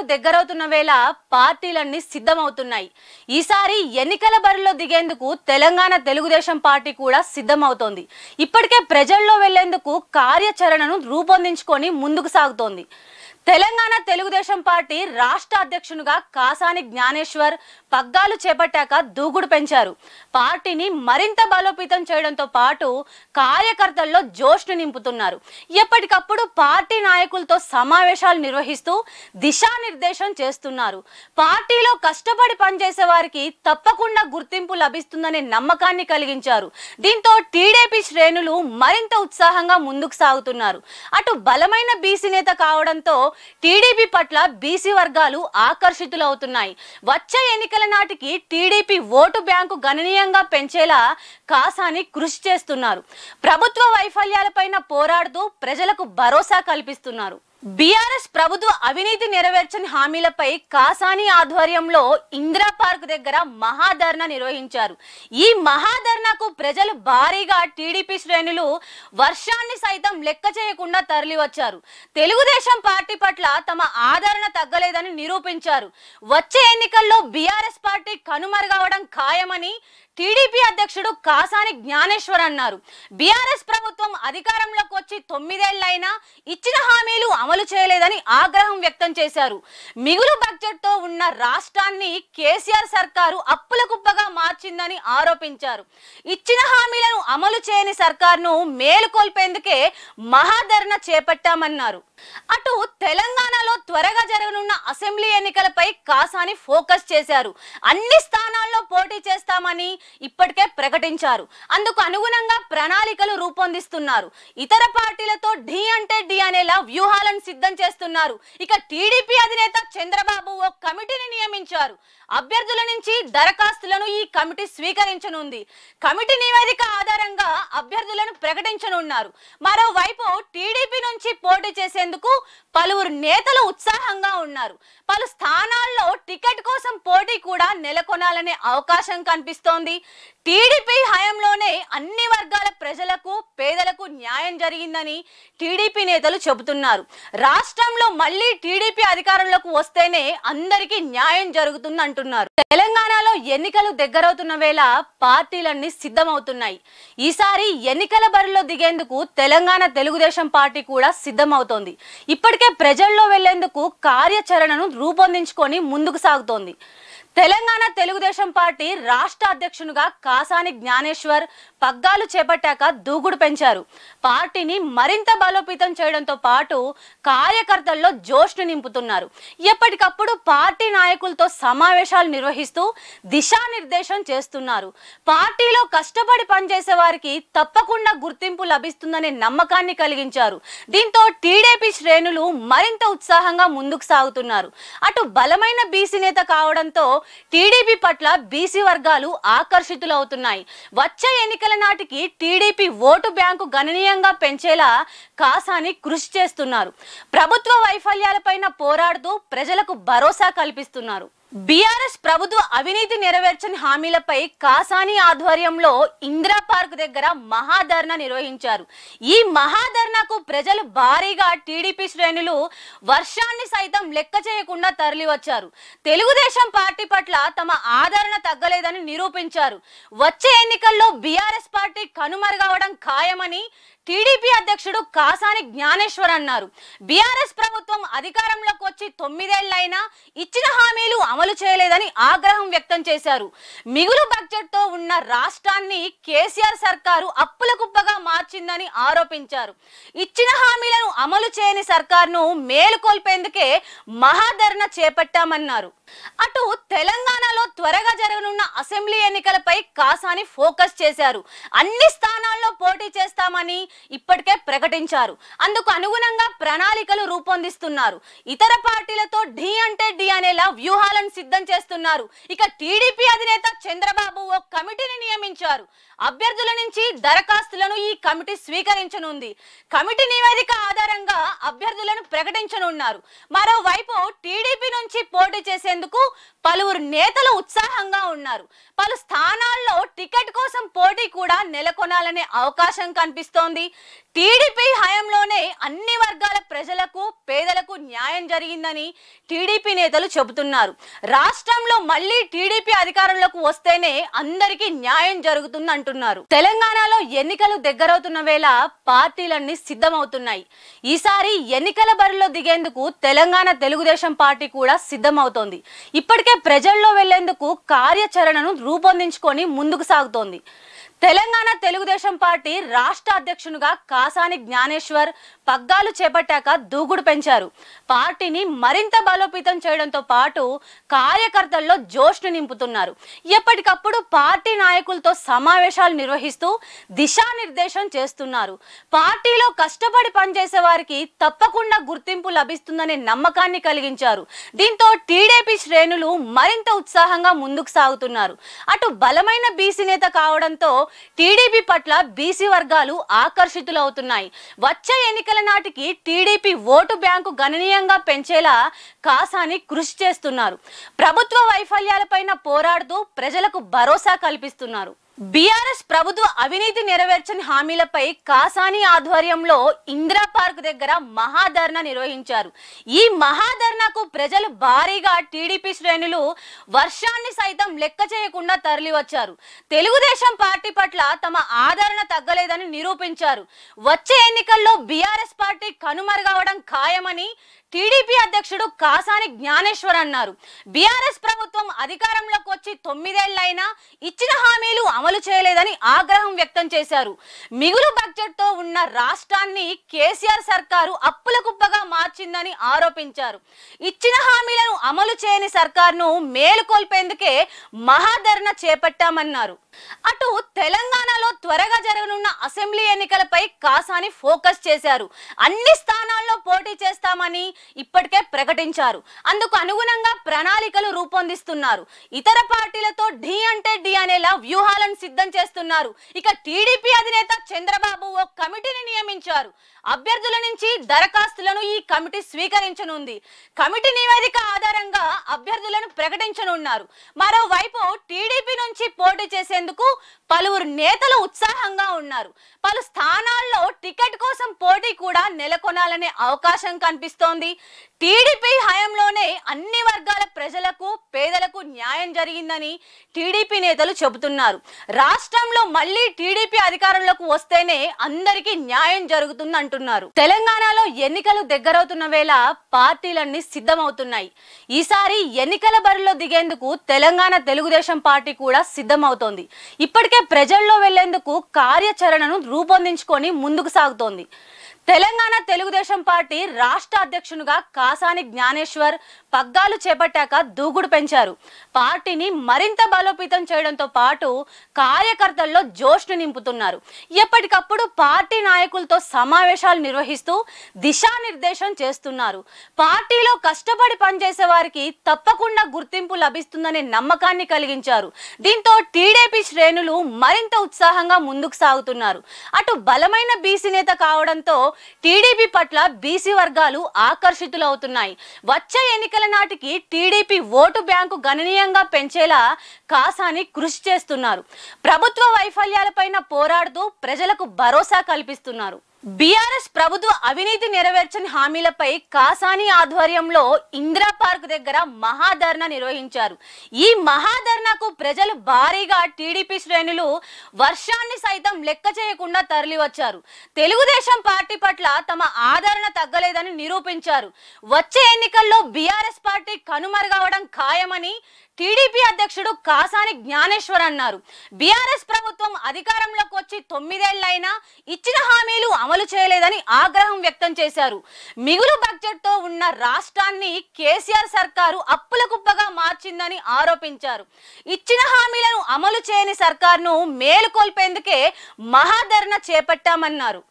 ఎన్నికలు దగ్గరవుతున్న వేళ పార్టీలన్నీ సిద్ధమవుతున్నాయి ఈసారి ఎన్నికల బరిలో దిగేందుకు తెలంగాణ తెలుగుదేశం పార్టీ కూడా సిద్ధమవుతోంది ఇప్పటికే ప్రజల్లో వెళ్లేందుకు కార్యాచరణను రూపొందించుకొని ముందుకు సాగుతోంది తెలంగాణ తెలుగుదేశం పార్టీ రాష్ట్ర అధ్యక్షునిగా కాసాని జ్ఞానేశ్వర్ పగ్గాలు చేపట్టాక దూకుడు పెంచారు పార్టీని మరింత బలోపేతం చేయడంతో పాటు కార్యకర్తల్లో జోష్ను నింపుతున్నారు ఎప్పటికప్పుడు పార్టీ నాయకులతో సమావేశాలు నిర్వహిస్తూ దిశానిర్దేశం చేస్తున్నారు పార్టీలో కష్టపడి పనిచేసే వారికి తప్పకుండా గుర్తింపు లభిస్తుందనే నమ్మకాన్ని కలిగించారు దీంతో టీడీపీ శ్రేణులు మరింత ఉత్సాహంగా ముందుకు సాగుతున్నారు అటు బలమైన బీసీ నేత కావడంతో టీడీపీ పట్ల బీసీ వర్గాలు ఆకర్షితులవుతున్నాయి వచ్చే ఎన్నికల నాటికి టీడీపీ ఓటు బ్యాంకు గణనీయంగా పెంచేలా కాసాని కృషి చేస్తున్నారు ప్రభుత్వ వైఫల్యాలపైన పోరాడుతూ ప్రజలకు భరోసా కల్పిస్తున్నారు బీఆర్ఎస్ ప్రభుత్వ అవినీతి నెరవేర్చని హామీలపై కాసాని ఆధ్వర్యంలో ఇందిరా పార్క్ దగ్గర మహాధర్ణ నిర్వహించారు ఈ మహాధర్ణకు ప్రజలు భారీగా టీడీపీ శ్రేణులు వర్షాన్ని సైతం లెక్క చేయకుండా తరలివచ్చారు తెలుగుదేశం పార్టీ పట్ల తమ ఆదరణ తగ్గలేదని నిరూపించారు వచ్చే ఎన్నికల్లో బీఆర్ఎస్ పార్టీ కనుమరుగవడం ఖాయమని టీడీపీ అధ్యక్షుడు కాసాని జ్ఞానేశ్వర్ అన్నారు బీఆర్ఎస్ ప్రభుత్వం అధికారంలోకి వచ్చి తొమ్మిదేళ్లైనా ఇచ్చిన హామీలు అమలు చేయలేదని ఆగ్రహం వ్యక్తం చేశారు మిగులు బడ్జెట్తో ఉన్న రాష్ట్రాన్ని కేసీఆర్ సర్కారు అప్పుల కుప్పగా మార్చిందని ఆరోపించారు ఇచ్చిన హామీలను అమలు చేయని సర్కార్ను మేలుకొల్పేందుకే మహాధరణ చేపట్టామన్నారు అటు తెలంగాణలో త్వరగా జరగనున్న అసెంబ్లీ ఎన్నికలపై కాసాని ఫోకస్ చేశారు అన్ని స్థానాల్లో పోటీ చేస్తామని ఇప్పటికే ప్రకటించారు అందుకు అనుగుణంగా ప్రణాళికలు రూపొందిస్తున్నారు ఇతర పార్టీలతో ఢీ అంటే ఢీ అనేలా వ్యూహాలను సిద్ధం చేస్తున్నారు ఇక టీడీపీ అధినేత చంద్రబాబు ఓ కమిటీని నియమించారు అభ్యర్థుల నుంచి దరఖాస్తులను ఈ కమిటీ స్వీకరించనుంది కమిటీ నివేదిక ఆధారంగా అభ్యర్థులను ప్రకటించనున్నారు మరోవైపు టీడీపీ నుంచి పోటీ చేసేందుకు పలువురు నేతలు ఉత్సాహంగా ఉన్నారు పలు స్థానాల్లో టికెట్ కోసం పోటీ కూడా నెలకొనాలనే అవకాశం కనిపిస్తోంది టీడీపీ హయంలోనే అన్ని వర్గాల ప్రజలకు పేదలకు న్యాయం జరిగిందని టీడీపీ నేతలు చెబుతున్నారు రాష్ట్రంలో మళ్ళీ టీడీపీ అధికారంలోకి వస్తేనే అందరికీ న్యాయం జరుగుతుందంటారు అంటున్నారు తెలంగాణలో ఎన్నికలు దగ్గరవుతున్న వేళ పార్టీలన్నీ సిద్ధమవుతున్నాయి ఈసారి ఎన్నికల బరిలో దిగేందుకు తెలంగాణ తెలుగుదేశం పార్టీ కూడా సిద్ధమవుతోంది ఇప్పటికే ప్రజల్లో వెళ్లేందుకు కార్యాచరణను రూపొందించుకొని ముందుకు సాగుతోంది తెలంగాణ తెలుగుదేశం పార్టీ రాష్ట్ర అధ్యక్షునిగా కాసాని జ్ఞానేశ్వర్ పగ్గాలు చేపట్టాక దూకుడు పెంచారు పార్టీని మరింత బలోపేతం చేయడంతో పాటు కార్యకర్తల్లో జోష్ను నింపుతున్నారు ఎప్పటికప్పుడు పార్టీ నాయకులతో సమావేశాలు నిర్వహిస్తూ దిశానిర్దేశం చేస్తున్నారు పార్టీలో కష్టపడి పనిచేసే వారికి తప్పకుండా గుర్తింపు లభిస్తుందనే నమ్మకాన్ని కలిగించారు దీంతో టీడీపీ శ్రేణులు మరింత ఉత్సాహంగా ముందుకు సాగుతున్నారు అటు బలమైన బీసీ నేత కావడంతో టీడీపీ పట్ల బీసీ వర్గాలు ఆకర్షితులవుతున్నాయి వచ్చే ఎన్నికల నాటికి టీడీపీ ఓటు బ్యాంకు గణనీయంగా పెంచేలా కాసాని కృషి చేస్తున్నారు ప్రభుత్వ వైఫల్యాలపైన పోరాడుతూ ప్రజలకు భరోసా కల్పిస్తున్నారు బీఆర్ఎస్ ప్రభుత్వ అవినీతి నెరవేర్చని హామీలపై కాసాని ఆధ్వర్యంలో ఇందిరా పార్క్ దగ్గర మహాధర్నా నిర్వహించారు ఈ మహాధర్నాకు ప్రజలు భారీగా టీడీపీ శ్రేణులు వర్షాన్ని సైతం లెక్క చేయకుండా తరలివచ్చారు తెలుగుదేశం పార్టీ పట్ల తమ ఆదరణ తగ్గలేదని నిరూపించారు వచ్చే ఎన్నికల్లో బీఆర్ఎస్ పార్టీ కనుమరుగవడం ఖాయమని టీడీపీ అధ్యక్షుడు కాసాని జ్ఞానేశ్వర్ అన్నారు బీఆర్ఎస్ ప్రభుత్వం అధికారంలోకి వచ్చి తొమ్మిదేళ్లైనా ఇచ్చిన హామీలు అమలు చేయలేదని ఆగ్రహం వ్యక్తం చేశారు మిగులు బడ్జెట్తో ఉన్న రాష్ట్రాన్ని కేసీఆర్ సర్కారు అప్పుల కుప్పగా మార్చిందని ఆరోపించారు ఇచ్చిన హామీలను అమలు చేయని సర్కార్ను మేలుకొల్పేందుకే మహాధరణ చేపట్టామన్నారు అటు తెలంగాణలో త్వరగా జరగనున్న అసెంబ్లీ ఎన్నికలపై కాసాని ఫోకస్ చేశారు అన్ని స్థానాల్లో పోటీ చేస్తామని ఇప్పటికే ప్రకటించారు అందుకు అనుగుణంగా ప్రణాళికలు రూపొందిస్తున్నారు ఇతర పార్టీలతో ఢీ అంటే ఢీ అనేలా వ్యూహాలను సిద్ధం చేస్తున్నారు ఇక టీడీపీ అధినేత చంద్రబాబు ఓ కమిటీని నియమించారు అభ్యర్థుల నుంచి దరఖాస్తులను ఈ కమిటీ స్వీకరించనుంది కమిటీ నివేదిక ఆధారంగా అభ్యర్థులను ప్రకటించనున్నారు మరోవైపు టీడీపీ నుంచి పోటీ చేసేందుకు పలువురు నేతలు ఉత్సాహంగా ఉన్నారు పలు స్థానాల్లో టికెట్ కోసం పోటీ కూడా నెలకొనాలనే అవకాశం కనిపిస్తోంది టీడీపీ హయంలోనే అన్ని వర్గాల ప్రజలకు పేదలకు న్యాయం జరిగిందని టీడీపీ నేతలు చెబుతున్నారు రాష్ట్రంలో మళ్ళీ టీడీపీ అధికారంలోకి వస్తేనే అందరికీ న్యాయం జరుగుతుందంటున్నారు అంటున్నారు తెలంగాణలో ఎన్నికలు దగ్గరవుతున్న వేళ పార్టీలన్నీ సిద్ధమవుతున్నాయి ఈసారి ఎన్నికల బరిలో దిగేందుకు తెలంగాణ తెలుగుదేశం పార్టీ కూడా సిద్ధమవుతోంది ఇప్పటికే ప్రజల్లో వెళ్లేందుకు కార్యాచరణను రూపొందించుకొని ముందుకు సాగుతోంది తెలంగాణ తెలుగుదేశం పార్టీ రాష్ట్ర అధ్యక్షునిగా కాసాని జ్ఞానేశ్వర్ పగ్గాలు చేపట్టాక దూకుడు పెంచారు పార్టీని మరింత బలోపేతం చేయడంతో పాటు కార్యకర్తల్లో జోష్ను నింపుతున్నారు ఎప్పటికప్పుడు పార్టీ నాయకులతో సమావేశాలు నిర్వహిస్తూ దిశానిర్దేశం చేస్తున్నారు పార్టీలో కష్టపడి పనిచేసే వారికి తప్పకుండా గుర్తింపు లభిస్తుందనే నమ్మకాన్ని కలిగించారు దీంతో టీడీపీ శ్రేణులు మరింత ఉత్సాహంగా ముందుకు సాగుతున్నారు అటు బలమైన బీసీ నేత కావడంతో టీడీపీ పట్ల బీసీ వర్గాలు ఆకర్షితులవుతున్నాయి వచ్చే ఎన్నికల నాటికి టీడీపీ ఓటు బ్యాంకు గణనీయంగా పెంచేలా కాసాని కృషి చేస్తున్నారు ప్రభుత్వ వైఫల్యాలపైన పోరాడుతూ ప్రజలకు భరోసా కల్పిస్తున్నారు బీఆర్ఎస్ ప్రభుత్వ అవినీతి నెరవేర్చని హామీలపై కాసాని ఆధ్వర్యంలో ఇందిరా పార్క్ దగ్గర మహాధర్నా నిర్వహించారు ఈ మహాధర్నాకు ప్రజలు భారీగా టీడీపీ శ్రేణులు వర్షాన్ని సైతం లెక్క చేయకుండా తరలివచ్చారు తెలుగుదేశం పార్టీ పట్ల తమ ఆదరణ తగ్గలేదని నిరూపించారు వచ్చే ఎన్నికల్లో బీఆర్ఎస్ పార్టీ కనుమరుగవడం ఖాయమని టీడీపీ అధ్యక్షుడు కాసాని జ్ఞానేశ్వర్ అన్నారు బీఆర్ఎస్ ప్రభుత్వం అధికారంలోకి వచ్చి తొమ్మిదేళ్లైనా ఇచ్చిన హామీలు అమలు చేయలేదని ఆగ్రహం వ్యక్తం చేశారు మిగులు బడ్జెట్తో ఉన్న రాష్ట్రాన్ని కేసీఆర్ సర్కారు అప్పుల కుప్పగా మార్చిందని ఆరోపించారు ఇచ్చిన హామీలను అమలు చేయని సర్కార్ను మేలుకొల్పేందుకే మహాధరణ చేపట్టామన్నారు అటు తెలంగాణలో త్వరగా జరగనున్న అసెంబ్లీ ఎన్నికలపై కాసాని ఫోకస్ చేశారు అన్ని స్థానాల్లో పోటీ చేస్తామని ఇప్పటికే ప్రకటించారు అందుకు అనుగుణంగా ప్రణాళికలు రూపొందిస్తున్నారు ఇతర పార్టీలతో ఢీ అంటే ఢీ అనేలా వ్యూహాలను సిద్ధం చేస్తున్నారు ఇక టీడీపీ అధినేత చంద్రబాబు ఓ కమిటీని నియమించారు అభ్యర్థుల నుంచి దరఖాస్తులను ఈ కమిటీ స్వీకరించనుంది కమిటీ నివేదిక ఆధారంగా అభ్యర్థులను ప్రకటించనున్నారు మరోవైపు టీడీపీ నుంచి పోటీ చేసేందుకు పలువురు నేతలు ఉత్సాహంగా ఉన్నారు పలు స్థానాల్లో టికెట్ కోసం పోటీ కూడా నెలకొనాలనే అవకాశం కనిపిస్తోంది టీడీపీ హయాంలోనే అన్ని వర్గాల ప్రజలకు పేదలకు న్యాయం జరిగిందని టీడీపీ నేతలు చెబుతున్నారు రాష్ట్రంలో మళ్ళీ టీడీపీ అధికారంలోకి వస్తేనే అందరికీ న్యాయం జరుగుతుందంటారు అంటున్నారు తెలంగాణలో ఎన్నికలు దగ్గరవుతున్న వేళ పార్టీలన్నీ సిద్ధమవుతున్నాయి ఈసారి ఎన్నికల బరిలో దిగేందుకు తెలంగాణ తెలుగుదేశం పార్టీ కూడా సిద్ధమవుతోంది ఇప్పటికే ప్రజల్లో వెళ్లేందుకు కార్యాచరణను రూపొందించుకొని ముందుకు సాగుతోంది తెలంగాణ తెలుగుదేశం పార్టీ రాష్ట్ర అధ్యక్షునిగా కాసాని జ్ఞానేశ్వర్ పగ్గాలు చేపట్టాక దూకుడు పెంచారు పార్టీని మరింత బలోపేతం చేయడంతో పాటు కార్యకర్తల్లో జోష్ను నింపుతున్నారు ఎప్పటికప్పుడు పార్టీ నాయకులతో సమావేశాలు నిర్వహిస్తూ దిశానిర్దేశం చేస్తున్నారు పార్టీలో కష్టపడి పనిచేసే వారికి తప్పకుండా గుర్తింపు లభిస్తుందనే నమ్మకాన్ని కలిగించారు దీంతో టీడీపీ శ్రేణులు మరింత ఉత్సాహంగా ముందుకు సాగుతున్నారు అటు బలమైన బీసీ నేత కావడంతో టీడీపీ పట్ల బీసీ వర్గాలు ఆకర్షితులవుతున్నాయి వచ్చే ఎన్నికల నాటికి టీడీపీ ఓటు బ్యాంకు గణనీయంగా పెంచేలా కాసాని కృషి చేస్తున్నారు ప్రభుత్వ వైఫల్యాలపైన పోరాడుతూ ప్రజలకు భరోసా కల్పిస్తున్నారు బీఆర్ఎస్ ప్రభుత్వ అవినీతి నెరవేర్చని హామీలపై కాసాని ఆధ్వర్యంలో ఇందిరా పార్క్ దగ్గర మహాధర్ణ నిర్వహించారు ఈ మహాధర్ణకు ప్రజలు భారీగా టీడీపీ శ్రేణులు వర్షాన్ని సైతం లెక్క చేయకుండా తరలివచ్చారు తెలుగుదేశం పార్టీ పట్ల తమ ఆదరణ తగ్గలేదని నిరూపించారు వచ్చే ఎన్నికల్లో బీఆర్ఎస్ పార్టీ కనుమరుగవడం ఖాయమని టీడీపీ అధ్యక్షుడు కాసాని జ్ఞానేశ్వర్ అన్నారు బీఆర్ఎస్ ప్రభుత్వం అధికారంలోకి వచ్చి తొమ్మిదేళ్లైనా ఇచ్చిన హామీలు అమలు చేయలేదని ఆగ్రహం వ్యక్తం చేశారు మిగులు బడ్జెట్తో ఉన్న రాష్ట్రాన్ని కేసీఆర్ సర్కారు అప్పుల కుప్పగా మార్చిందని ఆరోపించారు ఇచ్చిన హామీలను అమలు చేయని సర్కార్ను మేలుకొల్పేందుకే మహాధరణ చేపట్టామన్నారు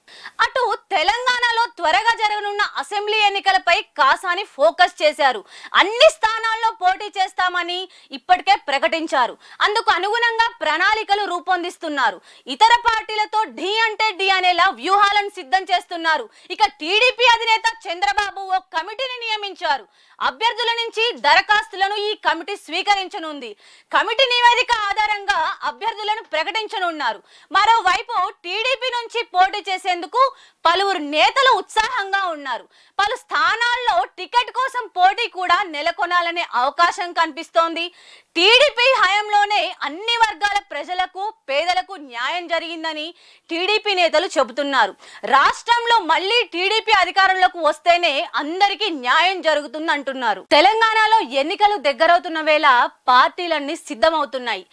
అటు తెలంగాణలో త్వరగా జరగనున్న అసెంబ్లీ ఎన్నికలపై కాసాని ఫోకస్ చేశారు అన్ని స్థానాల్లో పోటీ చేస్తామని ఇప్పటికే ప్రకటించారు అందుకు అనుగుణంగా ప్రణాళికలు రూపొందిస్తున్నారు ఇతర పార్టీలతో ఢీ అంటే ఢీ అనేలా వ్యూహాలను సిద్ధం చేస్తున్నారు ఇక టీడీపీ అధినేత చంద్రబాబు ఓ కమిటీని నియమించారు అభ్యర్థుల నుంచి దరఖాస్తులను ఈ కమిటీ స్వీకరించనుంది కమిటీ నివేదిక ఆధారంగా అభ్యర్థులను ప్రకటించనున్నారు మరోవైపు టీడీపీ నుంచి పోటీ చేసేందుకు పలువురు నేతలు ఉత్సాహంగా ఉన్నారు పలు స్థానాల్లో టికెట్ కోసం పోటీ కూడా నెలకొనాలనే అవకాశం కనిపిస్తోంది టీడీపీ హయాంలోనే అన్ని వర్గాల ప్రజలకు పేదలకు న్యాయం జరిగిందని టీడీపీ నేతలు చెబుతున్నారు రాష్ట్రంలో మళ్ళీ టీడీపీ అధికారంలోకి వస్తేనే అందరికీ న్యాయం జరుగుతుందంటారు అంటున్నారు తెలంగాణలో ఎన్నికలు దగ్గరవుతున్న వేళ పార్టీలన్నీ సిద్ధమవుతున్నాయి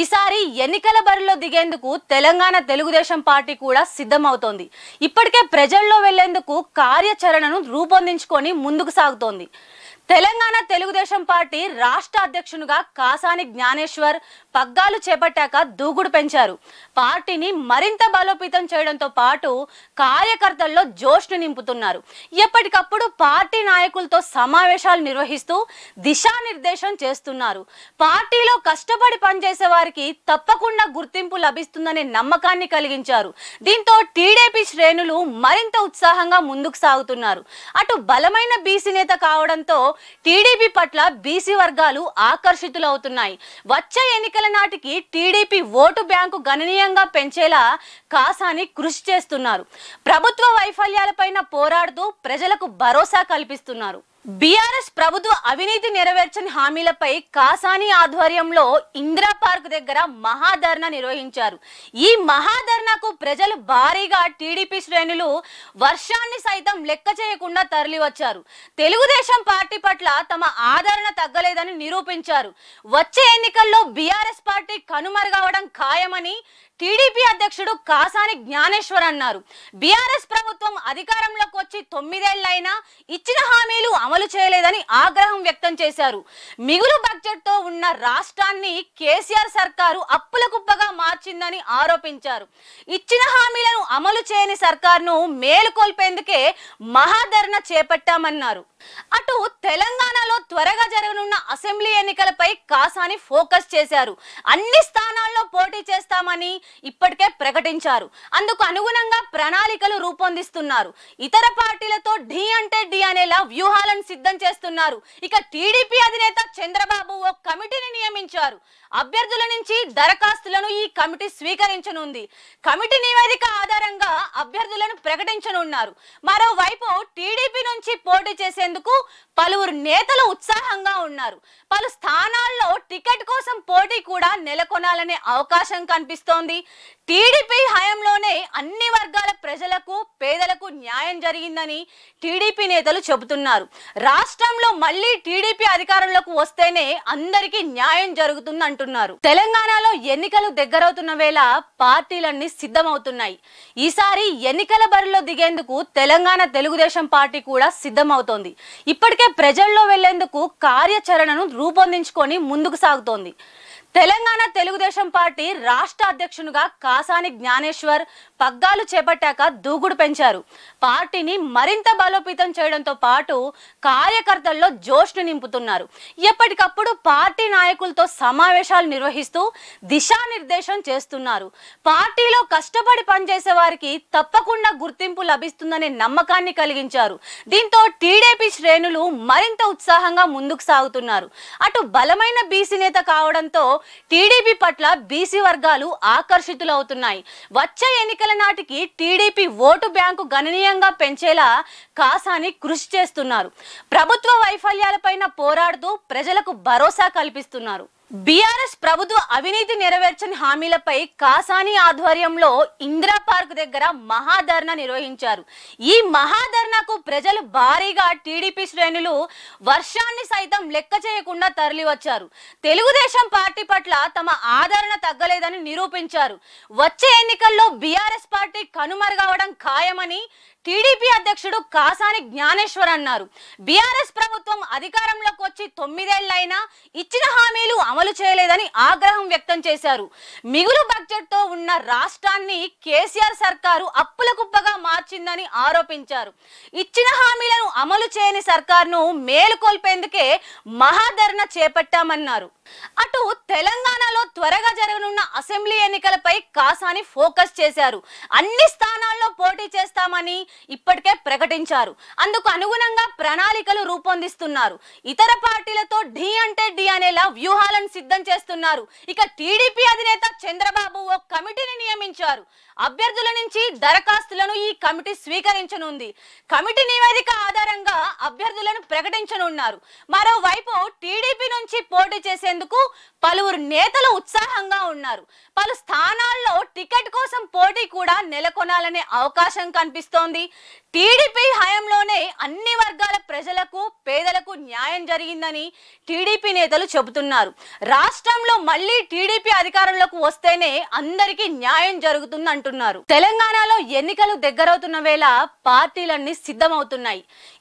ఈసారి ఎన్నికల బరిలో దిగేందుకు తెలంగాణ తెలుగుదేశం పార్టీ కూడా సిద్ధమవుతోంది ఇప్పటికే ప్రజల్లో వెళ్లేందుకు కార్యాచరణను రూపొందించుకొని ముందుకు సాగుతోంది తెలంగాణ తెలుగుదేశం పార్టీ రాష్ట్ర అధ్యక్షునిగా కాసాని జ్ఞానేశ్వర్ పగ్గాలు చేపట్టాక దూకుడు పెంచారు పార్టీని మరింత బలోపేతం చేయడంతో పాటు కార్యకర్తల్లో జోష్ను నింపుతున్నారు ఎప్పటికప్పుడు పార్టీ నాయకులతో సమావేశాలు నిర్వహిస్తూ దిశానిర్దేశం చేస్తున్నారు పార్టీలో కష్టపడి పనిచేసే వారికి తప్పకుండా గుర్తింపు లభిస్తుందనే నమ్మకాన్ని కలిగించారు దీంతో టీడీపీ శ్రేణులు మరింత ఉత్సాహంగా ముందుకు సాగుతున్నారు అటు బలమైన బీసీ నేత కావడంతో టీడీపీ పట్ల బీసీ వర్గాలు ఆకర్షితులవుతున్నాయి వచ్చే ఎన్నికల నాటికి టీడీపీ ఓటు బ్యాంకు గణనీయంగా పెంచేలా కాసాని కృషి చేస్తున్నారు ప్రభుత్వ వైఫల్యాలపైన పోరాడుతూ ప్రజలకు భరోసా కల్పిస్తున్నారు బీఆర్ఎస్ ప్రభుత్వ అవినీతి నెరవేర్చని హామీలపై కాసాని ఆధ్వర్యంలో ఇందిరా పార్క్ దగ్గర మహాధర్నా నిర్వహించారు ఈ మహాధర్నాకు ప్రజలు భారీగా టీడీపీ శ్రేణులు వర్షాన్ని సైతం లెక్క చేయకుండా తరలివచ్చారు తెలుగుదేశం పార్టీ పట్ల తమ ఆదరణ తగ్గలేదని నిరూపించారు వచ్చే ఎన్నికల్లో బీఆర్ఎస్ పార్టీ కనుమరుగవడం ఖాయమని టీడీపీ అధ్యక్షుడు కాసాని జ్ఞానేశ్వర్ అన్నారు బీఆర్ఎస్ ప్రభుత్వం అధికారంలోకి వచ్చి తొమ్మిదేళ్లైనా ఇచ్చిన హామీలు అమలు చేయలేదని ఆగ్రహం వ్యక్తం చేశారు మిగులు బడ్జెట్తో ఉన్న రాష్ట్రాన్ని కేసీఆర్ సర్కారు అప్పుల కుప్పగా మార్చిందని ఆరోపించారు ఇచ్చిన హామీలను అమలు చేయని సర్కార్ను మేలుకొల్పేందుకే మహాధరణ చేపట్టామన్నారు అటు తెలంగాణలో త్వరగా జరగనున్న అసెంబ్లీ ఎన్నికలపై కాసాని ఫోకస్ చేశారు అన్ని స్థానాల్లో పోటీ చేస్తామని ఇప్పటికే ప్రకటించారు అందుకు అనుగుణంగా ప్రణాళికలు రూపొందిస్తున్నారు ఇతర పార్టీలతో ఢీ అంటే ఢీ అనేలా వ్యూహాలను సిద్ధం చేస్తున్నారు ఇక టీడీపీ అధినేత చంద్రబాబు ఓ కమిటీని నియమించారు అభ్యర్థుల నుంచి దరఖాస్తులను ఈ కమిటీ స్వీకరించనుంది కమిటీ నివేదిక ఆధారంగా అభ్యర్థులను ప్రకటించనున్నారు మరోవైపు టీడీపీ నుంచి పోటీ చేసేందుకు పలువురు నేతలు ఉత్సాహంగా ఉన్నారు పలు స్థానాల్లో టికెట్ కోసం పోటీ కూడా నెలకొనాలనే అవకాశం కనిపిస్తోంది టీడీపీ హయాంలోనే అన్ని వర్గాల ప్రజలకు పేదలకు న్యాయం జరిగిందని టీడీపీ నేతలు చెబుతున్నారు రాష్ట్రంలో మళ్ళీ టీడీపీ అధికారంలోకి వస్తేనే అందరికీ న్యాయం జరుగుతుంది అంటున్నారు తెలంగాణలో ఎన్నికలు దగ్గరవుతున్న వేళ పార్టీలన్నీ సిద్ధమవుతున్నాయి ఈసారి ఎన్నికల బరిలో దిగేందుకు తెలంగాణ తెలుగుదేశం పార్టీ కూడా సిద్ధమవుతోంది ఇప్పటికే ప్రజల్లో వెళ్లేందుకు కార్యాచరణను రూపొందించుకొని ముందుకు సాగుతోంది తెలంగాణ తెలుగుదేశం పార్టీ రాష్ట్ర అధ్యక్షునిగా కాసాని జ్ఞానేశ్వర్ పగ్గాలు చేపట్టాక దూకుడు పెంచారు పార్టీని మరింత బలోపేతం చేయడంతో పాటు కార్యకర్తల్లో జోష్ను నింపుతున్నారు ఎప్పటికప్పుడు పార్టీ నాయకులతో సమావేశాలు నిర్వహిస్తూ దిశానిర్దేశం చేస్తున్నారు పార్టీలో కష్టపడి పనిచేసే వారికి తప్పకుండా గుర్తింపు లభిస్తుందనే నమ్మకాన్ని కలిగించారు దీంతో టీడీపీ శ్రేణులు మరింత ఉత్సాహంగా ముందుకు సాగుతున్నారు అటు బలమైన బీసీ నేత కావడంతో టీడీపీ పట్ల బీసీ వర్గాలు ఆకర్షితులవుతున్నాయి వచ్చే ఎన్నికల నాటికి టీడీపీ ఓటు బ్యాంకు గణనీయంగా పెంచేలా కాసాని కృషి చేస్తున్నారు ప్రభుత్వ వైఫల్యాలపైన పోరాడుతూ ప్రజలకు భరోసా కల్పిస్తున్నారు బీఆర్ఎస్ ప్రభుత్వ అవినీతి నెరవేర్చని హామీలపై కాసాని ఆధ్వర్యంలో ఇందిరా పార్క్ దగ్గర మహాధర్నా నిర్వహించారు ఈ మహాధర్నాకు ప్రజలు భారీగా టీడీపీ శ్రేణులు వర్షాన్ని సైతం లెక్క చేయకుండా తరలివచ్చారు తెలుగుదేశం పార్టీ పట్ల తమ ఆదరణ తగ్గలేదని నిరూపించారు వచ్చే ఎన్నికల్లో బీఆర్ఎస్ పార్టీ కనుమరుగవడం ఖాయమని టీడీపీ అధ్యక్షుడు కాసాని జ్ఞానేశ్వర్ అన్నారు బీఆర్ఎస్ ప్రభుత్వం అధికారంలోకి వచ్చి తొమ్మిదేళ్లైనా ఇచ్చిన హామీలు అమలు చేయలేదని ఆగ్రహం వ్యక్తం చేశారు మిగులు బడ్జెట్తో ఉన్న రాష్ట్రాన్ని కేసీఆర్ సర్కారు అప్పుల కుప్పగా మార్చిందని ఆరోపించారు ఇచ్చిన హామీలను అమలు చేయని సర్కార్ను మేలుకొల్పేందుకే మహాధరణ చేపట్టామన్నారు అటు తెలంగాణలో త్వరగా జరగనున్న అసెంబ్లీ ఎన్నికలపై కాసాని ఫోకస్ చేశారు అన్ని స్థానాల్లో పోటీ చేస్తామని ఇప్పటికే ప్రకటించారు అందుకు అనుగుణంగా ప్రణాళికలు రూపొందిస్తున్నారు ఇతర పార్టీలతో ఢీ అంటే ఢీ అనేలా వ్యూహాలను సిద్ధం చేస్తున్నారు ఇక టీడీపీ అధినేత చంద్రబాబు ఓ కమిటీని నియమించారు అభ్యర్థుల నుంచి దరఖాస్తులను ఈ కమిటీ స్వీకరించనుంది కమిటీ నివేదిక ఆధారంగా అభ్యర్థులను ప్రకటించనున్నారు మరోవైపు టీడీపీ నుంచి పోటీ చేసేందుకు పలువురు నేతలు ఉత్సాహంగా ఉన్నారు పలు స్థానాల్లో టికెట్ కోసం పోటీ కూడా నెలకొనాలనే అవకాశం కనిపిస్తోంది టీడీపీ హయాంలోనే అన్ని వర్గాల ప్రజలకు పేదలకు న్యాయం జరిగిందని టీడీపీ నేతలు చెబుతున్నారు రాష్ట్రంలో మళ్ళీ టీడీపీ అధికారంలోకి వస్తేనే అందరికీ న్యాయం జరుగుతుందంటారు అంటున్నారు తెలంగాణలో ఎన్నికలు దగ్గరవుతున్న వేళ పార్టీలన్నీ సిద్ధమవుతున్నాయి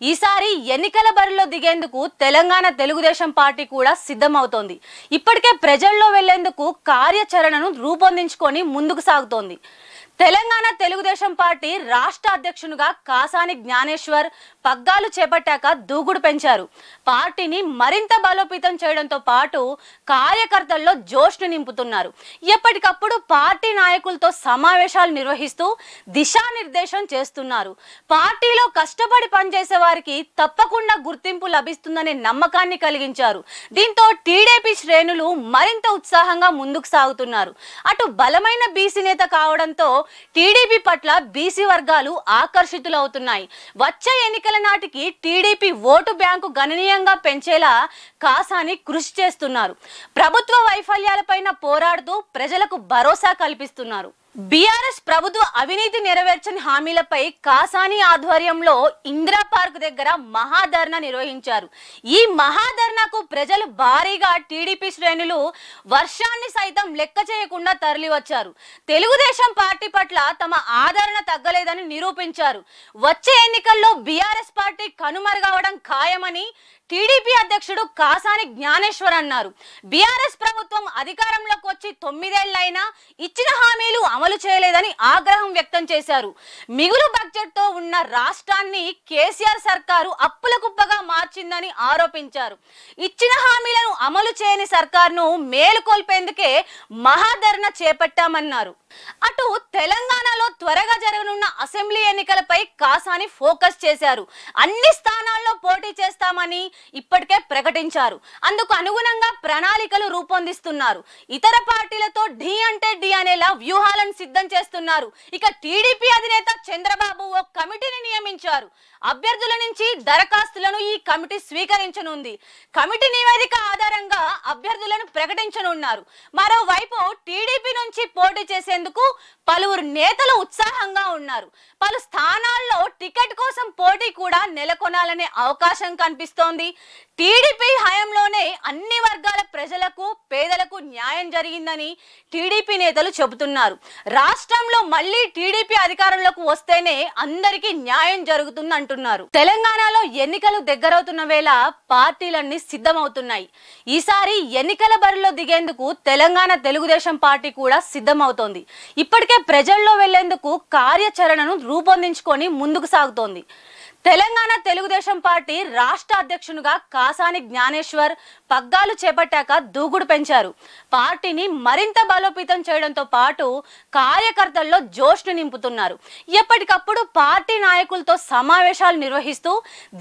ఈసారి ఎన్నికల బరిలో దిగేందుకు తెలంగాణ తెలుగుదేశం పార్టీ కూడా సిద్ధమవుతోంది ఇప్పటికే ప్రజల్లో వెళ్లేందుకు కార్యాచరణను రూపొందించుకొని ముందుకు సాగుతోంది తెలంగాణ తెలుగుదేశం పార్టీ రాష్ట్ర అధ్యక్షునిగా కాసాని జ్ఞానేశ్వర్ పగ్గాలు చేపట్టాక దూకుడు పెంచారు పార్టీని మరింత బలోపేతం చేయడంతో పాటు కార్యకర్తల్లో జోష్ను నింపుతున్నారు ఎప్పటికప్పుడు పార్టీ నాయకులతో సమావేశాలు నిర్వహిస్తూ దిశానిర్దేశం చేస్తున్నారు పార్టీలో కష్టపడి పనిచేసే వారికి తప్పకుండా గుర్తింపు లభిస్తుందనే నమ్మకాన్ని కలిగించారు దీంతో టీడీపీ శ్రేణులు మరింత ఉత్సాహంగా ముందుకు సాగుతున్నారు అటు బలమైన బీసీ నేత కావడంతో టీడీపీ పట్ల బీసీ వర్గాలు ఆకర్షితులవుతున్నాయి వచ్చే ఎన్నికల నాటికి టీడీపీ ఓటు బ్యాంకు గణనీయంగా పెంచేలా కాసాని కృషి చేస్తున్నారు ప్రభుత్వ వైఫల్యాలపైన పోరాడుతూ ప్రజలకు భరోసా కల్పిస్తున్నారు బీఆర్ఎస్ ప్రభుత్వ అవినీతి నెరవేర్చని హామీలపై కాసాని ఆధ్వర్యంలో ఇందిరా పార్క్ దగ్గర మహాధర్నా నిర్వహించారు ఈ మహాధర్నాకు ప్రజలు భారీగా టీడీపీ శ్రేణులు వర్షాన్ని సైతం లెక్క చేయకుండా తరలివచ్చారు తెలుగుదేశం పార్టీ పట్ల తమ ఆదరణ తగ్గలేదని నిరూపించారు వచ్చే ఎన్నికల్లో బీఆర్ఎస్ పార్టీ కనుమరుగవడం ఖాయమని టీడీపీ అధ్యక్షుడు కాసాని జ్ఞానేశ్వర్ అన్నారు బీఆర్ఎస్ ప్రభుత్వం అధికారంలోకి వచ్చి తొమ్మిదేళ్లైనా ఇచ్చిన హామీలు అమలు చేయలేదని ఆగ్రహం వ్యక్తం చేశారు మిగులు బడ్జెట్తో ఉన్న రాష్ట్రాన్ని కేసీఆర్ సర్కారు అప్పుల కుప్పగా మార్చిందని ఆరోపించారు ఇచ్చిన హామీలను అమలు చేయని సర్కార్ను మేలుకొల్పేందుకే మహాధరణ చేపట్టామన్నారు అటు తెలంగాణలో త్వరగా జరగనున్న అసెంబ్లీ ఎన్నికలపై కాసాని ఫోకస్ చేశారు అన్ని స్థానాల్లో పోటీ చేస్తామని ఇప్పటికే ప్రకటించారు అందుకు అనుగుణంగా ప్రణాళికలు రూపొందిస్తున్నారు ఇతర పార్టీలతో ఢీ అంటే ఢీ అనేలా వ్యూహాలను సిద్ధం చేస్తున్నారు ఇక టీడీపీ అధినేత చంద్రబాబు ఓ కమిటీని నియమించారు అభ్యర్థుల నుంచి దరఖాస్తులను ఈ కమిటీ స్వీకరించనుంది కమిటీ నివేదిక ఆధారంగా అభ్యర్థులను ప్రకటించనున్నారు మరోవైపు టీడీపీ నుంచి పోటీ చేసేందుకు పలువురు నేతలు ఉత్సాహంగా ఉన్నారు పలు స్థానాల్లో టికెట్ కోసం పోటీ కూడా నెలకొనాలనే అవకాశం కనిపిస్తోంది టీడీపీ హయాంలోనే అన్ని వర్గాల ప్రజలకు పేదలకు న్యాయం జరిగిందని టీడీపీ నేతలు చెబుతున్నారు రాష్ట్రంలో మళ్ళీ టీడీపీ అధికారంలోకి వస్తేనే అందరికీ న్యాయం జరుగుతుందంటున్నారు అంటున్నారు తెలంగాణలో ఎన్నికలు దగ్గరవుతున్న వేళ పార్టీలన్నీ సిద్ధమవుతున్నాయి ఈసారి ఎన్నికల బరిలో దిగేందుకు తెలంగాణ తెలుగుదేశం పార్టీ కూడా సిద్ధమవుతోంది ఇప్పటికే ప్రజల్లో వెళ్లేందుకు కార్యాచరణను రూపొందించుకొని ముందుకు సాగుతోంది తెలంగాణ తెలుగుదేశం పార్టీ రాష్ట్ర అధ్యక్షునిగా కాసాని జ్ఞానేశ్వర్ పగ్గాలు చేపట్టాక దూకుడు పెంచారు పార్టీని మరింత బలోపేతం చేయడంతో పాటు కార్యకర్తల్లో జోష్ను నింపుతున్నారు ఎప్పటికప్పుడు పార్టీ నాయకులతో సమావేశాలు నిర్వహిస్తూ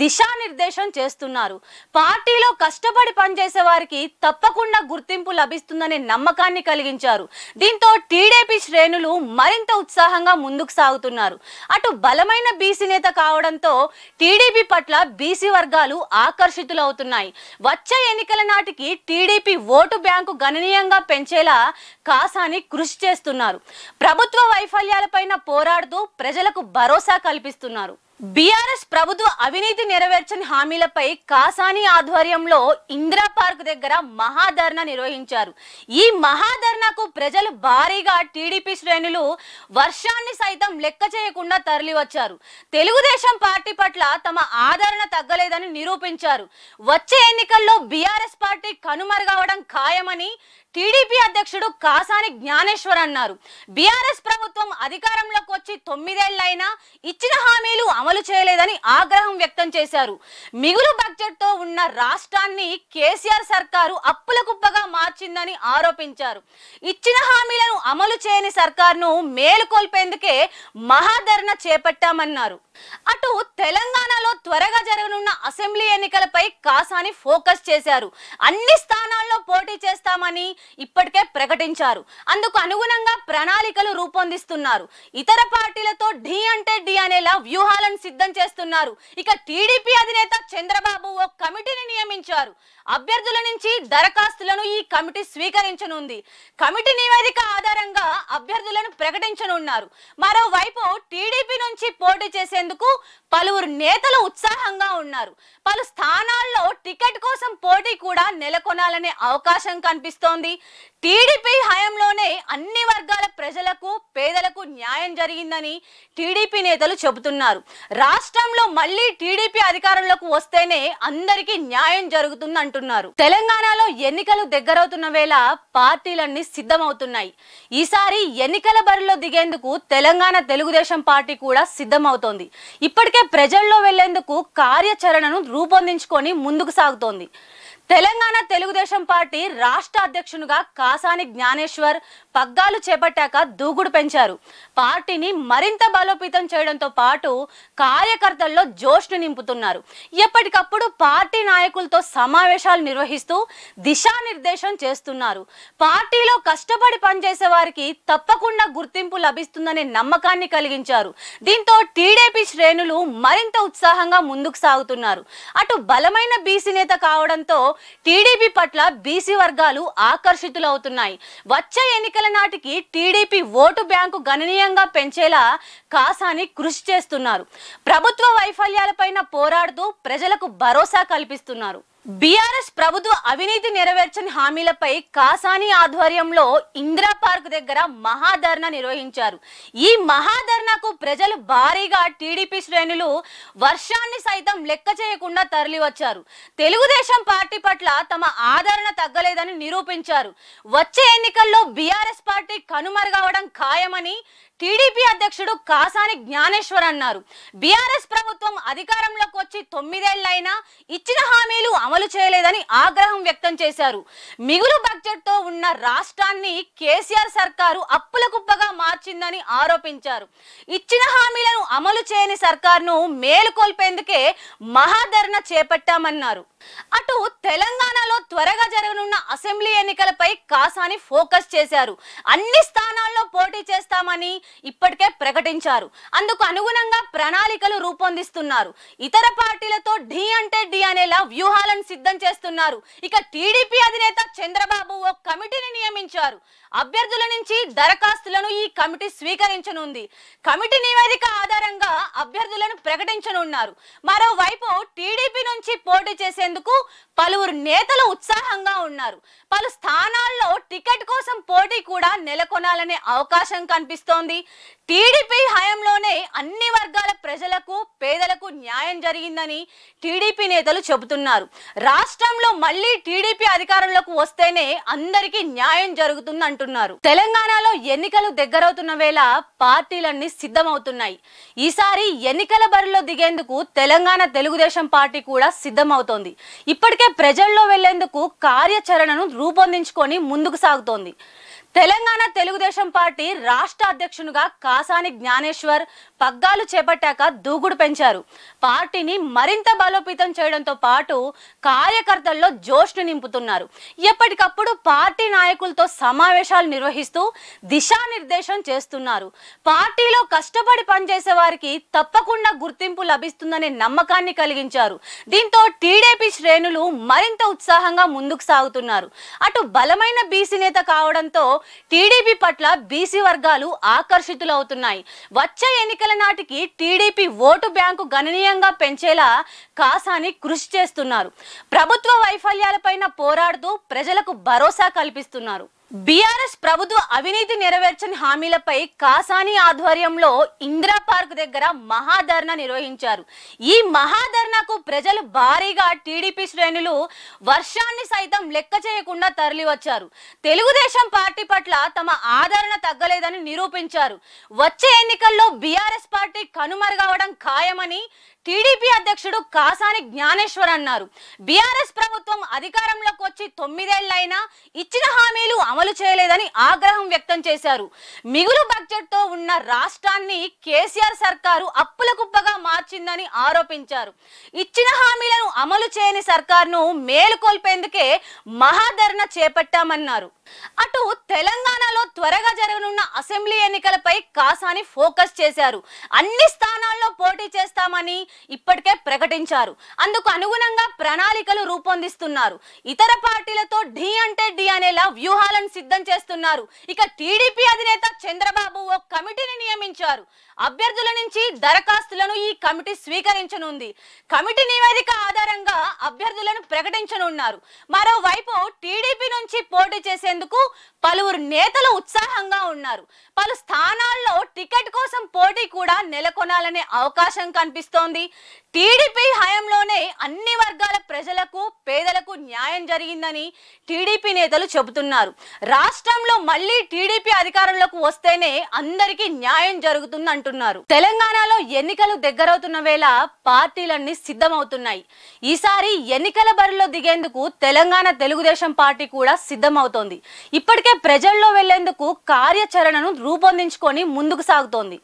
దిశానిర్దేశం చేస్తున్నారు పార్టీలో కష్టపడి పనిచేసే వారికి తప్పకుండా గుర్తింపు లభిస్తుందనే నమ్మకాన్ని కలిగించారు దీంతో టీడీపీ శ్రేణులు మరింత ఉత్సాహంగా ముందుకు సాగుతున్నారు అటు బలమైన బీసీ నేత కావడంతో టీడీపీ పట్ల బీసీ వర్గాలు ఆకర్షితులవుతున్నాయి వచ్చే ఎన్నికల నాటికి టీడీపీ ఓటు బ్యాంకు గణనీయంగా పెంచేలా కాసాని కృషి చేస్తున్నారు ప్రభుత్వ వైఫల్యాలపైన పోరాడుతూ ప్రజలకు భరోసా కల్పిస్తున్నారు బీఆర్ఎస్ ప్రభుత్వ అవినీతి నెరవేర్చని హామీలపై కాసాని ఆధ్వర్యంలో ఇందిరా పార్క్ దగ్గర మహాధర్నా నిర్వహించారు ఈ మహాధర్నాకు ప్రజలు భారీగా టీడీపీ శ్రేణులు వర్షాన్ని సైతం లెక్క చేయకుండా తరలివచ్చారు తెలుగుదేశం పార్టీ పట్ల తమ ఆదరణ తగ్గలేదని నిరూపించారు వచ్చే ఎన్నికల్లో బీఆర్ఎస్ పార్టీ కనుమరుగవడం ఖాయమని టీడీపీ అధ్యక్షుడు కాసాని జ్ఞానేశ్వర్ అన్నారు బీఆర్ఎస్ ప్రభుత్వం అధికారంలోకి వచ్చి తొమ్మిదేళ్లైనా ఇచ్చిన హామీలు అమలు చేయలేదని ఆగ్రహం వ్యక్తం చేశారు మిగులు బడ్జెట్తో ఉన్న రాష్ట్రాన్ని కేసీఆర్ సర్కారు అప్పుల కుప్పగా మార్చిందని ఆరోపించారు ఇచ్చిన హామీలను అమలు చేయని సర్కారును మేలుకొల్పేందుకే మహాధరణ చేపట్టామన్నారు అటు తెలంగాణలో త్వరగా జరగనున్న అసెంబ్లీ ఎన్నికలపై కాసాని ఫోకస్ చేశారు అన్ని స్థానాల్లో పోటీ చేస్తామని ఇప్పటికే ప్రకటించారు అందుకు అనుగుణంగా ప్రణాళికలు రూపొందిస్తున్నారు ఇతర పార్టీలతో ఢీ అంటే ఢీ అనేలా వ్యూహాలను సిద్ధం చేస్తున్నారు ఇక టీడీపీ అధినేత చంద్రబాబు ఓ కమిటీని నియమించారు అభ్యర్థుల నుంచి దరఖాస్తులను ఈ కమిటీ స్వీకరించనుంది కమిటీ నివేదిక ఆధారంగా అభ్యర్థులను ప్రకటించనున్నారు మరోవైపు టీడీపీ నుంచి పోటీ చేసేందుకు పలువురు నేతలు ఉత్సాహంగా ఉన్నారు పలు స్థానాల్లో టికెట్ కోసం పోటీ కూడా నెలకొనాలనే అవకాశం కనిపిస్తోంది టీడీపీ హయాంలోనే అన్ని వర్గాల ప్రజలకు పేదలకు న్యాయం జరిగిందని టీడీపీ నేతలు చెబుతున్నారు రాష్ట్రంలో మళ్ళీ టీడీపీ అధికారంలోకి వస్తేనే అందరికీ న్యాయం జరుగుతుందంటారు అంటున్నారు తెలంగాణలో ఎన్నికలు దగ్గరవుతున్న వేళ పార్టీలన్నీ సిద్ధమవుతున్నాయి ఈసారి ఎన్నికల బరిలో దిగేందుకు తెలంగాణ తెలుగుదేశం పార్టీ కూడా సిద్ధమవుతోంది ఇప్పటికే ప్రజల్లో వెళ్లేందుకు కార్యాచరణను రూపొందించుకొని ముందుకు సాగుతోంది తెలంగాణ తెలుగుదేశం పార్టీ రాష్ట్ర అధ్యక్షునిగా కాసాని జ్ఞానేశ్వర్ పగ్గాలు చేపట్టాక దూకుడు పెంచారు పార్టీని మరింత బలోపేతం చేయడంతో పాటు కార్యకర్తల్లో జోష్ని నింపుతున్నారు ఎప్పటికప్పుడు పార్టీ నాయకులతో సమావేశాలు నిర్వహిస్తూ దిశానిర్దేశం చేస్తున్నారు పార్టీలో కష్టపడి పనిచేసే వారికి తప్పకుండా గుర్తింపు లభిస్తుందనే నమ్మకాన్ని కలిగించారు దీంతో టీడీపీ శ్రేణులు మరింత ఉత్సాహంగా ముందుకు సాగుతున్నారు అటు బలమైన బీసీ నేత కావడంతో టీడీపీ పట్ల బీసీ వర్గాలు ఆకర్షితులవుతున్నాయి వచ్చే ఎన్నికల నాటికి టీడీపీ ఓటు బ్యాంకు గణనీయంగా పెంచేలా కాసాని కృషి చేస్తున్నారు ప్రభుత్వ వైఫల్యాలపైన పోరాడుతూ ప్రజలకు భరోసా కల్పిస్తున్నారు బీఆర్ఎస్ ప్రభుత్వ అవినీతి నెరవేర్చని హామీలపై కాసాని ఆధ్వర్యంలో ఇందిరా పార్క్ దగ్గర మహాధర్నా నిర్వహించారు ఈ మహాధర్నాకు ప్రజలు భారీగా టీడీపీ శ్రేణులు వర్షాన్ని సైతం లెక్క చేయకుండా తరలివచ్చారు తెలుగుదేశం పార్టీ పట్ల తమ ఆదరణ తగ్గలేదని నిరూపించారు వచ్చే ఎన్నికల్లో బీఆర్ఎస్ పార్టీ కనుమరుగవడం ఖాయమని టీడీపీ అధ్యక్షుడు కాసాని జ్ఞానేశ్వర్ అన్నారు బీఆర్ఎస్ ప్రభుత్వం అధికారంలోకి వచ్చి తొమ్మిదేళ్లైనా ఇచ్చిన హామీలు అమలు చేయలేదని ఆగ్రహం వ్యక్తం చేశారు మిగులు బడ్జెట్తో ఉన్న రాష్ట్రాన్ని కేసీఆర్ సర్కారు అప్పుల కుప్పగా మార్చిందని ఆరోపించారు ఇచ్చిన హామీలను అమలు చేయని సర్కార్ను మేలుకొల్పేందుకే మహాధరణ చేపట్టామన్నారు అటు తెలంగాణలో త్వరగా జరగనున్న అసెంబ్లీ ఎన్నికలపై కాసాని ఫోకస్ చేశారు అన్ని స్థానాల్లో పోటీ చేస్తామని ఇప్పటికే ప్రకటించారు అందుకు అనుగుణంగా ప్రణాళికలు రూపొందిస్తున్నారు ఇతర పార్టీలతో ఢీ అంటే ఢీ అనేలా వ్యూహాలను సిద్ధం చేస్తున్నారు ఇక టీడీపీ అధినేత చంద్రబాబు ఓ కమిటీని నియమించారు అభ్యర్థుల నుంచి దరఖాస్తులను ఈ కమిటీ స్వీకరించనుంది కమిటీ నివేదిక ఆధారంగా అభ్యర్థులను ప్రకటించనున్నారు మరోవైపు టీడీపీ నుంచి పోటీ చేసేందుకు పలువురు నేతలు ఉత్సాహంగా ఉన్నారు పలు స్థానాల్లో టికెట్ కోసం పోటీ కూడా నెలకొనాలనే అవకాశం కనిపిస్తోంది టీడీపీ హయాంలోనే అన్ని వర్గాల ప్రజలకు పేదలకు న్యాయం జరిగిందని టీడీపీ నేతలు చెబుతున్నారు రాష్ట్రంలో మళ్ళీ టీడీపీ అధికారంలోకి వస్తేనే అందరికీ న్యాయం జరుగుతుందంటున్నారు అంటున్నారు తెలంగాణలో ఎన్నికలు దగ్గరవుతున్న వేళ పార్టీలన్నీ సిద్ధమవుతున్నాయి ఈసారి ఎన్నికల బరిలో దిగేందుకు తెలంగాణ తెలుగుదేశం పార్టీ కూడా సిద్ధమవుతోంది ఇప్పటికే ప్రజల్లో వెళ్లేందుకు కార్యాచరణను రూపొందించుకొని ముందుకు సాగుతోంది తెలంగాణ తెలుగుదేశం పార్టీ రాష్ట్ర అధ్యక్షునిగా కాసాని జ్ఞానేశ్వర్ పగ్గాలు చేపట్టాక దూకుడు పెంచారు పార్టీని మరింత బలోపేతం చేయడంతో పాటు కార్యకర్తల్లో జోష్ను నింపుతున్నారు ఎప్పటికప్పుడు పార్టీ నాయకులతో సమావేశాలు నిర్వహిస్తూ దిశానిర్దేశం చేస్తున్నారు పార్టీలో కష్టపడి పనిచేసే వారికి తప్పకుండా గుర్తింపు లభిస్తుందనే నమ్మకాన్ని కలిగించారు దీంతో టీడీపీ శ్రేణులు మరింత ఉత్సాహంగా ముందుకు సాగుతున్నారు అటు బలమైన బీసీ నేత కావడంతో టీడీపీ పట్ల బీసీ వర్గాలు ఆకర్షితులవుతున్నాయి వచ్చే ఎన్నికల నాటికి టీడీపీ ఓటు బ్యాంకు గణనీయంగా పెంచేలా కాసాని కృషి చేస్తున్నారు ప్రభుత్వ వైఫల్యాలపైన పోరాడుతూ ప్రజలకు భరోసా కల్పిస్తున్నారు బీఆర్ఎస్ ప్రభుత్వ అవినీతి నెరవేర్చని హామీలపై కాసాని ఆధ్వర్యంలో ఇందిరా పార్క్ దగ్గర మహాధర్నా నిర్వహించారు ఈ మహాధర్నాకు ప్రజలు భారీగా టీడీపీ శ్రేణులు వర్షాన్ని సైతం లెక్క చేయకుండా తరలివచ్చారు తెలుగుదేశం పార్టీ పట్ల తమ ఆదరణ తగ్గలేదని నిరూపించారు వచ్చే ఎన్నికల్లో బీఆర్ఎస్ పార్టీ కనుమరుగవడం ఖాయమని టీడీపీ అధ్యక్షుడు కాసాని జ్ఞానేశ్వర్ అన్నారు బీఆర్ఎస్ ప్రభుత్వం అధికారంలోకి వచ్చి తొమ్మిదేళ్లైనా ఇచ్చిన హామీలు అమలు చేయలేదని ఆగ్రహం వ్యక్తం చేశారు మిగులు బడ్జెట్తో ఉన్న రాష్ట్రాన్ని కేసీఆర్ సర్కారు అప్పుల కుప్పగా మార్చిందని ఆరోపించారు ఇచ్చిన హామీలను అమలు చేయని సర్కార్ను మేలుకొల్పేందుకే మహాధరణ చేపట్టామన్నారు అటు తెలంగాణలో త్వరగా జరగనున్న అసెంబ్లీ ఎన్నికలపై కాసాని ఫోకస్ చేశారు అన్ని స్థానాల్లో పోటీ చేస్తామని ఇప్పటికే ప్రకటించారు అందుకు అనుగుణంగా ప్రణాళికలు రూపొందిస్తున్నారు ఇతర పార్టీలతో ఢీ అంటే ఢీ అనేలా వ్యూహాలను సిద్ధం చేస్తున్నారు ఇక టీడీపీ అధినేత చంద్రబాబు ఓ కమిటీని నియమించారు అభ్యర్థుల నుంచి దరఖాస్తులను ఈ కమిటీ స్వీకరించనుంది కమిటీ నివేదిక ఆధారంగా అభ్యర్థులను ప్రకటించనున్నారు మరోవైపు టీడీపీ నుంచి పోటీ చేసేందుకు పలువురు నేతలు ఉత్సాహంగా ఉన్నారు పలు స్థానాల్లో టికెట్ కోసం పోటీ కూడా నెలకొనాలనే అవకాశం కనిపిస్తోంది టీడీపీ హయాంలోనే అన్ని వర్గాల ప్రజలకు పేదలకు న్యాయం జరిగిందని టీడీపీ నేతలు చెబుతున్నారు రాష్ట్రంలో మళ్ళీ టీడీపీ అధికారంలోకి వస్తేనే అందరికీ న్యాయం జరుగుతుందంటారు అంటున్నారు తెలంగాణలో ఎన్నికలు దగ్గరవుతున్న వేళ పార్టీలన్నీ సిద్ధమవుతున్నాయి ఈసారి ఎన్నికల బరిలో దిగేందుకు తెలంగాణ తెలుగుదేశం పార్టీ కూడా సిద్ధమవుతోంది ఇప్పటికే ప్రజల్లో వెళ్లేందుకు కార్యాచరణను రూపొందించుకొని ముందుకు సాగుతోంది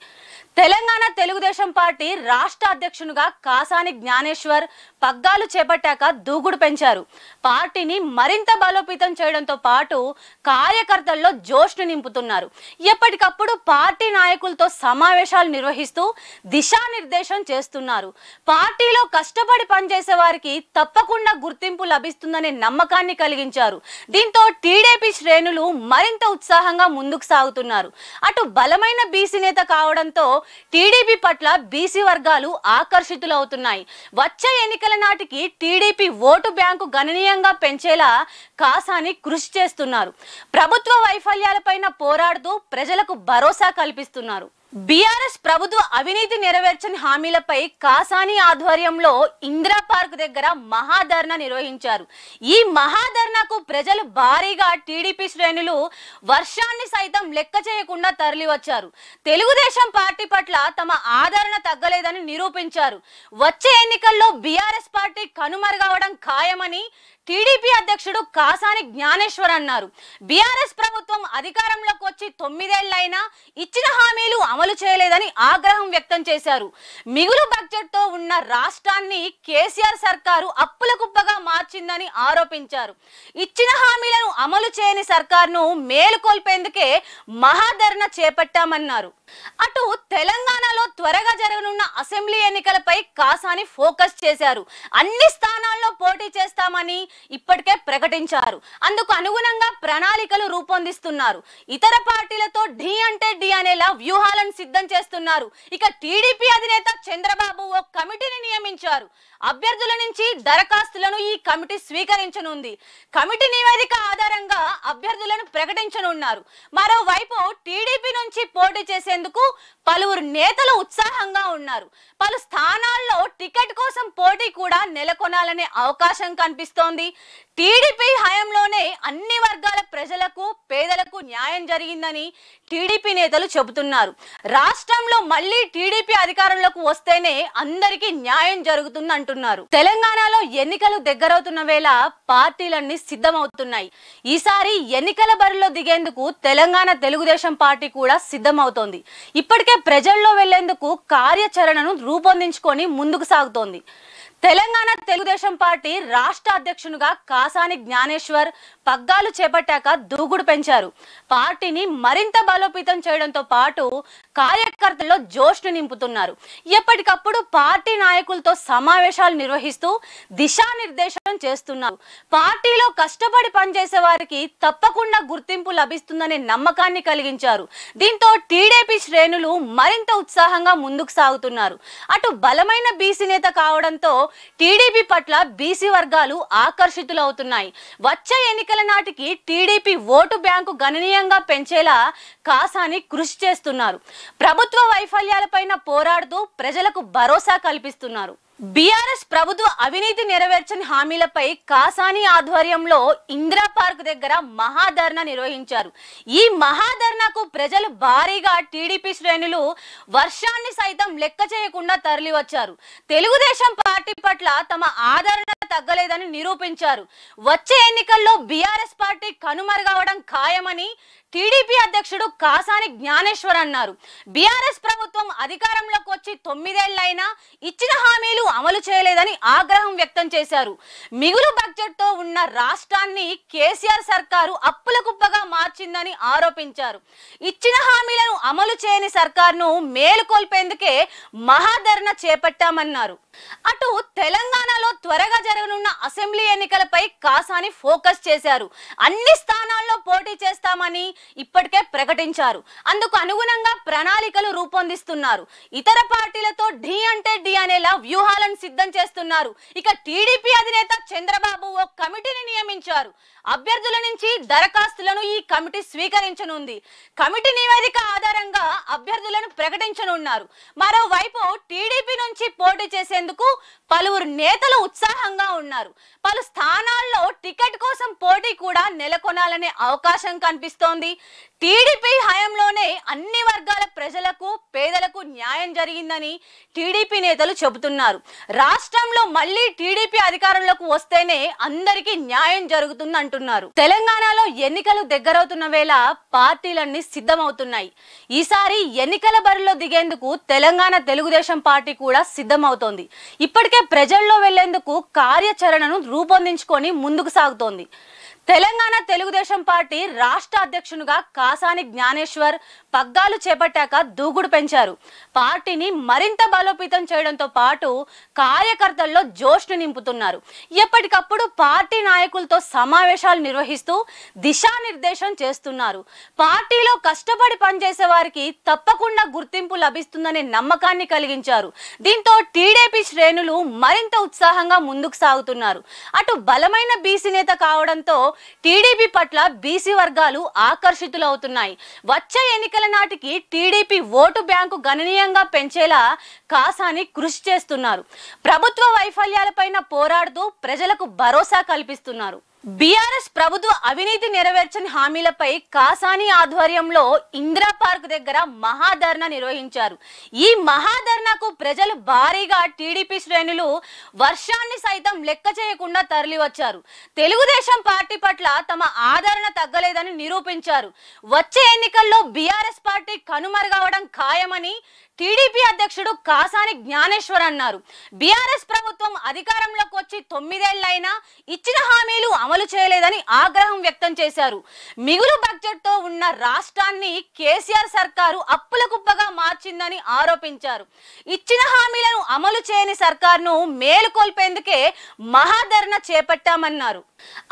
తెలంగాణ తెలుగుదేశం పార్టీ రాష్ట్ర అధ్యక్షునిగా కాసాని జ్ఞానేశ్వర్ పగ్గాలు చేపట్టాక దూకుడు పెంచారు పార్టీని మరింత బలోపేతం చేయడంతో పాటు కార్యకర్తల్లో జోష్ను నింపుతున్నారు ఎప్పటికప్పుడు పార్టీ నాయకులతో సమావేశాలు నిర్వహిస్తూ దిశానిర్దేశం చేస్తున్నారు పార్టీలో కష్టపడి పనిచేసే వారికి తప్పకుండా గుర్తింపు లభిస్తుందనే నమ్మకాన్ని కలిగించారు దీంతో టీడీపీ శ్రేణులు మరింత ఉత్సాహంగా ముందుకు సాగుతున్నారు అటు బలమైన బీసీ నేత కావడంతో టీడీపీ పట్ల బీసీ వర్గాలు ఆకర్షితులవుతున్నాయి వచ్చే ఎన్నికల నాటికి టీడీపీ ఓటు బ్యాంకు గణనీయంగా పెంచేలా కాసాని కృషి చేస్తున్నారు ప్రభుత్వ వైఫల్యాలపైన పోరాడుతూ ప్రజలకు భరోసా కల్పిస్తున్నారు బీఆర్ఎస్ ప్రభుత్వ అవినీతి నెరవేర్చని హామీలపై కాసాని ఆధ్వర్యంలో ఇందిరా పార్క్ దగ్గర మహాధర్ణ నిర్వహించారు ఈ మహాధర్ణకు ప్రజలు భారీగా టీడీపీ శ్రేణులు వర్షాన్ని సైతం లెక్క చేయకుండా తరలివచ్చారు తెలుగుదేశం పార్టీ పట్ల తమ ఆదరణ తగ్గలేదని నిరూపించారు వచ్చే ఎన్నికల్లో బీఆర్ఎస్ పార్టీ కనుమరుగవడం ఖాయమని టీడీపీ అధ్యక్షుడు కాసాని జ్ఞానేశ్వర్ అన్నారు బీఆర్ఎస్ ప్రభుత్వం అధికారంలోకి వచ్చి తొమ్మిదేళ్లైనా ఇచ్చిన హామీలు అమలు చేయలేదని ఆగ్రహం వ్యక్తం చేశారు మిగులు బడ్జెట్తో ఉన్న రాష్ట్రాన్ని కేసీఆర్ సర్కారు అప్పుల కుప్పగా మార్చిందని ఆరోపించారు ఇచ్చిన హామీలను అమలు చేయని సర్కార్ను మేలుకొల్పేందుకే మహాధరణ చేపట్టామన్నారు అటు తెలంగాణలో త్వరగా జరగనున్న అసెంబ్లీ ఎన్నికలపై కాసాని ఫోకస్ చేశారు అన్ని స్థానాల్లో పోటీ చేస్తామని ఇప్పటికే ప్రకటించారు అందుకు అనుగుణంగా ప్రణాళికలు రూపొందిస్తున్నారు ఇతర పార్టీలతో ఢీ అంటే ఢీ అనేలా వ్యూహాలను సిద్ధం చేస్తున్నారు ఇక టీడీపీ అధినేత చంద్రబాబు ఓ కమిటీని నియమించారు అభ్యర్థుల నుంచి దరఖాస్తులను ఈ కమిటీ స్వీకరించనుంది కమిటీ నివేదిక ఆధారంగా అభ్యర్థులను ప్రకటించనున్నారు మరోవైపు టీడీపీ నుంచి పోటీ చేసేందుకు పలువురు నేతలు ఉత్సాహంగా ఉన్నారు పలు స్థానాల్లో టికెట్ కోసం పోటీ కూడా నెలకొనాలనే అవకాశం కనిపిస్తోంది టీడీపీ హయంలోనే అన్ని వర్గాల ప్రజలకు పేదలకు న్యాయం జరిగిందని టీడీపీ నేతలు చెబుతున్నారు రాష్ట్రంలో మళ్ళీ టీడీపీ అధికారంలోకి వస్తేనే అందరికీ న్యాయం జరుగుతుంది అంటున్నారు తెలంగాణలో ఎన్నికలు దగ్గరవుతున్న వేళ పార్టీలన్నీ సిద్ధమవుతున్నాయి ఈసారి ఎన్నికల బరిలో దిగేందుకు తెలంగాణ తెలుగుదేశం పార్టీ కూడా సిద్ధమవుతోంది ఇప్పటికే ప్రజల్లో వెళ్లేందుకు కార్యాచరణను రూపొందించుకొని ముందుకు సాగుతోంది తెలంగాణ తెలుగుదేశం పార్టీ రాష్ట్ర అధ్యక్షునిగా కాసాని జ్ఞానేశ్వర్ పగ్గాలు చేపట్టాక దూకుడు పెంచారు పార్టీని మరింత బలోపేతం చేయడంతో పాటు కార్యకర్తల్లో జోష్ను నింపుతున్నారు ఎప్పటికప్పుడు పార్టీ నాయకులతో సమావేశాలు నిర్వహిస్తూ దిశానిర్దేశం చేస్తున్నారు పార్టీలో కష్టపడి పనిచేసే వారికి తప్పకుండా గుర్తింపు లభిస్తుందనే నమ్మకాన్ని కలిగించారు దీంతో టీడీపీ శ్రేణులు మరింత ఉత్సాహంగా ముందుకు సాగుతున్నారు అటు బలమైన బీసీ నేత కావడంతో టీడీపీ పట్ల బీసీ వర్గాలు ఆకర్షితులవుతున్నాయి వచ్చే ఎన్నికల నాటికి టీడీపీ ఓటు బ్యాంకు గణనీయంగా పెంచేలా కాసాని కృషి చేస్తున్నారు ప్రభుత్వ వైఫల్యాలపైన పోరాడుతూ ప్రజలకు భరోసా కల్పిస్తున్నారు బీఆర్ఎస్ ప్రభుత్వ అవినీతి నెరవేర్చని హామీలపై కాసాని ఆధ్వర్యంలో ఇందిరా పార్క్ దగ్గర మహాధర్నా నిర్వహించారు ఈ మహాధర్నాకు ప్రజలు భారీగా టీడీపీ శ్రేణులు వర్షాన్ని సైతం లెక్క చేయకుండా తరలివచ్చారు తెలుగుదేశం పార్టీ పట్ల తమ ఆదరణ తగ్గలేదని నిరూపించారు వచ్చే ఎన్నికల్లో బీఆర్ఎస్ పార్టీ కనుమరుగవడం ఖాయమని టీడీపీ అధ్యక్షుడు కాసాని జ్ఞానేశ్వర్ అన్నారు బీఆర్ఎస్ ప్రభుత్వం అధికారంలోకి వచ్చి తొమ్మిదేళ్లైనా ఇచ్చిన హామీలు అమలు చేయలేదని ఆగ్రహం వ్యక్తం చేశారు మిగులు బడ్జెట్తో ఉన్న రాష్ట్రాన్ని కేసీఆర్ సర్కారు అప్పుల కుప్పగా మార్చిందని ఆరోపించారు ఇచ్చిన హామీలను అమలు చేయని సర్కార్ను మేలుకొల్పేందుకే మహాధరణ చేపట్టామన్నారు అటు తెలంగాణలో త్వరగా జరగనున్న అసెంబ్లీ ఎన్నికలపై కాసాని ఫోకస్ చేశారు అన్ని స్థానాల్లో పోటీ చేస్తామని ఇప్పటికే ప్రకటించారు అందుకు అనుగుణంగా ప్రణాళికలు రూపొందిస్తున్నారు ఇతర పార్టీలతో ఢీ అంటే ఢీ అనేలా వ్యూహాలను సిద్ధం చేస్తున్నారు ఇక టీడీపీ అధినేత చంద్రబాబు ఓ కమిటీని నియమించారు అభ్యర్థుల నుంచి దరఖాస్తులను ఈ కమిటీ స్వీకరించనుంది కమిటీ నివేదిక ఆధారంగా అభ్యర్థులను ప్రకటించనున్నారు మరోవైపు టీడీపీ నుంచి పోటీ చేసేందుకు పలువురు నేతలు ఉత్సాహంగా ఉన్నారు పలు స్థానాల్లో టికెట్ కోసం పోటీ కూడా నెలకొనాలనే అవకాశం కనిపిస్తోంది టీడీపీ హయాంలోనే అన్ని వర్గాల ప్రజలకు పేదలకు న్యాయం జరిగిందని టీడీపీ నేతలు చెబుతున్నారు రాష్ట్రంలో మళ్ళీ టీడీపీ అధికారంలోకి వస్తేనే అందరికీ న్యాయం జరుగుతుంది అంటున్నారు తెలంగాణలో ఎన్నికలు దగ్గరవుతున్న వేళ పార్టీలన్నీ సిద్ధమవుతున్నాయి ఈసారి ఎన్నికల బరిలో దిగేందుకు తెలంగాణ తెలుగుదేశం పార్టీ కూడా సిద్ధమవుతోంది ఇప్పటికే ప్రజల్లో వెళ్లేందుకు కార్యాచరణను రూపొందించుకొని ముందుకు సాగుతోంది తెలంగాణ తెలుగుదేశం పార్టీ రాష్ట్ర అధ్యక్షునిగా కాసాని జ్ఞానేశ్వర్ పగ్గాలు చేపట్టాక దూకుడు పెంచారు పార్టీని మరింత బలోపేతం చేయడంతో పాటు కార్యకర్తల్లో జోష్ను నింపుతున్నారు ఎప్పటికప్పుడు పార్టీ నాయకులతో సమావేశాలు నిర్వహిస్తూ దిశానిర్దేశం చేస్తున్నారు పార్టీలో కష్టపడి పనిచేసే వారికి తప్పకుండా గుర్తింపు లభిస్తుందనే నమ్మకాన్ని కలిగించారు దీంతో టీడీపీ శ్రేణులు మరింత ఉత్సాహంగా ముందుకు సాగుతున్నారు అటు బలమైన బీసీ నేత కావడంతో టీడీపీ పట్ల బీసీ వర్గాలు ఆకర్షితులవుతున్నాయి వచ్చే ఎన్నిక ఎన్నికల నాటికి టీడీపీ ఓటు బ్యాంకు గణనీయంగా పెంచేలా కాసాని కృషి చేస్తున్నారు ప్రభుత్వ వైఫల్యాలపైన పోరాడుతూ ప్రజలకు భరోసా కల్పిస్తున్నారు బీఆర్ఎస్ ప్రభుత్వ అవినీతి నెరవేర్చని హామీలపై కాసాని ఆధ్వర్యంలో ఇందిరా పార్క్ దగ్గర మహాధర్ణ నిర్వహించారు ఈ మహాధర్ణకు ప్రజలు భారీగా టీడీపీ శ్రేణులు వర్షాన్ని సైతం లెక్క చేయకుండా తరలివచ్చారు తెలుగుదేశం పార్టీ పట్ల తమ ఆదరణ తగ్గలేదని నిరూపించారు వచ్చే ఎన్నికల్లో బీఆర్ఎస్ పార్టీ కనుమరుగవడం ఖాయమని టీడీపీ అధ్యక్షుడు కాసాని జ్ఞానేశ్వర్ అన్నారు బీఆర్ఎస్ ప్రభుత్వం అధికారంలోకి వచ్చి తొమ్మిదేళ్లైనా ఇచ్చిన హామీలు అమలు చేయలేదని ఆగ్రహం వ్యక్తం చేశారు మిగులు బడ్జెట్తో ఉన్న రాష్ట్రాన్ని కేసీఆర్ సర్కారు అప్పుల కుప్పగా మార్చిందని ఆరోపించారు ఇచ్చిన హామీలను అమలు చేయని సర్కారును మేలుకొల్పేందుకే మహాధరణ చేపట్టామన్నారు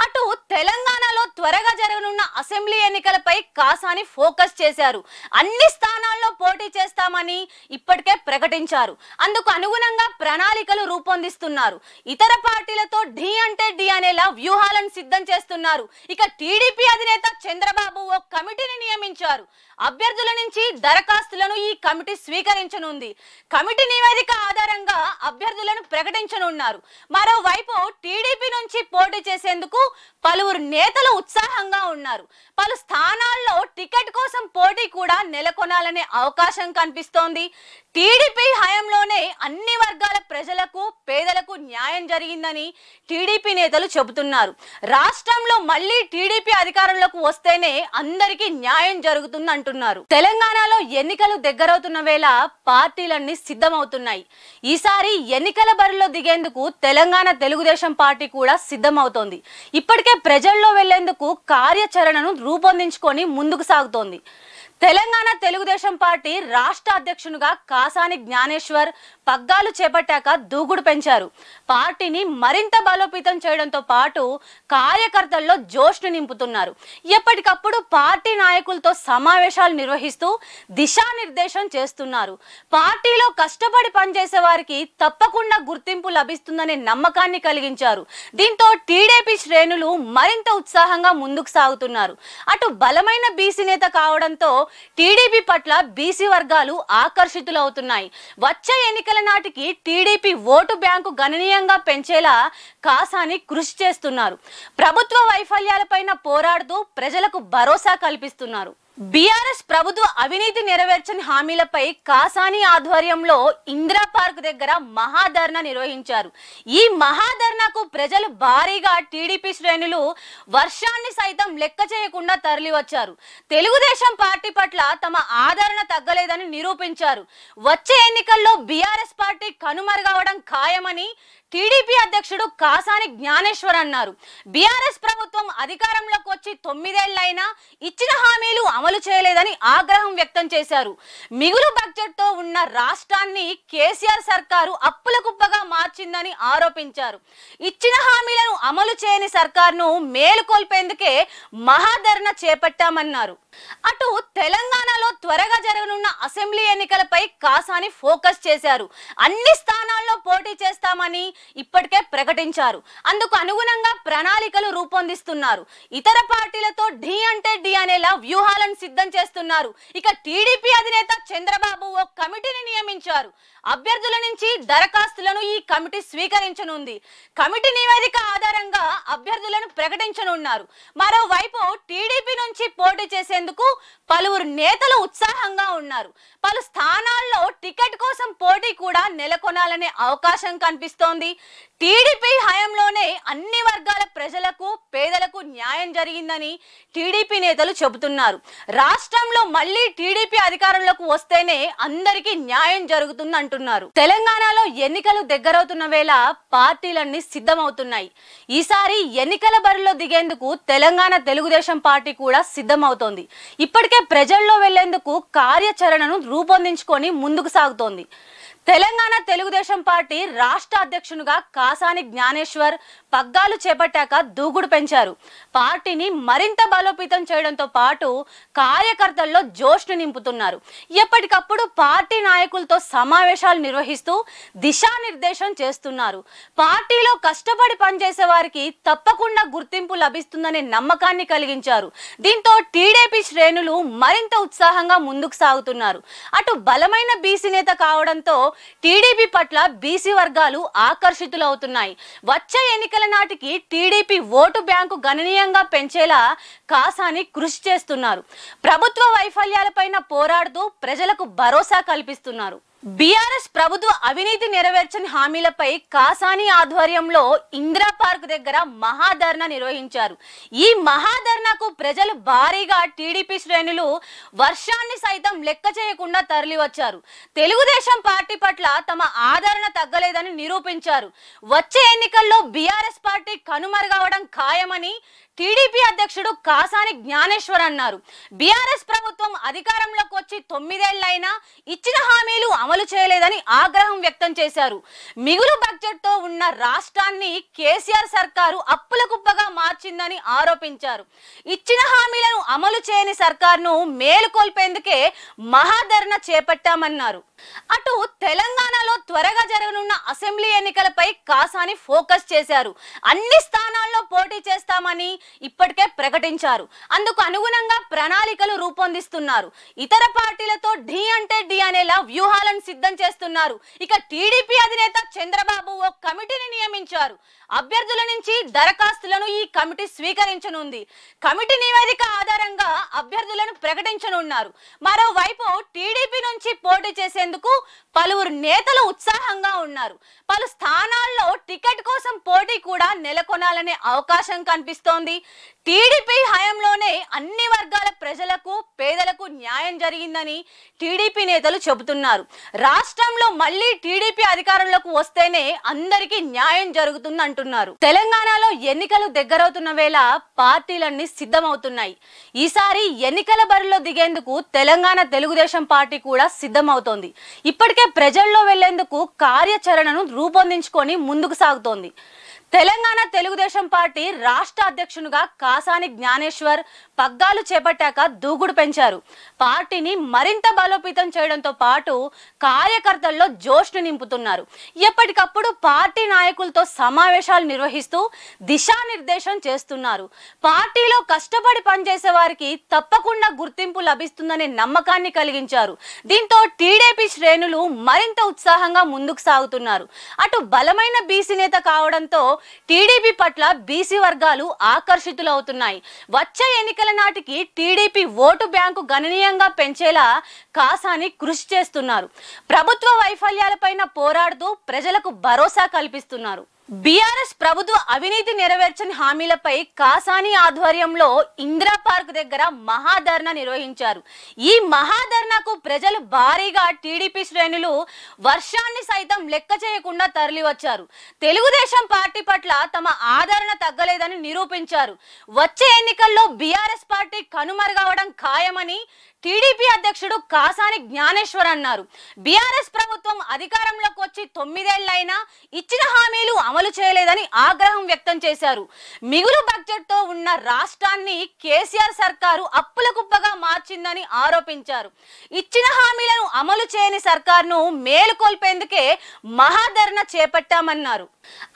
అటు తెలంగాణలో త్వరగా జరగనున్న అసెంబ్లీ ఎన్నికలపై కాసాని ఫోకస్ చేశారు అన్ని స్థానాల్లో పోటీ చేస్తామని ఇప్పటికే ప్రకటించారు అందుకు అనుగుణంగా ప్రణాళికలు రూపొందిస్తున్నారు ఇతర పార్టీలతో ఢీ అంటే ఢీ అనేలా వ్యూహాలను సిద్ధం చేస్తున్నారు ఇక టీడీపీ అధినేత చంద్రబాబు ఓ కమిటీని నియమించారు అభ్యర్థుల నుంచి దరఖాస్తులను ఈ కమిటీ స్వీకరించనుంది కమిటీ నివేదిక ఆధారంగా అభ్యర్థులను ప్రకటించనున్నారు మరోవైపు టీడీపీ నుంచి పోటీ చేసేందుకు పలువురు నేతలు ఉత్సాహంగా ఉన్నారు పలు స్థానాల్లో టికెట్ కోసం పోటీ కూడా నెలకొనాలనే అవకాశం కనిపిస్తోంది టీడీపీ హయంలోనే అన్ని వర్గాల ప్రజలకు పేదలకు న్యాయం జరిగిందని టీడీపీ నేతలు చెబుతున్నారు రాష్ట్రంలో మళ్ళీ టీడీపీ అధికారంలోకి వస్తేనే అందరికీ న్యాయం జరుగుతుంది అంటున్నారు తెలంగాణలో ఎన్నికలు దగ్గరవుతున్న వేళ పార్టీలన్నీ సిద్ధమవుతున్నాయి ఈసారి ఎన్నికల బరిలో దిగేందుకు తెలంగాణ తెలుగుదేశం పార్టీ కూడా సిద్ధమవుతోంది ఇప్పటికే ప్రజల్లో వెళ్లేందుకు కార్యాచరణను రూపొందించుకొని ముందుకు సాగుతోంది తెలంగాణ తెలుగుదేశం పార్టీ రాష్ట్ర అధ్యక్షునిగా కాసాని జ్ఞానేశ్వర్ పగ్గాలు చేపట్టాక దూగుడు పెంచారు పార్టీని మరింత బలోపేతం చేయడంతో పాటు కార్యకర్తల్లో జోష్ను నింపుతున్నారు ఎప్పటికప్పుడు పార్టీ నాయకులతో సమావేశాలు నిర్వహిస్తూ దిశానిర్దేశం చేస్తున్నారు పార్టీలో కష్టపడి పనిచేసే వారికి తప్పకుండా గుర్తింపు లభిస్తుందనే నమ్మకాన్ని కలిగించారు దీంతో టీడీపీ శ్రేణులు మరింత ఉత్సాహంగా ముందుకు సాగుతున్నారు అటు బలమైన బీసీ నేత కావడంతో టీడీపీ పట్ల బీసీ వర్గాలు ఆకర్షితులవుతున్నాయి వచ్చే ఎన్నికల ఎన్నికల నాటికి టీడీపీ ఓటు బ్యాంకు గణనీయంగా పెంచేలా కాసాని కృషి చేస్తున్నారు ప్రభుత్వ వైఫల్యాలపైన పోరాడుతూ ప్రజలకు భరోసా కల్పిస్తున్నారు బీఆర్ఎస్ ప్రభుత్వ అవినీతి నెరవేర్చని హామీలపై కాసాని ఆధ్వర్యంలో ఇందిరా పార్క్ దగ్గర మహాధర్నా నిర్వహించారు ఈ మహాధర్నాకు ప్రజలు భారీగా టీడీపీ శ్రేణులు వర్షాన్ని సైతం లెక్క చేయకుండా తరలివచ్చారు తెలుగుదేశం పార్టీ పట్ల తమ ఆదరణ తగ్గలేదని నిరూపించారు వచ్చే ఎన్నికల్లో బీఆర్ఎస్ పార్టీ కనుమరుగవడం ఖాయమని టీడీపీ అధ్యక్షుడు కాసాని జ్ఞానేశ్వర్ అన్నారు బీఆర్ఎస్ ప్రభుత్వం అధికారంలోకి వచ్చి తొమ్మిదేళ్లైనా ఇచ్చిన హామీలు అమలు చేయలేదని ఆగ్రహం వ్యక్తం చేశారు మిగులు బడ్జెట్తో ఉన్న రాష్ట్రాన్ని కేసీఆర్ సర్కారు అప్పుల కుప్పగా మార్చిందని ఆరోపించారు ఇచ్చిన హామీలను అమలు చేయని సర్కార్ను మేలుకొల్పేందుకే మహాధరణ చేపట్టామన్నారు అటు తెలంగాణలో త్వరగా జరగనున్న అసెంబ్లీ ఎన్నికలపై కాసాని ఫోకస్ చేశారు అన్ని స్థానాల్లో పోటీ చేస్తామని ఇప్పటికే ప్రకటించారు అందుకు అనుగుణంగా ప్రణాళికలు రూపొందిస్తున్నారు ఇతర పార్టీలతో ఢీ అంటే ఢీ అనేలా వ్యూహాలను సిద్ధం చేస్తున్నారు ఇక టీడీపీ అధినేత చంద్రబాబు ఓ కమిటీని నియమించారు అభ్యర్థుల నుంచి దరఖాస్తులను ఈ కమిటీ స్వీకరించనుంది కమిటీ నివేదిక ఆధారంగా అభ్యర్థులను ప్రకటించనున్నారు మరోవైపు టీడీపీ నుంచి పోటీ చేసేందుకు పలువురు నేతలు ఉత్సాహంగా ఉన్నారు పలు స్థానాల్లో టికెట్ కోసం పోటీ కూడా నెలకొనాలనే అవకాశం కనిపిస్తోంది జరిగింది టీడీపీ హయాంలోనే అన్ని వర్గాల ప్రజలకు పేదలకు న్యాయం జరిగిందని టీడీపీ నేతలు చెబుతున్నారు రాష్ట్రంలో మళ్ళీ టీడీపీ అధికారంలోకి వస్తేనే అందరికీ న్యాయం జరుగుతుంది అంటున్నారు తెలంగాణలో ఎన్నికలు దగ్గరవుతున్న వేళ పార్టీలన్నీ సిద్ధమవుతున్నాయి ఈసారి ఎన్నికల బరిలో దిగేందుకు తెలంగాణ తెలుగుదేశం పార్టీ కూడా సిద్ధమవుతోంది ఇప్పటికే ప్రజల్లో వెళ్లేందుకు కార్యాచరణను రూపొందించుకొని ముందుకు సాగుతోంది తెలంగాణ తెలుగుదేశం పార్టీ రాష్ట్ర అధ్యక్షునిగా కాసాని జ్ఞానేశ్వర్ పగ్గాలు చేపట్టాక దూకుడు పెంచారు పార్టీని మరింత బలోపేతం చేయడంతో పాటు కార్యకర్తల్లో జోష్ను నింపుతున్నారు ఎప్పటికప్పుడు పార్టీ నాయకులతో సమావేశాలు నిర్వహిస్తూ దిశానిర్దేశం చేస్తున్నారు పార్టీలో కష్టపడి పనిచేసే వారికి తప్పకుండా గుర్తింపు లభిస్తుందనే నమ్మకాన్ని కలిగించారు దీంతో టీడీపీ శ్రేణులు మరింత ఉత్సాహంగా ముందుకు సాగుతున్నారు అటు బలమైన బీసీ నేత కావడంతో టీడీపీ పట్ల బీసీ వర్గాలు ఆకర్షితులవుతున్నాయి వచ్చే ఎన్నికల నాటికి టీడీపీ ఓటు బ్యాంకు గణనీయంగా పెంచేలా కాసాని కృషి చేస్తున్నారు ప్రభుత్వ వైఫల్యాలపైన పోరాడుతూ ప్రజలకు భరోసా కల్పిస్తున్నారు బీఆర్ఎస్ ప్రభుత్వ అవినీతి నెరవేర్చని హామీలపై కాసాని ఆధ్వర్యంలో ఇందిరా పార్క్ దగ్గర మహాధర్నా నిర్వహించారు ఈ మహాధర్నాకు ప్రజలు భారీగా టీడీపీ శ్రేణులు వర్షాన్ని సైతం లెక్క చేయకుండా తరలివచ్చారు తెలుగుదేశం పార్టీ పట్ల తమ ఆదరణ తగ్గలేదని నిరూపించారు వచ్చే ఎన్నికల్లో బీఆర్ఎస్ పార్టీ కనుమరుగవడం ఖాయమని టీడీపీ అధ్యక్షుడు కాసాని జ్ఞానేశ్వర్ అన్నారు బీఆర్ఎస్ ప్రభుత్వం అధికారంలోకి వచ్చి తొమ్మిదేళ్లైనా ఇచ్చిన హామీలు అమలు చేయలేదని ఆగ్రహం వ్యక్తం చేశారు మిగులు బడ్జెట్తో ఉన్న రాష్ట్రాన్ని కేసీఆర్ సర్కారు అప్పుల కుప్పగా మార్చిందని ఆరోపించారు ఇచ్చిన హామీలను అమలు చేయని సర్కారును మేలుకొల్పేందుకే మహాధరణ చేపట్టామన్నారు అటు తెలంగాణలో త్వరగా జరగనున్న అసెంబ్లీ ఎన్నికలపై కాసాని ఫోకస్ చేశారు అన్ని స్థానాల్లో పోటీ చేస్తామని ఇప్పటికే ప్రకటించారు అందుకు అనుగుణంగా ప్రణాళికలు రూపొందిస్తున్నారు ఇతర పార్టీలతో ఢీ అంటే ఢీ అనేలా వ్యూహాలను సిద్ధం చేస్తున్నారు ఇక టీడీపీ అధినేత చంద్రబాబు ఓ కమిటీని నియమించారు అభ్యర్థుల నుంచి దరఖాస్తులను ఈ కమిటీ స్వీకరించనుంది కమిటీ నివేదిక ఆధారంగా అభ్యర్థులను ప్రకటించనున్నారు మరోవైపు టీడీపీ నుంచి పోటీ చేసేందుకు పలువురు నేతలు ఉత్సాహంగా ఉన్నారు పలు స్థానాల్లో టికెట్ కోసం పోటీ కూడా నెలకొనాలనే అవకాశం కనిపిస్తోంది టీడీపీ హయంలోనే అన్ని వర్గాల ప్రజలకు పేదలకు న్యాయం జరిగిందని టీడీపీ నేతలు చెబుతున్నారు రాష్ట్రంలో మళ్ళీ టీడీపీ అధికారంలోకి వస్తేనే అందరికీ న్యాయం జరుగుతుంది అంటున్నారు తెలంగాణలో ఎన్నికలు దగ్గరవుతున్న వేళ పార్టీలన్నీ సిద్ధమవుతున్నాయి ఈసారి ఎన్నికల బరిలో దిగేందుకు తెలంగాణ తెలుగుదేశం పార్టీ కూడా సిద్ధమవుతోంది ఇప్పటికే ప్రజల్లో వెళ్లేందుకు కార్యాచరణను రూపొందించుకొని ముందుకు సాగుతోంది తెలంగాణ తెలుగుదేశం పార్టీ రాష్ట్ర అధ్యక్షునిగా కాసాని జ్ఞానేశ్వర్ పగ్గాలు చేపట్టాక దూకుడు పెంచారు పార్టీని మరింత బలోపేతం చేయడంతో పాటు కార్యకర్తల్లో జోష్ను నింపుతున్నారు ఎప్పటికప్పుడు పార్టీ నాయకులతో సమావేశాలు నిర్వహిస్తూ దిశానిర్దేశం చేస్తున్నారు పార్టీలో కష్టపడి పనిచేసే వారికి తప్పకుండా గుర్తింపు లభిస్తుందనే నమ్మకాన్ని కలిగించారు దీంతో టీడీపీ శ్రేణులు మరింత ఉత్సాహంగా ముందుకు సాగుతున్నారు అటు బలమైన బీసీ నేత కావడంతో టీడీపీ పట్ల బీసీ వర్గాలు ఆకర్షితులవుతున్నాయి వచ్చే ఎన్నికల ఎన్నికల నాటికి టీడీపీ ఓటు బ్యాంకు గణనీయంగా పెంచేలా కాసాని కృషి చేస్తున్నారు ప్రభుత్వ వైఫల్యాలపైన పోరాడుతూ ప్రజలకు భరోసా కల్పిస్తున్నారు బీఆర్ఎస్ ప్రభుత్వ అవినీతి నెరవేర్చని హామీలపై కాసాని ఆధ్వర్యంలో ఇందిరా పార్క్ దగ్గర మహాధర్నా నిర్వహించారు ఈ మహాధర్నాకు ప్రజలు భారీగా టీడీపీ శ్రేణులు వర్షాన్ని సైతం లెక్క చేయకుండా తరలివచ్చారు తెలుగుదేశం పార్టీ పట్ల తమ ఆదరణ తగ్గలేదని నిరూపించారు వచ్చే ఎన్నికల్లో బీఆర్ఎస్ పార్టీ కనుమరుగవడం ఖాయమని టీడీపీ అధ్యక్షుడు కాసాని జ్ఞానేశ్వర్ అన్నారు బీఆర్ఎస్ ప్రభుత్వం అధికారంలోకి వచ్చి తొమ్మిదేళ్లైనా ఇచ్చిన హామీలు అమలు చేయలేదని ఆగ్రహం వ్యక్తం చేశారు మిగులు బడ్జెట్తో ఉన్న రాష్ట్రాన్ని కేసీఆర్ సర్కారు అప్పుల కుప్పగా మార్చిందని ఆరోపించారు ఇచ్చిన హామీలను అమలు చేయని సర్కార్ను మేలుకొల్పేందుకే మహాధరణ చేపట్టామన్నారు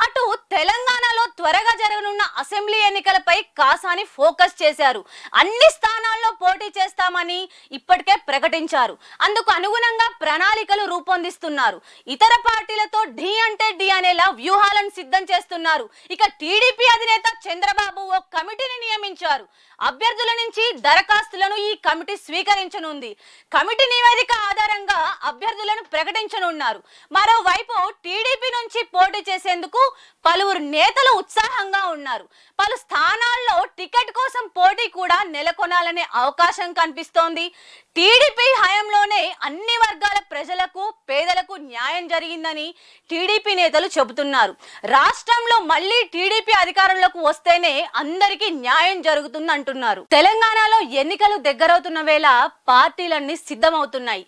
అటు తెలంగాణలో త్వరగా జరగనున్న అసెంబ్లీ ఎన్నికలపై కాసాని ఫోకస్ చేశారు అన్ని స్థానాల్లో పోటీ చేస్తామని ఇప్పటికే ప్రకటించారు అందుకు అనుగుణంగా ప్రణాళికలు రూపొందిస్తున్నారు ఇతర పార్టీలతో ఢీ అంటే ఢీ అనేలా వ్యూహాలను సిద్ధం చేస్తున్నారు ఇక టీడీపీ అధినేత చంద్రబాబు ఓ కమిటీని నియమించారు అభ్యర్థుల నుంచి దరఖాస్తులను ఈ కమిటీ స్వీకరించనుంది కమిటీ నివేదిక ఆధారంగా అభ్యర్థులను ప్రకటించనున్నారు మరోవైపు టీడీపీ నుంచి పోటీ చేసేందుకు పలువురు నేతలు ఉత్సాహంగా ఉన్నారు పలు స్థానాల్లో టికెట్ కోసం పోటీ కూడా నెలకొనాలనే అవకాశం కనిపిస్తోంది చూడండి టీడీపీ హయంలోనే అన్ని వర్గాల ప్రజలకు పేదలకు న్యాయం జరిగిందని టీడీపీ నేతలు చెబుతున్నారు రాష్ట్రంలో మళ్ళీ టీడీపీ అధికారంలోకి వస్తేనే అందరికీ న్యాయం జరుగుతుంది అంటున్నారు తెలంగాణలో ఎన్నికలు దగ్గరవుతున్న వేళ పార్టీలన్నీ సిద్ధమవుతున్నాయి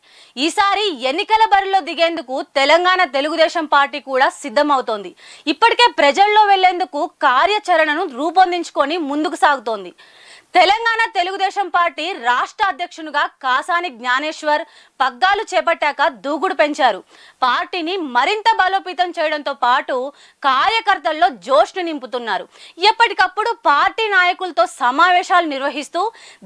ఈసారి ఎన్నికల బరిలో దిగేందుకు తెలంగాణ తెలుగుదేశం పార్టీ కూడా సిద్ధమవుతోంది ఇప్పటికే ప్రజల్లో వెళ్లేందుకు కార్యాచరణను రూపొందించుకొని ముందుకు సాగుతోంది తెలంగాణ తెలుగుదేశం పార్టీ రాష్ట్ర అధ్యక్షునిగా కాసాని జ్ఞానేశ్వర్ పగ్గాలు చేపట్టాక దూకుడు పెంచారు పార్టీని మరింత బలోపేతం చేయడంతో పాటు కార్యకర్తల్లో జోష్ను నింపుతున్నారు ఎప్పటికప్పుడు పార్టీ నాయకులతో సమావేశాలు నిర్వహిస్తూ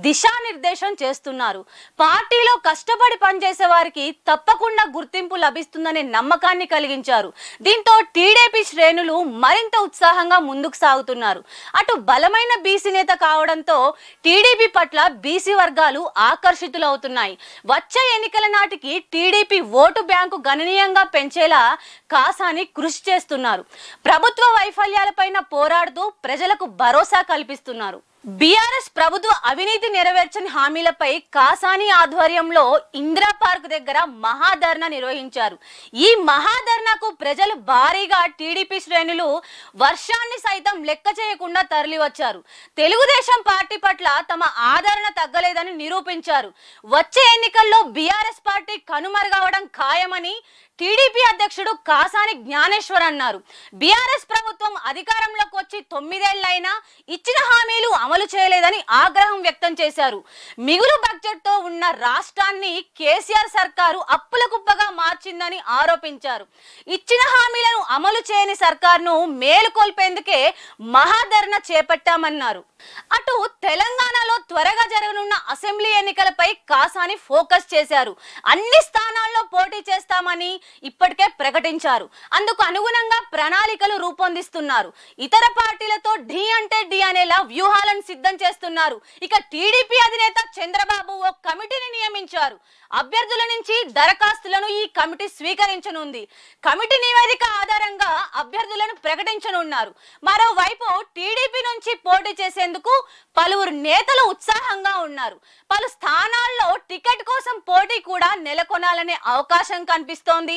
దిశానిర్దేశం చేస్తున్నారు పార్టీలో కష్టపడి పనిచేసే వారికి తప్పకుండా గుర్తింపు లభిస్తుందనే నమ్మకాన్ని కలిగించారు దీంతో టీడీపీ శ్రేణులు మరింత ఉత్సాహంగా ముందుకు సాగుతున్నారు అటు బలమైన బీసీ నేత కావడంతో టీడీపీ పట్ల బీసీ వర్గాలు ఆకర్షితులవుతున్నాయి వచ్చే ఎన్నికల నాటికి టీడీపీ ఓటు బ్యాంకు గణనీయంగా పెంచేలా కాసాని కృషి చేస్తున్నారు ప్రభుత్వ వైఫల్యాలపైన పోరాడుతూ ప్రజలకు భరోసా కల్పిస్తున్నారు బీఆర్ఎస్ ప్రభుత్వ అవినీతి నెరవేర్చని హామీలపై కాసాని ఆధ్వర్యంలో ఇందిరా పార్క్ దగ్గర మహాధర్నా నిర్వహించారు ఈ మహాధర్నాకు ప్రజలు భారీగా టీడీపీ శ్రేణులు వర్షాన్ని సైతం లెక్క చేయకుండా తరలివచ్చారు తెలుగుదేశం పార్టీ పట్ల తమ ఆదరణ తగ్గలేదని నిరూపించారు వచ్చే ఎన్నికల్లో బీఆర్ఎస్ పార్టీ కనుమరుగవడం ఖాయమని టీడీపీ అధ్యక్షుడు కాసాని జ్ఞానేశ్వర్ అన్నారు బీఆర్ఎస్ ప్రభుత్వం అధికారంలోకి వచ్చి తొమ్మిదేళ్లైనా ఇచ్చిన హామీలు అమలు చేయలేదని ఆగ్రహం వ్యక్తం చేశారు మిగులు బడ్జెట్తో ఉన్న రాష్ట్రాన్ని కేసీఆర్ సర్కారు అప్పుల కుప్పగా మార్చిందని ఆరోపించారు ఇచ్చిన హామీలను అమలు చేయని సర్కారును మేలుకొల్పేందుకే మహాధరణ చేపట్టామన్నారు అటు తెలంగాణలో త్వరగా జరగనున్న అసెంబ్లీ ఎన్నికలపై కాసాని ఫోకస్ చేశారు అన్ని స్థానాల్లో పోటీ చేస్తామని ఇప్పటికే ప్రకటించారు అందుకు అనుగుణంగా ప్రణాళికలు రూపొందిస్తున్నారు ఇతర పార్టీలతో ఢీ అంటే ఢీ అనేలా వ్యూహాలను సిద్ధం చేస్తున్నారు ఇక టీడీపీ అధినేత చంద్రబాబు ఓ కమిటీని నియమించారు అభ్యర్థుల నుంచి దరఖాస్తులను ఈ కమిటీ స్వీకరించనుంది కమిటీ నివేదిక ఆధారంగా అభ్యర్థులను ప్రకటించనున్నారు మరోవైపు టీడీపీ నుంచి పోటీ చేసేందుకు పలువురు నేతలు ఉత్సాహంగా ఉన్నారు పలు స్థానాల్లో టికెట్ కోసం పోటీ కూడా నెలకొనాలనే అవకాశం కనిపిస్తోంది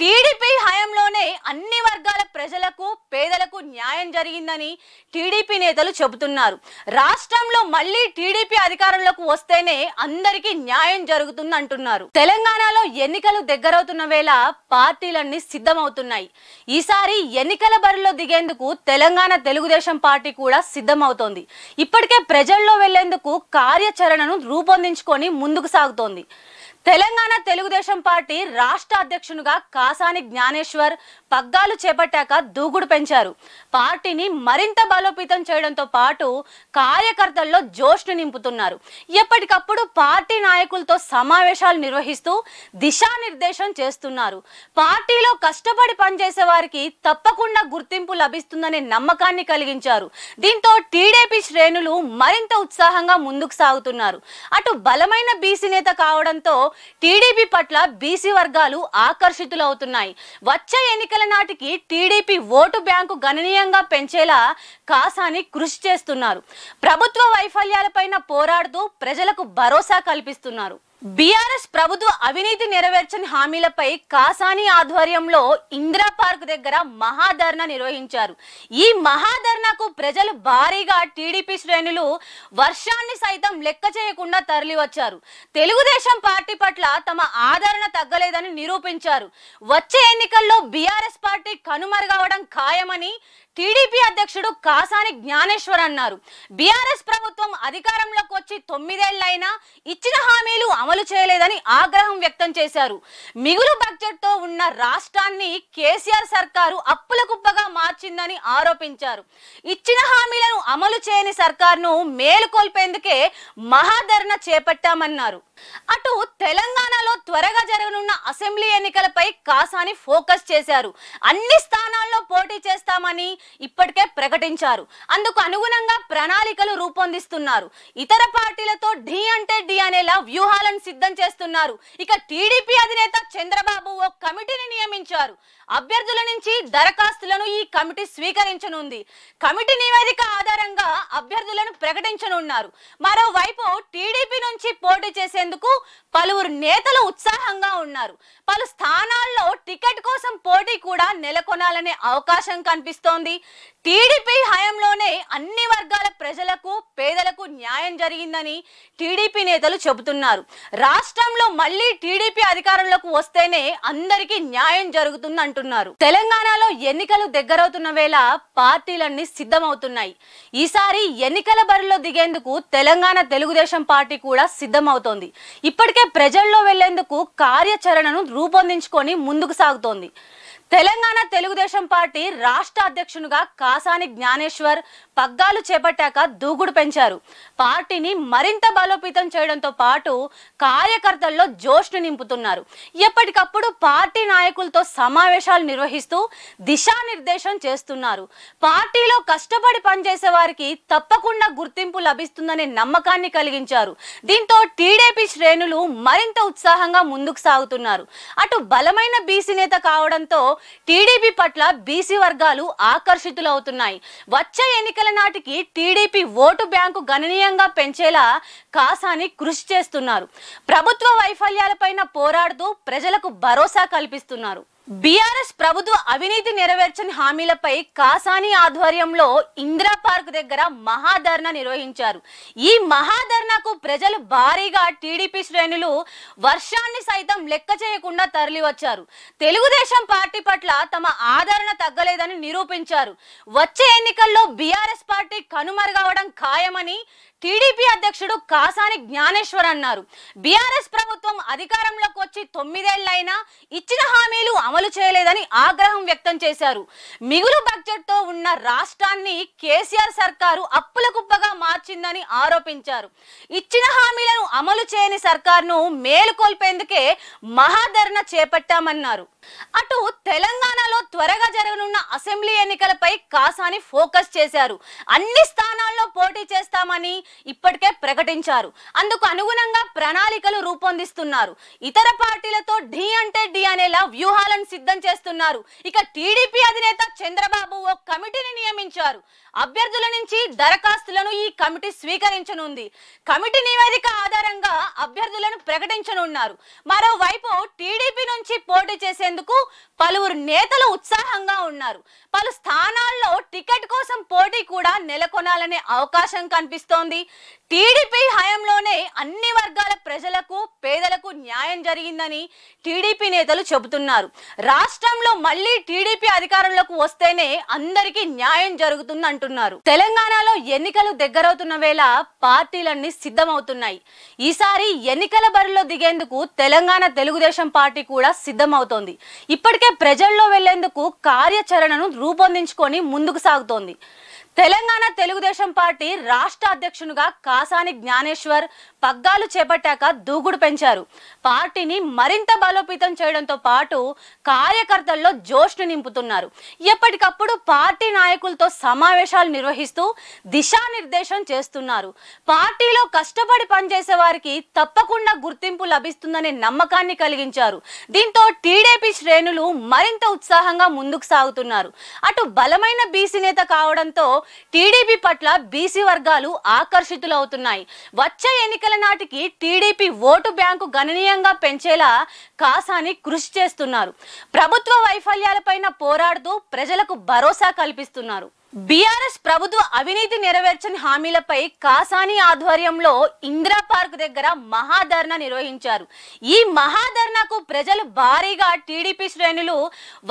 టీడీపీ హయాంలోనే అన్ని వర్గాల ప్రజలకు పేదలకు న్యాయం జరిగిందని టీడీపీ నేతలు చెబుతున్నారు రాష్ట్రంలో మళ్ళీ టీడీపీ అధికారంలోకి వస్తేనే అందరికీ న్యాయం జరుగుతుంది అంటున్నారు తెలంగాణలో ఎన్నికలు దగ్గరవుతున్న వేళ పార్టీలన్నీ సిద్ధమవుతున్నాయి ఈసారి ఎన్నికల బరిలో దిగేందుకు తెలంగాణ తెలుగుదేశం పార్టీ కూడా సిద్ధమవుతోంది ఇప్పటికే ప్రజల్లో వెళ్లేందుకు కార్యాచరణను రూపొందించుకొని ముందుకు సాగుతోంది తెలంగాణ తెలుగుదేశం పార్టీ రాష్ట్ర అధ్యక్షునిగా కాసాని జ్ఞానేశ్వర్ పగ్గాలు చేపట్టాక దూకుడు పెంచారు పార్టీని మరింత బలోపేతం చేయడంతో పాటు కార్యకర్తల్లో జోష్ని నింపుతున్నారు ఎప్పటికప్పుడు పార్టీ నాయకులతో సమావేశాలు నిర్వహిస్తూ దిశానిర్దేశం చేస్తున్నారు పార్టీలో కష్టపడి పనిచేసే వారికి తప్పకుండా గుర్తింపు లభిస్తుందనే నమ్మకాన్ని కలిగించారు దీంతో టీడీపీ శ్రేణులు మరింత ఉత్సాహంగా ముందుకు సాగుతున్నారు అటు బలమైన బీసీ నేత కావడంతో టీడీపీ పట్ల బీసీ వర్గాలు ఆకర్షితులవుతున్నాయి వచ్చే ఎన్నికల ఎన్నికల నాటికి టీడీపీ ఓటు బ్యాంకు గణనీయంగా పెంచేలా కాసాని కృషి చేస్తున్నారు ప్రభుత్వ వైఫల్యాలపైన పోరాడుతూ ప్రజలకు భరోసా కల్పిస్తున్నారు బీఆర్ఎస్ ప్రభుత్వ అవినీతి నెరవేర్చని హామీలపై కాసాని ఆధ్వర్యంలో ఇందిరా పార్క్ దగ్గర మహాధర్ణ నిర్వహించారు ఈ మహాధర్ణకు ప్రజలు భారీగా టీడీపీ శ్రేణులు వర్షాన్ని సైతం లెక్క చేయకుండా తరలివచ్చారు తెలుగుదేశం పార్టీ పట్ల తమ ఆదరణ తగ్గలేదని నిరూపించారు వచ్చే ఎన్నికల్లో బీఆర్ఎస్ పార్టీ కనుమరుగవడం ఖాయమని టీడీపీ అధ్యక్షుడు కాసాని జ్ఞానేశ్వర్ అన్నారు బీఆర్ఎస్ ప్రభుత్వం అధికారంలోకి వచ్చి తొమ్మిదేళ్లైనా ఇచ్చిన హామీలు అమలు చేయలేదని ఆగ్రహం వ్యక్తం చేశారు మిగులు బడ్జెట్తో ఉన్న రాష్ట్రాన్ని కేసీఆర్ సర్కారు అప్పుల కుప్పగా మార్చిందని ఆరోపించారు ఇచ్చిన హామీలను అమలు చేయని సర్కారును మేలుకొల్పేందుకే మహాధరణ చేపట్టామన్నారు అటు తెలంగాణలో త్వరగా జరగనున్న అసెంబ్లీ ఎన్నికలపై కాసాని ఫోకస్ చేశారు అన్ని స్థానాల్లో పోటీ చేస్తామని ఇప్పటికే ప్రకటించారు అందుకు అనుగుణంగా ప్రణాళికలు రూపొందిస్తున్నారు ఇతర పార్టీలతో ఢీ అంటే ఢీ అనేలా వ్యూహాలను సిద్ధం చేస్తున్నారు ఇక టీడీపీ అధినేత చంద్రబాబు ఓ కమిటీని నియమించారు అభ్యర్థుల నుంచి దరఖాస్తులను ఈ కమిటీ స్వీకరించనుంది కమిటీ నివేదిక ఆధారంగా అభ్యర్థులను ప్రకటించనున్నారు మరోవైపు టీడీపీ నుంచి పోటీ చేసేందుకు పలువురు నేతలు ఉత్సాహంగా ఉన్నారు పలు స్థానాల్లో టికెట్ కోసం పోటీ కూడా నెలకొనాలనే అవకాశం కనిపిస్తోంది టీడీపీ హయాంలోనే అన్ని వర్గాల ప్రజలకు పేదలకు న్యాయం జరిగిందని టీడీపీ నేతలు చెబుతున్నారు రాష్ట్రంలో మళ్ళీ టీడీపీ అధికారంలోకి వస్తేనే అందరికీ న్యాయం జరుగుతుంది అంటున్నారు తెలంగాణలో ఎన్నికలు దగ్గరవుతున్న వేళ పార్టీలన్నీ సిద్ధమవుతున్నాయి ఈసారి ఎన్నికల బరిలో దిగేందుకు తెలంగాణ తెలుగుదేశం పార్టీ కూడా సిద్ధమవుతోంది ఇప్పటికే ప్రజల్లో వెళ్లేందుకు కార్యాచరణను రూపొందించుకొని ముందుకు సాగుతోంది తెలంగాణ తెలుగుదేశం పార్టీ రాష్ట్ర అధ్యక్షునిగా కాసాని జ్ఞానేశ్వర్ పగ్గాలు చేపట్టాక దూకుడు పెంచారు పార్టీని మరింత బలోపేతం చేయడంతో పాటు కార్యకర్తల్లో జోష్ను నింపుతున్నారు ఎప్పటికప్పుడు పార్టీ నాయకులతో సమావేశాలు నిర్వహిస్తూ దిశానిర్దేశం చేస్తున్నారు పార్టీలో కష్టపడి పనిచేసే వారికి తప్పకుండా గుర్తింపు లభిస్తుందనే నమ్మకాన్ని కలిగించారు దీంతో టీడీపీ శ్రేణులు మరింత ఉత్సాహంగా ముందుకు సాగుతున్నారు అటు బలమైన బీసీ నేత కావడంతో టీడీపీ పట్ల బీసీ వర్గాలు ఆకర్షితులవుతున్నాయి వచ్చే ఎన్నికల ఎన్నికల నాటికి టీడీపీ ఓటు బ్యాంకు గణనీయంగా పెంచేలా కాసాని కృషి చేస్తున్నారు ప్రభుత్వ వైఫల్యాలపైన పోరాడుతూ ప్రజలకు భరోసా కల్పిస్తున్నారు బీఆర్ఎస్ ప్రభుత్వ అవినీతి నెరవేర్చని హామీలపై కాసాని ఆధ్వర్యంలో ఇందిరా పార్క్ దగ్గర మహాధర్నా నిర్వహించారు ఈ మహాధర్నాకు ప్రజలు భారీగా టీడీపీ శ్రేణులు వర్షాన్ని సైతం లెక్క చేయకుండా తరలివచ్చారు తెలుగుదేశం పార్టీ పట్ల తమ ఆదరణ తగ్గలేదని నిరూపించారు వచ్చే ఎన్నికల్లో బీఆర్ఎస్ పార్టీ కనుమరుగవడం ఖాయమని టీడీపీ అధ్యక్షుడు కాసాని జ్ఞానేశ్వర్ అన్నారు బీఆర్ఎస్ ప్రభుత్వం అధికారంలోకి వచ్చి తొమ్మిదేళ్లైనా ఇచ్చిన హామీలు అమలు చేయలేదని ఆగ్రహం వ్యక్తం చేశారు మిగులు బడ్జెట్తో ఉన్న రాష్ట్రాన్ని కేసీఆర్ సర్కారు అప్పుల కుప్పగా మార్చిందని ఆరోపించారు ఇచ్చిన హామీలను అమలు చేయని సర్కార్ను మేలుకొల్పేందుకే మహాధరణ చేపట్టామన్నారు అటు తెలంగాణలో త్వరగా జరగనున్న అసెంబ్లీ ఎన్నికలపై కాసాని ఫోకస్ చేశారు అన్ని స్థానాల్లో పోటీ చేస్తామని ఇప్పటికే ప్రకటించారు అందుకు అనుగుణంగా ప్రణాళికలు రూపొందిస్తున్నారు ఇతర పార్టీలతో ఢీ అంటే ఢీ అనేలా వ్యూహాలను సిద్ధం చేస్తున్నారు ఇక టీడీపీ అధినేత చంద్రబాబు ఓ కమిటీని నియమించారు అభ్యర్థుల నుంచి దరఖాస్తులను ఈ కమిటీ స్వీకరించనుంది కమిటీ నివేదిక ఆధారంగా అభ్యర్థులను ప్రకటించనున్నారు మరోవైపు టీడీపీ నుంచి పోటీ చేసేందుకు పలువురు నేతలు ఉత్సాహంగా ఉన్నారు పలు స్థానాల్లో టికెట్ కోసం పోటీ కూడా నెలకొనాలనే అవకాశం కనిపిస్తోంది టీడీపీ హయాంలోనే అన్ని వర్గాల ప్రజలకు పేదలకు న్యాయం జరిగిందని టీడీపీ నేతలు చెబుతున్నారు రాష్ట్రంలో మళ్ళీ టీడీపీ అధికారంలోకి వస్తేనే అందరికీ న్యాయం జరుగుతుంది అంటున్నారు తెలంగాణలో ఎన్నికలు దగ్గరవుతున్న వేళ పార్టీలన్నీ సిద్ధమవుతున్నాయి ఈసారి ఎన్నికల బరిలో దిగేందుకు తెలంగాణ తెలుగుదేశం పార్టీ కూడా సిద్ధమవుతోంది ఇప్పటికే ప్రజల్లో వెళ్లేందుకు కార్యాచరణను రూపొందించుకొని ముందుకు సాగుతోంది తెలంగాణ తెలుగుదేశం పార్టీ రాష్ట్ర అధ్యక్షునిగా కాసాని జ్ఞానేశ్వర్ పగ్గాలు చేపట్టాక దూకుడు పెంచారు పార్టీని మరింత బలోపేతం చేయడంతో పాటు కార్యకర్తల్లో జోష్ను నింపుతున్నారు ఎప్పటికప్పుడు పార్టీ నాయకులతో సమావేశాలు నిర్వహిస్తూ దిశానిర్దేశం చేస్తున్నారు పార్టీలో కష్టపడి పనిచేసే వారికి తప్పకుండా గుర్తింపు లభిస్తుందనే నమ్మకాన్ని కలిగించారు దీంతో టీడీపీ శ్రేణులు మరింత ఉత్సాహంగా ముందుకు సాగుతున్నారు అటు బలమైన బీసీ నేత కావడంతో టీడీపీ పట్ల బీసీ వర్గాలు ఆకర్షితులవుతున్నాయి వచ్చే ఎన్నిక ఎన్నికల నాటికి టీడీపీ ఓటు బ్యాంకు గణనీయంగా పెంచేలా కాసాని కృషి చేస్తున్నారు ప్రభుత్వ వైఫల్యాలపైన పోరాడుతూ ప్రజలకు భరోసా కల్పిస్తున్నారు బీఆర్ఎస్ ప్రభుత్వ అవినీతి నెరవేర్చని హామీలపై కాసాని ఆధ్వర్యంలో ఇందిరా పార్క్ దగ్గర మహాధర్ణ నిర్వహించారు ఈ మహాధర్ణకు ప్రజలు భారీగా టీడీపీ శ్రేణులు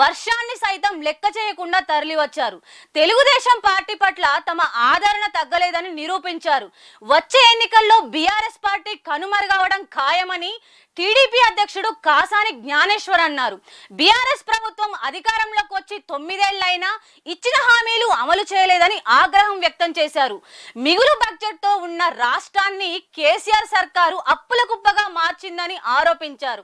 వర్షాన్ని సైతం లెక్క చేయకుండా తరలివచ్చారు తెలుగుదేశం పార్టీ పట్ల తమ ఆదరణ తగ్గలేదని నిరూపించారు వచ్చే ఎన్నికల్లో బీఆర్ఎస్ పార్టీ కనుమరుగవడం ఖాయమని టీడీపీ అధ్యక్షుడు కాసాని జ్ఞానేశ్వర్ అన్నారు బీఆర్ఎస్ ప్రభుత్వం అధికారంలోకి వచ్చి తొమ్మిదేళ్లైనా ఇచ్చిన హామీలు అమలు చేయలేదని ఆగ్రహం వ్యక్తం చేశారు మిగులు బడ్జెట్తో ఉన్న రాష్ట్రాన్ని కేసీఆర్ సర్కారు అప్పుల కుప్పగా మార్చిందని ఆరోపించారు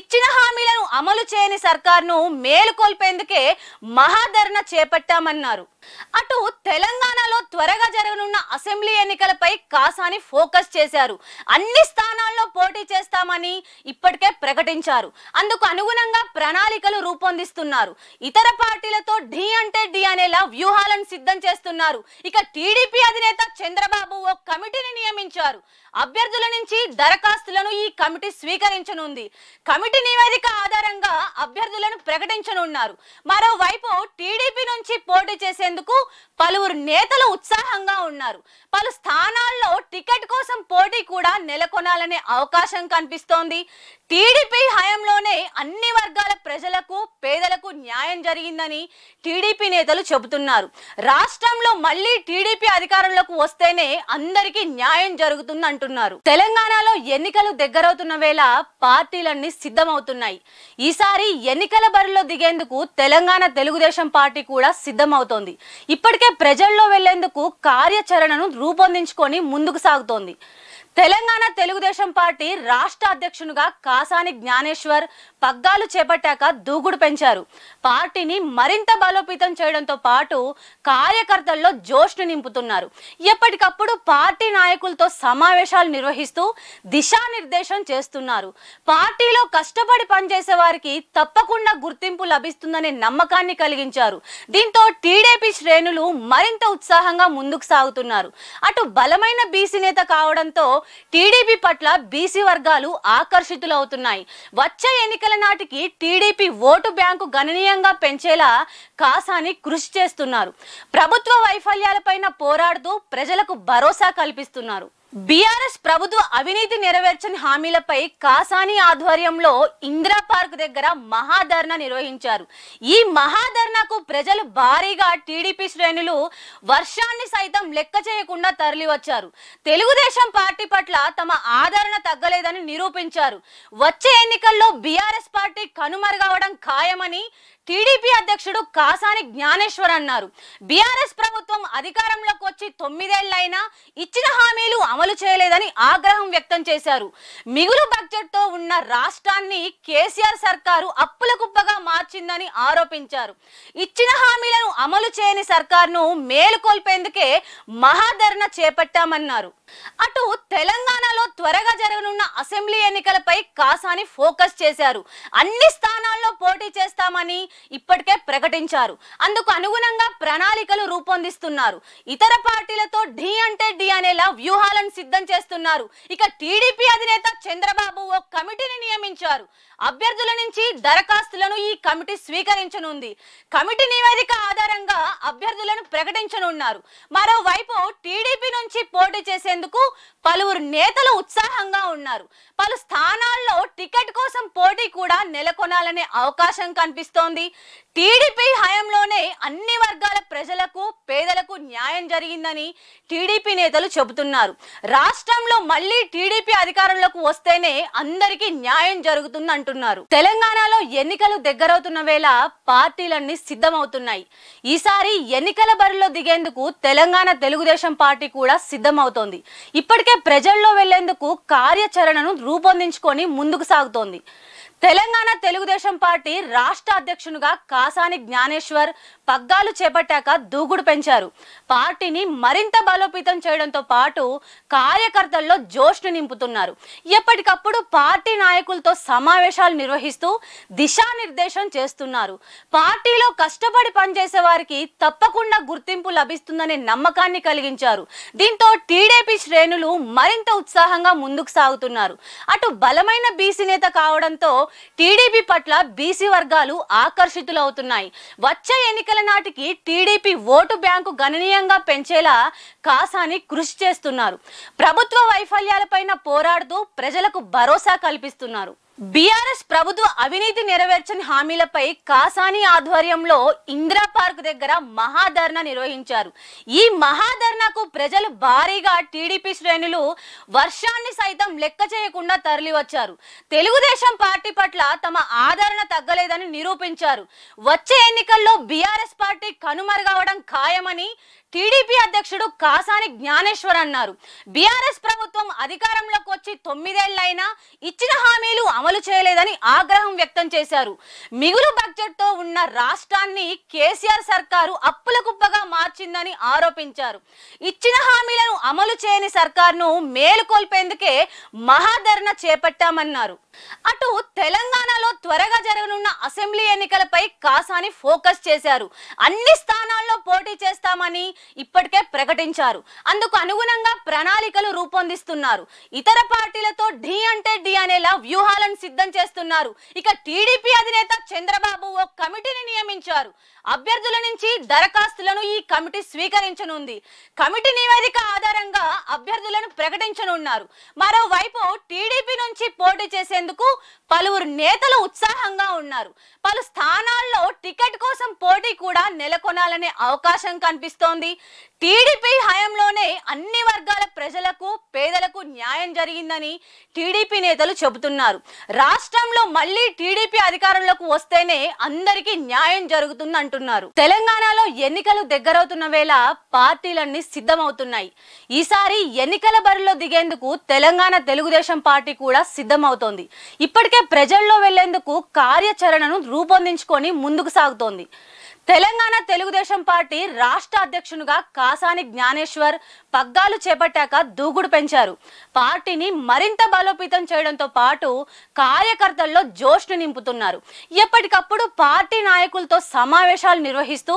ఇచ్చిన హామీలను అమలు చేయని సర్కార్ను మేలుకొల్పేందుకే మహాధరణ చేపట్టామన్నారు అటు తెలంగాణలో త్వరగా జరగనున్న అసెంబ్లీ ఎన్నికలపై కాసాని ఫోకస్ చేశారు అన్ని స్థానాల్లో పోటీ చేస్తామని ఇప్పటికే ప్రకటించారు అందుకు అనుగుణంగా ప్రణాళికలు రూపొందిస్తున్నారు ఇతర పార్టీలతో ఢీ అంటే ఢీ అనేలా వ్యూహాలను సిద్ధం చేస్తున్నారు ఇక టీడీపీ అధినేత చంద్రబాబు ఓ కమిటీని నియమించారు అభ్యర్థుల నుంచి దరఖాస్తులను ఈ కమిటీ స్వీకరించనుంది కమిటీ నివేదిక ఆధారంగా అభ్యర్థులను ప్రకటించనున్నారు మరోవైపు టీడీపీ నుంచి పోటీ చేసేందుకు పలువురు నేతలు ఉత్సాహంగా ఉన్నారు పలు స్థానాల్లో టికెట్ కోసం పోటీ కూడా నెలకొనాలనే అవకాశం కనిపిస్తోంది టీడీపీ హయాంలోనే అన్ని వర్గాల ప్రజలకు పేదలకు న్యాయం జరిగిందని టీడీపీ నేతలు చెబుతున్నారు రాష్ట్రంలో మళ్ళీ టీడీపీ అధికారంలోకి వస్తేనే అందరికీ న్యాయం జరుగుతుంది అంటున్నారు తెలంగాణలో ఎన్నికలు దగ్గరవుతున్న వేళ పార్టీలన్నీ సిద్ధమవుతున్నాయి ఈసారి ఎన్నికల బరిలో దిగేందుకు తెలంగాణ తెలుగుదేశం పార్టీ కూడా సిద్ధమవుతోంది ఇప్పటికే ప్రజల్లో వెళ్లేందుకు కార్యాచరణను రూపొందించుకొని ముందుకు సాగుతోంది తెలంగాణ తెలుగుదేశం పార్టీ రాష్ట్ర అధ్యక్షునిగా కాసాని జ్ఞానేశ్వర్ పగ్గాలు చేపట్టాక దూకుడు పెంచారు పార్టీని మరింత బలోపేతం చేయడంతో పాటు కార్యకర్తల్లో జోష్ను నింపుతున్నారు ఎప్పటికప్పుడు పార్టీ నాయకులతో సమావేశాలు నిర్వహిస్తూ దిశానిర్దేశం చేస్తున్నారు పార్టీలో కష్టపడి పనిచేసే వారికి తప్పకుండా గుర్తింపు లభిస్తుందనే నమ్మకాన్ని కలిగించారు దీంతో టీడీపీ శ్రేణులు మరింత ఉత్సాహంగా ముందుకు సాగుతున్నారు అటు బలమైన బీసీ నేత కావడంతో టీడీపీ పట్ల బీసీ వర్గాలు ఆకర్షితులవుతున్నాయి వచ్చే ఎన్నికల ఎన్నికల నాటికి టీడీపీ ఓటు బ్యాంకు గణనీయంగా పెంచేలా కాసాని కృషి చేస్తున్నారు ప్రభుత్వ వైఫల్యాలపైన పోరాడుతూ ప్రజలకు భరోసా కల్పిస్తున్నారు బీఆర్ఎస్ ప్రభుత్వ అవినీతి నెరవేర్చని హామీలపై కాసాని ఆధ్వర్యంలో ఇందిరా పార్క్ దగ్గర మహాధర్నా నిర్వహించారు ఈ మహాధర్నాకు ప్రజలు భారీగా టీడీపీ శ్రేణులు వర్షాన్ని సైతం లెక్క చేయకుండా తరలివచ్చారు తెలుగుదేశం పార్టీ పట్ల తమ ఆదరణ తగ్గలేదని నిరూపించారు వచ్చే ఎన్నికల్లో బీఆర్ఎస్ పార్టీ కనుమరుగవడం ఖాయమని టీడీపీ అధ్యక్షుడు కాసాని జ్ఞానేశ్వర్ అన్నారు బీఆర్ఎస్ ప్రభుత్వం అధికారంలోకి వచ్చి తొమ్మిదేళ్లైనా ఇచ్చిన హామీలు అమలు చేయలేదని ఆగ్రహం వ్యక్తం చేశారు మిగులు బడ్జెట్తో ఉన్న రాష్ట్రాన్ని కేసీఆర్ సర్కారు అప్పుల కుప్పగా మార్చిందని ఆరోపించారు ఇచ్చిన హామీలను అమలు చేయని సర్కార్ను మేలుకొల్పేందుకే మహాధరణ చేపట్టామన్నారు అటు తెలంగాణలో త్వరగా జరగనున్న అసెంబ్లీ ఎన్నికలపై కాసాని ఫోకస్ చేశారు అన్ని స్థానాల్లో పోటీ చేస్తామని ఇప్పటికే ప్రకటించారు అందుకు అనుగుణంగా ప్రణాళికలు రూపొందిస్తున్నారు ఇతర పార్టీలతో ఢీ అంటే ఢీ అనేలా వ్యూహాలను సిద్ధం చేస్తున్నారు ఇక టీడీపీ అధినేత చంద్రబాబు ఓ కమిటీని నియమించారు అభ్యర్థుల నుంచి దరఖాస్తులను ఈ కమిటీ స్వీకరించనుంది కమిటీ నివేదిక ఆధారంగా అభ్యర్థులను ప్రకటించనున్నారు మరోవైపు టీడీపీ నుంచి పోటీ చేసేందుకు పలువురు నేతలు ఉత్సాహంగా ఉన్నారు పలు స్థానాల్లో టికెట్ కోసం పోటీ కూడా నెలకొనాలనే అవకాశం కనిపిస్తోంది చూడండి టీడీపీ హయాంలోనే అన్ని వర్గాల ప్రజలకు పేదలకు న్యాయం జరిగిందని టీడీపీ నేతలు చెబుతున్నారు రాష్ట్రంలో మళ్ళీ టీడీపీ అధికారంలోకి వస్తేనే అందరికీ న్యాయం జరుగుతుంది అంటున్నారు తెలంగాణలో ఎన్నికలు దగ్గరవుతున్న వేళ పార్టీలన్నీ సిద్ధమవుతున్నాయి ఈసారి ఎన్నికల బరిలో దిగేందుకు తెలంగాణ తెలుగుదేశం పార్టీ కూడా సిద్ధమవుతోంది ఇప్పటికే ప్రజల్లో వెళ్లేందుకు కార్యాచరణను రూపొందించుకొని ముందుకు సాగుతోంది తెలంగాణ తెలుగుదేశం పార్టీ రాష్ట్ర అధ్యక్షునిగా కాసాని జ్ఞానేశ్వర్ పగ్గాలు చేపట్టాక దూకుడు పెంచారు పార్టీని మరింత బలోపేతం చేయడంతో పాటు కార్యకర్తల్లో జోష్ను నింపుతున్నారు ఎప్పటికప్పుడు పార్టీ నాయకులతో సమావేశాలు నిర్వహిస్తూ దిశానిర్దేశం చేస్తున్నారు పార్టీలో కష్టపడి పనిచేసే వారికి తప్పకుండా గుర్తింపు లభిస్తుందనే నమ్మకాన్ని కలిగించారు దీంతో టీడీపీ శ్రేణులు మరింత ఉత్సాహంగా ముందుకు సాగుతున్నారు అటు బలమైన బీసీ నేత కావడంతో టీడీపీ పట్ల బీసీ వర్గాలు ఆకర్షితులవుతున్నాయి వచ్చే ఎన్నికల నాటికి టీడీపీ ఓటు బ్యాంకు గణనీయంగా పెంచేలా కాసాని కృషి చేస్తున్నారు ప్రభుత్వ వైఫల్యాలపైన పోరాడుతూ ప్రజలకు భరోసా కల్పిస్తున్నారు బీఆర్ఎస్ ప్రభుత్వ అవినీతి నెరవేర్చని హామీలపై కాసాని ఆధ్వర్యంలో ఇందిరా పార్క్ దగ్గర మహాధర్నా నిర్వహించారు ఈ మహాధర్నాకు ప్రజలు భారీగా టీడీపీ శ్రేణులు వర్షాన్ని సైతం లెక్క చేయకుండా తరలివచ్చారు తెలుగుదేశం పార్టీ పట్ల తమ ఆదరణ తగ్గలేదని నిరూపించారు వచ్చే ఎన్నికల్లో బీఆర్ఎస్ పార్టీ కనుమరుగవడం ఖాయమని టీడీపీ అధ్యక్షుడు కాసాని జ్ఞానేశ్వర్ అన్నారు బీఆర్ఎస్ ప్రభుత్వం అధికారంలోకి వచ్చి తొమ్మిదేళ్లైనా ఇచ్చిన హామీలు అమలు చేయలేదని ఆగ్రహం వ్యక్తం చేశారు మిగులు బడ్జెట్తో ఉన్న రాష్ట్రాన్ని కేసీఆర్ సర్కారు అప్పుల కుప్పగా మార్చిందని ఆరోపించారు ఇచ్చిన హామీలను అమలు చేయని సర్కార్ను మేలుకొల్పేందుకే మహాధరణ చేపట్టామన్నారు అటు తెలంగాణలో త్వరగా జరగనున్న అసెంబ్లీ ఎన్నికలపై కాసాని ఫోకస్ చేశారు అన్ని స్థానాల్లో పోటీ చేస్తామని ఇప్పటికే ప్రకటించారు అందుకు అనుగుణంగా ప్రణాళికలు రూపొందిస్తున్నారు ఇతర పార్టీలతో ఢీ అంటే ఢీ అనేలా వ్యూహాలను సిద్ధం చేస్తున్నారు ఇక టీడీపీ అధినేత చంద్రబాబు ఓ కమిటీని నియమించారు అభ్యర్థుల నుంచి దరఖాస్తులను ఈ కమిటీ స్వీకరించనుంది కమిటీ నివేదిక ఆధారంగా అభ్యర్థులను ప్రకటించనున్నారు మరోవైపు టీడీపీ నుంచి పోటీ చేసేందుకు పలువురు నేతలు ఉత్సాహంగా ఉన్నారు పలు స్థానాల్లో టికెట్ కోసం పోటీ కూడా నెలకొనాలనే అవకాశం కనిపిస్తోంది టీడీపీ హయంలోనే అన్ని వర్గాల ప్రజలకు పేదలకు న్యాయం జరిగిందని టీడీపీ నేతలు చెబుతున్నారు రాష్ట్రంలో మళ్ళీ టీడీపీ అధికారంలోకి వస్తేనే అందరికీ న్యాయం జరుగుతుంది అంటున్నారు తెలంగాణలో ఎన్నికలు దగ్గరవుతున్న వేళ పార్టీలన్నీ సిద్ధమవుతున్నాయి ఈసారి ఎన్నికల బరిలో దిగేందుకు తెలంగాణ తెలుగుదేశం పార్టీ కూడా సిద్ధమవుతోంది ఇప్పటికే ప్రజల్లో వెళ్లేందుకు కార్యాచరణను రూపొందించుకొని ముందుకు సాగుతోంది తెలంగాణ తెలుగుదేశం పార్టీ రాష్ట్ర అధ్యక్షునిగా కాసాని జ్ఞానేశ్వర్ పగ్గాలు చేపట్టాక దూకుడు పెంచారు పార్టీని మరింత బలోపేతం చేయడంతో పాటు కార్యకర్తల్లో జోష్ను నింపుతున్నారు ఎప్పటికప్పుడు పార్టీ నాయకులతో సమావేశాలు నిర్వహిస్తూ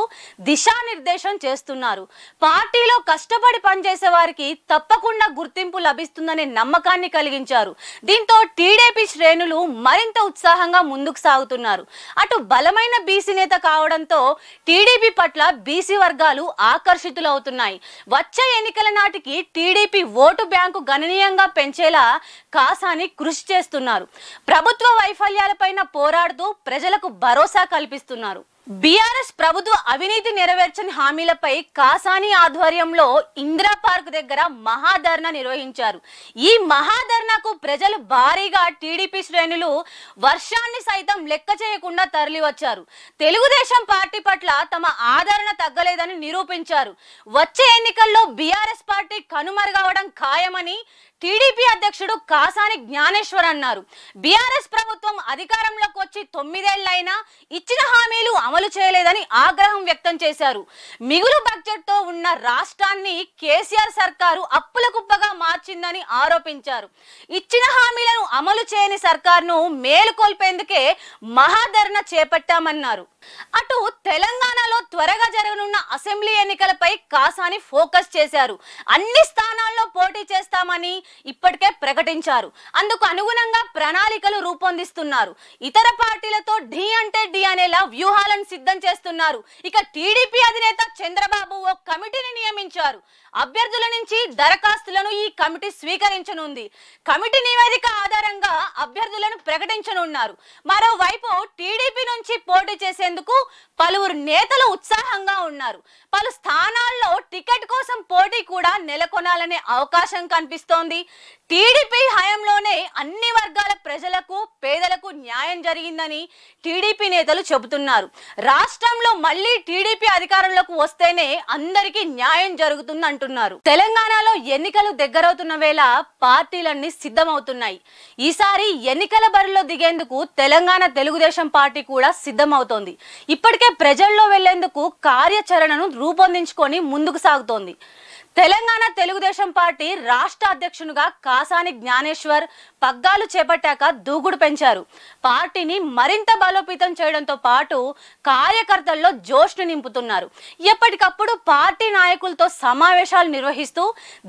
దిశానిర్దేశం చేస్తున్నారు పార్టీలో కష్టపడి పనిచేసే వారికి తప్పకుండా గుర్తింపు లభిస్తుందనే నమ్మకాన్ని కలిగించారు దీంతో టీడీపీ శ్రేణులు మరింత ఉత్సాహంగా ముందుకు సాగుతున్నారు అటు బలమైన బీసీ నేత కావడంతో టీడీపీ పట్ల బీసీ వర్గాలు ఆకర్షితులవుతున్నాయి వచ్చే ఎన్నికల ఎన్నికల నాటికి టీడీపీ ఓటు బ్యాంకు గణనీయంగా పెంచేలా కాసాని కృషి చేస్తున్నారు ప్రభుత్వ వైఫల్యాలపైన పోరాడుతూ ప్రజలకు భరోసా కల్పిస్తున్నారు బీఆర్ఎస్ ప్రభుత్వ అవినీతి నెరవేర్చని హామీలపై కాసాని ఆధ్వర్యంలో ఇందిరా పార్క్ దగ్గర మహాధర్నా నిర్వహించారు ఈ మహాధర్నాకు ప్రజలు భారీగా టీడీపీ శ్రేణులు వర్షాన్ని సైతం లెక్క చేయకుండా తరలివచ్చారు తెలుగుదేశం పార్టీ పట్ల తమ ఆదరణ తగ్గలేదని నిరూపించారు వచ్చే ఎన్నికల్లో బీఆర్ఎస్ పార్టీ కనుమరుగవడం ఖాయమని టీడీపీ అధ్యక్షుడు కాసాని జ్ఞానేశ్వర్ అన్నారు బీఆర్ఎస్ ప్రభుత్వం అధికారంలోకి వచ్చి తొమ్మిదేళ్లైనా ఇచ్చిన హామీలు అమలు చేయలేదని ఆగ్రహం వ్యక్తం చేశారు మిగులు బడ్జెట్తో ఉన్న రాష్ట్రాన్ని కేసీఆర్ సర్కారు అప్పుల కుప్పగా మార్చిందని ఆరోపించారు ఇచ్చిన హామీలను అమలు చేయని సర్కార్ను మేలుకొల్పేందుకే మహాధరణ చేపట్టామన్నారు అటు తెలంగాణలో త్వరగా జరగనున్న అసెంబ్లీ ఎన్నికలపై కాసాని ఫోకస్ చేశారు అన్ని స్థానాల్లో పోటీ చేస్తామని ఇప్పటికే ప్రకటించారు అందుకు అనుగుణంగా ప్రణాళికలు రూపొందిస్తున్నారు ఇతర పార్టీలతో ఢీ అంటే ఢీ అనేలా వ్యూహాలను సిద్ధం చేస్తున్నారు ఇక టీడీపీ అధినేత చంద్రబాబు ఓ కమిటీని నియమించారు అభ్యర్థుల నుంచి దరఖాస్తులను ఈ కమిటీ స్వీకరించనుంది కమిటీ నివేదిక ఆధారంగా అభ్యర్థులను ప్రకటించనున్నారు మరోవైపు టీడీపీ నుంచి పోటీ చేసేందుకు పలువురు నేతలు ఉత్సాహంగా ఉన్నారు పలు స్థానాల్లో టికెట్ కోసం పోటీ కూడా నెలకొనాలనే అవకాశం కనిపిస్తోంది టీడీపీ హయాంలోనే అన్ని వర్గాల ప్రజలకు పేదలకు న్యాయం జరిగిందని టీడీపీ నేతలు చెబుతున్నారు రాష్ట్రంలో మళ్ళీ టీడీపీ అధికారంలోకి వస్తేనే అందరికీ న్యాయం జరుగుతుంది అంటున్నారు తెలంగాణలో ఎన్నికలు దగ్గరవుతున్న వేళ పార్టీలన్నీ సిద్ధమవుతున్నాయి ఈసారి ఎన్నికల బరిలో దిగేందుకు తెలంగాణ తెలుగుదేశం పార్టీ కూడా సిద్ధమవుతోంది ఇప్పటికే ప్రజల్లో వెళ్లేందుకు కార్యాచరణను రూపొందించుకొని ముందుకు సాగుతోంది తెలంగాణ తెలుగుదేశం పార్టీ రాష్ట్ర అధ్యక్షునిగా కాసాని జ్ఞానేశ్వర్ పగ్గాలు చేపట్టాక దూకుడు పెంచారు పార్టీని మరింత బలోపేతం చేయడంతో పాటు కార్యకర్తల్లో జోష్ను నింపుతున్నారు ఎప్పటికప్పుడు పార్టీ నాయకులతో సమావేశాలు నిర్వహిస్తూ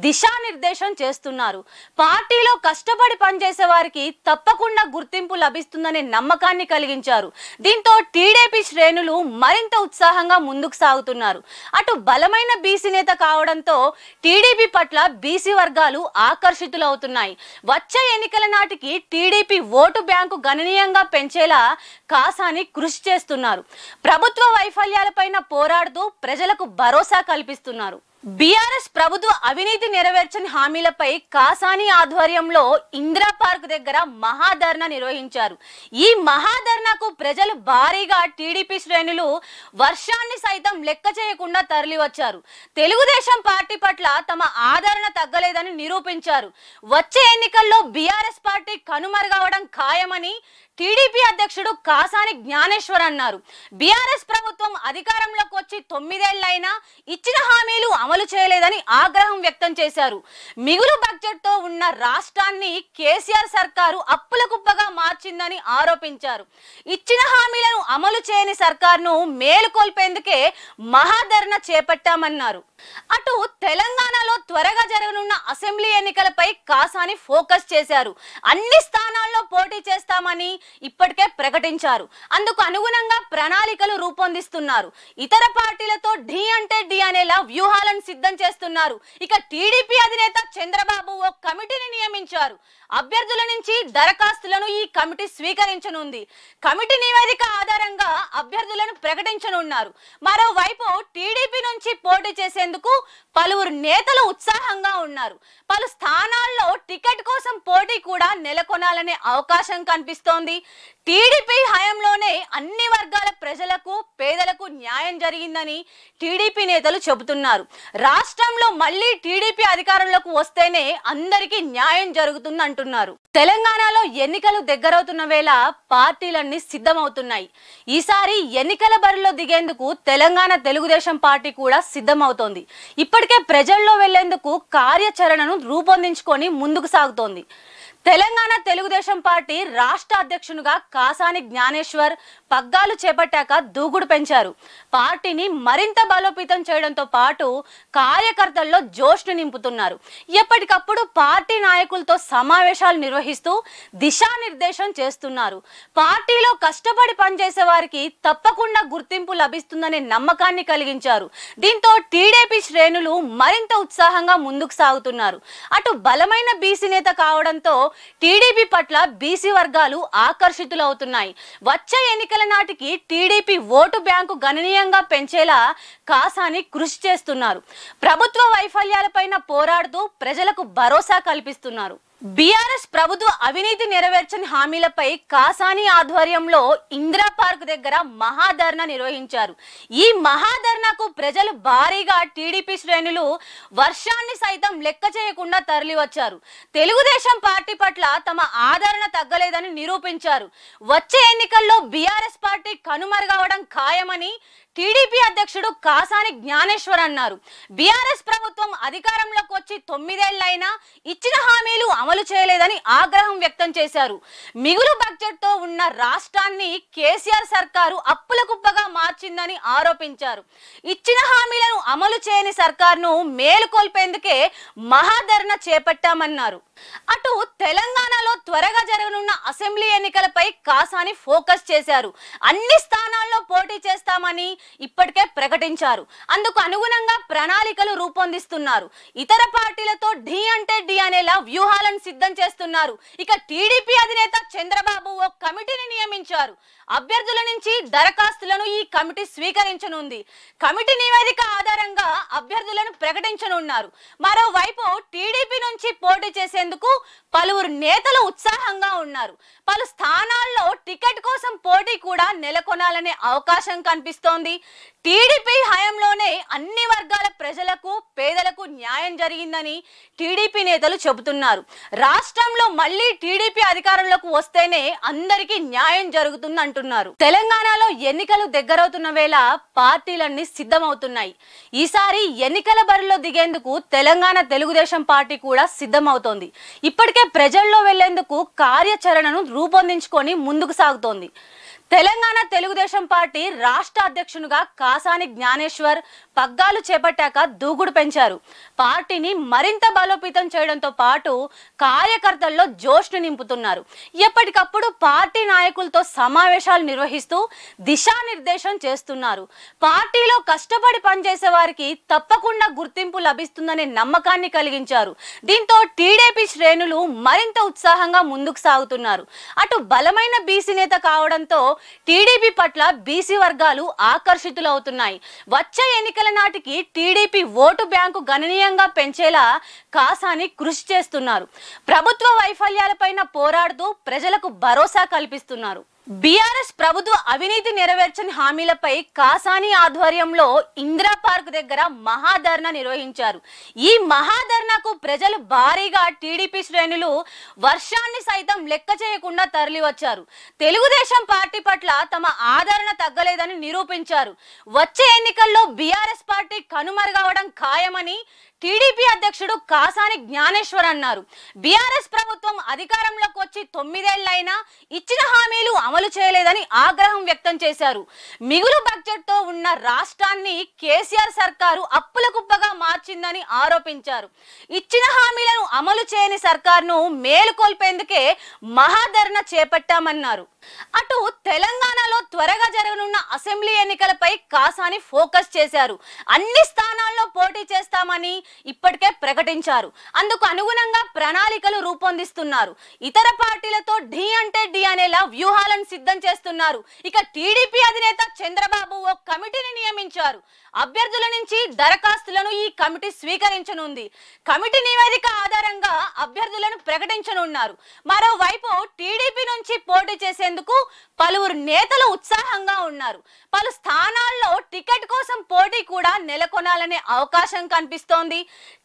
దిశానిర్దేశం చేస్తున్నారు పార్టీలో కష్టపడి పనిచేసే వారికి తప్పకుండా గుర్తింపు లభిస్తుందనే నమ్మకాన్ని కలిగించారు దీంతో టీడీపీ శ్రేణులు మరింత ఉత్సాహంగా ముందుకు సాగుతున్నారు అటు బలమైన బీసీ నేత కావడంతో టీడీపీ పట్ల బీసీ వర్గాలు ఆకర్షితులవుతున్నాయి వచ్చే ఎన్నికల నాటికి టీడీపీ ఓటు బ్యాంకు గణనీయంగా పెంచేలా కాసాని కృషి చేస్తున్నారు ప్రభుత్వ వైఫల్యాలపైన పోరాడుతూ ప్రజలకు భరోసా కల్పిస్తున్నారు బీఆర్ఎస్ ప్రభుత్వ అవినీతి నెరవేర్చని హామీలపై కాసాని ఆధ్వర్యంలో ఇందిరా పార్క్ దగ్గర మహాధర్నా నిర్వహించారు ఈ మహాధర్నాకు ప్రజలు భారీగా టీడీపీ శ్రేణులు వర్షాన్ని సైతం లెక్క చేయకుండా తరలివచ్చారు తెలుగుదేశం పార్టీ పట్ల తమ ఆదరణ తగ్గలేదని నిరూపించారు వచ్చే ఎన్నికల్లో బీఆర్ఎస్ పార్టీ కనుమరుగవడం ఖాయమని టీడీపీ అధ్యక్షుడు కాసాని జ్ఞానేశ్వర్ అన్నారు బీఆర్ఎస్ ప్రభుత్వం అధికారంలోకి వచ్చి తొమ్మిదేళ్లైనా ఇచ్చిన హామీలు అమలు చేయలేదని ఆగ్రహం వ్యక్తం చేశారు మిగులు బడ్జెట్తో ఉన్న రాష్ట్రాన్ని కేసీఆర్ సర్కారు అప్పుల కుప్పగా మార్చిందని ఆరోపించారు ఇచ్చిన హామీలను అమలు చేయని సర్కారును మేలుకొల్పేందుకే మహాధరణ చేపట్టామన్నారు అటు తెలంగాణలో త్వరగా జరగనున్న అసెంబ్లీ ఎన్నికలపై కాసాని ఫోకస్ చేశారు అన్ని స్థానాల్లో పోటీ చేస్తామని ఇప్పటికే ప్రకటించారు అందుకు అనుగుణంగా ప్రణాళికలు రూపొందిస్తున్నారు ఇతర పార్టీలతో ఢీ అంటే ఢీ అనేలా వ్యూహాలను సిద్ధం చేస్తున్నారు ఇక టీడీపీ అధినేత చంద్రబాబు ఓ కమిటీని నియమించారు అభ్యర్థుల నుంచి దరఖాస్తులను ఈ కమిటీ స్వీకరించనుంది కమిటీ నివేదిక ఆధారంగా అభ్యర్థులను ప్రకటించనున్నారు మరోవైపు టీడీపీ నుంచి పోటీ చేసేందుకు చేసేందుకు పలువురు నేతలు ఉత్సాహంగా ఉన్నారు పలు స్థానాల్లో టికెట్ కోసం పోటీ కూడా నెలకొనాలనే అవకాశం కనిపిస్తోంది టీడీపీ హయాంలోనే అన్ని వర్గాల ప్రజలకు పేదలకు న్యాయం జరిగిందని టీడీపీ నేతలు చెబుతున్నారు రాష్ట్రంలో మళ్ళీ టీడీపీ అధికారంలోకి వస్తేనే అందరికీ న్యాయం జరుగుతుంది అంటున్నారు తెలంగాణలో ఎన్నికలు దగ్గరవుతున్న వేళ పార్టీలన్నీ సిద్ధమవుతున్నాయి ఈసారి ఎన్నికల బరిలో దిగేందుకు తెలంగాణ తెలుగుదేశం పార్టీ కూడా సిద్ధమవుతోంది ఇప్పటికే ప్రజల్లో వెళ్లేందుకు కార్యాచరణను రూపొందించుకొని ముందుకు సాగుతోంది తెలంగాణ తెలుగుదేశం పార్టీ రాష్ట్ర అధ్యక్షునిగా కాసాని జ్ఞానేశ్వర్ పగ్గాలు చేపట్టాక దూకుడు పెంచారు పార్టీని మరింత బలోపేతం చేయడంతో పాటు కార్యకర్తల్లో జోష్ను నింపుతున్నారు ఎప్పటికప్పుడు పార్టీ నాయకులతో సమావేశాలు నిర్వహిస్తూ దిశానిర్దేశం చేస్తున్నారు పార్టీలో కష్టపడి పనిచేసే వారికి తప్పకుండా గుర్తింపు లభిస్తుందనే నమ్మకాన్ని కలిగించారు దీంతో టీడీపీ శ్రేణులు మరింత ఉత్సాహంగా ముందుకు సాగుతున్నారు అటు బలమైన బీసీ నేత కావడంతో టీడీపీ పట్ల బీసీ వర్గాలు ఆకర్షితులవుతున్నాయి వచ్చే ఎన్నికల నాటికి టీడీపీ ఓటు బ్యాంకు గణనీయంగా పెంచేలా కాసాని కృషి చేస్తున్నారు ప్రభుత్వ వైఫల్యాలపైన పోరాడుతూ ప్రజలకు భరోసా కల్పిస్తున్నారు బీఆర్ఎస్ ప్రభుత్వ అవినీతి నెరవేర్చని హామీలపై కాసాని ఆధ్వర్యంలో ఇందిరా పార్క్ దగ్గర మహాధర్ణ నిర్వహించారు ఈ మహాధర్ణకు ప్రజలు భారీగా టీడీపీ శ్రేణులు వర్షాన్ని సైతం లెక్క చేయకుండా తరలివచ్చారు తెలుగుదేశం పార్టీ పట్ల తమ ఆదరణ తగ్గలేదని నిరూపించారు వచ్చే ఎన్నికల్లో బీఆర్ఎస్ పార్టీ కనుమరుగవడం ఖాయమని టీడీపీ అధ్యక్షుడు కాసాని జ్ఞానేశ్వర్ అన్నారు బీఆర్ఎస్ ప్రభుత్వం అధికారంలోకి వచ్చి తొమ్మిదేళ్లైనా ఇచ్చిన హామీలు అమలు చేయలేదని ఆగ్రహం వ్యక్తం చేశారు మిగులు బడ్జెట్తో ఉన్న రాష్ట్రాన్ని కేసీఆర్ సర్కారు అప్పుల కుప్పగా మార్చిందని ఆరోపించారు ఇచ్చిన హామీలను అమలు చేయని సర్కార్ను మేలుకొల్పేందుకే మహాధరణ చేపట్టామన్నారు అటు తెలంగాణలో త్వరగా జరగనున్న అసెంబ్లీ ఎన్నికలపై కాసాని ఫోకస్ చేశారు అన్ని స్థానాల్లో పోటీ చేస్తామని ఇప్పటికే ప్రకటించారు అందుకు అనుగుణంగా ప్రణాళికలు రూపొందిస్తున్నారు ఇతర పార్టీలతో ఢీ అంటే ఢీ అనేలా వ్యూహాలను సిద్ధం చేస్తున్నారు ఇక టీడీపీ అధినేత చంద్రబాబు ఓ కమిటీని నియమించారు అభ్యర్థుల నుంచి దరఖాస్తులను ఈ కమిటీ స్వీకరించనుంది కమిటీ నివేదిక ఆధారంగా అభ్యర్థులను ప్రకటించనున్నారు మరోవైపు టీడీపీ నుంచి పోటీ చేసేందుకు పలువురు నేతలు ఉత్సాహంగా ఉన్నారు పలు స్థానాల్లో టికెట్ కోసం పోటీ కూడా నెలకొనాలనే అవకాశం కనిపిస్తోంది టీడీపీ హయాంలోనే అన్ని వర్గాల ప్రజలకు పేదలకు న్యాయం జరిగిందని టీడీపీ నేతలు చెబుతున్నారు రాష్ట్రంలో మళ్ళీ టీడీపీ అధికారంలోకి వస్తేనే అందరికీ న్యాయం జరుగుతుంది అంటున్నారు తెలంగాణలో ఎన్నికలు దగ్గరవుతున్న వేళ పార్టీలన్నీ సిద్ధమవుతున్నాయి ఈసారి ఎన్నికల బరిలో దిగేందుకు తెలంగాణ తెలుగుదేశం పార్టీ కూడా సిద్ధమవుతోంది ఇప్పటికే ప్రజల్లో వెళ్లేందుకు కార్యాచరణను రూపొందించుకొని ముందుకు సాగుతోంది తెలంగాణ తెలుగుదేశం పార్టీ రాష్ట్ర అధ్యక్షునిగా కాసాని జ్ఞానేశ్వర్ పగ్గాలు చేపట్టాక దూకుడు పెంచారు పార్టీని మరింత బలోపేతం చేయడంతో పాటు కార్యకర్తల్లో జోష్ని నింపుతున్నారు ఎప్పటికప్పుడు పార్టీ నాయకులతో సమావేశాలు నిర్వహిస్తూ దిశానిర్దేశం చేస్తున్నారు పార్టీలో కష్టపడి పనిచేసే వారికి తప్పకుండా గుర్తింపు లభిస్తుందనే నమ్మకాన్ని కలిగించారు దీంతో టీడీపీ శ్రేణులు మరింత ఉత్సాహంగా ముందుకు సాగుతున్నారు అటు బలమైన బీసీ నేత కావడంతో టీడీపీ పట్ల బీసీ వర్గాలు ఆకర్షితులవుతున్నాయి వచ్చే ఎన్నికల నాటికి టీడీపీ ఓటు బ్యాంకు గణనీయంగా పెంచేలా కాసాని కృషి చేస్తున్నారు ప్రభుత్వ వైఫల్యాలపైన పోరాడుతూ ప్రజలకు భరోసా కల్పిస్తున్నారు బీఆర్ఎస్ ప్రభుత్వ అవినీతి నెరవేర్చని హామీలపై కాసాని ఆధ్వర్యంలో ఇందిరా పార్క్ దగ్గర మహాధర్నా నిర్వహించారు ఈ మహాధర్నాకు ప్రజలు భారీగా టీడీపీ శ్రేణులు వర్షాన్ని సైతం లెక్క చేయకుండా తరలివచ్చారు తెలుగుదేశం పార్టీ పట్ల తమ ఆదరణ తగ్గలేదని నిరూపించారు వచ్చే ఎన్నికల్లో బీఆర్ఎస్ పార్టీ కనుమరుగవడం ఖాయమని టీడీపీ అధ్యక్షుడు కాసాని జ్ఞానేశ్వర్ అన్నారు బీఆర్ఎస్ ప్రభుత్వం అధికారంలోకి వచ్చి తొమ్మిదేళ్లైనా ఇచ్చిన హామీలు అమలు చేయలేదని ఆగ్రహం వ్యక్తం చేశారు మిగులు బడ్జెట్తో ఉన్న రాష్ట్రాన్ని కేసీఆర్ సర్కారు అప్పుల కుప్పగా మార్చిందని ఆరోపించారు ఇచ్చిన హామీలను అమలు చేయని సర్కార్ను మేలుకొల్పేందుకే మహాధరణ చేపట్టామన్నారు అటు తెలంగాణలో త్వరగా జరగనున్న అసెంబ్లీ ఎన్నికలపై కాసాని ఫోకస్ చేశారు అన్ని స్థానాల్లో పోటీ చేస్తామని ఇప్పటికే ప్రకటించారు అందుకు అనుగుణంగా ప్రణాళికలు రూపొందిస్తున్నారు ఇతర పార్టీలతో ఢీ అంటే ఢీ అనేలా వ్యూహాలను సిద్ధం చేస్తున్నారు ఇక టీడీపీ అధినేత చంద్రబాబు ఓ కమిటీని నియమించారు అభ్యర్థుల నుంచి దరఖాస్తులను ఈ కమిటీ స్వీకరించనుంది కమిటీ నివేదిక ఆధారంగా అభ్యర్థులను ప్రకటించనున్నారు మరోవైపు టీడీపీ నుంచి పోటీ చేసేందుకు పలువురు నేతలు ఉత్సాహంగా ఉన్నారు పలు స్థానాల్లో టికెట్ కోసం పోటీ కూడా నెలకొనాలనే అవకాశం కనిపిస్తోంది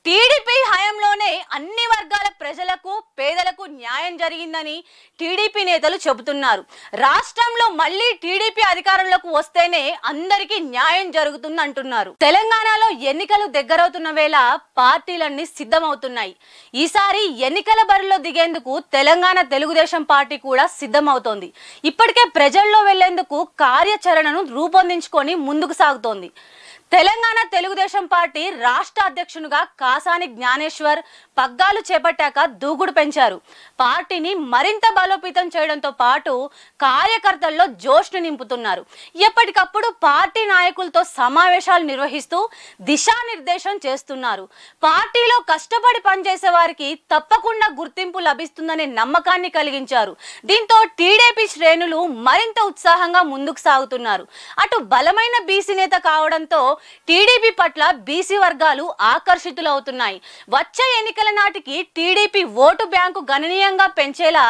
టీడీపీ హయాంలోనే అన్ని వర్గాల ప్రజలకు పేదలకు న్యాయం జరిగిందని టీడీపీ నేతలు చెబుతున్నారు రాష్ట్రంలో మళ్ళీ టీడీపీ అధికారంలోకి వస్తేనే అందరికీ న్యాయం జరుగుతుంది అంటున్నారు తెలంగాణలో ఎన్నికలు దగ్గరవుతున్న వేళ పార్టీలన్నీ సిద్ధమవుతున్నాయి ఈసారి ఎన్నికల బరిలో దిగేందుకు తెలంగాణ తెలుగుదేశం పార్టీ కూడా సిద్ధమవుతోంది ఇప్పటికే ప్రజల్లో వెళ్లేందుకు కార్యాచరణను రూపొందించుకొని ముందుకు సాగుతోంది తెలంగాణ తెలుగుదేశం పార్టీ రాష్ట్ర అధ్యక్షునిగా కాసాని జ్ఞానేశ్వర్ పగ్గాలు చేపట్టాక దూకుడు పెంచారు పార్టీని మరింత బలోపేతం చేయడంతో పాటు కార్యకర్తల్లో జోష్ను నింపుతున్నారు ఎప్పటికప్పుడు పార్టీ నాయకులతో సమావేశాలు నిర్వహిస్తూ దిశానిర్దేశం చేస్తున్నారు పార్టీలో కష్టపడి పనిచేసే వారికి తప్పకుండా గుర్తింపు లభిస్తుందనే నమ్మకాన్ని కలిగించారు దీంతో టీడీపీ శ్రేణులు మరింత ఉత్సాహంగా ముందుకు సాగుతున్నారు అటు బలమైన బీసీ నేత కావడంతో టీడీపీ పట్ల బీసీ వర్గాలు ఆకర్షితులవుతున్నాయి వచ్చే ఎన్నికల నాటికి టీడీపీ ఓటు బ్యాంకు గణనీయంగా పెంచేలా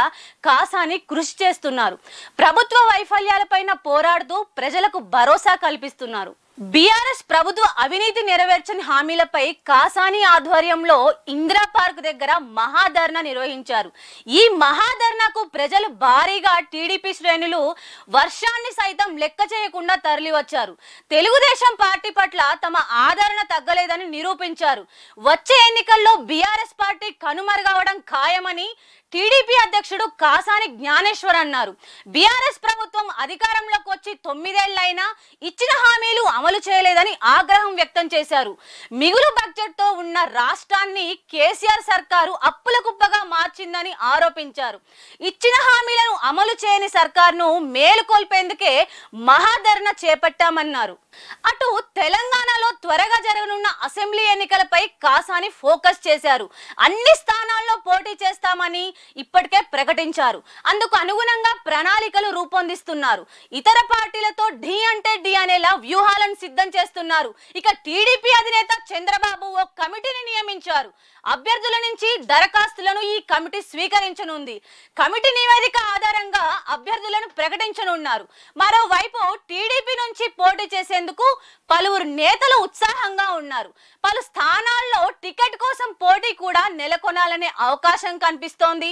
కాసాని కృషి చేస్తున్నారు ప్రభుత్వ వైఫల్యాలపైన పోరాడుతూ ప్రజలకు భరోసా కల్పిస్తున్నారు బీఆర్ఎస్ ప్రభుత్వ అవినీతి నెరవేర్చని హామీలపై కాసాని ఆధ్వర్యంలో ఇందిరా పార్క్ దగ్గర మహాధర్నా నిర్వహించారు ఈ మహాధర్నాకు ప్రజలు భారీగా టీడీపీ శ్రేణులు వర్షాన్ని సైతం లెక్క చేయకుండా తరలివచ్చారు తెలుగుదేశం పార్టీ పట్ల తమ ఆదరణ తగ్గలేదని నిరూపించారు వచ్చే ఎన్నికల్లో బీఆర్ఎస్ పార్టీ కనుమరుగవడం ఖాయమని టీడీపీ అధ్యక్షుడు కాసాని జ్ఞానేశ్వర్ అన్నారు బీఆర్ఎస్ ప్రభుత్వం అధికారంలోకి వచ్చి తొమ్మిదేళ్లైనా ఇచ్చిన హామీలు అమలు చేయలేదని ఆగ్రహం వ్యక్తం చేశారు మిగులు బడ్జెట్తో ఉన్న రాష్ట్రాన్ని కేసీఆర్ సర్కారు అప్పుల కుప్పగా మార్చిందని ఆరోపించారు ఇచ్చిన హామీలను అమలు చేయని సర్కార్ను మేలుకొల్పేందుకే మహాధరణ చేపట్టామన్నారు అటు తెలంగాణలో త్వరగా జరగనున్న అసెంబ్లీ ఎన్నికలపై కాసాని ఫోకస్ చేశారు అన్ని స్థానాల్లో పోటీ చేస్తామని ఇప్పటికే ప్రకటించారు అందుకు అనుగుణంగా ప్రణాళికలు రూపొందిస్తున్నారు ఇతర పార్టీలతో ఢీ అంటే ఢీ అనేలా వ్యూహాలను సిద్ధం చేస్తున్నారు ఇక టీడీపీ అధినేత చంద్రబాబు ఓ కమిటీని నియమించారు అభ్యర్థుల నుంచి దరఖాస్తులను ఈ కమిటీ స్వీకరించనుంది కమిటీ నివేదిక ఆధారంగా అభ్యర్థులను ప్రకటించనున్నారు మరోవైపు టీడీపీ నుంచి పోటీ చేసేందుకు పలువురు నేతలు ఉత్సాహంగా ఉన్నారు పలు స్థానాల్లో టికెట్ కోసం పోటీ కూడా నెలకొనాలనే అవకాశం కనిపిస్తోంది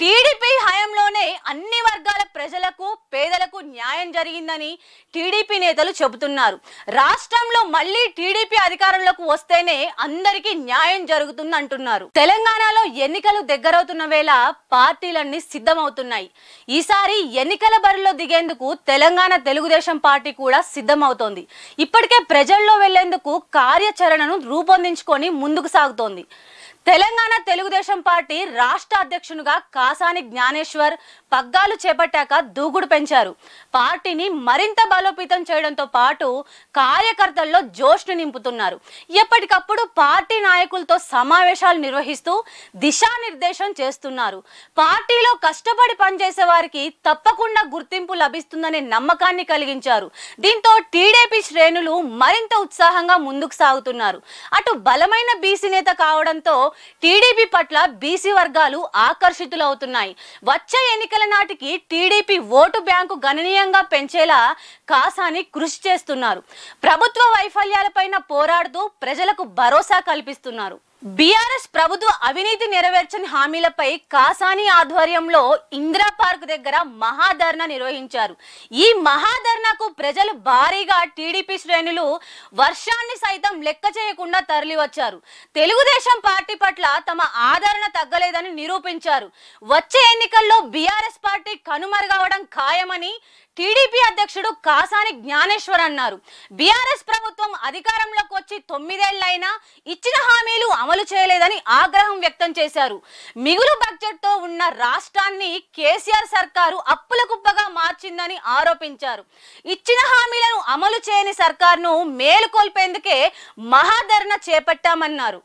టీడీపీ హయంలోనే అన్ని వర్గాల ప్రజలకు పేదలకు న్యాయం జరిగిందని టీడీపీ నేతలు చెబుతున్నారు రాష్ట్రంలో మళ్ళీ టీడీపీ అధికారంలోకి వస్తేనే అందరికీ న్యాయం జరుగుతుంది అంటున్నారు తెలంగాణలో ఎన్నికలు దగ్గరవుతున్న వేళ పార్టీలన్నీ సిద్ధమవుతున్నాయి ఈసారి ఎన్నికల బరిలో దిగేందుకు తెలంగాణ తెలుగుదేశం పార్టీ కూడా సిద్ధమవుతోంది ఇప్పటికే ప్రజల్లో వెళ్లేందుకు కార్యాచరణను రూపొందించుకొని ముందుకు సాగుతోంది తెలంగాణ తెలుగుదేశం పార్టీ రాష్ట్ర అధ్యక్షునిగా కాసాని జ్ఞానేశ్వర్ పగ్గాలు చేపట్టాక దూకుడు పెంచారు పార్టీని మరింత బలోపేతం చేయడంతో పాటు కార్యకర్తల్లో జోష్ను నింపుతున్నారు ఎప్పటికప్పుడు పార్టీ నాయకులతో సమావేశాలు నిర్వహిస్తూ దిశానిర్దేశం చేస్తున్నారు పార్టీలో కష్టపడి పనిచేసే వారికి తప్పకుండా గుర్తింపు లభిస్తుందనే నమ్మకాన్ని కలిగించారు దీంతో టీడీపీ శ్రేణులు మరింత ఉత్సాహంగా ముందుకు సాగుతున్నారు అటు బలమైన బీసీ నేత కావడంతో టీడీపీ పట్ల బీసీ వర్గాలు ఆకర్షితులవుతున్నాయి వచ్చే ఎన్నికల నాటికి టీడీపీ ఓటు బ్యాంకు గణనీయంగా పెంచేలా కాసాని కృషి చేస్తున్నారు ప్రభుత్వ వైఫల్యాలపైన పోరాడుతూ ప్రజలకు భరోసా కల్పిస్తున్నారు బీఆర్ఎస్ ప్రభుత్వ అవినీతి నెరవేర్చని హామీలపై కాసాని ఆధ్వర్యంలో ఇందిరా పార్క్ దగ్గర మహాధర్నా నిర్వహించారు ఈ మహాధర్నాకు ప్రజలు భారీగా టీడీపీ శ్రేణులు వర్షాన్ని సైతం లెక్క చేయకుండా తరలివచ్చారు తెలుగుదేశం పార్టీ పట్ల తమ ఆదరణ తగ్గలేదని నిరూపించారు వచ్చే ఎన్నికల్లో బీఆర్ఎస్ పార్టీ కనుమరుగవడం ఖాయమని టీడీపీ అధ్యక్షుడు కాసాని జ్ఞానేశ్వర్ అన్నారు బీఆర్ఎస్ ప్రభుత్వం అధికారంలోకి వచ్చి తొమ్మిదేళ్లైనా ఇచ్చిన హామీలు అమలు చేయలేదని ఆగ్రహం వ్యక్తం చేశారు మిగులు బడ్జెట్తో ఉన్న రాష్ట్రాన్ని కేసీఆర్ సర్కారు అప్పుల కుప్పగా మార్చిందని ఆరోపించారు ఇచ్చిన హామీలను అమలు చేయని సర్కార్ను మేలుకొల్పేందుకే మహాధరణ చేపట్టామన్నారు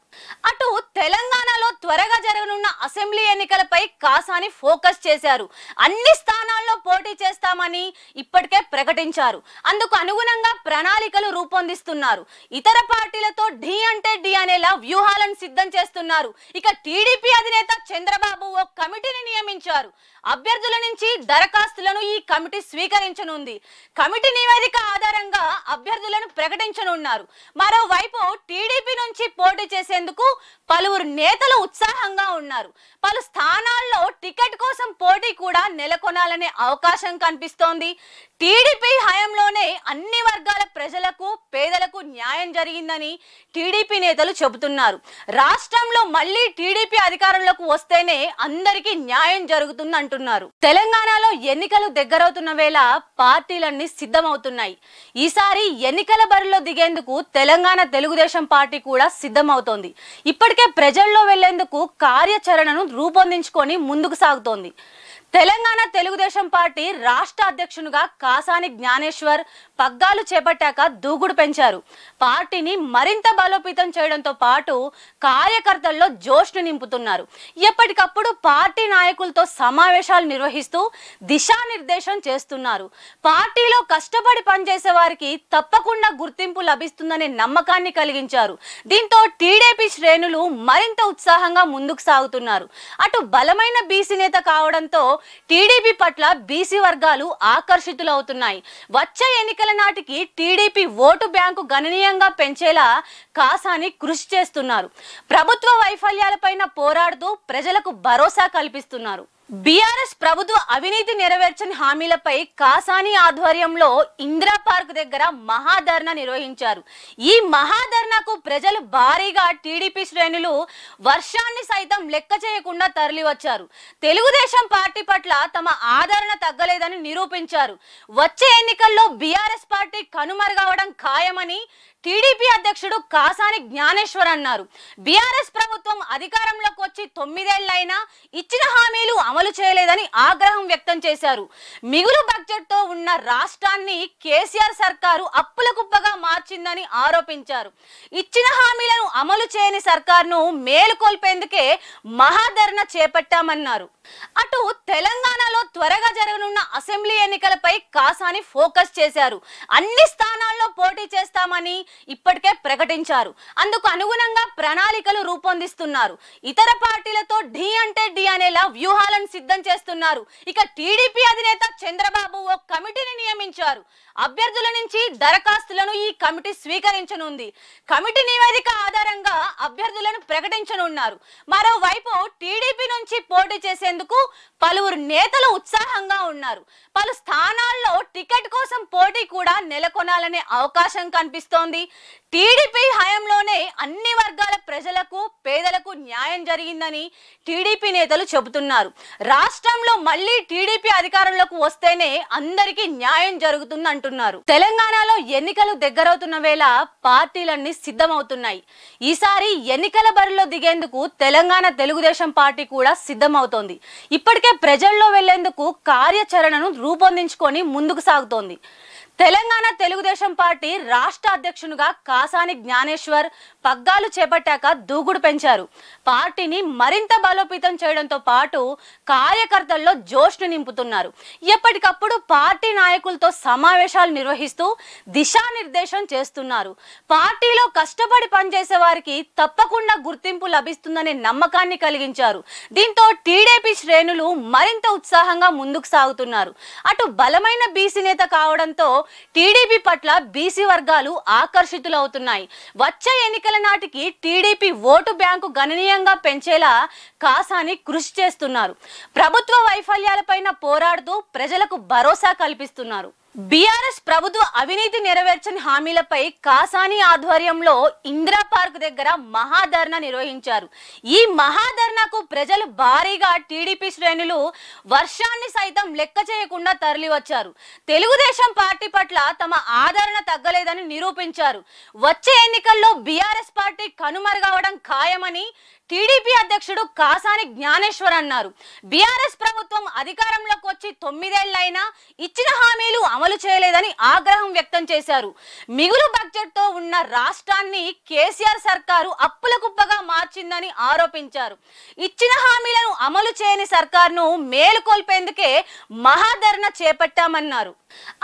అటు తెలంగాణలో త్వరగా జరగనున్న అసెంబ్లీ ఎన్నికలపై కాసాని ఫోకస్ చేశారు అన్ని స్థానాల్లో పోటీ చేస్తామని ఇప్పటికే ప్రకటించారు అందుకు అనుగుణంగా ప్రణాళికలు రూపొందిస్తున్నారు ఇతర పార్టీలతో ఢీ అంటే ఢీ అనేలా వ్యూహాలను సిద్ధం చేస్తున్నారు ఇక టీడీపీ అధినేత చంద్రబాబు ఓ కమిటీని నియమించారు అభ్యర్థుల నుంచి దరఖాస్తులను ఈ కమిటీ స్వీకరించనుంది కమిటీ నివేదిక ఆధారంగా అభ్యర్థులను ప్రకటించనున్నారు మరోవైపు టీడీపీ నుంచి పోటీ చేసేందుకు పలువురు నేతలు ఉత్సాహంగా ఉన్నారు పలు స్థానాల్లో టికెట్ కోసం పోటీ కూడా నెలకొనాలనే అవకాశం కనిపిస్తోంది టీడీపీ హయాంలోనే అన్ని వర్గాల ప్రజలకు పేదలకు న్యాయం జరిగిందని టీడీపీ నేతలు చెబుతున్నారు రాష్ట్రంలో మళ్ళీ టీడీపీ అధికారంలోకి వస్తేనే అందరికీ న్యాయం జరుగుతుంది అంటున్నారు తెలంగాణలో ఎన్నికలు దగ్గరవుతున్న వేళ పార్టీలన్నీ సిద్ధమవుతున్నాయి ఈసారి ఎన్నికల బరిలో దిగేందుకు తెలంగాణ తెలుగుదేశం పార్టీ కూడా సిద్ధమవుతోంది ఇప్పటి ఇప్పటికే ప్రజల్లో వెళ్లేందుకు కార్యాచరణను రూపొందించుకొని ముందుకు సాగుతోంది తెలంగాణ తెలుగుదేశం పార్టీ రాష్ట్ర అధ్యక్షునిగా కాసాని జ్ఞానేశ్వర్ పగ్గాలు చేపట్టాక దూకుడు పెంచారు పార్టీని మరింత బలోపేతం చేయడంతో పాటు కార్యకర్తల్లో జోష్ను నింపుతున్నారు ఎప్పటికప్పుడు పార్టీ నాయకులతో సమావేశాలు నిర్వహిస్తూ దిశానిర్దేశం చేస్తున్నారు పార్టీలో కష్టపడి పనిచేసే వారికి తప్పకుండా గుర్తింపు లభిస్తుందనే నమ్మకాన్ని కలిగించారు దీంతో టీడీపీ శ్రేణులు మరింత ఉత్సాహంగా ముందుకు సాగుతున్నారు అటు బలమైన బీసీ నేత కావడంతో టీడీపీ పట్ల బీసీ వర్గాలు ఆకర్షితులవుతున్నాయి వచ్చే ఎన్నికల నాటికి టీడీపీ ఓటు బ్యాంకు గణనీయంగా పెంచేలా కాసాని కృషి చేస్తున్నారు ప్రభుత్వ వైఫల్యాలపైన పోరాడుతూ ప్రజలకు భరోసా కల్పిస్తున్నారు బీఆర్ఎస్ ప్రభుత్వ అవినీతి నెరవేర్చని హామీలపై కాసాని ఆధ్వర్యంలో ఇందిరా పార్క్ దగ్గర మహాధర్నా నిర్వహించారు ఈ మహాధర్నాకు ప్రజలు భారీగా టీడీపీ శ్రేణులు వర్షాన్ని సైతం లెక్క చేయకుండా తరలివచ్చారు తెలుగుదేశం పార్టీ పట్ల తమ ఆదరణ తగ్గలేదని నిరూపించారు వచ్చే ఎన్నికల్లో బీఆర్ఎస్ పార్టీ కనుమరుగవడం ఖాయమని టీడీపీ అధ్యక్షుడు కాసాని జ్ఞానేశ్వర్ అన్నారు బీఆర్ఎస్ ప్రభుత్వం అధికారంలోకి వచ్చి తొమ్మిదేళ్లైనా ఇచ్చిన హామీలు అమలు చేయలేదని ఆగ్రహం వ్యక్తం చేశారు మిగులు బడ్జెట్తో ఉన్న రాష్ట్రాన్ని కేసీఆర్ సర్కారు అప్పుల కుప్పగా మార్చిందని ఆరోపించారు ఇచ్చిన హామీలను అమలు చేయని సర్కార్ను మేలుకొల్పేందుకే మహాధరణ చేపట్టామన్నారు అటు తెలంగాణలో త్వరగా జరగనున్న అసెంబ్లీ ఎన్నికలపై కాసాని ఫోకస్ చేశారు అన్ని స్థానాల్లో పోటీ చేస్తామని ఇప్పటికే ప్రకటించారు అందుకు అనుగుణంగా ప్రణాళికలు రూపొందిస్తున్నారు ఇతర పార్టీలతో ఢీ అంటే ఢీ అనేలా వ్యూహాలను సిద్ధం చేస్తున్నారు ఇక టీడీపీ అధినేత చంద్రబాబు ఓ కమిటీని నియమించారు అభ్యర్థుల నుంచి దరఖాస్తులను ఈ కమిటీ స్వీకరించనుంది కమిటీ నివేదిక ఆధారంగా అభ్యర్థులను ప్రకటించనున్నారు మరోవైపు టీడీపీ నుంచి పోటీ చేసే చేసేందుకు పలువురు నేతలు ఉత్సాహంగా ఉన్నారు పలు స్థానాల్లో టికెట్ కోసం పోటీ కూడా నెలకొనాలనే అవకాశం కనిపిస్తోంది టీడీపీ హయంలోనే అన్ని వర్గాల ప్రజలకు పేదలకు న్యాయం జరిగిందని టీడీపీ నేతలు చెబుతున్నారు రాష్ట్రంలో మళ్ళీ టీడీపీ అధికారంలోకి వస్తేనే అందరికీ న్యాయం జరుగుతుంది అంటున్నారు తెలంగాణలో ఎన్నికలు దగ్గరవుతున్న వేళ పార్టీలన్నీ సిద్ధమవుతున్నాయి ఈసారి ఎన్నికల బరిలో దిగేందుకు తెలంగాణ తెలుగుదేశం పార్టీ కూడా సిద్ధమవుతోంది ఇప్పటికే ప్రజల్లో వెళ్లేందుకు కార్యాచరణను రూపొందించుకొని ముందుకు సాగుతోంది తెలంగాణ తెలుగుదేశం పార్టీ రాష్ట్ర అధ్యక్షునిగా కాసాని జ్ఞానేశ్వర్ పగ్గాలు చేపట్టాక దూకుడు పెంచారు పార్టీని మరింత బలోపేతం చేయడంతో పాటు కార్యకర్తల్లో జోష్ను నింపుతున్నారు ఎప్పటికప్పుడు పార్టీ నాయకులతో సమావేశాలు నిర్వహిస్తూ దిశానిర్దేశం చేస్తున్నారు పార్టీలో కష్టపడి పనిచేసే వారికి తప్పకుండా గుర్తింపు లభిస్తుందనే నమ్మకాన్ని కలిగించారు దీంతో టీడీపీ శ్రేణులు మరింత ఉత్సాహంగా ముందుకు సాగుతున్నారు అటు బలమైన బీసీ నేత కావడంతో టీడీపీ పట్ల బీసీ వర్గాలు ఆకర్షితులవుతున్నాయి వచ్చే ఎన్నికల నాటికి టీడీపీ ఓటు బ్యాంకు గణనీయంగా పెంచేలా కాసాని కృషి చేస్తున్నారు ప్రభుత్వ వైఫల్యాలపైన పోరాడుతూ ప్రజలకు భరోసా కల్పిస్తున్నారు బీఆర్ఎస్ ప్రభుత్వ అవినీతి నెరవేర్చని హామీలపై కాసాని ఆధ్వర్యంలో ఇందిరా పార్క్ దగ్గర మహాధర్నా నిర్వహించారు ఈ మహాధర్నాకు ప్రజలు భారీగా టీడీపీ శ్రేణులు వర్షాన్ని సైతం లెక్క చేయకుండా తరలివచ్చారు తెలుగుదేశం పార్టీ పట్ల తమ ఆదరణ తగ్గలేదని నిరూపించారు వచ్చే ఎన్నికల్లో బీఆర్ఎస్ పార్టీ కనుమరుగవడం ఖాయమని టీడీపీ అధ్యక్షుడు కాసాని జ్ఞానేశ్వర్ అన్నారు బీఆర్ఎస్ ప్రభుత్వం అధికారంలోకి వచ్చి తొమ్మిదేళ్లైనా ఇచ్చిన హామీలు అమలు చేయలేదని ఆగ్రహం వ్యక్తం చేశారు మిగులు బడ్జెట్తో ఉన్న రాష్ట్రాన్ని కేసీఆర్ సర్కారు అప్పుల కుప్పగా మార్చిందని ఆరోపించారు ఇచ్చిన హామీలను అమలు చేయని సర్కార్ను మేలుకొల్పేందుకే మహాధరణ చేపట్టామన్నారు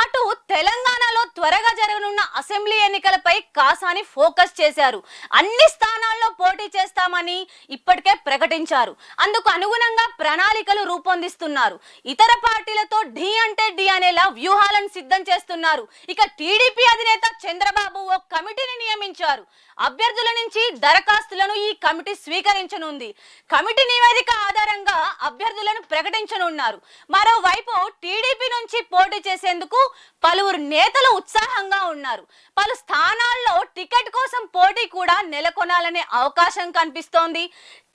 అటు తెలంగాణలో త్వరగా జరగనున్న అసెంబ్లీ ఎన్నికలపై కాసాని ఫోకస్ చేశారు అన్ని స్థానాల్లో పోటీ చేస్తామని ఇప్పటికే ప్రకటించారు అందుకు అనుగుణంగా ప్రణాళికలు రూపొందిస్తున్నారు ఇతర పార్టీలతో ఢీ అంటే ఢీ అనేలా వ్యూహాలను సిద్ధం చేస్తున్నారు ఇక టీడీపీ అధినేత చంద్రబాబు ఓ కమిటీని నియమించారు అభ్యర్థుల నుంచి దరఖాస్తులను ఈ కమిటీ స్వీకరించనుంది కమిటీ నివేదిక ఆధారంగా అభ్యర్థులను ప్రకటించనున్నారు మరోవైపు టీడీపీ నుంచి పోటీ చేసేందుకు పలువురు నేతలు ఉత్సాహంగా ఉన్నారు పలు స్థానాల్లో టికెట్ కోసం పోటీ కూడా నెలకొనాలనే అవకాశం కనిపిస్తోంది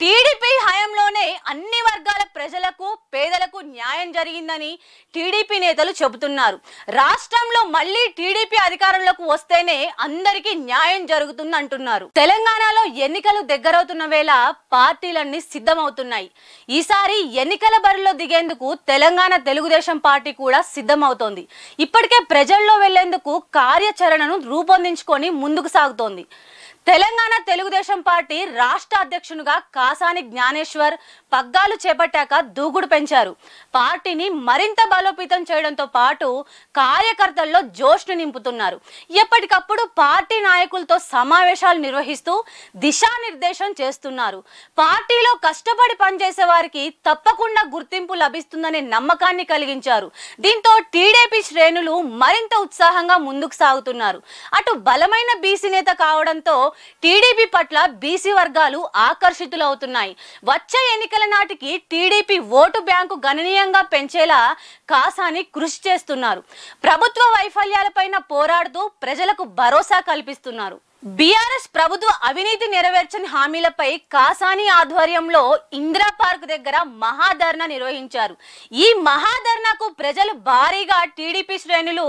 టీడీపీ హయాంలోనే అన్ని వర్గాల ప్రజలకు పేదలకు న్యాయం జరిగిందని టీడీపీ నేతలు చెబుతున్నారు రాష్ట్రంలో మళ్ళీ టీడీపీ అధికారంలోకి వస్తేనే అందరికీ న్యాయం జరుగుతుంది అంటున్నారు తెలంగాణలో ఎన్నికలు దగ్గరవుతున్న వేళ పార్టీలన్నీ సిద్ధమవుతున్నాయి ఈసారి ఎన్నికల బరిలో దిగేందుకు తెలంగాణ తెలుగుదేశం పార్టీ కూడా సిద్ధమవుతోంది ఇప్పటికే ప్రజల్లో వెళ్లేందుకు కార్యాచరణను రూపొందించుకొని ముందుకు సాగుతోంది తెలంగాణ తెలుగుదేశం పార్టీ రాష్ట్ర అధ్యక్షునిగా కాసాని జ్ఞానేశ్వర్ పగ్గాలు చేపట్టాక దూకుడు పెంచారు పార్టీని మరింత బలోపేతం చేయడంతో పాటు కార్యకర్తల్లో జోష్ను నింపుతున్నారు ఎప్పటికప్పుడు పార్టీ నాయకులతో సమావేశాలు నిర్వహిస్తూ దిశానిర్దేశం చేస్తున్నారు పార్టీలో కష్టపడి పనిచేసే వారికి తప్పకుండా గుర్తింపు లభిస్తుందనే నమ్మకాన్ని కలిగించారు దీంతో టీడీపీ శ్రేణులు మరింత ఉత్సాహంగా ముందుకు సాగుతున్నారు అటు బలమైన బీసీ నేత కావడంతో టీడీపీ పట్ల బీసీ వర్గాలు ఆకర్షితులవుతున్నాయి వచ్చే ఎన్నికల నాటికి టీడీపీ ఓటు బ్యాంకు గణనీయంగా పెంచేలా కాసాని కృషి చేస్తున్నారు ప్రభుత్వ వైఫల్యాలపైన పోరాడుతూ ప్రజలకు భరోసా కల్పిస్తున్నారు బీఆర్ఎస్ ప్రభుత్వ అవినీతి నెరవేర్చని హామీలపై కాసాని ఆధ్వర్యంలో ఇందిరా పార్క్ దగ్గర మహాధర్ణ నిర్వహించారు ఈ మహాధర్ణకు ప్రజలు భారీగా టీడీపీ శ్రేణులు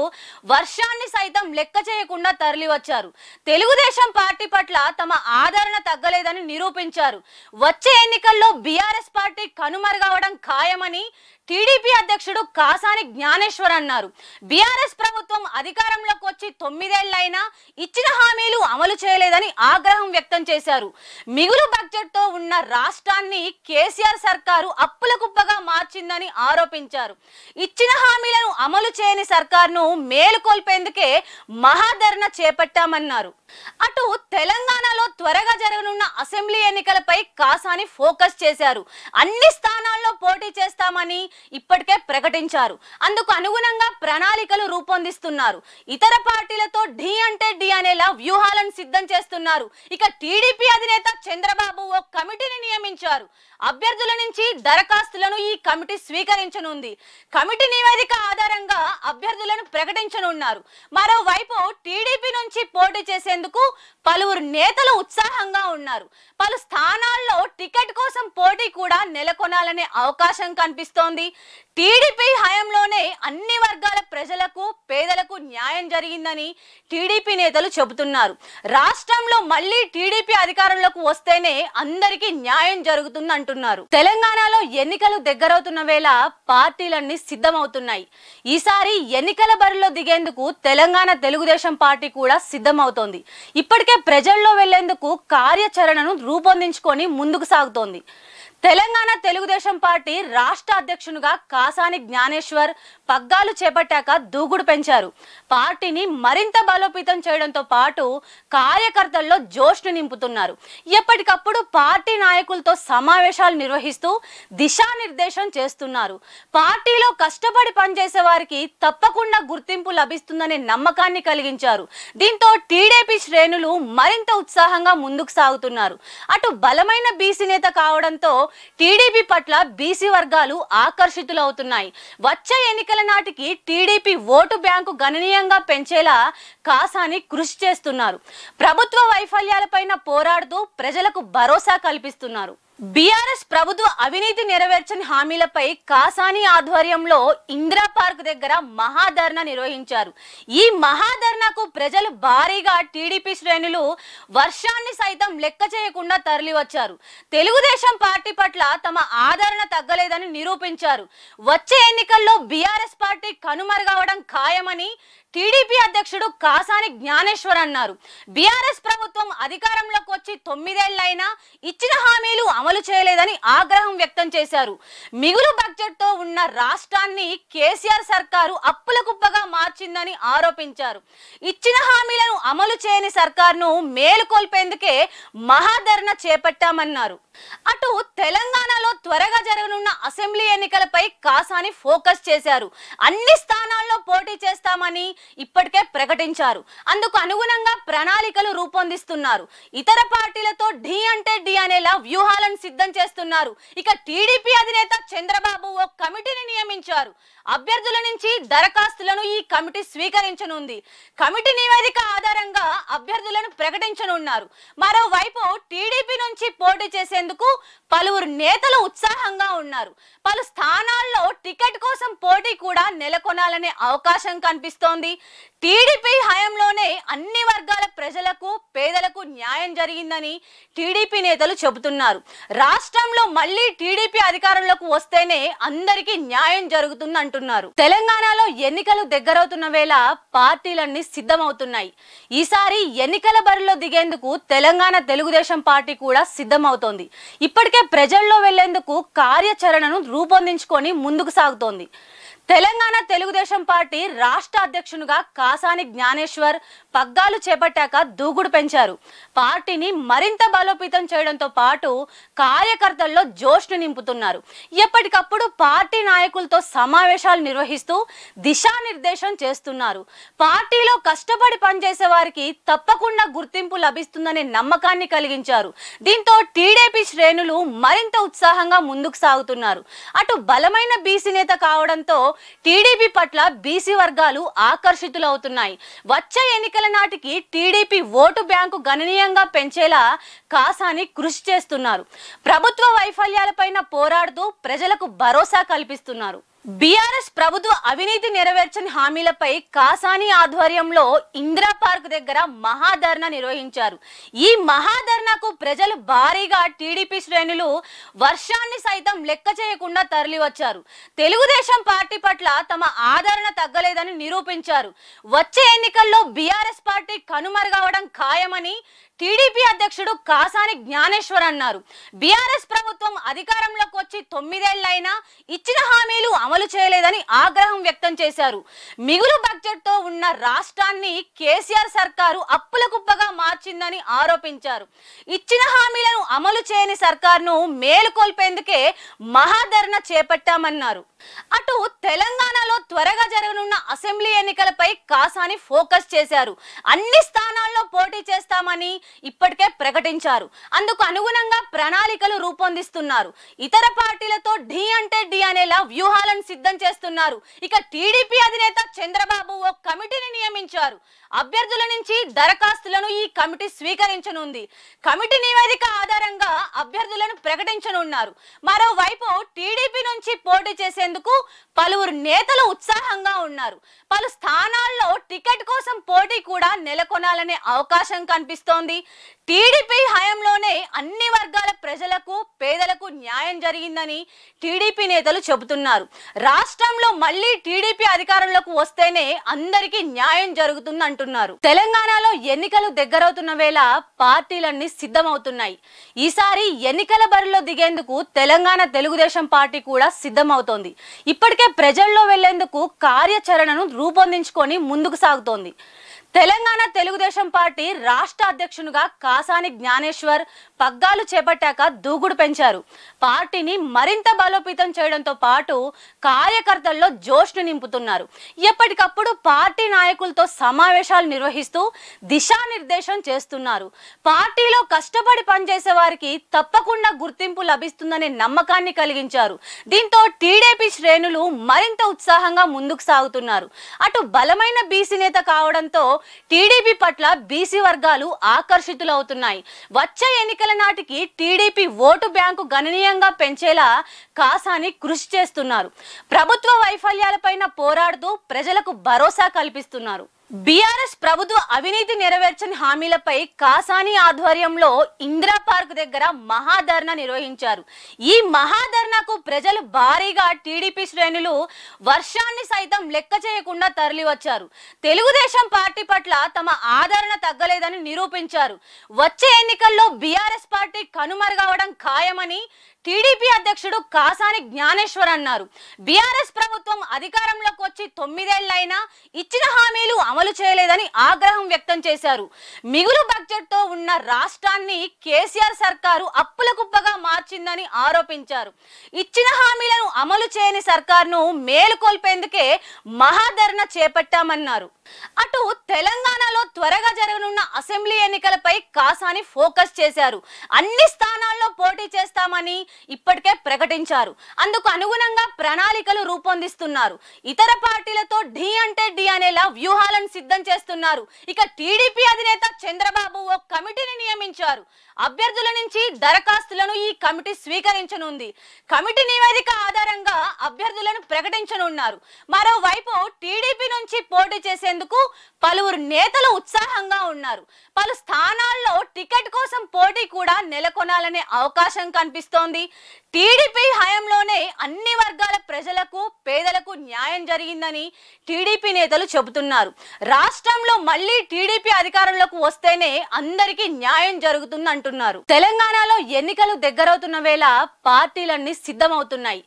వర్షాన్ని సైతం లెక్క చేయకుండా తరలివచ్చారు తెలుగుదేశం పార్టీ పట్ల తమ ఆదరణ తగ్గలేదని నిరూపించారు వచ్చే ఎన్నికల్లో బీఆర్ఎస్ పార్టీ కనుమరుగవడం ఖాయమని టీడీపీ అధ్యక్షుడు కాసాని జ్ఞానేశ్వర్ అన్నారు బీఆర్ఎస్ ప్రభుత్వం అధికారంలోకి వచ్చి తొమ్మిదేళ్లైనా ఇచ్చిన హామీలు అమలు చేయలేదని ఆగ్రహం వ్యక్తం చేశారు మిగులు బడ్జెట్తో ఉన్న రాష్ట్రాన్ని కేసీఆర్ సర్కారు అప్పుల కుప్పగా మార్చిందని ఆరోపించారు ఇచ్చిన హామీలను అమలు చేయని సర్కార్ను మేలుకొల్పేందుకే మహాధరణ చేపట్టామన్నారు అటు తెలంగాణలో త్వరగా జరగనున్న అసెంబ్లీ ఎన్నికలపై కాసాని ఫోకస్ చేశారు అన్ని స్థానాల్లో పోటీ చేస్తామని ఇప్పటికే ప్రకటించారు అందుకు అనుగుణంగా ప్రణాళికలు రూపొందిస్తున్నారు ఇతర పార్టీలతో ఢీ అంటే ఢీ అనేలా వ్యూహాలను సిద్ధం చేస్తున్నారు ఇక టీడీపీ అధినేత చంద్రబాబు ఓ కమిటీని నియమించారు అభ్యర్థుల నుంచి దరఖాస్తులను ఈ కమిటీ స్వీకరించనుంది కమిటీ నివేదిక ఆధారంగా అభ్యర్థులను ప్రకటించనున్నారు మరోవైపు టీడీపీ నుంచి పోటీ చేసేందుకు పలువురు నేతలు ఉత్సాహంగా ఉన్నారు పలు స్థానాల్లో టికెట్ కోసం పోటీ కూడా నెలకొనాలనే అవకాశం కనిపిస్తోంది టీడీపీ హయాంలోనే అన్ని వర్గాల ప్రజలకు పేదలకు న్యాయం జరిగిందని టీడీపీ నేతలు చెబుతున్నారు రాష్ట్రంలో మళ్ళీ టీడీపీ అధికారంలోకి వస్తేనే అందరికీ న్యాయం జరుగుతుంది అంటున్నారు తెలంగాణలో ఎన్నికలు దగ్గరవుతున్న వేళ పార్టీలన్నీ సిద్ధమవుతున్నాయి ఈసారి ఎన్నికల బరిలో దిగేందుకు తెలంగాణ తెలుగుదేశం పార్టీ కూడా సిద్ధమవుతోంది ఇప్పటికే ప్రజల్లో వెళ్లేందుకు కార్యాచరణను రూపొందించుకొని ముందుకు సాగుతోంది తెలంగాణ తెలుగుదేశం పార్టీ రాష్ట్ర అధ్యక్షునిగా కాసాని జ్ఞానేశ్వర్ పగ్గాలు చేపట్టాక దూకుడు పెంచారు పార్టీని మరింత బలోపేతం చేయడంతో పాటు కార్యకర్తల్లో జోష్ను నింపుతున్నారు ఎప్పటికప్పుడు పార్టీ నాయకులతో సమావేశాలు నిర్వహిస్తూ దిశానిర్దేశం చేస్తున్నారు పార్టీలో కష్టపడి పనిచేసే వారికి తప్పకుండా గుర్తింపు లభిస్తుందనే నమ్మకాన్ని కలిగించారు దీంతో టీడీపీ శ్రేణులు మరింత ఉత్సాహంగా ముందుకు సాగుతున్నారు అటు బలమైన బీసీ నేత కావడంతో టీడీపీ పట్ల బీసీ వర్గాలు ఆకర్షితులవుతున్నాయి వచ్చే ఎన్నికల నాటికి టీడీపీ ఓటు బ్యాంకు గణనీయంగా పెంచేలా కాసాని కృషి చేస్తున్నారు ప్రభుత్వ వైఫల్యాలపైన పోరాడుతూ ప్రజలకు భరోసా కల్పిస్తున్నారు బీఆర్ఎస్ ప్రభుత్వ అవినీతి నెరవేర్చని హామీలపై కాసాని ఆధ్వర్యంలో ఇందిరా పార్క్ దగ్గర మహాధర్నా నిర్వహించారు ఈ మహాధర్నాకు ప్రజలు భారీగా టీడీపీ శ్రేణులు వర్షాన్ని సైతం లెక్క చేయకుండా తరలివచ్చారు తెలుగుదేశం పార్టీ పట్ల తమ ఆదరణ తగ్గలేదని నిరూపించారు వచ్చే ఎన్నికల్లో బీఆర్ఎస్ పార్టీ కనుమరుగవడం ఖాయమని టీడీపీ అధ్యక్షుడు కాసాని జ్ఞానేశ్వర్ అన్నారు బీఆర్ఎస్ ప్రభుత్వం అధికారంలోకి వచ్చి తొమ్మిదేళ్లైనా ఇచ్చిన హామీలు అమలు చేయలేదని ఆగ్రహం వ్యక్తం చేశారు మిగులు బడ్జెట్ తో ఉన్న రాష్ట్రాన్ని కేసీఆర్ సర్కారు అప్పుల కుప్పగా మార్చిందని ఆరోపించారు ఇచ్చిన హామీలను అమలు చేయని సర్కార్ను మేలుకొల్పేందుకే మహాధరణ చేపట్టామన్నారు అటు తెలంగాణలో త్వరగా జరగనున్న అసెంబ్లీ ఎన్నికలపై కాసాని ఫోకస్ చేశారు అన్ని స్థానాల్లో పోటీ చేస్తామని ఇప్పటికే ప్రకటించారు అందుకు అనుగుణంగా ప్రణాళికలు రూపొందిస్తున్నారు ఇతర పార్టీలతో ఢీ అంటే ఢీ అనేలా వ్యూహాలను సిద్ధం చేస్తున్నారు ఇక టీడీపీ అధినేత చంద్రబాబు ఓ కమిటీని నియమించారు అభ్యర్థుల నుంచి దరఖాస్తులను ఈ కమిటీ స్వీకరించనుంది కమిటీ నివేదిక ఆధారంగా అభ్యర్థులను ప్రకటించనున్నారు మరోవైపు టీడీపీ నుంచి పోటీ చేసేందుకు పలువురు నేతలు ఉత్సాహంగా ఉన్నారు పలు స్థానాల్లో టికెట్ కోసం పోటీ కూడా నెలకొనాలనే అవకాశం కనిపిస్తోంది టీడీపీ హయాంలోనే అన్ని వర్గాల ప్రజలకు పేదలకు న్యాయం జరిగిందని టీడీపీ నేతలు చెబుతున్నారు రాష్ట్రంలో మళ్ళీ టీడీపీ అధికారంలోకి వస్తేనే అందరికీ న్యాయం జరుగుతుంది అంటున్నారు తెలంగాణలో ఎన్నికలు దగ్గరవుతున్న వేళ పార్టీలన్నీ సిద్ధమవుతున్నాయి ఈసారి ఎన్నికల బరిలో దిగేందుకు తెలంగాణ తెలుగుదేశం పార్టీ కూడా సిద్ధమవుతోంది ఇప్పటికే ప్రజల్లో వెళ్లేందుకు కార్యాచరణను రూపొందించుకొని ముందుకు సాగుతోంది తెలంగాణ తెలుగుదేశం పార్టీ రాష్ట్ర అధ్యక్షునిగా కాసాని జ్ఞానేశ్వర్ పగ్గాలు చేపట్టాక దూకుడు పెంచారు పార్టీని మరింత బలోపేతం చేయడంతో పాటు కార్యకర్తల్లో జోష్ను నింపుతున్నారు ఎప్పటికప్పుడు పార్టీ నాయకులతో సమావేశాలు నిర్వహిస్తూ దిశానిర్దేశం చేస్తున్నారు పార్టీలో కష్టపడి పనిచేసే వారికి తప్పకుండా గుర్తింపు లభిస్తుందనే నమ్మకాన్ని కలిగించారు దీంతో టీడీపీ శ్రేణులు మరింత ఉత్సాహంగా ముందుకు సాగుతున్నారు అటు బలమైన బీసీ నేత కావడంతో టీడీపీ పట్ల బీసీ వర్గాలు ఆకర్షితులవుతున్నాయి వచ్చే ఎన్నికల నాటికి టీడీపీ ఓటు బ్యాంకు గణనీయంగా పెంచేలా కాసాని కృషి చేస్తున్నారు ప్రభుత్వ వైఫల్యాలపైన పోరాడుతూ ప్రజలకు భరోసా కల్పిస్తున్నారు బీఆర్ఎస్ ప్రభుత్వ అవినీతి నెరవేర్చని హామీలపై కాసాని ఆధ్వర్యంలో ఇందిరా పార్క్ దగ్గర మహాధర్నా నిర్వహించారు ఈ మహాధర్నాకు ప్రజలు భారీగా టీడీపీ శ్రేణులు వర్షాన్ని సైతం లెక్క చేయకుండా తరలివచ్చారు తెలుగుదేశం పార్టీ పట్ల తమ ఆదరణ తగ్గలేదని నిరూపించారు వచ్చే ఎన్నికల్లో బీఆర్ఎస్ పార్టీ కనుమరుగవడం ఖాయమని టీడీపీ అధ్యక్షుడు కాసాని జ్ఞానేశ్వర్ అన్నారు బీఆర్ఎస్ ప్రభుత్వం అధికారంలోకి వచ్చి తొమ్మిదేళ్లైనా ఇచ్చిన హామీలు అమలు చేయలేదని ఆగ్రహం వ్యక్తం చేశారు మిగులు బడ్జెట్తో ఉన్న రాష్ట్రాన్ని కేసీఆర్ సర్కారు అప్పుల కుప్పగా మార్చిందని ఆరోపించారు ఇచ్చిన హామీలను అమలు చేయని సర్కార్ను మేలుకొల్పేందుకే మహాధరణ చేపట్టామన్నారు అటు తెలంగాణలో త్వరగా జరగనున్న అసెంబ్లీ ఎన్నికలపై కాసాని ఫోకస్ చేశారు అన్ని స్థానాల్లో పోటీ చేస్తామని ఇప్పటికే ప్రకటించారు అందుకు అనుగుణంగా ప్రణాళికలు రూపొందిస్తున్నారు ఇతర పార్టీలతో ఢీ అంటే ఢీ అనేలా వ్యూహాలను సిద్ధం చేస్తున్నారు ఇక టీడీపీ అధినేత చంద్రబాబు ఓ కమిటీని నియమించారు అభ్యర్థుల నుంచి దరఖాస్తులను ఈ కమిటీ స్వీకరించనుంది కమిటీ నివేదిక ఆధారంగా అభ్యర్థులను ప్రకటించనున్నారు మరోవైపు టీడీపీ నుంచి పోటీ చేసేందుకు పలువురు నేతలు ఉత్సాహంగా ఉన్నారు పలు స్థానాల్లో టికెట్ కోసం పోటీ కూడా నెలకొనాలనే అవకాశం కనిపిస్తోంది టీడీపీ హయంలోనే అన్ని వర్గాల ప్రజలకు పేదలకు న్యాయం జరిగిందని టీడీపీ నేతలు చెబుతున్నారు రాష్ట్రంలో మళ్ళీ టీడీపీ అధికారంలోకి వస్తేనే అందరికీ న్యాయం జరుగుతుంది అంటున్నారు తెలంగాణలో ఎన్నికలు దగ్గరవుతున్న వేళ పార్టీలన్నీ సిద్ధమవుతున్నాయి ఈసారి ఎన్నికల బరిలో దిగేందుకు తెలంగాణ తెలుగుదేశం పార్టీ కూడా సిద్ధమవుతోంది ఇప్పటికే ప్రజల్లో వెళ్లేందుకు కార్యాచరణను రూపొందించుకొని ముందుకు సాగుతోంది తెలంగాణ తెలుగుదేశం పార్టీ రాష్ట్ర అధ్యక్షునిగా కాసాని జ్ఞానేశ్వర్ పగ్గాలు చేపట్టాక దూకుడు పెంచారు పార్టీని మరింత బలోపేతం చేయడంతో పాటు కార్యకర్తల్లో జోష్ను నింపుతున్నారు ఎప్పటికప్పుడు పార్టీ నాయకులతో సమావేశాలు నిర్వహిస్తూ దిశానిర్దేశం చేస్తున్నారు పార్టీలో కష్టపడి పనిచేసే వారికి తప్పకుండా గుర్తింపు లభిస్తుందనే నమ్మకాన్ని కలిగించారు దీంతో టీడీపీ శ్రేణులు మరింత ఉత్సాహంగా ముందుకు సాగుతున్నారు అటు బలమైన బీసీ నేత కావడంతో టీడీపీ పట్ల బీసీ వర్గాలు ఆకర్షితులవుతున్నాయి వచ్చే ఎన్నికల నాటికి టీడీపీ ఓటు బ్యాంకు గణనీయంగా పెంచేలా కాసాని కృషి చేస్తున్నారు ప్రభుత్వ వైఫల్యాలపైన పోరాడుతూ ప్రజలకు భరోసా కల్పిస్తున్నారు బీఆర్ఎస్ ప్రభుత్వ అవినీతి నెరవేర్చని హామీలపై కాసాని ఆధ్వర్యంలో ఇందిరా పార్క్ దగ్గర మహాధర్నా నిర్వహించారు ఈ మహాధర్నాకు ప్రజలు భారీగా టీడీపీ శ్రేణులు వర్షాన్ని సైతం లెక్క చేయకుండా తరలివచ్చారు తెలుగుదేశం పార్టీ పట్ల తమ ఆదరణ తగ్గలేదని నిరూపించారు వచ్చే ఎన్నికల్లో బీఆర్ఎస్ పార్టీ కనుమరుగవడం ఖాయమని టీడీపీ అధ్యక్షుడు కాసాని జ్ఞానేశ్వర్ అన్నారు బీఆర్ఎస్ ప్రభుత్వం అధికారంలోకి వచ్చి తొమ్మిదేళ్లైనా ఇచ్చిన హామీలు అమలు చేయలేదని ఆగ్రహం వ్యక్తం చేశారు మిగులు బడ్జెట్తో ఉన్న రాష్ట్రాన్ని కేసీఆర్ సర్కారు అప్పుల కుప్పగా మార్చిందని ఆరోపించారు ఇచ్చిన హామీలను అమలు చేయని సర్కార్ను మేలుకొల్పేందుకే మహాధరణ చేపట్టామన్నారు అటు తెలంగాణలో త్వరగా జరగనున్న అసెంబ్లీ ఎన్నికలపై కాసాని ఫోకస్ చేశారు అన్ని స్థానాల్లో పోటీ చేస్తామని ఇప్పటికే ప్రకటించారు అందుకు అనుగుణంగా ప్రణాళికలు రూపొందిస్తున్నారు ఇతర పార్టీలతో డి అంటే డి అనేలా వ్యూహాలను సిద్ధం చేస్తున్నారు ఇక టీడీపీ అధినేత చంద్రబాబు ఓ కమిటీని నియమించారు అభ్యర్థుల నుంచి దరఖాస్తులను ఈ కమిటీ స్వీకరించనుంది కమిటీ నివేదిక ఆధారంగా అభ్యర్థులను ప్రకటించనున్నారు మరోవైపు టీడీపీ నుంచి పోటీ చేసేందుకు చేసేందుకు పలువురు నేతలు ఉత్సాహంగా ఉన్నారు పలు స్థానాల్లో టికెట్ కోసం పోటీ కూడా నెలకొనాలనే అవకాశం కనిపిస్తోంది టీడీపీ హయాంలోనే అన్ని వర్గాల ప్రజలకు పేదలకు న్యాయం జరిగిందని టీడీపీ నేతలు చెబుతున్నారు రాష్ట్రంలో మళ్ళీ టీడీపీ అధికారంలోకి వస్తేనే అందరికీ న్యాయం జరుగుతుంది అంటున్నారు తెలంగాణలో ఎన్నికలు దగ్గరవుతున్న వేళ పార్టీలన్నీ సిద్ధమవుతున్నాయి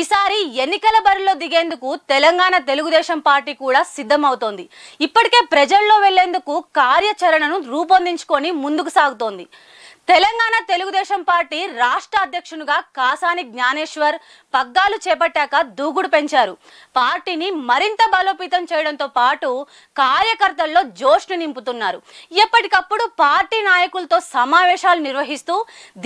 ఈసారి ఎన్నికల బరిలో దిగేందుకు తెలంగాణ తెలుగుదేశం పార్టీ కూడా సిద్ధమవుతోంది ఇప్పటికే అందుకే ప్రజల్లో వెళ్లేందుకు కార్యాచరణను రూపొందించుకొని ముందుకు సాగుతోంది తెలంగాణ తెలుగుదేశం పార్టీ రాష్ట్ర అధ్యక్షునిగా కాసాని జ్ఞానేశ్వర్ పగ్గాలు చేపట్టాక దూకుడు పెంచారు పార్టీని మరింత బలోపేతం చేయడంతో పాటు కార్యకర్తల్లో జోష్ను నింపుతున్నారు ఎప్పటికప్పుడు పార్టీ నాయకులతో సమావేశాలు నిర్వహిస్తూ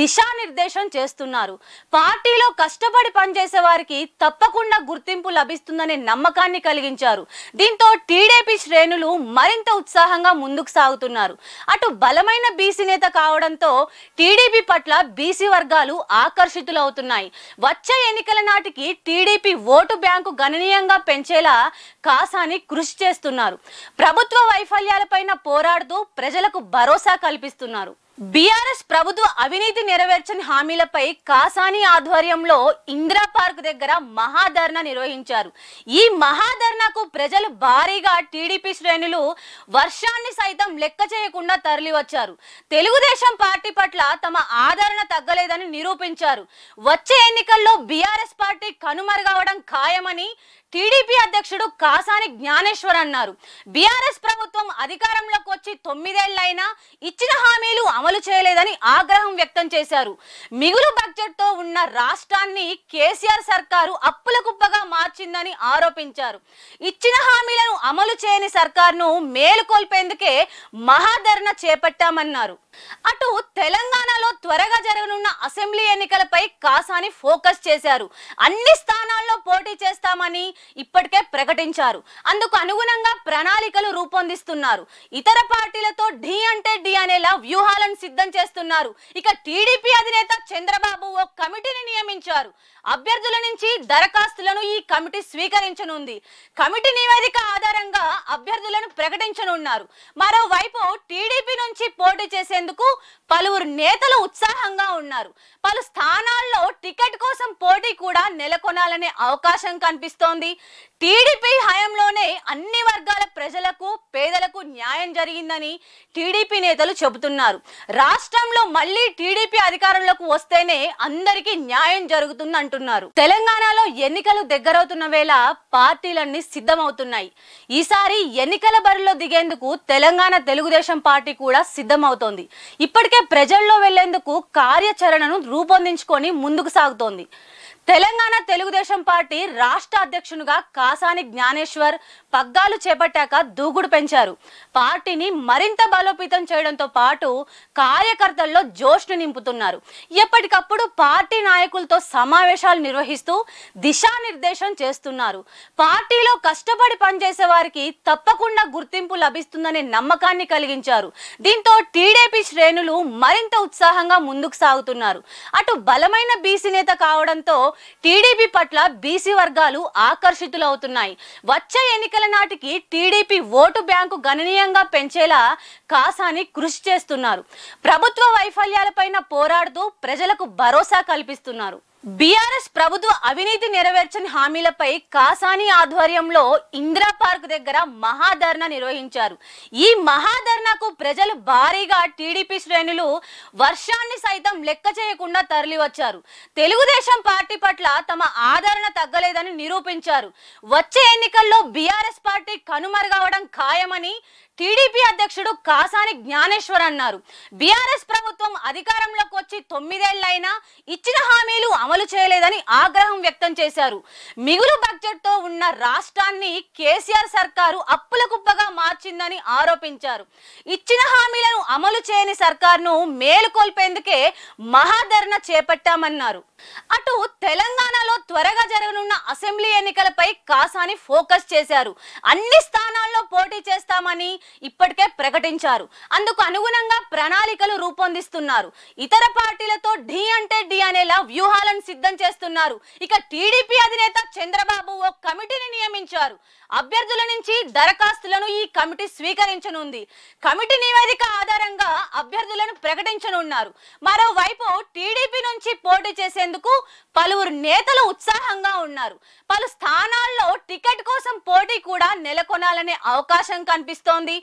దిశానిర్దేశం చేస్తున్నారు పార్టీలో కష్టపడి పనిచేసే వారికి తప్పకుండా గుర్తింపు లభిస్తుందనే నమ్మకాన్ని కలిగించారు దీంతో టీడీపీ శ్రేణులు మరింత ఉత్సాహంగా ముందుకు సాగుతున్నారు అటు బలమైన బీసీ నేత కావడంతో టీడీపీ పట్ల బీసీ వర్గాలు ఆకర్షితులవుతున్నాయి వచ్చే ఎన్నికల నాటికి టీడీపీ ఓటు బ్యాంకు గణనీయంగా పెంచేలా కాసాని కృషి చేస్తున్నారు ప్రభుత్వ వైఫల్యాలపైన పోరాడుతూ ప్రజలకు భరోసా కల్పిస్తున్నారు బీఆర్ఎస్ ప్రభుత్వ అవినీతి నెరవేర్చని హామీలపై కాసాని ఆధ్వర్యంలో ఇందిరా పార్క్ దగ్గర మహాధర్నా నిర్వహించారు ఈ మహాధర్నాకు ప్రజలు భారీగా టీడీపీ శ్రేణులు వర్షాన్ని సైతం లెక్క చేయకుండా తరలివచ్చారు తెలుగుదేశం పార్టీ పట్ల తమ ఆదరణ తగ్గలేదని నిరూపించారు వచ్చే ఎన్నికల్లో బీఆర్ఎస్ పార్టీ కనుమరుగవడం ఖాయమని టీడీపీ అధ్యక్షుడు కాసాని జ్ఞానేశ్వర్ అన్నారు బీఆర్ఎస్ ప్రభుత్వం అధికారంలోకి వచ్చి తొమ్మిదేళ్లైనా ఇచ్చిన హామీలు అమలు చేయలేదని ఆగ్రహం వ్యక్తం చేశారు మిగులు బడ్జెట్తో ఉన్న రాష్ట్రాన్ని కేసీఆర్ సర్కారు అప్పుల కుప్పగా మార్చిందని ఆరోపించారు ఇచ్చిన హామీలను అమలు చేయని సర్కార్ను మేలుకొల్పేందుకే మహాధరణ చేపట్టామన్నారు అటు తెలంగాణలో త్వరగా జరగనున్న అసెంబ్లీ ఎన్నికలపై కాసాని ఫోకస్ చేశారు అన్ని స్థానాల్లో పోటీ చేస్తామని ఇప్పటికే ప్రకటించారు అందుకు అనుగుణంగా ప్రణాళికలు రూపొందిస్తున్నారు ఇతర పార్టీలతో ఢీ అంటే ఢీ అనేలా వ్యూహాలను సిద్ధం చేస్తున్నారు ఇక టీడీపీ అధినేత చంద్రబాబు ఓ కమిటీని నియమించారు అభ్యర్థుల నుంచి దరఖాస్తులను ఈ కమిటీ స్వీకరించనుంది కమిటీ నివేదిక ఆధారంగా అభ్యర్థులను ప్రకటించనున్నారు మరోవైపు టీడీపీ నుంచి పోటీ చేసేందుకు చేసేందుకు పలువురు నేతలు ఉత్సాహంగా ఉన్నారు పలు స్థానాల్లో టికెట్ కోసం పోటీ కూడా నెలకొనాలనే అవకాశం కనిపిస్తోంది టీడీపీ హయాంలోనే అన్ని వర్గాల ప్రజలకు పేదలకు న్యాయం జరిగిందని టీడీపీ నేతలు చెబుతున్నారు రాష్ట్రంలో మళ్ళీ టీడీపీ అధికారంలోకి వస్తేనే అందరికీ న్యాయం జరుగుతుంది అంటున్నారు తెలంగాణలో ఎన్నికలు దగ్గరవుతున్న వేళ పార్టీలన్నీ సిద్ధమవుతున్నాయి ఈసారి ఎన్నికల బరిలో దిగేందుకు తెలంగాణ తెలుగుదేశం పార్టీ కూడా సిద్ధమవుతోంది ఇప్పటికే ప్రజల్లో వెళ్లేందుకు కార్యాచరణను రూపొందించుకొని ముందుకు సాగుతోంది తెలంగాణ తెలుగుదేశం పార్టీ రాష్ట్ర అధ్యక్షునిగా కాసాని జ్ఞానేశ్వర్ పగ్గాలు చేపట్టాక దూకుడు పెంచారు పార్టీని మరింత బలోపేతం చేయడంతో పాటు కార్యకర్తల్లో జోష్ని నింపుతున్నారు ఎప్పటికప్పుడు పార్టీ నాయకులతో సమావేశాలు నిర్వహిస్తూ దిశానిర్దేశం చేస్తున్నారు పార్టీలో కష్టపడి పనిచేసే వారికి తప్పకుండా గుర్తింపు లభిస్తుందనే నమ్మకాన్ని కలిగించారు దీంతో టీడీపీ శ్రేణులు మరింత ఉత్సాహంగా ముందుకు సాగుతున్నారు అటు బలమైన బీసీ నేత కావడంతో టీడీపీ పట్ల బీసీ వర్గాలు ఆకర్షితులవుతున్నాయి వచ్చే ఎన్నికల నాటికి టీడీపీ ఓటు బ్యాంకు గణనీయంగా పెంచేలా కాసాని కృషి చేస్తున్నారు ప్రభుత్వ వైఫల్యాలపైన పోరాడుతూ ప్రజలకు భరోసా కల్పిస్తున్నారు బీఆర్ఎస్ ప్రభుత్వ అవినీతి నెరవేర్చని హామీలపై కాసాని ఆధ్వర్యంలో ఇందిరా పార్క్ దగ్గర మహాధర్నా నిర్వహించారు ఈ మహాధర్నాకు ప్రజలు భారీగా టీడీపీ శ్రేణులు వర్షాన్ని సైతం లెక్క చేయకుండా తరలివచ్చారు తెలుగుదేశం పార్టీ పట్ల తమ ఆదరణ తగ్గలేదని నిరూపించారు వచ్చే ఎన్నికల్లో బీఆర్ఎస్ పార్టీ కనుమరుగవడం ఖాయమని టీడీపీ అధ్యక్షుడు కాసాని జ్ఞానేశ్వర్ అన్నారు బీఆర్ఎస్ ప్రభుత్వం అధికారంలోకి వచ్చి తొమ్మిదేళ్లైనా ఇచ్చిన హామీలు అమలు చేయలేదని ఆగ్రహం వ్యక్తం చేశారు మిగులు బడ్జెట్తో ఉన్న రాష్ట్రాన్ని కేసీఆర్ సర్కారు అప్పుల కుప్పగా మార్చిందని ఆరోపించారు ఇచ్చిన హామీలను అమలు చేయని సర్కార్ను మేలుకొల్పేందుకే మహాధరణ చేపట్టామన్నారు అటు తెలంగాణలో త్వరగా జరగనున్న అసెంబ్లీ ఎన్నికలపై కాసాని ఫోకస్ చేశారు అన్ని స్థానాల్లో పోటీ చేస్తామని ఇప్పటికే ప్రకటించారు అందుకు అనుగుణంగా ప్రణాళికలు రూపొందిస్తున్నారు ఇతర పార్టీలతో డి అంటే డి అనేలా వ్యూహాలను సిద్ధం చేస్తున్నారు ఇక టీడీపీ అధినేత చంద్రబాబు ఓ కమిటీని నియమించారు అభ్యర్థుల నుంచి దరఖాస్తులను ఈ కమిటీ స్వీకరించనుంది కమిటీ నివేదిక ఆధారంగా అభ్యర్థులను ప్రకటించనున్నారు మరోవైపు టీడీపీ నుంచి పోటీ చేసేందుకు చేసేందుకు పలువురు నేతలు ఉత్సాహంగా ఉన్నారు పలు స్థానాల్లో టికెట్ కోసం పోటీ కూడా నెలకొనాలనే అవకాశం కనిపిస్తోంది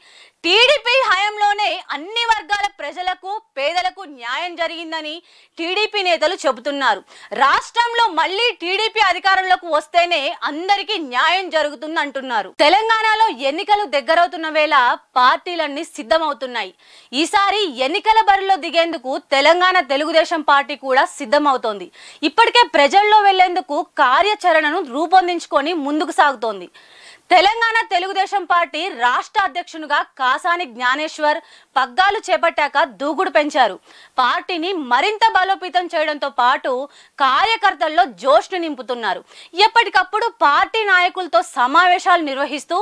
టీడీపీ హయంలోనే అన్ని వర్గాల ప్రజలకు పేదలకు న్యాయం జరిగిందని టీడీపీ నేతలు చెబుతున్నారు రాష్ట్రంలో మళ్ళీ టీడీపీ అధికారంలోకి వస్తేనే అందరికీ న్యాయం జరుగుతుంది అంటున్నారు తెలంగాణలో ఎన్నికలు దగ్గరవుతున్న వేళ పార్టీలన్నీ సిద్ధమవుతున్నాయి ఈసారి ఎన్నికల బరిలో దిగేందుకు తెలంగాణ తెలుగుదేశం పార్టీ కూడా సిద్ధమవుతోంది ఇప్పటికే అందుకే ప్రజల్లో వెళ్లేందుకు కార్యాచరణను రూపొందించుకొని ముందుకు సాగుతోంది తెలంగాణ తెలుగుదేశం పార్టీ రాష్ట్ర అధ్యక్షునిగా కాసాని జ్ఞానేశ్వర్ పగ్గాలు చేపట్టాక దూకుడు పెంచారు పార్టీని మరింత బలోపేతం చేయడంతో పాటు కార్యకర్తల్లో జోష్ను నింపుతున్నారు ఎప్పటికప్పుడు పార్టీ నాయకులతో సమావేశాలు నిర్వహిస్తూ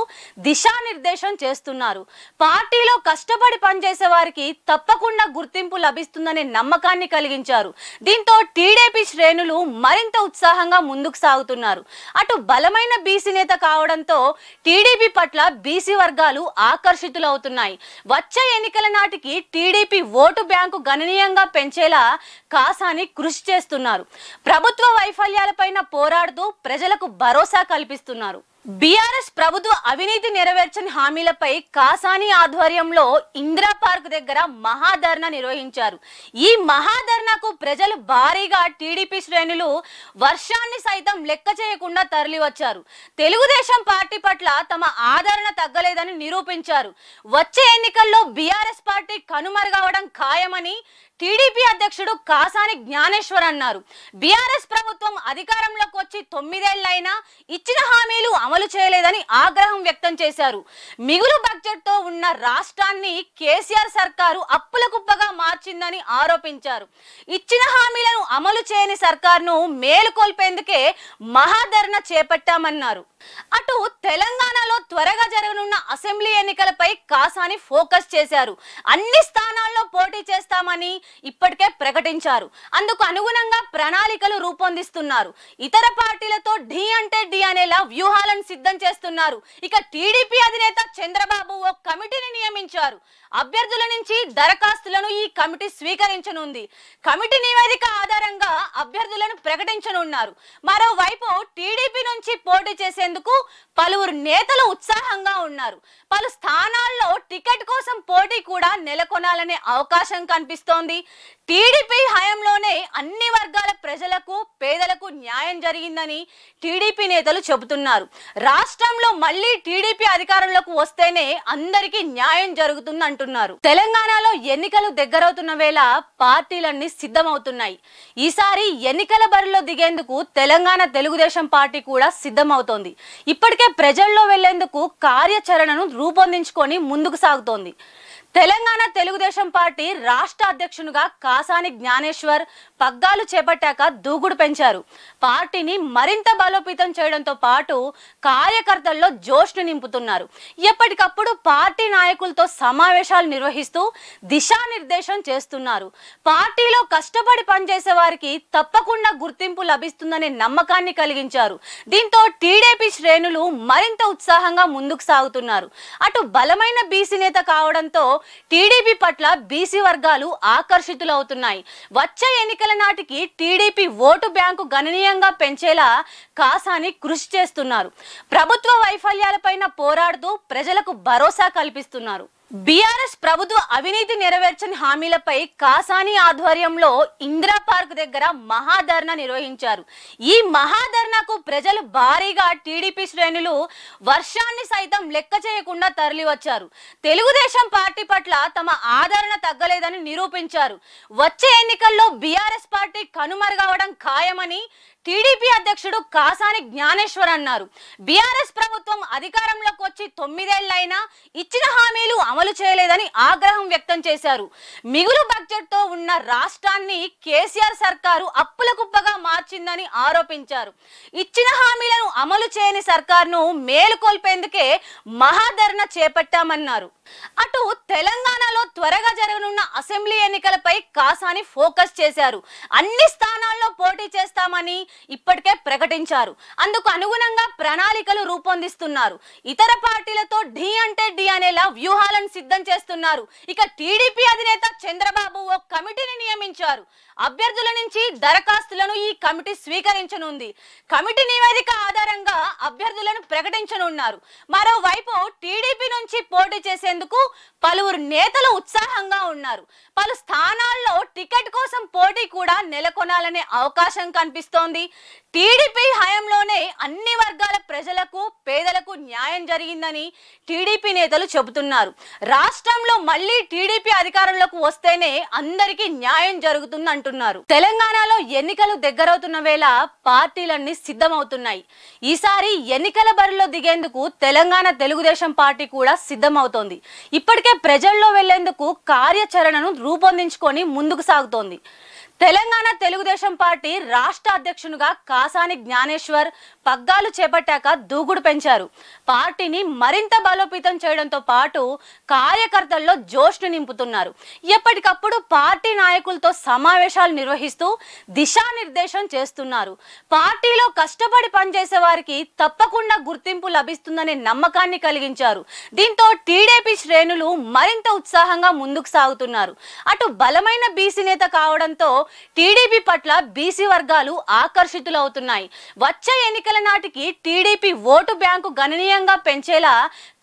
దిశానిర్దేశం చేస్తున్నారు పార్టీలో కష్టపడి పనిచేసే వారికి తప్పకుండా గుర్తింపు లభిస్తుందనే నమ్మకాన్ని కలిగించారు దీంతో టీడీపీ శ్రేణులు మరింత ఉత్సాహంగా ముందుకు సాగుతున్నారు అటు బలమైన బీసీ నేత కావడంతో టీడీపీ పట్ల బీసీ వర్గాలు ఆకర్షితులవుతున్నాయి వచ్చే ఎన్నికల నాటికి టీడీపీ ఓటు బ్యాంకు గణనీయంగా పెంచేలా కాసాని కృషి చేస్తున్నారు ప్రభుత్వ వైఫల్యాలపైన పోరాడుతూ ప్రజలకు భరోసా కల్పిస్తున్నారు బీఆర్ఎస్ ప్రభుత్వ అవినీతి నెరవేర్చని హామీలపై కాసాని ఆధ్వర్యంలో ఇందిరా పార్క్ దగ్గర మహాధర్నా నిర్వహించారు ఈ మహాధర్నాకు ప్రజలు భారీగా టీడీపీ శ్రేణులు వర్షాన్ని సైతం లెక్క చేయకుండా తరలివచ్చారు తెలుగుదేశం పార్టీ పట్ల తమ ఆదరణ తగ్గలేదని నిరూపించారు వచ్చే ఎన్నికల్లో బీఆర్ఎస్ పార్టీ కనుమరుగవడం ఖాయమని టీడీపీ అధ్యక్షుడు కాసాని జ్ఞానేశ్వర్ అన్నారు బీఆర్ఎస్ ప్రభుత్వం అధికారంలోకి వచ్చి తొమ్మిదేళ్లైనా ఇచ్చిన హామీలు అమలు చేయలేదని ఆగ్రహం వ్యక్తం చేశారు మిగులు బడ్జెట్తో ఉన్న రాష్ట్రాన్ని కేసీఆర్ సర్కారు అప్పుల కుప్పగా మార్చిందని ఆరోపించారు ఇచ్చిన హామీలను అమలు చేయని సర్కార్ను మేలుకొల్పేందుకే మహాధరణ చేపట్టామన్నారు అటు తెలంగాణలో త్వరగా జరగనున్న అసెంబ్లీ ఎన్నికలపై కాసాని ఫోకస్ చేశారు అన్ని స్థానాల్లో పోటీ చేస్తామని ఇప్పటికే ప్రకటించారు అందుకు అనుగుణంగా ప్రణాళికలు రూపొందిస్తున్నారు ఇతర పార్టీలతో ఢీ అంటే ఢీ అనేలా వ్యూహాలను సిద్ధం చేస్తున్నారు ఇక టీడీపీ అధినేత చంద్రబాబు ఓ కమిటీని నియమించారు అభ్యర్థుల నుంచి దరఖాస్తులను ఈ కమిటీ స్వీకరించనుంది కమిటీ నివేదిక ఆధారంగా అభ్యర్థులను ప్రకటించనున్నారు మరోవైపు టీడీపీ నుంచి పోటీ చేసేందుకు ఉన్నందుకు పలువురు నేతలు ఉత్సాహంగా ఉన్నారు పలు స్థానాల్లో టికెట్ కోసం పోటీ కూడా నెలకొనాలనే అవకాశం కనిపిస్తోంది టీడీపీ హయంలోనే అన్ని వర్గాల ప్రజలకు పేదలకు న్యాయం జరిగిందని టీడీపీ నేతలు చెబుతున్నారు రాష్ట్రంలో మళ్ళీ టీడీపీ అధికారంలోకి వస్తేనే అందరికీ న్యాయం జరుగుతుంది అంటున్నారు తెలంగాణలో ఎన్నికలు దగ్గరవుతున్న వేళ పార్టీలన్నీ సిద్ధమవుతున్నాయి ఈసారి ఎన్నికల బరిలో దిగేందుకు తెలంగాణ తెలుగుదేశం పార్టీ కూడా సిద్ధమవుతోంది ఇప్పటికే ప్రజల్లో వెళ్లేందుకు కార్యాచరణను రూపొందించుకొని ముందుకు సాగుతోంది తెలంగాణ తెలుగుదేశం పార్టీ రాష్ట్ర అధ్యక్షునిగా కాసాని జ్ఞానేశ్వర్ పగ్గాలు చేపట్టాక దూకుడు పెంచారు పార్టీని మరింత బలోపేతం చేయడంతో పాటు కార్యకర్తల్లో జోష్ను నింపుతున్నారు ఎప్పటికప్పుడు పార్టీ నాయకులతో సమావేశాలు నిర్వహిస్తూ దిశానిర్దేశం చేస్తున్నారు పార్టీలో కష్టపడి పనిచేసే వారికి తప్పకుండా గుర్తింపు లభిస్తుందనే నమ్మకాన్ని కలిగించారు దీంతో టీడీపీ శ్రేణులు మరింత ఉత్సాహంగా ముందుకు సాగుతున్నారు అటు బలమైన బీసీ నేత కావడంతో టీడీపీ పట్ల బీసీ వర్గాలు ఆకర్షితులవుతున్నాయి వచ్చే ఎన్నికల నాటికి టీడీపీ ఓటు బ్యాంకు గణనీయంగా పెంచేలా కాసాని కృషి చేస్తున్నారు ప్రభుత్వ వైఫల్యాలపైన పోరాడుతూ ప్రజలకు భరోసా కల్పిస్తున్నారు బీఆర్ఎస్ ప్రభుత్వ అవినీతి నెరవేర్చని హామీలపై కాసాని ఆధ్వర్యంలో ఇందిరా పార్క్ దగ్గర మహాధర్ణ నిర్వహించారు ఈ మహాధర్ణకు ప్రజలు భారీగా టీడీపీ శ్రేణులు వర్షాన్ని సైతం లెక్క చేయకుండా తరలివచ్చారు తెలుగుదేశం పార్టీ పట్ల తమ ఆదరణ తగ్గలేదని నిరూపించారు వచ్చే ఎన్నికల్లో బీఆర్ఎస్ పార్టీ కనుమరుగవడం ఖాయమని టీడీపీ అధ్యక్షుడు కాసాని జ్ఞానేశ్వర్ అన్నారు బీఆర్ఎస్ ప్రభుత్వం అధికారంలోకి వచ్చి తొమ్మిదేళ్లైనా ఇచ్చిన హామీలు అమలు చేయలేదని ఆగ్రహం వ్యక్తం చేశారు మిగులు బడ్జెట్తో ఉన్న రాష్ట్రాన్ని కేసీఆర్ సర్కారు అప్పుల కుప్పగా మార్చిందని ఆరోపించారు ఇచ్చిన హామీలను అమలు చేయని సర్కార్ను మేలుకొల్పేందుకే మహాధరణ చేపట్టామన్నారు అటు తెలంగాణలో త్వరగా జరగనున్న అసెంబ్లీ ఎన్నికలపై కాసాని ఫోకస్ చేశారు అన్ని స్థానాల్లో పోటీ చేస్తామని ఇప్పటికే ప్రకటించారు అందుకు అనుగుణంగా ప్రణాళికలు రూపొందిస్తున్నారు ఇతర పార్టీలతో ఢీ అంటే ఢీ అనేలా వ్యూహాలను సిద్ధం చేస్తున్నారు ఇక టీడీపీ అధినేత చంద్రబాబు ఓ కమిటీని నియమించారు అభ్యర్థుల నుంచి దరఖాస్తులను ఈ కమిటీ స్వీకరించనుంది కమిటీ నివేదిక ఆధారంగా అభ్యర్థులను ప్రకటించనున్నారు మరోవైపు టీడీపీ నుంచి పోటీ చేసేందుకు పలువురు నేతలు ఉత్సాహంగా ఉన్నారు పలు స్థానాల్లో టికెట్ కోసం పోటీ కూడా నెలకొనాలనే అవకాశం కనిపిస్తోంది టీడీపీ హయాంలోనే అన్ని వర్గాల ప్రజలకు పేదలకు న్యాయం జరిగిందని టీడీపీ నేతలు చెబుతున్నారు రాష్ట్రంలో మళ్ళీ టీడీపీ అధికారంలోకి వస్తేనే అందరికీ న్యాయం జరుగుతుంది అంటున్నారు తెలంగాణలో ఎన్నికలు దగ్గరవుతున్న వేళ పార్టీలన్నీ సిద్ధమవుతున్నాయి ఈసారి ఎన్నికల బరిలో దిగేందుకు తెలంగాణ తెలుగుదేశం పార్టీ కూడా సిద్ధమవుతోంది ఇప్పటికే ప్రజల్లో వెళ్లేందుకు కార్యాచరణను రూపొందించుకొని ముందుకు సాగుతోంది తెలంగాణ తెలుగుదేశం పార్టీ రాష్ట్ర అధ్యక్షునిగా కాసాని జ్ఞానేశ్వర్ పగ్గాలు చేపట్టాక దూకుడు పెంచారు పార్టీని మరింత బలోపేతం చేయడంతో పాటు కార్యకర్తల్లో జోష్ను నింపుతున్నారు ఎప్పటికప్పుడు పార్టీ నాయకులతో సమావేశాలు నిర్వహిస్తూ దిశానిర్దేశం చేస్తున్నారు పార్టీలో కష్టపడి పనిచేసే వారికి తప్పకుండా గుర్తింపు లభిస్తుందనే నమ్మకాన్ని కలిగించారు దీంతో టీడీపీ శ్రేణులు మరింత ఉత్సాహంగా ముందుకు సాగుతున్నారు అటు బలమైన బీసీ నేత కావడంతో టీడీపీ పట్ల బీసీ వర్గాలు ఆకర్షితులవుతున్నాయి వచ్చే ఎన్నికల నాటికి టీడీపీ ఓటు బ్యాంకు గణనీయంగా పెంచేలా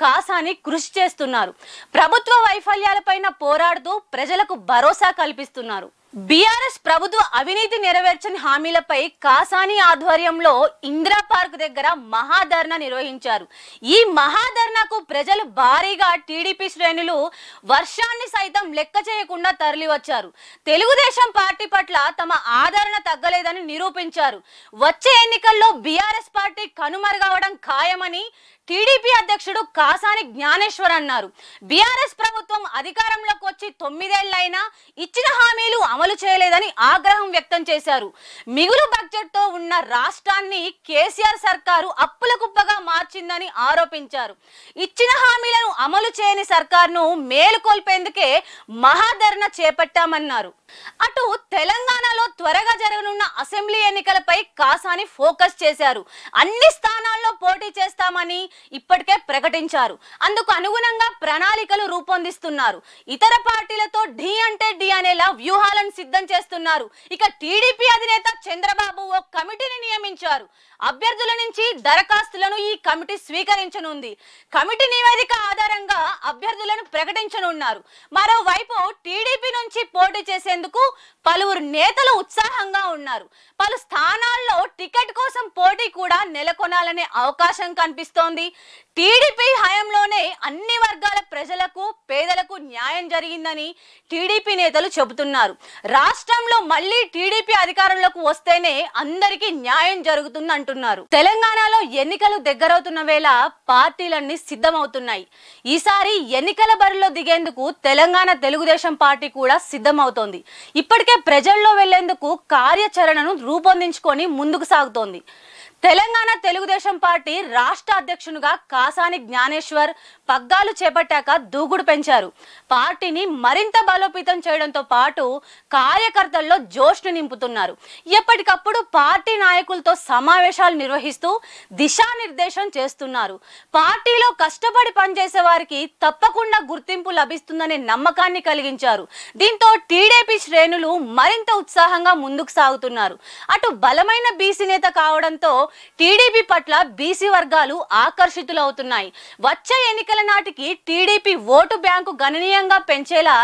కాసాని కృషి చేస్తున్నారు ప్రభుత్వ వైఫల్యాలపైన పోరాడుతూ ప్రజలకు భరోసా కల్పిస్తున్నారు బీఆర్ఎస్ ప్రభుత్వ అవినీతి నెరవేర్చని హామీలపై కాసాని ఆధ్వర్యంలో ఇందిరా పార్క్ దగ్గర మహాధర్నా నిర్వహించారు ఈ మహాధర్నాకు ప్రజలు భారీగా టీడీపీ శ్రేణులు వర్షాన్ని సైతం లెక్క చేయకుండా తరలివచ్చారు తెలుగుదేశం పార్టీ పట్ల తమ ఆదరణ తగ్గలేదని నిరూపించారు వచ్చే ఎన్నికల్లో బీఆర్ఎస్ పార్టీ కనుమరుగవడం ఖాయమని టీడీపీ అధ్యక్షుడు కాసాని జ్ఞానేశ్వర్ అన్నారు బీఆర్ఎస్ ప్రభుత్వం అధికారంలోకి వచ్చి తొమ్మిదేళ్లైనా ఇచ్చిన హామీలు అమలు చేయలేదని ఆగ్రహం వ్యక్తం చేశారు మిగులు బడ్జెట్తో ఉన్న రాష్ట్రాన్ని కేసీఆర్ సర్కారు అప్పుల కుప్పగా మార్చిందని ఆరోపించారు ఇచ్చిన హామీలను అమలు చేయని సర్కార్ను మేలుకొల్పేందుకే మహాధరణ చేపట్టామన్నారు అటు తెలంగాణలో త్వరగా జరగనున్న అసెంబ్లీ ఎన్నికలపై కాసాని ఫోకస్ చేశారు అన్ని స్థానాల్లో పోటీ చేస్తామని ఇప్పటికే ప్రకటించారు అందుకు అనుగుణంగా ప్రణాళికలు రూపొందిస్తున్నారు ఇతర పార్టీలతో ఢీ అంటే ఢీ అనేలా వ్యూహాలను సిద్ధం చేస్తున్నారు ఇక టీడీపీ అధినేత చంద్రబాబు ఓ కమిటీని నియమించారు అభ్యర్థుల నుంచి దరఖాస్తులను ఈ కమిటీ స్వీకరించనుంది కమిటీ నివేదిక ఆధారంగా అభ్యర్థులను ప్రకటించనున్నారు మరోవైపు టీడీపీ నుంచి పోటీ చేసేందుకు చేసేందుకు పలువురు నేతలు ఉత్సాహంగా ఉన్నారు పలు స్థానాల్లో టికెట్ కోసం పోటీ కూడా నెలకొనాలనే అవకాశం కనిపిస్తోంది టీడీపీ హయాంలోనే అన్ని వర్గాల ప్రజలకు పేదలకు న్యాయం జరిగిందని టీడీపీ నేతలు చెబుతున్నారు రాష్ట్రంలో మళ్ళీ టీడీపీ అధికారంలోకి వస్తేనే అందరికీ న్యాయం జరుగుతుంది అంటున్నారు తెలంగాణలో ఎన్నికలు దగ్గరవుతున్న వేళ పార్టీలన్నీ సిద్ధమవుతున్నాయి ఈసారి ఎన్నికల బరిలో దిగేందుకు తెలంగాణ తెలుగుదేశం పార్టీ కూడా సిద్ధమవుతోంది ఇప్పటికే ప్రజల్లో వెళ్లేందుకు కార్యాచరణను రూపొందించుకొని ముందుకు సాగుతోంది తెలంగాణ తెలుగుదేశం పార్టీ రాష్ట్ర అధ్యక్షునిగా కాసాని జ్ఞానేశ్వర్ పగ్గాలు చేపట్టాక దూకుడు పెంచారు పార్టీని మరింత బలోపేతం చేయడంతో పాటు కార్యకర్తల్లో జోష్ను నింపుతున్నారు ఎప్పటికప్పుడు పార్టీ నాయకులతో సమావేశాలు నిర్వహిస్తూ దిశానిర్దేశం చేస్తున్నారు పార్టీలో కష్టపడి పనిచేసే వారికి తప్పకుండా గుర్తింపు లభిస్తుందనే నమ్మకాన్ని కలిగించారు దీంతో టీడీపీ శ్రేణులు మరింత ఉత్సాహంగా ముందుకు సాగుతున్నారు అటు బలమైన బీసీ నేత కావడంతో టీడీపీ పట్ల బీసీ వర్గాలు ఆకర్షితులవుతున్నాయి వచ్చే ఎన్నికల నాటికి టీడీపీ ఓటు బ్యాంకు గణనీయంగా పెంచేలా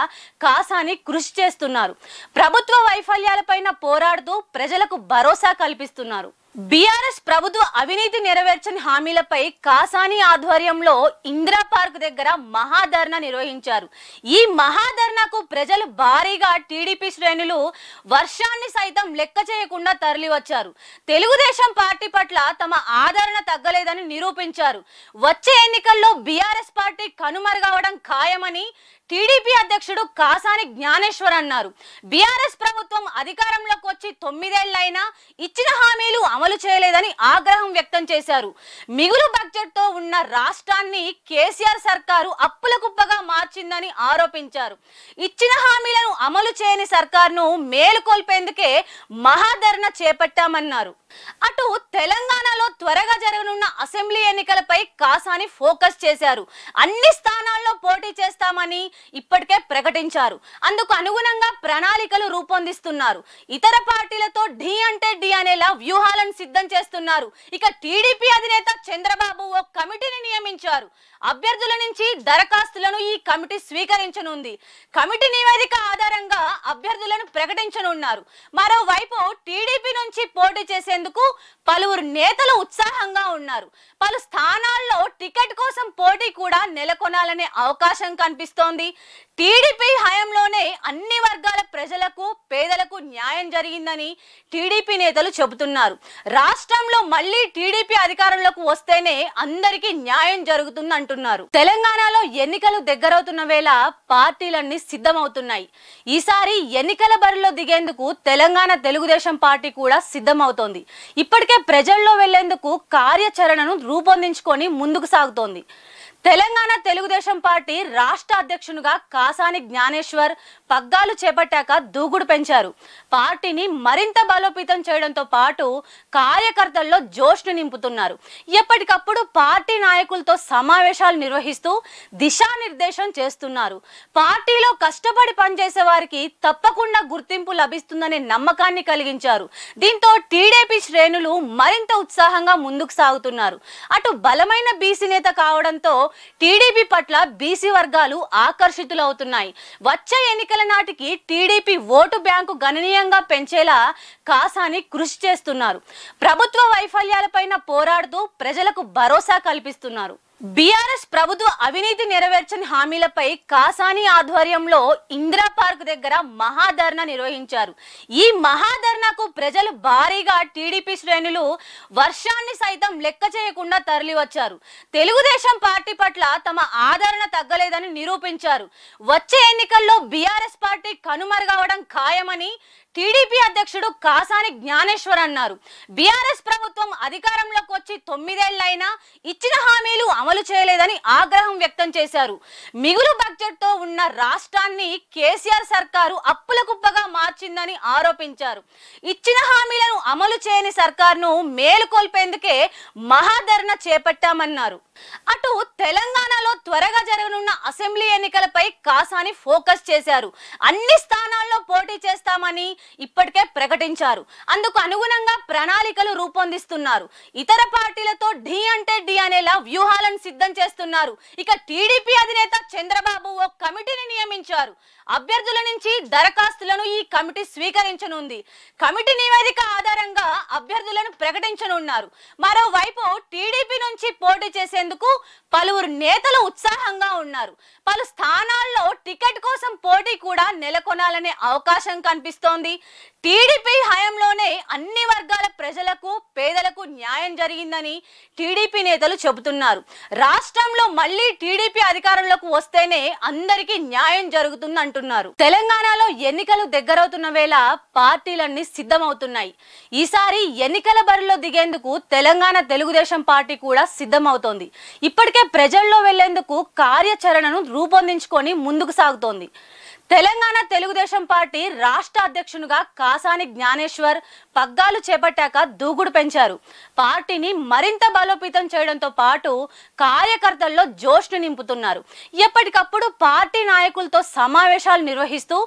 కాసాని కృషి చేస్తున్నారు ప్రభుత్వ వైఫల్యాలపైన పోరాడుతూ ప్రజలకు భరోసా కల్పిస్తున్నారు బీఆర్ఎస్ ప్రభుత్వ అవినీతి నెరవేర్చని హామీలపై కాసాని ఆధ్వర్యంలో ఇందిరా పార్క్ దగ్గర మహాధర్నా నిర్వహించారు ఈ మహాధర్నాకు ప్రజలు భారీగా టీడీపీ శ్రేణులు వర్షాన్ని సైతం లెక్క చేయకుండా తరలివచ్చారు తెలుగుదేశం పార్టీ పట్ల తమ ఆదరణ తగ్గలేదని నిరూపించారు వచ్చే ఎన్నికల్లో బీఆర్ఎస్ పార్టీ కనుమరుగవడం ఖాయమని టీడీపీ అధ్యక్షుడు కాసాని జ్ఞానేశ్వర్ అన్నారు బీఆర్ఎస్ ప్రభుత్వం అధికారంలోకి వచ్చి తొమ్మిదేళ్లైనా ఇచ్చిన హామీలు అమలు చేయలేదని ఆగ్రహం వ్యక్తం చేశారు మిగులు బడ్జెట్తో ఉన్న రాష్ట్రాన్ని కేసీఆర్ సర్కారు అప్పుల కుప్పగా మార్చిందని ఆరోపించారు ఇచ్చిన హామీలను అమలు చేయని సర్కార్ను మేలుకొల్పేందుకే మహాధరణ చేపట్టామన్నారు అటు తెలంగాణలో త్వరగా జరగనున్న అసెంబ్లీ ఎన్నికలపై కాసాని ఫోకస్ చేశారు అన్ని స్థానాల్లో పోటీ చేస్తామని ఇప్పటికే ప్రకటించారు అందుకు అనుగుణంగా ప్రణాళికలు రూపొందిస్తున్నారు ఇతర పార్టీలతో ఢీ అంటే ఢీ అనేలా వ్యూహాలను సిద్ధం చేస్తున్నారు ఇక టీడీపీ అధినేత చంద్రబాబు ఓ కమిటీని నియమించారు అభ్యర్థుల నుంచి దరఖాస్తులను ఈ కమిటీ స్వీకరించనుంది కమిటీ నివేదిక ఆధారంగా అభ్యర్థులను ప్రకటించనున్నారు మరోవైపు టీడీపీ నుంచి పోటీ చేసే చేసేందుకు పలువురు నేతలు ఉత్సాహంగా ఉన్నారు పలు స్థానాల్లో టికెట్ కోసం పోటీ కూడా నెలకొనాలనే అవకాశం కనిపిస్తోంది టీడీపీ హయంలోనే అన్ని వర్గాల ప్రజలకు పేదలకు న్యాయం జరిగిందని టీడీపీ నేతలు చెబుతున్నారు రాష్ట్రంలో మళ్ళీ టీడీపీ అధికారంలోకి వస్తేనే అందరికీ న్యాయం జరుగుతుంది అంటున్నారు తెలంగాణలో ఎన్నికలు దగ్గరవుతున్న వేళ పార్టీలన్నీ సిద్ధమవుతున్నాయి ఈసారి ఎన్నికల బరిలో దిగేందుకు తెలంగాణ తెలుగుదేశం పార్టీ కూడా సిద్ధమవుతోంది ఇప్పటికే ప్రజల్లో వెళ్లేందుకు కార్యాచరణను రూపొందించుకొని ముందుకు సాగుతోంది తెలంగాణ తెలుగుదేశం పార్టీ రాష్ట్ర అధ్యక్షునిగా కాసాని జ్ఞానేశ్వర్ పగ్గాలు చేపట్టాక దూకుడు పెంచారు పార్టీని మరింత బలోపేతం చేయడంతో పాటు కార్యకర్తల్లో జోష్ను నింపుతున్నారు ఎప్పటికప్పుడు పార్టీ నాయకులతో సమావేశాలు నిర్వహిస్తూ దిశానిర్దేశం చేస్తున్నారు పార్టీలో కష్టపడి పనిచేసే వారికి తప్పకుండా గుర్తింపు లభిస్తుందనే నమ్మకాన్ని కలిగించారు దీంతో టీడీపీ శ్రేణులు మరింత ఉత్సాహంగా ముందుకు సాగుతున్నారు అటు బలమైన బీసీ నేత కావడంతో టీడీపీ పట్ల బీసీ వర్గాలు ఆకర్షితులవుతున్నాయి వచ్చే ఎన్నికల నాటికి టీడీపీ ఓటు బ్యాంకు గణనీయంగా పెంచేలా కాసాని కృషి చేస్తున్నారు ప్రభుత్వ వైఫల్యాలపైన పోరాడుతూ ప్రజలకు భరోసా కల్పిస్తున్నారు బీఆర్ఎస్ ప్రభుత్వ అవినీతి నెరవేర్చని హామీలపై కాసాని ఆధ్వర్యంలో ఇందిరా పార్క్ దగ్గర మహాధర్నా నిర్వహించారు ఈ మహాధర్నాకు ప్రజలు భారీగా టీడీపీ శ్రేణులు వర్షాన్ని సైతం లెక్క చేయకుండా తరలివచ్చారు తెలుగుదేశం పార్టీ పట్ల తమ ఆదరణ తగ్గలేదని నిరూపించారు వచ్చే ఎన్నికల్లో బీఆర్ఎస్ పార్టీ కనుమరుగవడం ఖాయమని టీడీపీ అధ్యక్షుడు కాసాని జ్ఞానేశ్వర్ అన్నారు బీఆర్ఎస్ ప్రభుత్వం అధికారంలోకి వచ్చి తొమ్మిదేళ్లైనా ఇచ్చిన హామీలు అమలు చేయలేదని ఆగ్రహం వ్యక్తం చేశారు మిగులు బడ్జెట్తో ఉన్న రాష్ట్రాన్ని కేసీఆర్ సర్కారు అప్పుల కుప్పగా మార్చిందని ఆరోపించారు ఇచ్చిన హామీలను అమలు చేయని సర్కార్ను మేలుకొల్పేందుకే మహాధరణ చేపట్టామన్నారు అటు తెలంగాణలో త్వరగా జరగనున్న అసెంబ్లీ ఎన్నికలపై కాసాని ఫోకస్ చేశారు అన్ని స్థానాల్లో పోటీ చేస్తామని ఇప్పటికే ప్రకటించారు అందుకు అనుగుణంగా ప్రణాళికలు రూపొందిస్తున్నారు ఇతర పార్టీలతో ఢీ అంటే ఢీ అనేలా వ్యూహాలను సిద్ధం చేస్తున్నారు ఇక టీడీపీ అధినేత చంద్రబాబు ఓ కమిటీని నియమించారు అభ్యర్థుల నుంచి దరఖాస్తులను ఈ కమిటీ స్వీకరించనుంది కమిటీ నివేదిక ఆధారంగా అభ్యర్థులను ప్రకటించనున్నారు మరోవైపు టీడీపీ నుంచి పోటీ చేసేందుకు పలువురు నేతలు ఉత్సాహంగా ఉన్నారు పలు స్థానాల్లో టికెట్ కోసం పోటీ కూడా నెలకొనాలనే అవకాశం కనిపిస్తోంది టీడీపీ హయాంలోనే అన్ని వర్గాల ప్రజలకు పేదలకు న్యాయం జరిగిందని టీడీపీ నేతలు చెబుతున్నారు రాష్ట్రంలో మళ్ళీ టీడీపీ అధికారంలోకి వస్తేనే అందరికీ న్యాయం జరుగుతుంది అంటున్నారు తెలంగాణలో ఎన్నికలు దగ్గరవుతున్న వేళ పార్టీలన్నీ సిద్ధమవుతున్నాయి ఈసారి ఎన్నికల బరిలో దిగేందుకు తెలంగాణ తెలుగుదేశం పార్టీ కూడా సిద్ధమవుతోంది ఇప్పటికే ప్రజల్లో వెళ్లేందుకు కార్యాచరణను రూపొందించుకొని ముందుకు సాగుతోంది తెలంగాణ తెలుగుదేశం పార్టీ రాష్ట్ర అధ్యక్షునిగా కాసాని జ్ఞానేశ్వర్ పగ్గాలు చేపట్టాక దూకుడు పెంచారు పార్టీని మరింత బలోపేతం చేయడంతో పాటు కార్యకర్తల్లో జోష్ను నింపుతున్నారు ఎప్పటికప్పుడు పార్టీ నాయకులతో సమావేశాలు నిర్వహిస్తూ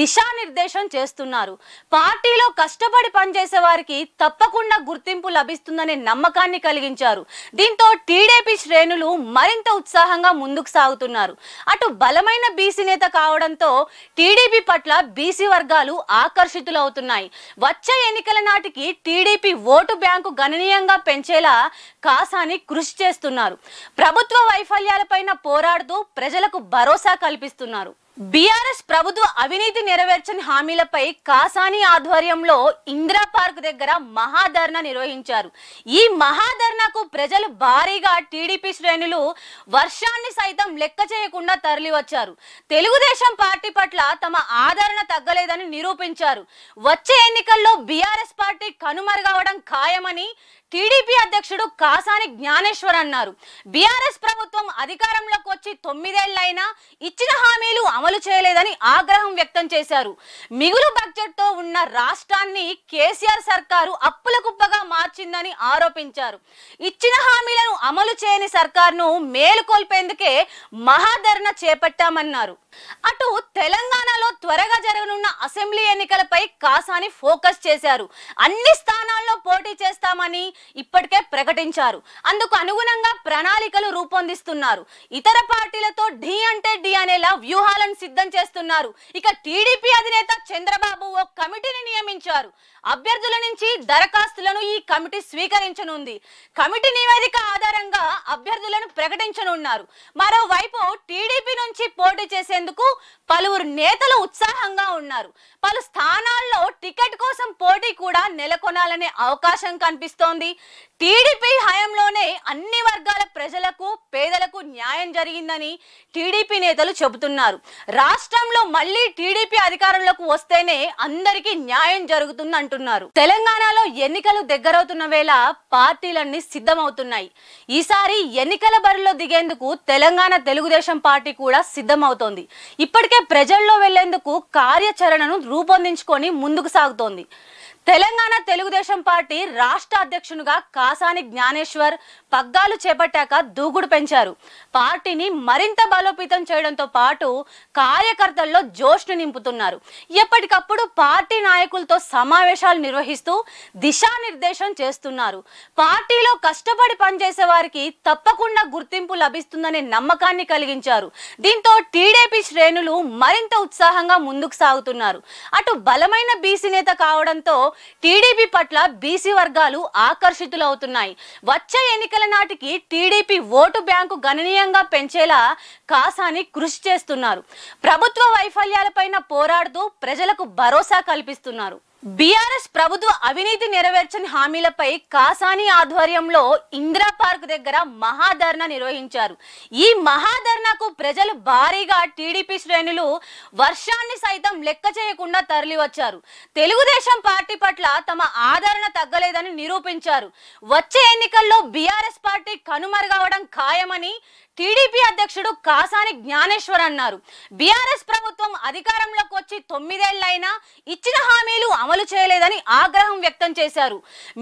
దిశానిర్దేశం చేస్తున్నారు పార్టీలో కష్టపడి పనిచేసే వారికి తప్పకుండా గుర్తింపు లభిస్తుందనే నమ్మకాన్ని కలిగించారు దీంతో టీడీపీ శ్రేణులు మరింత ఉత్సాహంగా ముందుకు సాగుతున్నారు అటు బలమైన బీసీ నేత కావడంతో టీడీపీ పట్ల బీసీ వర్గాలు ఆకర్షితులవుతున్నాయి వచ్చే ఎన్నికల నాటికి టీడీపీ ఓటు బ్యాంకు గణనీయంగా పెంచేలా కాసాని కృషి చేస్తున్నారు ప్రభుత్వ వైఫల్యాలపైన పోరాడుతూ ప్రజలకు భరోసా కల్పిస్తున్నారు బీఆర్ఎస్ ప్రభుత్వ అవినీతి నెరవేర్చని హామీలపై కాసాని ఆధ్వర్యంలో ఇందిరా పార్క్ దగ్గర మహాధర్నా నిర్వహించారు ఈ మహాధర్నాకు ప్రజలు భారీగా టీడీపీ శ్రేణులు వర్షాన్ని సైతం లెక్క చేయకుండా తరలివచ్చారు తెలుగుదేశం పార్టీ పట్ల తమ ఆదరణ తగ్గలేదని నిరూపించారు వచ్చే ఎన్నికల్లో బీఆర్ఎస్ పార్టీ కనుమరుగవడం ఖాయమని టీడీపీ అధ్యక్షుడు కాసాని జ్ఞానేశ్వర్ అన్నారు బీఆర్ఎస్ ప్రభుత్వం అధికారంలోకి వచ్చి తొమ్మిదేళ్లైనా ఇచ్చిన హామీలు అమలు చేయలేదని ఆగ్రహం వ్యక్తం చేశారు మిగులు బడ్జెట్తో ఉన్న రాష్ట్రాన్ని కేసీఆర్ సర్కారు అప్పుల కుప్పగా మార్చిందని ఆరోపించారు ఇచ్చిన హామీలను అమలు చేయని సర్కార్ను మేలుకొల్పేందుకే మహాధరణ చేపట్టామన్నారు అటు తెలంగాణలో త్వరగా జరగనున్న అసెంబ్లీ ఎన్నికలపై కాసాని ఫోకస్ చేశారు అన్ని స్థానాల్లో పోటీ చేస్తామని ఇప్పటికే ప్రకటించారు అందుకు అనుగుణంగా ప్రణాళికలు రూపొందిస్తున్నారు ఇతర పార్టీలతో ఢీ అంటే ఢీ అనేలా వ్యూహాలను సిద్ధం చేస్తున్నారు ఇక టీడీపీ అధినేత చంద్రబాబు ఓ కమిటీని నియమించారు అభ్యర్థుల నుంచి దరఖాస్తులను ఈ కమిటీ స్వీకరించనుంది కమిటీ నివేదిక ఆధారంగా అభ్యర్థులను ప్రకటించనున్నారు మరోవైపు టీడీపీ నుంచి పోటీ చేసేందుకు పలువురు నేతలు ఉత్సాహంగా ఉన్నారు పలు స్థానాల్లో టికెట్ కోసం పోటీ కూడా నెలకొనాలనే అవకాశం కనిపిస్తోంది టీడీపీ హయాంలోనే అన్ని వర్గాల ప్రజలకు పేదలకు న్యాయం జరిగిందని టీడీపీ నేతలు చెబుతున్నారు రాష్ట్రంలో మళ్ళీ టీడీపీ అధికారంలోకి వస్తేనే అందరికీ న్యాయం జరుగుతుంది అంటున్నారు తెలంగాణలో ఎన్నికలు దగ్గరవుతున్న వేళ పార్టీలన్నీ సిద్ధమవుతున్నాయి ఈసారి ఎన్నికల బరిలో దిగేందుకు తెలంగాణ తెలుగుదేశం పార్టీ కూడా సిద్ధమవుతోంది ఇప్పటికే ప్రజల్లో వెళ్లేందుకు కార్యాచరణను రూపొందించుకొని ముందుకు సాగుతోంది తెలంగాణ తెలుగుదేశం పార్టీ రాష్ట్ర అధ్యక్షునిగా కాసాని జ్ఞానేశ్వర్ పగ్గాలు చేపట్టాక దూకుడు పెంచారు పార్టీని మరింత బలోపేతం చేయడంతో పాటు కార్యకర్తల్లో జోష్ను నింపుతున్నారు ఎప్పటికప్పుడు పార్టీ నాయకులతో సమావేశాలు నిర్వహిస్తూ దిశానిర్దేశం చేస్తున్నారు పార్టీలో కష్టపడి పనిచేసే వారికి తప్పకుండా గుర్తింపు లభిస్తుందనే నమ్మకాన్ని కలిగించారు దీంతో టీడీపీ శ్రేణులు మరింత ఉత్సాహంగా ముందుకు సాగుతున్నారు అటు బలమైన బీసీ నేత కావడంతో టీడీపీ పట్ల బీసీ వర్గాలు ఆకర్షితులవుతున్నాయి వచ్చే ఎన్నికల నాటికి టీడీపీ ఓటు బ్యాంకు గణనీయంగా పెంచేలా కాసాని కృషి చేస్తున్నారు ప్రభుత్వ వైఫల్యాలపైన పోరాడుతూ ప్రజలకు భరోసా కల్పిస్తున్నారు బీఆర్ఎస్ ప్రభుత్వ అవినీతి నెరవేర్చని హామీలపై కాసాని ఆధ్వర్యంలో ఇందిరా పార్క్ దగ్గర మహాధర్నా నిర్వహించారు ఈ మహాధర్నాకు ప్రజలు భారీగా టీడీపీ శ్రేణులు వర్షాన్ని సైతం లెక్క చేయకుండా తరలివచ్చారు తెలుగుదేశం పార్టీ పట్ల తమ ఆదరణ తగ్గలేదని నిరూపించారు వచ్చే ఎన్నికల్లో బీఆర్ఎస్ పార్టీ కనుమరుగవడం ఖాయమని టీడీపీ అధ్యక్షుడు కాసాని జ్ఞానేశ్వర్ అన్నారు బీఆర్ఎస్ ప్రభుత్వం అధికారంలోకి వచ్చి తొమ్మిదేళ్లైనా ఇచ్చిన హామీలు అమలు చేయలేదని ఆగ్రహం వ్యక్తం చేశారు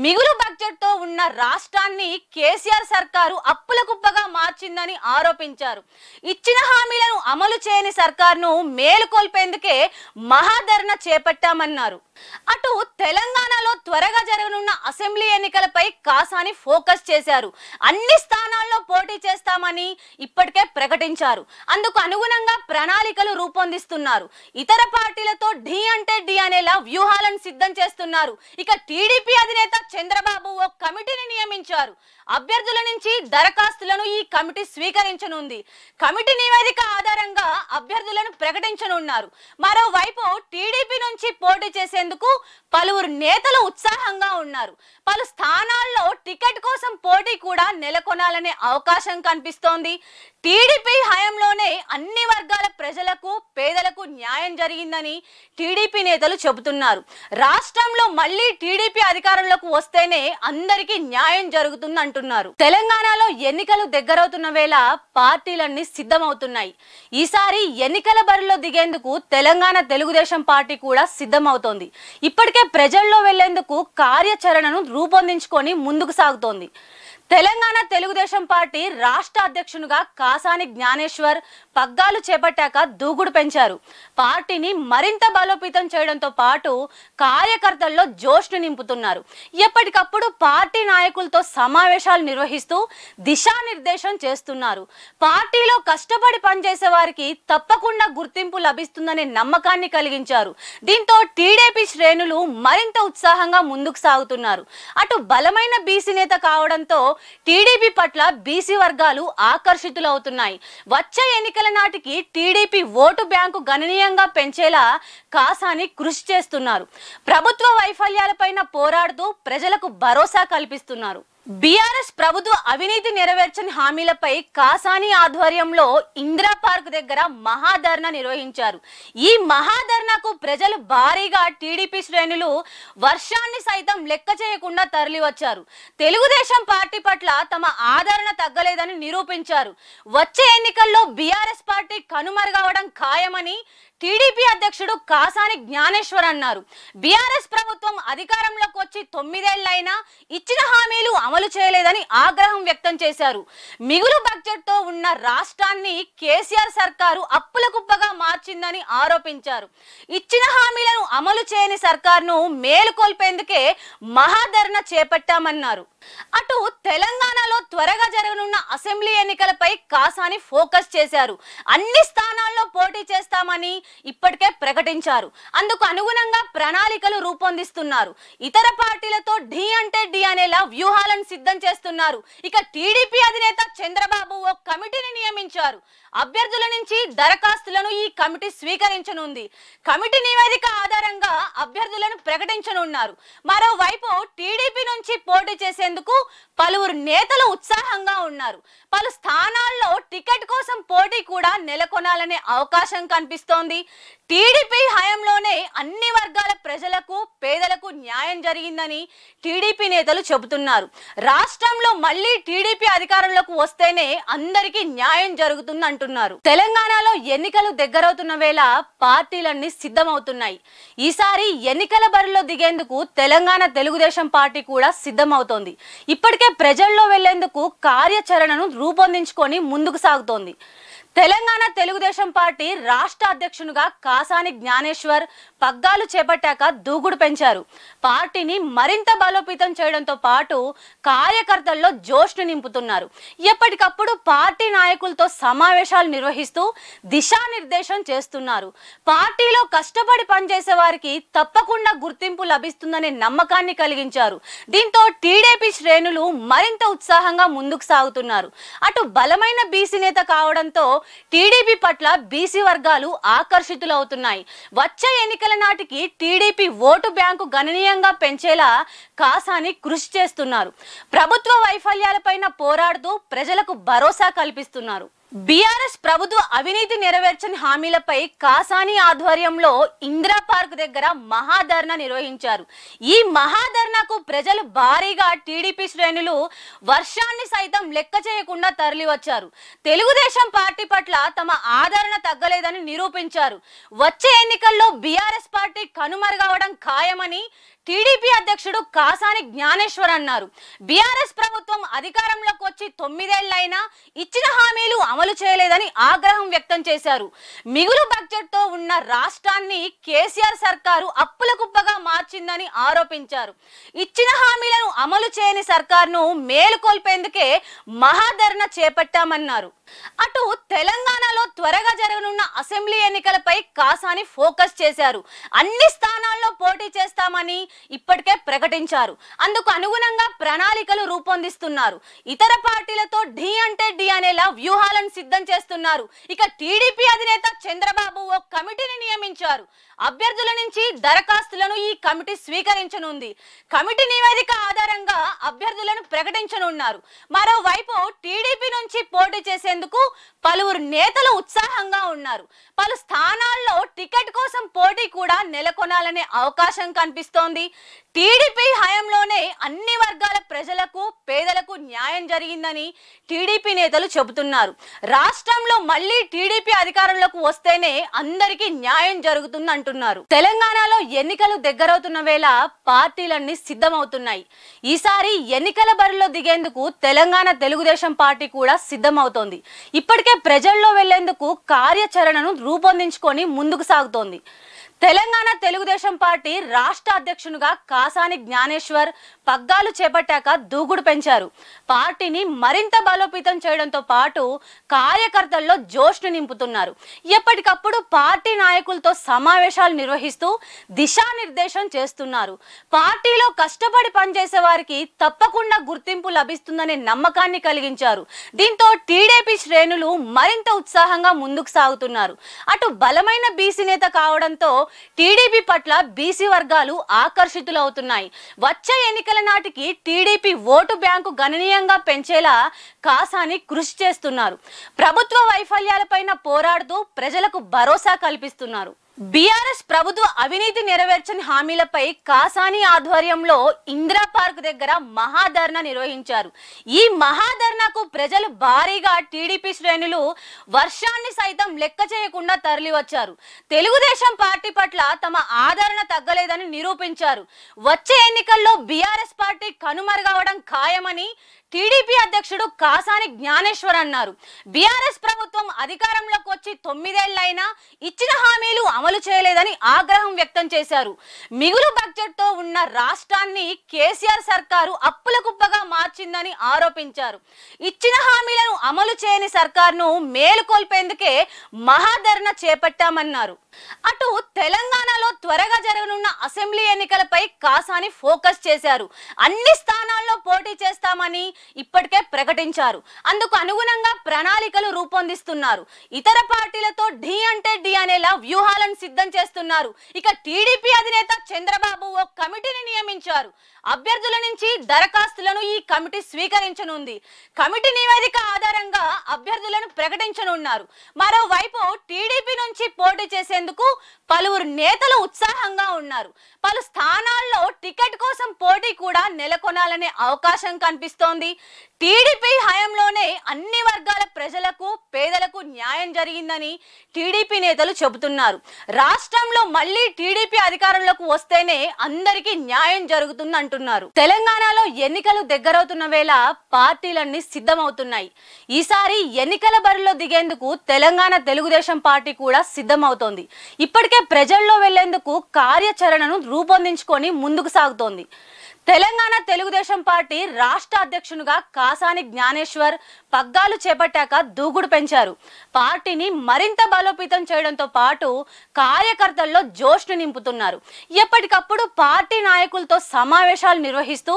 మిగులు బడ్జెట్తో ఉన్న రాష్ట్రాన్ని కేసీఆర్ సర్కారు అప్పుల కుప్పగా మార్చిందని ఆరోపించారు ఇచ్చిన హామీలను అమలు చేయని సర్కార్ను మేలుకొల్పేందుకే మహాధరణ చేపట్టామన్నారు అటు తెలంగాణలో త్వరగా జరగనున్న అసెంబ్లీ ఎన్నికలపై కాసాని ఫోకస్ చేశారు అన్ని స్థానాల్లో పోటీ చేస్తామని ఇప్పటికే ప్రకటించారు అందుకు అనుగుణంగా ప్రణాళికలు రూపొందిస్తున్నారు ఇతర పార్టీలతో ఢీ అంటే ఢీ అనేలా వ్యూహాలను సిద్ధం చేస్తున్నారు ఇక టీడీపీ అధినేత చంద్రబాబు ఓ కమిటీని నియమించారు అభ్యర్థుల నుంచి దరఖాస్తులను ఈ కమిటీ స్వీకరించనుంది కమిటీ నివేదిక ఆధారంగా అభ్యర్థులను ప్రకటించనున్నారు మరోవైపు టీడీపీ నుంచి పోటీ చేసేందుకు చేసేందుకు పలువురు నేతలు ఉత్సాహంగా ఉన్నారు పలు స్థానాల్లో టికెట్ కోసం పోటీ కూడా నెలకొనాలనే అవకాశం కనిపిస్తోంది టీడీపీ హయాంలోనే అన్ని వర్గాల ప్రజలకు పేదలకు న్యాయం జరిగిందని టీడీపీ నేతలు చెబుతున్నారు రాష్ట్రంలో మళ్ళీ టీడీపీ అధికారంలోకి వస్తేనే అందరికీ న్యాయం జరుగుతుంది అంటున్నారు తెలంగాణలో ఎన్నికలు దగ్గరవుతున్న వేళ పార్టీలన్నీ సిద్ధమవుతున్నాయి ఈసారి ఎన్నికల బరిలో దిగేందుకు తెలంగాణ తెలుగుదేశం పార్టీ కూడా సిద్ధమవుతోంది ఇప్పటికే అందుకే ప్రజల్లో వెళ్లేందుకు కార్యాచరణను రూపొందించుకొని ముందుకు సాగుతోంది తెలంగాణ తెలుగుదేశం పార్టీ రాష్ట్ర అధ్యక్షునిగా కాసాని జ్ఞానేశ్వర్ పగ్గాలు చేపట్టాక దూకుడు పెంచారు పార్టీని మరింత బలోపేతం చేయడంతో పాటు కార్యకర్తల్లో జోష్ను నింపుతున్నారు ఎప్పటికప్పుడు పార్టీ నాయకులతో సమావేశాలు నిర్వహిస్తూ దిశానిర్దేశం చేస్తున్నారు పార్టీలో కష్టపడి పనిచేసే వారికి తప్పకుండా గుర్తింపు లభిస్తుందనే నమ్మకాన్ని కలిగించారు దీంతో టీడీపీ శ్రేణులు మరింత ఉత్సాహంగా ముందుకు సాగుతున్నారు అటు బలమైన బీసీ నేత కావడంతో టీడీపీ పట్ల బీసీ వర్గాలు ఆకర్షితులవుతున్నాయి వచ్చే ఎన్నికల నాటికి టీడీపీ ఓటు బ్యాంకు గణనీయంగా పెంచేలా కాసాని కృషి చేస్తున్నారు ప్రభుత్వ వైఫల్యాలపైన పోరాడుతూ ప్రజలకు భరోసా కల్పిస్తున్నారు బీఆర్ఎస్ ప్రభుత్వ అవినీతి నెరవేర్చని హామీలపై కాసాని ఆధ్వర్యంలో ఇందిరా పార్క్ దగ్గర మహాధర్నా నిర్వహించారు ఈ మహాధర్నాకు ప్రజలు భారీగా టీడీపీ శ్రేణులు వర్షాన్ని సైతం లెక్క చేయకుండా తరలివచ్చారు తెలుగుదేశం పార్టీ పట్ల తమ ఆదరణ తగ్గలేదని నిరూపించారు వచ్చే ఎన్నికల్లో బీఆర్ఎస్ పార్టీ కనుమరుగవడం ఖాయమని టీడీపీ అధ్యక్షుడు కాసాని జ్ఞానేశ్వర్ అన్నారు బీఆర్ఎస్ ప్రభుత్వం అధికారంలోకి వచ్చి తొమ్మిదేళ్లైనా ఇచ్చిన హామీలు అమలు చేయలేదని ఆగ్రహం వ్యక్తం చేశారు మిగులు బడ్జెట్తో ఉన్న రాష్ట్రాన్ని కేసీఆర్ సర్కారు అప్పుల కుప్పగా మార్చిందని ఆరోపించారు ఇచ్చిన హామీలను అమలు చేయని సర్కార్ను మేలుకొల్పేందుకే మహాధరణ చేపట్టామన్నారు అటు తెలంగాణలో త్వరగా జరగనున్న అసెంబ్లీ ఎన్నికలపై కాసాని ఫోకస్ చేశారు అన్ని స్థానాల్లో పోటీ చేస్తామని ఇప్పటికే ప్రకటించారు అందుకు అనుగుణంగా ప్రణాళికలు రూపొందిస్తున్నారు ఇతర పార్టీలతో ఢీ అంటే ఢీ అనేలా వ్యూహాలను సిద్ధం చేస్తున్నారు ఇక టీడీపీ అధినేత చంద్రబాబు ఓ కమిటీని నియమించారు అభ్యర్థుల నుంచి దరఖాస్తులను ఈ కమిటీ స్వీకరించనుంది కమిటీ నివేదిక ఆధారంగా అభ్యర్థులను ప్రకటించనున్నారు మరోవైపు టీడీపీ నుంచి పోటీ చేసేందుకు చేసేందుకు పలువురు నేతలు ఉత్సాహంగా ఉన్నారు పలు స్థానాల్లో టికెట్ కోసం పోటీ కూడా నెలకొనాలనే అవకాశం కనిపిస్తోంది టీడీపీ హయాంలోనే అన్ని వర్గాల ప్రజలకు పేదలకు న్యాయం జరిగిందని టీడీపీ నేతలు చెబుతున్నారు రాష్ట్రంలో మళ్ళీ టీడీపీ అధికారంలోకి వస్తేనే అందరికీ న్యాయం జరుగుతుంది అంటున్నారు తెలంగాణలో ఎన్నికలు దగ్గరవుతున్న వేళ పార్టీలన్నీ సిద్ధమవుతున్నాయి ఈసారి ఎన్నికల బరిలో దిగేందుకు తెలంగాణ తెలుగుదేశం పార్టీ కూడా సిద్ధమవుతోంది ఇప్పటికే ప్రజల్లో వెళ్లేందుకు కార్యాచరణను రూపొందించుకొని ముందుకు సాగుతోంది తెలంగాణ తెలుగుదేశం పార్టీ రాష్ట్ర అధ్యక్షునిగా కాసాని జ్ఞానేశ్వర్ పగ్గాలు చేపట్టాక దూకుడు పెంచారు పార్టీని మరింత బలోపేతం చేయడంతో పాటు కార్యకర్తల్లో జోష్ను నింపుతున్నారు ఎప్పటికప్పుడు పార్టీ నాయకులతో సమావేశాలు నిర్వహిస్తూ దిశానిర్దేశం చేస్తున్నారు పార్టీలో కష్టపడి పనిచేసే వారికి తప్పకుండా గుర్తింపు లభిస్తుందనే నమ్మకాన్ని కలిగించారు దీంతో టీడీపీ శ్రేణులు మరింత ఉత్సాహంగా ముందుకు సాగుతున్నారు అటు బలమైన బీసీ నేత కావడంతో టీడీపీ పట్ల బీసీ వర్గాలు ఆకర్షితులవుతున్నాయి వచ్చే ఎన్నికల నాటికి టీడీపీ ఓటు బ్యాంకు గణనీయంగా పెంచేలా కాసాని కృషి చేస్తున్నారు ప్రభుత్వ వైఫల్యాలపైన పోరాడుతూ ప్రజలకు భరోసా కల్పిస్తున్నారు బీఆర్ఎస్ ప్రభుత్వ అవినీతి నెరవేర్చని హామీలపై కాసాని ఆధ్వర్యంలో ఇందిరా పార్క్ దగ్గర మహాధర్నా నిర్వహించారు ఈ మహాధర్నాకు ప్రజలు భారీగా టీడీపీ శ్రేణులు వర్షాన్ని సైతం లెక్క చేయకుండా తరలివచ్చారు తెలుగుదేశం పార్టీ పట్ల తమ ఆదరణ తగ్గలేదని నిరూపించారు వచ్చే ఎన్నికల్లో బీఆర్ఎస్ పార్టీ కనుమరుగవడం ఖాయమని టీడీపీ అధ్యక్షుడు కాసాని జ్ఞానేశ్వర్ అన్నారు బీఆర్ఎస్ ప్రభుత్వం అధికారంలోకి వచ్చి తొమ్మిదేళ్లైనా ఇచ్చిన హామీలు అమలు చేయలేదని ఆగ్రహం వ్యక్తం చేశారు మిగులు బడ్జెట్తో ఉన్న రాష్ట్రాన్ని కేసీఆర్ సర్కారు అప్పుల కుప్పగా మార్చిందని ఆరోపించారు ఇచ్చిన హామీలను అమలు చేయని సర్కారును మేలుకొల్పేందుకే మహాధరణ చేపట్టామన్నారు అటు తెలంగాణలో త్వరగా జరగనున్న అసెంబ్లీ ఎన్నికలపై కాసాని ఫోకస్ చేశారు అన్ని స్థానాల్లో పోటీ చేస్తామని ఇప్పటికే ప్రకటించారు అందుకు అనుగుణంగా ప్రణాళికలు రూపొందిస్తున్నారు ఇతర పార్టీలతో ఢీ అంటే ఢీ అనేలా వ్యూహాలను సిద్ధం చేస్తున్నారు ఇక టీడీపీ అధినేత చంద్రబాబు ఓ కమిటీని నియమించారు అభ్యర్థుల నుంచి దరఖాస్తులను ఈ కమిటీ స్వీకరించనుంది కమిటీ నివేదిక ఆధారంగా అభ్యర్థులను ప్రకటించనున్నారు మరోవైపు టీడీపీ నుంచి పోటీ చేసేందుకు పలువురు నేతలు ఉత్సాహంగా ఉన్నారు పలు స్థానాల్లో టికెట్ కోసం పోటీ కూడా నెలకొనాలనే అవకాశం కనిపిస్తోంది టీడీపీ హయాంలోనే అన్ని వర్గాల ప్రజలకు పేదలకు న్యాయం జరిగిందని టీడీపీ నేతలు చెబుతున్నారు రాష్ట్రంలో మళ్ళీ టీడీపీ అధికారంలోకి వస్తేనే అందరికీ న్యాయం జరుగుతుంది అంటున్నారు తెలంగాణలో ఎన్నికలు దగ్గరవుతున్న వేళ పార్టీలన్నీ సిద్ధమవుతున్నాయి ఈసారి ఎన్నికల బరిలో దిగేందుకు తెలంగాణ తెలుగుదేశం పార్టీ కూడా సిద్ధమవుతోంది ఇప్పటికే ప్రజల్లో వెళ్లేందుకు కార్యాచరణను రూపొందించుకొని ముందుకు సాగుతోంది తెలంగాణ తెలుగుదేశం పార్టీ రాష్ట్ర అధ్యక్షునిగా కాసాని జ్ఞానేశ్వర్ పగ్గాలు చేపట్టాక దూకుడు పెంచారు పార్టీని మరింత బలోపేతం చేయడంతో పాటు కార్యకర్తల్లో జోష్ను నింపుతున్నారు ఎప్పటికప్పుడు పార్టీ నాయకులతో సమావేశాలు నిర్వహిస్తూ దిశానిర్దేశం చేస్తున్నారు పార్టీలో కష్టపడి పనిచేసే వారికి తప్పకుండా గుర్తింపు లభిస్తుందనే నమ్మకాన్ని కలిగించారు దీంతో టీడీపీ శ్రేణులు మరింత ఉత్సాహంగా ముందుకు సాగుతున్నారు అటు బలమైన బీసీ నేత కావడంతో టీడీపీ పట్ల బీసీ వర్గాలు ఆకర్షితులవుతున్నాయి వచ్చే ఎన్నికల నాటికి టీడీపీ ఓటు బ్యాంకు గణనీయంగా పెంచేలా కాసాని కృషి చేస్తున్నారు ప్రభుత్వ వైఫల్యాలపైన పోరాడుతూ ప్రజలకు భరోసా కల్పిస్తున్నారు బీఆర్ఎస్ ప్రభుత్వ అవినీతి నెరవేర్చని హామీలపై కాసాని ఆధ్వర్యంలో ఇందిరా పార్క్ దగ్గర మహాధర్నా నిర్వహించారు ఈ మహాధర్నాకు ప్రజలు భారీగా టీడీపీ శ్రేణులు వర్షాన్ని సైతం లెక్క చేయకుండా తరలివచ్చారు తెలుగుదేశం పార్టీ పట్ల తమ ఆదరణ తగ్గలేదని నిరూపించారు వచ్చే ఎన్నికల్లో బీఆర్ఎస్ పార్టీ కనుమరుగవడం ఖాయమని టీడీపీ అధ్యక్షుడు కాసాని జ్ఞానేశ్వర్ అన్నారు బీఆర్ఎస్ ప్రభుత్వం అధికారంలోకి వచ్చి తొమ్మిదేళ్లైనా ఇచ్చిన హామీలు అమలు చేయలేదని ఆగ్రహం వ్యక్తం చేశారు మిగులు బడ్జెట్తో ఉన్న రాష్ట్రాన్ని కేసీఆర్ సర్కారు అప్పుల కుప్పగా మార్చిందని ఆరోపించారు ఇచ్చిన హామీలను అమలు చేయని సర్కార్ను మేలుకొల్పేందుకే మహాధరణ చేపట్టామన్నారు అటు తెలంగాణలో త్వరగా జరగనున్న అసెంబ్లీ ఎన్నికలపై కాసాని ఫోకస్ చేశారు అన్ని స్థానాల్లో పోటీ చేస్తామని ఇప్పటికే ప్రకటించారు అందుకు అనుగుణంగా ప్రణాళికలు రూపొందిస్తున్నారు ఇతర పార్టీలతో ఢీ అంటే ఢీ అనేలా వ్యూహాలను సిద్ధం చేస్తున్నారు ఇక టీడీపీ అధినేత చంద్రబాబు ఓ కమిటీని నియమించారు అభ్యర్థుల నుంచి దరఖాస్తులను ఈ కమిటీ స్వీకరించనుంది కమిటీ నివేదిక ఆధారంగా అభ్యర్థులను ప్రకటించనున్నారు మరోవైపు టీడీపీ నుంచి పోటీ చేసేందుకు పలువురు నేతలు ఉత్సాహంగా ఉన్నారు పలు స్థానాల్లో టికెట్ కోసం పోటీ కూడా నెలకొనాలనే అవకాశం కనిపిస్తోంది టీడీపీ హయాంలోనే అన్ని వర్గాల ప్రజలకు పేదలకు న్యాయం జరిగిందని టీడీపీ నేతలు చెబుతున్నారు రాష్ట్రంలో మళ్ళీ టీడీపీ అధికారంలోకి వస్తేనే అందరికీ న్యాయం జరుగుతుంది అంటున్నారు తెలంగాణలో ఎన్నికలు దగ్గరవుతున్న వేళ పార్టీలన్నీ సిద్ధమవుతున్నాయి ఈసారి ఎన్నికల బరిలో దిగేందుకు తెలంగాణ తెలుగుదేశం పార్టీ కూడా సిద్ధమవుతోంది ఇప్పటికే ప్రజల్లో వెళ్లేందుకు కార్యాచరణను రూపొందించుకొని ముందుకు సాగుతోంది తెలంగాణ తెలుగుదేశం పార్టీ రాష్ట్ర అధ్యక్షునిగా కాసాని జ్ఞానేశ్వర్ పగ్గాలు చేపట్టాక దూకుడు పెంచారు పార్టీని మరింత బలోపేతం చేయడంతో పాటు కార్యకర్తల్లో జోష్ను నింపుతున్నారు ఎప్పటికప్పుడు పార్టీ నాయకులతో సమావేశాలు నిర్వహిస్తూ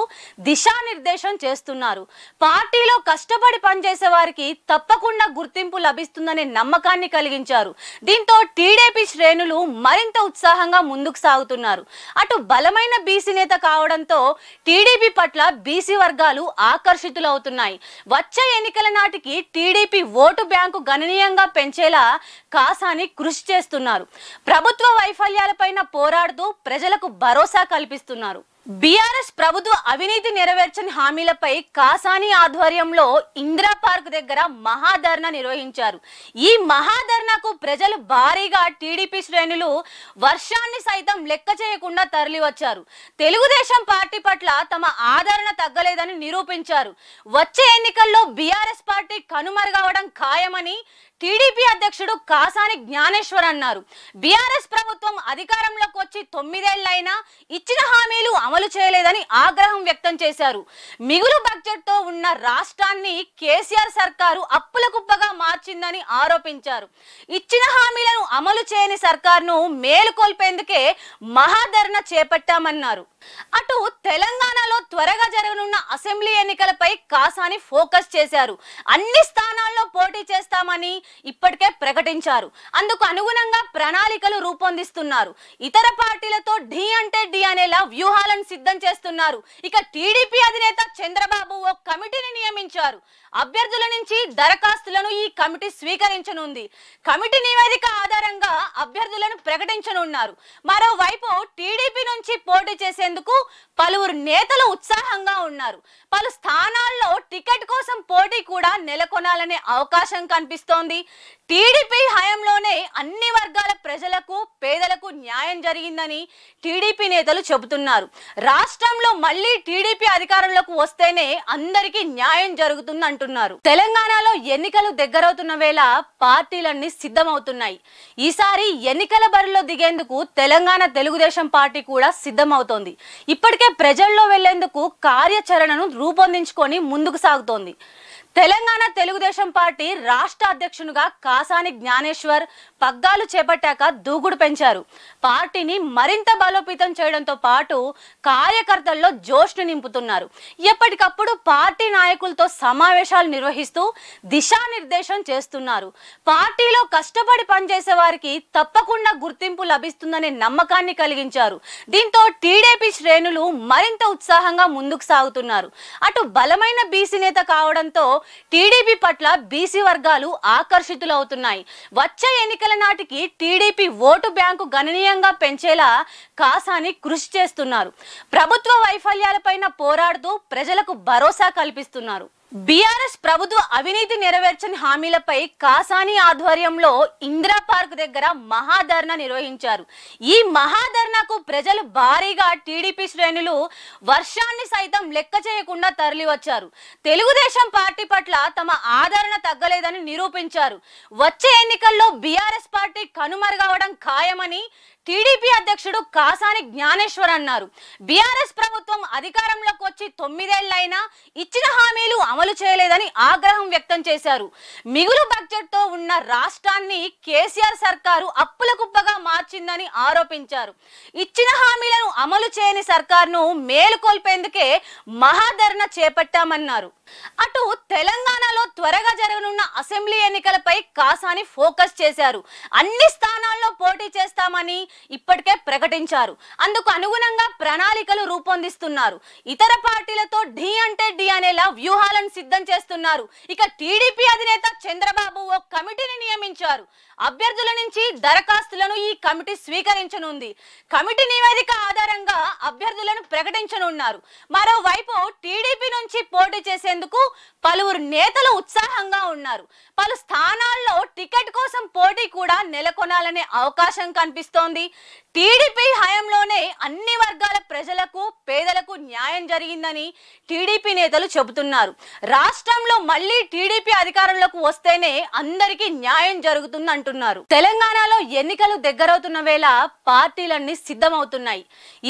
దిశానిర్దేశం చేస్తున్నారు పార్టీలో కష్టపడి పనిచేసే వారికి తప్పకుండా గుర్తింపు లభిస్తుందనే నమ్మకాన్ని కలిగించారు దీంతో టీడీపీ శ్రేణులు మరింత ఉత్సాహంగా ముందుకు సాగుతున్నారు అటు బలమైన బీసీ నేత కావడంతో టీడీపీ పట్ల బీసీ వర్గాలు ఆకర్షితులవుతున్నాయి వచ్చే ఎన్నికల నాటికి టీడీపీ ఓటు బ్యాంకు గణనీయంగా పెంచేలా కాసాని కృషి చేస్తున్నారు ప్రభుత్వ వైఫల్యాలపైన పోరాడుతూ ప్రజలకు భరోసా కల్పిస్తున్నారు బీఆర్ఎస్ ప్రభుత్వ అవినీతి నెరవేర్చని హామీలపై కాసాని ఆధ్వర్యంలో ఇందిరా పార్క్ దగ్గర మహాధర్ణ నిర్వహించారు ఈ మహాధర్ణకు ప్రజలు భారీగా టీడీపీ శ్రేణులు వర్షాన్ని సైతం లెక్క చేయకుండా తరలివచ్చారు తెలుగుదేశం పార్టీ పట్ల తమ ఆదరణ తగ్గలేదని నిరూపించారు వచ్చే ఎన్నికల్లో బీఆర్ఎస్ పార్టీ కనుమరుగవడం ఖాయమని టీడీపీ అధ్యక్షుడు కాసాని జ్ఞానేశ్వర్ అన్నారు బీఆర్ఎస్ ప్రభుత్వం అధికారంలోకి వచ్చి తొమ్మిదేళ్లైనా ఇచ్చిన హామీలు అమలు చేయలేదని ఆగ్రహం వ్యక్తం చేశారు మిగులు బడ్జెట్తో ఉన్న రాష్ట్రాన్ని కేసీఆర్ సర్కారు అప్పుల కుప్పగా మార్చిందని ఆరోపించారు ఇచ్చిన హామీలను అమలు చేయని సర్కార్ను మేలుకొల్పేందుకే మహాధరణ చేపట్టామన్నారు అటు తెలంగాణలో త్వరగా జరగనున్న అసెంబ్లీ ఎన్నికలపై కాసాని ఫోకస్ చేశారు అన్ని స్థానాల్లో పోటీ చేస్తామని ఇప్పటికే ప్రకటించారు అందుకు అనుగుణంగా ప్రణాళికలు రూపొందిస్తున్నారు ఇతర పార్టీలతో ఢీ అంటే ఢీ అనేలా వ్యూహాలను సిద్ధం చేస్తున్నారు ఇక టీడీపీ అధినేత చంద్రబాబు ఓ కమిటీని నియమించారు అభ్యర్థుల నుంచి దరఖాస్తులను ఈ కమిటీ స్వీకరించనుంది కమిటీ నివేదిక ఆధారంగా అభ్యర్థులను ప్రకటించనున్నారు మరోవైపు టీడీపీ నుంచి పోటీ చేసేందుకు పలువురు నేతలు ఉత్సాహంగా ఉన్నారు పలు స్థానాల్లో టికెట్ కోసం పోటీ కూడా నెలకొనాలనే అవకాశం కనిపిస్తోంది టీడీపీ హయాంలోనే అన్ని వర్గాల ప్రజలకు పేదలకు న్యాయం జరిగిందని టీడీపీ నేతలు చెబుతున్నారు రాష్ట్రంలో మళ్ళీ టీడీపీ అధికారంలోకి వస్తేనే అందరికీ న్యాయం జరుగుతుంది అంటున్నారు తెలంగాణలో ఎన్నికలు దగ్గరవుతున్న వేళ పార్టీలన్నీ సిద్ధమవుతున్నాయి ఈసారి ఎన్నికల బరిలో దిగేందుకు తెలంగాణ తెలుగుదేశం పార్టీ కూడా సిద్ధమవుతోంది ఇప్పటికే ప్రజల్లో వెళ్లేందుకు కార్యాచరణను రూపొందించుకొని ముందుకు సాగుతోంది తెలంగాణ తెలుగుదేశం పార్టీ రాష్ట్ర అధ్యక్షునిగా కాసాని జ్ఞానేశ్వర్ పగ్గాలు చేపట్టాక దూకుడు పెంచారు పార్టీని మరింత బలోపేతం చేయడంతో పాటు కార్యకర్తల్లో జోష్ని నింపుతున్నారు ఎప్పటికప్పుడు పార్టీ నాయకులతో సమావేశాలు నిర్వహిస్తూ దిశానిర్దేశం చేస్తున్నారు పార్టీలో కష్టపడి పనిచేసే వారికి తప్పకుండా గుర్తింపు లభిస్తుందనే నమ్మకాన్ని కలిగించారు దీంతో టీడీపీ శ్రేణులు మరింత ఉత్సాహంగా ముందుకు సాగుతున్నారు అటు బలమైన బీసీ నేత కావడంతో టీడీపీ పట్ల బీసీ వర్గాలు ఆకర్షితులవుతున్నాయి వచ్చే ఎన్నికల నాటికి టీడీపీ ఓటు బ్యాంకు గణనీయంగా పెంచేలా కాసాని కృషి చేస్తున్నారు ప్రభుత్వ వైఫల్యాలపైన పోరాడుతూ ప్రజలకు భరోసా కల్పిస్తున్నారు బీఆర్ఎస్ ప్రభుత్వ అవినీతి నెరవేర్చని హామీలపై కాసాని ఆధ్వర్యంలో ఇందిరా పార్క్ దగ్గర మహాధర్నా నిర్వహించారు ఈ మహాధర్నాకు ప్రజలు భారీగా టీడీపీ శ్రేణులు వర్షాన్ని సైతం లెక్క చేయకుండా తరలివచ్చారు తెలుగుదేశం పార్టీ పట్ల తమ ఆదరణ తగ్గలేదని నిరూపించారు వచ్చే ఎన్నికల్లో బీఆర్ఎస్ పార్టీ కనుమరుగవడం ఖాయమని టీడీపీ అధ్యక్షుడు కాసాని జ్ఞానేశ్వర్ అన్నారు బీఆర్ఎస్ ప్రభుత్వం అధికారంలోకి వచ్చి తొమ్మిదేళ్లైనా ఇచ్చిన హామీలు అమలు చేయలేదని ఆగ్రహం వ్యక్తం చేశారు మిగులు బడ్జెట్తో ఉన్న రాష్ట్రాన్ని కేసీఆర్ సర్కారు అప్పుల కుప్పగా మార్చిందని ఆరోపించారు ఇచ్చిన హామీలను అమలు చేయని సర్కార్ను మేలుకొల్పేందుకే మహాధరణ చేపట్టామన్నారు అటు తెలంగాణలో త్వరగా జరగనున్న అసెంబ్లీ ఎన్నికలపై కాసాని ఫోకస్ చేశారు అన్ని స్థానాల్లో పోటీ చేస్తామని ఇప్పటికే ప్రకటించారు అందుకు అనుగుణంగా ప్రణాళికలు రూపొందిస్తున్నారు ఇతర పార్టీలతో ఢీ అంటే ఢీ అనేలా వ్యూహాలను సిద్ధం చేస్తున్నారు ఇక టీడీపీ అధినేత చంద్రబాబు ఓ కమిటీని నియమించారు అభ్యర్థుల నుంచి దరఖాస్తులను ఈ కమిటీ స్వీకరించనుంది కమిటీ నివేదిక ఆధారంగా అభ్యర్థులను ప్రకటించనున్నారు మరోవైపు టీడీపీ నుంచి పోటీ చేసేందుకు పలువురు నేతలు ఉత్సాహంగా ఉన్నారు పలు స్థానాల్లో టికెట్ కోసం పోటీ కూడా నెలకొనాలనే అవకాశం కనిపిస్తోంది టీడీపీ హయాంలోనే అన్ని వర్గాల ప్రజలకు పేదలకు న్యాయం జరిగిందని టీడీపీ నేతలు చెబుతున్నారు రాష్ట్రంలో మళ్ళీ టీడీపీ అధికారంలోకి వస్తేనే అందరికీ న్యాయం జరుగుతుంది అంటున్నారు తెలంగాణలో ఎన్నికలు దగ్గరవుతున్న వేళ పార్టీలన్నీ సిద్ధమవుతున్నాయి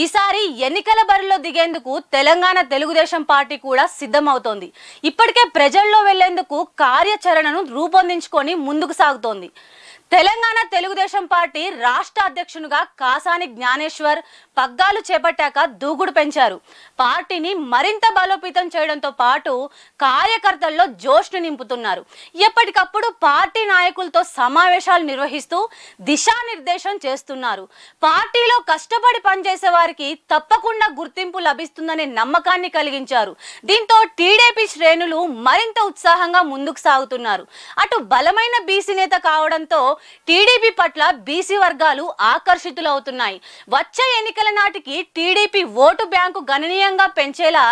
ఈసారి ఎన్నికల బరిలో దిగేందుకు తెలంగాణ తెలుగుదేశం పార్టీ కూడా సిద్ధమవుతోంది ఇప్పటికే ప్రజల్లో వెళ్లేందుకు కార్యాచరణను రూపొందించుకొని ముందుకు సాగుతోంది తెలంగాణ తెలుగుదేశం పార్టీ రాష్ట్ర అధ్యక్షునిగా కాసాని జ్ఞానేశ్వర్ పగ్గాలు చేపట్టాక దూగుడు పెంచారు పార్టీని మరింత బలోపేతం చేయడంతో పాటు కార్యకర్తల్లో జోష్ను నింపుతున్నారు ఎప్పటికప్పుడు పార్టీ నాయకులతో సమావేశాలు నిర్వహిస్తూ దిశానిర్దేశం చేస్తున్నారు పార్టీలో కష్టపడి పనిచేసే వారికి తప్పకుండా గుర్తింపు లభిస్తుందనే నమ్మకాన్ని కలిగించారు దీంతో టీడీపీ శ్రేణులు మరింత ఉత్సాహంగా ముందుకు సాగుతున్నారు అటు బలమైన బీసీ నేత కావడంతో టీడీపీ పట్ల బీసీ వర్గాలు ఆకర్షితులవుతున్నాయి వచ్చే ఎన్నికల నాటికి టీడీపీ ఓటు బ్యాంకు గణనీయంగా పెంచేలా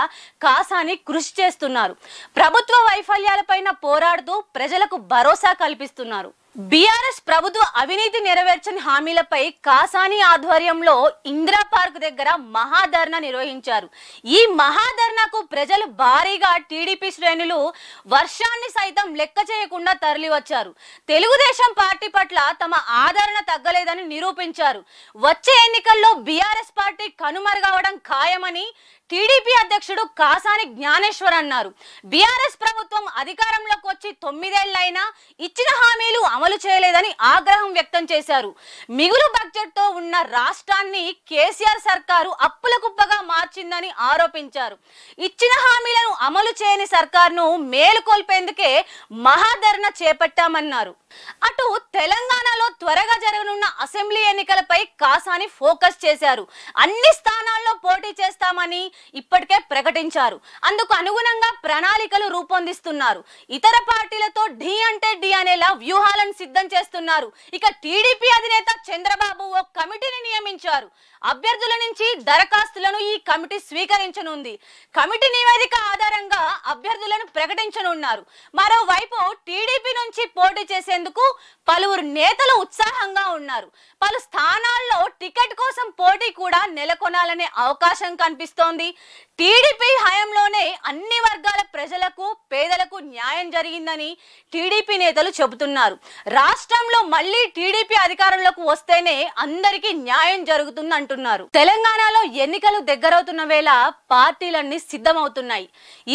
కాసాని కృషి చేస్తున్నారు ప్రభుత్వ వైఫల్యాలపైన పోరాడుతూ ప్రజలకు భరోసా కల్పిస్తున్నారు బీఆర్ఎస్ ప్రభుత్వ అవినీతి నెరవేర్చని హామీలపై కాసాని ఆధ్వర్యంలో ఇందిరా పార్క్ దగ్గర మహాధర్నా నిర్వహించారు ఈ మహాధర్నాకు ప్రజలు భారీగా టీడీపీ శ్రేణులు వర్షాన్ని సైతం లెక్క చేయకుండా తరలివచ్చారు తెలుగుదేశం పార్టీ పట్ల తమ ఆదరణ తగ్గలేదని నిరూపించారు వచ్చే ఎన్నికల్లో బీఆర్ఎస్ పార్టీ కనుమరుగవడం ఖాయమని టీడీపీ అధ్యక్షుడు కాసాని జ్ఞానేశ్వర్ అన్నారు బీఆర్ఎస్ ప్రభుత్వం అధికారంలోకి వచ్చి తొమ్మిదేళ్లైనా ఇచ్చిన హామీలు అమలు చేయలేదని ఆగ్రహం వ్యక్తం చేశారు మిగులు బడ్జెట్తో ఉన్న రాష్ట్రాన్ని కేసీఆర్ సర్కారు అప్పుల కుప్పగా మార్చిందని ఆరోపించారు ఇచ్చిన హామీలను అమలు చేయని సర్కార్ను మేలుకొల్పేందుకే మహాధరణ చేపట్టామన్నారు అటు తెలంగాణలో త్వరగా జరగనున్న అసెంబ్లీ ఎన్నికలపై కాసాని ఫోకస్ చేశారు అన్ని స్థానాల్లో పోటీ చేస్తామని ఇప్పటికే ప్రకటించారు అందుకు అనుగుణంగా ప్రణాళికలు రూపొందిస్తున్నారు ఇతర పార్టీలతో ఢీ అంటే ఢీ అనేలా వ్యూహాలను సిద్ధం చేస్తున్నారు ఇక టీడీపీ అధినేత చంద్రబాబు ఓ కమిటీని నియమించారు అభ్యర్థుల నుంచి దరఖాస్తులను ఈ కమిటీ స్వీకరించనుంది కమిటీ నివేదిక ఆధారంగా అభ్యర్థులను ప్రకటించనున్నారు మరోవైపు టీడీపీ నుంచి పోటీ చేసేందుకు పలువురు నేతలు ఉత్సాహంగా ఉన్నారు పలు స్థానాల్లో టికెట్ కోసం పోటీ కూడా నెలకొనాలనే అవకాశం కనిపిస్తోంది టీడీపీ హయంలోనే అన్ని వర్గాల ప్రజలకు పేదలకు న్యాయం జరిగిందని టీడీపీ నేతలు చెబుతున్నారు రాష్ట్రంలో మళ్ళీ టీడీపీ అధికారంలోకి వస్తేనే అందరికీ న్యాయం జరుగుతుంది అంటున్నారు తెలంగాణలో ఎన్నికలు దగ్గరవుతున్న వేళ పార్టీలన్నీ సిద్ధమవుతున్నాయి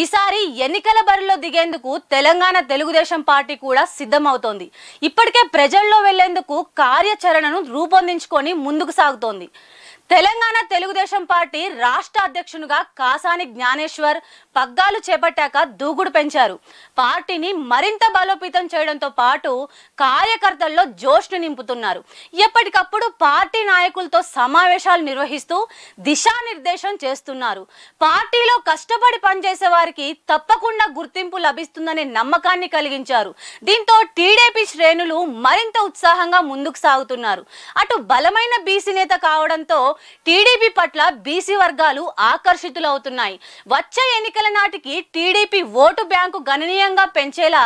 ఈసారి ఎన్నికల బరిలో దిగేందుకు తెలంగాణ తెలుగుదేశం పార్టీ కూడా సిద్ధమవుతోంది ఇప్పటికే ప్రజల్లో వెళ్లేందుకు కార్యాచరణను రూపొందించుకొని ముందుకు సాగుతోంది తెలంగాణ తెలుగుదేశం పార్టీ రాష్ట్ర అధ్యక్షునిగా కాసాని జ్ఞానేశ్వర్ పగ్గాలు చేపట్టాక దూకుడు పెంచారు పార్టీని మరింత బలోపేతం చేయడంతో పాటు కార్యకర్తల్లో జోష్ను నింపుతున్నారు ఎప్పటికప్పుడు పార్టీ నాయకులతో సమావేశాలు నిర్వహిస్తూ దిశానిర్దేశం చేస్తున్నారు పార్టీలో కష్టపడి పనిచేసే వారికి తప్పకుండా గుర్తింపు లభిస్తుందనే నమ్మకాన్ని కలిగించారు దీంతో టీడీపీ శ్రేణులు మరింత ఉత్సాహంగా ముందుకు సాగుతున్నారు అటు బలమైన బీసీ నేత కావడంతో టీడీపీ పట్ల బీసీ వర్గాలు ఆకర్షితులవుతున్నాయి వచ్చే ఎన్నికల నాటికి టీడీపీ ఓటు బ్యాంకు గణనీయంగా పెంచేలా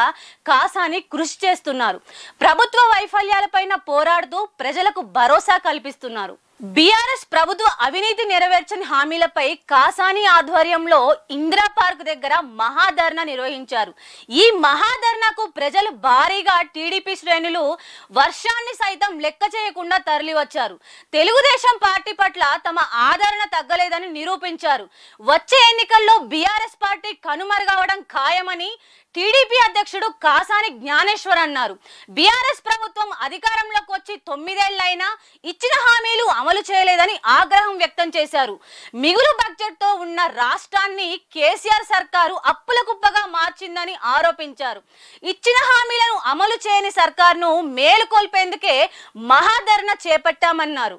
కాసాని కృషి చేస్తున్నారు ప్రభుత్వ వైఫల్యాలపైన పోరాడుతూ ప్రజలకు భరోసా కల్పిస్తున్నారు బీఆర్ఎస్ ప్రభుత్వ అవినీతి నెరవేర్చని హామీలపై కాసాని ఆధ్వర్యంలో ఇందిరా పార్క్ దగ్గర మహాధర్నా నిర్వహించారు ఈ మహాధర్నాకు ప్రజలు భారీగా టీడీపీ శ్రేణులు వర్షాన్ని సైతం లెక్క చేయకుండా తరలివచ్చారు తెలుగుదేశం పార్టీ పట్ల తమ ఆదరణ తగ్గలేదని నిరూపించారు వచ్చే ఎన్నికల్లో బీఆర్ఎస్ పార్టీ కనుమరుగవడం ఖాయమని టీడీపీ అధ్యక్షుడు కాసాని జ్ఞానేశ్వర్ అన్నారు బీఆర్ఎస్ ప్రభుత్వం అధికారంలోకి వచ్చి తొమ్మిదేళ్లైనా ఇచ్చిన హామీలు అమలు చేయలేదని ఆగ్రహం వ్యక్తం చేశారు మిగులు బడ్జెట్తో ఉన్న రాష్ట్రాన్ని కేసీఆర్ సర్కారు అప్పుల కుప్పగా మార్చిందని ఆరోపించారు ఇచ్చిన హామీలను అమలు చేయని సర్కార్ను మేలుకొల్పేందుకే మహాధరణ చేపట్టామన్నారు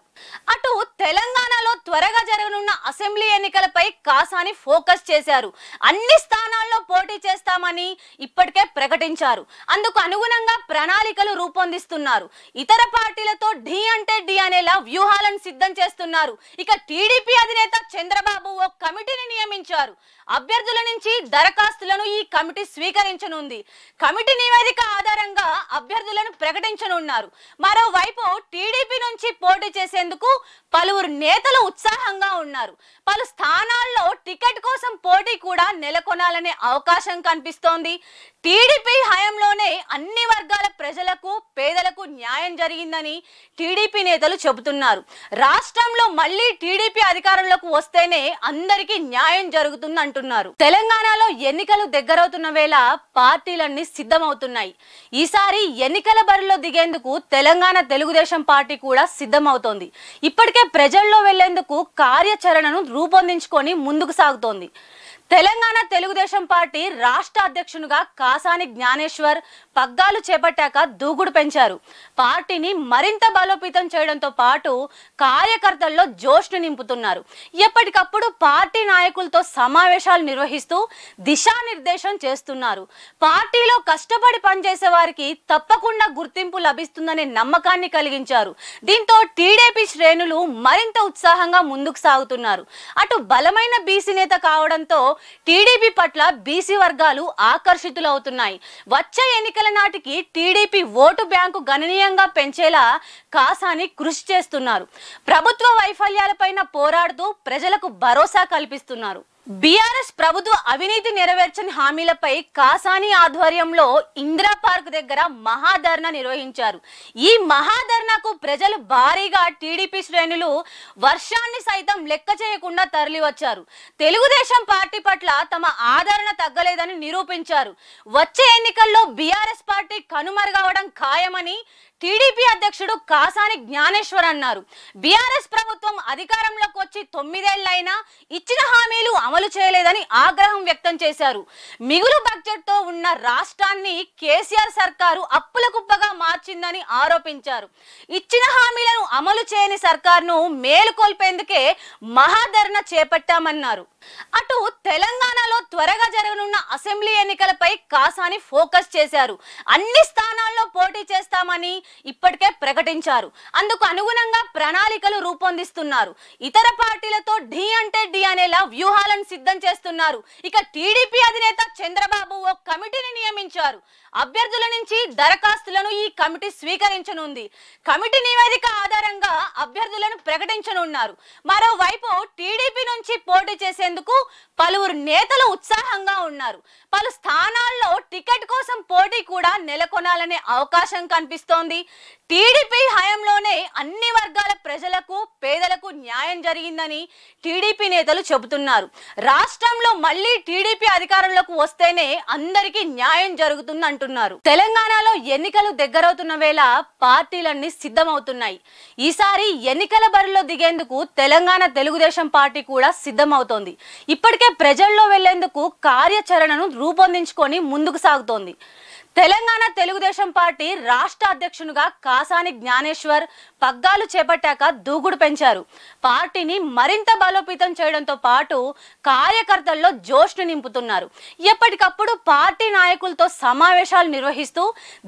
అటు తెలంగాణలో త్వరగా జరగనున్న అసెంబ్లీ ఎన్నికలపై కాసాని ఫోకస్ చేశారు అన్ని స్థానాల్లో పోటీ చేస్తామని ఇప్పటికే ప్రకటించారు అందుకు అనుగుణంగా ప్రణాళికలు రూపొందిస్తున్నారు ఇతర పార్టీలతో ఢీ అంటే ఢీ అనేలా వ్యూహాలను సిద్ధం చేస్తున్నారు ఇక టీడీపీ అధినేత చంద్రబాబు ఓ కమిటీని నియమించారు అభ్యర్థుల నుంచి దరఖాస్తులను ఈ కమిటీ స్వీకరించనుంది కమిటీ నివేదిక ఆధారంగా అభ్యర్థులను ప్రకటించనున్నారు మరోవైపు టీడీపీ నుంచి పోటీ చేసేందుకు పలువురు నేతలు ఉత్సాహంగా ఉన్నారు పలు స్థానాల్లో టికెట్ కోసం పోటీ కూడా నెలకొనాలనే అవకాశం కనిపిస్తోంది టీడీపీ హయాంలోనే అన్ని వర్గాల ప్రజలకు పేదలకు న్యాయం జరిగిందని టీడీపీ నేతలు చెబుతున్నారు రాష్ట్రంలో మళ్ళీ టీడీపీ అధికారంలోకి వస్తేనే అందరికీ న్యాయం జరుగుతుంది అంటున్నారు తెలంగాణలో ఎన్నికలు దగ్గరవుతున్న వేళ పార్టీలన్నీ సిద్ధమవుతున్నాయి ఈసారి ఎన్నికల బరిలో దిగేందుకు తెలంగాణ తెలుగుదేశం పార్టీ కూడా సిద్ధమవుతోంది ఇప్పటికే ప్రజల్లో వెళ్లేందుకు కార్యాచరణను రూపొందించుకొని ముందుకు సాగుతోంది తెలంగాణ తెలుగుదేశం పార్టీ రాష్ట్ర అధ్యక్షునిగా కాసాని జ్ఞానేశ్వర్ పగ్గాలు చేపట్టాక దూకుడు పెంచారు పార్టీని మరింత బలోపేతం చేయడంతో పాటు కార్యకర్తల్లో జోష్ను నింపుతున్నారు ఎప్పటికప్పుడు పార్టీ నాయకులతో సమావేశాలు నిర్వహిస్తూ దిశానిర్దేశం చేస్తున్నారు పార్టీలో కష్టపడి పనిచేసే వారికి తప్పకుండా గుర్తింపు లభిస్తుందనే నమ్మకాన్ని కలిగించారు దీంతో టీడీపీ శ్రేణులు మరింత ఉత్సాహంగా ముందుకు సాగుతున్నారు అటు బలమైన బీసీ నేత కావడంతో టీడీపీ పట్ల బీసీ వర్గాలు ఆకర్షితులవుతున్నాయి వచ్చే ఎన్నికల నాటికి టీడీపీ ఓటు బ్యాంకు గణనీయంగా పెంచేలా కాసాని కృషి చేస్తున్నారు ప్రభుత్వ వైఫల్యాలపైన పోరాడుతూ ప్రజలకు భరోసా కల్పిస్తున్నారు బీఆర్ఎస్ ప్రభుత్వ అవినీతి నెరవేర్చని హామీలపై కాసాని ఆధ్వర్యంలో ఇందిరా పార్క్ దగ్గర మహాధర్నా నిర్వహించారు ఈ మహాధర్నాకు ప్రజలు భారీగా టీడీపీ శ్రేణులు వర్షాన్ని సైతం లెక్క చేయకుండా తరలివచ్చారు తెలుగుదేశం పార్టీ పట్ల తమ ఆదరణ తగ్గలేదని నిరూపించారు వచ్చే ఎన్నికల్లో బీఆర్ఎస్ పార్టీ కనుమరుగవడం ఖాయమని టీడీపీ అధ్యక్షుడు కాసాని జ్ఞానేశ్వర్ అన్నారు బీఆర్ఎస్ ప్రభుత్వం అధికారంలోకి వచ్చి తొమ్మిదేళ్లైనా ఇచ్చిన హామీలు అమలు చేయలేదని ఆగ్రహం వ్యక్తం చేశారు మిగులు బడ్జెట్తో ఉన్న రాష్ట్రాన్ని కేసీఆర్ సర్కారు అప్పుల కుప్పగా మార్చిందని ఆరోపించారు ఇచ్చిన హామీలను అమలు చేయని సర్కారును మేలుకొల్పేందుకే మహాధరణ చేపట్టామన్నారు అటు తెలంగాణలో త్వరగా జరగనున్న అసెంబ్లీ ఎన్నికలపై కాసాని ఫోకస్ చేశారు అన్ని స్థానాల్లో పోటీ చేస్తామని ఇప్పటికే ప్రకటించారు అందుకు అనుగుణంగా ప్రణాళికలు రూపొందిస్తున్నారు ఇతర పార్టీలతో ఢీ అంటే ఢీ అనేలా వ్యూహాలను సిద్ధం చేస్తున్నారు ఇక టీడీపీ అధినేత చంద్రబాబు ఓ కమిటీని నియమించారు అభ్యర్థుల నుంచి దరఖాస్తులను ఈ కమిటీ స్వీకరించనుంది కమిటీ నివేదిక ఆధారంగా అభ్యర్థులను ప్రకటించనున్నారు మరోవైపు టీడీపీ నుంచి పోటీ చేసేందుకు को పలువురు నేతలు ఉత్సాహంగా ఉన్నారు పలు స్థానాల్లో టికెట్ కోసం పోటీ కూడా నెలకొనాలనే అవకాశం కనిపిస్తోంది టీడీపీ హయంలోనే అన్ని వర్గాల ప్రజలకు పేదలకు న్యాయం జరిగిందని టీడీపీ నేతలు చెబుతున్నారు రాష్ట్రంలో మళ్ళీ టీడీపీ అధికారంలోకి వస్తేనే అందరికీ న్యాయం జరుగుతుంది అంటున్నారు తెలంగాణలో ఎన్నికలు దగ్గరవుతున్న వేళ పార్టీలన్నీ సిద్ధమవుతున్నాయి ఈసారి ఎన్నికల బరిలో దిగేందుకు తెలంగాణ తెలుగుదేశం పార్టీ కూడా సిద్ధమవుతోంది ఇప్పటికే ప్రజల్లో వెళ్లేందుకు కార్యాచరణను రూపొందించుకొని ముందుకు సాగుతోంది తెలంగాణ తెలుగుదేశం పార్టీ రాష్ట్ర అధ్యక్షునిగా కాసాని జ్ఞానేశ్వర్ పగ్గాలు చేపట్టాక దూకుడు పెంచారు పార్టీని మరింత బలోపేతం చేయడంతో పాటు కార్యకర్తల్లో జోష్ను నింపుతున్నారు ఎప్పటికప్పుడు పార్టీ నాయకులతో సమావేశాలు నిర్వహిస్తూ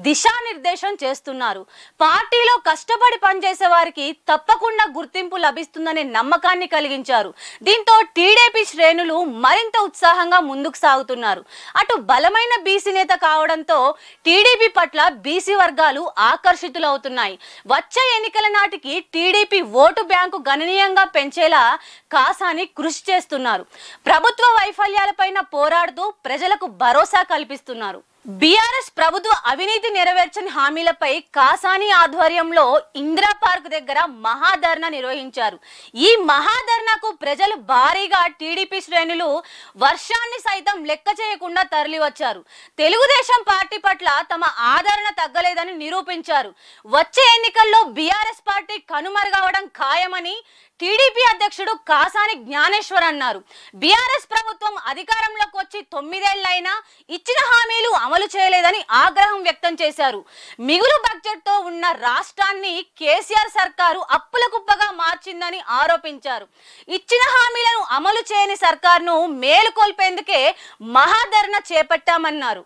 దిశానిర్దేశం చేస్తున్నారు పార్టీలో కష్టపడి పనిచేసే వారికి తప్పకుండా గుర్తింపు లభిస్తుందనే నమ్మకాన్ని కలిగించారు దీంతో టీడీపీ శ్రేణులు మరింత ఉత్సాహంగా ముందుకు సాగుతున్నారు అటు బలమైన బీసీ నేత కావడంతో టీడీపీ పట్ల బీసీ వర్గాలు ఆకర్షితులవుతున్నాయి వచ్చే ఎన్నికల నాటికి టీడీపీ ఓటు బ్యాంకు గణనీయంగా పెంచేలా కాసాని కృషి చేస్తున్నారు ప్రభుత్వ వైఫల్యాలపైన పోరాడుతూ ప్రజలకు భరోసా కల్పిస్తున్నారు బీఆర్ఎస్ ప్రభుత్వ అవినీతి నెరవేర్చని హామీలపై కాసాని ఆధ్వర్యంలో ఇందిరా పార్క్ దగ్గర మహాధర్నా నిర్వహించారు ఈ మహాధర్నాకు ప్రజలు భారీగా టీడీపీ శ్రేణులు వర్షాన్ని సైతం లెక్క చేయకుండా తరలివచ్చారు తెలుగుదేశం పార్టీ పట్ల తమ ఆదరణ తగ్గలేదని నిరూపించారు వచ్చే ఎన్నికల్లో బీఆర్ఎస్ పార్టీ కనుమరుగవడం ఖాయమని టీడీపీ అధ్యక్షుడు కాసాని జ్ఞానేశ్వర్ అన్నారు బీఆర్ఎస్ ప్రభుత్వం అధికారంలోకి వచ్చి తొమ్మిదేళ్లైనా ఇచ్చిన హామీలు అమలు చేయలేదని ఆగ్రహం వ్యక్తం చేశారు మిగులు బడ్జెట్తో ఉన్న రాష్ట్రాన్ని కేసీఆర్ సర్కారు అప్పుల కుప్పగా మార్చిందని ఆరోపించారు ఇచ్చిన హామీలను అమలు చేయని సర్కార్ను మేలుకొల్పేందుకే మహాధరణ చేపట్టామన్నారు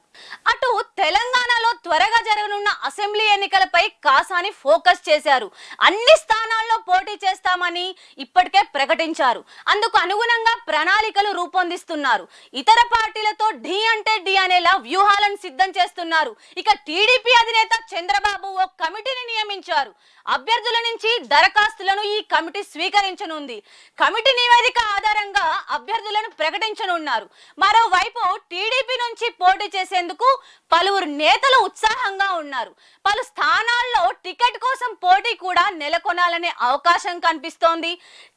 అటు తెలంగాణలో త్వరగా జరగనున్న అసెంబ్లీ ఎన్నికలపై కాసాని ఫోకస్ చేశారు అన్ని స్థానాల్లో పోటీ చేస్తామని ఇప్పటికే ప్రకటించారు అందుకు అనుగుణంగా ప్రణాళికలు రూపొందిస్తున్నారు ఇతర పార్టీలతో ఢీ అంటే ఢీ అనేలా వ్యూహాలను సిద్ధం చేస్తున్నారు ఇక టీడీపీ అధినేత చంద్రబాబు ఓ కమిటీని నియమించారు అభ్యర్థుల నుంచి దరఖాస్తులను ఈ కమిటీ స్వీకరించనుంది కమిటీ నివేదిక ఆధారంగా అభ్యర్థులను ప్రకటించనున్నారు మరోవైపు టీడీపీ నుంచి పోటీ చేసేందుకు పలువురు నేతలు ఉత్సాహంగా ఉన్నారు పలు స్థానాల్లో టికెట్ కోసం పోటీ కూడా నెలకొనాలనే అవకాశం కనిపిస్తోంది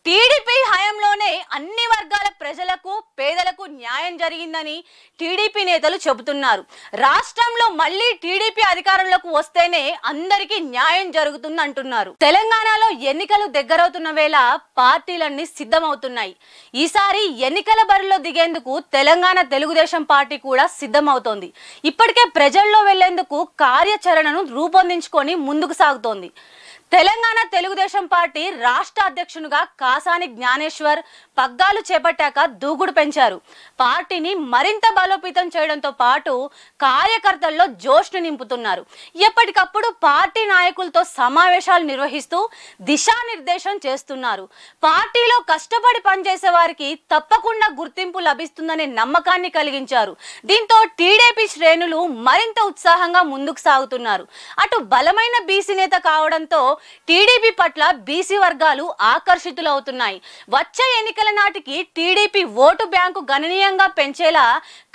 టీడీపీ హయంలోనే అన్ని వర్గాల ప్రజలకు పేదలకు న్యాయం జరిగిందని టీడీపీ నేతలు చెబుతున్నారు రాష్ట్రంలో మళ్ళీ టీడీపీ అధికారంలోకి వస్తేనే అందరికీ న్యాయం జరుగుతుంది అంటున్నారు తెలంగాణలో ఎన్నికలు దగ్గరవుతున్న వేళ పార్టీలన్నీ సిద్ధమవుతున్నాయి ఈసారి ఎన్నికల బరిలో దిగేందుకు తెలంగాణ తెలుగుదేశం పార్టీ కూడా సిద్ధమవుతోంది ఇప్పటికే ప్రజల్లో వెళ్లేందుకు కార్యాచరణను రూపొందించుకొని ముందుకు సాగుతోంది తెలంగాణ తెలుగుదేశం పార్టీ రాష్ట్ర అధ్యక్షునిగా కాసాని జ్ఞానేశ్వర్ పగ్గాలు చేపట్టాక దూకుడు పెంచారు పార్టీని మరింత బలోపేతం చేయడంతో పాటు కార్యకర్తల్లో జోష్ను నింపుతున్నారు ఎప్పటికప్పుడు పార్టీ నాయకులతో సమావేశాలు నిర్వహిస్తూ దిశానిర్దేశం చేస్తున్నారు పార్టీలో కష్టపడి పనిచేసే వారికి తప్పకుండా గుర్తింపు లభిస్తుందనే నమ్మకాన్ని కలిగించారు దీంతో టీడీపీ శ్రేణులు మరింత ఉత్సాహంగా ముందుకు సాగుతున్నారు అటు బలమైన బీసీ నేత కావడంతో టీడీపీ పట్ల బీసీ వర్గాలు ఆకర్షితులవుతున్నాయి వచ్చే ఎన్నికల నాటికి టీడీపీ ఓటు బ్యాంకు గణనీయంగా పెంచేలా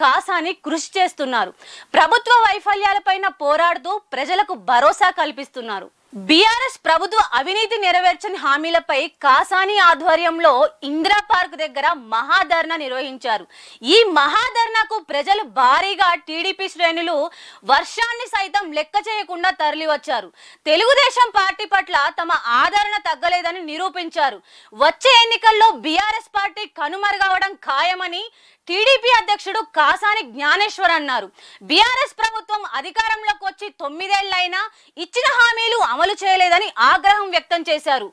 కాసాని కృషి చేస్తున్నారు ప్రభుత్వ వైఫల్యాలపైన పోరాడుతూ ప్రజలకు భరోసా కల్పిస్తున్నారు బీఆర్ఎస్ ప్రభుత్వ అవినీతి నెరవేర్చని హామీలపై కాసాని ఆధ్వర్యంలో ఇందిరా పార్క్ దగ్గర మహాధర్నా నిర్వహించారు ఈ మహాధర్నాకు ప్రజలు భారీగా టీడీపీ శ్రేణులు వర్షాన్ని సైతం లెక్క చేయకుండా తరలివచ్చారు తెలుగుదేశం పార్టీ పట్ల తమ ఆదరణ తగ్గలేదని నిరూపించారు వచ్చే ఎన్నికల్లో బీఆర్ఎస్ పార్టీ కనుమరుగవడం ఖాయమని టీడీపీ అధ్యక్షుడు కాసాని జ్ఞానేశ్వర్ అన్నారు బీఆర్ఎస్ ప్రభుత్వం అధికారంలోకి వచ్చి తొమ్మిదేళ్లైనా ఇచ్చిన హామీలు అమలు చేయలేదని ఆగ్రహం వ్యక్తం చేశారు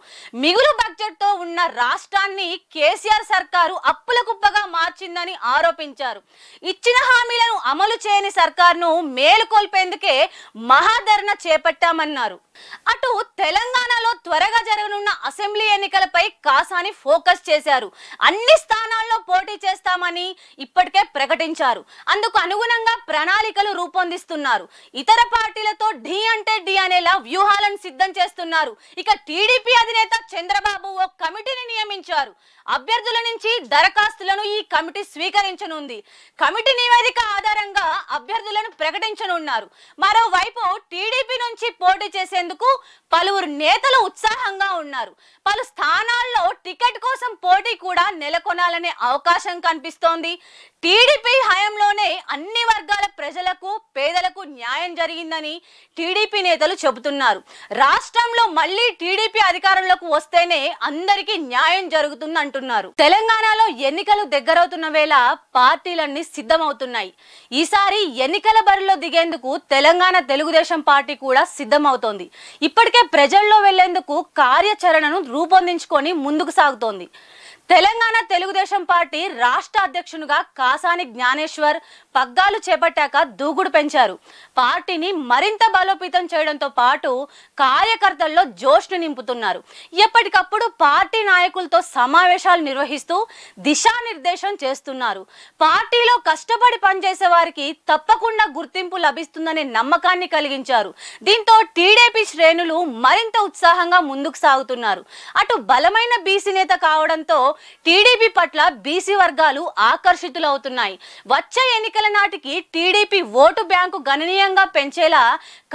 మిగులు బడ్జెట్తో ఉన్న రాష్ట్రాన్ని కేసీఆర్ సర్కారు అప్పుల కుప్పగా మార్చిందని ఆరోపించారు ఇచ్చిన హామీలను అమలు చేయని సర్కార్ను మేలుకొల్పేందుకే మహాధరణ చేపట్టామన్నారు అటు తెలంగాణలో త్వరగా జరగనున్న అసెంబ్లీ ఎన్నికలపై కాసాని ఫోకస్ చేశారు అన్ని స్థానాల్లో పోటీ చేస్తామని ఇప్పటికే ప్రకటించారు అందుకు అనుగుణంగా ప్రణాళికలు రూపొందిస్తున్నారు ఇతర పార్టీలతో ఢీ అంటే ఢీ అనేలా వ్యూహాలను సిద్ధం చేస్తున్నారు ఇక టీడీపీ అధినేత చంద్రబాబు ఓ కమిటీని నియమించారు అభ్యర్థుల నుంచి దరఖాస్తులను ఈ కమిటీ స్వీకరించనుంది కమిటీ నివేదిక ఆధారంగా అభ్యర్థులను ప్రకటించనున్నారు మరోవైపు టీడీపీ నుంచి పోటీ చేసేందుకు చేసేందుకు పలువురు నేతలు ఉత్సాహంగా ఉన్నారు పలు స్థానాల్లో టికెట్ కోసం పోటీ కూడా నెలకొనాలనే అవకాశం కనిపిస్తోంది టీడీపీ హయాంలోనే అన్ని వర్గాల ప్రజలకు పేదలకు న్యాయం జరిగిందని టీడీపీ నేతలు చెబుతున్నారు రాష్ట్రంలో మళ్ళీ టీడీపీ అధికారంలోకి వస్తేనే అందరికీ న్యాయం జరుగుతుంది అంటున్నారు తెలంగాణలో ఎన్నికలు దగ్గరవుతున్న వేళ పార్టీలన్నీ సిద్ధమవుతున్నాయి ఈసారి ఎన్నికల బరిలో దిగేందుకు తెలంగాణ తెలుగుదేశం పార్టీ కూడా సిద్ధమవుతోంది ఇప్పటికే ప్రజల్లో వెళ్లేందుకు కార్యాచరణను రూపొందించుకొని ముందుకు సాగుతోంది తెలంగాణ తెలుగుదేశం పార్టీ రాష్ట్ర అధ్యక్షునిగా కాసాని జ్ఞానేశ్వర్ పగ్గాలు చేపట్టాక దూకుడు పెంచారు పార్టీని మరింత బలోపేతం చేయడంతో పాటు కార్యకర్తల్లో జోష్ను నింపుతున్నారు ఎప్పటికప్పుడు పార్టీ నాయకులతో సమావేశాలు నిర్వహిస్తూ దిశానిర్దేశం చేస్తున్నారు పార్టీలో కష్టపడి పనిచేసే వారికి తప్పకుండా గుర్తింపు లభిస్తుందనే నమ్మకాన్ని కలిగించారు దీంతో టీడీపీ శ్రేణులు మరింత ఉత్సాహంగా ముందుకు సాగుతున్నారు అటు బలమైన బీసీ నేత కావడంతో టీడీపీ పట్ల బీసీ వర్గాలు ఆకర్షితులవుతున్నాయి వచ్చే ఎన్నికల నాటికి టీడీపీ ఓటు బ్యాంకు గణనీయంగా పెంచేలా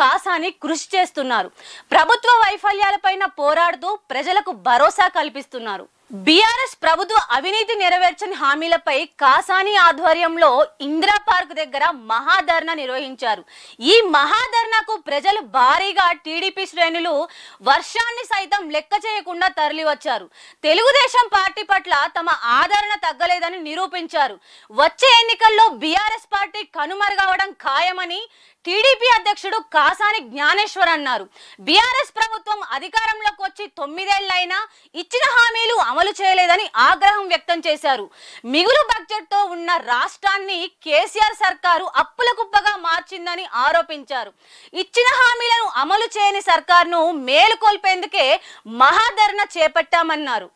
కాసాని కృషి చేస్తున్నారు ప్రభుత్వ వైఫల్యాలపైన పోరాడుతూ ప్రజలకు భరోసా కల్పిస్తున్నారు బీఆర్ఎస్ ప్రభుత్వ అవినీతి నెరవేర్చని హామీలపై కాసాని ఆధ్వర్యంలో ఇందిరా పార్క్ దగ్గర మహాధర్ణ నిర్వహించారు ఈ మహాధర్ణకు ప్రజలు భారీగా టీడీపీ శ్రేణులు వర్షాన్ని సైతం లెక్క చేయకుండా తరలివచ్చారు తెలుగుదేశం పార్టీ పట్ల తమ ఆదరణ తగ్గలేదని నిరూపించారు వచ్చే ఎన్నికల్లో బీఆర్ఎస్ పార్టీ కనుమరుగవడం ఖాయమని టీడీపీ అధ్యక్షుడు కాసాని జ్ఞానేశ్వర్ అన్నారు బీఆర్ఎస్ ప్రభుత్వం అధికారంలోకి వచ్చి తొమ్మిదేళ్లైనా ఇచ్చిన హామీలు అమలు చేయలేదని ఆగ్రహం వ్యక్తం చేశారు మిగులు బడ్జెట్తో ఉన్న రాష్ట్రాన్ని కేసీఆర్ సర్కారు అప్పుల కుప్పగా మార్చిందని ఆరోపించారు ఇచ్చిన హామీలను అమలు చేయని సర్కార్ను మేలుకొల్పేందుకే మహాధరణ చేపట్టామన్నారు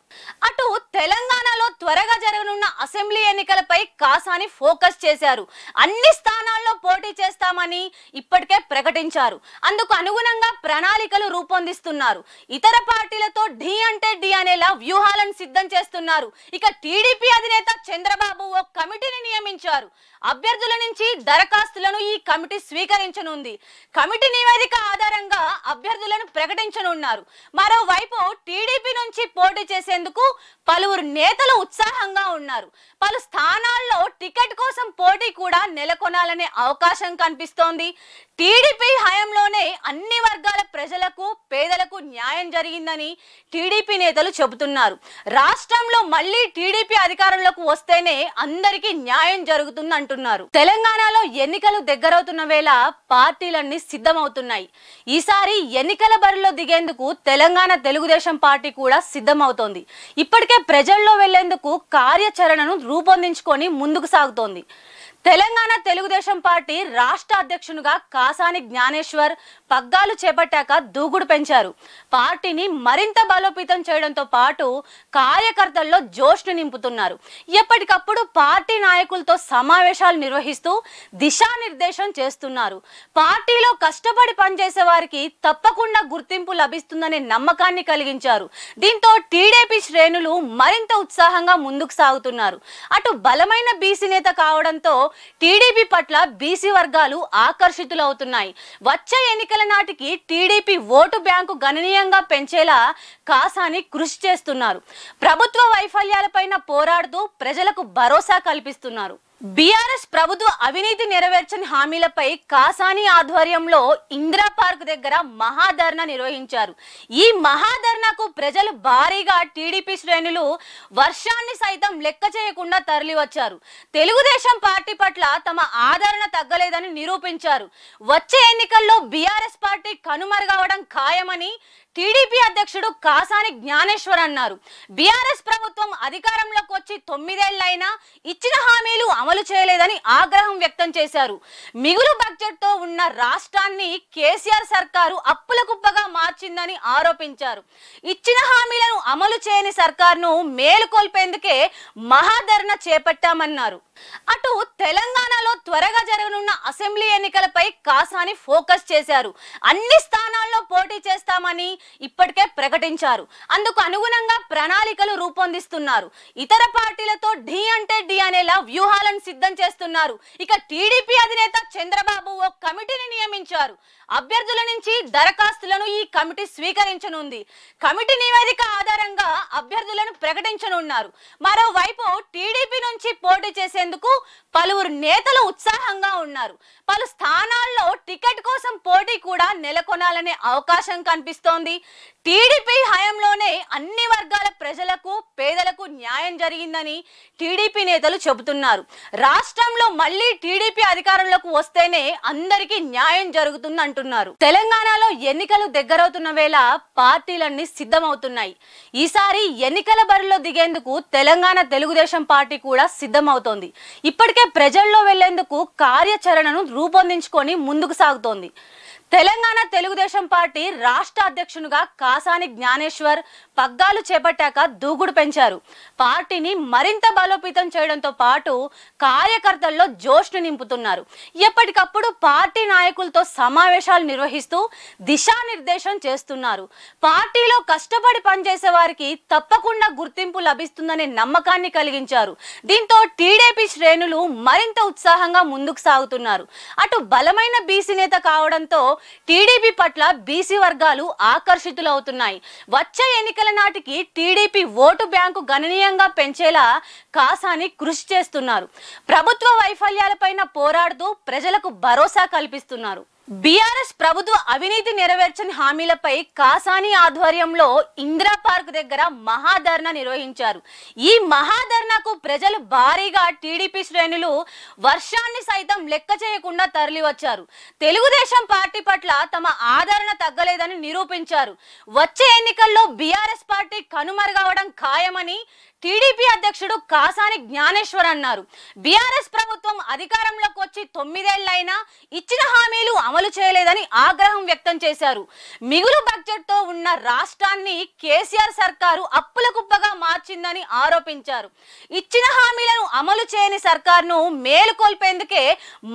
అటు తెలంగాణలో త్వరగా జరగనున్న అసెంబ్లీ ఎన్నికలపై కాసాని ఫోకస్ చేశారు అన్ని స్థానాల్లో పోటీ చేస్తామని ఇప్పటికే ప్రకటించారు అందుకు అనుగుణంగా ప్రణాళికలు రూపొందిస్తున్నారు ఇతర పార్టీలతో ఢీ అంటే ఢీ అనేలా వ్యూహాలను సిద్ధం చేస్తున్నారు ఇక టీడీపీ అధినేత చంద్రబాబు ఓ కమిటీని నియమించారు అభ్యర్థుల నుంచి దరఖాస్తులను ఈ కమిటీ స్వీకరించనుంది కమిటీ నివేదిక ఆధారంగా అభ్యర్థులను ప్రకటించనున్నారు మరోవైపు టీడీపీ నుంచి పోటీ చేసే చేసేందుకు పలువురు నేతలు ఉత్సాహంగా ఉన్నారు పలు స్థానాల్లో టికెట్ కోసం పోటీ కూడా నెలకొనాలనే అవకాశం కనిపిస్తోంది టీడీపీ హయంలోనే అన్ని వర్గాల ప్రజలకు పేదలకు న్యాయం జరిగిందని టీడీపీ నేతలు చెబుతున్నారు రాష్ట్రంలో మళ్ళీ టీడీపీ అధికారంలోకి వస్తేనే అందరికీ న్యాయం జరుగుతుంది అంటున్నారు తెలంగాణలో ఎన్నికలు దగ్గరవుతున్న వేళ పార్టీలన్నీ సిద్ధమవుతున్నాయి ఈసారి ఎన్నికల బరిలో దిగేందుకు తెలంగాణ తెలుగుదేశం పార్టీ కూడా సిద్ధమవుతోంది ఇప్పటికే ప్రజల్లో వెళ్లేందుకు కార్యాచరణను రూపొందించుకొని ముందుకు సాగుతోంది తెలంగాణ తెలుగుదేశం పార్టీ రాష్ట్ర అధ్యక్షునిగా కాసాని జ్ఞానేశ్వర్ పగ్గాలు చేపట్టాక దూకుడు పెంచారు పార్టీని మరింత బలోపేతం చేయడంతో పాటు కార్యకర్తల్లో జోష్ను నింపుతున్నారు ఎప్పటికప్పుడు పార్టీ నాయకులతో సమావేశాలు నిర్వహిస్తూ దిశానిర్దేశం చేస్తున్నారు పార్టీలో కష్టపడి పనిచేసే వారికి తప్పకుండా గుర్తింపు లభిస్తుందనే నమ్మకాన్ని కలిగించారు దీంతో టీడీపీ శ్రేణులు మరింత ఉత్సాహంగా ముందుకు సాగుతున్నారు అటు బలమైన బీసీ నేత కావడంతో టీడీపీ పట్ల బీసీ వర్గాలు ఆకర్షితులవుతున్నాయి వచ్చే ఎన్నికల నాటికి టీడీపీ ఓటు బ్యాంకు గణనీయంగా పెంచేలా కాసాని కృషి చేస్తున్నారు ప్రభుత్వ వైఫల్యాలపైన పోరాడుతూ ప్రజలకు భరోసా కల్పిస్తున్నారు బీఆర్ఎస్ ప్రభుత్వ అవినీతి నెరవేర్చని హామీలపై కాసాని ఆధ్వర్యంలో ఇందిరా పార్క్ దగ్గర మహాధర్నా నిర్వహించారు ఈ మహాధర్నాకు ప్రజలు భారీగా టీడీపీ శ్రేణులు వర్షాన్ని సైతం లెక్క చేయకుండా తరలివచ్చారు తెలుగుదేశం పార్టీ పట్ల తమ ఆదరణ తగ్గలేదని నిరూపించారు వచ్చే ఎన్నికల్లో బీఆర్ఎస్ పార్టీ కనుమరుగవడం ఖాయమని టీడీపీ అధ్యక్షుడు కాసాని జ్ఞానేశ్వర్ అన్నారు బీఆర్ఎస్ ప్రభుత్వం అధికారంలోకి వచ్చి తొమ్మిదేళ్లైనా ఇచ్చిన హామీలు అమలు చేయలేదని ఆగ్రహం వ్యక్తం చేశారు మిగులు బడ్జెట్తో ఉన్న రాష్ట్రాన్ని కేసీఆర్ సర్కారు అప్పుల కుప్పగా మార్చిందని ఆరోపించారు ఇచ్చిన హామీలను అమలు చేయని సర్కార్ను మేలుకొల్పేందుకే మహాధరణ చేపట్టామన్నారు అటు తెలంగాణలో త్వరగా జరగనున్న అసెంబ్లీ ఎన్నికలపై కాసాని ఫోకస్ చేశారు అన్ని స్థానాల్లో పోటీ చేస్తామని ఇప్పటికే ప్రకటించారు అందుకు అనుగుణంగా ప్రణాళికలు రూపొందిస్తున్నారు ఇతర పార్టీలతో ఢీ అంటే ఢీ అనేలా వ్యూహాలను సిద్ధం చేస్తున్నారు ఇక టీడీపీ అధినేత చంద్రబాబు ఓ కమిటీని నియమించారు అభ్యర్థుల నుంచి దరఖాస్తులను ఈ కమిటీ స్వీకరించనుంది కమిటీ నివేదిక ఆధారంగా అభ్యర్థులను ప్రకటించనున్నారు మరోవైపు టీడీపీ నుంచి పోటీ చేసేందుకు పలువురు నేతలు ఉత్సాహంగా ఉన్నారు పలు స్థానాల్లో టికెట్ కోసం పోటీ కూడా నెలకొనాలనే అవకాశం కనిపిస్తోంది జరిగింది టీడీపీ హయాంలోనే అన్ని వర్గాల ప్రజలకు పేదలకు న్యాయం జరిగిందని టీడీపీ నేతలు చెబుతున్నారు రాష్ట్రంలో మళ్ళీ టీడీపీ అధికారంలోకి వస్తేనే అందరికీ న్యాయం జరుగుతుంది అంటున్నారు తెలంగాణలో ఎన్నికలు దగ్గరవుతున్న వేళ పార్టీలన్నీ సిద్ధమవుతున్నాయి ఈసారి ఎన్నికల బరిలో దిగేందుకు తెలంగాణ తెలుగుదేశం పార్టీ కూడా సిద్ధమవుతోంది ఇప్పటికే ప్రజల్లో వెళ్లేందుకు కార్యాచరణను రూపొందించుకొని ముందుకు సాగుతోంది తెలంగాణ తెలుగుదేశం పార్టీ రాష్ట్ర అధ్యక్షునిగా కాసాని జ్ఞానేశ్వర్ పగ్గాలు చేపట్టాక దూకుడు పెంచారు పార్టీని మరింత బలోపేతం చేయడంతో పాటు కార్యకర్తల్లో జోష్ను నింపుతున్నారు ఎప్పటికప్పుడు పార్టీ నాయకులతో సమావేశాలు నిర్వహిస్తూ దిశానిర్దేశం చేస్తున్నారు పార్టీలో కష్టపడి పనిచేసే వారికి తప్పకుండా గుర్తింపు లభిస్తుందనే నమ్మకాన్ని కలిగించారు దీంతో టీడీపీ శ్రేణులు మరింత ఉత్సాహంగా ముందుకు సాగుతున్నారు అటు బలమైన బీసీ నేత కావడంతో టీడీపీ పట్ల బీసీ వర్గాలు ఆకర్షితులవుతున్నాయి వచ్చే ఎన్నికల నాటికి టీడీపీ ఓటు బ్యాంకు గణనీయంగా పెంచేలా కాసాని కృషి చేస్తున్నారు ప్రభుత్వ వైఫల్యాలపైన పోరాడుతూ ప్రజలకు భరోసా కల్పిస్తున్నారు బీఆర్ఎస్ ప్రభుత్వ అవినీతి నెరవేర్చని హామీలపై కాసాని ఆధ్వర్యంలో ఇందిరా పార్క్ దగ్గర మహాధర్నా నిర్వహించారు ఈ మహాధర్నాకు ప్రజలు భారీగా టీడీపీ శ్రేణులు వర్షాన్ని సైతం లెక్క చేయకుండా తరలివచ్చారు తెలుగుదేశం పార్టీ పట్ల తమ ఆదరణ తగ్గలేదని నిరూపించారు వచ్చే ఎన్నికల్లో బీఆర్ఎస్ పార్టీ కనుమరుగవడం ఖాయమని టీడీపీ అధ్యక్షుడు కాసాని జ్ఞానేశ్వర్ అన్నారు బీఆర్ఎస్ ప్రభుత్వం అధికారంలోకి వచ్చి తొమ్మిదేళ్లైనా ఇచ్చిన హామీలు అమలు చేయలేదని ఆగ్రహం వ్యక్తం చేశారు మిగులు బడ్జెట్తో ఉన్న రాష్ట్రాన్ని కేసీఆర్ సర్కారు అప్పుల కుప్పగా మార్చిందని ఆరోపించారు ఇచ్చిన హామీలను అమలు చేయని సర్కారును మేలుకొల్పేందుకే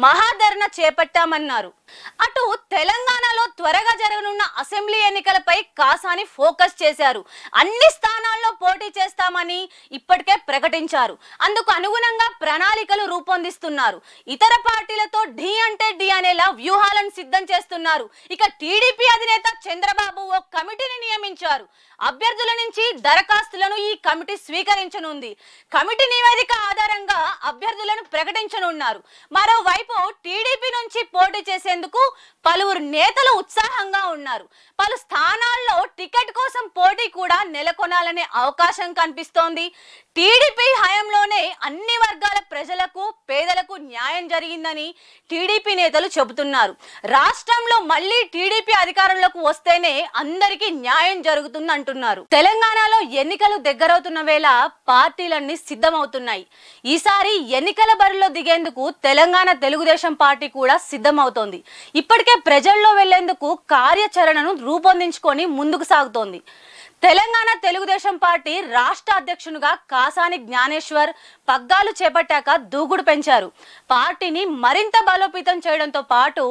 మహాధరణ చేపట్టామన్నారు అటు తెలంగాణలో త్వరగా జరగనున్న అసెంబ్లీ ఎన్నికలపై కాసాని ఫోకస్ చేశారు అన్ని స్థానాల్లో పోటీ చేస్తామని ఇప్పటికే ప్రకటించారు అందుకు అనుగుణంగా ప్రణాళికలు రూపొందిస్తున్నారు ఇతర పార్టీలతో ఢీ అంటే ఢీ అనేలా వ్యూహాలను సిద్ధం చేస్తున్నారు ఇక టీడీపీ అధినేత చంద్రబాబు ఓ కమిటీని నియమించారు అభ్యర్థుల నుంచి దరఖాస్తులను ఈ కమిటీ స్వీకరించనుంది కమిటీ నివేదిక ఆధారంగా అభ్యర్థులను ప్రకటించనున్నారు మరోవైపు టీడీపీ నుంచి పోటీ చేసేందుకు పలువురు నేతలు ఉత్సాహంగా ఉన్నారు పలు స్థానాల్లో టికెట్ కోసం పోటీ కూడా నెలకొనాలనే అవకాశం కనిపిస్తోంది టీడీపీ హయంలోనే అన్ని వర్గాల ప్రజలకు పేదలకు న్యాయం జరిగిందని టీడీపీ నేతలు చెబుతున్నారు రాష్ట్రంలో మళ్ళీ టీడీపీ అధికారంలోకి వస్తేనే అందరికీ న్యాయం జరుగుతుంది అంటున్నారు తెలంగాణలో ఎన్నికలు దగ్గరవుతున్న వేళ పార్టీలన్నీ సిద్ధమవుతున్నాయి ఈసారి ఎన్నికల బరిలో దిగేందుకు తెలంగాణ తెలుగుదేశం పార్టీ కూడా సిద్ధమవుతోంది ఇప్పటికే ప్రజల్లో వెళ్లేందుకు కార్యాచరణను రూపొందించుకొని ముందుకు సాగుతోంది తెలంగాణ తెలుగుదేశం పార్టీ రాష్ట్ర అధ్యక్షునిగా కాసాని జ్ఞానేశ్వర్ పగ్గాలు చేపట్టాక దూకుడు పెంచారు పార్టీని మరింత బలోపేతం చేయడంతో పాటు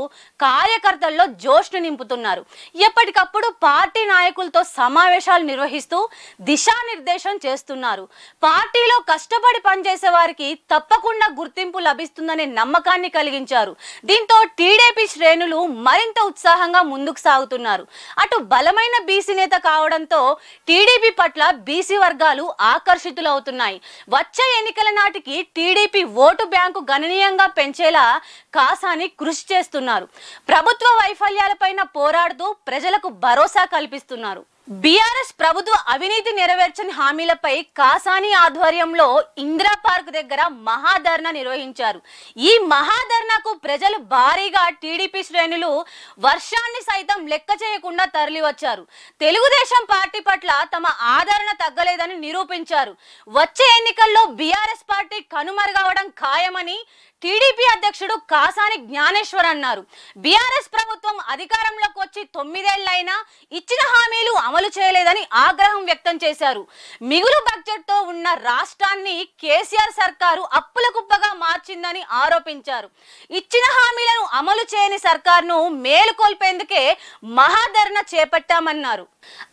కార్యకర్తల్లో జోష్ను నింపుతున్నారు ఎప్పటికప్పుడు పార్టీ నాయకులతో సమావేశాలు నిర్వహిస్తూ దిశానిర్దేశం చేస్తున్నారు పార్టీలో కష్టపడి పనిచేసే వారికి తప్పకుండా గుర్తింపు లభిస్తుందనే నమ్మకాన్ని కలిగించారు దీంతో టీడీపీ శ్రేణులు మరింత ఉత్సాహంగా ముందుకు సాగుతున్నారు అటు బలమైన బీసీ నేత కావడంతో టీడీపీ పట్ల బీసీ వర్గాలు ఆకర్షితులవుతున్నాయి వచ్చే ఎన్నికల నాటికి టీడీపీ ఓటు బ్యాంకు గణనీయంగా పెంచేలా కాసాని కృషి చేస్తున్నారు ప్రభుత్వ వైఫల్యాలపైన పోరాడుతూ ప్రజలకు భరోసా కల్పిస్తున్నారు బీఆర్ఎస్ ప్రభుత్వ అవినీతి నెరవేర్చని హామీలపై కాసాని ఆధ్వర్యంలో ఇందిరా పార్క్ దగ్గర మహాధర్నా నిర్వహించారు ఈ మహాధర్నాకు ప్రజలు భారీగా టీడీపీ శ్రేణులు వర్షాన్ని సైతం లెక్క చేయకుండా తరలివచ్చారు తెలుగుదేశం పార్టీ పట్ల తమ ఆదరణ తగ్గలేదని నిరూపించారు వచ్చే ఎన్నికల్లో బీఆర్ఎస్ పార్టీ కనుమరుగవడం ఖాయమని టీడీపీ అధ్యక్షుడు కాసాని జ్ఞానేశ్వర్ అన్నారు బీఆర్ఎస్ ప్రభుత్వం అధికారంలోకి వచ్చి తొమ్మిదేళ్లైనా ఇచ్చిన హామీలు అమలు చేయలేదని ఆగ్రహం వ్యక్తం చేశారు మిగులు బడ్జెట్తో ఉన్న రాష్ట్రాన్ని కేసీఆర్ సర్కారు అప్పుల కుప్పగా మార్చిందని ఆరోపించారు ఇచ్చిన హామీలను అమలు చేయని సర్కార్ను మేలుకొల్పేందుకే మహాధరణ చేపట్టామన్నారు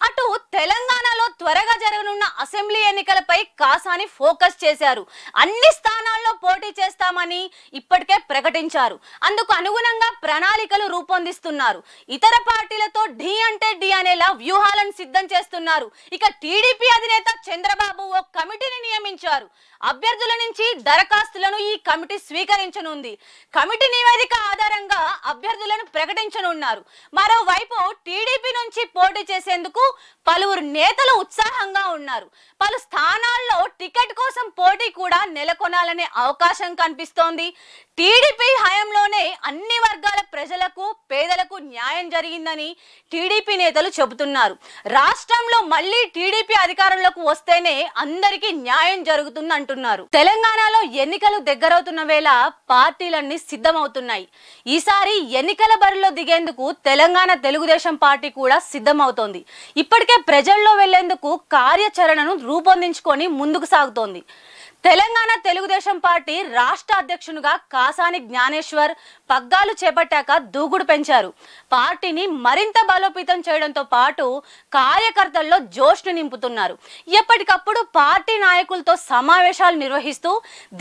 అటు తెలంగాణలో త్వరగా జరగనున్న అసెంబ్లీ ఎన్నికలపై కాసాని ఫోకస్ చేశారు అన్ని స్థానాల్లో పోటీ చేస్తామని ఇప్పటికే ప్రకటించారు అందుకు అనుగుణంగా ప్రణాళికలు రూపొందిస్తున్నారు ఇతర పార్టీలతో డి అంటే డి అనేలా వ్యూహాలను సిద్ధం చేస్తున్నారు ఇక టీడీపీ అధినేత చంద్రబాబు ఓ కమిటీని నియమించారు అభ్యర్థుల నుంచి దరఖాస్తులను ఈ కమిటీ స్వీకరించనుంది కమిటీ నివేదిక ఆధారంగా అభ్యర్థులను ప్రకటించనున్నారు మరోవైపు టీడీపీ నుంచి పోటీ చేసేందుకు పలువురు నేతలు ఉత్సాహంగా ఉన్నారు పలు స్థానాల్లో టికెట్ కోసం పోటీ కూడా నెలకొనాలనే అవకాశం కనిపిస్తోంది టీడీపీ హయాంలోనే అన్ని వర్గాల ప్రజలకు పేదలకు న్యాయం జరిగిందని టీడీపీ నేతలు చెబుతున్నారు రాష్ట్రంలో మళ్ళీ టీడీపీ అధికారంలోకి వస్తేనే అందరికీ న్యాయం జరుగుతుంది అంటున్నారు తెలంగాణలో ఎన్నికలు దగ్గరవుతున్న వేళ పార్టీలన్నీ సిద్ధమవుతున్నాయి ఈసారి ఎన్నికల బరిలో దిగేందుకు తెలంగాణ తెలుగుదేశం పార్టీ కూడా సిద్ధమవుతోంది ఇప్పటికే ప్రజల్లో వెళ్లేందుకు కార్యాచరణను రూపొందించుకొని ముందుకు సాగుతోంది తెలంగాణ తెలుగుదేశం పార్టీ రాష్ట్ర అధ్యక్షునిగా కాసాని జ్ఞానేశ్వర్ పగ్గాలు చేపట్టాక దూకుడు పెంచారు పార్టీని మరింత బలోపేతం చేయడంతో పాటు కార్యకర్తల్లో జోష్ను నింపుతున్నారు ఎప్పటికప్పుడు పార్టీ నాయకులతో సమావేశాలు నిర్వహిస్తూ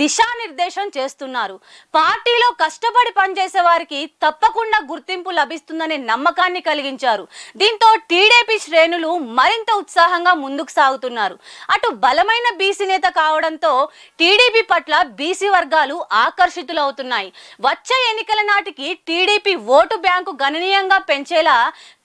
దిశానిర్దేశం చేస్తున్నారు పార్టీలో కష్టపడి పనిచేసే వారికి తప్పకుండా గుర్తింపు లభిస్తుందనే నమ్మకాన్ని కలిగించారు దీంతో టీడీపీ శ్రేణులు మరింత ఉత్సాహంగా ముందుకు సాగుతున్నారు అటు బలమైన బీసీ నేత కావడంతో టీడీపీ పట్ల బీసీ వర్గాలు ఆకర్షితులవుతున్నాయి వచ్చే ఎన్నికల నాటికి టీడీపీ ఓటు బ్యాంకు గణనీయంగా పెంచేలా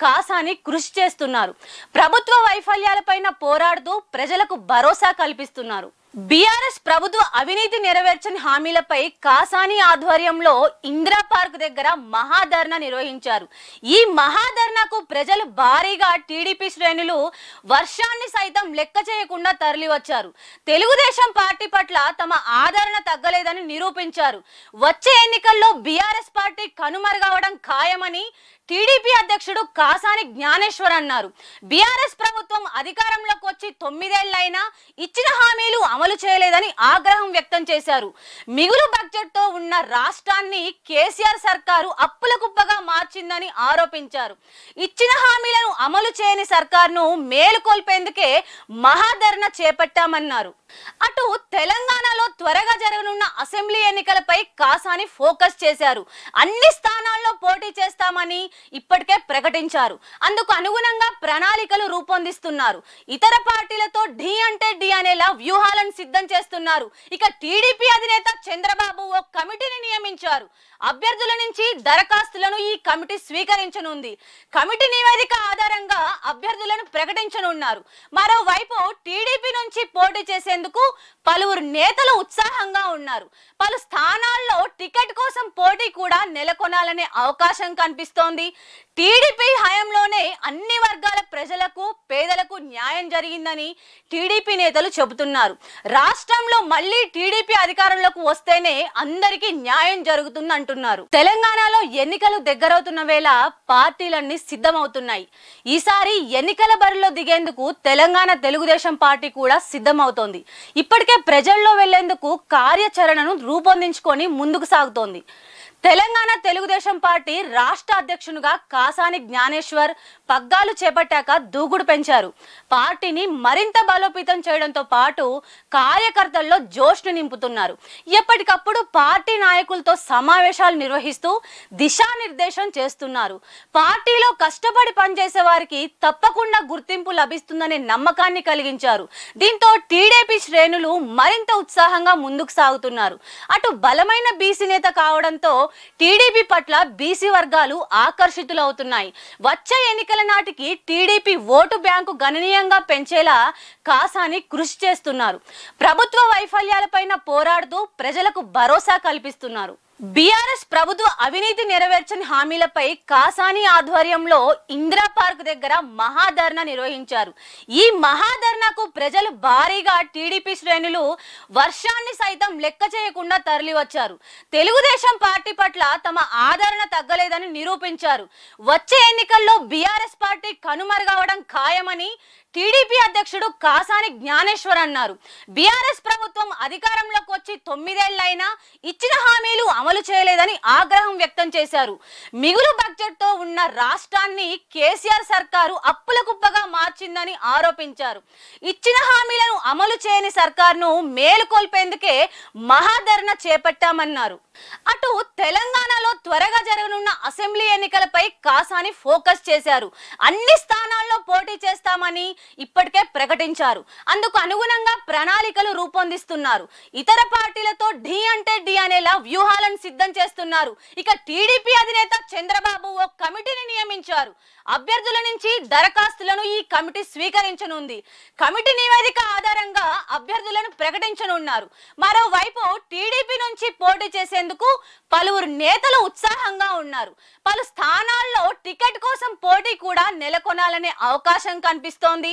కాసాని కృషి చేస్తున్నారు ప్రభుత్వ వైఫల్యాలపైన పోరాడుతూ ప్రజలకు భరోసా కల్పిస్తున్నారు బీఆర్ఎస్ ప్రభుత్వ అవినీతి నెరవేర్చని హామీలపై కాసాని ఆధ్వర్యంలో ఇందిరా పార్క్ దగ్గర మహాధర్నా నిర్వహించారు ఈ మహాధర్నాకు ప్రజలు భారీగా టీడీపీ శ్రేణులు వర్షాన్ని సైతం లెక్క చేయకుండా తరలివచ్చారు తెలుగుదేశం పార్టీ పట్ల తమ ఆదరణ తగ్గలేదని నిరూపించారు వచ్చే ఎన్నికల్లో బీఆర్ఎస్ పార్టీ కనుమరుగవడం ఖాయమని టీడీపీ అధ్యక్షుడు కాసాని జ్ఞానేశ్వర్ అన్నారు బీఆర్ఎస్ ప్రభుత్వం అధికారంలోకి వచ్చి తొమ్మిదేళ్లైనా ఇచ్చిన హామీలు అమలు చేయలేదని ఆగ్రహం వ్యక్తం చేశారు మిగులు బడ్జెట్తో ఉన్న రాష్ట్రాన్ని కేసీఆర్ సర్కారు అప్పుల కుప్పగా మార్చిందని ఆరోపించారు ఇచ్చిన హామీలను అమలు చేయని సర్కార్ను మేలుకొల్పేందుకే మహాధరణ చేపట్టామన్నారు అటు తెలంగాణలో త్వరగా జరగనున్న అసెంబ్లీ ఎన్నికలపై కాసాని ఫోకస్ చేశారు అన్ని స్థానాల్లో పోటీ చేస్తామని ఇప్పటికే ప్రకటించారు అందుకు అనుగుణంగా ప్రణాళికలు రూపొందిస్తున్నారు ఇతర పార్టీలతో ఢీ అంటే ఢీ అనేలా వ్యూహాలను సిద్ధం చేస్తున్నారు ఇక టీడీపీ అధినేత చంద్రబాబు ఓ కమిటీని నియమించారు అభ్యర్థుల నుంచి దరఖాస్తులను ఈ కమిటీ స్వీకరించనుంది కమిటీ నివేదిక ఆధారంగా అభ్యర్థులను ప్రకటించనున్నారు మరోవైపు టీడీపీ నుంచి పోటీ చేసేందుకు పలువురు నేతలు ఉత్సాహంగా ఉన్నారు పలు స్థానాల్లో టికెట్ కోసం పోటీ కూడా నెలకొనాలనే అవకాశం కనిపిస్తోంది టీడీపీ హయాంలోనే అన్ని వర్గాల ప్రజలకు పేదలకు న్యాయం జరిగిందని టీడీపీ నేతలు చెబుతున్నారు రాష్ట్రంలో మళ్ళీ టీడీపీ అధికారంలోకి వస్తేనే అందరికీ న్యాయం జరుగుతుంది అంటున్నారు తెలంగాణలో ఎన్నికలు దగ్గరవుతున్న వేళ పార్టీలన్నీ సిద్ధమవుతున్నాయి ఈసారి ఎన్నికల బరిలో దిగేందుకు తెలంగాణ తెలుగుదేశం పార్టీ కూడా సిద్ధమవుతోంది ఇప్పటికే ప్రజల్లో వెళ్లేందుకు కార్యాచరణను రూపొందించుకొని ముందుకు సాగుతోంది తెలంగాణ తెలుగుదేశం పార్టీ రాష్ట్ర అధ్యక్షునిగా కాసాని జ్ఞానేశ్వర్ పగ్గాలు చేపట్టాక దూకుడు పెంచారు పార్టీని మరింత బలోపేతం చేయడంతో పాటు కార్యకర్తల్లో జోష్ని నింపుతున్నారు ఎప్పటికప్పుడు పార్టీ నాయకులతో సమావేశాలు నిర్వహిస్తూ దిశానిర్దేశం చేస్తున్నారు పార్టీలో కష్టపడి పనిచేసే వారికి తప్పకుండా గుర్తింపు లభిస్తుందనే నమ్మకాన్ని కలిగించారు దీంతో టీడీపీ శ్రేణులు మరింత ఉత్సాహంగా ముందుకు సాగుతున్నారు అటు బలమైన బీసీ నేత కావడంతో టీడీపీ పట్ల బీసీ వర్గాలు ఆకర్షితులవుతున్నాయి వచ్చే ఎన్నికల నాటికి టీడీపీ ఓటు బ్యాంకు గణనీయంగా పెంచేలా కాసాని కృషి చేస్తున్నారు ప్రభుత్వ వైఫల్యాలపైన పోరాడుతూ ప్రజలకు భరోసా కల్పిస్తున్నారు బీఆర్ఎస్ ప్రభుత్వ అవినీతి నెరవేర్చని హామీలపై కాసాని ఆధ్వర్యంలో ఇందిరా పార్క్ దగ్గర మహాధర్ణ నిర్వహించారు ఈ మహాధర్ణకు ప్రజలు భారీగా టీడీపీ శ్రేణులు వర్షాన్ని సైతం లెక్క చేయకుండా తరలివచ్చారు తెలుగుదేశం పార్టీ పట్ల తమ ఆదరణ తగ్గలేదని నిరూపించారు వచ్చే ఎన్నికల్లో బీఆర్ఎస్ పార్టీ కనుమరుగవడం ఖాయమని టీడీపీ అధ్యక్షుడు కాసాని జ్ఞానేశ్వర్ అన్నారు బీఆర్ఎస్ ప్రభుత్వం అధికారంలోకి వచ్చి తొమ్మిదేళ్లైనా ఇచ్చిన హామీలు అమలు చేయలేదని ఆగ్రహం వ్యక్తం చేశారు మిగులు బడ్జెట్తో ఉన్న రాష్ట్రాన్ని కేసీఆర్ సర్కారు అప్పుల కుప్పగా మార్చిందని ఆరోపించారు ఇచ్చిన హామీలను అమలు చేయని సర్కార్ను మేలుకొల్పేందుకే మహాధరణ చేపట్టామన్నారు అటు తెలంగాణలో త్వరగా జరగనున్న అసెంబ్లీ ఎన్నికలపై కాసాని ఫోకస్ చేశారు అన్ని స్థానాల్లో పోటీ చేస్తామని ఇప్పటికే ప్రకటించారు అందుకు అనుగుణంగా ప్రణాళికలు రూపొందిస్తున్నారు ఇతర పార్టీలతో ఢీ అంటే ఢీ అనేలా వ్యూహాలను సిద్ధం చేస్తున్నారు ఇక టీడీపీ అధినేత చంద్రబాబు ఓ కమిటీని నియమించారు అభ్యర్థుల నుంచి దరఖాస్తులను ఈ కమిటీ స్వీకరించనుంది కమిటీ నివేదిక ఆధారంగా అభ్యర్థులను ప్రకటించనున్నారు మరోవైపు టీడీపీ నుంచి పోటీ చేసేందుకు పలువురు నేతలు ఉత్సాహంగా ఉన్నారు పలు స్థానాల్లో టికెట్ కోసం పోటీ కూడా నెలకొనాలనే అవకాశం కనిపిస్తోంది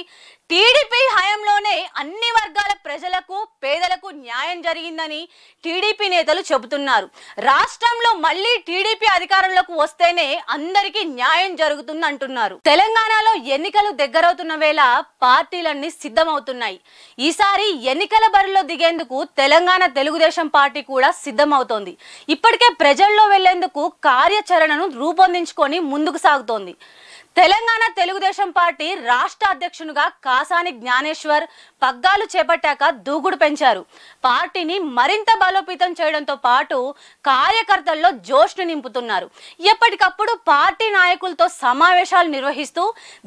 టీడీపీ హయంలోనే అన్ని వర్గాల ప్రజలకు పేదలకు న్యాయం జరిగిందని టీడీపీ నేతలు చెబుతున్నారు రాష్ట్రంలో మళ్ళీ టీడీపీ అధికారంలోకి వస్తేనే అందరికీ న్యాయం జరుగుతుంది అంటున్నారు తెలంగాణలో ఎన్నికలు దగ్గరవుతున్న వేళ పార్టీలన్నీ సిద్ధమవుతున్నాయి ఈసారి ఎన్నికల బరిలో దిగేందుకు తెలంగాణ తెలుగుదేశం పార్టీ కూడా సిద్ధమవుతోంది ఇప్పటికే ప్రజల్లో వెళ్లేందుకు కార్యాచరణను రూపొందించుకొని ముందుకు సాగుతోంది తెలంగాణ తెలుగుదేశం పార్టీ రాష్ట్ర అధ్యక్షునిగా కాసాని జ్ఞానేశ్వర్ పగ్గాలు చేపట్టాక దూకుడు పెంచారు పార్టీని మరింత బలోపేతం చేయడంతో పాటు కార్యకర్తల్లో జోష్ను నింపుతున్నారు ఎప్పటికప్పుడు పార్టీ నాయకులతో సమావేశాలు నిర్వహిస్తూ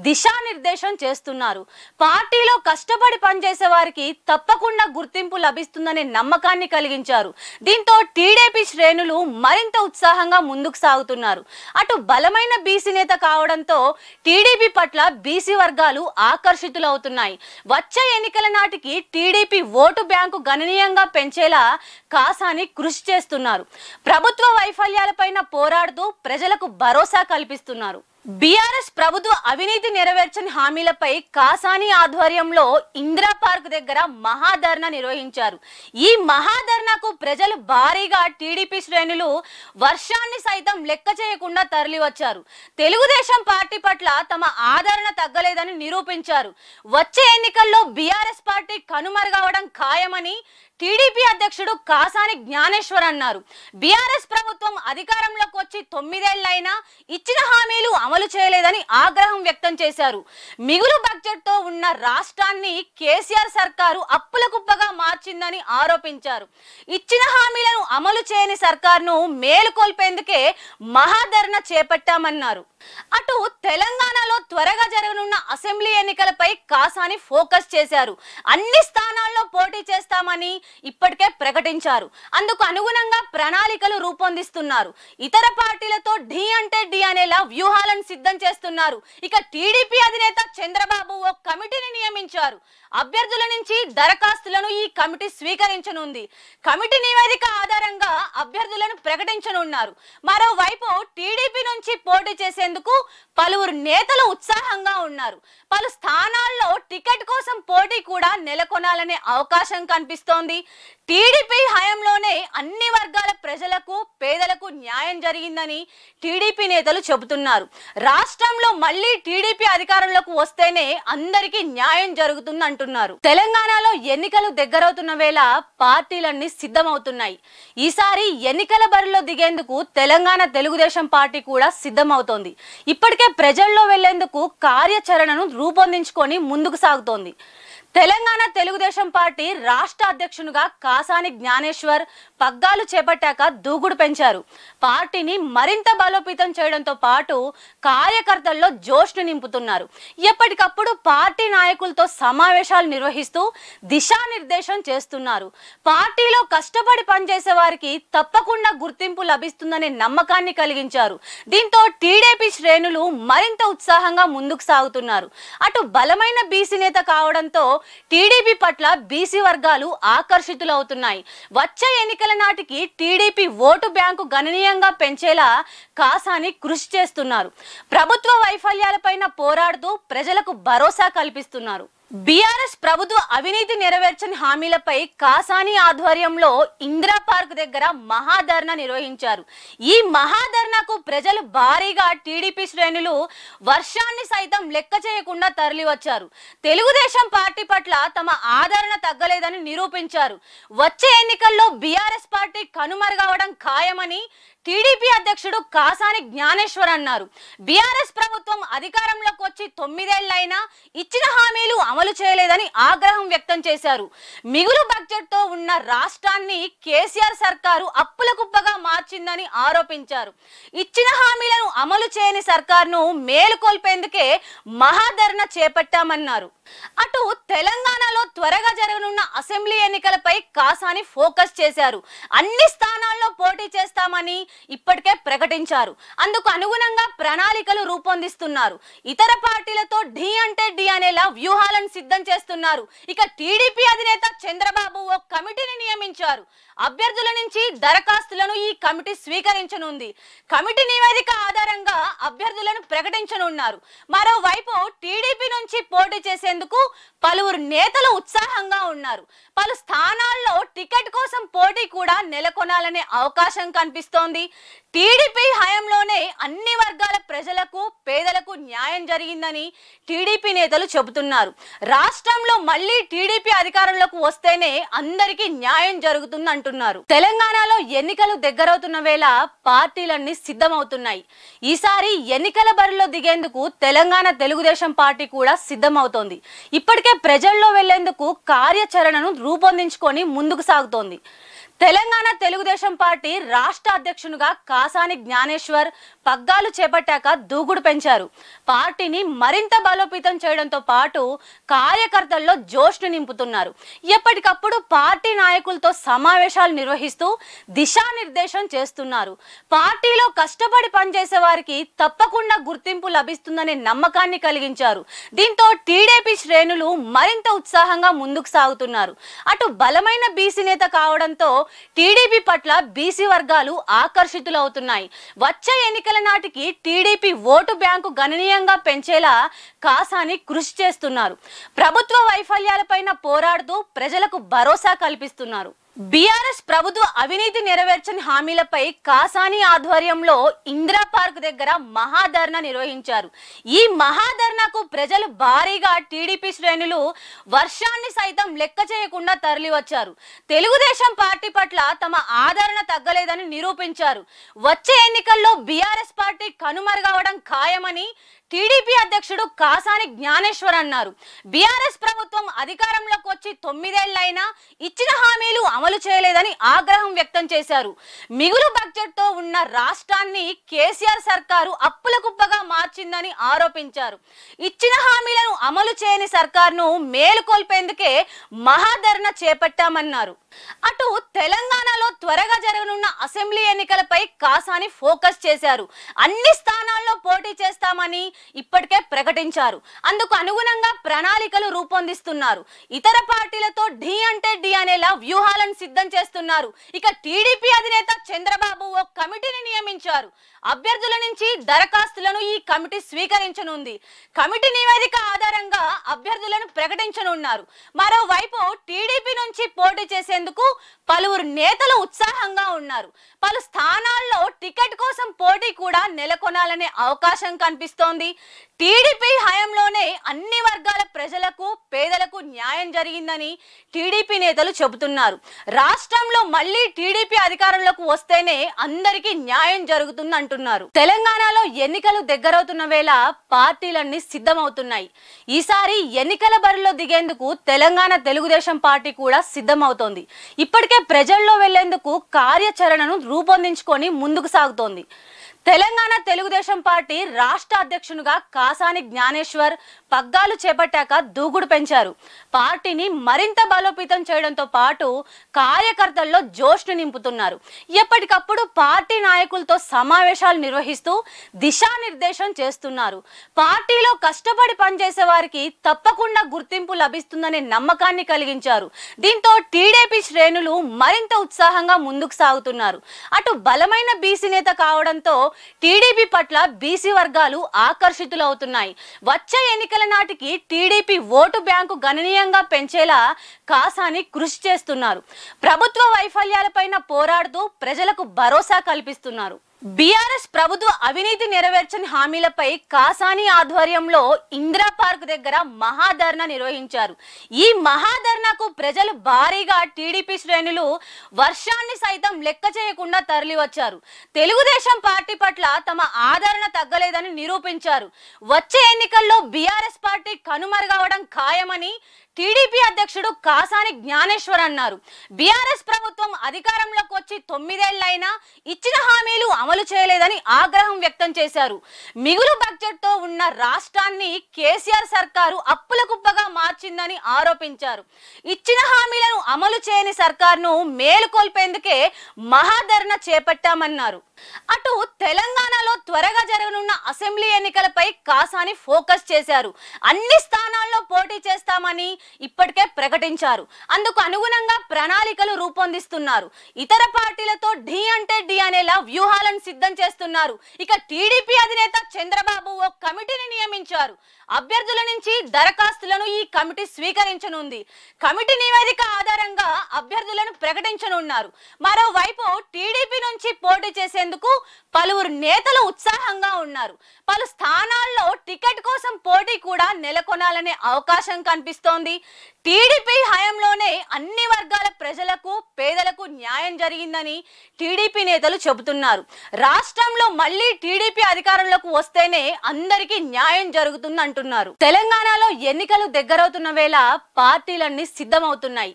దిశానిర్దేశం చేస్తున్నారు పార్టీలో కష్టపడి పనిచేసే వారికి తప్పకుండా గుర్తింపు లభిస్తుందనే నమ్మకాన్ని కలిగించారు దీంతో టీడీపీ శ్రేణులు మరింత ఉత్సాహంగా ముందుకు సాగుతున్నారు అటు బలమైన బీసీ నేత కావడంతో టీడీపీ పట్ల బీసీ వర్గాలు ఆకర్షితులవుతున్నాయి వచ్చే ఎన్నికల నాటికి టీడీపీ ఓటు బ్యాంకు గణనీయంగా పెంచేలా కాసాని కృషి చేస్తున్నారు ప్రభుత్వ వైఫల్యాలపైన పోరాడుతూ ప్రజలకు భరోసా కల్పిస్తున్నారు బీఆర్ఎస్ ప్రభుత్వ అవినీతి నెరవేర్చని హామీలపై కాసాని ఆధ్వర్యంలో ఇందిరా పార్క్ దగ్గర మహాధర్నా నిర్వహించారు ఈ మహాధర్నాకు ప్రజలు భారీగా టీడీపీ శ్రేణులు వర్షాన్ని సైతం లెక్క చేయకుండా తరలివచ్చారు తెలుగుదేశం పార్టీ పట్ల తమ ఆదరణ తగ్గలేదని నిరూపించారు వచ్చే ఎన్నికల్లో బీఆర్ఎస్ పార్టీ కనుమరుగవడం ఖాయమని టీడీపీ అధ్యక్షుడు కాసాని జ్ఞానేశ్వర్ అన్నారు బీఆర్ఎస్ ప్రభుత్వం అధికారంలోకి వచ్చి తొమ్మిదేళ్లైనా ఇచ్చిన హామీలు అమలు చేయలేదని ఆగ్రహం వ్యక్తం చేశారు మిగులు బడ్జెట్తో ఉన్న రాష్ట్రాన్ని కేసీఆర్ సర్కారు అప్పుల కుప్పగా మార్చిందని ఆరోపించారు ఇచ్చిన హామీలను అమలు చేయని సర్కార్ను మేలుకొల్పేందుకే మహాధరణ చేపట్టామన్నారు అటు తెలంగాణలో త్వరగా జరగనున్న అసెంబ్లీ ఎన్నికలపై కాసాని ఫోకస్ చేశారు అన్ని స్థానాల్లో పోటీ చేస్తామని ఇప్పటికే ప్రకటించారు అందుకు అనుగుణంగా ప్రణాళికలు రూపొందిస్తున్నారు ఇతర పార్టీలతో ఢీ అంటే ఢీ అనేలా వ్యూహాలను సిద్ధం చేస్తున్నారు ఇక టీడీపీ అధినేత చంద్రబాబు ఓ కమిటీని నియమించారు అభ్యర్థుల నుంచి దరఖాస్తులను ఈ కమిటీ స్వీకరించనుంది కమిటీ నివేదిక ఆధారంగా అభ్యర్థులను ప్రకటించనున్నారు మరోవైపు టీడీపీ నుంచి పోటీ చేసేందుకు పలువురు నేతలు ఉత్సాహంగా ఉన్నారు పలు స్థానాల్లో టికెట్ కోసం పోటీ కూడా నెలకొనాలనే అవకాశం కనిపిస్తోంది టీడీపీ హయాంలోనే అన్ని వర్గాల ప్రజలకు పేదలకు న్యాయం జరిగిందని టీడీపీ నేతలు చెబుతున్నారు రాష్ట్రంలో మళ్ళీ టీడీపీ అధికారంలోకి వస్తేనే అందరికీ న్యాయం జరుగుతుంది అంటున్నారు తెలంగాణలో ఎన్నికలు దగ్గరవుతున్న వేళ పార్టీలన్నీ సిద్ధమవుతున్నాయి ఈసారి ఎన్నికల బరిలో దిగేందుకు తెలంగాణ తెలుగుదేశం పార్టీ కూడా సిద్ధమవుతోంది ఇప్పటికే ప్రజల్లో వెళ్లేందుకు కార్యాచరణను రూపొందించుకొని ముందుకు సాగుతోంది తెలంగాణ తెలుగుదేశం పార్టీ రాష్ట్ర అధ్యక్షునిగా కాసాని జ్ఞానేశ్వర్ పగ్గాలు చేపట్టాక దూకుడు పెంచారు పార్టీని మరింత బలోపేతం చేయడంతో పాటు కార్యకర్తల్లో జోష్ను నింపుతున్నారు ఎప్పటికప్పుడు పార్టీ నాయకులతో సమావేశాలు నిర్వహిస్తూ దిశానిర్దేశం చేస్తున్నారు పార్టీలో కష్టపడి పనిచేసే వారికి తప్పకుండా గుర్తింపు లభిస్తుందనే నమ్మకాన్ని కలిగించారు దీంతో టీడీపీ శ్రేణులు మరింత ఉత్సాహంగా ముందుకు సాగుతున్నారు అటు బలమైన బీసీ నేత కావడంతో టీడీపీ పట్ల బీసీ వర్గాలు ఆకర్షితులవుతున్నాయి వచ్చే ఎన్నికల నాటికి టీడీపీ ఓటు బ్యాంకు గణనీయంగా పెంచేలా కాసాని కృషి చేస్తున్నారు ప్రభుత్వ వైఫల్యాలపైన పోరాడుతూ ప్రజలకు భరోసా కల్పిస్తున్నారు బీఆర్ఎస్ ప్రభుత్వ అవినీతి నెరవేర్చని హామీలపై కాసాని ఆధ్వర్యంలో ఇందిరా పార్క్ దగ్గర మహాధర్ణ నిర్వహించారు ఈ మహాధర్ణకు ప్రజలు భారీగా టీడీపీ శ్రేణులు వర్షాన్ని సైతం లెక్క చేయకుండా తరలివచ్చారు తెలుగుదేశం పార్టీ పట్ల తమ ఆదరణ తగ్గలేదని నిరూపించారు వచ్చే ఎన్నికల్లో బీఆర్ఎస్ పార్టీ కనుమరుగవడం ఖాయమని టీడీపీ అధ్యక్షుడు కాసాని జ్ఞానేశ్వర్ అన్నారు బీఆర్ఎస్ ప్రభుత్వం అధికారంలోకి వచ్చి తొమ్మిదేళ్లైనా ఇచ్చిన హామీలు అమలు చేయలేదని ఆగ్రహం వ్యక్తం చేశారు మిగులు బడ్జెట్తో ఉన్న రాష్ట్రాన్ని కేసీఆర్ సర్కారు అప్పుల కుప్పగా మార్చిందని ఆరోపించారు ఇచ్చిన హామీలను అమలు చేయని సర్కార్ను మేలుకొల్పేందుకే మహాధరణ చేపట్టామన్నారు అటు తెలంగాణలో త్వరగా జరగనున్న అసెంబ్లీ ఎన్నికలపై కాసాని ఫోకస్ చేశారు అన్ని స్థానాల్లో పోటీ చేస్తామని ఇప్పటికే ప్రకటించారు అందుకు అనుగుణంగా ప్రణాళికలు రూపొందిస్తున్నారు ఇతర పార్టీలతో ఢీ అంటే ఢీ అనేలా వ్యూహాలను సిద్ధం చేస్తున్నారు ఇక టీడీపీ అధినేత చంద్రబాబు ఓ కమిటీని నియమించారు అభ్యర్థుల నుంచి దరఖాస్తులను ఈ కమిటీ స్వీకరించనుంది కమిటీ నివేదిక ఆధారంగా అభ్యర్థులను ప్రకటించనున్నారు మరోవైపు టీడీపీ నుంచి పోటీ చేసేందుకు పలువురు నేతలు ఉత్సాహంగా ఉన్నారు పలు స్థానాల్లో టికెట్ కోసం పోటీ కూడా నెలకొనాలనే అవకాశం కనిపిస్తోంది టీడీపీ హయంలోనే అన్ని వర్గాల ప్రజలకు పేదలకు న్యాయం జరిగిందని టీడీపీ నేతలు చెబుతున్నారు రాష్ట్రంలో మళ్ళీ టీడీపీ అధికారంలోకి వస్తేనే అందరికీ న్యాయం జరుగుతుంది అంటున్నారు తెలంగాణలో ఎన్నికలు దగ్గరవుతున్న వేళ పార్టీలన్నీ సిద్ధమవుతున్నాయి ఈసారి ఎన్నికల బరిలో దిగేందుకు తెలంగాణ తెలుగుదేశం పార్టీ కూడా సిద్ధమవుతోంది ఇప్పటికే ప్రజల్లో వెళ్లేందుకు కార్యాచరణను రూపొందించుకొని ముందుకు సాగుతోంది తెలంగాణ తెలుగుదేశం పార్టీ రాష్ట్ర అధ్యక్షునిగా కాసాని జ్ఞానేశ్వర్ పగ్గాలు చేపట్టాక దూకుడు పెంచారు పార్టీని మరింత బలోపేతం చేయడంతో పాటు కార్యకర్తల్లో జోష్ను నింపుతున్నారు ఎప్పటికప్పుడు పార్టీ నాయకులతో సమావేశాలు నిర్వహిస్తూ దిశానిర్దేశం చేస్తున్నారు పార్టీలో కష్టపడి పనిచేసే వారికి తప్పకుండా గుర్తింపు లభిస్తుందనే నమ్మకాన్ని కలిగించారు దీంతో టీడీపీ శ్రేణులు మరింత ఉత్సాహంగా ముందుకు సాగుతున్నారు అటు బలమైన బీసీ నేత కావడంతో టీడీపీ పట్ల బీసీ వర్గాలు ఆకర్షితులవుతున్నాయి వచ్చే ఎన్నికల నాటికి టీడీపీ ఓటు బ్యాంకు గణనీయంగా పెంచేలా కాసాని కృషి చేస్తున్నారు ప్రభుత్వ వైఫల్యాలపైన పోరాడుతూ ప్రజలకు భరోసా కల్పిస్తున్నారు బీఆర్ఎస్ ప్రభుత్వ అవినీతి నెరవేర్చని హామీలపై కాసాని ఆధ్వర్యంలో ఇందిరా పార్క్ దగ్గర మహాధర్నా నిర్వహించారు ఈ మహాధర్నాకు ప్రజలు భారీగా టీడీపీ శ్రేణులు వర్షాన్ని సైతం లెక్క చేయకుండా తరలివచ్చారు తెలుగుదేశం పార్టీ పట్ల తమ ఆదరణ తగ్గలేదని నిరూపించారు వచ్చే ఎన్నికల్లో బీఆర్ఎస్ పార్టీ కనుమరుగవడం ఖాయమని టీడీపీ అధ్యక్షుడు కాసాని జ్ఞానేశ్వర్ అన్నారు బీఆర్ఎస్ ప్రభుత్వం అధికారంలోకి వచ్చి తొమ్మిదేళ్లైనా ఇచ్చిన హామీలు అమలు చేయలేదని ఆగ్రహం వ్యక్తం చేశారు మిగులు బడ్జెట్తో ఉన్న రాష్ట్రాన్ని కేసీఆర్ సర్కారు అప్పుల కుప్పగా మార్చిందని ఆరోపించారు ఇచ్చిన హామీలను అమలు చేయని సర్కార్ను మేలుకొల్పేందుకే మహాధరణ చేపట్టామన్నారు అటు తెలంగాణలో త్వరగా జరగనున్న అసెంబ్లీ ఎన్నికలపై కాసాని ఫోకస్ చేశారు అన్ని స్థానాల్లో పోటీ చేస్తామని ఇప్పటికే ప్రకటించారు అందుకు అనుగుణంగా ప్రణాళికలు రూపొందిస్తున్నారు ఇతర పార్టీలతో ఢీ అంటే ఢీ అనేలా వ్యూహాలను సిద్ధం చేస్తున్నారు ఇక టీడీపీ అధినేత చంద్రబాబు ఓ కమిటీని నియమించారు అభ్యర్థుల నుంచి దరఖాస్తులను ఈ కమిటీ స్వీకరించనుంది కమిటీ నివేదిక ఆధారంగా అభ్యర్థులను ప్రకటించనున్నారు మరోవైపు టీడీపీ నుంచి పోటీ చేసేందుకు పలువురు నేతలు ఉత్సాహంగా ఉన్నారు పలు స్థానాల్లో టికెట్ కోసం పోటీ కూడా నెలకొనాలనే అవకాశం కనిపిస్తోంది టీడీపీ హయాంలోనే అన్ని వర్గాల ప్రజలకు పేదలకు న్యాయం జరిగిందని టీడీపీ నేతలు చెబుతున్నారు రాష్ట్రంలో మళ్ళీ టీడీపీ అధికారంలోకి వస్తేనే అందరికీ న్యాయం జరుగుతుంది అంటున్నారు తెలంగాణలో ఎన్నికలు దగ్గరవుతున్న వేళ పార్టీలన్నీ సిద్ధమవుతున్నాయి ఈసారి ఎన్నికల బరిలో దిగేందుకు తెలంగాణ తెలుగుదేశం పార్టీ కూడా సిద్ధమవుతోంది ఇప్పటికే ప్రజల్లో వెళ్లేందుకు కార్యాచరణను రూపొందించుకొని ముందుకు సాగుతోంది తెలంగాణ తెలుగుదేశం పార్టీ రాష్ట్ర అధ్యక్షునిగా కాసాని జ్ఞానేశ్వర్ పగ్గాలు చేపట్టాక దూకుడు పెంచారు పార్టీని మరింత బలోపేతం చేయడంతో పాటు కార్యకర్తల్లో జోష్ను నింపుతున్నారు ఎప్పటికప్పుడు పార్టీ నాయకులతో సమావేశాలు నిర్వహిస్తూ దిశానిర్దేశం చేస్తున్నారు పార్టీలో కష్టపడి పనిచేసే వారికి తప్పకుండా గుర్తింపు లభిస్తుందనే నమ్మకాన్ని కలిగించారు దీంతో టీడీపీ శ్రేణులు మరింత ఉత్సాహంగా ముందుకు సాగుతున్నారు అటు బలమైన బీసీ నేత కావడంతో టీడీపీ పట్ల బీసీ వర్గాలు ఆకర్షితులవుతున్నాయి వచ్చే ఎన్నికల నాటికి టీడీపీ ఓటు బ్యాంకు గణనీయంగా పెంచేలా కాసాని కృషి చేస్తున్నారు ప్రభుత్వ వైఫల్యాలపైన పోరాడుతూ ప్రజలకు భరోసా కల్పిస్తున్నారు బీఆర్ఎస్ ప్రభుత్వ అవినీతి నెరవేర్చని హామీలపై కాసాని ఆధ్వర్యంలో ఇందిరా పార్క్ దగ్గర మహాధర్నా నిర్వహించారు ఈ మహాధర్నాకు ప్రజలు భారీగా టీడీపీ శ్రేణులు వర్షాన్ని సైతం లెక్క చేయకుండా తరలివచ్చారు తెలుగుదేశం పార్టీ పట్ల తమ ఆదరణ తగ్గలేదని నిరూపించారు వచ్చే ఎన్నికల్లో బీఆర్ఎస్ పార్టీ కనుమరుగవడం ఖాయమని టీడీపీ అధ్యక్షుడు కాసాని జ్ఞానేశ్వర్ అన్నారు బీఆర్ఎస్ ప్రభుత్వం అధికారంలోకి వచ్చి తొమ్మిదేళ్లైనా ఇచ్చిన హామీలు అమలు చేయలేదని ఆగ్రహం వ్యక్తం చేశారు మిగులు బడ్జెట్తో ఉన్న రాష్ట్రాన్ని కేసీఆర్ సర్కారు అప్పుల కుప్పగా మార్చిందని ఆరోపించారు ఇచ్చిన హామీలను అమలు చేయని సర్కార్ను మేలుకొల్పేందుకే మహాధరణ చేపట్టామన్నారు అటు తెలంగాణలో త్వరగా జరగనున్న అసెంబ్లీ ఎన్నికలపై కాసాని ఫోకస్ చేశారు అన్ని స్థానాల్లో పోటీ చేస్తామని ఇప్పటికే ప్రకటించారు అందుకు అనుగుణంగా ప్రణాళికలు రూపొందిస్తున్నారు ఇతర పార్టీలతో ఢీ అంటే ఢీ అనేలా వ్యూహాలను సిద్ధం చేస్తున్నారు ఇక టీడీపీ అధినేత చంద్రబాబు ఓ కమిటీని నియమించారు అభ్యర్థుల నుంచి దరఖాస్తులను ఈ కమిటీ స్వీకరించనుంది కమిటీ నివేదిక ఆధారంగా అభ్యర్థులను ప్రకటించనున్నారు మరోవైపు టీడీపీ నుంచి పోటీ చేసేందుకు పలువురు నేతలు ఉత్సాహంగా ఉన్నారు పలు స్థానాల్లో టికెట్ కోసం పోటీ కూడా నెలకొనాలనే అవకాశం కనిపిస్తోంది టీడీపీ హయంలోనే అన్ని వర్గాల ప్రజలకు పేదలకు న్యాయం జరిగిందని టీడీపీ నేతలు చెబుతున్నారు రాష్ట్రంలో మళ్ళీ టీడీపీ అధికారంలోకి వస్తేనే అందరికీ న్యాయం జరుగుతుంది అంటున్నారు తెలంగాణలో ఎన్నికలు దగ్గరవుతున్న వేళ పార్టీలన్నీ సిద్ధమవుతున్నాయి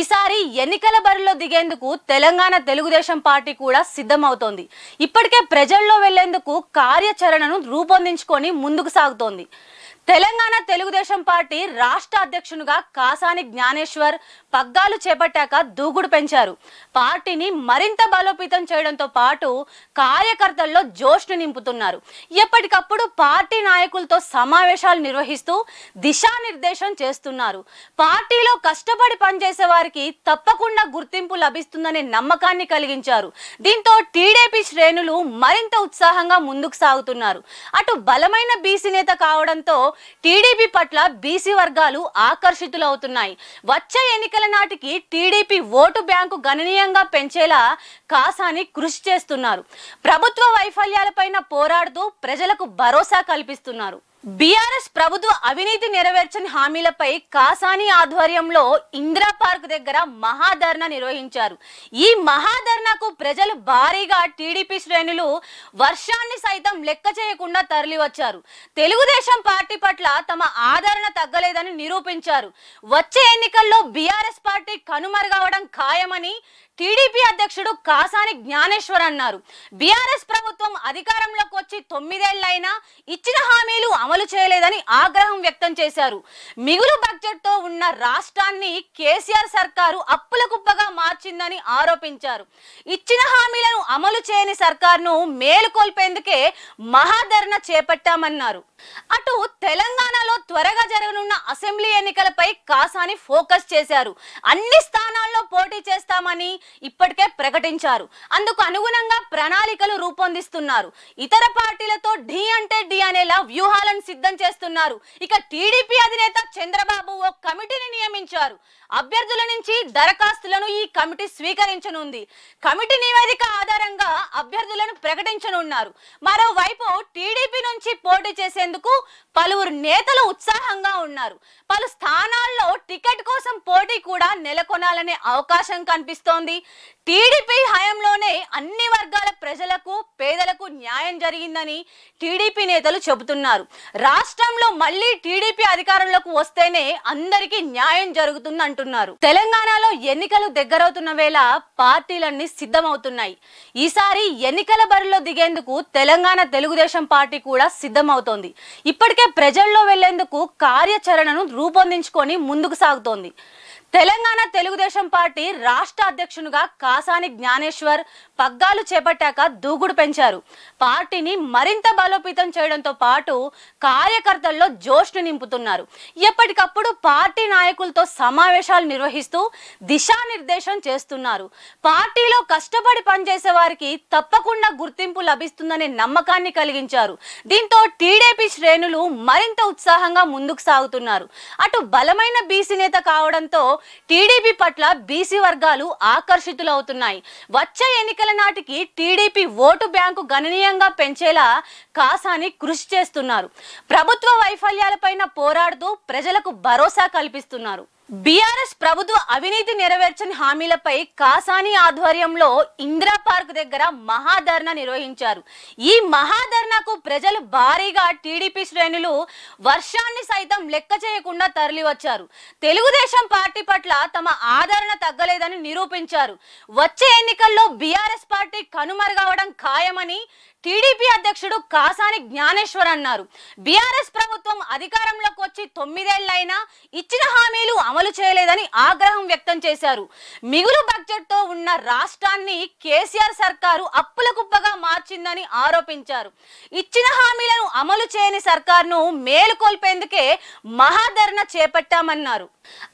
ఈసారి ఎన్నికల బరిలో దిగేందుకు తెలంగాణ తెలుగుదేశం పార్టీ కూడా సిద్ధమవుతోంది ఇప్పటికే ప్రజల్లో వెళ్లేందుకు కార్యాచరణను రూపొందించుకొని ముందుకు సాగుతోంది తెలంగాణ తెలుగుదేశం పార్టీ రాష్ట్ర అధ్యక్షునిగా కాసాని జ్ఞానేశ్వర్ పగ్గాలు చేపట్టాక దూకుడు పెంచారు పార్టీని మరింత బలోపేతం చేయడంతో పాటు కార్యకర్తల్లో జోష్ని నింపుతున్నారు ఎప్పటికప్పుడు పార్టీ నాయకులతో సమావేశాలు నిర్వహిస్తూ దిశానిర్దేశం చేస్తున్నారు పార్టీలో కష్టపడి పనిచేసే వారికి తప్పకుండా గుర్తింపు లభిస్తుందనే నమ్మకాన్ని కలిగించారు దీంతో టీడీపీ శ్రేణులు మరింత ఉత్సాహంగా ముందుకు సాగుతున్నారు అటు బలమైన బీసీ నేత కావడంతో టీడీపీ పట్ల బీసీ వర్గాలు ఆకర్షితులవుతున్నాయి వచ్చే ఎన్నికల నాటికి టీడీపీ ఓటు బ్యాంకు గణనీయంగా పెంచేలా కాసాని కృషి చేస్తున్నారు ప్రభుత్వ వైఫల్యాలపైన పోరాడుతూ ప్రజలకు భరోసా కల్పిస్తున్నారు బీఆర్ఎస్ ప్రభుత్వ అవినీతి నెరవేర్చని హామీలపై కాసాని ఆధ్వర్యంలో ఇందిరా పార్క్ దగ్గర మహాధర్నా నిర్వహించారు ఈ మహాధర్నాకు ప్రజలు భారీగా టీడీపీ శ్రేణులు వర్షాన్ని సైతం లెక్క చేయకుండా తరలివచ్చారు తెలుగుదేశం పార్టీ పట్ల తమ ఆదరణ తగ్గలేదని నిరూపించారు వచ్చే ఎన్నికల్లో బీఆర్ఎస్ పార్టీ కనుమరుగవడం ఖాయమని టీడీపీ అధ్యక్షుడు కాసాని జ్ఞానేశ్వర్ అన్నారు బీఆర్ఎస్ ప్రభుత్వం అధికారంలోకి వచ్చి తొమ్మిదేళ్లైనా ఇచ్చిన హామీలు అమలు చేయలేదని ఆగ్రహం వ్యక్తం చేశారు మిగులు బడ్జెట్తో ఉన్న రాష్ట్రాన్ని కేసీఆర్ సర్కారు అప్పుల కుప్పగా మార్చిందని ఆరోపించారు ఇచ్చిన హామీలను అమలు చేయని సర్కార్ను మేలుకొల్పేందుకే మహాధరణ చేపట్టామన్నారు అటు తెలంగాణలో త్వరగా జరగనున్న అసెంబ్లీ ఎన్నికలపై కాసాని ఫోకస్ చేశారు అన్ని స్థానాల్లో పోటీ చేస్తామని ఇప్పటికే ప్రకటించారు అందుకు అనుగుణంగా ప్రణాళికలు రూపొందిస్తున్నారు ఇతర పార్టీలతో డి అంటే డి అనేలా వ్యూహాలను సిద్ధం చేస్తున్నారు ఇక టీడీపీ అధినేత చంద్రబాబు ఓ కమిటీని నియమించారు అభ్యర్థుల నుంచి దరఖాస్తులను ఈ కమిటీ స్వీకరించనుంది కమిటీ నివేదిక ఆధారంగా అభ్యర్థులను ప్రకటించనున్నారు మరోవైపు టీడీపీ నుంచి పోటీ చేసేందుకు పలువురు నేతలు ఉత్సాహంగా ఉన్నారు పలు స్థానాల్లో టికెట్ కోసం పోటీ కూడా నెలకొనాలనే అవకాశం కనిపిస్తోంది టీడీపీ హయాంలోనే అన్ని వర్గాల ప్రజలకు పేదలకు న్యాయం జరిగిందని టీడీపీ నేతలు చెబుతున్నారు రాష్ట్రంలో మళ్ళీ టీడీపీ అధికారంలోకి వస్తేనే అందరికీ న్యాయం జరుగుతుంది అంటున్నారు తెలంగాణలో ఎన్నికలు దగ్గరవుతున్న వేళ పార్టీలన్నీ సిద్ధమవుతున్నాయి ఈసారి ఎన్నికల బరిలో దిగేందుకు తెలంగాణ తెలుగుదేశం పార్టీ కూడా సిద్ధమవుతోంది ఇప్పటికే ప్రజల్లో వెళ్లేందుకు కార్యాచరణను రూపొందించుకొని ముందుకు సాగుతోంది తెలంగాణ తెలుగుదేశం పార్టీ రాష్ట్ర అధ్యక్షునిగా కాసాని జ్ఞానేశ్వర్ పగ్గాలు చేపట్టాక దూకుడు పెంచారు పార్టీని మరింత బలోపేతం చేయడంతో పాటు కార్యకర్తల్లో జోష్ను నింపుతున్నారు ఎప్పటికప్పుడు పార్టీ నాయకులతో సమావేశాలు నిర్వహిస్తూ దిశానిర్దేశం చేస్తున్నారు పార్టీలో కష్టపడి పనిచేసే వారికి తప్పకుండా గుర్తింపు లభిస్తుందనే నమ్మకాన్ని కలిగించారు దీంతో టీడీపీ శ్రేణులు మరింత ఉత్సాహంగా ముందుకు సాగుతున్నారు అటు బలమైన బీసీ నేత కావడంతో టీడీపీ పట్ల బీసీ వర్గాలు ఆకర్షితులవుతున్నాయి వచ్చే ఎన్నికల నాటికి టీడీపీ ఓటు బ్యాంకు గణనీయంగా పెంచేలా కాసాని కృషి చేస్తున్నారు ప్రభుత్వ వైఫల్యాలపైన పోరాడుతూ ప్రజలకు భరోసా కల్పిస్తున్నారు బీఆర్ఎస్ ప్రభుత్వ అవినీతి నెరవేర్చని హామీలపై కాసాని ఆధ్వర్యంలో ఇందిరా పార్క్ దగ్గర మహాధర్నా నిర్వహించారు ఈ మహాధర్నాకు ప్రజలు భారీగా టీడీపీ శ్రేణులు వర్షాన్ని సైతం లెక్క చేయకుండా తరలివచ్చారు తెలుగుదేశం పార్టీ పట్ల తమ ఆదరణ తగ్గలేదని నిరూపించారు వచ్చే ఎన్నికల్లో బీఆర్ఎస్ పార్టీ కనుమరుగవడం ఖాయమని టీడీపీ అధ్యక్షుడు కాసాని జ్ఞానేశ్వర్ అన్నారు బీఆర్ఎస్ ప్రభుత్వం అధికారంలోకి వచ్చి తొమ్మిదేళ్లైనా ఇచ్చిన హామీలు అమలు చేయలేదని ఆగ్రహం వ్యక్తం చేశారు మిగులు బడ్జెట్తో ఉన్న రాష్ట్రాన్ని కేసీఆర్ సర్కారు అప్పుల కుప్పగా మార్చిందని ఆరోపించారు ఇచ్చిన హామీలను అమలు చేయని సర్కార్ను మేలుకొల్పేందుకే మహాధరణ చేపట్టామన్నారు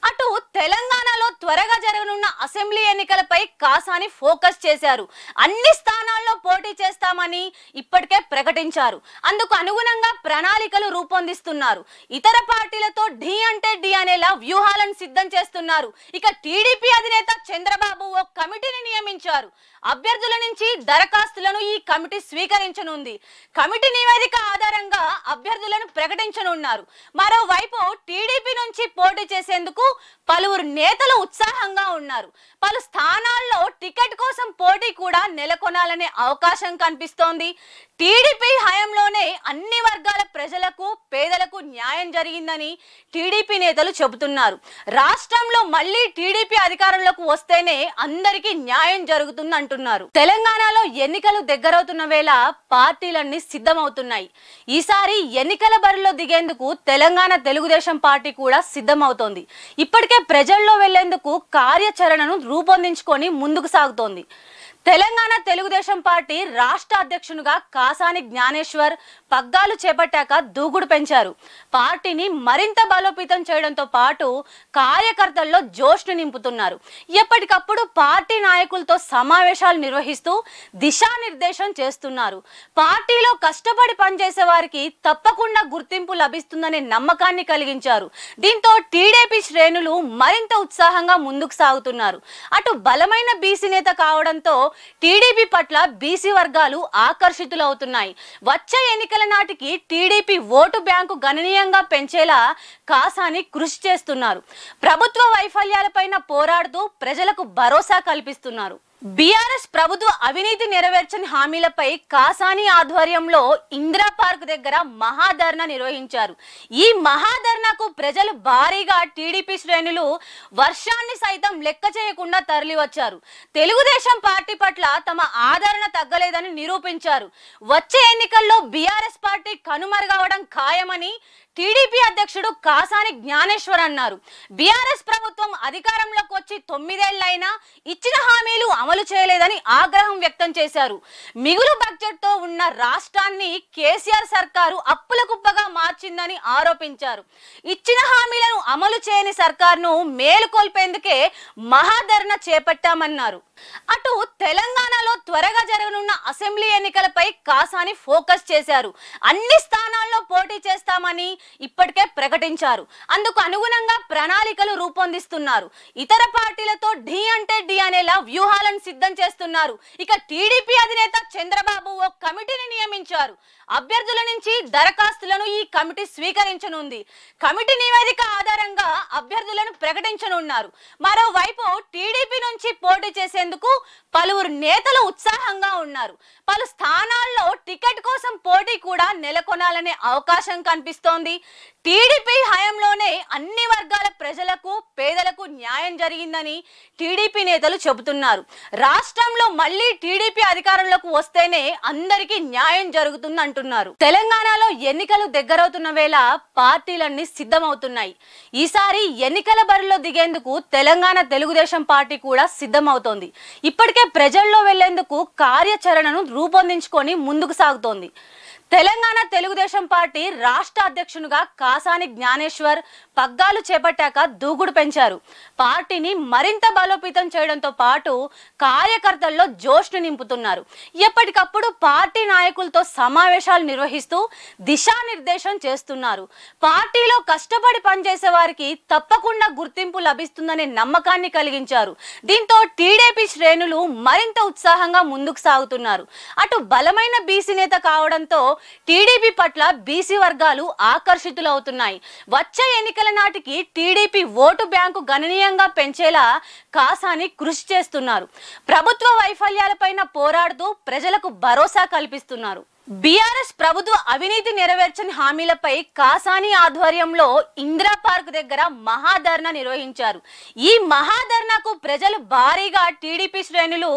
అటు తెలంగాణలో త్వరగా జరగనున్న అసెంబ్లీ ఎన్నికలపై కాసాని ఫోకస్ చేశారు అన్ని స్థానాల్లో పోటీ చేస్తామని ఇప్పటికే ప్రకటించారు అందుకు అనుగుణంగా ప్రణాళికలు రూపొందిస్తున్నారు ఇతర పార్టీలతో ఢీ అంటే ఢీ అనేలా వ్యూహాలను సిద్ధం చేస్తున్నారు ఇక టీడీపీ అధినేత చంద్రబాబు ఓ కమిటీని నియమించారు అభ్యర్థుల నుంచి దరఖాస్తులను ఈ కమిటీ స్వీకరించనుంది కమిటీ నివేదిక ఆధారంగా అభ్యర్థులను ప్రకటించనున్నారు మరోవైపు టీడీపీ నుంచి పోటీ చేసేందుకు పలువురు నేతలు ఉత్సాహంగా ఉన్నారు పలు స్థానాల్లో టికెట్ కోసం పోటీ కూడా నెలకొనాలనే అవకాశం కనిపిస్తోంది టీడీపీ హయాంలోనే అన్ని వర్గాల ప్రజలకు పేదలకు న్యాయం జరిగిందని టీడీపీ నేతలు చెబుతున్నారు రాష్ట్రంలో మళ్ళీ టీడీపీ అధికారంలోకి వస్తేనే అందరికీ న్యాయం జరుగుతుంది అంటున్నారు తెలంగాణలో ఎన్నికలు దగ్గరవుతున్న వేళ పార్టీలన్నీ సిద్ధమవుతున్నాయి ఈసారి ఎన్నికల బరిలో దిగేందుకు తెలంగాణ తెలుగుదేశం పార్టీ కూడా సిద్ధమవుతోంది ఇప్పటికే ప్రజల్లో వెళ్లేందుకు కార్యాచరణను రూపొందించుకొని ముందుకు సాగుతోంది తెలంగాణ తెలుగుదేశం పార్టీ రాష్ట్ర అధ్యక్షునిగా కాసాని జ్ఞానేశ్వర్ పగ్గాలు చేపట్టాక దూకుడు పెంచారు పార్టీని మరింత బలోపేతం చేయడంతో పాటు కార్యకర్తల్లో జోష్ను నింపుతున్నారు ఎప్పటికప్పుడు పార్టీ నాయకులతో సమావేశాలు నిర్వహిస్తూ దిశానిర్దేశం చేస్తున్నారు పార్టీలో కష్టపడి పనిచేసే వారికి తప్పకుండా గుర్తింపు లభిస్తుందనే నమ్మకాన్ని కలిగించారు దీంతో టీడీపీ శ్రేణులు మరింత ఉత్సాహంగా ముందుకు సాగుతున్నారు అటు బలమైన బీసీ నేత కావడంతో టీడీపీ పట్ల బీసీ వర్గాలు ఆకర్షితులవుతున్నాయి వచ్చే ఎన్నికల నాటికి టీడీపీ ఓటు బ్యాంకు గణనీయంగా పెంచేలా కాసాని కృషి చేస్తున్నారు ప్రభుత్వ వైఫల్యాలపైన పోరాడుతూ ప్రజలకు భరోసా కల్పిస్తున్నారు బీఆర్ఎస్ ప్రభుత్వ అవినీతి నెరవేర్చని హామీలపై కాసాని ఆధ్వర్యంలో ఇందిరా పార్క్ దగ్గర మహాధర్నా నిర్వహించారు ఈ మహాధర్నాకు ప్రజలు భారీగా టీడీపీ శ్రేణులు వర్షాన్ని సైతం లెక్క చేయకుండా తరలివచ్చారు తెలుగుదేశం పార్టీ పట్ల తమ ఆదరణ తగ్గలేదని నిరూపించారు వచ్చే ఎన్నికల్లో బీఆర్ఎస్ పార్టీ కనుమరుగవడం ఖాయమని టీడీపీ అధ్యక్షుడు కాసాని జ్ఞానేశ్వర్ అన్నారు బీఆర్ఎస్ ప్రభుత్వం అధికారంలోకి వచ్చి తొమ్మిదేళ్లైనా ఇచ్చిన హామీలు అమలు చేయలేదని ఆగ్రహం వ్యక్తం చేశారు మిగులు బడ్జెట్తో ఉన్న రాష్ట్రాన్ని కేసీఆర్ సర్కారు అప్పుల కుప్పగా మార్చిందని ఆరోపించారు ఇచ్చిన హామీలను అమలు చేయని సర్కార్ను మేలుకొల్పేందుకే మహాధరణ చేపట్టామన్నారు అటు తెలంగాణలో త్వరగా జరగనున్న అసెంబ్లీ ఎన్నికలపై కాసాని ఫోకస్ చేశారు అన్ని స్థానాల్లో పోటీ చేస్తామని ఇప్పటికే ప్రకటించారు అందుకు అనుగుణంగా ప్రణాళికలు రూపొందిస్తున్నారు ఇతర పార్టీలతో డి అంటే డి అనేలా వ్యూహాలను సిద్ధం చేస్తున్నారు ఇక టీడీపీ అధినేత చంద్రబాబు ఓ కమిటీని నియమించారు అభ్యర్థుల నుంచి దరఖాస్తులను ఈ కమిటీ స్వీకరించనుంది కమిటీ నివేదిక ఆధారంగా అభ్యర్థులను ప్రకటించనున్నారు మరోవైపు టీడీపీ నుంచి పోటీ చేసేందుకు చేసేందుకు పలువురు నేతలు ఉత్సాహంగా ఉన్నారు పలు స్థానాల్లో టికెట్ కోసం పోటీ కూడా నెలకొనాలనే అవకాశం కనిపిస్తోంది టీడీపీ హయాంలోనే అన్ని వర్గాల ప్రజలకు పేదలకు న్యాయం జరిగిందని టీడీపీ నేతలు చెబుతున్నారు రాష్ట్రంలో మళ్ళీ టీడీపీ అధికారంలోకి వస్తేనే అందరికీ న్యాయం జరుగుతుంది అంటున్నారు తెలంగాణలో ఎన్నికలు దగ్గరవుతున్న వేళ పార్టీలన్నీ సిద్ధమవుతున్నాయి ఈసారి ఎన్నికల బరిలో దిగేందుకు తెలంగాణ తెలుగుదేశం పార్టీ కూడా సిద్ధమవుతోంది ఇప్పటికే ప్రజల్లో వెళ్లేందుకు కార్యాచరణను రూపొందించుకొని ముందుకు సాగుతోంది తెలంగాణ తెలుగుదేశం పార్టీ రాష్ట్ర అధ్యక్షునిగా కాసాని జ్ఞానేశ్వర్ పగ్గాలు చేపట్టాక దూకుడు పెంచారు పార్టీని మరింత బలోపేతం చేయడంతో పాటు కార్యకర్తల్లో జోష్ను నింపుతున్నారు ఎప్పటికప్పుడు పార్టీ నాయకులతో సమావేశాలు నిర్వహిస్తూ దిశానిర్దేశం చేస్తున్నారు పార్టీలో కష్టపడి పనిచేసే వారికి తప్పకుండా గుర్తింపు లభిస్తుందనే నమ్మకాన్ని కలిగించారు దీంతో టీడీపీ శ్రేణులు మరింత ఉత్సాహంగా ముందుకు సాగుతున్నారు అటు బలమైన బీసీ నేత కావడంతో టీడీపీ పట్ల బీసీ వర్గాలు ఆకర్షితులవుతున్నాయి వచ్చే ఎన్నికల నాటికి టీడీపీ ఓటు బ్యాంకు గణనీయంగా పెంచేలా కాసాని కృషి చేస్తున్నారు ప్రభుత్వ వైఫల్యాలపైన పోరాడుతూ ప్రజలకు భరోసా కల్పిస్తున్నారు బీఆర్ఎస్ ప్రభుత్వ అవినీతి నెరవేర్చని హామీలపై కాసాని ఆధ్వర్యంలో ఇందిరా పార్క్ దగ్గర మహాధర్నా నిర్వహించారు ఈ మహాధర్నాకు ప్రజలు భారీగా టీడీపీ శ్రేణులు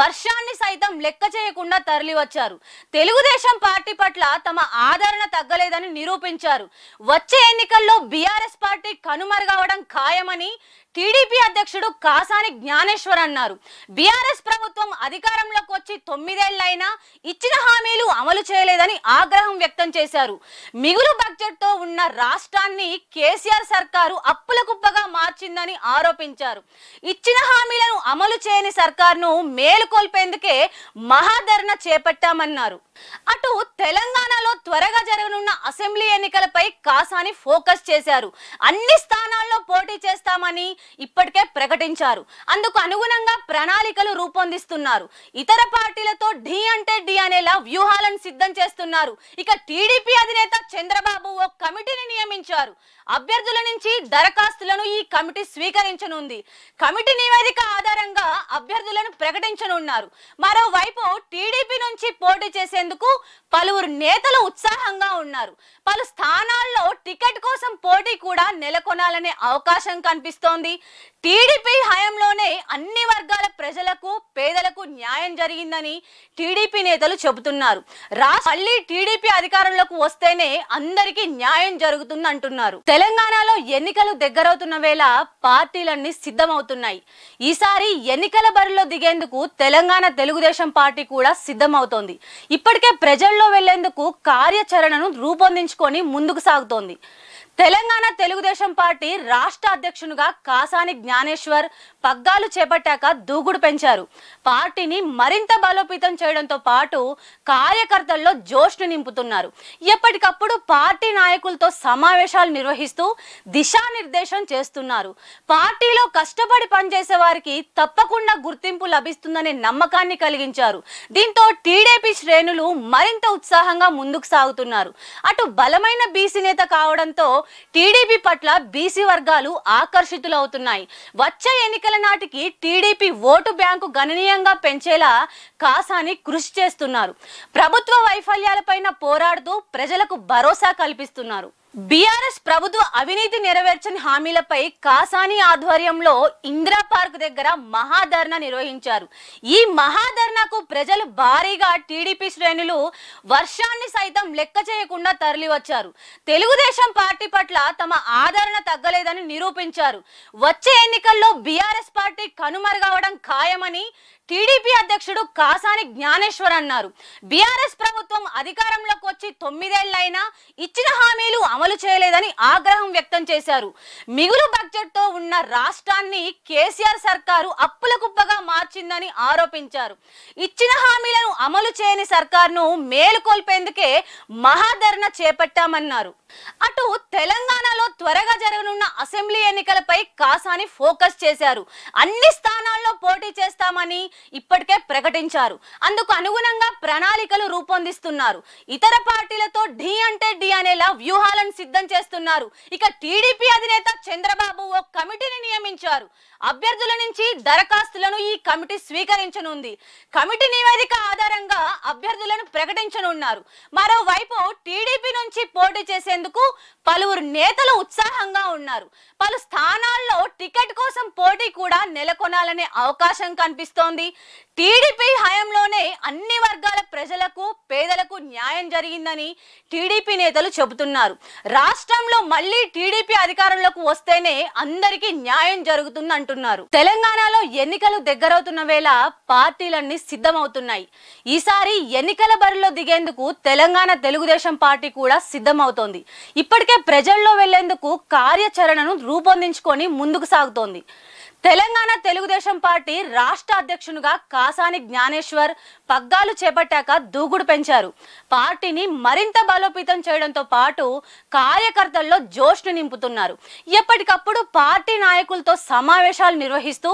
వర్షాన్ని సైతం లెక్క చేయకుండా తరలివచ్చారు తెలుగుదేశం పార్టీ పట్ల తమ ఆదరణ తగ్గలేదని నిరూపించారు వచ్చే ఎన్నికల్లో బీఆర్ఎస్ పార్టీ కనుమరుగవడం ఖాయమని టీడీపీ అధ్యక్షుడు కాసాని జ్ఞానేశ్వర్ అన్నారు బీఆర్ఎస్ ప్రభుత్వం అధికారంలోకి వచ్చి తొమ్మిదేళ్లైనా ఇచ్చిన హామీలు అమలు చేయలేదని ఆగ్రహం వ్యక్తం చేశారు మిగులు బడ్జెట్తో ఉన్న రాష్ట్రాన్ని కేసీఆర్ సర్కారు అప్పుల కుప్పగా మార్చిందని ఆరోపించారు ఇచ్చిన హామీలను అమలు చేయని సర్కార్ను మేలుకొల్పేందుకే మహాధరణ చేపట్టామన్నారు అటు తెలంగాణలో త్వరగా జరగనున్న అసెంబ్లీ ఎన్నికలపై కాసాని ఫోకస్ చేశారు అన్ని స్థానాల్లో పోటీ చేస్తామని ఇప్పటికే ప్రకటించారు అందుకు అనుగుణంగా ప్రణాళికలు రూపొందిస్తున్నారు ఇతర పార్టీలతో ఢీ అంటే ఢీ అనేలా వ్యూహాలను సిద్ధం చేస్తున్నారు ఇక టీడీపీ అధినేత చంద్రబాబు ఓ కమిటీని నియమించారు అభ్యర్థుల నుంచి దరఖాస్తులను ఈ కమిటీ స్వీకరించనుంది కమిటీ నివేదిక ఆధారంగా అభ్యర్థులను ప్రకటించనున్నారు మరోవైపు టీడీపీ నుంచి పోటీ చేసేందుకు పలువురు నేతలు ఉత్సాహంగా ఉన్నారు పలు స్థానాల్లో టికెట్ కోసం పోటీ కూడా నెలకొనాలనే అవకాశం కనిపిస్తోంది టీడీపీ హయాంలోనే అన్ని వర్గాల ప్రజలకు పేదలకు న్యాయం జరిగిందని టీడీపీ నేతలు చెబుతున్నారు మళ్ళీ టీడీపీ అధికారంలోకి వస్తేనే అందరికీ న్యాయం జరుగుతుంది అంటున్నారు తెలంగాణలో ఎన్నికలు దగ్గరవుతున్న వేళ పార్టీలన్నీ సిద్ధమవుతున్నాయి ఈసారి ఎన్నికల బరిలో దిగేందుకు తెలంగాణ తెలుగుదేశం పార్టీ కూడా సిద్ధమవుతోంది ఇప్పటికే ప్రజల్లో వెళ్లేందుకు కార్యాచరణను రూపొందించుకొని ముందుకు సాగుతోంది తెలంగాణ తెలుగుదేశం పార్టీ రాష్ట్ర అధ్యక్షునిగా కాసాని జ్ఞానేశ్వర్ పగ్గాలు చేపట్టాక దూకుడు పెంచారు పార్టీని మరింత బలోపేతం చేయడంతో పాటు కార్యకర్తల్లో జోష్ను నింపుతున్నారు ఎప్పటికప్పుడు పార్టీ నాయకులతో సమావేశాలు నిర్వహిస్తూ దిశానిర్దేశం చేస్తున్నారు పార్టీలో కష్టపడి పనిచేసే వారికి తప్పకుండా గుర్తింపు లభిస్తుందనే నమ్మకాన్ని కలిగించారు దీంతో టీడీపీ శ్రేణులు మరింత ఉత్సాహంగా ముందుకు సాగుతున్నారు అటు బలమైన బీసీ నేత కావడంతో టీడీపీ పట్ల బీసీ వర్గాలు ఆకర్షితులవుతున్నాయి వచ్చే ఎన్నికల నాటికి టీడీపీ ఓటు బ్యాంకు గణనీయంగా పెంచేలా కాసాని కృషి చేస్తున్నారు ప్రభుత్వ వైఫల్యాలపైన పోరాడుతూ ప్రజలకు భరోసా కల్పిస్తున్నారు బీఆర్ఎస్ ప్రభుత్వ అవినీతి నెరవేర్చని హామీలపై కాసాని ఆధ్వర్యంలో ఇందిరా పార్క్ దగ్గర మహాధర్నా నిర్వహించారు ఈ మహాధర్నాకు ప్రజలు భారీగా టీడీపీ శ్రేణులు వర్షాన్ని సైతం లెక్క చేయకుండా తరలివచ్చారు తెలుగుదేశం పార్టీ పట్ల తమ ఆదరణ తగ్గలేదని నిరూపించారు వచ్చే ఎన్నికల్లో బీఆర్ఎస్ పార్టీ కనుమరుగవడం ఖాయమని టీడీపీ అధ్యక్షుడు కాసాని జ్ఞానేశ్వర్ అన్నారు బీఆర్ఎస్ ప్రభుత్వం అధికారంలోకి వచ్చి తొమ్మిదేళ్లైనా ఇచ్చిన హామీలు అమలు చేయలేదని ఆగ్రహం వ్యక్తం చేశారు మిగులు బడ్జెట్తో ఉన్న రాష్ట్రాన్ని కేసీఆర్ సర్కారు అప్పుల కుప్పగా మార్చిందని ఆరోపించారు ఇచ్చిన హామీలను అమలు చేయని సర్కార్ను మేలుకొల్పేందుకే మహాధరణ చేపట్టామన్నారు అటు తెలంగాణలో త్వరగా జరగనున్న అసెంబ్లీ ఎన్నికలపై కాసాని ఫోకస్ చేశారు అన్ని స్థానాల్లో పోటీ చేస్తామని ఇప్పటికే ప్రకటించారు అందుకు అనుగుణంగా ప్రణాళికలు రూపొందిస్తున్నారు ఇతర పార్టీలతో ఢీ అంటే ఢీ అనేలా వ్యూహాలను సిద్ధం చేస్తున్నారు ఇక టీడీపీ అధినేత చంద్రబాబు ఓ కమిటీని నియమించారు అభ్యర్థుల నుంచి దరఖాస్తులను ఈ కమిటీ స్వీకరించనుంది కమిటీ నివేదిక ఆధారంగా అభ్యర్థులను ప్రకటించనున్నారు మరోవైపు టీడీపీ నుంచి పోటీ చేసేందుకు పలువురు నేతలు ఉత్సాహంగా ఉన్నారు పలు స్థానాల్లో టికెట్ కోసం పోటీ కూడా నెలకొనాలనే అవకాశం కనిపిస్తోంది చూడండి టీడీపీ హయాంలోనే అన్ని వర్గాల ప్రజలకు పేదలకు న్యాయం జరిగిందని టీడీపీ నేతలు చెబుతున్నారు రాష్ట్రంలో మళ్ళీ టీడీపీ అధికారంలోకి వస్తేనే అందరికీ న్యాయం జరుగుతుంది అంటున్నారు తెలంగాణలో ఎన్నికలు దగ్గరవుతున్న వేళ పార్టీలన్నీ సిద్ధమవుతున్నాయి ఈసారి ఎన్నికల బరిలో దిగేందుకు తెలంగాణ తెలుగుదేశం పార్టీ కూడా సిద్ధమవుతోంది ఇప్పటికే ప్రజల్లో వెళ్లేందుకు కార్యాచరణను రూపొందించుకొని ముందుకు సాగుతోంది తెలంగాణ తెలుగుదేశం పార్టీ రాష్ట్ర అధ్యక్షునిగా కాసాని జ్ఞానేశ్వర్ పగ్గాలు చేపట్టాక దూకుడు పెంచారు పార్టీని మరింత బలోపేతం చేయడంతో పాటు కార్యకర్తల్లో జోష్ను నింపుతున్నారు ఎప్పటికప్పుడు పార్టీ నాయకులతో సమావేశాలు నిర్వహిస్తూ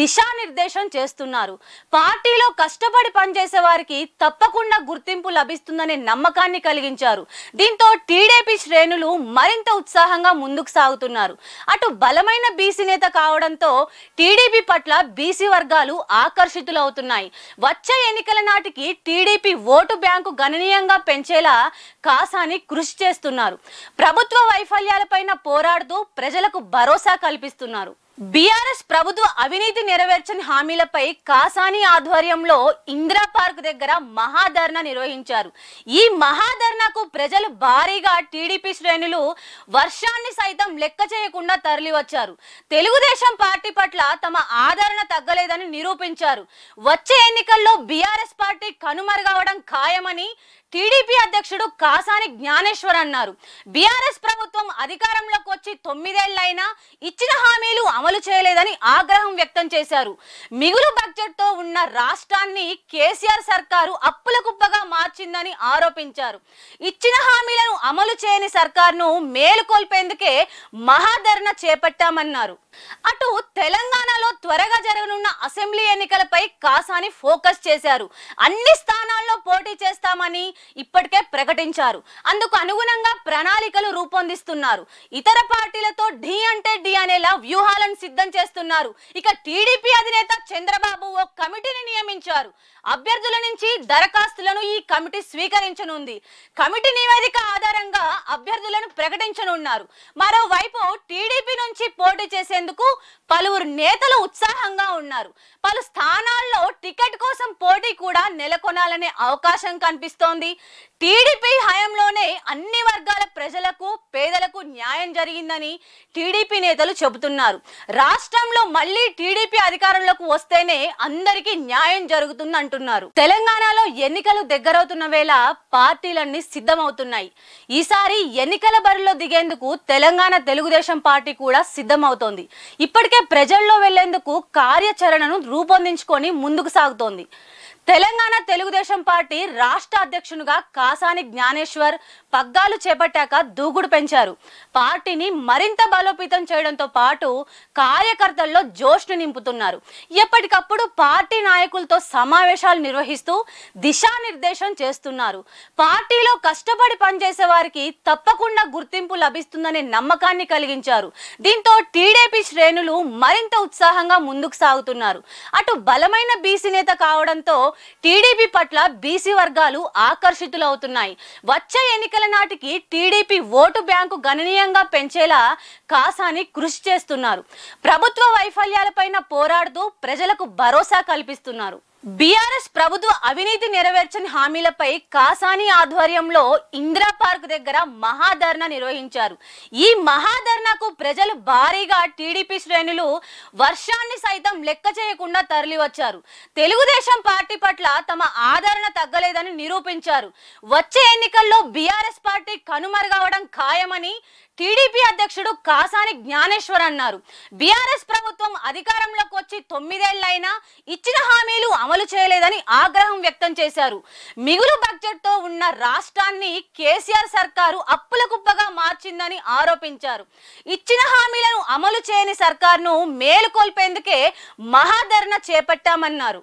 దిశానిర్దేశం చేస్తున్నారు పార్టీలో కష్టపడి పనిచేసే వారికి తప్పకుండా గుర్తింపు లభిస్తుందనే నమ్మకాన్ని కలిగించారు దీంతో టీడీపీ శ్రేణులు మరింత ఉత్సాహంగా ముందుకు సాగుతున్నారు అటు బలమైన బీసీ నేత కావడంతో టీడీపీ పట్ల బీసీ వర్గాలు ఆకర్షితులవుతున్నాయి వచ్చే ఎన్నికల నాటికి టీడీపీ ఓటు బ్యాంకు గణనీయంగా పెంచేలా కాసాని కృషి చేస్తున్నారు ప్రభుత్వ వైఫల్యాలపైన పోరాడుతూ ప్రజలకు భరోసా కల్పిస్తున్నారు బీఆర్ఎస్ ప్రభుత్వ అవినీతి నెరవేర్చని హామీలపై కాసానీ ఆధ్వర్యంలో ఇందిరా పార్క్ దగ్గర మహాధర్నా నిర్వహించారు ఈ మహాధర్నాకు ప్రజలు భారీగా టీడీపీ శ్రేణులు వర్షాన్ని సైతం లెక్క చేయకుండా తరలివచ్చారు తెలుగుదేశం పార్టీ పట్ల తమ ఆదరణ తగ్గలేదని నిరూపించారు వచ్చే ఎన్నికల్లో బీఆర్ఎస్ పార్టీ కనుమరుగవడం ఖాయమని టీడీపీ అధ్యక్షుడు కాసాని జ్ఞానేశ్వర్ అన్నారు బీఆర్ఎస్ ప్రభుత్వం అధికారంలోకి వచ్చి తొమ్మిదేళ్లైనా ఇచ్చిన హామీలు అమలు చేయలేదని ఆగ్రహం వ్యక్తం చేశారు మిగులు బడ్జెట్తో ఉన్న రాష్ట్రాన్ని కేసీఆర్ సర్కారు అప్పుల కుప్పగా మార్చిందని ఆరోపించారు ఇచ్చిన హామీలను అమలు చేయని సర్కారును మేలుకొల్పేందుకే మహాధరణ చేపట్టామన్నారు అటు తెలంగాణలో త్వరగా జరగనున్న అసెంబ్లీ ఎన్నికలపై కాసాని ఫోకస్ చేశారు అన్ని స్థానాల్లో పోటీ చేస్తామని ఇప్పటికే ప్రకటించారు అందుకు అనుగుణంగా ప్రణాళికలు రూపొందిస్తున్నారు ఇతర పార్టీలతో ఢీ అంటే ఢీ అనేలా వ్యూహాలను సిద్ధం చేస్తున్నారు ఇక టీడీపీ అధినేత చంద్రబాబు ఓ కమిటీని నియమించారు అభ్యర్థుల నుంచి దరఖాస్తులను ఈ కమిటీ స్వీకరించనుంది కమిటీ నివేదిక ఆధారంగా అభ్యర్థులను ప్రకటించనున్నారు మరోవైపు టీడీపీ నుంచి పోటీ చేసేందుకు పలువురు నేతలు ఉత్సాహంగా ఉన్నారు పలు స్థానాల్లో టికెట్ కోసం పోటీ కూడా నెలకొనాలనే అవకాశం కనిపిస్తోంది టీడీపీ హయాంలోనే అన్ని వర్గాల ప్రజలకు పేదలకు న్యాయం జరిగిందని టీడీపీ నేతలు చెబుతున్నారు రాష్ట్రంలో మళ్ళీ టీడీపీ అధికారంలోకి వస్తేనే అందరికీ న్యాయం జరుగుతుంది అంటున్నారు తెలంగాణలో ఎన్నికలు దగ్గరవుతున్న వేళ పార్టీలన్నీ సిద్ధమవుతున్నాయి ఈసారి ఎన్నికల బరిలో దిగేందుకు తెలంగాణ తెలుగుదేశం పార్టీ కూడా సిద్ధమవుతోంది ఇప్పటికే ప్రజల్లో వెళ్లేందుకు కార్యాచరణను రూపొందించుకొని ముందుకు సాగుతోంది తెలంగాణ తెలుగుదేశం పార్టీ రాష్ట్ర అధ్యక్షునిగా కాసాని జ్ఞానేశ్వర్ పగ్గాలు చేపట్టాక దూకుడు పెంచారు పార్టీని మరింత బలోపేతం చేయడంతో పాటు కార్యకర్తల్లో జోష్ని నింపుతున్నారు ఎప్పటికప్పుడు పార్టీ నాయకులతో సమావేశాలు నిర్వహిస్తూ దిశానిర్దేశం చేస్తున్నారు పార్టీలో కష్టపడి పనిచేసే వారికి తప్పకుండా గుర్తింపు లభిస్తుందనే నమ్మకాన్ని కలిగించారు దీంతో టీడీపీ శ్రేణులు మరింత ఉత్సాహంగా ముందుకు సాగుతున్నారు అటు బలమైన బీసీ నేత కావడంతో టీడీపీ పట్ల బీసీ వర్గాలు ఆకర్షితులవుతున్నాయి వచ్చే ఎన్నికల నాటికి టీడీపీ ఓటు బ్యాంకు గణనీయంగా పెంచేలా కాసాని కృషి చేస్తున్నారు ప్రభుత్వ వైఫల్యాలపైన పోరాడుతూ ప్రజలకు భరోసా కల్పిస్తున్నారు బీఆర్ఎస్ ప్రభుత్వ అవినీతి నెరవేర్చని హామీలపై కాసాని ఆధ్వర్యంలో ఇందిరా పార్క్ దగ్గర మహాధర్నా నిర్వహించారు ఈ మహాధర్నాకు ప్రజలు భారీగా టీడీపీ శ్రేణులు వర్షాన్ని సైతం లెక్క చేయకుండా తరలివచ్చారు తెలుగుదేశం పార్టీ పట్ల తమ ఆదరణ తగ్గలేదని నిరూపించారు వచ్చే ఎన్నికల్లో బీఆర్ఎస్ పార్టీ కనుమరుగవడం ఖాయమని టీడీపీ అధ్యక్షుడు కాసాని జ్ఞానేశ్వర్ అన్నారు బీఆర్ఎస్ ప్రభుత్వం అధికారంలోకి వచ్చి తొమ్మిదేళ్లైనా ఇచ్చిన హామీలు అమలు చేయలేదని ఆగ్రహం వ్యక్తం చేశారు మిగులు బడ్జెట్తో ఉన్న రాష్ట్రాన్ని కేసీఆర్ సర్కారు అప్పుల కుప్పగా మార్చిందని ఆరోపించారు ఇచ్చిన హామీలను అమలు చేయని సర్కార్ను మేలుకొల్పేందుకే మహాధరణ చేపట్టామన్నారు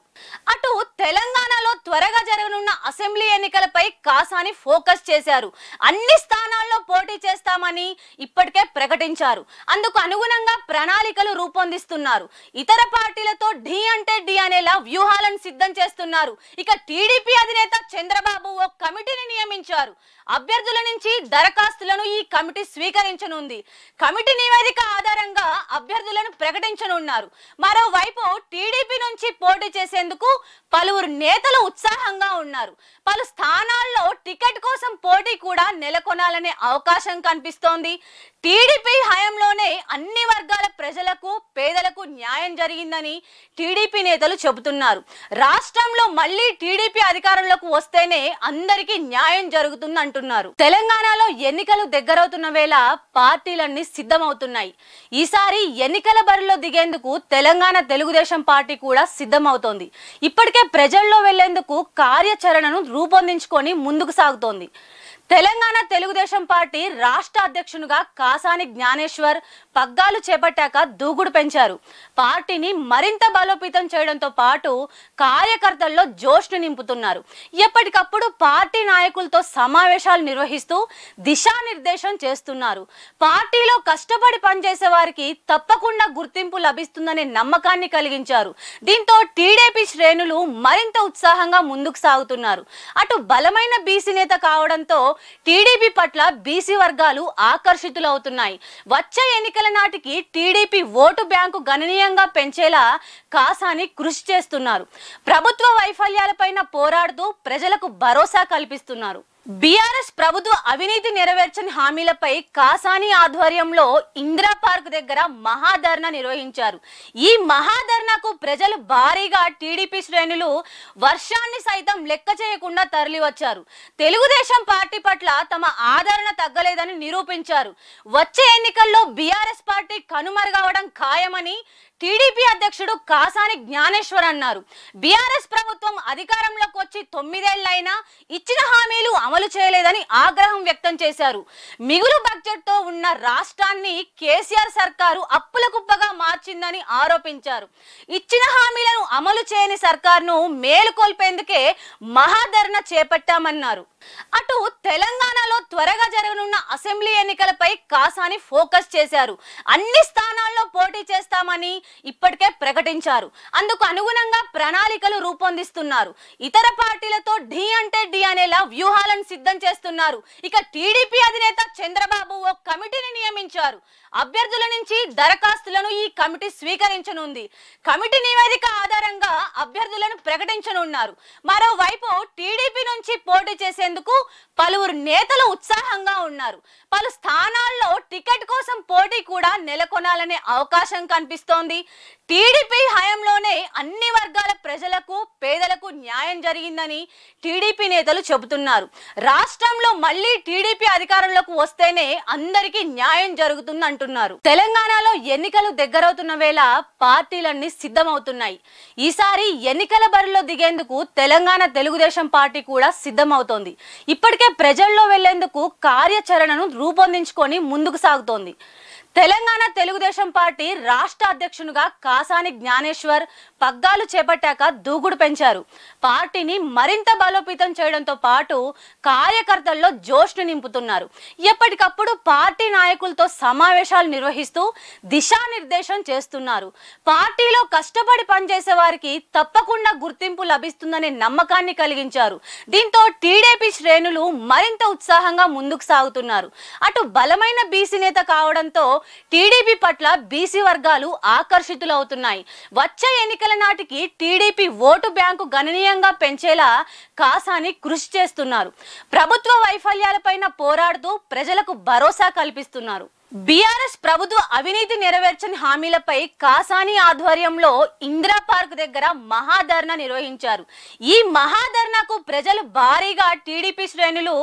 అటు తెలంగాణలో త్వరగా జరగనున్న అసెంబ్లీ ఎన్నికలపై కాసాని ఫోకస్ చేశారు అన్ని స్థానాల్లో పోటీ చేస్తామని ఇప్పటికే ప్రకటించారు అందుకు అనుగుణంగా ప్రణాళికలు రూపొందిస్తున్నారు ఇతర పార్టీలతో ఢీ అంటే ఢీ అనేలా వ్యూహాలను సిద్ధం చేస్తున్నారు ఇక టీడీపీ అధినేత చంద్రబాబు ఓ కమిటీని నియమించారు అభ్యర్థుల నుంచి దరఖాస్తులను ఈ కమిటీ స్వీకరించనుంది కమిటీ నివేదిక ఆధారంగా అభ్యర్థులను ప్రకటించనున్నారు మరోవైపు టీడీపీ నుంచి పోటీ చేసేందుకు పలువురు నేతలు ఉత్సాహంగా ఉన్నారు పలు స్థానాల్లో టికెట్ కోసం పోటీ కూడా నెలకొనాలనే అవకాశం కనిపిస్తోంది జరిగింది టీడీపీ హయంలోనే అన్ని వర్గాల ప్రజలకు పేదలకు న్యాయం జరిగిందని టీడీపీ నేతలు చెబుతున్నారు రాష్ట్రంలో మళ్ళీ టీడీపీ అధికారంలోకి వస్తేనే అందరికీ న్యాయం జరుగుతుంది అంటున్నారు తెలంగాణలో ఎన్నికలు దగ్గరవుతున్న వేళ పార్టీలన్నీ సిద్ధమవుతున్నాయి ఈసారి ఎన్నికల బరిలో దిగేందుకు తెలంగాణ తెలుగుదేశం పార్టీ కూడా సిద్ధమవుతోంది ఇప్పటికే ప్రజల్లో వెళ్లేందుకు కార్యాచరణను రూపొందించుకొని ముందుకు సాగుతోంది తెలంగాణ తెలుగుదేశం పార్టీ రాష్ట్ర అధ్యక్షునిగా కాసాని జ్ఞానేశ్వర్ పగ్గాలు చేపట్టాక దూకుడు పెంచారు పార్టీని మరింత బలోపేతం చేయడంతో పాటు కార్యకర్తల్లో జోష్ను నింపుతున్నారు ఎప్పటికప్పుడు పార్టీ నాయకులతో సమావేశాలు నిర్వహిస్తూ దిశానిర్దేశం చేస్తున్నారు పార్టీలో కష్టపడి పనిచేసే వారికి తప్పకుండా గుర్తింపు లభిస్తుందనే నమ్మకాన్ని కలిగించారు దీంతో టీడీపీ శ్రేణులు మరింత ఉత్సాహంగా ముందుకు సాగుతున్నారు అటు బలమైన బీసీ నేత కావడంతో టీడీపీ పట్ల బీసీ వర్గాలు ఆకర్షితులవుతున్నాయి వచ్చే ఎన్నికల నాటికి టీడీపీ ఓటు బ్యాంకు గణనీయంగా పెంచేలా కాసాని కృషి చేస్తున్నారు ప్రభుత్వ వైఫల్యాలపైన పోరాడుతూ ప్రజలకు భరోసా కల్పిస్తున్నారు బీఆర్ఎస్ ప్రభుత్వ అవినీతి నెరవేర్చని హామీలపై కాసాని ఆధ్వర్యంలో ఇందిరా పార్క్ దగ్గర మహాధర్నా నిర్వహించారు ఈ మహాధర్నాకు ప్రజలు భారీగా టీడీపీ శ్రేణులు వర్షాన్ని సైతం లెక్క చేయకుండా తరలివచ్చారు తెలుగుదేశం పార్టీ పట్ల తమ ఆదరణ తగ్గలేదని నిరూపించారు వచ్చే ఎన్నికల్లో బీఆర్ఎస్ పార్టీ కనుమరుగవడం ఖాయమని టీడీపీ అధ్యక్షుడు కాసాని జ్ఞానేశ్వర్ అన్నారు బీఆర్ఎస్ ప్రభుత్వం అధికారంలోకి వచ్చి తొమ్మిదేళ్లైనా ఇచ్చిన హామీలు అమలు చేయలేదని ఆగ్రహం వ్యక్తం చేశారు మిగులు బడ్జెట్తో ఉన్న రాష్ట్రాన్ని కేసీఆర్ సర్కారు అప్పుల కుప్పగా మార్చిందని ఆరోపించారు ఇచ్చిన హామీలను అమలు చేయని సర్కార్ను మేలుకొల్పేందుకే మహాధరణ చేపట్టామన్నారు అటు తెలంగాణలో త్వరగా జరగనున్న అసెంబ్లీ ఎన్నికలపై కాసాని ఫోకస్ చేశారు అన్ని స్థానాల్లో పోటీ చేస్తామని ఇప్పటికే ప్రకటించారు అందుకు అనుగుణంగా ప్రణాళికలు రూపొందిస్తున్నారు ఇతర పార్టీలతో ఢీ అంటే ఢీ అనేలా వ్యూహాలను సిద్ధం చేస్తున్నారు ఇక టీడీపీ అధినేత చంద్రబాబు ఓ కమిటీని నియమించారు అభ్యర్థుల నుంచి దరఖాస్తులను ఈ కమిటీ స్వీకరించనుంది కమిటీ నివేదిక ఆధారంగా అభ్యర్థులను ప్రకటించనున్నారు మరోవైపు టీడీపీ నుంచి పోటీ చేసేందుకు పలువురు నేతలు ఉత్సాహంగా ఉన్నారు పలు స్థానాల్లో టికెట్ కోసం పోటీ కూడా నెలకొనాలనే అవకాశం కనిపిస్తోంది ఉంది టీడీపీ హయాంలోనే అన్ని వర్గాల ప్రజలకు పేదలకు న్యాయం జరిగిందని టీడీపీ నేతలు చెబుతున్నారు రాష్ట్రంలో మళ్ళీ టీడీపీ అధికారంలోకి వస్తేనే అందరికీ న్యాయం జరుగుతుంది అంటున్నారు తెలంగాణలో ఎన్నికలు దగ్గరవుతున్న వేళ పార్టీలన్నీ సిద్ధమవుతున్నాయి ఈసారి ఎన్నికల బరిలో దిగేందుకు తెలంగాణ తెలుగుదేశం పార్టీ కూడా సిద్ధమవుతోంది ఇప్పటికే ప్రజల్లో వెళ్లేందుకు కార్యాచరణను రూపొందించుకొని ముందుకు సాగుతోంది తెలంగాణ తెలుగుదేశం పార్టీ రాష్ట్ర అధ్యక్షునిగా కాసాని జ్ఞానేశ్వర్ పగ్గాలు చేపట్టాక దూకుడు పెంచారు పార్టీని మరింత బలోపేతం చేయడంతో పాటు కార్యకర్తల్లో జోష్ను నింపుతున్నారు ఎప్పటికప్పుడు పార్టీ నాయకులతో సమావేశాలు నిర్వహిస్తూ దిశానిర్దేశం చేస్తున్నారు పార్టీలో కష్టపడి పనిచేసే వారికి తప్పకుండా గుర్తింపు లభిస్తుందనే నమ్మకాన్ని కలిగించారు దీంతో టీడీపీ శ్రేణులు మరింత ఉత్సాహంగా ముందుకు సాగుతున్నారు అటు బలమైన బీసీ నేత కావడంతో టీడీపీ పట్ల బీసీ వర్గాలు ఆకర్షితులవుతున్నాయి వచ్చే ఎన్నికల నాటికి టీడీపీ ఓటు బ్యాంకు గణనీయంగా పెంచేలా కాసాని కృషి చేస్తున్నారు ప్రభుత్వ వైఫల్యాలపైన పోరాడుతూ ప్రజలకు భరోసా కల్పిస్తున్నారు బీఆర్ఎస్ ప్రభుత్వ అవినీతి నెరవేర్చని హామీలపై కాసాని ఆధ్వర్యంలో ఇందిరా పార్క్ దగ్గర మహాధర్ణ నిర్వహించారు ఈ మహాధర్ణకు ప్రజలు భారీగా టీడీపీ శ్రేణులు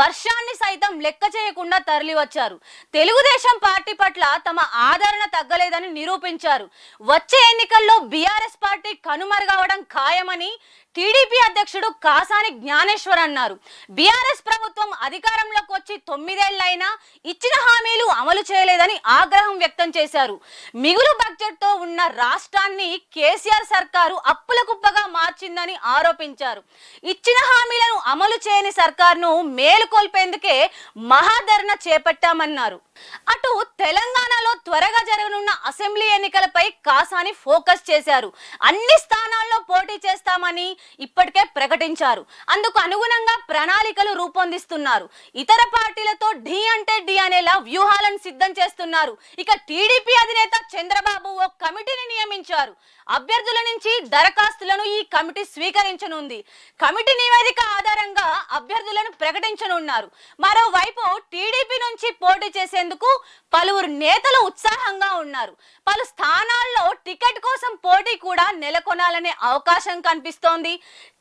వర్షాన్ని సైతం లెక్క చేయకుండా తరలివచ్చారు తెలుగుదేశం పార్టీ పట్ల తమ ఆదరణ తగ్గలేదని నిరూపించారు వచ్చే ఎన్నికల్లో బీఆర్ఎస్ పార్టీ కనుమరుగవడం ఖాయమని టీడీపీ అధ్యక్షుడు కాసాని జ్ఞానేశ్వర్ అన్నారు బీఆర్ఎస్ ప్రభుత్వం అధికారంలోకి వచ్చి తొమ్మిదేళ్లైనా ఇచ్చిన హామీలు అమలు చేయలేదని ఆగ్రహం వ్యక్తం చేశారు మిగులు బడ్జెట్తో ఉన్న రాష్ట్రాన్ని కేసీఆర్ సర్కారు అప్పుల కుప్పగా మార్చిందని ఆరోపించారు ఇచ్చిన హామీలను అమలు చేయని సర్కార్ను మేలుకొల్పేందుకే మహాధరణ చేపట్టామన్నారు అటు తెలంగాణలో త్వరగా జరగనున్న అసెంబ్లీ ఎన్నికలపై కాసాని ఫోకస్ చేశారు అన్ని స్థానాల్లో పోటీ చేస్తామని ఇప్పటికే ప్రకటించారు అందుకు అనుగుణంగా ప్రణాళికలు రూపొందిస్తున్నారు ఇతర పార్టీలతో ఢీ అంటే ఢీ అనేలా వ్యూహాలను సిద్ధం చేస్తున్నారు ఇక టీడీపీ అధినేత చంద్రబాబు ఓ కమిటీని నియమించారు అభ్యర్థుల నుంచి దరఖాస్తులను ఈ కమిటీ స్వీకరించనుంది కమిటీ నివేదిక ఆధారంగా అభ్యర్థులను ప్రకటించనున్నారు మరోవైపు టీడీపీ నుంచి పోటీ చేసేందుకు పలువురు నేతలు ఉత్సాహంగా ఉన్నారు పలు స్థానాల్లో టికెట్ కోసం పోటీ కూడా నెలకొనాలనే అవకాశం కనిపిస్తోంది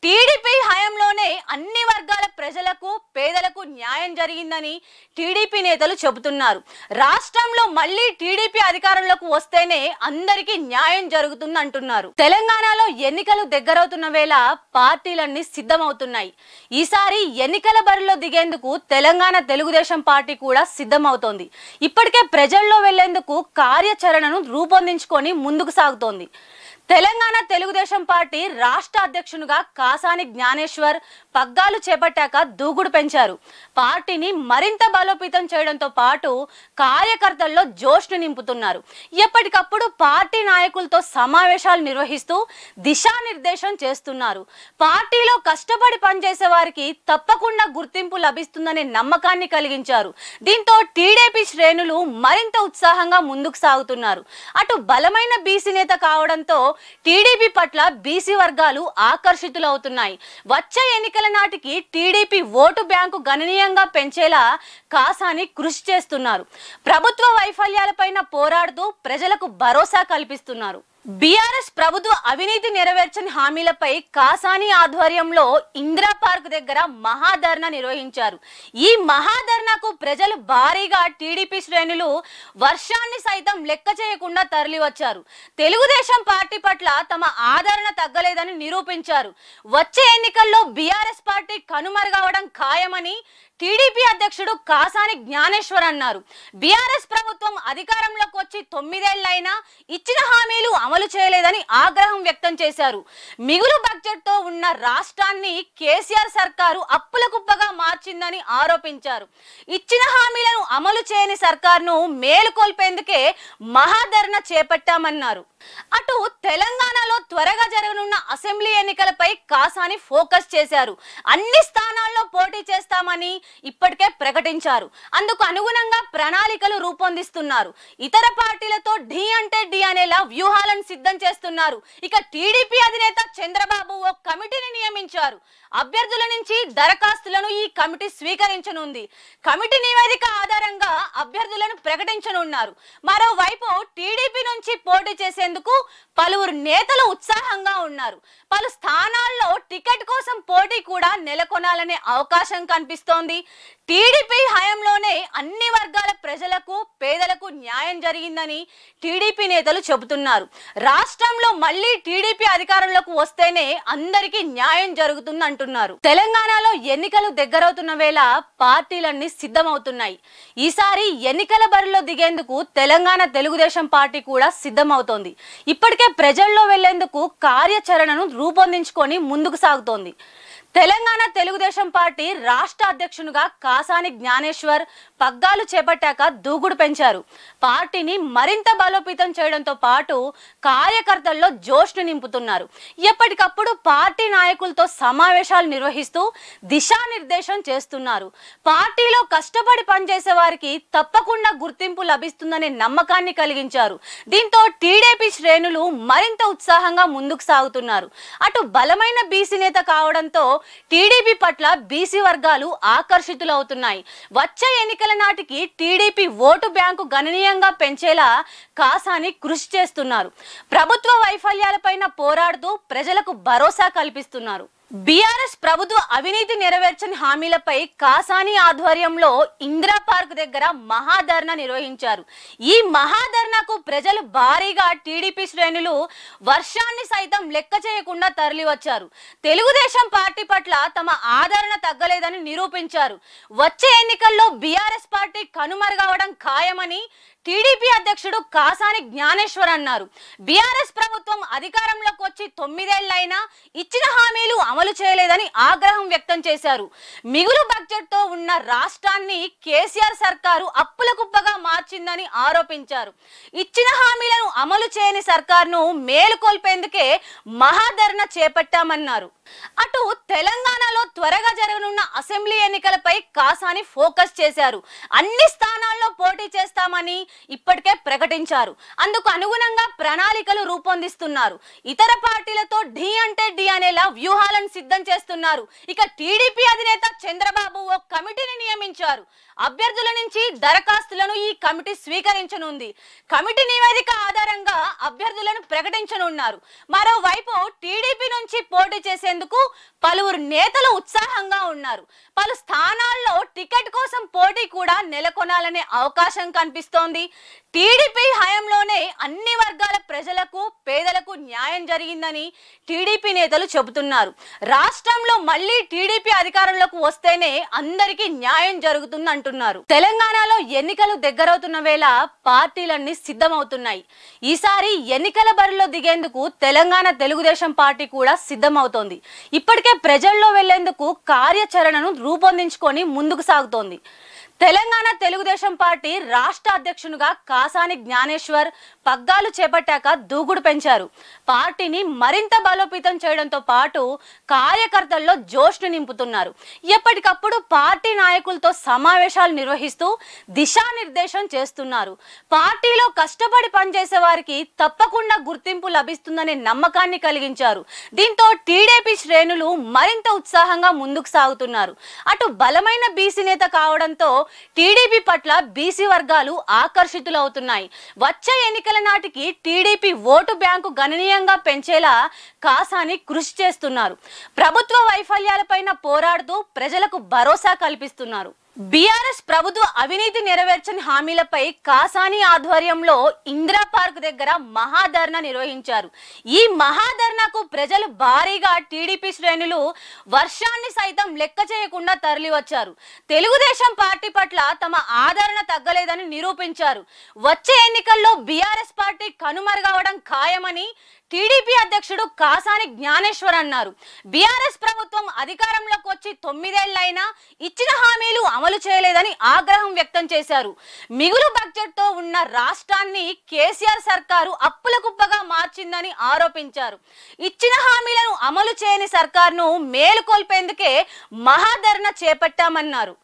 టీడీపీ హయంలోనే అన్ని వర్గాల ప్రజలకు పేదలకు న్యాయం జరిగిందని టీడీపీ నేతలు చెబుతున్నారు రాష్ట్రంలో మళ్ళీ టీడీపీ అధికారంలోకి వస్తేనే అందరికీ న్యాయం జరుగుతుంది అంటున్నారు తెలంగాణలో ఎన్నికలు దగ్గరవుతున్న వేళ పార్టీలన్నీ సిద్ధమవుతున్నాయి ఈసారి ఎన్నికల బరిలో దిగేందుకు తెలంగాణ తెలుగుదేశం పార్టీ కూడా సిద్ధమవుతోంది ఇప్పటికే ప్రజల్లో వెళ్లేందుకు కార్యాచరణను రూపొందించుకొని ముందుకు సాగుతోంది తెలంగాణ తెలుగుదేశం పార్టీ రాష్ట్ర అధ్యక్షునిగా కాసాని జ్ఞానేశ్వర్ పగ్గాలు చేపట్టాక దూకుడు పెంచారు పార్టీని మరింత బలోపేతం చేయడంతో పాటు కార్యకర్తల్లో జోష్ను నింపుతున్నారు ఎప్పటికప్పుడు పార్టీ నాయకులతో సమావేశాలు నిర్వహిస్తూ దిశానిర్దేశం చేస్తున్నారు పార్టీలో కష్టపడి పనిచేసే వారికి తప్పకుండా గుర్తింపు లభిస్తుందనే నమ్మకాన్ని కలిగించారు దీంతో టీడీపీ శ్రేణులు మరింత ఉత్సాహంగా ముందుకు సాగుతున్నారు అటు బలమైన బీసీ నేత కావడంతో టీడీపీ పట్ల బీసీ వర్గాలు ఆకర్షితులవుతున్నాయి వచ్చే ఎన్నికల నాటికి టీడీపీ ఓటు బ్యాంకు గణనీయంగా పెంచేలా కాసాని కృషి చేస్తున్నారు ప్రభుత్వ వైఫల్యాలపైన పోరాడుతూ ప్రజలకు భరోసా కల్పిస్తున్నారు బీఆర్ఎస్ ప్రభుత్వ అవినీతి నెరవేర్చని హామీలపై కాసాని ఆధ్వర్యంలో ఇందిరా పార్క్ దగ్గర మహాధర్నా నిర్వహించారు ఈ మహాధర్నాకు ప్రజలు భారీగా టీడీపీ శ్రేణులు వర్షాన్ని సైతం లెక్క చేయకుండా తరలివచ్చారు తెలుగుదేశం పార్టీ పట్ల తమ ఆదరణ తగ్గలేదని నిరూపించారు వచ్చే ఎన్నికల్లో బీఆర్ఎస్ పార్టీ కనుమరుగవడం ఖాయమని టీడీపీ అధ్యక్షుడు కాసాని జ్ఞానేశ్వర్ అన్నారు బీఆర్ఎస్ ప్రభుత్వం అధికారంలోకి వచ్చి తొమ్మిదేళ్లైనా ఇచ్చిన హామీలు అమలు చేయలేదని ఆగ్రహం వ్యక్తం చేశారు మిగులు బడ్జెట్తో ఉన్న రాష్ట్రాన్ని కేసీఆర్ సర్కారు అప్పుల కుప్పగా మార్చిందని ఆరోపించారు ఇచ్చిన హామీలను అమలు చేయని సర్కార్ను మేలుకొల్పేందుకే మహాధరణ చేపట్టామన్నారు అటు తెలంగాణలో త్వరగా జరగనున్న అసెంబ్లీ ఎన్నికలపై కాసాని ఫోకస్ చేశారు అన్ని స్థానాల్లో పోటీ చేస్తామని ఇప్పటికే ప్రకటించారు అందుకు అనుగుణంగా ప్రణాళికలు రూపొందిస్తున్నారు ఇతర పార్టీలతో ఢీ అంటే ఢీ అనేలా వ్యూహాలను సిద్ధం చేస్తున్నారు ఇక టీడీపీ అధినేత చంద్రబాబు ఓ కమిటీని నియమించారు అభ్యర్థుల నుంచి దరఖాస్తులను ఈ కమిటీ స్వీకరించనుంది కమిటీ నివేదిక ఆధారంగా అభ్యర్థులను ప్రకటించనున్నారు మరోవైపు టీడీపీ నుంచి పోటీ చేసేందుకు పలువురు నేతలు ఉత్సాహంగా ఉన్నారు పలు స్థానాల్లో టికెట్ కోసం పోటీ కూడా నెలకొనాలనే అవకాశం కనిపిస్తోంది జరిగింది టీడీపీ హయాంలోనే అన్ని వర్గాల ప్రజలకు పేదలకు న్యాయం జరిగిందని టీడీపీ నేతలు చెబుతున్నారు రాష్ట్రంలో మళ్ళీ టీడీపీ అధికారంలోకి వస్తేనే అందరికీ న్యాయం జరుగుతుంది అంటున్నారు తెలంగాణలో ఎన్నికలు దగ్గరవుతున్న వేళ పార్టీలన్నీ సిద్ధమవుతున్నాయి ఈసారి ఎన్నికల బరిలో దిగేందుకు తెలంగాణ తెలుగుదేశం పార్టీ కూడా సిద్ధమవుతోంది ఇప్పటికే ప్రజల్లో వెళ్లేందుకు కార్యాచరణను రూపొందించుకొని ముందుకు సాగుతోంది తెలంగాణ తెలుగుదేశం పార్టీ రాష్ట్ర అధ్యక్షునిగా కాసాని జ్ఞానేశ్వర్ పగ్గాలు చేపట్టాక దూకుడు పెంచారు పార్టీని మరింత బలోపేతం చేయడంతో పాటు కార్యకర్తల్లో జోష్ను నింపుతున్నారు ఎప్పటికప్పుడు పార్టీ నాయకులతో సమావేశాలు నిర్వహిస్తూ దిశానిర్దేశం చేస్తున్నారు పార్టీలో కష్టపడి పనిచేసే వారికి తప్పకుండా గుర్తింపు లభిస్తుందనే నమ్మకాన్ని కలిగించారు దీంతో టీడీపీ శ్రేణులు మరింత ఉత్సాహంగా ముందుకు సాగుతున్నారు అటు బలమైన బీసీ నేత కావడంతో టీడీపీ పట్ల బీసీ వర్గాలు ఆకర్షితులవుతున్నాయి వచ్చే ఎన్నికల నాటికి టీడీపీ ఓటు బ్యాంకు గణనీయంగా పెంచేలా కాసాని కృషి చేస్తున్నారు ప్రభుత్వ వైఫల్యాలపైన పోరాడుతూ ప్రజలకు భరోసా కల్పిస్తున్నారు బీఆర్ఎస్ ప్రభుత్వ అవినీతి నెరవేర్చని హామీలపై కాసాని ఆధ్వర్యంలో ఇందిరా పార్క్ దగ్గర మహాధర్ణ నిర్వహించారు ఈ మహాధర్ణకు ప్రజలు భారీగా టీడీపీ శ్రేణులు వర్షాన్ని సైతం లెక్క చేయకుండా తరలివచ్చారు తెలుగుదేశం పార్టీ పట్ల తమ ఆదరణ తగ్గలేదని నిరూపించారు వచ్చే ఎన్నికల్లో బీఆర్ఎస్ పార్టీ కనుమరుగవడం ఖాయమని టీడీపీ అధ్యక్షుడు కాసాని జ్ఞానేశ్వర్ అన్నారు బీఆర్ఎస్ ప్రభుత్వం అధికారంలోకి వచ్చి తొమ్మిదేళ్లైనా ఇచ్చిన హామీలు అమలు చేయలేదని ఆగ్రహం వ్యక్తం చేశారు మిగులు బడ్జెట్తో ఉన్న రాష్ట్రాన్ని కేసీఆర్ సర్కారు అప్పుల కుప్పగా మార్చిందని ఆరోపించారు ఇచ్చిన హామీలను అమలు చేయని సర్కారును మేలుకొల్పేందుకే మహాధరణ చేపట్టామన్నారు అటు తెలంగాణలో త్వరగా జరగనున్న అసెంబ్లీ ఎన్నికలపై కాసాని ఫోకస్ చేశారు అన్ని స్థానాల్లో పోటీ చేస్తామని ఇప్పటికే ప్రకటించారు అందుకు అనుగుణంగా ప్రణాళికలు రూపొందిస్తున్నారు ఇతర పార్టీలతో ఢీ అంటే ఢీ అనేలా వ్యూహాలను సిద్ధం చేస్తున్నారు ఇక టీడీపీ అధినేత చంద్రబాబు ఓ కమిటీని నియమించారు అభ్యర్థుల నుంచి దరఖాస్తులను ఈ కమిటీ స్వీకరించనుంది కమిటీ నివేదిక ఆధారంగా అభ్యర్థులను ప్రకటించనున్నారు మరోవైపు టీడీపీ నుంచి పోటీ చేసేందుకు పలువురు నేతలు ఉత్సాహంగా ఉన్నారు పలు స్థానాల్లో టికెట్ కోసం పోటీ కూడా నెలకొనాలనే అవకాశం కనిపిస్తోంది టీడీపీ హయంలోనే అన్ని వర్గాల ప్రజలకు పేదలకు న్యాయం జరిగిందని టీడీపీ నేతలు చెబుతున్నారు రాష్ట్రంలో మళ్ళీ టీడీపీ అధికారంలోకి వస్తేనే అందరికీ న్యాయం జరుగుతుంది అంటున్నారు తెలంగాణలో ఎన్నికలు దగ్గరవుతున్న వేళ పార్టీలన్నీ సిద్ధమవుతున్నాయి ఈసారి ఎన్నికల బరిలో దిగేందుకు తెలంగాణ తెలుగుదేశం పార్టీ కూడా సిద్ధమవుతోంది ఇప్పటికే ప్రజల్లో వెళ్లేందుకు కార్యాచరణను రూపొందించుకొని ముందుకు సాగుతోంది తెలంగాణ తెలుగుదేశం పార్టీ రాష్ట్ర అధ్యక్షునిగా కాసాని జ్ఞానేశ్వర్ పగ్గాలు చేపట్టాక దూకుడు పెంచారు పార్టీని మరింత బలోపేతం చేయడంతో పాటు కార్యకర్తల్లో జోష్ను నింపుతున్నారు ఎప్పటికప్పుడు పార్టీ నాయకులతో సమావేశాలు నిర్వహిస్తూ దిశానిర్దేశం చేస్తున్నారు పార్టీలో కష్టపడి పనిచేసే వారికి తప్పకుండా గుర్తింపు లభిస్తుందనే నమ్మకాన్ని కలిగించారు దీంతో టీడీపీ శ్రేణులు మరింత ఉత్సాహంగా ముందుకు సాగుతున్నారు అటు బలమైన బీసీ నేత కావడంతో టీడీపీ పట్ల బీసీ వర్గాలు ఆకర్షితులవుతున్నాయి వచ్చే ఎన్నికల నాటికి టీడీపీ ఓటు బ్యాంకు గణనీయంగా పెంచేలా కాసాని కృషి చేస్తున్నారు ప్రభుత్వ వైఫల్యాలపైన పోరాడుతూ ప్రజలకు భరోసా కల్పిస్తున్నారు బీఆర్ఎస్ ప్రభుత్వ అవినీతి నెరవేర్చని హామీలపై కాసాని ఆధ్వర్యంలో ఇందిరా పార్క్ దగ్గర మహాధర్నా నిర్వహించారు ఈ మహాధర్నాకు ప్రజలు భారీగా టీడీపీ శ్రేణులు వర్షాన్ని సైతం లెక్క చేయకుండా తరలివచ్చారు తెలుగుదేశం పార్టీ పట్ల తమ ఆదరణ తగ్గలేదని నిరూపించారు వచ్చే ఎన్నికల్లో బీఆర్ఎస్ పార్టీ కనుమరుగవడం ఖాయమని టీడీపీ అధ్యక్షుడు కాసాని జ్ఞానేశ్వర్ అన్నారు బీఆర్ఎస్ ప్రభుత్వం అధికారంలోకి వచ్చి తొమ్మిదేళ్లైనా ఇచ్చిన హామీలు అమలు చేయలేదని ఆగ్రహం వ్యక్తం చేశారు మిగులు బడ్జెట్ తో ఉన్న రాష్ట్రాన్ని కేసీఆర్ సర్కారు అప్పుల కుప్పగా మార్చిందని ఆరోపించారు ఇచ్చిన హామీలను అమలు చేయని సర్కార్ను మేలుకొల్పేందుకే మహాధరణ చేపట్టామన్నారు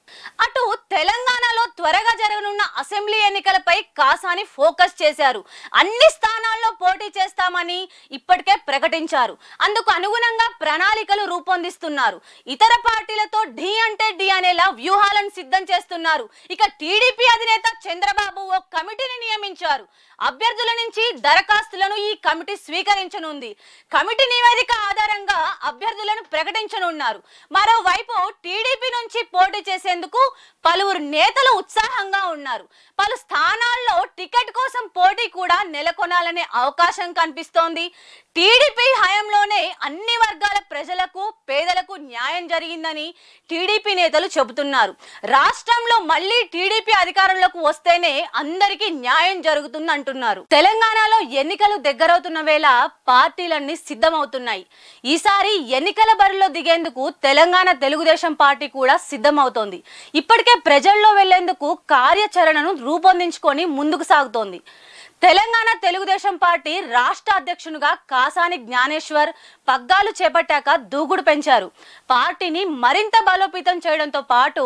అటు తెలంగాణలో త్వరగా జరగనున్న అసెంబ్లీ ఎన్నికలపై కాసాని ఫోకస్ చేశారు అన్ని స్థానాల్లో పోటీ చేస్తామని ఇప్పటికే ప్రకటించారు అందుకు అనుగుణంగా ప్రణాళికలు రూపొందిస్తున్నారు ఇతర పార్టీలతో ఢీ అంటే ఢీ అనేలా వ్యూహాలను సిద్ధం చేస్తున్నారు ఇక టీడీపీ అధినేత చంద్రబాబు ఓ కమిటీని నియమించారు అభ్యర్థుల నుంచి దరఖాస్తులను ఈ కమిటీ స్వీకరించనుంది కమిటీ నివేదిక ఆధారంగా అభ్యర్థులను ప్రకటించనున్నారు మరోవైపు టీడీపీ నుంచి పోటీ చేసేందుకు పలువురు నేతలు ఉత్సాహంగా ఉన్నారు పలు స్థానాల్లో టికెట్ కోసం పోటీ కూడా నెలకొనాలనే అవకాశం కనిపిస్తోంది జరిగింది టీడీపీ హయాంలోనే అన్ని వర్గాల ప్రజలకు పేదలకు న్యాయం జరిగిందని టీడీపీ నేతలు చెబుతున్నారు రాష్ట్రంలో మళ్ళీ టీడీపీ అధికారంలోకి వస్తేనే అందరికీ న్యాయం జరుగుతుంది అంటున్నారు తెలంగాణలో ఎన్నికలు దగ్గరవుతున్న వేళ పార్టీలన్నీ సిద్ధమవుతున్నాయి ఈసారి ఎన్నికల బరిలో దిగేందుకు తెలంగాణ తెలుగుదేశం పార్టీ కూడా సిద్ధమవుతోంది ఇప్పటికే ప్రజల్లో వెళ్లేందుకు కార్యాచరణను రూపొందించుకొని ముందుకు సాగుతోంది తెలంగాణ తెలుగుదేశం పార్టీ రాష్ట్ర అధ్యక్షునిగా కాసాని జ్ఞానేశ్వర్ పగ్గాలు చేపట్టాక దూకుడు పెంచారు పార్టీని మరింత బలోపేతం చేయడంతో పాటు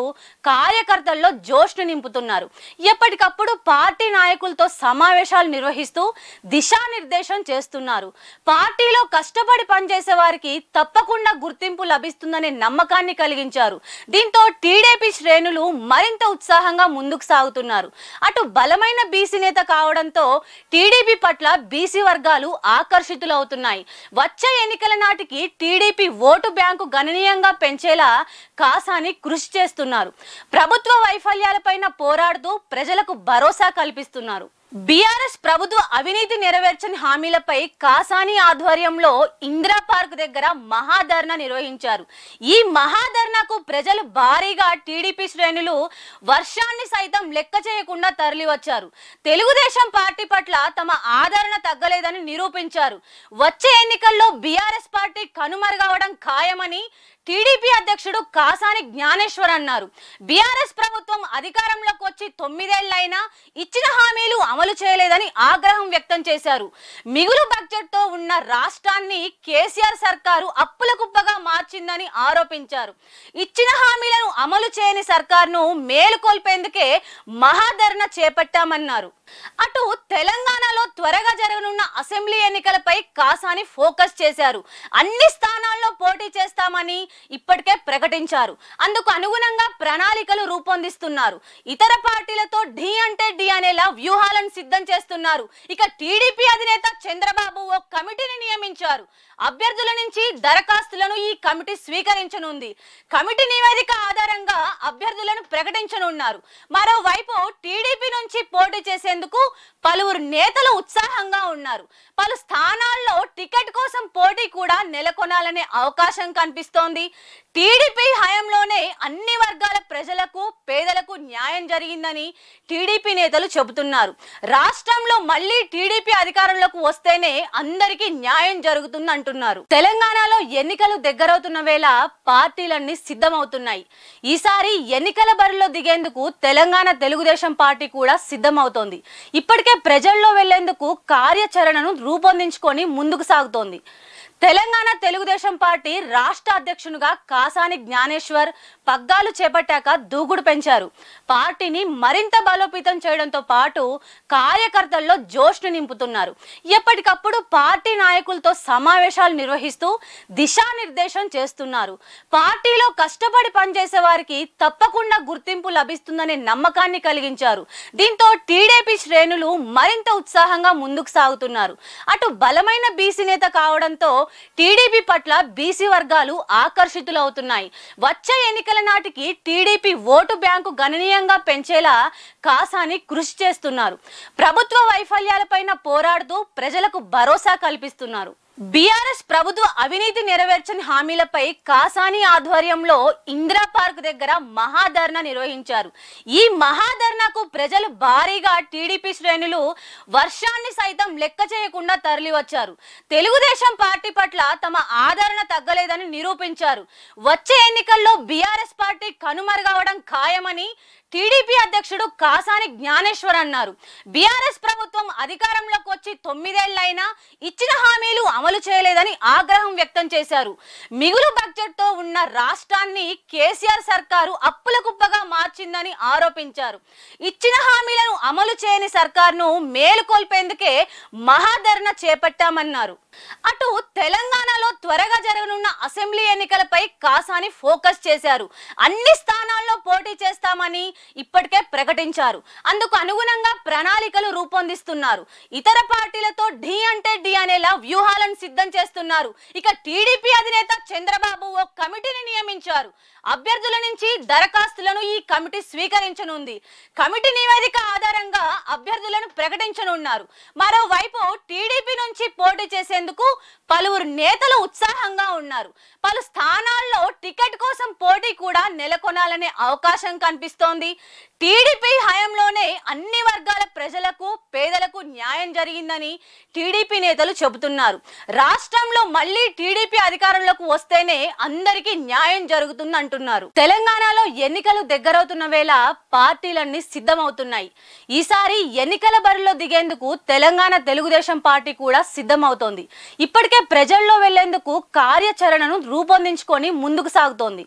కార్యకర్తల్లో జోష్ను నింపుతున్నారు ఎప్పటికప్పుడు పార్టీ నాయకులతో సమావేశాలు నిర్వహిస్తూ దిశానిర్దేశం చేస్తున్నారు పార్టీలో కష్టపడి పనిచేసే వారికి తప్పకుండా గుర్తింపు లభిస్తుందనే నమ్మకాన్ని కలిగించారు దీంతో టీడీపీ శ్రేణులు మరింత ఉత్సాహంగా ముందుకు సాగుతున్నారు అటు బలమైన బీసీ నేత కావడంతో టీడీపీ పట్ల బీసీ వర్గాలు ఆకర్షితులవుతున్నాయి వచ్చే ఎన్నికల నాటికి టీడీపీ ఓటు బ్యాంకు గణనీయంగా పెంచేలా కాసాని కృషి చేస్తున్నారు ప్రభుత్వ వైఫల్యాలపైన పోరాడుతూ ప్రజలకు భరోసా కల్పిస్తున్నారు బీఆర్ఎస్ ప్రభుత్వ అవినీతి నెరవేర్చని హామీలపై కాసాని ఆధ్వర్యంలో ఇందిరా పార్క్ దగ్గర మహాధర్నా నిర్వహించారు ఈ మహాధర్నాకు ప్రజలు భారీగా టీడీపీ శ్రేణులు వర్షాన్ని సైతం లెక్క చేయకుండా తరలివచ్చారు తెలుగుదేశం పార్టీ పట్ల తమ ఆదరణ తగ్గలేదని నిరూపించారు వచ్చే ఎన్నికల్లో బీఆర్ఎస్ పార్టీ కనుమరుగవడం ఖాయమని టీడీపీ అధ్యక్షుడు కాసాని జ్ఞానేశ్వర్ అన్నారు బీఆర్ఎస్ ప్రభుత్వం అధికారంలోకి వచ్చి తొమ్మిదేళ్లైనా ఇచ్చిన హామీలు అమలు చేయలేదని ఆగ్రహం వ్యక్తం చేశారు మిగులు బడ్జెట్తో ఉన్న రాష్ట్రాన్ని కేసీఆర్ సర్కారు అప్పుల కుప్పగా మార్చిందని ఆరోపించారు ఇచ్చిన హామీలను అమలు చేయని సర్కారును మేలుకొల్పేందుకే మహాధరణ చేపట్టామన్నారు అటు తెలంగాణలో త్వరగా జరగనున్న అసెంబ్లీ ఎన్నికలపై కాసాని ఫోకస్ చేశారు అన్ని స్థానాల్లో పోటీ చేస్తామని ఇప్పటికే ప్రకటించారు అందుకు అనుగుణంగా ప్రణాళికలు రూపొందిస్తున్నారు ఇతర పార్టీలతో ఢీ అంటే ఢీ అనేలా వ్యూహాలను సిద్ధం చేస్తున్నారు ఇక టీడీపీ అధినేత చంద్రబాబు ఓ కమిటీని నియమించారు అభ్యర్థుల నుంచి దరఖాస్తులను ఈ కమిటీ స్వీకరించనుంది కమిటీ నివేదిక ఆధారంగా అభ్యర్థులను ప్రకటించనున్నారు మరోవైపు టీడీపీ నుంచి పోటీ చేసేందుకు పలువురు నేతలు ఉత్సాహంగా ఉన్నారు పలు స్థానాల్లో టికెట్ కోసం పోటీ కూడా నెలకొనాలనే అవకాశం కనిపిస్తోంది టీడీపీ హయంలోనే అన్ని వర్గాల ప్రజలకు పేదలకు న్యాయం జరిగిందని టీడీపీ నేతలు చెబుతున్నారు రాష్ట్రంలో మళ్ళీ టీడీపీ అధికారంలోకి వస్తేనే అందరికీ న్యాయం జరుగుతుంది అంటున్నారు తెలంగాణలో ఎన్నికలు దగ్గరవుతున్న వేళ పార్టీలన్నీ సిద్ధమవుతున్నాయి ఈసారి ఎన్నికల బరిలో దిగేందుకు తెలంగాణ తెలుగుదేశం పార్టీ కూడా సిద్ధమవుతోంది ఇప్పటికే ప్రజల్లో వెళ్లేందుకు కార్యాచరణను రూపొందించుకొని ముందుకు సాగుతోంది తెలంగాణ తెలుగుదేశం పార్టీ రాష్ట్ర అధ్యక్షునిగా కాసాని జ్ఞానేశ్వర్ పగ్గాలు చేపట్టాక దూకుడు పెంచారు పార్టీని మరింత బలోపేతం చేయడంతో పాటు కార్యకర్తల్లో జోష్ను నింపుతున్నారు ఎప్పటికప్పుడు పార్టీ నాయకులతో సమావేశాలు నిర్వహిస్తూ దిశానిర్దేశం చేస్తున్నారు పార్టీలో కష్టపడి పనిచేసే వారికి తప్పకుండా గుర్తింపు లభిస్తుందనే నమ్మకాన్ని కలిగించారు దీంతో టీడీపీ శ్రేణులు మరింత ఉత్సాహంగా ముందుకు సాగుతున్నారు అటు బలమైన బీసీ నేత కావడంతో టీడీపీ పట్ల బీసీ వర్గాలు ఆకర్షితులవుతున్నాయి వచ్చే ఎన్నికల నాటికి టీడీపీ ఓటు బ్యాంకు గణనీయంగా పెంచేలా కాసాని కృషి చేస్తున్నారు ప్రభుత్వ వైఫల్యాలపైన పోరాడుతూ ప్రజలకు భరోసా కల్పిస్తున్నారు బీఆర్ఎస్ ప్రభుత్వ అవినీతి నెరవేర్చని హామీలపై కాసాని ఆధ్వర్యంలో ఇందిరా పార్క్ దగ్గర మహాధర్నా నిర్వహించారు ఈ మహాధర్నాకు ప్రజలు భారీగా టీడీపీ శ్రేణులు వర్షాన్ని సైతం లెక్క చేయకుండా తరలివచ్చారు తెలుగుదేశం పార్టీ పట్ల తమ ఆదరణ తగ్గలేదని నిరూపించారు వచ్చే ఎన్నికల్లో బీఆర్ఎస్ పార్టీ కనుమరుగవడం ఖాయమని టీడీపీ అధ్యక్షుడు కాసాని జ్ఞానేశ్వర్ అన్నారు బీఆర్ఎస్ ప్రభుత్వం అధికారంలోకి వచ్చి తొమ్మిదేళ్లైనా ఇచ్చిన హామీలు అమలు చేయలేదని ఆగ్రహం వ్యక్తం చేశారు మిగులు బడ్జెట్తో ఉన్న రాష్ట్రాన్ని కేసీఆర్ సర్కారు అప్పుల కుప్పగా మార్చిందని ఆరోపించారు ఇచ్చిన హామీలను అమలు చేయని సర్కార్ను మేలుకొల్పేందుకే మహాధరణ చేపట్టామన్నారు అటు తెలంగాణలో త్వరగా జరగనున్న అసెంబ్లీ ఎన్నికలపై కాసాని ఫోకస్ చేశారు అన్ని స్థానాల్లో పోటీ చేస్తామని ఇప్పటికే ప్రకటించారు అందుకు అనుగుణంగా ప్రణాళికలు రూపొందిస్తున్నారు ఇతర పార్టీలతో ఢీ అంటే ఢీ అనేలా వ్యూహాలను సిద్ధం చేస్తున్నారు ఇక టీడీపీ అధినేత చంద్రబాబు ఓ కమిటీని నియమించారు అభ్యర్థుల నుంచి దరఖాస్తులను ఈ కమిటీ స్వీకరించనుంది కమిటీ నివేదిక ఆధారంగా అభ్యర్థులను ప్రకటించనున్నారు మరోవైపు టీడీపీ నుంచి పోటీ చేసేందుకు పలువురు నేతలు ఉత్సాహంగా ఉన్నారు పలు స్థానాల్లో టికెట్ కోసం పోటీ కూడా నెలకొనాలనే అవకాశం కనిపిస్తోంది చూడండి టీడీపీ హయంలోనే అన్ని వర్గాల ప్రజలకు పేదలకు న్యాయం జరిగిందని టీడీపీ నేతలు చెబుతున్నారు రాష్ట్రంలో మళ్ళీ టీడీపీ అధికారంలోకి వస్తేనే అందరికీ న్యాయం జరుగుతుంది అంటున్నారు తెలంగాణలో ఎన్నికలు దగ్గరవుతున్న వేళ పార్టీలన్నీ సిద్ధమవుతున్నాయి ఈసారి ఎన్నికల బరిలో దిగేందుకు తెలంగాణ తెలుగుదేశం పార్టీ కూడా సిద్ధమవుతోంది ఇప్పటికే ప్రజల్లో వెళ్లేందుకు కార్యాచరణను రూపొందించుకొని ముందుకు సాగుతోంది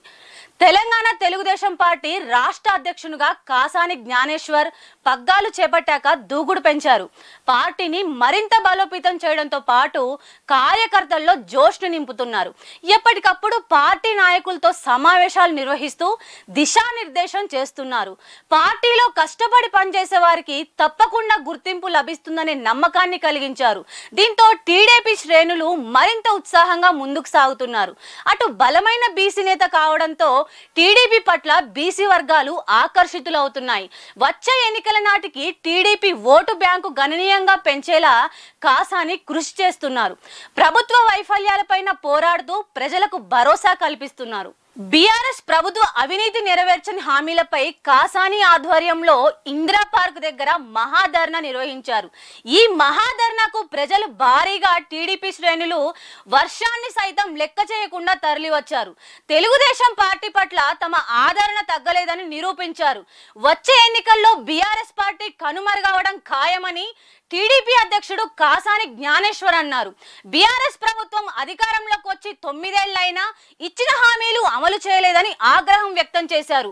తెలంగాణ తెలుగుదేశం పార్టీ రాష్ట్ర అధ్యక్షునిగా కాసాని జ్ఞానేశ్వర్ పగ్గాలు చేపట్టాక దూకుడు పెంచారు పార్టీని మరింత బలోపేతం చేయడంతో పాటు కార్యకర్తల్లో జోష్ను నింపుతున్నారు ఎప్పటికప్పుడు పార్టీ నాయకులతో సమావేశాలు నిర్వహిస్తూ దిశానిర్దేశం చేస్తున్నారు పార్టీలో కష్టపడి పనిచేసే వారికి తప్పకుండా గుర్తింపు లభిస్తుందనే నమ్మకాన్ని కలిగించారు దీంతో టీడీపీ శ్రేణులు మరింత ఉత్సాహంగా ముందుకు సాగుతున్నారు అటు బలమైన బీసీ నేత కావడంతో టీడీపీ పట్ల బీసీ వర్గాలు ఆకర్షితులవుతున్నాయి వచ్చే ఎన్నికల నాటికి టీడీపీ ఓటు బ్యాంకు గణనీయంగా పెంచేలా కాసాని కృషి చేస్తున్నారు ప్రభుత్వ వైఫల్యాలపైన పోరాడుతూ ప్రజలకు భరోసా కల్పిస్తున్నారు బీఆర్ఎస్ ప్రభుత్వ అవినీతి నెరవేర్చని హామీలపై కాసాని ఆధ్వర్యంలో ఇందిరా పార్క్ దగ్గర మహాధర్నా నిర్వహించారు ఈ మహాధర్నాకు ప్రజలు భారీగా టీడీపీ శ్రేణులు వర్షాన్ని సైతం లెక్క చేయకుండా తరలివచ్చారు తెలుగుదేశం పార్టీ పట్ల తమ ఆదరణ తగ్గలేదని నిరూపించారు వచ్చే ఎన్నికల్లో బీఆర్ఎస్ పార్టీ కనుమరుగవడం ఖాయమని టీడీపీ అధ్యక్షుడు కాసాని జ్ఞానేశ్వర్ అన్నారు బీఆర్ఎస్ ప్రభుత్వం అధికారంలోకి వచ్చి తొమ్మిదేళ్లైనా ఇచ్చిన హామీలు అమలు చేయలేదని ఆగ్రహం వ్యక్తం చేశారు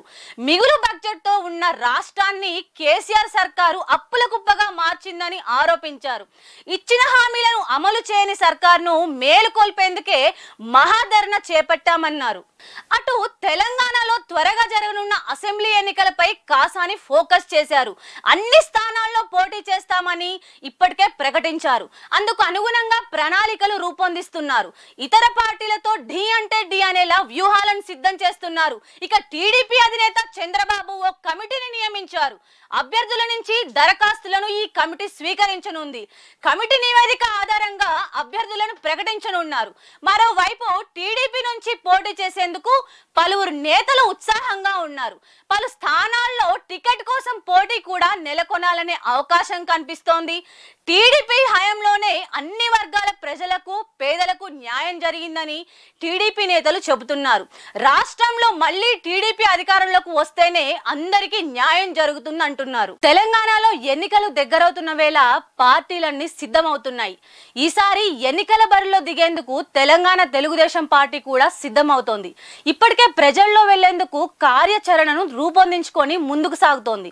మిగులు బడ్జెట్తో ఉన్న రాష్ట్రాన్ని కేసీఆర్ సర్కారు అప్పుల కుప్పగా మార్చిందని ఆరోపించారు ఇచ్చిన హామీలను అమలు చేయని సర్కారును మేలుకొల్పేందుకే మహాధరణ చేపట్టామన్నారు అటు తెలంగాణలో త్వరగా జరగనున్న అసెంబ్లీ ఎన్నికలపై కాసాని ఫోకస్ చేశారు అన్ని స్థానాల్లో పోటీ చేస్తామని ఇప్పటికే ప్రకటించారు అందుకు అనుగుణంగా ప్రణాళికలు రూపొందిస్తున్నారు ఇతర పార్టీలతో ఢీ అంటే ఢీ అనేలా వ్యూహాలను సిద్ధం చేస్తున్నారు ఇక టీడీపీ అధినేత చంద్రబాబు ఓ కమిటీని నియమించారు అభ్యర్థుల నుంచి దరఖాస్తులను ఈ కమిటీ స్వీకరించనుంది కమిటీ నివేదిక ఆధారంగా అభ్యర్థులను ప్రకటించనున్నారు మరోవైపు టీడీపీ నుంచి పోటీ చేసేందుకు పలువురు నేతలు ఉత్సాహంగా ఉన్నారు పలు స్థానాల్లో టికెట్ కోసం పోటీ కూడా నెలకొనాలనే అవకాశం కనిపిస్తోంది టీడీపీ హయాంలోనే అన్ని వర్గాల ప్రజలకు పేదలకు న్యాయం జరిగిందని టీడీపీ నేతలు చెబుతున్నారు రాష్ట్రంలో మళ్ళీ టీడీపీ అధికారంలోకి వస్తేనే అందరికీ న్యాయం జరుగుతుంది అంటున్నారు తెలంగాణలో ఎన్నికలు దగ్గరవుతున్న వేళ పార్టీలన్నీ సిద్ధమవుతున్నాయి ఈసారి ఎన్నికల బరిలో దిగేందుకు తెలంగాణ తెలుగుదేశం పార్టీ కూడా సిద్ధమవుతోంది ఇప్పటికే ప్రజల్లో వెళ్లేందుకు కార్యాచరణను రూపొందించుకొని ముందుకు సాగుతోంది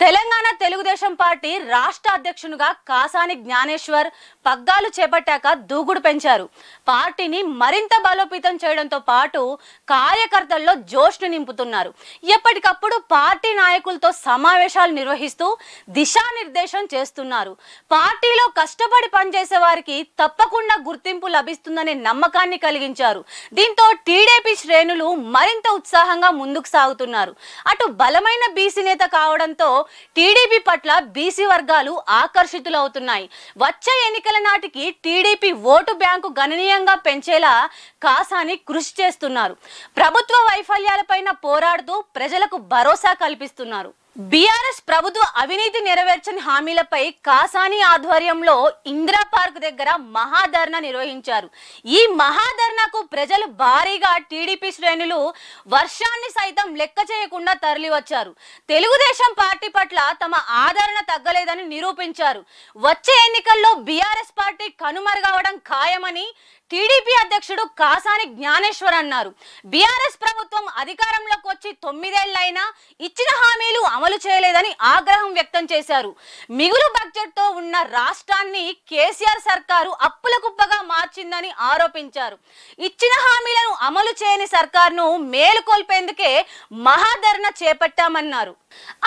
తెలంగాణ తెలుగుదేశం పార్టీ రాష్ట్ర అధ్యక్షునిగా కాసాని జ్ఞానేశ్వర్ పగ్గాలు చేపట్టాక దూకుడు పెంచారు పార్టీని మరింత బలోపేతం చేయడంతో పాటు కార్యకర్తల్లో జోష్ని నింపుతున్నారు ఎప్పటికప్పుడు పార్టీ నాయకులతో సమావేశాలు నిర్వహిస్తూ దిశానిర్దేశం చేస్తున్నారు పార్టీలో కష్టపడి పనిచేసే వారికి తప్పకుండా గుర్తింపు లభిస్తుందనే నమ్మకాన్ని కలిగించారు దీంతో టీడీపీ శ్రేణులు మరింత ఉత్సాహంగా ముందుకు సాగుతున్నారు అటు బలమైన బీసీ నేత కావడంతో టీడీపీ పట్ల బీసీ వర్గాలు ఆకర్షితులవుతున్నాయి వచ్చే ఎన్నికల నాటికి టీడీపీ ఓటు బ్యాంకు గణనీయంగా పెంచేలా కాసాని కృషి చేస్తున్నారు ప్రభుత్వ వైఫల్యాలపైన పోరాడుతూ ప్రజలకు భరోసా కల్పిస్తున్నారు బీఆర్ఎస్ ప్రభుత్వ అవినీతి నెరవేర్చని హామీలపై కాసాని ఆధ్వర్యంలో ఇందిరా పార్క్ దగ్గర మహాధర్నా నిర్వహించారు ఈ మహాధర్నాకు ప్రజలు భారీగా టీడీపీ శ్రేణులు వర్షాన్ని సైతం లెక్క చేయకుండా తరలివచ్చారు తెలుగుదేశం పార్టీ పట్ల తమ ఆదరణ తగ్గలేదని నిరూపించారు వచ్చే ఎన్నికల్లో బీఆర్ఎస్ పార్టీ కనుమరుగవడం ఖాయమని టీడీపీ అధ్యక్షుడు కాసాని జ్ఞానేశ్వర్ అన్నారు బీఆర్ఎస్ ప్రభుత్వం అధికారంలోకి వచ్చి తొమ్మిదేళ్లైనా ఇచ్చిన హామీలు అమలు చేయలేదని ఆగ్రహం వ్యక్తం చేశారు మిగులు బడ్జెట్తో ఉన్న రాష్ట్రాన్ని కేసీఆర్ సర్కారు అప్పుల కుప్పగా మార్చిందని ఆరోపించారు ఇచ్చిన హామీలను అమలు చేయని సర్కారును మేలుకొల్పేందుకే మహాధరణ చేపట్టామన్నారు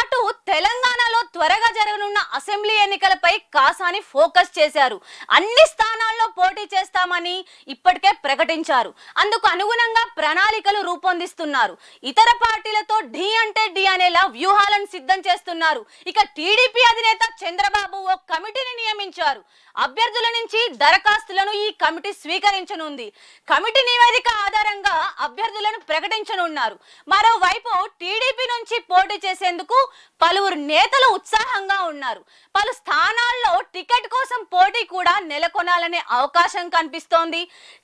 అటు తెలంగాణలో త్వరగా జరగనున్న అసెంబ్లీ ఎన్నికలపై కాసాని ఫోకస్ చేశారు అన్ని స్థానాల్లో పోటీ చేస్తామని ఇప్పటికే ప్రకటించారు అందుకు అనుగుణంగా ప్రణాళికలు రూపొందిస్తున్నారు ఇతర పార్టీలతో ఢీ అంటే ఢీ అనేలా వ్యూహాలను సిద్ధం చేస్తున్నారు ఇక టీడీపీ అధినేత చంద్రబాబు ఓ కమిటీని నియమించారు అభ్యర్థుల నుంచి దరఖాస్తులను ఈ కమిటీ స్వీకరించనుంది కమిటీ నివేదిక ఆధారంగా అభ్యర్థులను ప్రకటించనున్నారు మరోవైపు టీడీపీ నుంచి పోటీ చేసేందుకు పలువురు నేతలు ఉత్సాహంగా ఉన్నారు పలు స్థానాల్లో టికెట్ కోసం పోటీ కూడా నెలకొనాలనే అవకాశం కనిపిస్తోంది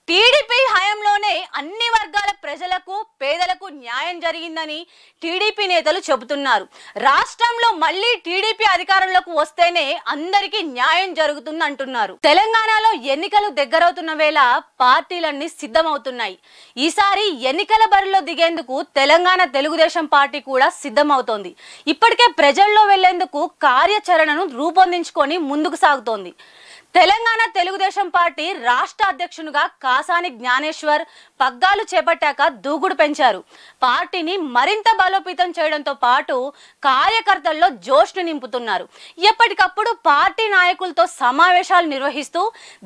టీడీపీ హయాంలోనే అన్ని వర్గాల ప్రజలకు పేదలకు న్యాయం జరిగిందని టీడీపీ నేతలు చెబుతున్నారు రాష్ట్రంలో మళ్ళీ టీడీపీ అధికారంలోకి వస్తేనే అందరికీ న్యాయం జరుగుతుంది అంటున్నారు తెలంగాణలో ఎన్నికలు దగ్గరవుతున్న వేళ పార్టీలన్నీ సిద్ధమవుతున్నాయి ఈసారి ఎన్నికల బరిలో దిగేందుకు తెలంగాణ తెలుగుదేశం పార్టీ కూడా సిద్ధమవుతోంది ఇప్పటికే ప్రజల్లో వెళ్లేందుకు కార్యాచరణను రూపొందించుకొని ముందుకు సాగుతోంది తెలంగాణ తెలుగుదేశం పార్టీ రాష్ట్ర అధ్యక్షునిగా కాసాని జ్ఞానేశ్వర్ పగ్గాలు చేపట్టాక దూకుడు పెంచారు పార్టీని మరింత బలోపేతం చేయడంతో పాటు కార్యకర్తల్లో జోష్ను నింపుతున్నారు ఎప్పటికప్పుడు పార్టీ నాయకులతో సమావేశాలు నిర్వహిస్తూ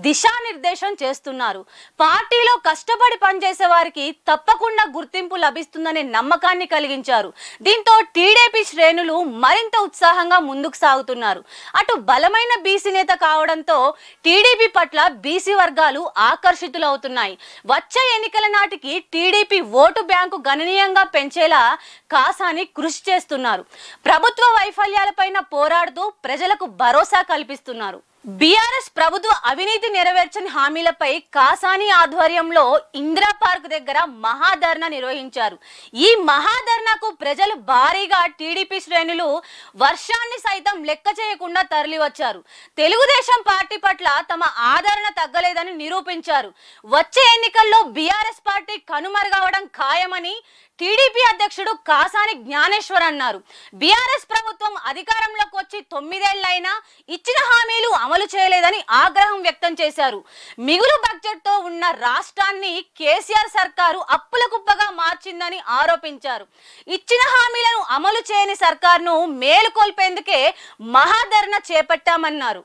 దిశానిర్దేశం చేస్తున్నారు పార్టీలో కష్టపడి పనిచేసే వారికి తప్పకుండా గుర్తింపు లభిస్తుందనే నమ్మకాన్ని కలిగించారు దీంతో టీడీపీ శ్రేణులు మరింత ఉత్సాహంగా ముందుకు సాగుతున్నారు అటు బలమైన బీసీ నేత కావడంతో టీడీపీ పట్ల బీసీ వర్గాలు ఆకర్షితులవుతున్నాయి వచ్చే ఎన్నికల నాటికి టీడీపీ ఓటు బ్యాంకు గణనీయంగా పెంచేలా కాసాని కృషి చేస్తున్నారు ప్రభుత్వ వైఫల్యాలపైన పోరాడుతూ ప్రజలకు భరోసా కల్పిస్తున్నారు బీఆర్ఎస్ ప్రభుత్వ అవినీతి నెరవేర్చని హామీలపై కాసాని ఆధ్వర్యంలో ఇందిరా పార్క్ దగ్గర మహాధర్నా నిర్వహించారు ఈ మహాధర్నాకు ప్రజలు భారీగా టీడీపీ శ్రేణులు వర్షాన్ని సైతం లెక్క చేయకుండా తరలివచ్చారు తెలుగుదేశం పార్టీ పట్ల తమ ఆదరణ తగ్గలేదని నిరూపించారు వచ్చే ఎన్నికల్లో బీఆర్ఎస్ పార్టీ కనుమరుగవడం ఖాయమని టీడీపీ అధ్యక్షుడు కాసాని జ్ఞానేశ్వర్ అన్నారు బీఆర్ఎస్ ప్రభుత్వం అధికారంలోకి వచ్చి తొమ్మిదేళ్లైనా ఇచ్చిన హామీలు అమలు చేయలేదని ఆగ్రహం వ్యక్తం చేశారు మిగులు బడ్జెట్తో ఉన్న రాష్ట్రాన్ని కేసీఆర్ సర్కారు అప్పుల కుప్పగా మార్చిందని ఆరోపించారు ఇచ్చిన హామీలను అమలు చేయని సర్కార్ను మేలుకొల్పేందుకే మహాధరణ చేపట్టామన్నారు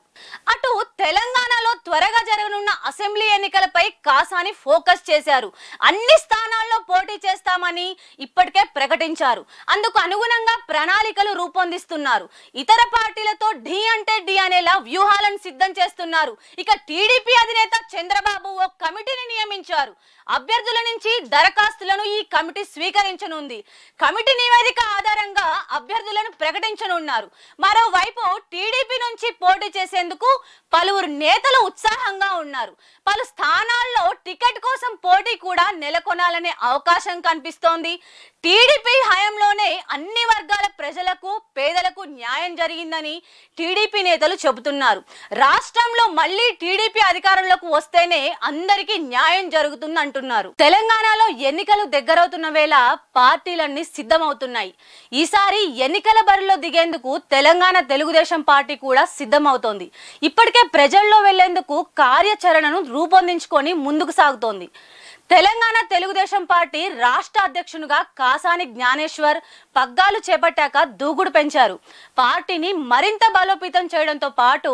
అటు తెలంగాణలో త్వరగా జరగనున్న అసెంబ్లీ ఎన్నికలపై కాసాని ఫోకస్ చేశారు అన్ని స్థానాల్లో పోటీ చేస్తామని ఇప్పటికే ప్రకటించారు అందుకు అనుగుణంగా ప్రణాళికలు రూపొందిస్తున్నారు ఇతర పార్టీలతో ఢీ అంటే ఢీ అనేలా వ్యూహాలను సిద్ధం చేస్తున్నారు ఇక టీడీపీ అధినేత చంద్రబాబు ఓ కమిటీని నియమించారు అభ్యర్థుల నుంచి దరఖాస్తులను ఈ కమిటీ స్వీకరించనుంది కమిటీ నివేదిక ఆధారంగా అభ్యర్థులను ప్రకటించనున్నారు మరోవైపు టీడీపీ నుంచి పోటీ చేసేందుకు పలువురు నేతలు ఉత్సాహంగా ఉన్నారు పలు స్థానాల్లో టికెట్ కోసం పోటీ కూడా నెలకొనాలనే అవకాశం కనిపిస్తోంది ఉంది టీడీపీ హయాంలోనే అన్ని వర్గాల ప్రజలకు పేదలకు న్యాయం జరిగిందని టీడీపీ నేతలు చెబుతున్నారు రాష్ట్రంలో మళ్ళీ టీడీపీ అధికారంలోకి వస్తేనే అందరికీ న్యాయం జరుగుతుంది అంటున్నారు తెలంగాణలో ఎన్నికలు దగ్గరవుతున్న వేళ పార్టీలన్నీ సిద్ధమవుతున్నాయి ఈసారి ఎన్నికల బరిలో దిగేందుకు తెలంగాణ తెలుగుదేశం పార్టీ కూడా సిద్ధమవుతోంది ఇప్పటికే ప్రజల్లో వెళ్లేందుకు కార్యాచరణను రూపొందించుకొని ముందుకు సాగుతోంది తెలంగాణ తెలుగుదేశం పార్టీ రాష్ట్ర అధ్యక్షునిగా కాసాని జ్ఞానేశ్వర్ పగ్గాలు చేపట్టాక దూకుడు పెంచారు పార్టీని మరింత బలోపేతం చేయడంతో పాటు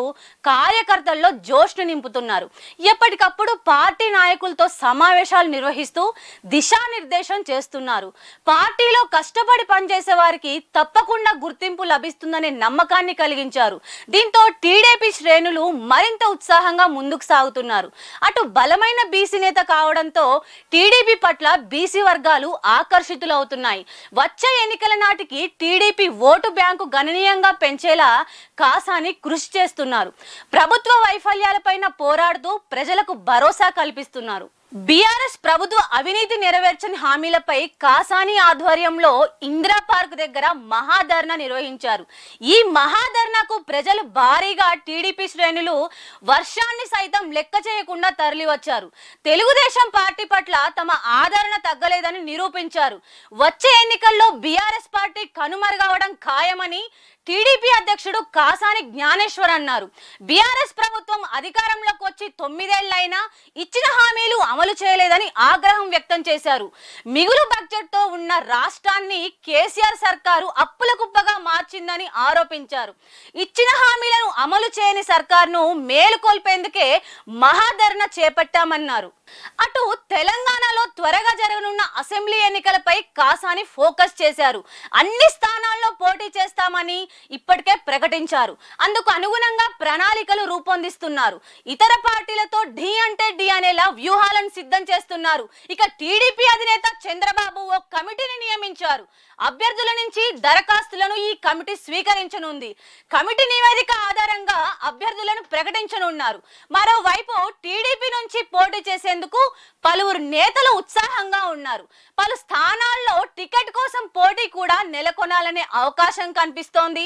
కార్యకర్తల్లో జోష్ను నింపుతున్నారు ఎప్పటికప్పుడు పార్టీ నాయకులతో సమావేశాలు నిర్వహిస్తూ దిశానిర్దేశం చేస్తున్నారు పార్టీలో కష్టపడి పనిచేసే వారికి తప్పకుండా గుర్తింపు లభిస్తుందనే నమ్మకాన్ని కలిగించారు దీంతో టీడీపీ శ్రేణులు మరింత ఉత్సాహంగా ముందుకు సాగుతున్నారు అటు బలమైన బీసీ నేత కావడంతో టీడీపీ పట్ల బీసీ వర్గాలు ఆకర్షితులవుతున్నాయి వచ్చే ఎన్నికల నాటికి టీడీపీ ఓటు బ్యాంకు గణనీయంగా పెంచేలా కాసాని కృషి చేస్తున్నారు ప్రభుత్వ వైఫల్యాలపైన పోరాడుతూ ప్రజలకు భరోసా కల్పిస్తున్నారు బీఆర్ఎస్ ప్రభుత్వ అవినీతి నెరవేర్చని హామీలపై కాసాని ఆధ్వర్యంలో ఇందిరా పార్క్ దగ్గర మహాధర్ణ నిర్వహించారు ఈ మహాధర్ణకు ప్రజలు భారీగా టీడీపీ శ్రేణులు వర్షాన్ని సైతం లెక్క చేయకుండా తరలివచ్చారు తెలుగుదేశం పార్టీ పట్ల తమ ఆదరణ తగ్గలేదని నిరూపించారు వచ్చే ఎన్నికల్లో బీఆర్ఎస్ పార్టీ కనుమరుగవడం ఖాయమని టీడీపీ అధ్యక్షుడు కాసాని జ్ఞానేశ్వర్ అన్నారు బీఆర్ఎస్ ప్రభుత్వం అధికారంలోకి వచ్చి తొమ్మిదేళ్లైనా ఇచ్చిన హామీలు అమలు చేయలేదని ఆగ్రహం వ్యక్తం చేశారు మిగులు బడ్జెట్తో ఉన్న రాష్ట్రాన్ని కేసీఆర్ సర్కారు అప్పుల కుప్పగా మార్చిందని ఆరోపించారు ఇచ్చిన హామీలను అమలు చేయని సర్కార్ను మేలుకొల్పేందుకే మహాధరణ చేపట్టామన్నారు అటు తెలంగాణలో త్వరగా జరగనున్న అసెంబ్లీ ఎన్నికలపై కాసాని ఫోకస్ చేశారు అన్ని స్థానాల్లో పోటీ చేస్తామని ఇప్పటికే ప్రకటించారు అందుకు అనుగుణంగా ప్రణాళికలు రూపొందిస్తున్నారు ఇతర పార్టీలతో ఢీ అంటే ఢీ అనేలా వ్యూహాలను సిద్ధం చేస్తున్నారు ఇక టీడీపీ అధినేత చంద్రబాబు ఓ కమిటీని నియమించారు అభ్యర్థుల నుంచి దరఖాస్తులను ఈ కమిటీ స్వీకరించనుంది కమిటీ నివేదిక ఆధారంగా అభ్యర్థులను ప్రకటించనున్నారు మరోవైపు టీడీపీ నుంచి పోటీ చేసేందుకు పలువురు నేతలు ఉత్సాహంగా ఉన్నారు పలు స్థానాల్లో టికెట్ కోసం పోటీ కూడా నెలకొనాలనే అవకాశం కనిపిస్తోంది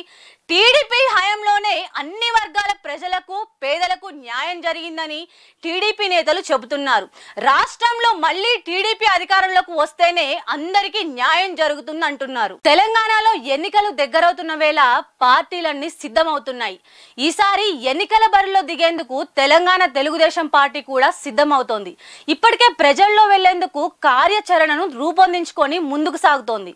టీడీపీ హయాంలోనే అన్ని వర్గాల ప్రజలకు పేదలకు న్యాయం జరిగిందని టీడీపీ నేతలు చెబుతున్నారు రాష్ట్రంలో మళ్ళీ టీడీపీ అధికారంలోకి వస్తేనే అందరికీ న్యాయం జరుగుతుంది అంటున్నారు తెలంగాణలో ఎన్నికలు దగ్గరవుతున్న వేళ పార్టీలన్నీ సిద్ధమవుతున్నాయి ఈసారి ఎన్నికల బరిలో దిగేందుకు తెలంగాణ తెలుగుదేశం పార్టీ కూడా సిద్ధమవుతోంది ఇప్పటికే ప్రజల్లో వెళ్లేందుకు కార్యాచరణను రూపొందించుకొని ముందుకు సాగుతోంది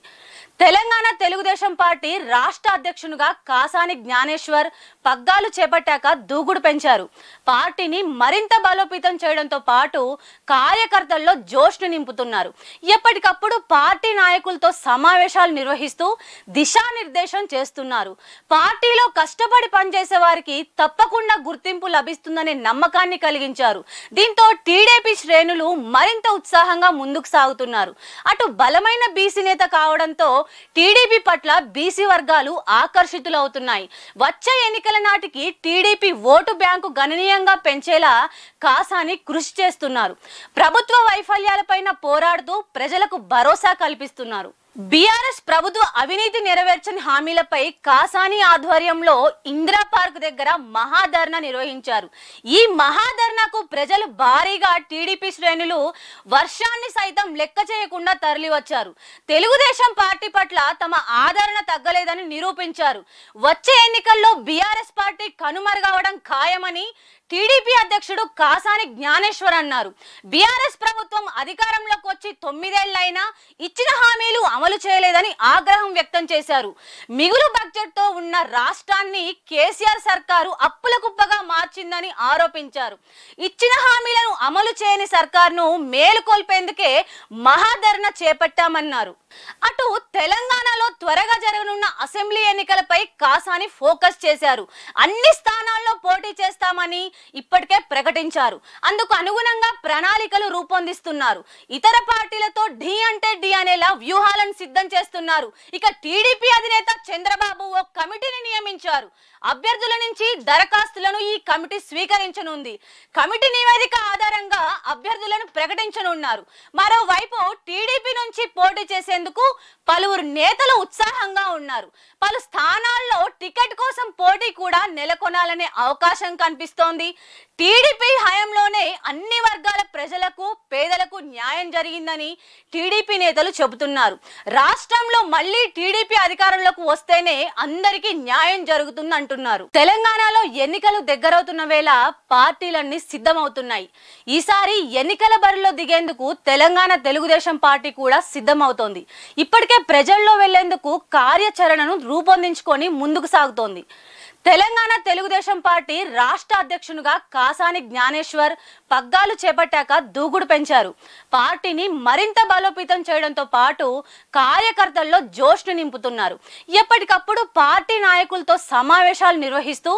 తెలంగాణ తెలుగుదేశం పార్టీ రాష్ట్ర అధ్యక్షునిగా కాసాని జ్ఞానేశ్వర్ పగ్గాలు చేపట్టాక దూకుడు పెంచారు పార్టీని మరింత బలోపేతం చేయడంతో పాటు కార్యకర్తల్లో జోష్ను నింపుతున్నారు ఎప్పటికప్పుడు పార్టీ నాయకులతో సమావేశాలు నిర్వహిస్తూ దిశానిర్దేశం చేస్తున్నారు పార్టీలో కష్టపడి పనిచేసే వారికి తప్పకుండా గుర్తింపు లభిస్తుందనే నమ్మకాన్ని కలిగించారు దీంతో టీడీపీ శ్రేణులు మరింత ఉత్సాహంగా ముందుకు సాగుతున్నారు అటు బలమైన బీసీ నేత కావడంతో టీడీపీ పట్ల బీసీ వర్గాలు ఆకర్షితులవుతున్నాయి వచ్చే ఎన్నికల నాటికి టీడీపీ ఓటు బ్యాంకు గణనీయంగా పెంచేలా కాసాని కృషి చేస్తున్నారు ప్రభుత్వ వైఫల్యాలపైన పోరాడుతూ ప్రజలకు భరోసా కల్పిస్తున్నారు బీఆర్ఎస్ ప్రభుత్వ అవినీతి నెరవేర్చని హామీలపై కాసాని ఆధ్వర్యంలో ఇందిరా పార్క్ దగ్గర మహాధర్నా నిర్వహించారు ఈ మహాధర్నాకు ప్రజలు భారీగా టీడీపీ శ్రేణులు వర్షాన్ని సైతం లెక్క చేయకుండా తరలివచ్చారు తెలుగుదేశం పార్టీ పట్ల తమ ఆదరణ తగ్గలేదని నిరూపించారు వచ్చే ఎన్నికల్లో బీఆర్ఎస్ పార్టీ కనుమరుగవడం ఖాయమని టీడీపీ అధ్యక్షుడు కాసాని జ్ఞానేశ్వర్ అన్నారు బీఆర్ఎస్ ప్రభుత్వం అధికారంలోకి వచ్చి తొమ్మిదేళ్లైనా ఇచ్చిన హామీలు అమలు చేయలేదని ఆగ్రహం వ్యక్తం చేశారు మిగులు బడ్జెట్తో ఉన్న రాష్ట్రాన్ని కేసీఆర్ సర్కారు అప్పుల కుప్పగా మార్చిందని ఆరోపించారు ఇచ్చిన హామీలను అమలు చేయని సర్కార్ను మేలుకొల్పేందుకే మహాధరణ చేపట్టామన్నారు అటు తెలంగాణలో త్వరగా జరగనున్న అసెంబ్లీ ఎన్నికలపై కాసాని ఫోకస్ చేశారు అన్ని స్థానాల్లో పోటీ చేస్తామని ఇప్పటికే ప్రకటించారు అందుకు అనుగుణంగా ప్రణాళికలు రూపొందిస్తున్నారు ఇతర పార్టీలతో ఢీ అంటే ఢీ అనేలా వ్యూహాలను సిద్ధం చేస్తున్నారు ఇక టీడీపీ అధినేత చంద్రబాబు ఓ కమిటీని నియమించారు అభ్యర్థుల నుంచి దరఖాస్తులను ఈ కమిటీ స్వీకరించనుంది కమిటీ నివేదిక ఆధారంగా అభ్యర్థులను ప్రకటించనున్నారు మరోవైపు టీడీపీ నుంచి పోటీ చేసేందుకు పలువురు నేతలు ఉత్సాహంగా ఉన్నారు పలు స్థానాల్లో టికెట్ కోసం పోటీ కూడా నెలకొనాలనే అవకాశం కనిపిస్తోంది చూడండి టీడీపీ హయాంలోనే అన్ని వర్గాల ప్రజలకు పేదలకు న్యాయం జరిగిందని టీడీపీ నేతలు చెబుతున్నారు రాష్ట్రంలో మళ్ళీ టీడీపీ అధికారంలోకి వస్తేనే అందరికీ న్యాయం జరుగుతుంది అంటున్నారు తెలంగాణలో ఎన్నికలు దగ్గరవుతున్న వేళ పార్టీలన్నీ సిద్ధమవుతున్నాయి ఈసారి ఎన్నికల బరిలో దిగేందుకు తెలంగాణ తెలుగుదేశం పార్టీ కూడా సిద్ధమవుతోంది ఇప్పటికే ప్రజల్లో వెళ్లేందుకు కార్యాచరణను రూపొందించుకొని ముందుకు సాగుతోంది తెలంగాణ తెలుగుదేశం పార్టీ రాష్ట్ర అధ్యక్షునిగా కాసాని జ్ఞానేశ్వర్ పగ్గాలు చేపట్టాక దూగుడు పెంచారు పార్టీని మరింత బలోపేతం చేయడంతో పాటు కార్యకర్తల్లో జోష్ను నింపుతున్నారు ఎప్పటికప్పుడు పార్టీ నాయకులతో సమావేశాలు నిర్వహిస్తూ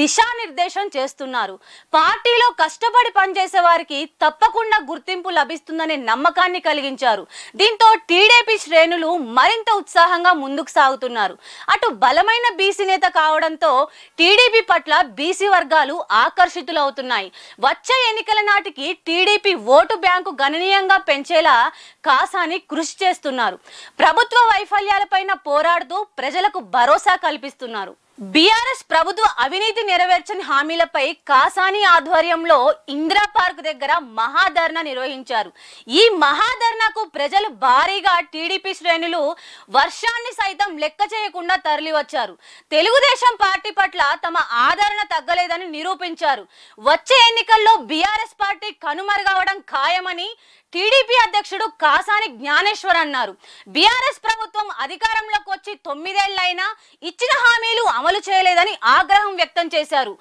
దిశానిర్దేశం చేస్తున్నారు పార్టీలో కష్టపడి పనిచేసే వారికి తప్పకుండా గుర్తింపు లభిస్తుందనే నమ్మకాన్ని కలిగించారు దీంతో టీడీపీ శ్రేణులు మరింత ఉత్సాహంగా ముందుకు సాగుతున్నారు అటు బలమైన బీసీ నేత కావడంతో టీడీపీ పట్ల బీసీ వర్గాలు ఆకర్షితులవుతున్నాయి వచ్చే ఎన్నికల నాటికి టీడీపీ ఓటు బ్యాంకు గణనీయంగా పెంచేలా కాసాని కృషి చేస్తున్నారు ప్రభుత్వ వైఫల్యాలపైన పోరాడుతూ ప్రజలకు భరోసా కల్పిస్తున్నారు బీఆర్ఎస్ ప్రభుత్వ అవినీతి నెరవేర్చని హామీలపై కాసాని ఆధ్వర్యంలో ఇందిరా పార్క్ దగ్గర మహాధర్నా నిర్వహించారు ఈ మహాధర్నాకు ప్రజలు భారీగా టీడీపీ శ్రేణులు వర్షాన్ని సైతం లెక్క చేయకుండా తరలివచ్చారు తెలుగుదేశం పార్టీ పట్ల తమ ఆదరణ తగ్గలేదని నిరూపించారు వచ్చే ఎన్నికల్లో బీఆర్ఎస్ పార్టీ కనుమరుగవడం ఖాయమని టీడీపీ అధ్యక్షుడు కాసాని జ్ఞానేశ్వర్ అన్నారు బీఆర్ఎస్ ప్రభుత్వం అధికారంలోకి వచ్చి తొమ్మిదేళ్లైనా ఇచ్చిన హామీలు అమలు చేయలేదని ఆగ్రహం వ్యక్తం చేశారు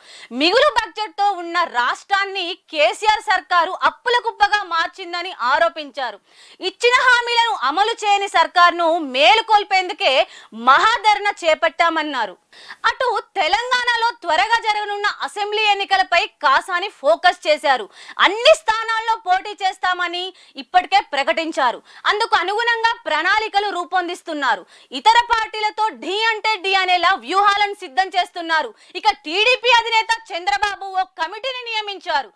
మిగులు బడ్జెట్తో ఉన్న రాష్ట్రాన్ని కేసీఆర్ సర్కారు అప్పుల కుప్పగా మార్చిందని ఆరోపించారు ఇచ్చిన హామీలను అమలు చేయని సర్కార్ను మేలుకొల్పేందుకే మహాధరణ చేపట్టామన్నారు అటు తెలంగాణలో త్వరగా జరగనున్న అసెంబ్లీ ఎన్నికలపై కాసాని ఫోకస్ చేశారు అన్ని స్థానాల్లో పోటీ చేస్తామని ఇప్పటికే ప్రకటించారు అందుకు అనుగుణంగా ప్రణాళికలు రూపొందిస్తున్నారు ఇతర పార్టీలతో ఢీ అంటే ఢీ అనేలా వ్యూహాలను సిద్ధం చేస్తున్నారు ఇక టీడీపీ అధినేత చంద్రబాబు ఓ కమిటీని నియమించారు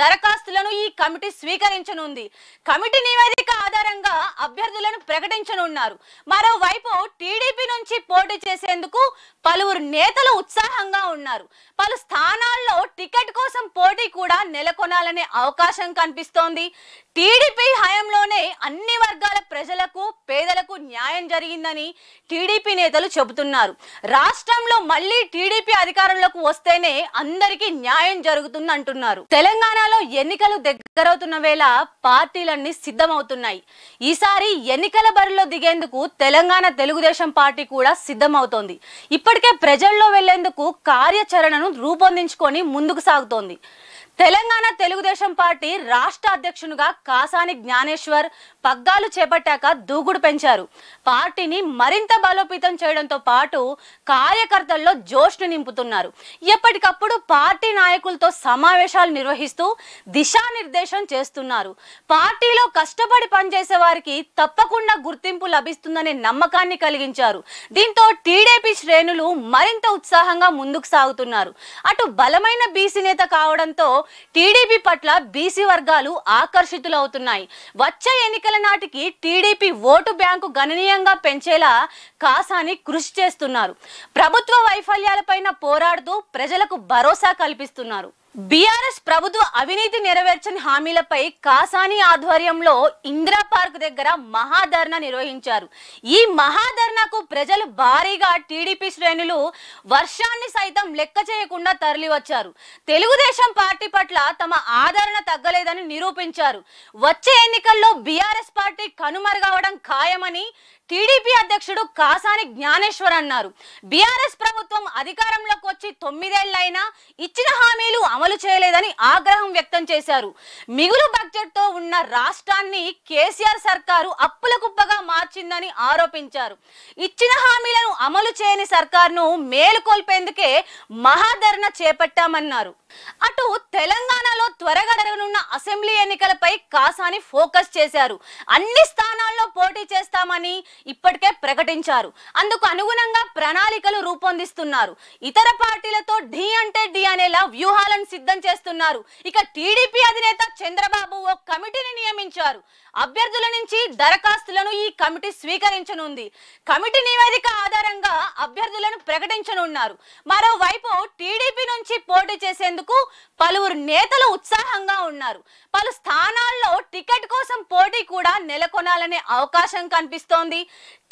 దరఖాస్తులను ఈ కమిటీ స్వీకరించనుంది కమిటీ నివేదిక ఆధారంగా అభ్యర్థులను ప్రకటించనున్నారు మరోవైపు టీడీపీ నుంచి పోటీ చేసేందుకు పలువురు నేతలు ఉత్సాహంగా ఉన్నారు పలు స్థానాల్లో టికెట్ కోసం పోటీ కూడా నెలకొనాలనే అవకాశం కనిపిస్తోంది టీడీపీ హయాంలోనే అన్ని వర్గాల ప్రజలకు పేదలకు న్యాయం జరిగిందని టీడీపీ నేతలు చెబుతున్నారు రాష్ట్రంలో మళ్ళీ టీడీపీ అధికారంలోకి వస్తేనే అందరికీ న్యాయం జరుగుతుందంటున్నారు అంటున్నారు తెలంగాణలో ఎన్నికలు దగ్గరవుతున్న వేళ పార్టీలన్నీ సిద్ధమవుతున్నాయి ఉన్నాయి ఈసారి ఎన్నికల బరిలో దిగేందుకు తెలంగాణ తెలుగుదేశం పార్టీ కూడా సిద్ధమవుతోంది ఇప్పటికే ప్రజల్లో వెళ్లేందుకు కార్యాచరణను రూపొందించుకొని ముందుకు సాగుతోంది తెలంగాణ తెలుగుదేశం పార్టీ రాష్ట్ర అధ్యక్షునిగా కాసాని జ్ఞానేశ్వర్ పగ్గాలు చేపట్టాక దూకుడు పెంచారు పార్టీని మరింత బలోపేతం చేయడంతో పాటు కార్యకర్తల్లో జోష్ను నింపుతున్నారు ఎప్పటికప్పుడు పార్టీ నాయకులతో సమావేశాలు నిర్వహిస్తూ దిశానిర్దేశం చేస్తున్నారు పార్టీలో కష్టపడి పనిచేసే వారికి తప్పకుండా గుర్తింపు లభిస్తుందనే నమ్మకాన్ని కలిగించారు దీంతో టీడీపీ శ్రేణులు మరింత ఉత్సాహంగా ముందుకు సాగుతున్నారు అటు బలమైన బీసీ నేత కావడంతో టీడీపీ పట్ల బీసీ వర్గాలు ఆకర్షితులవుతున్నాయి వచ్చే ఎన్నికల నాటికి టీడీపీ ఓటు బ్యాంకు గణనీయంగా పెంచేలా కాసాని కృషి చేస్తున్నారు ప్రభుత్వ వైఫల్యాలపైన పోరాడుతూ ప్రజలకు భరోసా కల్పిస్తున్నారు బీఆర్ఎస్ ప్రభుత్వ అవినీతి నెరవేర్చని హామీలపై కాసాని ఆధ్వర్యంలో ఇందిరా పార్క్ దగ్గర మహాధర్నా నిర్వహించారు ఈ మహాధర్నాకు ప్రజలు భారీగా టీడీపీ శ్రేణులు వర్షాన్ని సైతం లెక్క చేయకుండా తరలివచ్చారు తెలుగుదేశం పార్టీ పట్ల తమ ఆదరణ తగ్గలేదని నిరూపించారు వచ్చే ఎన్నికల్లో బీఆర్ఎస్ పార్టీ కనుమరుగవడం ఖాయమని టీడీపీ అధ్యక్షుడు కాసాని జ్ఞానేశ్వర్ అన్నారు బీఆర్ఎస్ ప్రభుత్వం అధికారంలోకి వచ్చి తొమ్మిదేళ్లైనా ఇచ్చిన హామీలు అమలు చేయలేదని ఆగ్రహం వ్యక్తం చేశారు మిగులు బడ్జెట్తో ఉన్న రాష్ట్రాన్ని కేసీఆర్ సర్కారు అప్పుల కుప్పగా మార్చిందని ఆరోపించారు ఇచ్చిన హామీలను అమలు చేయని సర్కార్ను మేలుకొల్పేందుకే మహాధరణ చేపట్టామన్నారు అటు తెలంగాణలో త్వరగా జరగనున్న అసెంబ్లీ ఎన్నికలపై కాసాని ఫోకస్ చేశారు అన్ని స్థానాల్లో పోటీ చేస్తామని ఇప్పటికే ప్రకటించారు అందుకు అనుగుణంగా ప్రణాళికలు రూపొందిస్తున్నారు ఇతర పార్టీలతో ఢీ అంటే ఢీ అనేలా వ్యూహాలను సిద్ధం చేస్తున్నారు ఇక టీడీపీ అధినేత చంద్రబాబు ఓ కమిటీని నియమించారు అభ్యర్థుల నుంచి దరఖాస్తులను ఈ కమిటీ స్వీకరించనుంది కమిటీ నివేదిక ఆధారంగా అభ్యర్థులను ప్రకటించనున్నారు మరోవైపు టీడీపీ నుంచి పోటీ చేసేందుకు పలువురు నేతలు ఉత్సాహంగా ఉన్నారు పలు స్థానాల్లో టికెట్ కోసం పోటీ కూడా నెలకొనాలనే అవకాశం కనిపిస్తోంది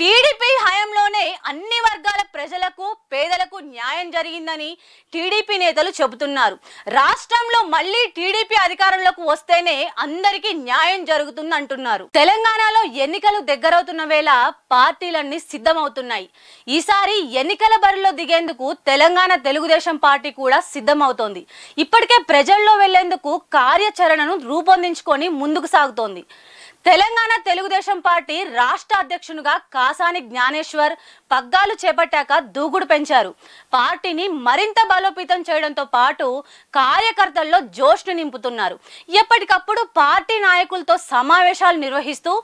టీడీపీ హయాంలోనే అన్ని వర్గాల ప్రజలకు పేదలకు న్యాయం జరిగిందని టీడీపీ నేతలు చెబుతున్నారు రాష్ట్రంలో మళ్ళీ టీడీపీ అధికారంలోకి వస్తేనే అందరికీ న్యాయం జరుగుతుంది అంటున్నారు తెలంగాణలో ఎన్నికలు దగ్గరవుతున్న వేళ పార్టీలన్నీ సిద్ధమవుతున్నాయి ఈసారి ఎన్నికల బరిలో దిగేందుకు తెలంగాణ తెలుగుదేశం పార్టీ కూడా సిద్ధమవుతోంది ఇప్పటికే ప్రజల్లో వెళ్లేందుకు కార్యాచరణను రూపొందించుకొని ముందుకు సాగుతోంది తెలంగాణ తెలుగుదేశం పార్టీ రాష్ట్ర అధ్యక్షునిగా కాసాని జ్ఞానేశ్వర్ పగ్గాలు చేపట్టాక దూకుడు పెంచారు పార్టీని మరింత బలోపేతం చేయడంతో పాటు కార్యకర్తల్లో జోష్ను నింపుతున్నారు ఎప్పటికప్పుడు పార్టీ నాయకులతో సమావేశాలు నిర్వహిస్తూ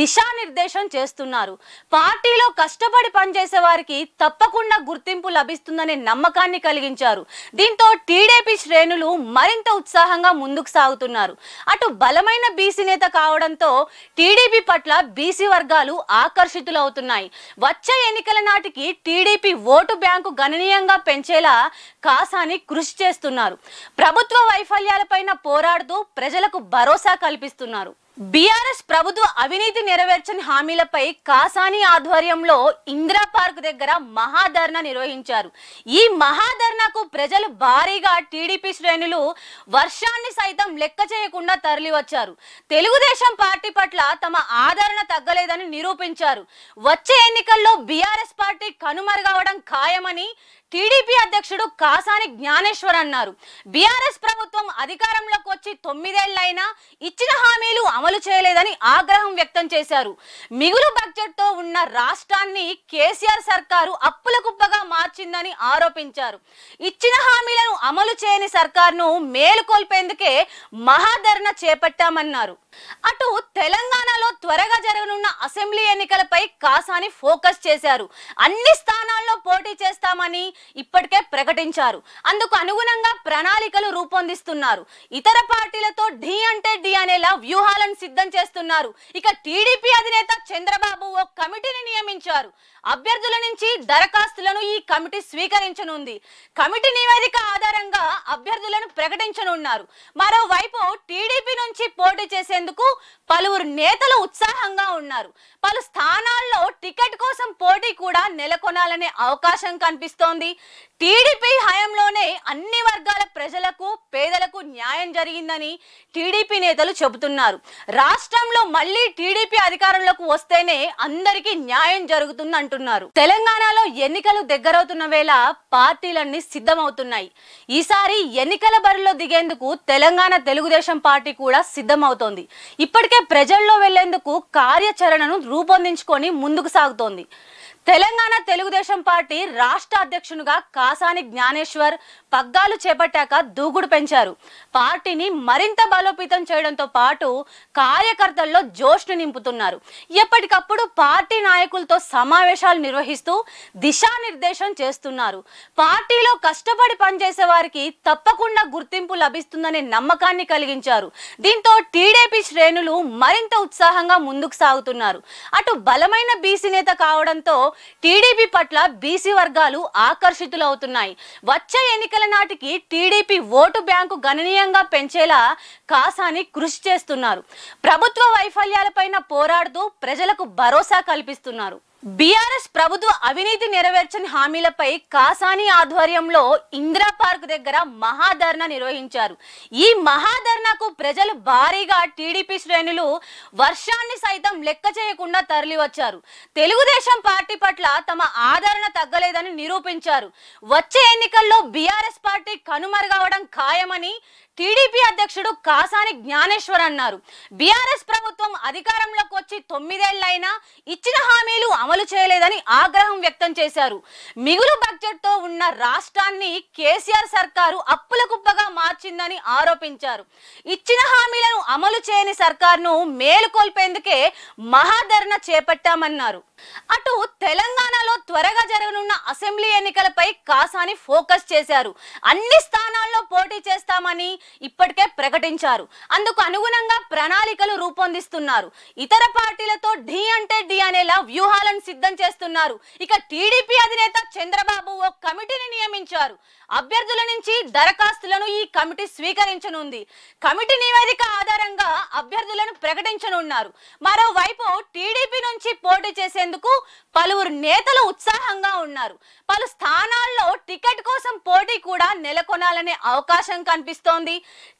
దిశానిర్దేశం చేస్తున్నారు పార్టీలో కష్టపడి పనిచేసే వారికి తప్పకుండా గుర్తింపు లభిస్తుందనే నమ్మకాన్ని కలిగించారు దీంతో టీడీపీ శ్రేణులు మరింత ఉత్సాహంగా ముందుకు సాగుతున్నారు అటు బలమైన బీసీ నేత కావడంతో టీడీపీ పట్ల బీసీ వర్గాలు ఆకర్షితులవుతున్నాయి వచ్చే ఎన్నిక ఎన్నికల నాటికి టీడీపీ ఓటు బ్యాంకు గణనీయంగా పెంచేలా కాసాని కృషి చేస్తున్నారు ప్రభుత్వ వైఫల్యాలపైన పోరాడుతూ ప్రజలకు భరోసా కల్పిస్తున్నారు బీఆర్ఎస్ ప్రభుత్వ అవినీతి నెరవేర్చని హామీలపై కాసాని ఆధ్వర్యంలో ఇందిరా పార్క్ దగ్గర మహాధర్ణ నిర్వహించారు ఈ మహాధర్ణకు ప్రజలు భారీగా టీడీపీ శ్రేణులు వర్షాన్ని సైతం లెక్క చేయకుండా తరలివచ్చారు తెలుగుదేశం పార్టీ పట్ల తమ ఆదరణ తగ్గలేదని నిరూపించారు వచ్చే ఎన్నికల్లో బీఆర్ఎస్ పార్టీ కనుమరుగవడం ఖాయమని టీడీపీ అధ్యక్షుడు కాసాని జ్ఞానేశ్వర్ అన్నారు బీఆర్ఎస్ ప్రభుత్వం అధికారంలోకి వచ్చి తొమ్మిదేళ్లైనా ఇచ్చిన హామీలు అమలు చేయలేదని ఆగ్రహం వ్యక్తం చేశారు మిగులు బడ్జెట్తో ఉన్న రాష్ట్రాన్ని కేసీఆర్ సర్కారు అప్పుల కుప్పగా మార్చిందని ఆరోపించారు ఇచ్చిన హామీలను అమలు చేయని సర్కార్ను మేలుకొల్పేందుకే మహాధరణ చేపట్టామన్నారు అటు తెలంగాణలో త్వరగా జరగనున్న అసెంబ్లీ ఎన్నికలపై కాసాని ఫోకస్ చేశారు అన్ని స్థానాల్లో పోటీ చేస్తామని ఇప్పటికే ప్రకటించారు అందుకు అనుగుణంగా ప్రణాళికలు రూపొందిస్తున్నారు ఇతర పార్టీలతో ఢీ అంటే ఢీ అనేలా వ్యూహాలను సిద్ధం చేస్తున్నారు ఇక టీడీపీ అధినేత చంద్రబాబు ఓ కమిటీని నియమించారు అభ్యర్థుల నుంచి దరఖాస్తులను ఈ కమిటీ స్వీకరించనుంది కమిటీ నివేదిక ఆధారంగా అభ్యర్థులను ప్రకటించనున్నారు మరోవైపు టీడీపీ నుంచి పోటీ చేసే చేసేందుకు పలువురు నేతలు ఉత్సాహంగా ఉన్నారు పలు స్థానాల్లో టికెట్ కోసం పోటీ కూడా నెలకొనాలనే అవకాశం కనిపిస్తోంది టీడీపీ హయాంలోనే అన్ని వర్గాల ప్రజలకు పేదలకు న్యాయం జరిగిందని టీడీపీ నేతలు చెబుతున్నారు రాష్ట్రంలో మళ్ళీ టీడీపీ అధికారంలోకి వస్తేనే అందరికీ న్యాయం జరుగుతుంది అంటున్నారు తెలంగాణలో ఎన్నికలు దగ్గరవుతున్న వేళ పార్టీలన్నీ సిద్ధమవుతున్నాయి ఈసారి ఎన్నికల బరిలో దిగేందుకు తెలంగాణ తెలుగుదేశం పార్టీ కూడా సిద్ధమవుతోంది ఇప్పటికే ప్రజల్లో వెళ్లేందుకు కార్యాచరణను రూపొందించుకొని ముందుకు సాగుతోంది తెలంగాణ తెలుగుదేశం పార్టీ రాష్ట్ర అధ్యక్షునిగా కాసాని జ్ఞానేశ్వర్ పగ్గాలు చేపట్టాక దూకుడు పెంచారు పార్టీని మరింత బలోపేతం చేయడంతో పాటు కార్యకర్తల్లో జోష్ను నింపుతున్నారు ఎప్పటికప్పుడు పార్టీ నాయకులతో సమావేశాలు నిర్వహిస్తూ దిశానిర్దేశం చేస్తున్నారు పార్టీలో కష్టపడి పనిచేసే వారికి తప్పకుండా గుర్తింపు లభిస్తుందనే నమ్మకాన్ని కలిగించారు దీంతో టీడీపీ శ్రేణులు మరింత ఉత్సాహంగా ముందుకు సాగుతున్నారు అటు బలమైన బీసీ నేత కావడంతో టీడీపీ పట్ల బీసీ వర్గాలు ఆకర్షితులవుతున్నాయి వచ్చే ఎన్నికల ఎన్నికల నాటికి టీడీపీ ఓటు బ్యాంకు గణనీయంగా పెంచేలా కాసాని కృషి చేస్తున్నారు ప్రభుత్వ వైఫల్యాలపైన పోరాడుతూ ప్రజలకు భరోసా కల్పిస్తున్నారు బీఆర్ఎస్ ప్రభుత్వ అవినీతి నెరవేర్చని హామీలపై కాసాని ఆధ్వర్యంలో ఇందిరా పార్క్ దగ్గర మహాధర్నా నిర్వహించారు ఈ మహాధర్నాకు ప్రజలు భారీగా టీడీపీ శ్రేణులు వర్షాన్ని సైతం లెక్క చేయకుండా తరలివచ్చారు తెలుగుదేశం పార్టీ పట్ల తమ ఆదరణ తగ్గలేదని నిరూపించారు వచ్చే ఎన్నికల్లో బీఆర్ఎస్ పార్టీ కనుమరుగవడం ఖాయమని టీడీపీ అధ్యక్షుడు కాసాని జ్ఞానేశ్వర్ అన్నారు బీఆర్ఎస్ ప్రభుత్వం అధికారంలోకి వచ్చి తొమ్మిదేళ్లైనా ఇచ్చిన హామీలు అమలు చేయలేదని ఆగ్రహం వ్యక్తం చేశారు మిగులు బడ్జెట్తో ఉన్న రాష్ట్రాన్ని కేసీఆర్ సర్కారు అప్పుల కుప్పగా మార్చిందని ఆరోపించారు ఇచ్చిన హామీలను అమలు చేయని సర్కార్ను మేలుకొల్పేందుకే మహాధరణ చేపట్టామన్నారు అటు తెలంగాణలో త్వరగా జరగనున్న అసెంబ్లీ ఎన్నికలపై కాసాని ఫోకస్ చేశారు అన్ని స్థానాల్లో పోటీ చేస్తామని ఇప్పటికే ప్రకటించారు అందుకు అనుగుణంగా ప్రణాళికలు రూపొందిస్తున్నారు ఇతర పార్టీలతో ఢీ అంటే ఢీ అనేలా వ్యూహాలను సిద్ధం చేస్తున్నారు ఇక టీడీపీ అధినేత చంద్రబాబు ఓ కమిటీని నియమించారు అభ్యర్థుల నుంచి దరఖాస్తులను ఈ కమిటీ స్వీకరించనుంది కమిటీ నివేదిక ఆధారంగా అభ్యర్థులను ప్రకటించనున్నారు మరోవైపు టీడీపీ నుంచి పోటీ చేసేందుకు చేసేందుకు పలువురు నేతలు ఉత్సాహంగా ఉన్నారు పలు స్థానాల్లో టికెట్ కోసం పోటీ కూడా నెలకొనాలనే అవకాశం కనిపిస్తోంది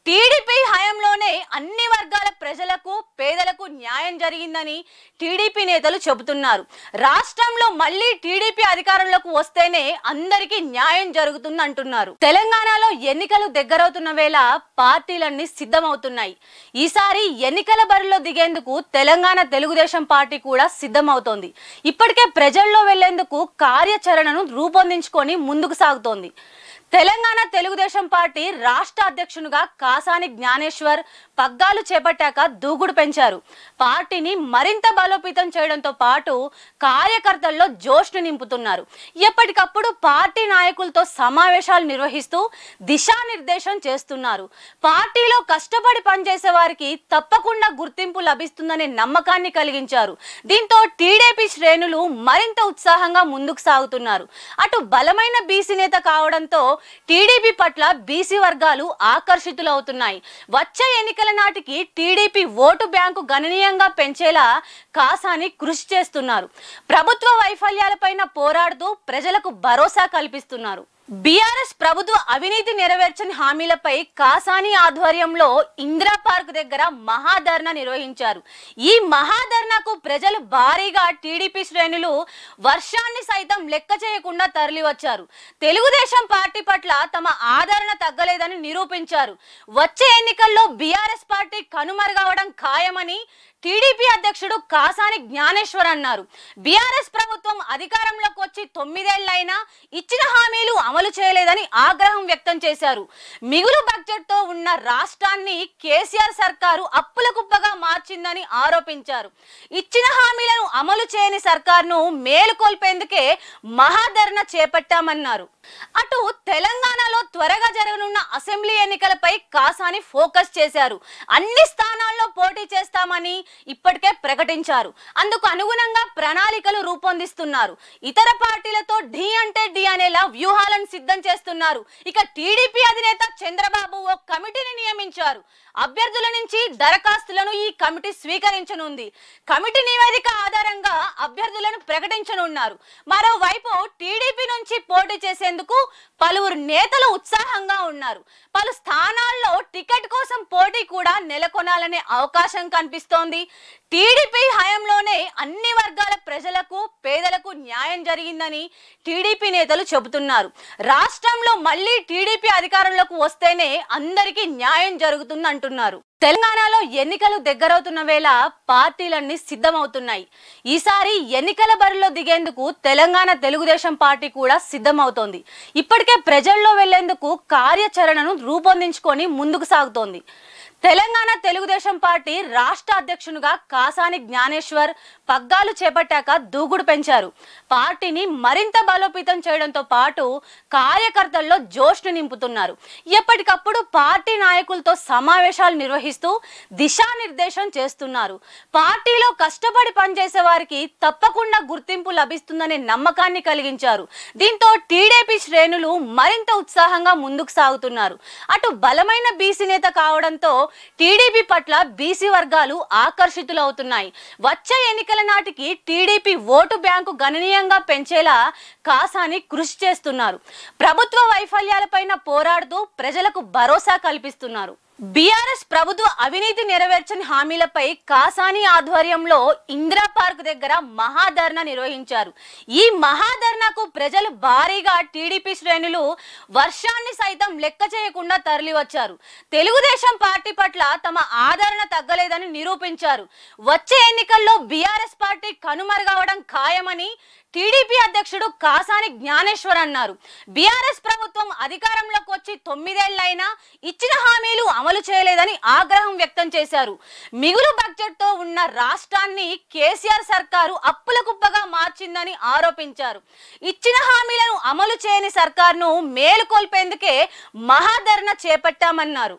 టీడీపీ హయాంలోనే అన్ని వర్గాల ప్రజలకు పేదలకు న్యాయం జరిగిందని టీడీపీ నేతలు చెబుతున్నారు రాష్ట్రంలో మళ్ళీ టీడీపీ అధికారంలోకి వస్తేనే అందరికీ న్యాయం జరుగుతుంది అంటున్నారు తెలంగాణలో ఎన్నికలు దగ్గరవుతున్న వేళ పార్టీలన్నీ సిద్ధమవుతున్నాయి ఈసారి ఎన్నికల బరిలో దిగేందుకు తెలంగాణ తెలుగుదేశం పార్టీ కూడా సిద్ధమవుతోంది ఇప్పటికే అయితే ప్రజల్లో వెళ్లేందుకు కార్యాచరణను రూపొందించుకొని ముందుకు సాగుతోంది తెలంగాణ తెలుగుదేశం పార్టీ రాష్ట్ర అధ్యక్షునిగా కాసాని జ్ఞానేశ్వర్ పగ్గాలు చేపట్టాక దూకుడు పెంచారు పార్టీని మరింత బలోపేతం చేయడంతో పాటు కార్యకర్తల్లో జోష్ను నింపుతున్నారు ఎప్పటికప్పుడు పార్టీ నాయకులతో సమావేశాలు నిర్వహిస్తూ దిశానిర్దేశం చేస్తున్నారు పార్టీలో కష్టపడి పనిచేసే వారికి తప్పకుండా గుర్తింపు లభిస్తుందనే నమ్మకాన్ని కలిగించారు దీంతో టీడీపీ శ్రేణులు మరింత ఉత్సాహంగా ముందుకు సాగుతున్నారు అటు బలమైన బీసీ నేత కావడంతో టీడీపీ పట్ల బీసీ వర్గాలు ఆకర్షితులవుతున్నాయి వచ్చే ఎన్నికల నాటికి టీడీపీ ఓటు బ్యాంకు గణనీయంగా పెంచేలా కాసాని కృషి చేస్తున్నారు ప్రభుత్వ వైఫల్యాలపైన పోరాడుతూ ప్రజలకు భరోసా కల్పిస్తున్నారు బీఆర్ఎస్ ప్రభుత్వ అవినీతి నెరవేర్చని హామీలపై కాసాని ఆధ్వర్యంలో ఇందిరా పార్క్ దగ్గర మహాధర్నా నిర్వహించారు ఈ మహాధర్నాకు ప్రజలు భారీగా టీడీపీ శ్రేణులు వర్షాన్ని సైతం లెక్క చేయకుండా తరలివచ్చారు తెలుగుదేశం పార్టీ పట్ల తమ ఆదరణ తగ్గలేదని నిరూపించారు వచ్చే ఎన్నికల్లో బీఆర్ఎస్ పార్టీ కనుమరుగవడం ఖాయమని టీడీపీ అధ్యక్షుడు కాసాని జ్ఞానేశ్వర్ అన్నారు బీఆర్ఎస్ ప్రభుత్వం అధికారంలోకి వచ్చి తొమ్మిదేళ్లైనా ఇచ్చిన హామీలు అమలు చేయలేదని ఆగ్రహం వ్యక్తం చేశారు మిగులు బడ్జెట్తో ఉన్న రాష్ట్రాన్ని కేసీఆర్ సర్కారు అప్పుల కుప్పగా మార్చిందని ఆరోపించారు ఇచ్చిన హామీలను అమలు చేయని సర్కార్ను మేలుకొల్పేందుకే మహాధరణ చేపట్టామన్నారు అటు తెలంగాణలో త్వరగా జరగనున్న అసెంబ్లీ ఎన్నికలపై కాసాని ఫోకస్ చేశారు అన్ని స్థానాల్లో పోటీ చేస్తామని ఇప్పటికే ప్రకటించారు అందుకు అనుగుణంగా ప్రణాళికలు రూపొందిస్తున్నారు ఇతర పార్టీలతో ఢీ అంటే ఢీ అనేలా వ్యూహాలను సిద్ధం చేస్తున్నారు ఇక టీడీపీ అధినేత చంద్రబాబు ఓ కమిటీని నియమించారు అభ్యర్థుల నుంచి దరఖాస్తులను ఈ కమిటీ స్వీకరించనుంది కమిటీ నివేదిక ఆధారంగా అభ్యర్థులను ప్రకటించనున్నారు మరోవైపు టీడీపీ నుంచి పోటీ చేసే చేసేందుకు పలువురు నేతలు ఉత్సాహంగా ఉన్నారు పలు స్థానాల్లో టికెట్ కోసం పోటీ కూడా నెలకొనాలనే అవకాశం కనిపిస్తోంది టీడీపీ హయంలోనే అన్ని వర్గాల ప్రజలకు పేదలకు న్యాయం జరిగిందని టీడీపీ నేతలు చెబుతున్నారు రాష్ట్రంలో మళ్ళీ టీడీపీ అధికారంలోకి వస్తేనే అందరికీ న్యాయం జరుగుతుంది అంటున్నారు తెలంగాణలో ఎన్నికలు దగ్గరవుతున్న వేళ పార్టీలన్నీ సిద్ధమవుతున్నాయి ఈసారి ఎన్నికల బరిలో దిగేందుకు తెలంగాణ తెలుగుదేశం పార్టీ కూడా సిద్ధమవుతోంది ఇప్పటికే ప్రజల్లో వెళ్లేందుకు కార్యాచరణను రూపొందించుకొని ముందుకు సాగుతోంది తెలంగాణ తెలుగుదేశం పార్టీ రాష్ట్ర అధ్యక్షునిగా కాసాని జ్ఞానేశ్వర్ పగ్గాలు చేపట్టాక దూకుడు పెంచారు పార్టీని మరింత బలోపేతం చేయడంతో పాటు కార్యకర్తల్లో జోష్ను నింపుతున్నారు ఎప్పటికప్పుడు పార్టీ నాయకులతో సమావేశాలు నిర్వహిస్తూ దిశానిర్దేశం చేస్తున్నారు పార్టీలో కష్టపడి పనిచేసే వారికి తప్పకుండా గుర్తింపు లభిస్తుందనే నమ్మకాన్ని కలిగించారు దీంతో టీడీపీ శ్రేణులు మరింత ఉత్సాహంగా ముందుకు సాగుతున్నారు అటు బలమైన బీసీ నేత కావడంతో టీడీపీ పట్ల బీసీ వర్గాలు ఆకర్షితులవుతున్నాయి వచ్చే ఎన్నికల నాటికి టీడీపీ ఓటు బ్యాంకు గణనీయంగా పెంచేలా కాసాని కృషి చేస్తున్నారు ప్రభుత్వ వైఫల్యాలపైన పోరాడుతూ ప్రజలకు భరోసా కల్పిస్తున్నారు బీఆర్ఎస్ ప్రభుత్వ అవినీతి నెరవేర్చని హామీలపై కాసాని ఆధ్వర్యంలో ఇందిరా పార్క్ దగ్గర మహాధర్నా నిర్వహించారు ఈ మహాధర్నాకు ప్రజలు భారీగా టీడీపీ శ్రేణులు వర్షాన్ని సైతం లెక్క చేయకుండా తరలివచ్చారు తెలుగుదేశం పార్టీ పట్ల తమ ఆదరణ తగ్గలేదని నిరూపించారు వచ్చే ఎన్నికల్లో బీఆర్ఎస్ పార్టీ కనుమరుగవడం ఖాయమని టీడీపీ అధ్యక్షుడు కాసాని జ్ఞానేశ్వర్ అన్నారు బీఆర్ఎస్ ప్రభుత్వం అధికారంలోకి వచ్చి తొమ్మిదేళ్లైనా ఇచ్చిన హామీలు అమలు చేయలేదని ఆగ్రహం వ్యక్తం చేశారు మిగులు బడ్జెట్తో ఉన్న రాష్ట్రాన్ని కేసీఆర్ సర్కారు అప్పుల కుప్పగా మార్చిందని ఆరోపించారు ఇచ్చిన హామీలను అమలు చేయని సర్కారును మేలుకొల్పేందుకే మహాధరణ చేపట్టామన్నారు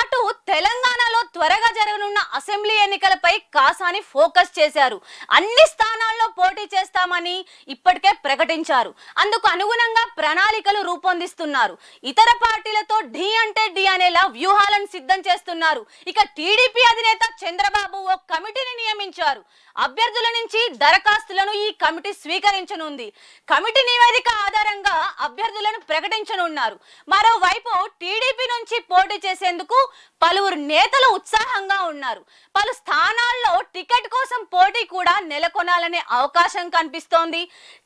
అటు తెలంగాణలో త్వరగా జరగనున్న అసెంబ్లీ ఎన్నికలపై కాసాని ఫోకస్ చేశారు అన్ని స్థానాల్లో పోటీ చేస్తామని ఇప్పటికే ప్రకటించారు అందుకు అనుగుణంగా ప్రణాళికలు రూపొందిస్తున్నారు ఇతర పార్టీలతో ఢీ అంటే ఢీ అనేలా వ్యూహాలను సిద్ధం చేస్తున్నారు ఇక టీడీపీ అధినేత చంద్రబాబు ఓ కమిటీని నియమించారు అభ్యర్థుల నుంచి దరఖాస్తులను ఈ కమిటీ స్వీకరించనుంది కమిటీ నివేదిక ఆధారంగా అభ్యర్థులను ప్రకటించనున్నారు మరోవైపు టీడీపీ నుంచి పోటీ చేసేందుకు పలువురు నేతలు ఉత్సాహంగా ఉన్నారు చేస్తున్నారు పలు స్థానాల్లో టికెట్ కోసం పోటీ కూడా నెలకొనాలనే అవకాశం కనిపిస్తోంది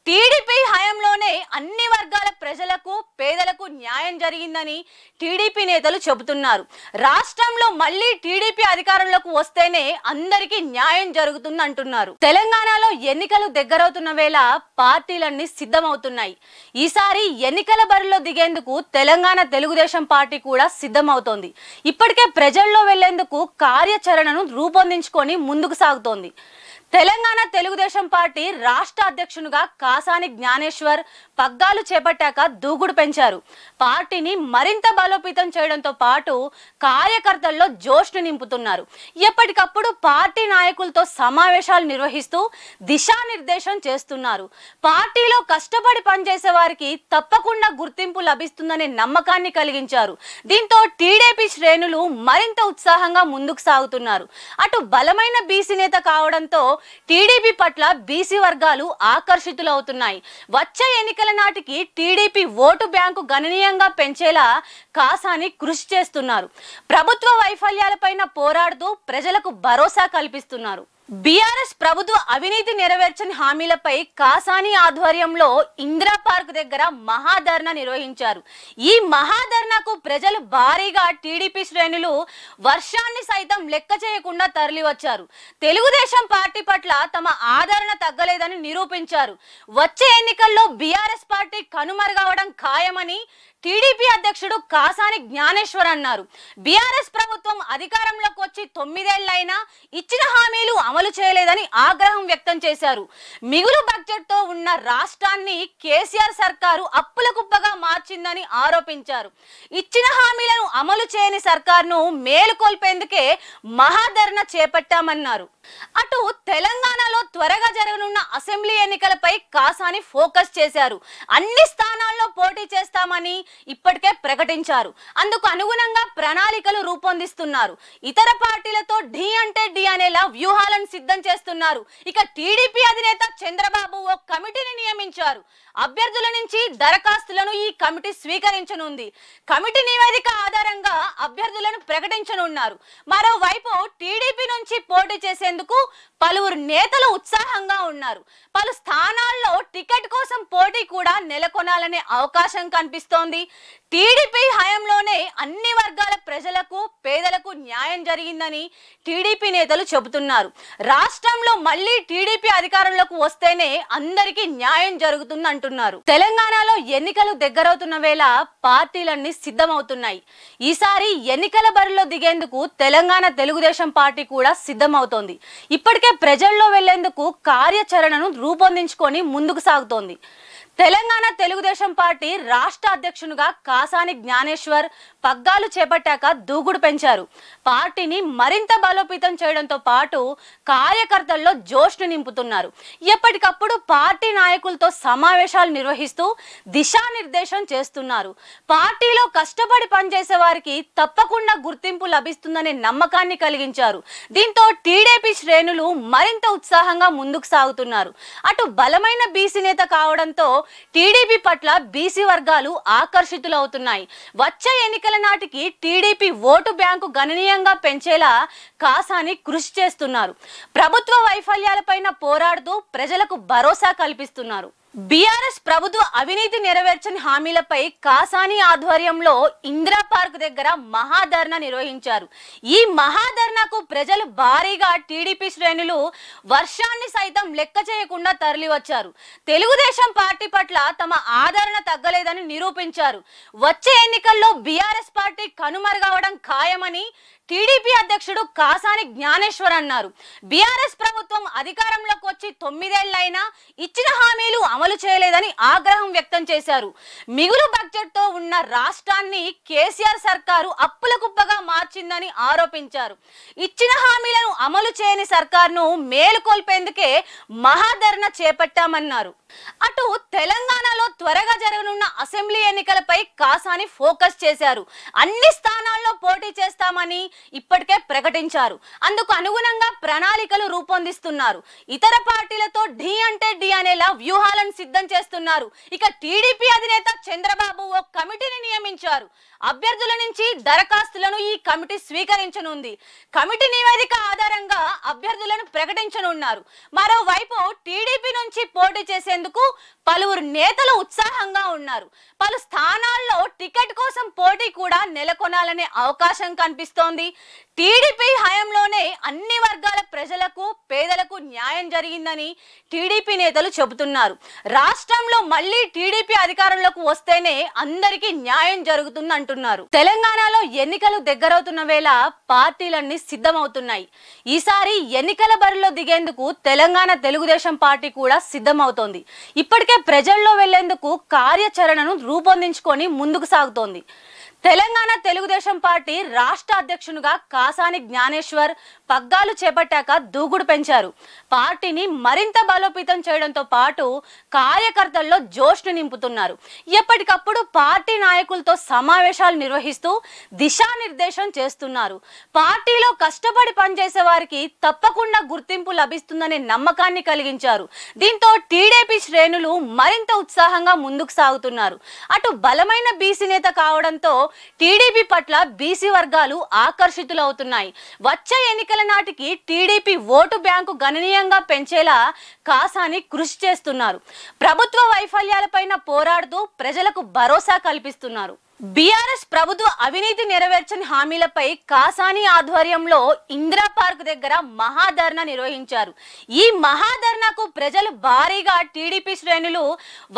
టీడీపీ హయాంలోనే అన్ని వర్గాల ప్రజలకు పేదలకు న్యాయం జరిగిందని టీడీపీ నేతలు చెబుతున్నారు రాష్ట్రంలో మళ్ళీ టీడీపీ అధికారంలోకి వస్తేనే అందరికీ న్యాయం జరుగుతుంది అంటున్నారు తెలంగాణలో ఎన్నికలు దగ్గరవుతున్న వేళ పార్టీలన్నీ సిద్ధమవుతున్నాయి ఈసారి ఎన్నికల బరిలో దిగేందుకు తెలంగాణ తెలుగుదేశం పార్టీ కూడా సిద్ధమవుతోంది ఇప్పటికే ప్రజల్లో వెళ్లేందుకు కార్యాచరణ ఆచరణను రూపొందించుకొని ముందుకు సాగుతోంది తెలంగాణ తెలుగుదేశం పార్టీ రాష్ట్ర అధ్యక్షునిగా కాసాని జ్ఞానేశ్వర్ పగ్గాలు చేపట్టాక దూకుడు పెంచారు పార్టీని మరింత బలోపేతం చేయడంతో పాటు కార్యకర్తల్లో జోష్ను నింపుతున్నారు ఎప్పటికప్పుడు పార్టీ నాయకులతో సమావేశాలు నిర్వహిస్తూ దిశానిర్దేశం చేస్తున్నారు పార్టీలో కష్టపడి పనిచేసే వారికి తప్పకుండా గుర్తింపు లభిస్తుందనే నమ్మకాన్ని కలిగించారు దీంతో టీడీపీ శ్రేణులు మరింత ఉత్సాహంగా ముందుకు సాగుతున్నారు అటు బలమైన బీసీ నేత కావడంతో టీడీపీ పట్ల బీసీ వర్గాలు ఆకర్షితులవుతున్నాయి వచ్చే ఎన్నికల నాటికి టీడీపీ ఓటు బ్యాంకు గణనీయంగా పెంచేలా కాసాని కృషి చేస్తున్నారు ప్రభుత్వ వైఫల్యాలపైన పోరాడుతూ ప్రజలకు భరోసా కల్పిస్తున్నారు బీఆర్ఎస్ ప్రభుత్వ అవినీతి నెరవేర్చని హామీలపై కాసాని ఆధ్వర్యంలో ఇందిరా పార్క్ దగ్గర మహాధర్నా నిర్వహించారు ఈ మహాధర్నాకు ప్రజలు భారీగా టీడీపీ శ్రేణులు వర్షాన్ని సైతం లెక్క చేయకుండా తరలివచ్చారు తెలుగుదేశం పార్టీ పట్ల తమ ఆదరణ తగ్గలేదని నిరూపించారు వచ్చే ఎన్నికల్లో బీఆర్ఎస్ పార్టీ కనుమరుగవడం ఖాయమని టీడీపీ అధ్యక్షుడు కాసాని జ్ఞానేశ్వర్ అన్నారు బీఆర్ఎస్ ప్రభుత్వం అధికారంలోకి వచ్చి తొమ్మిదేళ్లైనా ఇచ్చిన హామీలు అమలు చేయలేదని ఆగ్రహం వ్యక్తం చేశారు మిగులు బడ్జెట్తో ఉన్న రాష్ట్రాన్ని కేసీఆర్ సర్కారు అప్పుల కుప్పగా మార్చిందని ఆరోపించారు ఇచ్చిన హామీలను అమలు చేయని సర్కార్ను మేలుకొల్పేందుకే మహాధరణ చేపట్టామన్నారు అటు తెలంగాణలో త్వరగా జరగనున్న అసెంబ్లీ ఎన్నికలపై కాసాని ఫోకస్ చేశారు అన్ని స్థానాల్లో పోటీ చేస్తామని ఇప్పటికే ప్రకటించారు అందుకు అనుగుణంగా ప్రణాళికలు రూపొందిస్తున్నారు ఇతర పార్టీలతో డి అంటే డి అనేలా వ్యూహాలను సిద్ధం చేస్తున్నారు ఇక టీడీపీ అధినేత చంద్రబాబు ఓ కమిటీని నియమించారు అభ్యర్థుల నుంచి దరఖాస్తులను ఈ కమిటీ స్వీకరించనుంది కమిటీ నివేదిక ఆధారంగా అభ్యర్థులను ప్రకటించనున్నారు మరోవైపు టీడీపీ నుంచి పోటీ చేసేందుకు చేసేందుకు పలువురు నేతలు ఉత్సాహంగా ఉన్నారు పలు స్థానాల్లో టికెట్ కోసం పోటీ కూడా నెలకొనాలనే అవకాశం కనిపిస్తోంది టీడీపీ హయాంలోనే అన్ని వర్గాల ప్రజలకు పేదలకు న్యాయం జరిగిందని టీడీపీ నేతలు చెబుతున్నారు రాష్ట్రంలో మళ్ళీ టీడీపీ అధికారంలోకి వస్తేనే అందరికీ న్యాయం జరుగుతుంది అంటున్నారు తెలంగాణలో ఎన్నికలు దగ్గరవుతున్న వేళ పార్టీలన్నీ సిద్ధమవుతున్నాయి ఈసారి ఎన్నికల బరిలో దిగేందుకు తెలంగాణ తెలుగుదేశం పార్టీ కూడా సిద్ధమవుతోంది ఇప్పటికే ప్రజల్లో వెళ్లేందుకు కార్యాచరణను రూపొందించుకొని ముందుకు సాగుతోంది తెలంగాణ తెలుగుదేశం పార్టీ రాష్ట్ర అధ్యక్షునిగా కాసాని జ్ఞానేశ్వర్ పగ్గాలు చేపట్టాక దూకుడు పెంచారు పార్టీని మరింత బలోపేతం చేయడంతో పాటు కార్యకర్తల్లో జోష్ను నింపుతున్నారు ఎప్పటికప్పుడు పార్టీ నాయకులతో సమావేశాలు నిర్వహిస్తూ దిశానిర్దేశం చేస్తున్నారు పార్టీలో కష్టపడి పనిచేసే వారికి తప్పకుండా గుర్తింపు లభిస్తుందనే నమ్మకాన్ని కలిగించారు దీంతో టీడీపీ శ్రేణులు మరింత ఉత్సాహంగా ముందుకు సాగుతున్నారు అటు బలమైన బీసీ నేత కావడంతో టీడీపీ పట్ల బీసీ వర్గాలు ఆకర్షితులవుతున్నాయి వచ్చే ఎన్నికల నాటికి టీడీపీ ఓటు బ్యాంకు గణనీయంగా పెంచేలా కాసాని కృషి చేస్తున్నారు ప్రభుత్వ వైఫల్యాలపైన పోరాడుతూ ప్రజలకు భరోసా కల్పిస్తున్నారు బీఆర్ఎస్ ప్రభుత్వ అవినీతి నెరవేర్చని హామీలపై కాసాని ఆధ్వర్యంలో ఇందిరా పార్క్ దగ్గర మహాధర్నా నిర్వహించారు ఈ మహాధర్నాకు ప్రజలు భారీగా టీడీపీ శ్రేణులు వర్షాన్ని సైతం లెక్క చేయకుండా తరలివచ్చారు తెలుగుదేశం పార్టీ పట్ల తమ ఆదరణ తగ్గలేదని నిరూపించారు వచ్చే ఎన్నికల్లో బీఆర్ఎస్ పార్టీ కనుమరుగవడం ఖాయమని టీడీపీ అధ్యక్షుడు కాసాని జ్ఞానేశ్వర్ అన్నారు బీఆర్ఎస్ ప్రభుత్వం అధికారంలోకి వచ్చి తొమ్మిదేళ్లైనా ఇచ్చిన హామీలు అమలు చేయలేదని ఆగ్రహం వ్యక్తం చేశారు మిగులు బడ్జెట్తో ఉన్న రాష్ట్రాన్ని కేసీఆర్ సర్కారు అప్పుల కుప్పగా మార్చిందని ఆరోపించారు ఇచ్చిన హామీలను అమలు చేయని సర్కార్ను మేలుకొల్పేందుకే మహాధరణ చేపట్టామన్నారు అటు తెలంగాణలో త్వరగా జరగనున్న అసెంబ్లీ ఎన్నికలపై కాసాని ఫోకస్ చేశారు అన్ని స్థానాల్లో పోటీ చేస్తామని ఇప్పటికే ప్రకటించారు అందుకు అనుగుణంగా ప్రణాళికలు రూపొందిస్తున్నారు ఇతర పార్టీలతో ఢీ అంటే ఢీ అనేలా వ్యూహాలను సిద్ధం చేస్తున్నారు ఇక టీడీపీ అధినేత చంద్రబాబు ఓ కమిటీని నియమించారు అభ్యర్థుల నుంచి దరఖాస్తులను ఈ కమిటీ స్వీకరించనుంది కమిటీ నివేదిక ఆధారంగా అభ్యర్థులను ప్రకటించనున్నారు మరోవైపు టీడీపీ నుంచి పోటీ చేసేందుకు పలువురు నేతలు ఉత్సాహంగా ఉన్నారు పలు స్థానాల్లో టికెట్ కోసం పోటీ కూడా నెలకొనాలనే అవకాశం కనిపిస్తోంది టీడీపీ హయాంలోనే అన్ని వర్గాల ప్రజలకు పేదలకు న్యాయం జరిగిందని టీడీపీ నేతలు చెబుతున్నారు రాష్ట్రంలో మళ్ళీ టీడీపీ అధికారంలోకి వస్తేనే అందరికీ న్యాయం జరుగుతుందంటారు అంటున్నారు తెలంగాణలో ఎన్నికలు దగ్గరవుతున్న వేళ పార్టీలన్నీ సిద్ధమవుతున్నాయి ఈసారి ఎన్నికల బరిలో దిగేందుకు తెలంగాణ తెలుగుదేశం పార్టీ కూడా సిద్ధమవుతోంది ఇప్పటికే ప్రజల్లో వెళ్లేందుకు కార్యాచరణను రూపొందించుకొని ముందుకు సాగుతోంది తెలంగాణ తెలుగుదేశం పార్టీ రాష్ట్ర అధ్యక్షునిగా కాసాని జ్ఞానేశ్వర్ పగ్గాలు చేపట్టాక దూకుడు పెంచారు పార్టీని మరింత బలోపేతం చేయడంతో పాటు కార్యకర్తల్లో జోష్ను నింపుతున్నారు ఎప్పటికప్పుడు పార్టీ నాయకులతో సమావేశాలు నిర్వహిస్తూ దిశానిర్దేశం చేస్తున్నారు పార్టీలో కష్టపడి పనిచేసే వారికి తప్పకుండా గుర్తింపు లభిస్తుందనే నమ్మకాన్ని కలిగించారు దీంతో టీడీపీ శ్రేణులు మరింత ఉత్సాహంగా ముందుకు సాగుతున్నారు అటు బలమైన బీసీ నేత కావడంతో టీడీపీ పట్ల బీసీ వర్గాలు ఆకర్షితులవుతున్నాయి వచ్చే ఎన్నికల నాటికి టీడీపీ ఓటు బ్యాంకు గణనీయంగా పెంచేలా కాసాని కృషి చేస్తున్నారు ప్రభుత్వ వైఫల్యాలపైన పోరాడుతూ ప్రజలకు భరోసా కల్పిస్తున్నారు బీఆర్ఎస్ ప్రభుత్వ అవినీతి నెరవేర్చని హామీలపై కాసాని ఆధ్వర్యంలో ఇందిరా పార్క్ దగ్గర మహాధర్ణ నిర్వహించారు ఈ మహాధర్ణకు ప్రజలు భారీగా టీడీపీ శ్రేణులు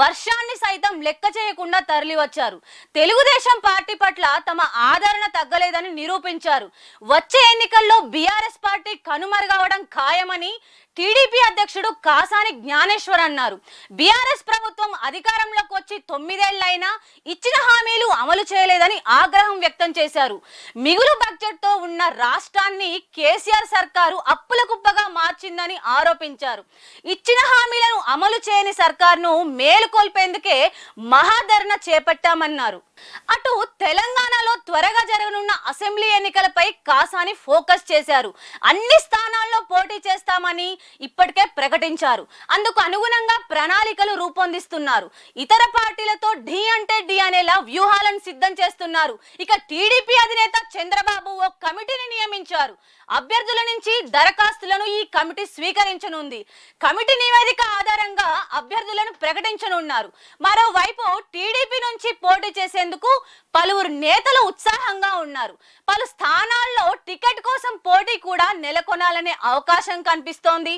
వర్షాన్ని సైతం లెక్క చేయకుండా తరలివచ్చారు తెలుగుదేశం పార్టీ పట్ల తమ ఆదరణ తగ్గలేదని నిరూపించారు వచ్చే ఎన్నికల్లో బీఆర్ఎస్ పార్టీ కనుమరుగవడం ఖాయమని టీడీపీ అధ్యక్షుడు కాసాని జ్ఞానేశ్వర్ అన్నారు బీఆర్ఎస్ ప్రభుత్వం అధికారంలోకి వచ్చి తొమ్మిదేళ్లైనా ఇచ్చిన హామీలు అమలు చేయలేదని ఆగ్రహం వ్యక్తం చేశారు మిగులు బడ్జెట్తో ఉన్న రాష్ట్రాన్ని కేసీఆర్ సర్కారు అప్పుల కుప్పగా మార్చిందని ఆరోపించారు ఇచ్చిన హామీలను అమలు చేయని సర్కార్ను మేలుకొల్పేందుకే మహాధరణ చేపట్టామన్నారు అటు తెలంగాణలో త్వరగా జరగనున్న అసెంబ్లీ ఎన్నికలపై కాసాని ఫోకస్ చేశారు అన్ని స్థానాల్లో పోటీ చేస్తామని ఇప్పటికే ప్రకటించారు అందుకు అనుగుణంగా ప్రణాళికలు రూపొందిస్తున్నారు ఇతర పార్టీలతో ఢీ అంటే డి అనేలా వ్యూహాలను సిద్ధం చేస్తున్నారు ఇక టీడీపీ అధినేత చంద్రబాబు ఓ కమిటీని నియమించారు అభ్యర్థుల నుంచి దరఖాస్తులను ఈ కమిటీ స్వీకరించనుంది కమిటీ నివేదిక ఆధారంగా అభ్యర్థులను ప్రకటించనున్నారు మరోవైపు టీడీపీ నుంచి పోటీ చేసేందుకు పలువురు నేతలు ఉత్సాహంగా ఉన్నారు పలు స్థానాల్లో టికెట్ కోసం పోటీ కూడా నెలకొనాలనే అవకాశం కనిపిస్తోంది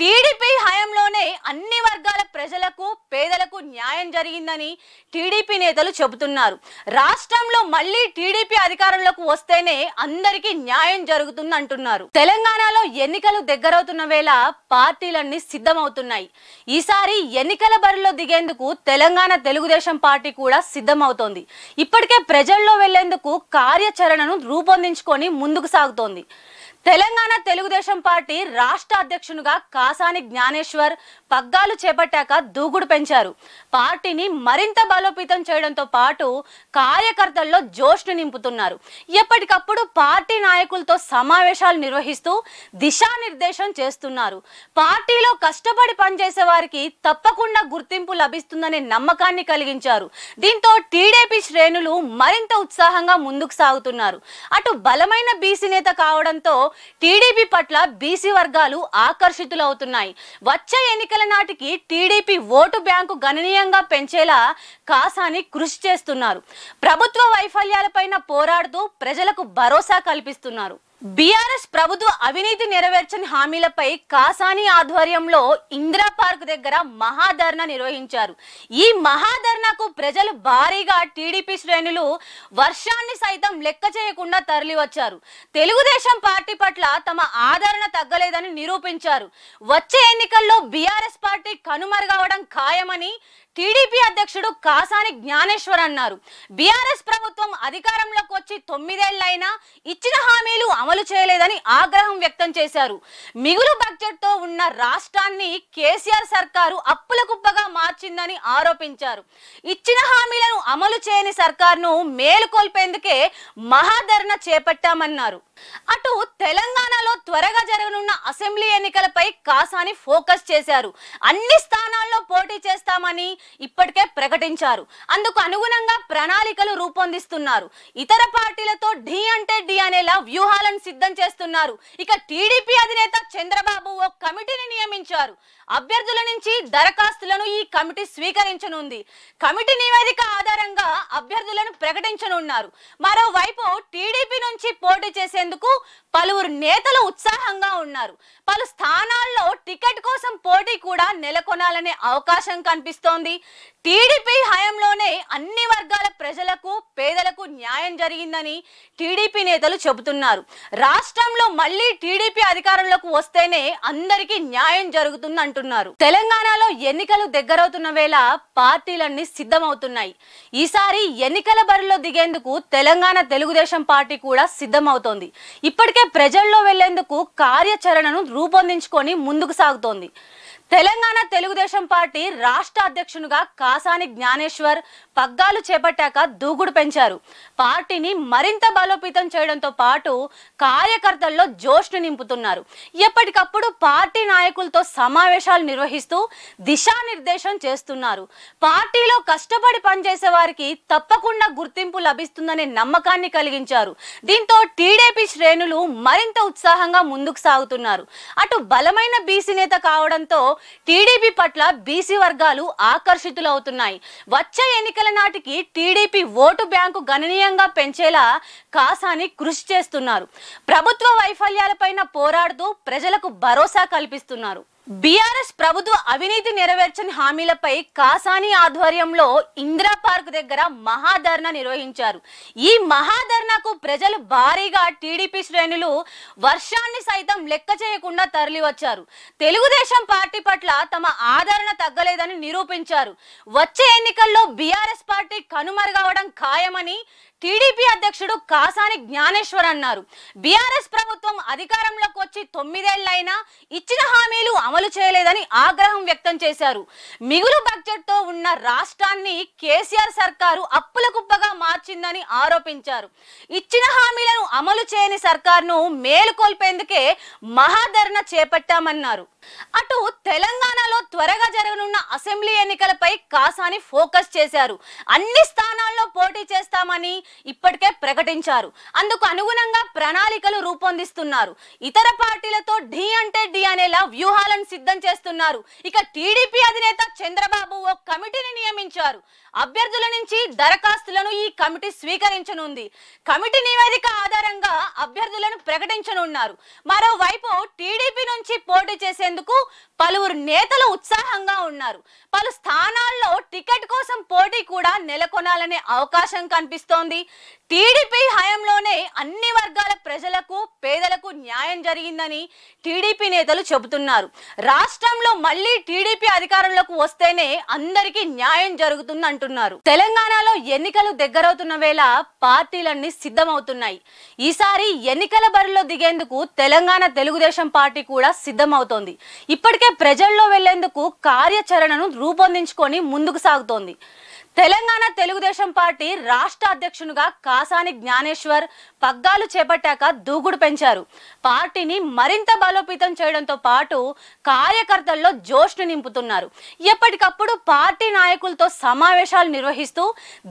టీడీపీ హయంలోనే అన్ని వర్గాల ప్రజలకు పేదలకు న్యాయం జరిగిందని టీడీపీ నేతలు చెబుతున్నారు రాష్ట్రంలో మళ్ళీ టీడీపీ అధికారంలోకి వస్తేనే అందరికీ న్యాయం జరుగుతుందంటున్నారు అంటున్నారు తెలంగాణలో ఎన్నికలు దగ్గరవుతున్న వేళ పార్టీలన్నీ సిద్ధమవుతున్నాయి ఈసారి ఎన్నికల బరిలో దిగేందుకు తెలంగాణ తెలుగుదేశం పార్టీ కూడా సిద్ధమవుతోంది ఇప్పటికే ప్రజల్లో వెళ్లేందుకు కార్యాచరణను రూపొందించుకొని ముందుకు సాగుతోంది తెలంగాణ తెలుగుదేశం పార్టీ రాష్ట్ర అధ్యక్షునిగా కాసాని జ్ఞానేశ్వర్ పగ్గాలు చేపట్టాక దూకుడు పెంచారు పార్టీని మరింత బలోపేతం చేయడంతో పాటు కార్యకర్తల్లో జోష్ను నింపుతున్నారు ఎప్పటికప్పుడు పార్టీ నాయకులతో సమావేశాలు నిర్వహిస్తూ దిశానిర్దేశం చేస్తున్నారు పార్టీలో కష్టపడి పనిచేసే వారికి తప్పకుండా గుర్తింపు లభిస్తుందనే నమ్మకాన్ని కలిగించారు దీంతో టీడీపీ శ్రేణులు మరింత ఉత్సాహంగా ముందుకు సాగుతున్నారు అటు బలమైన బీసీ నేత కావడంతో టీడీపీ పట్ల బీసీ వర్గాలు ఆకర్షితులవుతున్నాయి వచ్చే ఎన్నికల నాటికి టీడీపీ ఓటు బ్యాంకు గణనీయంగా పెంచేలా కాసాని కృషి చేస్తున్నారు ప్రభుత్వ వైఫల్యాలపైన పోరాడుతూ ప్రజలకు భరోసా కల్పిస్తున్నారు బీఆర్ఎస్ ప్రభుత్వ అవినీతి నెరవేర్చని హామీలపై కాసాని ఆధ్వర్యంలో ఇందిరా పార్క్ దగ్గర మహాధర్నా నిర్వహించారు ఈ మహాధర్నాకు ప్రజలు భారీగా టీడీపీ శ్రేణులు వర్షాన్ని సైతం లెక్క చేయకుండా తరలివచ్చారు తెలుగుదేశం పార్టీ పట్ల తమ ఆదరణ తగ్గలేదని నిరూపించారు వచ్చే ఎన్నికల్లో బీఆర్ఎస్ పార్టీ కనుమరుగవడం ఖాయమని టీడీపీ అధ్యక్షుడు కాసాని జ్ఞానేశ్వర్ అన్నారు బీఆర్ఎస్ ప్రభుత్వం అధికారంలోకి వచ్చి తొమ్మిదేళ్లైనా ఇచ్చిన హామీలు అమలు చేయలేదని ఆగ్రహం వ్యక్తం చేశారు మిగులు బడ్జెట్తో ఉన్న రాష్ట్రాన్ని కేసీఆర్ సర్కారు అప్పుల కుప్పగా మార్చిందని ఆరోపించారు ఇచ్చిన హామీలను అమలు చేయని సర్కార్ను మేలుకొల్పేందుకే మహాధరణ చేపట్టామన్నారు అటు తెలంగాణలో త్వరగా జరగనున్న అసెంబ్లీ ఎన్నికలపై కాసాని ఫోకస్ చేశారు అన్ని స్థానాల్లో పోటీ చేస్తామని ఇప్పటికే ప్రకటించారు అందుకు అనుగుణంగా ప్రణాళికలు రూపొందిస్తున్నారు ఇతర పార్టీలతో ఢీ అంటే ఢీ అనేలా వ్యూహాలను సిద్ధం చేస్తున్నారు ఇక టీడీపీ అధినేత చంద్రబాబు ఓ కమిటీని నియమించారు అభ్యర్థుల నుంచి దరఖాస్తులను ఈ కమిటీ స్వీకరించనుంది కమిటీ నివేదిక ఆధారంగా అభ్యర్థులను ప్రకటించనున్నారు మరోవైపు టీడీపీ నుంచి పోటీ చేసేందుకు పలువురు నేతలు ఉత్సాహంగా ఉన్నారు పలు స్థానాల్లో టికెట్ కోసం పోటీ కూడా నెలకొనాలనే అవకాశం కనిపిస్తోంది టీడీపీ హయాంలోనే అన్ని వర్గాల ప్రజలకు పేదలకు న్యాయం జరిగిందని టీడీపీ నేతలు చెబుతున్నారు రాష్ట్రంలో మళ్ళీ టీడీపీ అధికారంలోకి వస్తేనే అందరికీ న్యాయం జరుగుతుంది అంటున్నారు తెలంగాణలో ఎన్నికలు దగ్గరవుతున్న వేళ పార్టీలన్నీ సిద్ధమవుతున్నాయి ఈసారి ఎన్నికల బరిలో దిగేందుకు తెలంగాణ తెలుగుదేశం పార్టీ కూడా సిద్ధమవుతోంది ఇప్పటికే ప్రజల్లో వెళ్లేందుకు కార్యాచరణను రూపొందించుకొని ముందుకు సాగుతోంది తెలంగాణ తెలుగుదేశం పార్టీ రాష్ట్ర అధ్యక్షునిగా కాసాని జ్ఞానేశ్వర్ పగ్గాలు చేపట్టాక దూకుడు పెంచారు పార్టీని మరింత బలోపేతం చేయడంతో పాటు కార్యకర్తల్లో జోష్ను నింపుతున్నారు ఎప్పటికప్పుడు పార్టీ నాయకులతో సమావేశాలు నిర్వహిస్తూ దిశానిర్దేశం చేస్తున్నారు పార్టీలో కష్టపడి పనిచేసే వారికి తప్పకుండా గుర్తింపు లభిస్తుందనే నమ్మకాన్ని కలిగించారు దీంతో టీడీపీ శ్రేణులు మరింత ఉత్సాహంగా ముందుకు సాగుతున్నారు అటు బలమైన బీసీ నేత కావడంతో టీడీపీ పట్ల బీసీ వర్గాలు ఆకర్షితులవుతున్నాయి వచ్చే ఎన్నికల నాటికి టీడీపీ ఓటు బ్యాంకు గణనీయంగా పెంచేలా కాసాని కృషి చేస్తున్నారు ప్రభుత్వ వైఫల్యాలపైన పోరాడుతూ ప్రజలకు భరోసా కల్పిస్తున్నారు బీఆర్ఎస్ ప్రభుత్వ అవినీతి నెరవేర్చని హామీలపై కాసాని ఆధ్వర్యంలో ఇందిరా పార్క్ దగ్గర మహాధర్ణ నిర్వహించారు ఈ మహాధర్ణకు ప్రజలు భారీగా టీడీపీ శ్రేణులు వర్షాన్ని సైతం లెక్క చేయకుండా తరలివచ్చారు తెలుగుదేశం పార్టీ పట్ల తమ ఆదరణ తగ్గలేదని నిరూపించారు వచ్చే ఎన్నికల్లో బీఆర్ఎస్ పార్టీ కనుమరుగవడం ఖాయమని టీడీపీ అధ్యక్షుడు కాసాని జ్ఞానేశ్వర్ అన్నారు బీఆర్ఎస్ ప్రభుత్వం అధికారంలోకి వచ్చి తొమ్మిదేళ్లైనా ఇచ్చిన హామీలు అమలు చేయలేదని ఆగ్రహం వ్యక్తం చేశారు మిగులు బడ్జెట్తో ఉన్న రాష్ట్రాన్ని కేసీఆర్ సర్కారు అప్పుల కుప్పగా మార్చిందని ఆరోపించారు ఇచ్చిన హామీలను అమలు చేయని సర్కార్ను మేలుకొల్పేందుకే మహాధరణ చేపట్టామన్నారు అటు తెలంగాణలో త్వరగా జరగనున్న అసెంబ్లీ ఎన్నికలపై కాసాని ఫోకస్ చేశారు అన్ని స్థానాల్లో పోటీ చేస్తామని ఇప్పటికే ప్రకటించారు అందుకు అనుగుణంగా ప్రణాళికలు రూపొందిస్తున్నారు ఇతర పార్టీలతో ఢీ అంటే ఢీ అనేలా వ్యూహాలను సిద్ధం చేస్తున్నారు ఇక టీడీపీ అధినేత చంద్రబాబు ఓ కమిటీని నియమించారు అభ్యర్థుల నుంచి దరఖాస్తులను ఈ కమిటీ స్వీకరించనుంది కమిటీ నివేదిక ఆధారంగా అభ్యర్థులను ప్రకటించనున్నారు మరోవైపు టీడీపీ నుంచి పోటీ చేసేందుకు పలువురు నేతలు ఉత్సాహంగా ఉన్నారు పలు స్థానాల్లో టికెట్ కోసం పోటీ కూడా నెలకొనాలనే అవకాశం కనిపిస్తోంది టీడీపీ హయాంలోనే అన్ని వర్గాల ప్రజలకు పేదలకు న్యాయం జరిగిందని టీడీపీ నేతలు చెబుతున్నారు రాష్ట్రంలో మళ్ళీ టీడీపీ అధికారంలోకి వస్తేనే అందరికీ న్యాయం జరుగుతుందంటారు అంటున్నారు తెలంగాణలో ఎన్నికలు దగ్గరవుతున్న వేళ పార్టీలన్నీ సిద్ధమవుతున్నాయి ఈసారి ఎన్నికల బరిలో దిగేందుకు తెలంగాణ తెలుగుదేశం పార్టీ కూడా సిద్ధమవుతోంది ఇప్పటికే ప్రజల్లో వెళ్లేందుకు కార్యాచరణను రూపొందించుకొని ముందుకు సాగుతోంది తెలంగాణ తెలుగుదేశం పార్టీ రాష్ట్ర అధ్యక్షునిగా కాసాని జ్ఞానేశ్వర్ పగ్గాలు చేపట్టాక దూకుడు పెంచారు పార్టీని మరింత బలోపేతం చేయడంతో పాటు కార్యకర్తల్లో జోష్ని నింపుతున్నారు ఎప్పటికప్పుడు పార్టీ నాయకులతో సమావేశాలు నిర్వహిస్తూ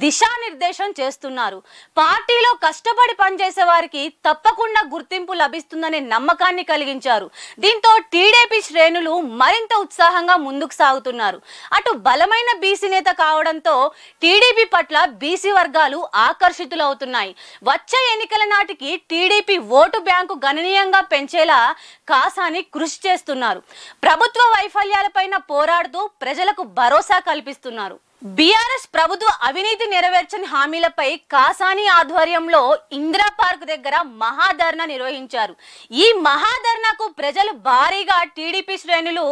దిశానిర్దేశం చేస్తున్నారు పార్టీలో కష్టపడి పనిచేసే వారికి తప్పకుండా గుర్తింపు లభిస్తుందనే నమ్మకాన్ని కలిగించారు దీంతో టీడీపీ శ్రేణులు మరింత ఉత్సాహంగా ముందుకు సాగుతున్నారు అటు బలమైన బీసీ నేత కావడంతో టీడీపీ పట్ల బీసీ వర్గాలు ఆకర్షితులవుతున్నాయి వచ్చే ఎన్నికల నాటికి టీడీపీ ఓటు బ్యాంకు గణనీయంగా పెంచేలా కాసాని కృషి చేస్తున్నారు ప్రభుత్వ వైఫల్యాలపైన పోరాడుతూ ప్రజలకు భరోసా కల్పిస్తున్నారు బీఆర్ఎస్ ప్రభుత్వ అవినీతి నెరవేర్చని హామీలపై కాసాని ఆధ్వర్యంలో ఇందిరా పార్క్ దగ్గర మహాధర్నా నిర్వహించారు ఈ మహాధర్నాకు ప్రజలు భారీగా టీడీపీ శ్రేణులు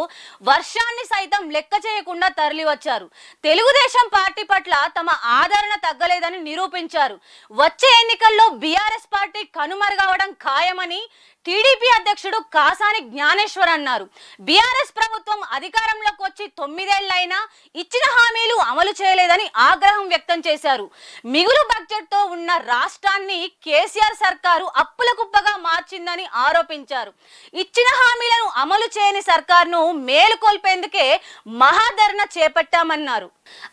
వర్షాన్ని సైతం లెక్క చేయకుండా తరలివచ్చారు తెలుగుదేశం పార్టీ పట్ల తమ ఆదరణ తగ్గలేదని నిరూపించారు వచ్చే ఎన్నికల్లో బీఆర్ఎస్ పార్టీ కనుమరుగవడం ఖాయమని టీడీపీ అధ్యక్షుడు కాసాని జ్ఞానేశ్వర్ అన్నారు బీఆర్ఎస్ ప్రభుత్వం అధికారంలోకి వచ్చి తొమ్మిదేళ్లైనా ఇచ్చిన హామీలు అమలు చేయలేదని ఆగ్రహం వ్యక్తం చేశారు మిగులు బడ్జెట్తో ఉన్న రాష్ట్రాన్ని కేసీఆర్ సర్కారు అప్పుల కుప్పగా మార్చిందని ఆరోపించారు ఇచ్చిన హామీలను అమలు చేయని సర్కార్ను మేలుకొల్పేందుకే మహాధరణ చేపట్టామన్నారు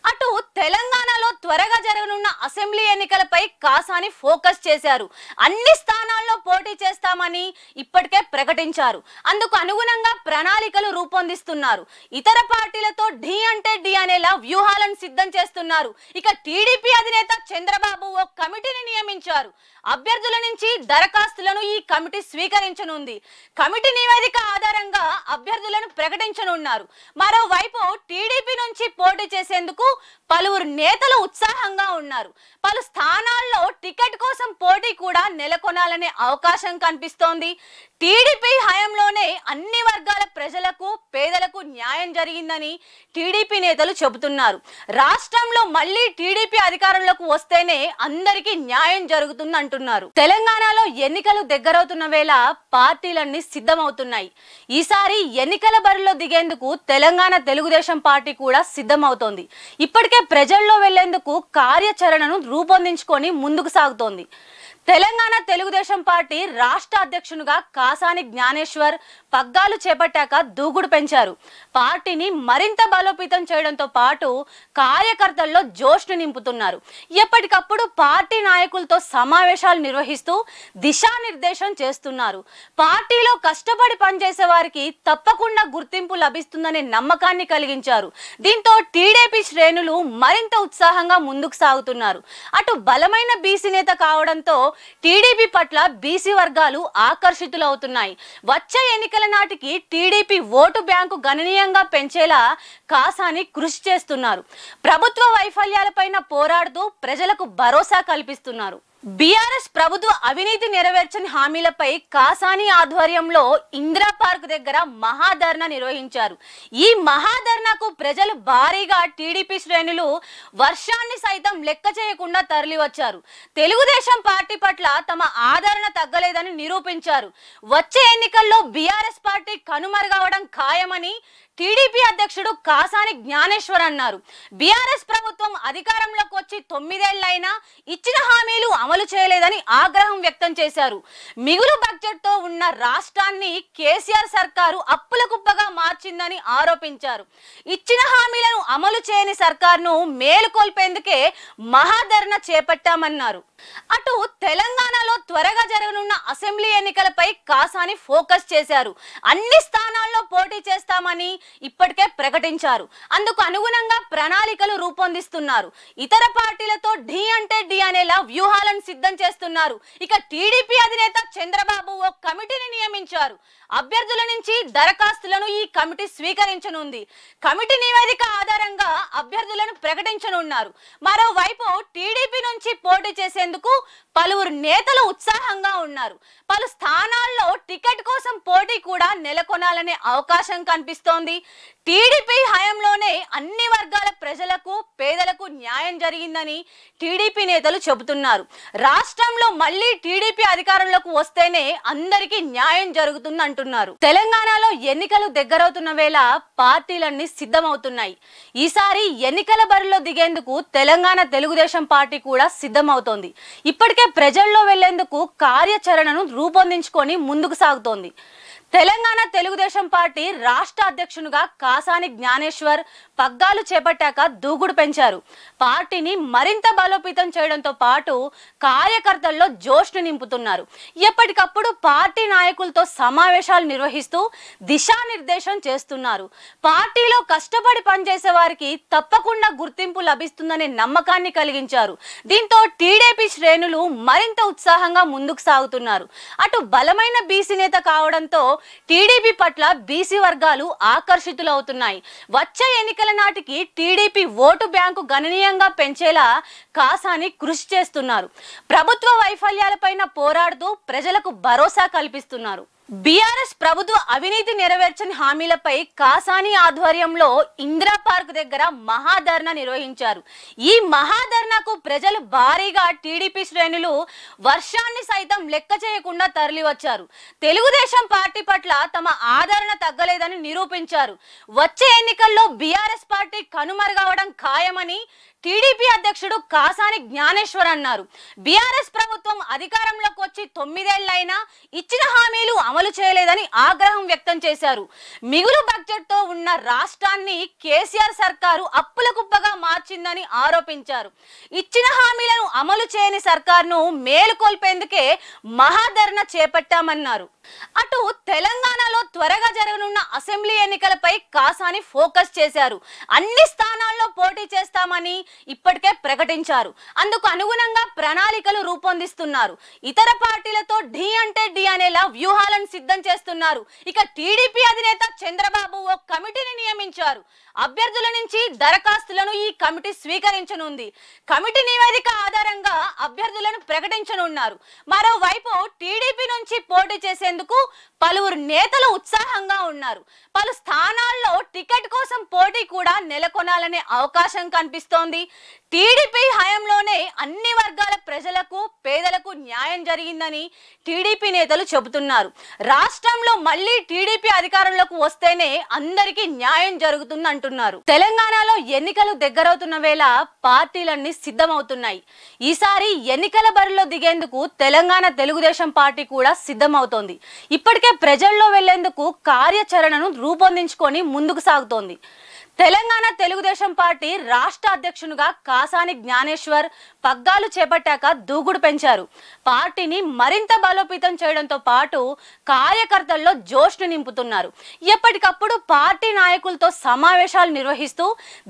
అటు తెలంగాణలో త్వరగా జరగనున్న అసెంబ్లీ ఎన్నికలపై కాసాని ఫోకస్ చేశారు అన్ని స్థానాల్లో పోటీ చేస్తామని ఇప్పటికే ప్రకటించారు అందుకు అనుగుణంగా ప్రణాళికలు రూపొందిస్తున్నారు ఇతర పార్టీలతో ఢీ అంటే ఢీ అనేలా వ్యూహాలను సిద్ధం చేస్తున్నారు ఇక టీడీపీ అధినేత చంద్రబాబు ఓ కమిటీని నియమించారు అభ్యర్థుల నుంచి దరఖాస్తులను ఈ కమిటీ స్వీకరించనుంది కమిటీ నివేదిక ఆధారంగా అభ్యర్థులను ప్రకటించనున్నారు మరోవైపు టీడీపీ నుంచి పోటీ చేసేందుకు చేసేందుకు పలువురు నేతలు ఉత్సాహంగా ఉన్నారు పలు స్థానాల్లో టికెట్ కోసం పోటీ కూడా నెలకొనాలనే అవకాశం కనిపిస్తోంది టీడీపీ హయంలోనే అన్ని వర్గాల ప్రజలకు పేదలకు న్యాయం జరిగిందని టీడీపీ నేతలు చెబుతున్నారు రాష్ట్రంలో మళ్ళీ టీడీపీ అధికారంలోకి వస్తేనే అందరికీ న్యాయం జరుగుతుంది అంటున్నారు తెలంగాణలో ఎన్నికలు దగ్గరవుతున్న వేళ పార్టీలన్నీ సిద్ధమవుతున్నాయి ఈసారి ఎన్నికల బరిలో దిగేందుకు తెలంగాణ తెలుగుదేశం పార్టీ కూడా సిద్ధమవుతోంది ఇప్పటికే ప్రజల్లో వెళ్లేందుకు కార్యాచరణను రూపొందించుకొని ముందుకు సాగుతోంది తెలంగాణ తెలుగుదేశం పార్టీ రాష్ట్ర అధ్యక్షునిగా కాసాని జ్ఞానేశ్వర్ పగ్గాలు చేపట్టాక దూకుడు పెంచారు పార్టీని మరింత బలోపేతం చేయడంతో పాటు కార్యకర్తల్లో జోష్ను నింపుతున్నారు ఎప్పటికప్పుడు పార్టీ నాయకులతో సమావేశాలు నిర్వహిస్తూ దిశానిర్దేశం చేస్తున్నారు పార్టీలో కష్టపడి పనిచేసే వారికి తప్పకుండా గుర్తింపు లభిస్తుందనే నమ్మకాన్ని కలిగించారు దీంతో టీడీపీ శ్రేణులు మరింత ఉత్సాహంగా ముందుకు సాగుతున్నారు అటు బలమైన బీసీ నేత కావడంతో టీడీపీ పట్ల బీసీ వర్గాలు ఆకర్షితులవుతున్నాయి వచ్చే ఎన్నికల నాటికి టీడీపీ ఓటు బ్యాంకు గణనీయంగా పెంచేలా కాసాని కృషి చేస్తున్నారు ప్రభుత్వ వైఫల్యాలపైన పోరాడుతూ ప్రజలకు భరోసా కల్పిస్తున్నారు బీఆర్ఎస్ ప్రభుత్వ అవినీతి నెరవేర్చని హామీలపై కాసాని ఆధ్వర్యంలో ఇందిరా పార్క్ దగ్గర మహాధర్నా నిర్వహించారు ఈ మహాధర్నాకు ప్రజలు భారీగా టీడీపీ శ్రేణులు వర్షాన్ని సైతం లెక్క చేయకుండా తరలివచ్చారు తెలుగుదేశం పార్టీ పట్ల తమ ఆదరణ తగ్గలేదని నిరూపించారు వచ్చే ఎన్నికల్లో బీఆర్ఎస్ పార్టీ కనుమరుగవడం ఖాయమని టీడీపీ అధ్యక్షుడు కాసాని జ్ఞానేశ్వర్ అన్నారు బీఆర్ఎస్ ప్రభుత్వం అధికారంలోకి వచ్చి తొమ్మిదేళ్లైనా ఇచ్చిన హామీలు అమలు చేయలేదని ఆగ్రహం వ్యక్తం చేశారు మిగులు బడ్జెట్తో ఉన్న రాష్ట్రాన్ని కేసీఆర్ సర్కారు అప్పుల కుప్పగా మార్చిందని ఆరోపించారు ఇచ్చిన హామీలను అమలు చేయని సర్కార్ను మేలుకొల్పేందుకే మహాధరణ చేపట్టామన్నారు అటు తెలంగాణలో త్వరగా జరగనున్న అసెంబ్లీ ఎన్నికలపై కాసాని ఫోకస్ చేశారు అన్ని స్థానాల్లో పోటీ చేస్తామని ఇప్పటికే ప్రకటించారు అందుకు అనుగుణంగా ప్రణాళికలు రూపొందిస్తున్నారు ఇతర పార్టీలతో ఢీ అంటే ఢీ అనేలా వ్యూహాలను సిద్ధం చేస్తున్నారు ఇక టీడీపీ అధినేత చంద్రబాబు ఓ కమిటీని నియమించారు అభ్యర్థుల నుంచి దరఖాస్తులను ఈ కమిటీ స్వీకరించనుంది కమిటీ నివేదిక ఆధారంగా అభ్యర్థులను ప్రకటించనున్నారు మరోవైపు టీడీపీ నుంచి పోటీ చేసేందుకు పలువురు నేతలు ఉత్సాహంగా ఉన్నారు పలు స్థానాల్లో టికెట్ కోసం పోటీ కూడా నెలకొనాలనే అవకాశం కనిపిస్తోంది టీడీపీ హయాంలోనే అన్ని వర్గాల ప్రజలకు పేదలకు న్యాయం జరిగిందని టీడీపీ నేతలు చెబుతున్నారు రాష్ట్రంలో మళ్ళీ టీడీపీ అధికారంలోకి వస్తేనే అందరికీ న్యాయం జరుగుతుందంటారు అంటున్నారు తెలంగాణలో ఎన్నికలు దగ్గరవుతున్న వేళ పార్టీలన్నీ సిద్ధమవుతున్నాయి ఈసారి ఎన్నికల బరిలో దిగేందుకు తెలంగాణ తెలుగుదేశం పార్టీ కూడా సిద్ధమవుతోంది ఇప్పటికే ప్రజల్లో వెళ్లేందుకు కార్యాచరణను రూపొందించుకొని ముందుకు సాగుతోంది తెలంగాణ తెలుగుదేశం పార్టీ రాష్ట్ర అధ్యక్షునిగా కాసాని జ్ఞానేశ్వర్ పగ్గాలు చేపట్టాక దూకుడు పెంచారు పార్టీని మరింత బలోపేతం చేయడంతో పాటు కార్యకర్తల్లో జోష్ను నింపుతున్నారు ఎప్పటికప్పుడు పార్టీ నాయకులతో సమావేశాలు నిర్వహిస్తూ దిశానిర్దేశం చేస్తున్నారు పార్టీలో కష్టపడి పనిచేసే వారికి తప్పకుండా గుర్తింపు లభిస్తుందనే నమ్మకాన్ని కలిగించారు దీంతో టీడీపీ శ్రేణులు మరింత ఉత్సాహంగా ముందుకు సాగుతున్నారు అటు బలమైన బీసీ నేత కావడంతో టీడీపీ పట్ల బీసీ వర్గాలు ఆకర్షితులవుతున్నాయి వచ్చే ఎన్నికల నాటికి టీడీపీ ఓటు బ్యాంకు గణనీయంగా పెంచేలా కాసాని కృషి చేస్తున్నారు ప్రభుత్వ వైఫల్యాలపైన పోరాడుతూ ప్రజలకు భరోసా కల్పిస్తున్నారు బీఆర్ఎస్ ప్రభుత్వ అవినీతి నెరవేర్చని హామీలపై కాసాని ఆధ్వర్యంలో ఇందిరా పార్క్ దగ్గర మహాధర్నా నిర్వహించారు ఈ మహాధర్నాకు ప్రజలు భారీగా టీడీపీ శ్రేణులు వర్షాన్ని సైతం లెక్క చేయకుండా తరలివచ్చారు తెలుగుదేశం పార్టీ పట్ల తమ ఆదరణ తగ్గలేదని నిరూపించారు వచ్చే ఎన్నికల్లో బీఆర్ఎస్ పార్టీ కనుమరుగవడం ఖాయమని టీడీపీ అధ్యక్షుడు కాసాని జ్ఞానేశ్వర్ అన్నారు బీఆర్ఎస్ ప్రభుత్వం అధికారంలోకి వచ్చి తొమ్మిదేళ్లైనా ఇచ్చిన హామీలు అమలు చేయలేదని ఆగ్రహం వ్యక్తం చేశారు మిగులు బడ్జెట్తో ఉన్న రాష్ట్రాన్ని కేసీఆర్ సర్కారు అప్పుల కుప్పగా మార్చిందని ఆరోపించారు ఇచ్చిన హామీలను అమలు చేయని సర్కార్ను మేలుకొల్పేందుకే మహాధరణ చేపట్టామన్నారు అటు తెలంగాణలో త్వరగా జరగనున్న అసెంబ్లీ ఎన్నికలపై కాసాని ఫోకస్ చేశారు అన్ని స్థానాల్లో పోటీ చేస్తామని ఇప్పటికే ప్రకటించారు అందుకు అనుగుణంగా ప్రణాళికలు రూపొందిస్తున్నారు ఇతర పార్టీలతో డి అంటే డి అనేలా వ్యూహాలను సిద్ధం చేస్తున్నారు ఇక టీడీపీ అధినేత చంద్రబాబు ఓ కమిటీని నియమించారు అభ్యర్థుల నుంచి దరఖాస్తులను ఈ కమిటీ స్వీకరించనుంది కమిటీ నివేదిక ఆధారంగా అభ్యర్థులను ప్రకటించనున్నారు మరోవైపు టీడీపీ నుంచి పోటీ చేసేందుకు పలువురు నేతలు ఉత్సాహంగా ఉన్నారు పలు స్థానాల్లో టికెట్ కోసం పోటీ కూడా నెలకొనాలనే అవకాశం కనిపిస్తోంది టీడీపీ హయాంలోనే అన్ని వర్గాల ప్రజలకు పేదలకు న్యాయం జరిగిందని టీడీపీ నేతలు చెబుతున్నారు రాష్ట్రంలో మళ్ళీ టీడీపీ అధికారంలోకి వస్తేనే అందరికీ న్యాయం జరుగుతుందంటున్నారు అంటున్నారు తెలంగాణలో ఎన్నికలు దగ్గరవుతున్న వేళ పార్టీలన్నీ సిద్ధమవుతున్నాయి ఈసారి ఎన్నికల బరిలో దిగేందుకు తెలంగాణ తెలుగుదేశం పార్టీ కూడా సిద్ధమవుతోంది ఇప్పటికే ప్రజల్లో వెళ్లేందుకు కార్యాచరణను రూపొందించుకొని ముందుకు సాగుతోంది తెలంగాణ తెలుగుదేశం పార్టీ రాష్ట్ర అధ్యక్షునిగా కాసాని జ్ఞానేశ్వర్ పగ్గాలు చేపట్టాక దూకుడు పెంచారు పార్టీని మరింత బలోపేతం చేయడంతో పాటు కార్యకర్తల్లో జోష్ను నింపుతున్నారు ఎప్పటికప్పుడు పార్టీ నాయకులతో సమావేశాలు నిర్వహిస్తూ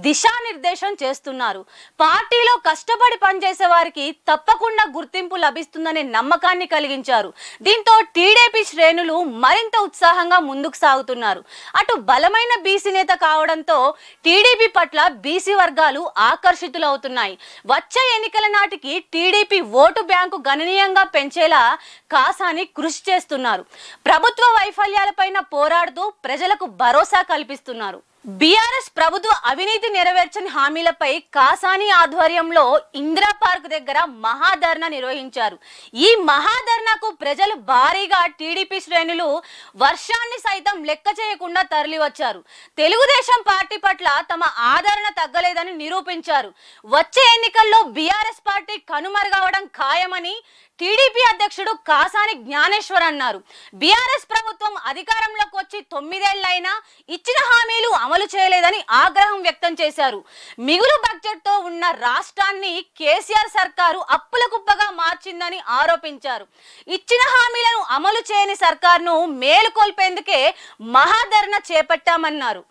దిశానిర్దేశం చేస్తున్నారు పార్టీలో కష్టపడి పనిచేసే వారికి తప్పకుండా గుర్తింపు లభిస్తుందనే నమ్మకాన్ని కలిగించారు దీంతో టీడీపీ శ్రేణులు మరింత ఉత్సాహంగా ముందుకు సాగుతున్నారు అటు బలమైన బీసీ నేత కావడంతో టీడీపీ పట్ల బీసీ వర్గాలు ఆకర్షితులవుతున్నాయి వచ్చే ఎన్నికల నాటికి టీడీపీ ఓటు బ్యాంకు గణనీయంగా పెంచేలా కాసాని కృషి చేస్తున్నారు ప్రభుత్వ వైఫల్యాలపైన పోరాడుతూ ప్రజలకు భరోసా కల్పిస్తున్నారు బీఆర్ఎస్ ప్రభుత్వ అవినీతి నెరవేర్చని హామీలపై కాసాని ఆధ్వర్యంలో ఇందిరా పార్క్ దగ్గర మహాధర్నా నిర్వహించారు ఈ మహాధర్నాకు ప్రజలు భారీగా టీడీపీ శ్రేణులు వర్షాన్ని సైతం లెక్క చేయకుండా తరలివచ్చారు తెలుగుదేశం పార్టీ పట్ల తమ ఆదరణ తగ్గలేదని నిరూపించారు వచ్చే ఎన్నికల్లో బీఆర్ఎస్ పార్టీ కనుమరుగవడం ఖాయమని టీడీపీ అధ్యక్షుడు కాసాని జ్ఞానేశ్వర్ అన్నారు బీఆర్ఎస్ ప్రభుత్వం అధికారంలోకి వచ్చి తొమ్మిదేళ్లైనా ఇచ్చిన హామీలు అమలు చేయలేదని ఆగ్రహం వ్యక్తం చేశారు మిగులు బడ్జెట్తో ఉన్న రాష్ట్రాన్ని కేసీఆర్ సర్కారు అప్పుల కుప్పగా మార్చిందని ఆరోపించారు ఇచ్చిన హామీలను అమలు చేయని సర్కారును మేలుకొల్పేందుకే మహాధరణ చేపట్టామన్నారు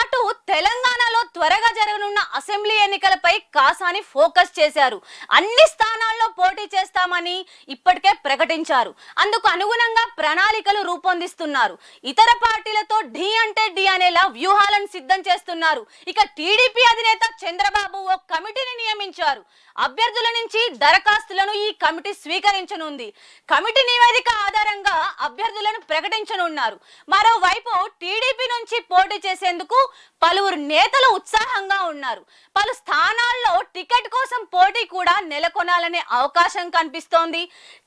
అటు తెలంగాణలో త్వరగా జరగనున్న అసెంబ్లీ ఎన్నికలపై కాసాని ఫోకస్ చేశారు అన్ని స్థానాల్లో పోటీ చేస్తామని ఇప్పటికే ప్రకటించారు అందుకు అనుగుణంగా ప్రణాళికలు రూపొందిస్తున్నారు ఇతర పార్టీలతో ఢీ అంటే ఢీ అనేలా వ్యూహాలను సిద్ధం చేస్తున్నారు ఇక టీడీపీ అధినేత చంద్రబాబు ఓ కమిటీని నియమించారు అభ్యర్థుల నుంచి దరఖాస్తులను ఈ కమిటీ స్వీకరించనుంది కమిటీ నివేదిక ఆధారంగా అభ్యర్థులను ప్రకటించనున్నారు మరోవైపు టీడీపీ నుంచి పోటీ చేసే చేసేందుకు పలువురు నేతలు ఉత్సాహంగా ఉన్నారు పలు స్థానాల్లో టికెట్ కోసం పోటీ కూడా నెలకొనాలనే అవకాశం కనిపిస్తోంది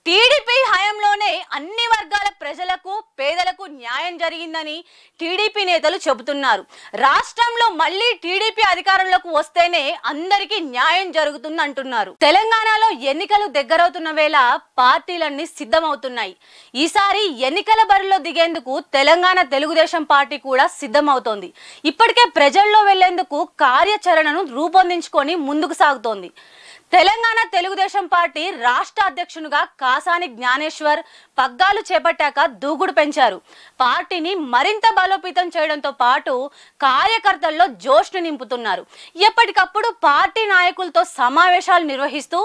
టీడీపీ హయాంలోనే అన్ని వర్గాల ప్రజలకు పేదలకు న్యాయం జరిగిందని టీడీపీ నేతలు చెబుతున్నారు రాష్ట్రంలో మళ్ళీ టీడీపీ అధికారంలోకి వస్తేనే అందరికీ న్యాయం జరుగుతుంది అంటున్నారు తెలంగాణలో ఎన్నికలు దగ్గరవుతున్న వేళ పార్టీలన్నీ సిద్ధమవుతున్నాయి ఈసారి ఎన్నికల బరిలో దిగేందుకు తెలంగాణ తెలుగుదేశం పార్టీ కూడా సిద్ధమవుతోంది ఇప్పటికే ప్రజల్లో వెళ్లేందుకు కార్యాచరణను రూపొందించుకొని ముందుకు సాగుతోంది తెలంగాణ తెలుగుదేశం పార్టీ రాష్ట్ర అధ్యక్షునిగా కాసాని జ్ఞానేశ్వర్ పగ్గాలు చేపట్టాక దూకుడు పెంచారు పార్టీని మరింత బలోపేతం చేయడంతో పాటు కార్యకర్తల్లో జోష్ను నింపుతున్నారు ఎప్పటికప్పుడు పార్టీ నాయకులతో సమావేశాలు నిర్వహిస్తూ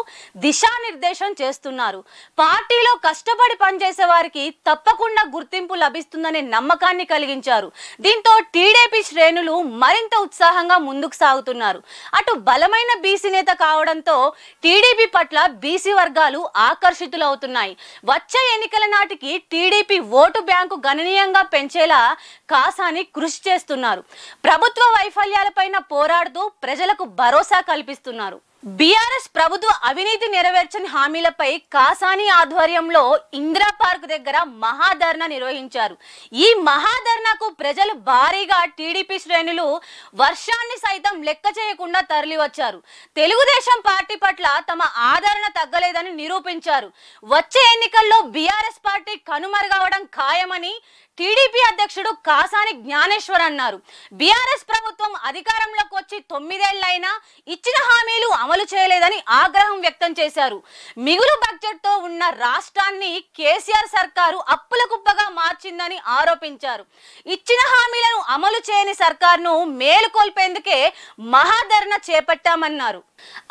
దిశానిర్దేశం చేస్తున్నారు పార్టీలో కష్టపడి పనిచేసే వారికి తప్పకుండా గుర్తింపు లభిస్తుందనే నమ్మకాన్ని కలిగించారు దీంతో టీడీపీ శ్రేణులు మరింత ఉత్సాహంగా ముందుకు సాగుతున్నారు అటు బలమైన బీసీ నేత కావడంతో టీడీపీ పట్ల బీసీ వర్గాలు ఆకర్షితులవుతున్నాయి వచ్చే ఎన్నికల నాటికి టీడీపీ ఓటు బ్యాంకు గణనీయంగా పెంచేలా కాసాని కృషి చేస్తున్నారు ప్రభుత్వ వైఫల్యాలపైన పోరాడుతూ ప్రజలకు భరోసా కల్పిస్తున్నారు బీఆర్ఎస్ ప్రభుత్వ అవినీతి నెరవేర్చని హామీలపై కాసాని ఆధ్వర్యంలో ఇందిరా పార్క్ దగ్గర మహాధర్నా నిర్వహించారు ఈ మహాధర్నాకు ప్రజలు భారీగా టీడీపీ శ్రేణులు వర్షాన్ని సైతం లెక్క చేయకుండా తరలివచ్చారు తెలుగుదేశం పార్టీ పట్ల తమ ఆదరణ తగ్గలేదని నిరూపించారు వచ్చే ఎన్నికల్లో బీఆర్ఎస్ పార్టీ కనుమరుగవడం ఖాయమని టీడీపీ అధ్యక్షుడు కాసాని జ్ఞానేశ్వర్ అన్నారు బీఆర్ఎస్ ప్రభుత్వం అధికారంలోకి వచ్చి తొమ్మిదేళ్లైనా ఇచ్చిన హామీలు అమలు చేయలేదని ఆగ్రహం వ్యక్తం చేశారు మిగులు బడ్జెట్తో ఉన్న రాష్ట్రాన్ని కేసీఆర్ సర్కారు అప్పుల కుప్పగా మార్చిందని ఆరోపించారు ఇచ్చిన హామీలను అమలు చేయని సర్కార్ను మేలుకొల్పేందుకే మహాధరణ చేపట్టామన్నారు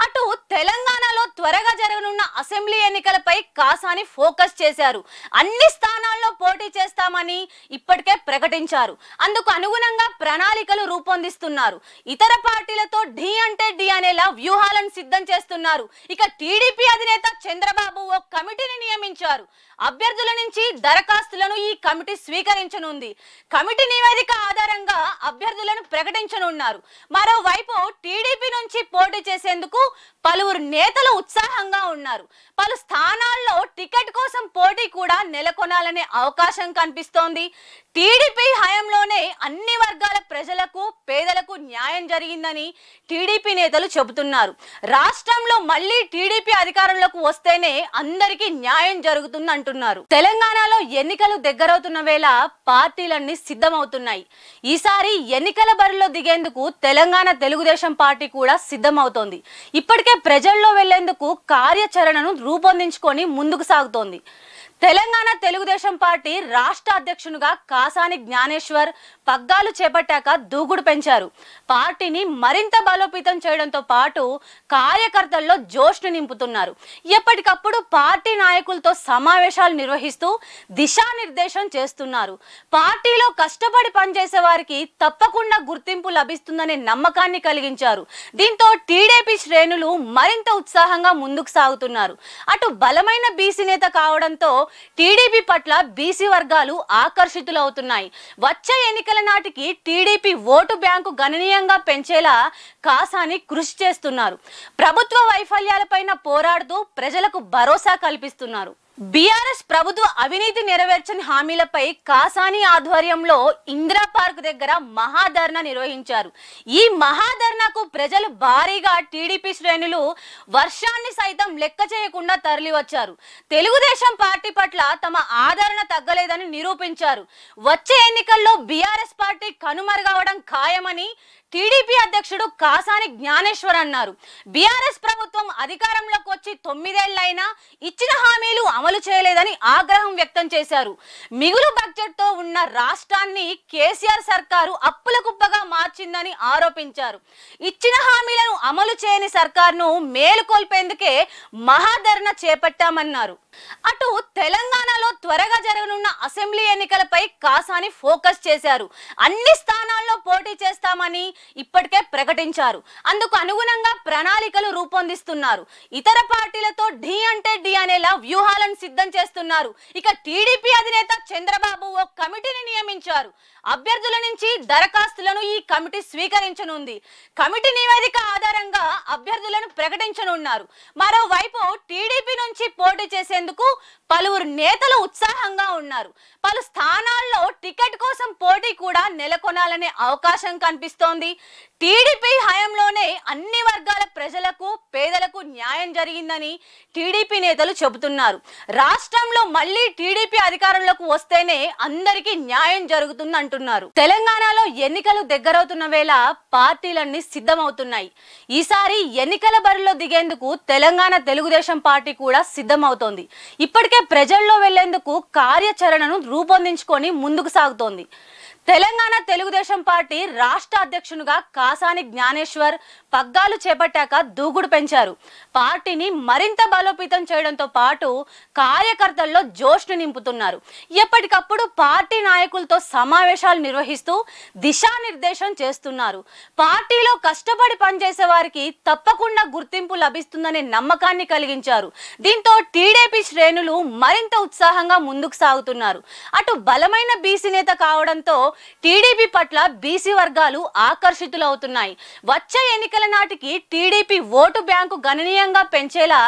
అటు తెలంగాణలో త్వరగా జరగనున్న అసెంబ్లీ ఎన్నికలపై కాసాని ఫోకస్ చేశారు అన్ని స్థానాల్లో పోటీ చేస్తామని ఇప్పటికే ప్రకటించారు అందుకు అనుగుణంగా ప్రణాళికలు రూపొందిస్తున్నారు ఇతర పార్టీలతో ఢీ అంటే డి అనేలా వ్యూహాలను సిద్ధం చేస్తున్నారు ఇక టీడీపీ అధినేత చంద్రబాబు ఓ కమిటీని నియమించారు అభ్యర్థుల నుంచి దరఖాస్తులను ఈ కమిటీ స్వీకరించనుంది కమిటీ నివేదిక ఆధారంగా అభ్యర్థులను ప్రకటించనున్నారు మరోవైపు టీడీపీ నుంచి పోటీ చేసేందుకు పలువురు నేతలు ఉత్సాహంగా ఉన్నారు పలు స్థానాల్లో టికెట్ కోసం పోటీ కూడా నెలకొనాలనే అవకాశం కనిపిస్తోంది టీడీపీ హయాంలోనే అన్ని వర్గాల ప్రజలకు పేదలకు న్యాయం జరిగిందని టీడీపీ నేతలు చెబుతున్నారు రాష్ట్రంలో మళ్ళీ టీడీపీ అధికారంలోకి వస్తేనే అందరికీ న్యాయం జరుగుతుందంటున్నారు అంటున్నారు తెలంగాణలో ఎన్నికలు దగ్గరవుతున్న వేళ పార్టీలన్నీ సిద్ధమవుతున్నాయి ఈసారి ఎన్నికల బరిలో దిగేందుకు తెలంగాణ తెలుగుదేశం పార్టీ కూడా సిద్ధమవుతోంది ఇప్పటికే ప్రజల్లో వెళ్లేందుకు కార్యాచరణను రూపొందించుకొని ముందుకు సాగుతోంది తెలంగాణ తెలుగుదేశం పార్టీ రాష్ట్ర అధ్యక్షునిగా కాసాని జ్ఞానేశ్వర్ పగ్గాలు చేపట్టాక దూకుడు పెంచారు పార్టీని మరింత బలోపేతం చేయడంతో పాటు కార్యకర్తల్లో జోష్ను నింపుతున్నారు ఎప్పటికప్పుడు పార్టీ నాయకులతో సమావేశాలు నిర్వహిస్తూ దిశానిర్దేశం చేస్తున్నారు పార్టీలో కష్టపడి పనిచేసే వారికి తప్పకుండా గుర్తింపు లభిస్తుందనే నమ్మకాన్ని కలిగించారు దీంతో టీడీపీ శ్రేణులు మరింత ఉత్సాహంగా ముందుకు సాగుతున్నారు అటు బలమైన బీసీ నేత కావడంతో టీడీపీ పట్ల బీసీ వర్గాలు ఆకర్షితులవుతున్నాయి వచ్చే ఎన్నికల నాటికి టీడీపీ ఓటు బ్యాంకు గణనీయంగా పెంచేలా కాసాని కృషి చేస్తున్నారు ప్రభుత్వ వైఫల్యాలపైన పోరాడుతూ ప్రజలకు భరోసా కల్పిస్తున్నారు బీఆర్ఎస్ ప్రభుత్వ అవినీతి నెరవేర్చని హామీలపై కాసాని ఆధ్వర్యంలో ఇందిరా పార్క్ దగ్గర మహాధర్నా నిర్వహించారు ఈ మహాధర్నాకు ప్రజలు భారీగా టీడీపీ శ్రేణులు వర్షాన్ని సైతం లెక్క చేయకుండా తరలివచ్చారు తెలుగుదేశం పార్టీ పట్ల తమ ఆదరణ తగ్గలేదని నిరూపించారు వచ్చే ఎన్నికల్లో బీఆర్ఎస్ పార్టీ కనుమరుగవడం ఖాయమని టీడీపీ అధ్యక్షుడు కాసాని జ్ఞానేశ్వర్ అన్నారు బీఆర్ఎస్ ప్రభుత్వం అధికారంలోకి వచ్చి తొమ్మిదేళ్లైనా ఇచ్చిన హామీలు అమలు చేయలేదని ఆగ్రహం వ్యక్తం చేశారు మిగులు బడ్జెట్తో ఉన్న రాష్ట్రాన్ని కేసీఆర్ సర్కారు అప్పుల కుప్పగా మార్చిందని ఆరోపించారు ఇచ్చిన హామీలను అమలు చేయని సర్కార్ను మేలుకొల్పేందుకే మహాధరణ చేపట్టామన్నారు అటు తెలంగాణలో త్వరగా జరగనున్న అసెంబ్లీ ఎన్నికలపై కాసాని ఫోకస్ చేశారు అన్ని స్థానాల్లో పోటీ చేస్తామని ఇప్పటికే ప్రకటించారు అందుకు అనుగుణంగా ప్రణాళికలు రూపొందిస్తున్నారు ఇతర పార్టీలతో ఢీ అంటే ఢీ అనేలా వ్యూహాలను సిద్ధం చేస్తున్నారు ఇక టీడీపీ అధినేత చంద్రబాబు ఓ కమిటీని నియమించారు అభ్యర్థుల నుంచి దరఖాస్తులను ఈ కమిటీ స్వీకరించనుంది కమిటీ నివేదిక ఆధారంగా అభ్యర్థులను ప్రకటించనున్నారు మరోవైపు టీడీపీ నుంచి పోటీ చేసే చేసేందుకు పలువురు నేతలు ఉత్సాహంగా ఉన్నారు పలు స్థానాల్లో టికెట్ కోసం పోటీ కూడా నెలకొనాలనే అవకాశం కనిపిస్తోంది టీడీపీ హయంలోనే అన్ని వర్గాల ప్రజలకు పేదలకు న్యాయం జరిగిందని టీడీపీ నేతలు చెబుతున్నారు రాష్ట్రంలో మళ్ళీ టీడీపీ అధికారంలోకి వస్తేనే అందరికీ న్యాయం జరుగుతుంది అంటున్నారు తెలంగాణలో ఎన్నికలు దగ్గరవుతున్న వేళ పార్టీలన్నీ సిద్ధమవుతున్నాయి ఈసారి ఎన్నికల బరిలో దిగేందుకు తెలంగాణ తెలుగుదేశం పార్టీ కూడా సిద్ధమవుతోంది ఇప్పటికే ప్రజల్లో వెళ్లేందుకు కార్యాచరణను రూపొందించుకొని ముందుకు సాగుతోంది తెలంగాణ తెలుగుదేశం పార్టీ రాష్ట్ర అధ్యక్షునిగా కాసాని జ్ఞానేశ్వర్ పగ్గాలు చేపట్టాక దూకుడు పెంచారు పార్టీని మరింత బలోపేతం చేయడంతో పాటు కార్యకర్తల్లో జోష్ను నింపుతున్నారు ఎప్పటికప్పుడు పార్టీ నాయకులతో సమావేశాలు నిర్వహిస్తూ దిశానిర్దేశం చేస్తున్నారు పార్టీలో కష్టపడి పనిచేసే వారికి తప్పకుండా గుర్తింపు లభిస్తుందనే నమ్మకాన్ని కలిగించారు దీంతో టీడీపీ శ్రేణులు మరింత ఉత్సాహంగా ముందుకు సాగుతున్నారు అటు బలమైన బీసీ నేత కావడంతో టీడీపీ పట్ల బీసీ వర్గాలు ఆకర్షితులవుతున్నాయి వచ్చే ఎన్నికల నాటికి టీడీపీ ఓటు బ్యాంకు గణనీయంగా పెంచేలా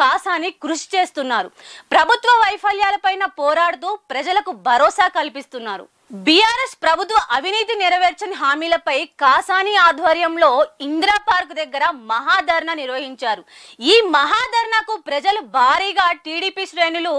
కాసాని కృషి చేస్తున్నారు ప్రభుత్వ వైఫల్యాలపైన పోరాడుతూ ప్రజలకు భరోసా కల్పిస్తున్నారు బీఆర్ఎస్ ప్రభుత్వ అవినీతి నెరవేర్చని హామీలపై కాసాని ఆధ్వర్యంలో ఇందిరా పార్క్ దగ్గర మహాధర్నా నిర్వహించారు ఈ మహాధర్నాకు ప్రజలు భారీగా టీడీపీ శ్రేణులు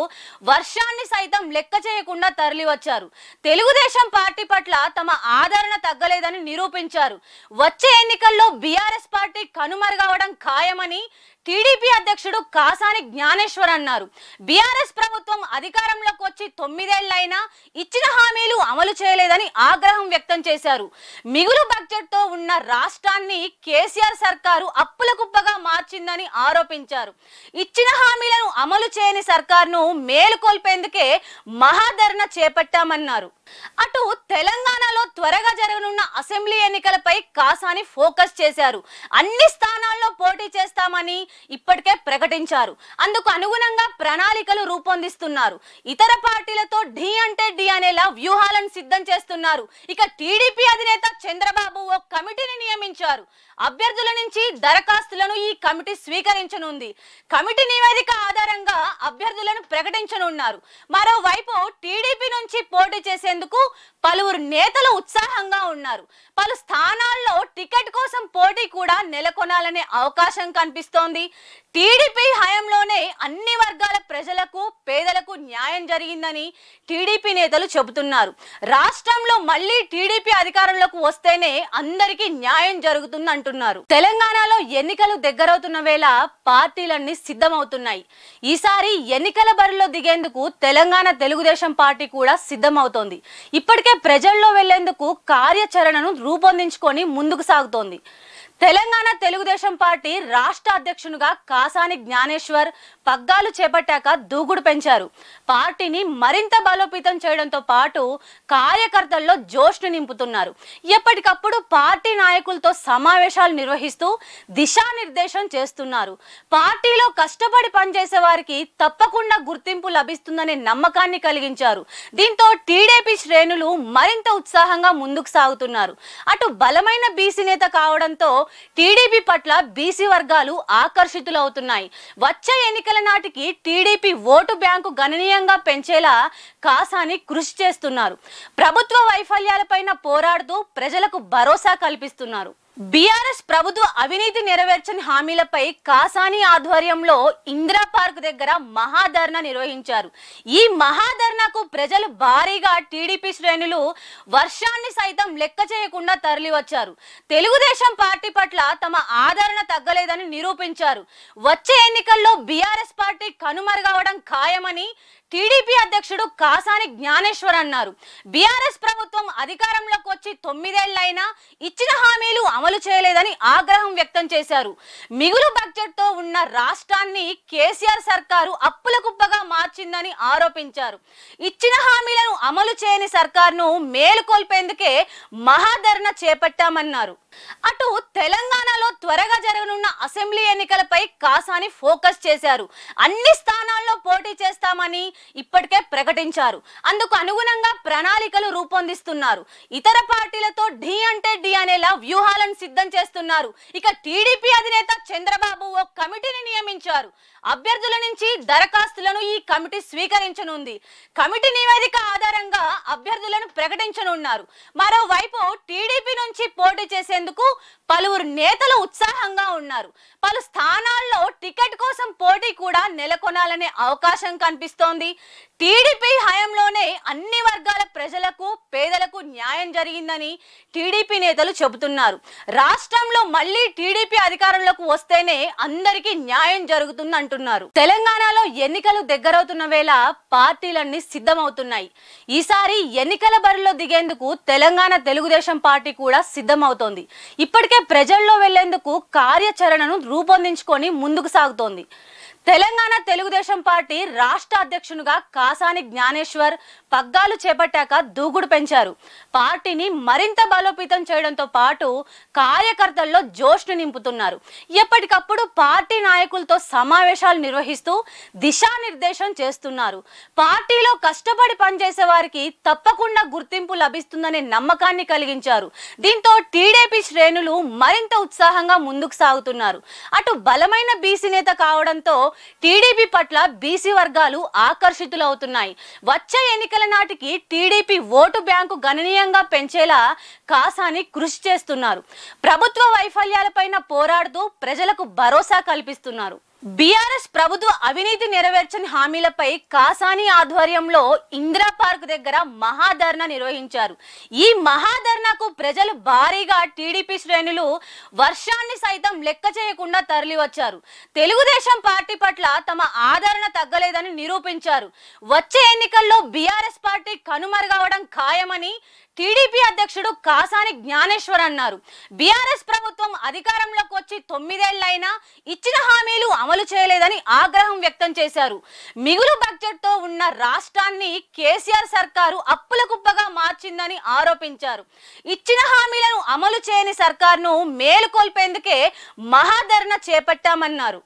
వర్షాన్ని సైతం లెక్క చేయకుండా తరలివచ్చారు తెలుగుదేశం పార్టీ పట్ల తమ ఆదరణ తగ్గలేదని నిరూపించారు వచ్చే ఎన్నికల్లో బీఆర్ఎస్ పార్టీ కనుమరుగవడం ఖాయమని టీడీపీ అధ్యక్షుడు కాసాని జ్ఞానేశ్వర్ అన్నారు బీఆర్ఎస్ ప్రభుత్వం అధికారంలోకి వచ్చి తొమ్మిదేళ్లైనా ఇచ్చిన హామీలు అమలు చేయలేదని ఆగ్రహం వ్యక్తం చేశారు మిగులు బడ్జెట్తో ఉన్న రాష్ట్రాన్ని కేసీఆర్ సర్కారు అప్పుల కుప్పగా మార్చిందని ఆరోపించారు ఇచ్చిన హామీలను అమలు చేయని సర్కార్ను మేలుకొల్పేందుకే మహాధరణ చేపట్టామన్నారు అటు తెలంగాణలో త్వరగా జరగనున్న అసెంబ్లీ ఎన్నికలపై కాసాని ఫోకస్ చేశారు అన్ని స్థానాల్లో పోటీ చేస్తామని ఇప్పటికే ప్రకటించారు అందుకు అనుగుణంగా ప్రణాళికలు రూపొందిస్తున్నారు ఇతర పార్టీలతో ఢీ అంటే ఢీ అనేలా వ్యూహాలను సిద్ధం చేస్తున్నారు ఇక టీడీపీ అధినేత చంద్రబాబు ఓ కమిటీని నియమించారు అభ్యర్థుల నుంచి దరఖాస్తులను ఈ కమిటీ స్వీకరించనుంది కమిటీ నివేదిక ఆధారంగా అభ్యర్థులను ప్రకటించనున్నారు మరోవైపు టీడీపీ నుంచి పోటీ చేసేందుకు పలువురు నేతలు ఉత్సాహంగా ఉన్నారు పలు స్థానాల్లో టికెట్ కోసం పోటీ కూడా నెలకొనాలనే అవకాశం కనిపిస్తోంది టీడీపీ హయంలోనే అన్ని వర్గాల ప్రజలకు పేదలకు న్యాయం జరిగిందని టీడీపీ నేతలు చెబుతున్నారు రాష్ట్రంలో మళ్ళీ టీడీపీ అధికారంలోకి వస్తేనే అందరికీ న్యాయం జరుగుతుందంటున్నారు అంటున్నారు తెలంగాణలో ఎన్నికలు దగ్గరవుతున్న వేళ పార్టీలన్నీ సిద్ధమవుతున్నాయి ఈసారి ఎన్నికల బరిలో దిగేందుకు తెలంగాణ తెలుగుదేశం పార్టీ కూడా సిద్ధమవుతోంది ఇప్పటికే ప్రజల్లో వెళ్లేందుకు కార్యాచరణను రూపొందించుకొని ముందుకు సాగుతోంది తెలంగాణ తెలుగుదేశం పార్టీ రాష్ట్ర అధ్యక్షునిగా కాసాని జ్ఞానేశ్వర్ పగ్గాలు చేపట్టాక దూకుడు పెంచారు పార్టీని మరింత బలోపేతం చేయడంతో పాటు కార్యకర్తల్లో జోష్ను నింపుతున్నారు ఎప్పటికప్పుడు పార్టీ నాయకులతో సమావేశాలు నిర్వహిస్తూ దిశానిర్దేశం చేస్తున్నారు పార్టీలో కష్టపడి పనిచేసే వారికి తప్పకుండా గుర్తింపు లభిస్తుందనే నమ్మకాన్ని కలిగించారు దీంతో టీడీపీ శ్రేణులు మరింత ఉత్సాహంగా ముందుకు సాగుతున్నారు అటు బలమైన బీసీ నేత కావడంతో టీడీపీ పట్ల బీసీ వర్గాలు ఆకర్షితులవుతున్నాయి వచ్చే ఎన్నికల నాటికి టీడీపీ ఓటు బ్యాంకు గణనీయంగా పెంచేలా కాసాని కృషి చేస్తున్నారు ప్రభుత్వ వైఫల్యాలపైన పోరాడుతూ ప్రజలకు భరోసా కల్పిస్తున్నారు బీఆర్ఎస్ ప్రభుత్వ అవినీతి నెరవేర్చని హామీలపై కాసాని ఆధ్వర్యంలో ఇందిరా పార్క్ దగ్గర మహాధర్నా నిర్వహించారు ఈ మహాధర్నాకు ప్రజలు భారీగా టీడీపీ శ్రేణులు వర్షాన్ని సైతం లెక్క చేయకుండా తరలివచ్చారు తెలుగుదేశం పార్టీ పట్ల తమ ఆదరణ తగ్గలేదని నిరూపించారు వచ్చే ఎన్నికల్లో బీఆర్ఎస్ పార్టీ కనుమరుగవడం ఖాయమని టీడీపీ అధ్యక్షుడు కాసాని జ్ఞానేశ్వర్ అన్నారు బీఆర్ఎస్ ప్రభుత్వం అధికారంలోకి వచ్చి తొమ్మిదేళ్లైనా ఇచ్చిన హామీలు అమలు చేయలేదని ఆగ్రహం వ్యక్తం చేశారు మిగులు బడ్జెట్తో ఉన్న రాష్ట్రాన్ని కేసీఆర్ సర్కారు అప్పుల కుప్పగా మార్చిందని ఆరోపించారు ఇచ్చిన హామీలను అమలు చేయని సర్కార్ను మేలుకొల్పేందుకే మహాధరణ చేపట్టామన్నారు అటు తెలంగాణలో త్వరగా జరగనున్న అసెంబ్లీ ఎన్నికలపై కాసాని ఫోకస్ చేశారు అన్ని స్థానాల్లో పోటీ చేస్తామని ఇప్పటికే ప్రకటించారు అందుకు అనుగుణంగా ప్రణాళికలు రూపొందిస్తున్నారు ఇతర పార్టీలతో ఢీ అంటే ఢీ అనేలా వ్యూహాలను సిద్ధం చేస్తున్నారు ఇక టీడీపీ అధినేత చంద్రబాబు ఓ కమిటీని నియమించారు అభ్యర్థుల నుంచి దరఖాస్తులను ఈ కమిటీ స్వీకరించనుంది కమిటీ నివేదిక ఆధారంగా అభ్యర్థులను ప్రకటించనున్నారు మరోవైపు టీడీపీ నుంచి పోటీ చేసేందుకు పలువురు నేతలు ఉత్సాహంగా ఉన్నారు పలు స్థానాల్లో టికెట్ కోసం పోటీ కూడా నెలకొనాలనే అవకాశం కనిపిస్తోంది టీడీపీ హయాంలోనే అన్ని వర్గాల ప్రజలకు పేదలకు న్యాయం జరిగిందని టీడీపీ నేతలు చెబుతున్నారు రాష్ట్రంలో మళ్ళీ టీడీపీ అధికారంలోకి వస్తేనే అందరికీ న్యాయం జరుగుతుందంటున్నారు అంటున్నారు తెలంగాణలో ఎన్నికలు దగ్గరవుతున్న వేళ పార్టీలన్నీ సిద్ధమవుతున్నాయి ఈసారి ఎన్నికల బరిలో దిగేందుకు తెలంగాణ తెలుగుదేశం పార్టీ కూడా సిద్ధమవుతోంది ఇప్పటికే ప్రజల్లో వెళ్లేందుకు కార్యాచరణను రూపొందించుకొని ముందుకు సాగుతోంది తెలంగాణ తెలుగుదేశం పార్టీ రాష్ట్ర అధ్యక్షునిగా కాసాని జ్ఞానేశ్వర్ పగ్గాలు చేపట్టాక దూకుడు పెంచారు పార్టీని మరింత బలోపేతం చేయడంతో పాటు కార్యకర్తల్లో జోష్ను నింపుతున్నారు ఎప్పటికప్పుడు పార్టీ నాయకులతో సమావేశాలు నిర్వహిస్తూ దిశానిర్దేశం చేస్తున్నారు పార్టీలో కష్టపడి పనిచేసే వారికి తప్పకుండా గుర్తింపు లభిస్తుందనే నమ్మకాన్ని కలిగించారు దీంతో టీడీపీ శ్రేణులు మరింత ఉత్సాహంగా ముందుకు సాగుతున్నారు అటు బలమైన బీసీ నేత కావడంతో టీడీపీ పట్ల బీసీ వర్గాలు ఆకర్షితులవుతున్నాయి వచ్చే ఎన్నికల నాటికి టీడీపీ ఓటు బ్యాంకు గణనీయంగా పెంచేలా కాసాని కృషి చేస్తున్నారు ప్రభుత్వ వైఫల్యాలపైన పోరాడుతూ ప్రజలకు భరోసా కల్పిస్తున్నారు బీఆర్ఎస్ ప్రభుత్వ అవినీతి నెరవేర్చని హామీలపై కాసాని ఆధ్వర్యంలో ఇందిరా పార్క్ దగ్గర మహాధర్ణ నిర్వహించారు ఈ మహాధర్ణకు ప్రజలు భారీగా టీడీపీ శ్రేణులు వర్షాన్ని సైతం లెక్క చేయకుండా తరలివచ్చారు తెలుగుదేశం పార్టీ పట్ల తమ ఆదరణ తగ్గలేదని నిరూపించారు వచ్చే ఎన్నికల్లో బీఆర్ఎస్ పార్టీ కనుమరుగవడం ఖాయమని టీడీపీ అధ్యక్షుడు కాసాని జ్ఞానేశ్వర్ అన్నారు బీఆర్ఎస్ ప్రభుత్వం అధికారంలోకి వచ్చి తొమ్మిదేళ్లైనా ఇచ్చిన హామీలు అమలు చేయలేదని ఆగ్రహం వ్యక్తం చేశారు మిగులు బడ్జెట్తో ఉన్న రాష్ట్రాన్ని కేసీఆర్ సర్కారు అప్పుల కుప్పగా మార్చిందని ఆరోపించారు ఇచ్చిన హామీలను అమలు చేయని సర్కార్ను మేలుకొల్పేందుకే మహాధరణ చేపట్టామన్నారు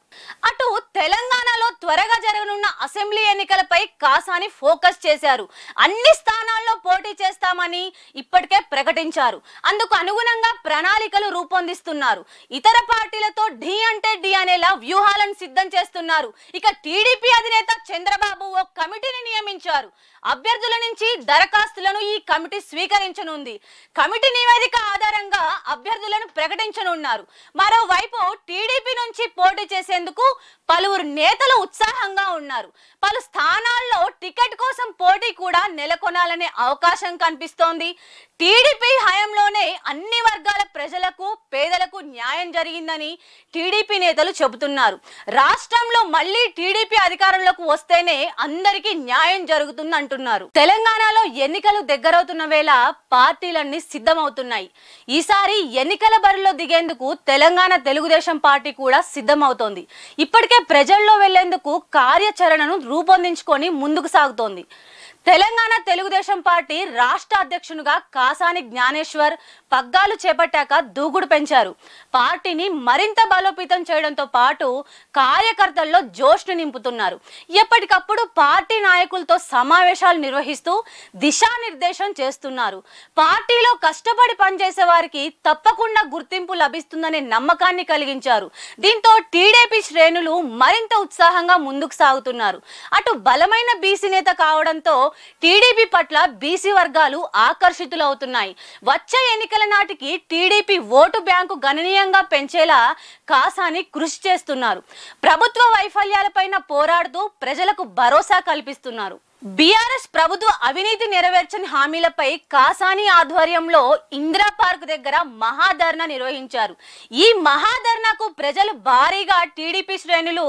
అటు తెలంగాణలో త్వరగా జరగనున్న అసెంబ్లీ ఎన్నికలపై కాసాని ఫోకస్ చేశారు అన్ని స్థానాల్లో పోటీ చేస్తామని ఇప్పటికే ప్రకటించారు అందుకు అనుగుణంగా ప్రణాళికలు రూపొందిస్తున్నారు ఇతర పార్టీలతో ఢీ అంటే ఢీ అనేలా వ్యూహాలను సిద్ధం చేస్తున్నారు ఇక టీడీపీ అధినేత చంద్రబాబు ఓ కమిటీని నియమించారు అభ్యర్థుల నుంచి దరఖాస్తులను ఈ కమిటీ స్వీకరించనుంది కమిటీ నివేదిక ఆధారంగా అభ్యర్థులను ప్రకటించనున్నారు మరోవైపు టీడీపీ నుంచి పోటీ చేసేందుకు పలువురు నేతలు ఉత్సాహంగా ఉన్నారు పలు స్థానాల్లో టికెట్ కోసం పోటీ కూడా నెలకొనాలనే అవకాశం కనిపిస్తోంది టీడీపీ హయాంలోనే అన్ని వర్గాల ప్రజలకు పేదలకు న్యాయం జరిగిందని టీడీపీ నేతలు చెబుతున్నారు రాష్ట్రంలో మళ్ళీ టీడీపీ అధికారంలోకి వస్తేనే అందరికీ న్యాయం జరుగుతుందంటారు అంటున్నారు తెలంగాణలో ఎన్నికలు దగ్గరవుతున్న వేళ పార్టీలన్నీ సిద్ధమవుతున్నాయి ఈసారి ఎన్నికల బరిలో దిగేందుకు తెలంగాణ తెలుగుదేశం పార్టీ కూడా సిద్ధమవుతోంది ఇప్పటికే ప్రజల్లో వెళ్లేందుకు కార్యాచరణను రూపొందించుకొని ముందుకు సాగుతోంది తెలంగాణ తెలుగుదేశం పార్టీ రాష్ట్ర అధ్యక్షునిగా కాసాని జ్ఞానేశ్వర్ పగ్గాలు చేపట్టాక దూకుడు పెంచారు పార్టీని మరింత బలోపేతం చేయడంతో పాటు కార్యకర్తల్లో జోష్ను నింపుతున్నారు ఎప్పటికప్పుడు పార్టీ నాయకులతో సమావేశాలు నిర్వహిస్తూ దిశానిర్దేశం చేస్తున్నారు పార్టీలో కష్టపడి పనిచేసే వారికి తప్పకుండా గుర్తింపు లభిస్తుందనే నమ్మకాన్ని కలిగించారు దీంతో టీడీపీ శ్రేణులు మరింత ఉత్సాహంగా ముందుకు సాగుతున్నారు అటు బలమైన బీసీ నేత కావడంతో టీడీపీ పట్ల బీసీ వర్గాలు ఆకర్షితులవుతున్నాయి వచ్చే ఎన్నికల నాటికి టీడీపీ ఓటు బ్యాంకు గణనీయంగా పెంచేలా కాసాని కృషి చేస్తున్నారు ప్రభుత్వ వైఫల్యాలపైన పోరాడుతూ ప్రజలకు భరోసా కల్పిస్తున్నారు బీఆర్ఎస్ ప్రభుత్వ అవినీతి నెరవేర్చని హామీలపై కాసాని ఆధ్వర్యంలో ఇందిరా పార్క్ దగ్గర మహాధర్నా నిర్వహించారు ఈ మహాధర్నాకు ప్రజలు భారీగా టీడీపీ శ్రేణులు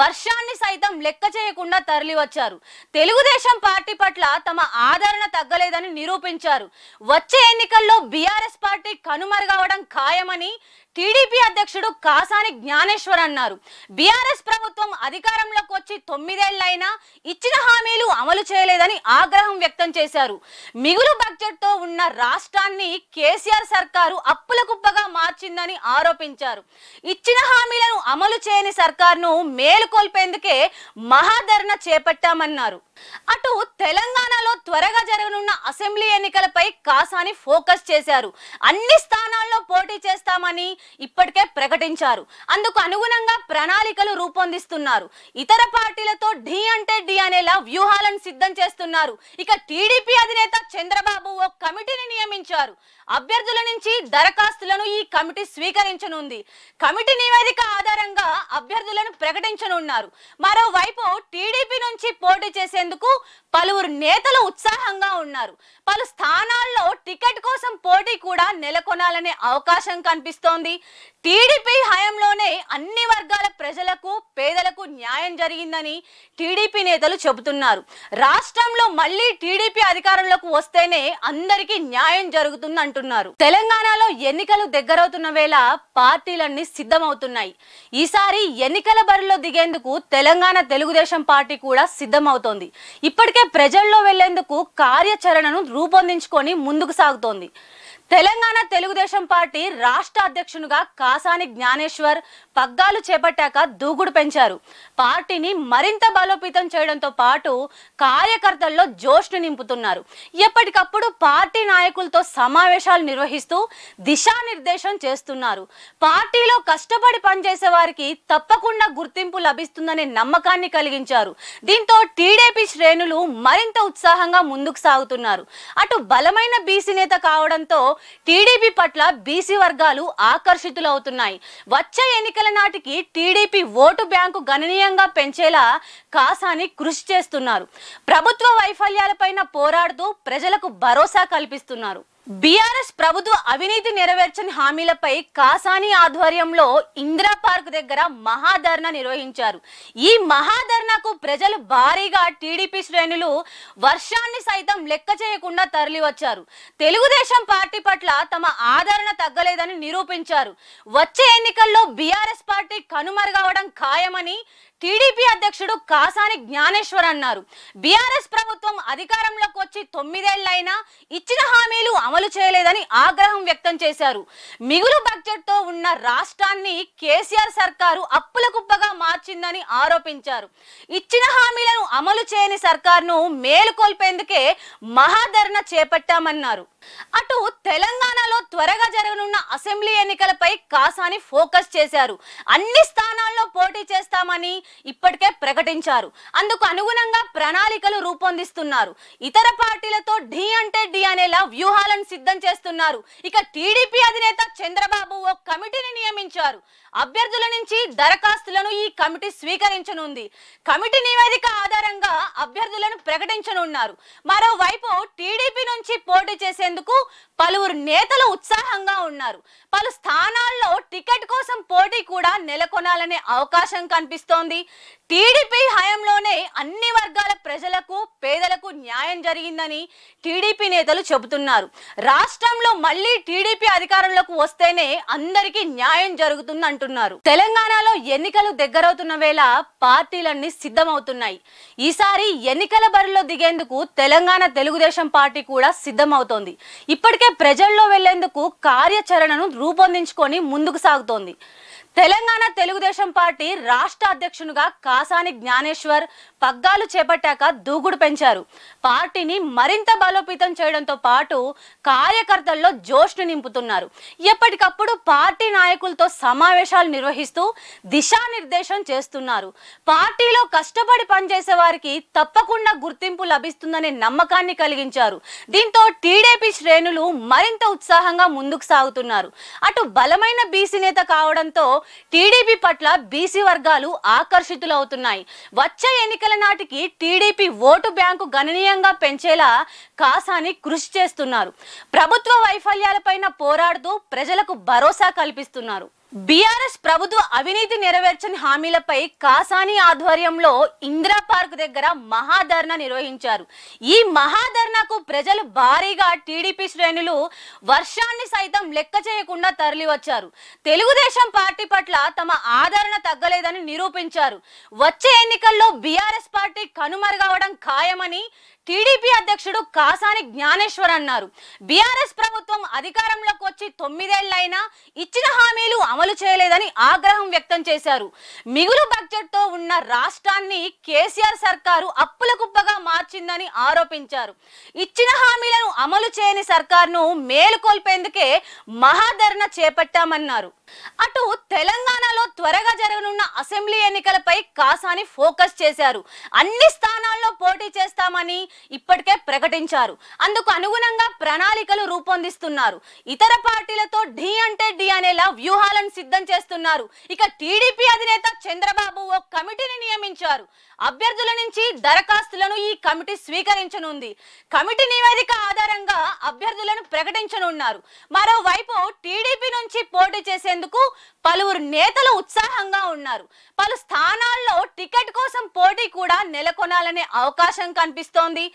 వర్షాన్ని సైతం లెక్క చేయకుండా తరలివచ్చారు తెలుగుదేశం పార్టీ పట్ల తమ ఆదరణ తగ్గలేదని నిరూపించారు వచ్చే ఎన్నికల్లో బీఆర్ఎస్ పార్టీ కనుమరుగవడం ఖాయమని టీడీపీ అధ్యక్షుడు కాసాని జ్ఞానేశ్వర్ అన్నారు బీఆర్ఎస్ ప్రభుత్వం అధికారంలోకి వచ్చి తొమ్మిదేళ్లైనా ఇచ్చిన హామీలు అమలు చేయలేదని ఆగ్రహం వ్యక్తం చేశారు మిగులు బడ్జెట్తో ఉన్న రాష్ట్రాన్ని కేసీఆర్ సర్కారు అప్పుల కుప్పగా మార్చిందని ఆరోపించారు ఇచ్చిన హామీలను అమలు చేయని సర్కార్ను మేలుకొల్పేందుకే మహాధరణ చేపట్టామన్నారు అటు తెలంగాణలో త్వరగా జరగనున్న అసెంబ్లీ ఎన్నికలపై కాసాని ఫోకస్ చేశారు అన్ని స్థానాల్లో పోటీ చేస్తామని ఇప్పటికే ప్రకటించారు అందుకు అనుగుణంగా ప్రణాళికలు రూపొందిస్తున్నారు ఇతర పార్టీలతో ఢీ అంటే ఢీ అనేలా వ్యూహాలను సిద్ధం చేస్తున్నారు ఇక టీడీపీ అధినేత చంద్రబాబు ఓ కమిటీని నియమించారు అభ్యర్థుల నుంచి దరఖాస్తులను ఈ కమిటీ స్వీకరించనుంది కమిటీ నివేదిక ఆధారంగా అభ్యర్థులను ప్రకటించనున్నారు మరోవైపు టీడీపీ నుంచి పోటీ చేసేందుకు పలువురు నేతలు ఉత్సాహంగా ఉన్నారు పలు స్థానాల్లో టికెట్ కోసం పోటీ కూడా నెలకొనాలనే అవకాశం కనిపిస్తోంది టీడీపీ హయాంలోనే అన్ని వర్గాల ప్రజలకు పేదలకు న్యాయం జరిగిందని టీడీపీ నేతలు చెబుతున్నారు రాష్ట్రంలో మళ్ళీ టీడీపీ అధికారంలోకి వస్తేనే అందరికీ న్యాయం జరుగుతుందంటున్నారు అంటున్నారు తెలంగాణలో ఎన్నికలు దగ్గరవుతున్న వేళ పార్టీలన్నీ సిద్ధమవుతున్నాయి ఈసారి ఎన్నికల బరిలో దిగేందుకు తెలంగాణ తెలుగుదేశం పార్టీ కూడా సిద్ధమవుతోంది ఇప్పటికే ప్రజల్లో వెళ్లేందుకు కార్యాచరణను రూపొందించుకొని ముందుకు సాగుతోంది తెలంగాణ తెలుగుదేశం పార్టీ రాష్ట్ర అధ్యక్షునిగా కాసాని జ్ఞానేశ్వర్ పగ్గాలు చేపట్టాక దూకుడు పెంచారు పార్టీని మరింత బలోపేతం చేయడంతో పాటు కార్యకర్తల్లో జోష్ను నింపుతున్నారు ఎప్పటికప్పుడు పార్టీ నాయకులతో సమావేశాలు నిర్వహిస్తూ దిశానిర్దేశం చేస్తున్నారు పార్టీలో కష్టపడి పనిచేసే వారికి తప్పకుండా గుర్తింపు లభిస్తుందనే నమ్మకాన్ని కలిగించారు దీంతో టీడీపీ శ్రేణులు మరింత ఉత్సాహంగా ముందుకు సాగుతున్నారు అటు బలమైన బీసీ నేత కావడంతో టీడీపీ పట్ల బీసీ వర్గాలు ఆకర్షితులవుతున్నాయి వచ్చే ఎన్నికల నాటికి టీడీపీ ఓటు బ్యాంకు గణనీయంగా పెంచేలా కాసాని కృషి చేస్తున్నారు ప్రభుత్వ వైఫల్యాలపైన పోరాడుతూ ప్రజలకు భరోసా కల్పిస్తున్నారు బీఆర్ఎస్ ప్రభుత్వ అవినీతి నెరవేర్చని హామీలపై కాసాని ఆధ్వర్యంలో ఇందిరా పార్క్ దగ్గర మహాధర్నా నిర్వహించారు ఈ మహాధర్నాకు ప్రజలు భారీగా టీడీపీ శ్రేణులు వర్షాన్ని సైతం లెక్క చేయకుండా తరలివచ్చారు తెలుగుదేశం పార్టీ పట్ల తమ ఆదరణ తగ్గలేదని నిరూపించారు వచ్చే ఎన్నికల్లో బీఆర్ఎస్ పార్టీ కనుమరుగవడం ఖాయమని టీడీపీ అధ్యక్షుడు కాసాని జ్ఞానేశ్వర్ అన్నారు బీఆర్ఎస్ ప్రభుత్వం అధికారంలోకి వచ్చి తొమ్మిదేళ్లైనా ఇచ్చిన హామీలు అమలు చేయలేదని ఆగ్రహం వ్యక్తం చేశారు మిగులు బడ్జెట్తో ఉన్న రాష్ట్రాన్ని కేసీఆర్ సర్కారు అప్పుల కుప్పగా మార్చిందని ఆరోపించారు ఇచ్చిన హామీలను అమలు చేయని సర్కార్ను మేలుకొల్పేందుకే మహాధరణ చేపట్టామన్నారు అటు తెలంగాణలో త్వరగా జరగనున్న అసెంబ్లీ ఎన్నికలపై కాసాని ఫోకస్ చేశారు అన్ని స్థానాల్లో పోటీ చేస్తామని ఇప్పటికే ప్రకటించారు అందుకు అనుగుణంగా ప్రణాళికలు రూపొందిస్తున్నారు ఇతర పార్టీలతో ఢీ అంటే ఢీ అనేలా వ్యూహాలను సిద్ధం చేస్తున్నారు ఇక టీడీపీ అధినేత చంద్రబాబు ఓ కమిటీని నియమించారు అభ్యర్థుల నుంచి దరఖాస్తులను ఈ కమిటీ స్వీకరించనుంది కమిటీ నివేదిక ఆధారంగా అభ్యర్థులను ప్రకటించనున్నారు మరోవైపు టీడీపీ నుంచి పోటీ చేసేందుకు పలువురు నేతలు ఉత్సాహంగా ఉన్నారు పలు స్థానాల్లో టికెట్ కోసం పోటీ కూడా నెలకొనాలనే అవకాశం కనిపిస్తోంది టీడీపీ హయాంలోనే అన్ని వర్గాల ప్రజలకు పేదలకు న్యాయం జరిగిందని టీడీపీ నేతలు చెబుతున్నారు రాష్ట్రంలో మళ్ళీ టీడీపీ అధికారంలోకి వస్తేనే అందరికీ న్యాయం జరుగుతుందంటారు అంటున్నారు తెలంగాణలో ఎన్నికలు దగ్గరవుతున్న వేళ పార్టీలన్నీ సిద్ధమవుతున్నాయి ఈసారి ఎన్నికల బరిలో దిగేందుకు తెలంగాణ తెలుగుదేశం పార్టీ కూడా సిద్ధమవుతోంది ఇప్పటికే ప్రజల్లో వెళ్లేందుకు కార్యాచరణను రూపొందించుకొని ముందుకు సాగుతోంది తెలంగాణ తెలుగుదేశం పార్టీ రాష్ట్ర అధ్యక్షునిగా కాసాని జ్ఞానేశ్వర్ పగ్గాలు చేపట్టాక దూకుడు పెంచారు పార్టీని మరింత బలోపేతం చేయడంతో పాటు కార్యకర్తల్లో జోష్ను నింపుతున్నారు ఎప్పటికప్పుడు పార్టీ నాయకులతో సమావేశాలు నిర్వహిస్తూ దిశానిర్దేశం చేస్తున్నారు పార్టీలో కష్టపడి పనిచేసే వారికి తప్పకుండా గుర్తింపు లభిస్తుందనే నమ్మకాన్ని కలిగించారు దీంతో టీడీపీ శ్రేణులు మరింత ఉత్సాహంగా ముందుకు సాగుతున్నారు అటు బలమైన బీసీ నేత కావడంతో టీడీపీ పట్ల బీసీ వర్గాలు ఆకర్షితులవుతున్నాయి వచ్చే ఎన్నికల నాటికి టీడీపీ ఓటు బ్యాంకు గణనీయంగా పెంచేలా కాసాని కృషి చేస్తున్నారు ప్రభుత్వ వైఫల్యాలపైన పోరాడుతూ ప్రజలకు భరోసా కల్పిస్తున్నారు బీఆర్ఎస్ ప్రభుత్వ అవినీతి నెరవేర్చని హామీలపై కాసాని ఆధ్వర్యంలో ఇందిరా పార్క్ దగ్గర మహాధర్నా నిర్వహించారు ఈ మహాధర్నాకు ప్రజలు భారీగా టీడీపీ శ్రేణులు వర్షాన్ని సైతం లెక్క చేయకుండా తరలివచ్చారు తెలుగుదేశం పార్టీ పట్ల తమ ఆదరణ తగ్గలేదని నిరూపించారు వచ్చే ఎన్నికల్లో బీఆర్ఎస్ పార్టీ కనుమరుగవడం ఖాయమని టీడీపీ అధ్యక్షుడు కాసాని జ్ఞానేశ్వర్ అన్నారు బీఆర్ఎస్ ప్రభుత్వం అధికారంలోకి వచ్చి తొమ్మిదేళ్లైనా ఇచ్చిన హామీలు అమలు చేయలేదని ఆగ్రహం వ్యక్తం చేశారు మిగులు బడ్జెట్తో ఉన్న రాష్ట్రాన్ని కేసీఆర్ సర్కారు అప్పుల కుప్పగా మార్చిందని ఆరోపించారు ఇచ్చిన హామీలను అమలు చేయని సర్కార్ను మేలుకొల్పేందుకే మహాధరణ చేపట్టామన్నారు అటు తెలంగాణలో త్వరగా జరగనున్న అసెంబ్లీ ఎన్నికలపై కాసాని ఫోకస్ చేశారు అన్ని స్థానాల్లో పోటీ చేస్తామని ఇప్పటికే ప్రకటించారు అందుకు అనుగుణంగా ప్రణాళికలు రూపొందిస్తున్నారు ఇతర పార్టీలతో డి అంటే డి అనేలా వ్యూహాలను సిద్ధం చేస్తున్నారు ఇక టీడీపీ అధినేత చంద్రబాబు ఓ కమిటీని నియమించారు అభ్యర్థుల నుంచి దరఖాస్తులను ఈ కమిటీ స్వీకరించనుంది కమిటీ నివేదిక ఆధారంగా అభ్యర్థులను ప్రకటించనున్నారు మరోవైపు టీడీపీ నుంచి పోటీ చేసేందుకు పలువురు నేతలు ఉత్సాహంగా ఉన్నారు పలు స్థానాల్లో టికెట్ కోసం పోటీ కూడా నెలకొనాలనే అవకాశం కనిపిస్తోంది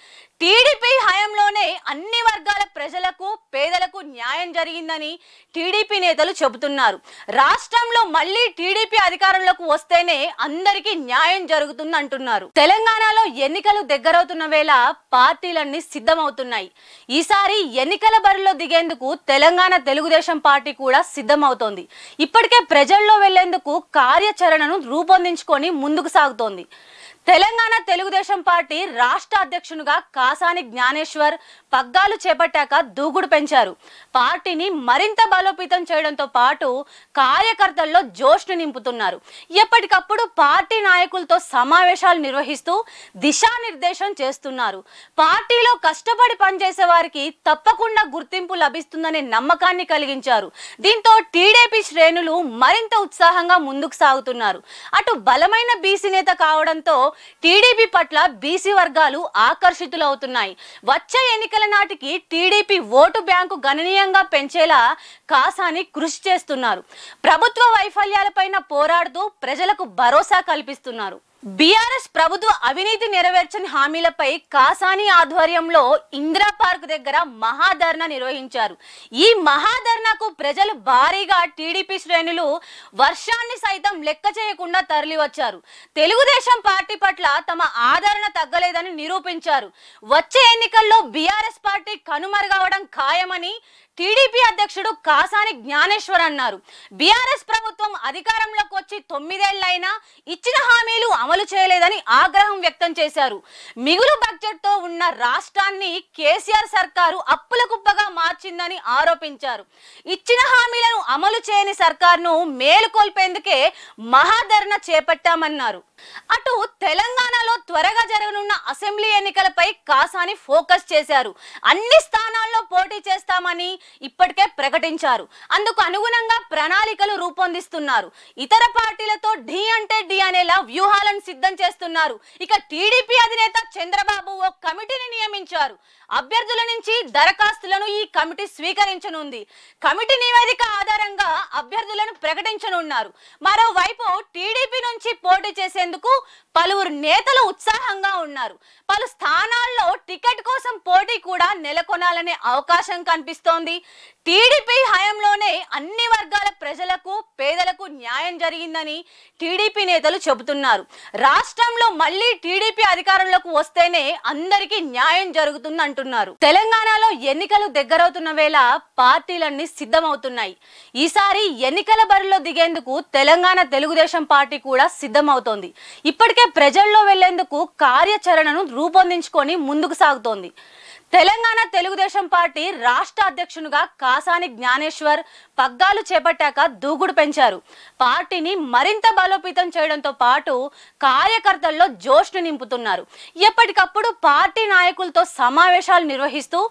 టీడీపీ హయాంలోనే అన్ని వర్గాల ప్రజలకు పేదలకు న్యాయం జరిగిందని టీడీపీ నేతలు చెబుతున్నారు రాష్ట్రంలో మళ్ళీ టీడీపీ అధికారంలోకి వస్తేనే అందరికీ న్యాయం జరుగుతుందంటున్నారు అంటున్నారు తెలంగాణలో ఎన్నికలు దగ్గరవుతున్న వేళ పార్టీలన్నీ సిద్ధమవుతున్నాయి ఈసారి ఎన్నికల బరిలో దిగేందుకు తెలంగాణ తెలుగుదేశం పార్టీ కూడా సిద్ధమవుతోంది ఇప్పటికే ప్రజల్లో వెళ్లేందుకు కార్యాచరణను రూపొందించుకొని ముందుకు సాగుతోంది తెలంగాణ తెలుగుదేశం పార్టీ రాష్ట్ర అధ్యక్షునిగా కాసాని జ్ఞానేశ్వర్ పగ్గాలు చేపట్టాక దూకుడు పెంచారు పార్టీని మరింత బలోపేతం చేయడంతో పాటు కార్యకర్తల్లో జోష్ను నింపుతున్నారు ఎప్పటికప్పుడు పార్టీ నాయకులతో సమావేశాలు నిర్వహిస్తూ దిశానిర్దేశం చేస్తున్నారు పార్టీలో కష్టపడి పనిచేసే వారికి తప్పకుండా గుర్తింపు లభిస్తుందనే నమ్మకాన్ని కలిగించారు దీంతో టీడీపీ శ్రేణులు మరింత ఉత్సాహంగా ముందుకు సాగుతున్నారు అటు బలమైన బీసీ నేత కావడంతో టీడీపీ పట్ల బీసీ వర్గాలు ఆకర్షితులవుతున్నాయి వచ్చే ఎన్నికల నాటికి టీడీపీ ఓటు బ్యాంకు గణనీయంగా పెంచేలా కాసాని కృషి చేస్తున్నారు ప్రభుత్వ వైఫల్యాలపైన పోరాడుతూ ప్రజలకు భరోసా కల్పిస్తున్నారు బీఆర్ఎస్ ప్రభుత్వ అవినీతి నెరవేర్చని హామీలపై కాసాని ఆధ్వర్యంలో ఇందిరా పార్క్ దగ్గర మహాధర్నా నిర్వహించారు ఈ మహాధర్నాకు ప్రజలు భారీగా టీడీపీ శ్రేణులు వర్షాన్ని సైతం లెక్క చేయకుండా తరలివచ్చారు తెలుగుదేశం పార్టీ పట్ల తమ ఆదరణ తగ్గలేదని నిరూపించారు వచ్చే ఎన్నికల్లో బీఆర్ఎస్ పార్టీ కనుమరుగవడం ఖాయమని టీడీపీ అధ్యక్షుడు కాసాని జ్ఞానేశ్వర్ అన్నారు బీఆర్ఎస్ ప్రభుత్వం అధికారంలోకి వచ్చి తొమ్మిదేళ్లైనా ఇచ్చిన హామీలు అమలు చేయలేదని ఆగ్రహం వ్యక్తం చేశారు మిగులు బడ్జెట్తో ఉన్న రాష్ట్రాన్ని కేసీఆర్ సర్కారు అప్పుల కుప్పగా మార్చిందని ఆరోపించారు ఇచ్చిన హామీలను అమలు చేయని సర్కార్ను మేలుకొల్పేందుకే మహాధరణ చేపట్టామన్నారు అటు తెలంగాణలో త్వరగా జరగనున్న అసెంబ్లీ ఎన్నికలపై కాసాని ఫోకస్ చేశారు అన్ని స్థానాల్లో పోటీ చేస్తామని ఇప్పటికే ప్రకటించారు అందుకు అనుగుణంగా ప్రణాళికలు రూపొందిస్తున్నారు ఇతర పార్టీలతో ఢీ అంటే ఢీ అనేలా వ్యూహాలను సిద్ధం చేస్తున్నారు ఇక టీడీపీ అధినేత చంద్రబాబు ఓ కమిటీని నియమించారు అభ్యర్థుల నుంచి దరఖాస్తులను ఈ కమిటీ స్వీకరించనుంది కమిటీ నివేదిక ఆధారంగా అభ్యర్థులను ప్రకటించనున్నారు మరోవైపు టీడీపీ నుంచి పోటీ చేసేందుకు పలువురు నేతలు ఉత్సాహంగా ఉన్నారు పలు స్థానాల్లో టికెట్ కోసం పోటీ కూడా నెలకొనాలనే అవకాశం కనిపిస్తోంది టీడీపీ హయాంలోనే అన్ని వర్గాల ప్రజలకు పేదలకు న్యాయం జరిగిందని టీడీపీ నేతలు చెబుతున్నారు రాష్ట్రంలో మళ్ళీ టీడీపీ అధికారంలోకి వస్తేనే అందరికీ న్యాయం జరుగుతుందంటారు అంటున్నారు తెలంగాణలో ఎన్నికలు దగ్గరవుతున్న వేళ పార్టీలన్నీ సిద్ధమవుతున్నాయి ఈసారి ఎన్నికల బరిలో దిగేందుకు తెలంగాణ తెలుగుదేశం పార్టీ కూడా సిద్ధమవుతోంది ఇప్పటికే ప్రజల్లో వెళ్లేందుకు కార్యాచరణను రూపొందించుకొని ముందుకు సాగుతోంది తెలంగాణ తెలుగుదేశం పార్టీ రాష్ట్ర అధ్యక్షునిగా కాసాని జ్ఞానేశ్వర్ పగ్గాలు చేపట్టాక దూకుడు పెంచారు పార్టీని మరింత బలోపేతం చేయడంతో పాటు కార్యకర్తల్లో జోష్ని నింపుతున్నారు ఎప్పటికప్పుడు పార్టీ నాయకులతో సమావేశాలు నిర్వహిస్తూ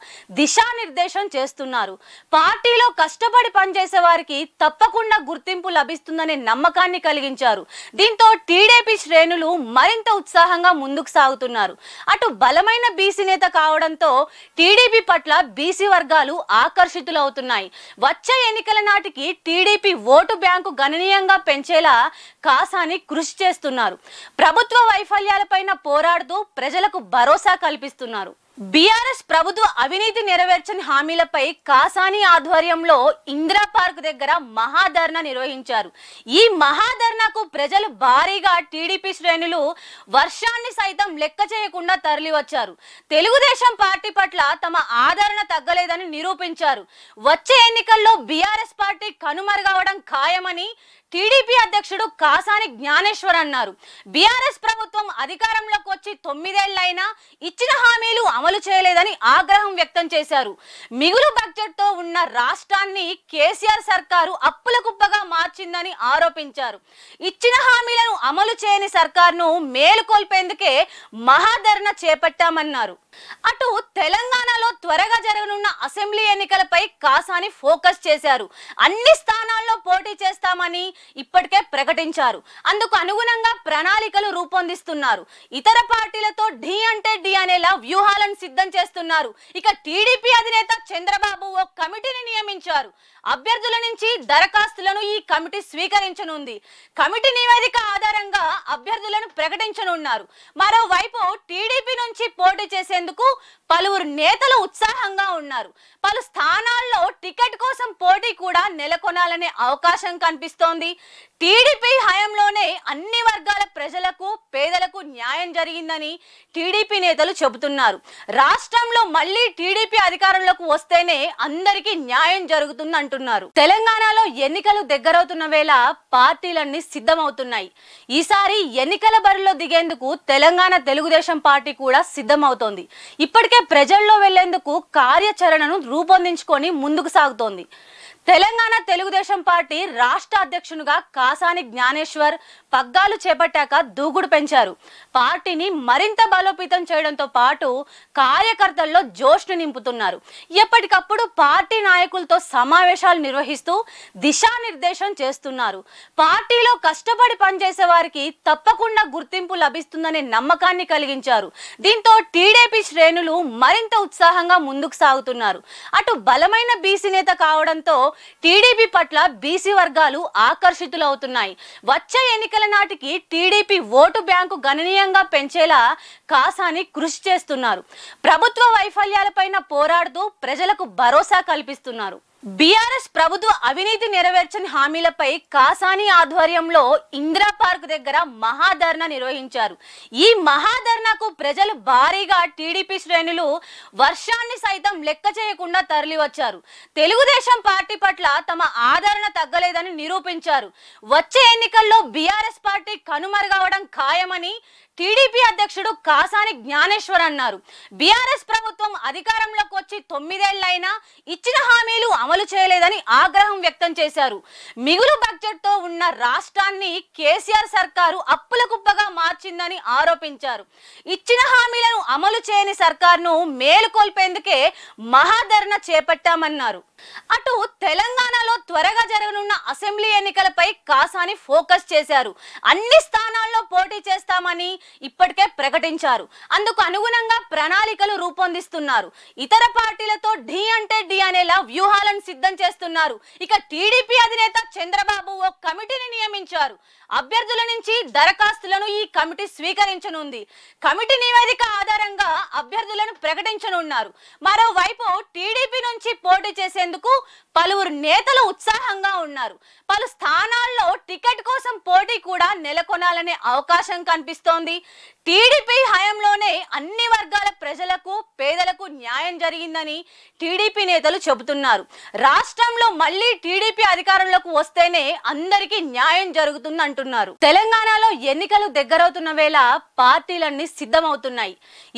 దిశానిర్దేశం చేస్తున్నారు పార్టీలో కష్టపడి పనిచేసే వారికి తప్పకుండా గుర్తింపు లభిస్తుందనే నమ్మకాన్ని కలిగించారు దీంతో టీడీపీ శ్రేణులు మరింత ఉత్సాహంగా ముందుకు సాగుతున్నారు అటు బలమైన బీసీ నేత కావడంతో టీడీపీ పట్ల బీసీ వర్గాలు ఆకర్షితులవుతున్నాయి వచ్చే ఎన్నికల నాటికి టీడీపీ ఓటు బ్యాంకు గణనీయంగా పెంచేలా కాసాని కృషి చేస్తున్నారు ప్రభుత్వ వైఫల్యాలపైన పోరాడుతూ ప్రజలకు భరోసా కల్పిస్తున్నారు బీఆర్ఎస్ ప్రభుత్వ అవినీతి నెరవేర్చని హామీలపై కాసాని ఆధ్వర్యంలో ఇందిరా పార్క్ దగ్గర మహాధర్నా నిర్వహించారు ఈ మహాధర్నాకు ప్రజలు భారీగా టీడీపీ శ్రేణులు వర్షాన్ని సైతం లెక్క చేయకుండా తరలివచ్చారు తెలుగుదేశం పార్టీ పట్ల తమ ఆదరణ తగ్గలేదని నిరూపించారు వచ్చే ఎన్నికల్లో బీఆర్ఎస్ పార్టీ కనుమరుగవడం ఖాయమని టీడీపీ అధ్యక్షుడు కాసాని జ్ఞానేశ్వర్ అన్నారు బీఆర్ఎస్ ప్రభుత్వం అధికారంలోకి వచ్చి తొమ్మిదేళ్లైనా ఇచ్చిన హామీలు అమలు చేయలేదని ఆగ్రహం వ్యక్తం చేశారు మిగులు బడ్జెట్తో ఉన్న రాష్ట్రాన్ని కేసీఆర్ సర్కారు అప్పుల కుప్పగా మార్చిందని ఆరోపించారు ఇచ్చిన హామీలను అమలు చేయని సర్కార్ను మేలుకొల్పేందుకే మహాధరణ చేపట్టామన్నారు అటు తెలంగాణలో త్వరగా జరగనున్న అసెంబ్లీ ఎన్నికలపై కాసాని ఫోకస్ చేశారు అన్ని స్థానాల్లో పోటీ చేస్తామని ఇప్పటికే ప్రకటించారు అందుకు అనుగుణంగా ప్రణాళికలు రూపొందిస్తున్నారు ఇతర పార్టీలతో ఢీ అంటే డి అనేలా వ్యూహాలను సిద్ధం చేస్తున్నారు ఇక టీడీపీ అధినేత చంద్రబాబు ఓ కమిటీని నియమించారు అభ్యర్థుల నుంచి దరఖాస్తులను ఈ కమిటీ స్వీకరించనుంది కమిటీ నివేదిక ఆధారంగా అభ్యర్థులను ప్రకటించనున్నారు మరోవైపు టీడీపీ నుంచి పోటీ చేసేందుకు పలువురు నేతలు ఉత్సాహంగా ఉన్నారు పలు స్థానాల్లో టికెట్ కోసం పోటీ కూడా నెలకొనాలనే అవకాశం కనిపిస్తోంది టీడీపీ హయాంలోనే అన్ని వర్గాల ప్రజలకు పేదలకు న్యాయం జరిగిందని టీడీపీ నేతలు చెబుతున్నారు రాష్ట్రంలో మళ్ళీ టీడీపీ అధికారంలోకి వస్తేనే అందరికీ న్యాయం జరుగుతుందంటున్నారు అంటున్నారు తెలంగాణలో ఎన్నికలు దగ్గరవుతున్న వేళ పార్టీలన్నీ సిద్ధమవుతున్నాయి ఈసారి ఎన్నికల బరిలో దిగేందుకు తెలంగాణ తెలుగుదేశం పార్టీ కూడా సిద్ధమవుతోంది ఇప్పటికే ప్రజల్లో వెళ్లేందుకు కార్యాచరణను రూపొందించుకొని ముందుకు సాగుతోంది తెలంగాణ తెలుగుదేశం పార్టీ రాష్ట్ర అధ్యక్షునిగా కాసాని జ్ఞానేశ్వర్ పగ్గాలు చేపట్టాక దూకుడు పెంచారు పార్టీని మరింత బలోపేతం చేయడంతో పాటు కార్యకర్తల్లో జోష్ను నింపుతున్నారు ఎప్పటికప్పుడు పార్టీ నాయకులతో సమావేశాలు నిర్వహిస్తూ దిశానిర్దేశం చేస్తున్నారు పార్టీలో కష్టపడి పనిచేసే వారికి తప్పకుండా గుర్తింపు లభిస్తుందనే నమ్మకాన్ని కలిగించారు దీంతో టీడీపీ శ్రేణులు మరింత ఉత్సాహంగా ముందుకు సాగుతున్నారు అటు బలమైన బీసీ నేత కావడంతో టీడీపీ పట్ల బీసీ వర్గాలు ఆకర్షితులవుతున్నాయి వచ్చే ఎన్నికల నాటికి టీడీపీ ఓటు బ్యాంకు గణనీయంగా పెంచేలా కాసాని కృషి చేస్తున్నారు ప్రభుత్వ వైఫల్యాలపైన పోరాడుతూ ప్రజలకు భరోసా కల్పిస్తున్నారు బీఆర్ఎస్ ప్రభుత్వ అవినీతి నెరవేర్చని హామీలపై కాసాని ఆధ్వర్యంలో ఇందిరా పార్క్ దగ్గర మహాధర్నా నిర్వహించారు ఈ మహాధర్నాకు ప్రజలు భారీగా టీడీపీ శ్రేణులు వర్షాన్ని సైతం లెక్క చేయకుండా తరలివచ్చారు తెలుగుదేశం పార్టీ పట్ల తమ ఆదరణ తగ్గలేదని నిరూపించారు వచ్చే ఎన్నికల్లో బీఆర్ఎస్ పార్టీ కనుమరుగవడం ఖాయమని టీడీపీ అధ్యక్షుడు కాసాని జ్ఞానేశ్వర్ అన్నారు బీఆర్ఎస్ ప్రభుత్వం అధికారంలోకి వచ్చి తొమ్మిదేళ్లైనా ఇచ్చిన హామీలు అమలు చేయలేదని ఆగ్రహం వ్యక్తం చేశారు మిగులు బడ్జెట్తో ఉన్న రాష్ట్రాన్ని కేసీఆర్ సర్కారు అప్పుల కుప్పగా మార్చిందని ఆరోపించారు ఇచ్చిన హామీలను అమలు చేయని సర్కార్ను మేలుకొల్పేందుకే మహాధరణ చేపట్టామన్నారు అటు తెలంగాణలో త్వరగా జరగనున్న అసెంబ్లీ ఎన్నికలపై కాసాని ఫోకస్ చేశారు అన్ని స్థానాల్లో పోటీ చేస్తామని ఇప్పటికే ప్రకటించారు అందుకు అనుగుణంగా ప్రణాళికలు రూపొందిస్తున్నారు ఇతర పార్టీలతో ఢీ అంటే ఢీ అనేలా వ్యూహాలను సిద్ధం చేస్తున్నారు ఇక టీడీపీ అధినేత చంద్రబాబు ఓ కమిటీని నియమించారు అభ్యర్థుల నుంచి దరఖాస్తులను ఈ కమిటీ స్వీకరించనుంది కమిటీ నివేదిక ఆధారంగా అభ్యర్థులను ప్రకటించనున్నారు మరోవైపు టీడీపీ నుంచి పోటీ చేసేందుకు పలువురు నేతలు ఉత్సాహంగా ఉన్నారు పలు స్థానాల్లో టికెట్ కోసం పోటీ కూడా నెలకొనాలనే అవకాశం కనిపిస్తోంది టీడీపీ హయాంలోనే అన్ని వర్గాల ప్రజలకు పేదలకు న్యాయం జరిగిందని టీడీపీ నేతలు చెబుతున్నారు రాష్ట్రంలో మళ్ళీ టీడీపీ అధికారంలోకి వస్తేనే అందరికీ న్యాయం జరుగుతుందంటారు అంటున్నారు తెలంగాణలో ఎన్నికలు దగ్గరవుతున్న వేళ పార్టీలన్నీ సిద్ధమవుతున్నాయి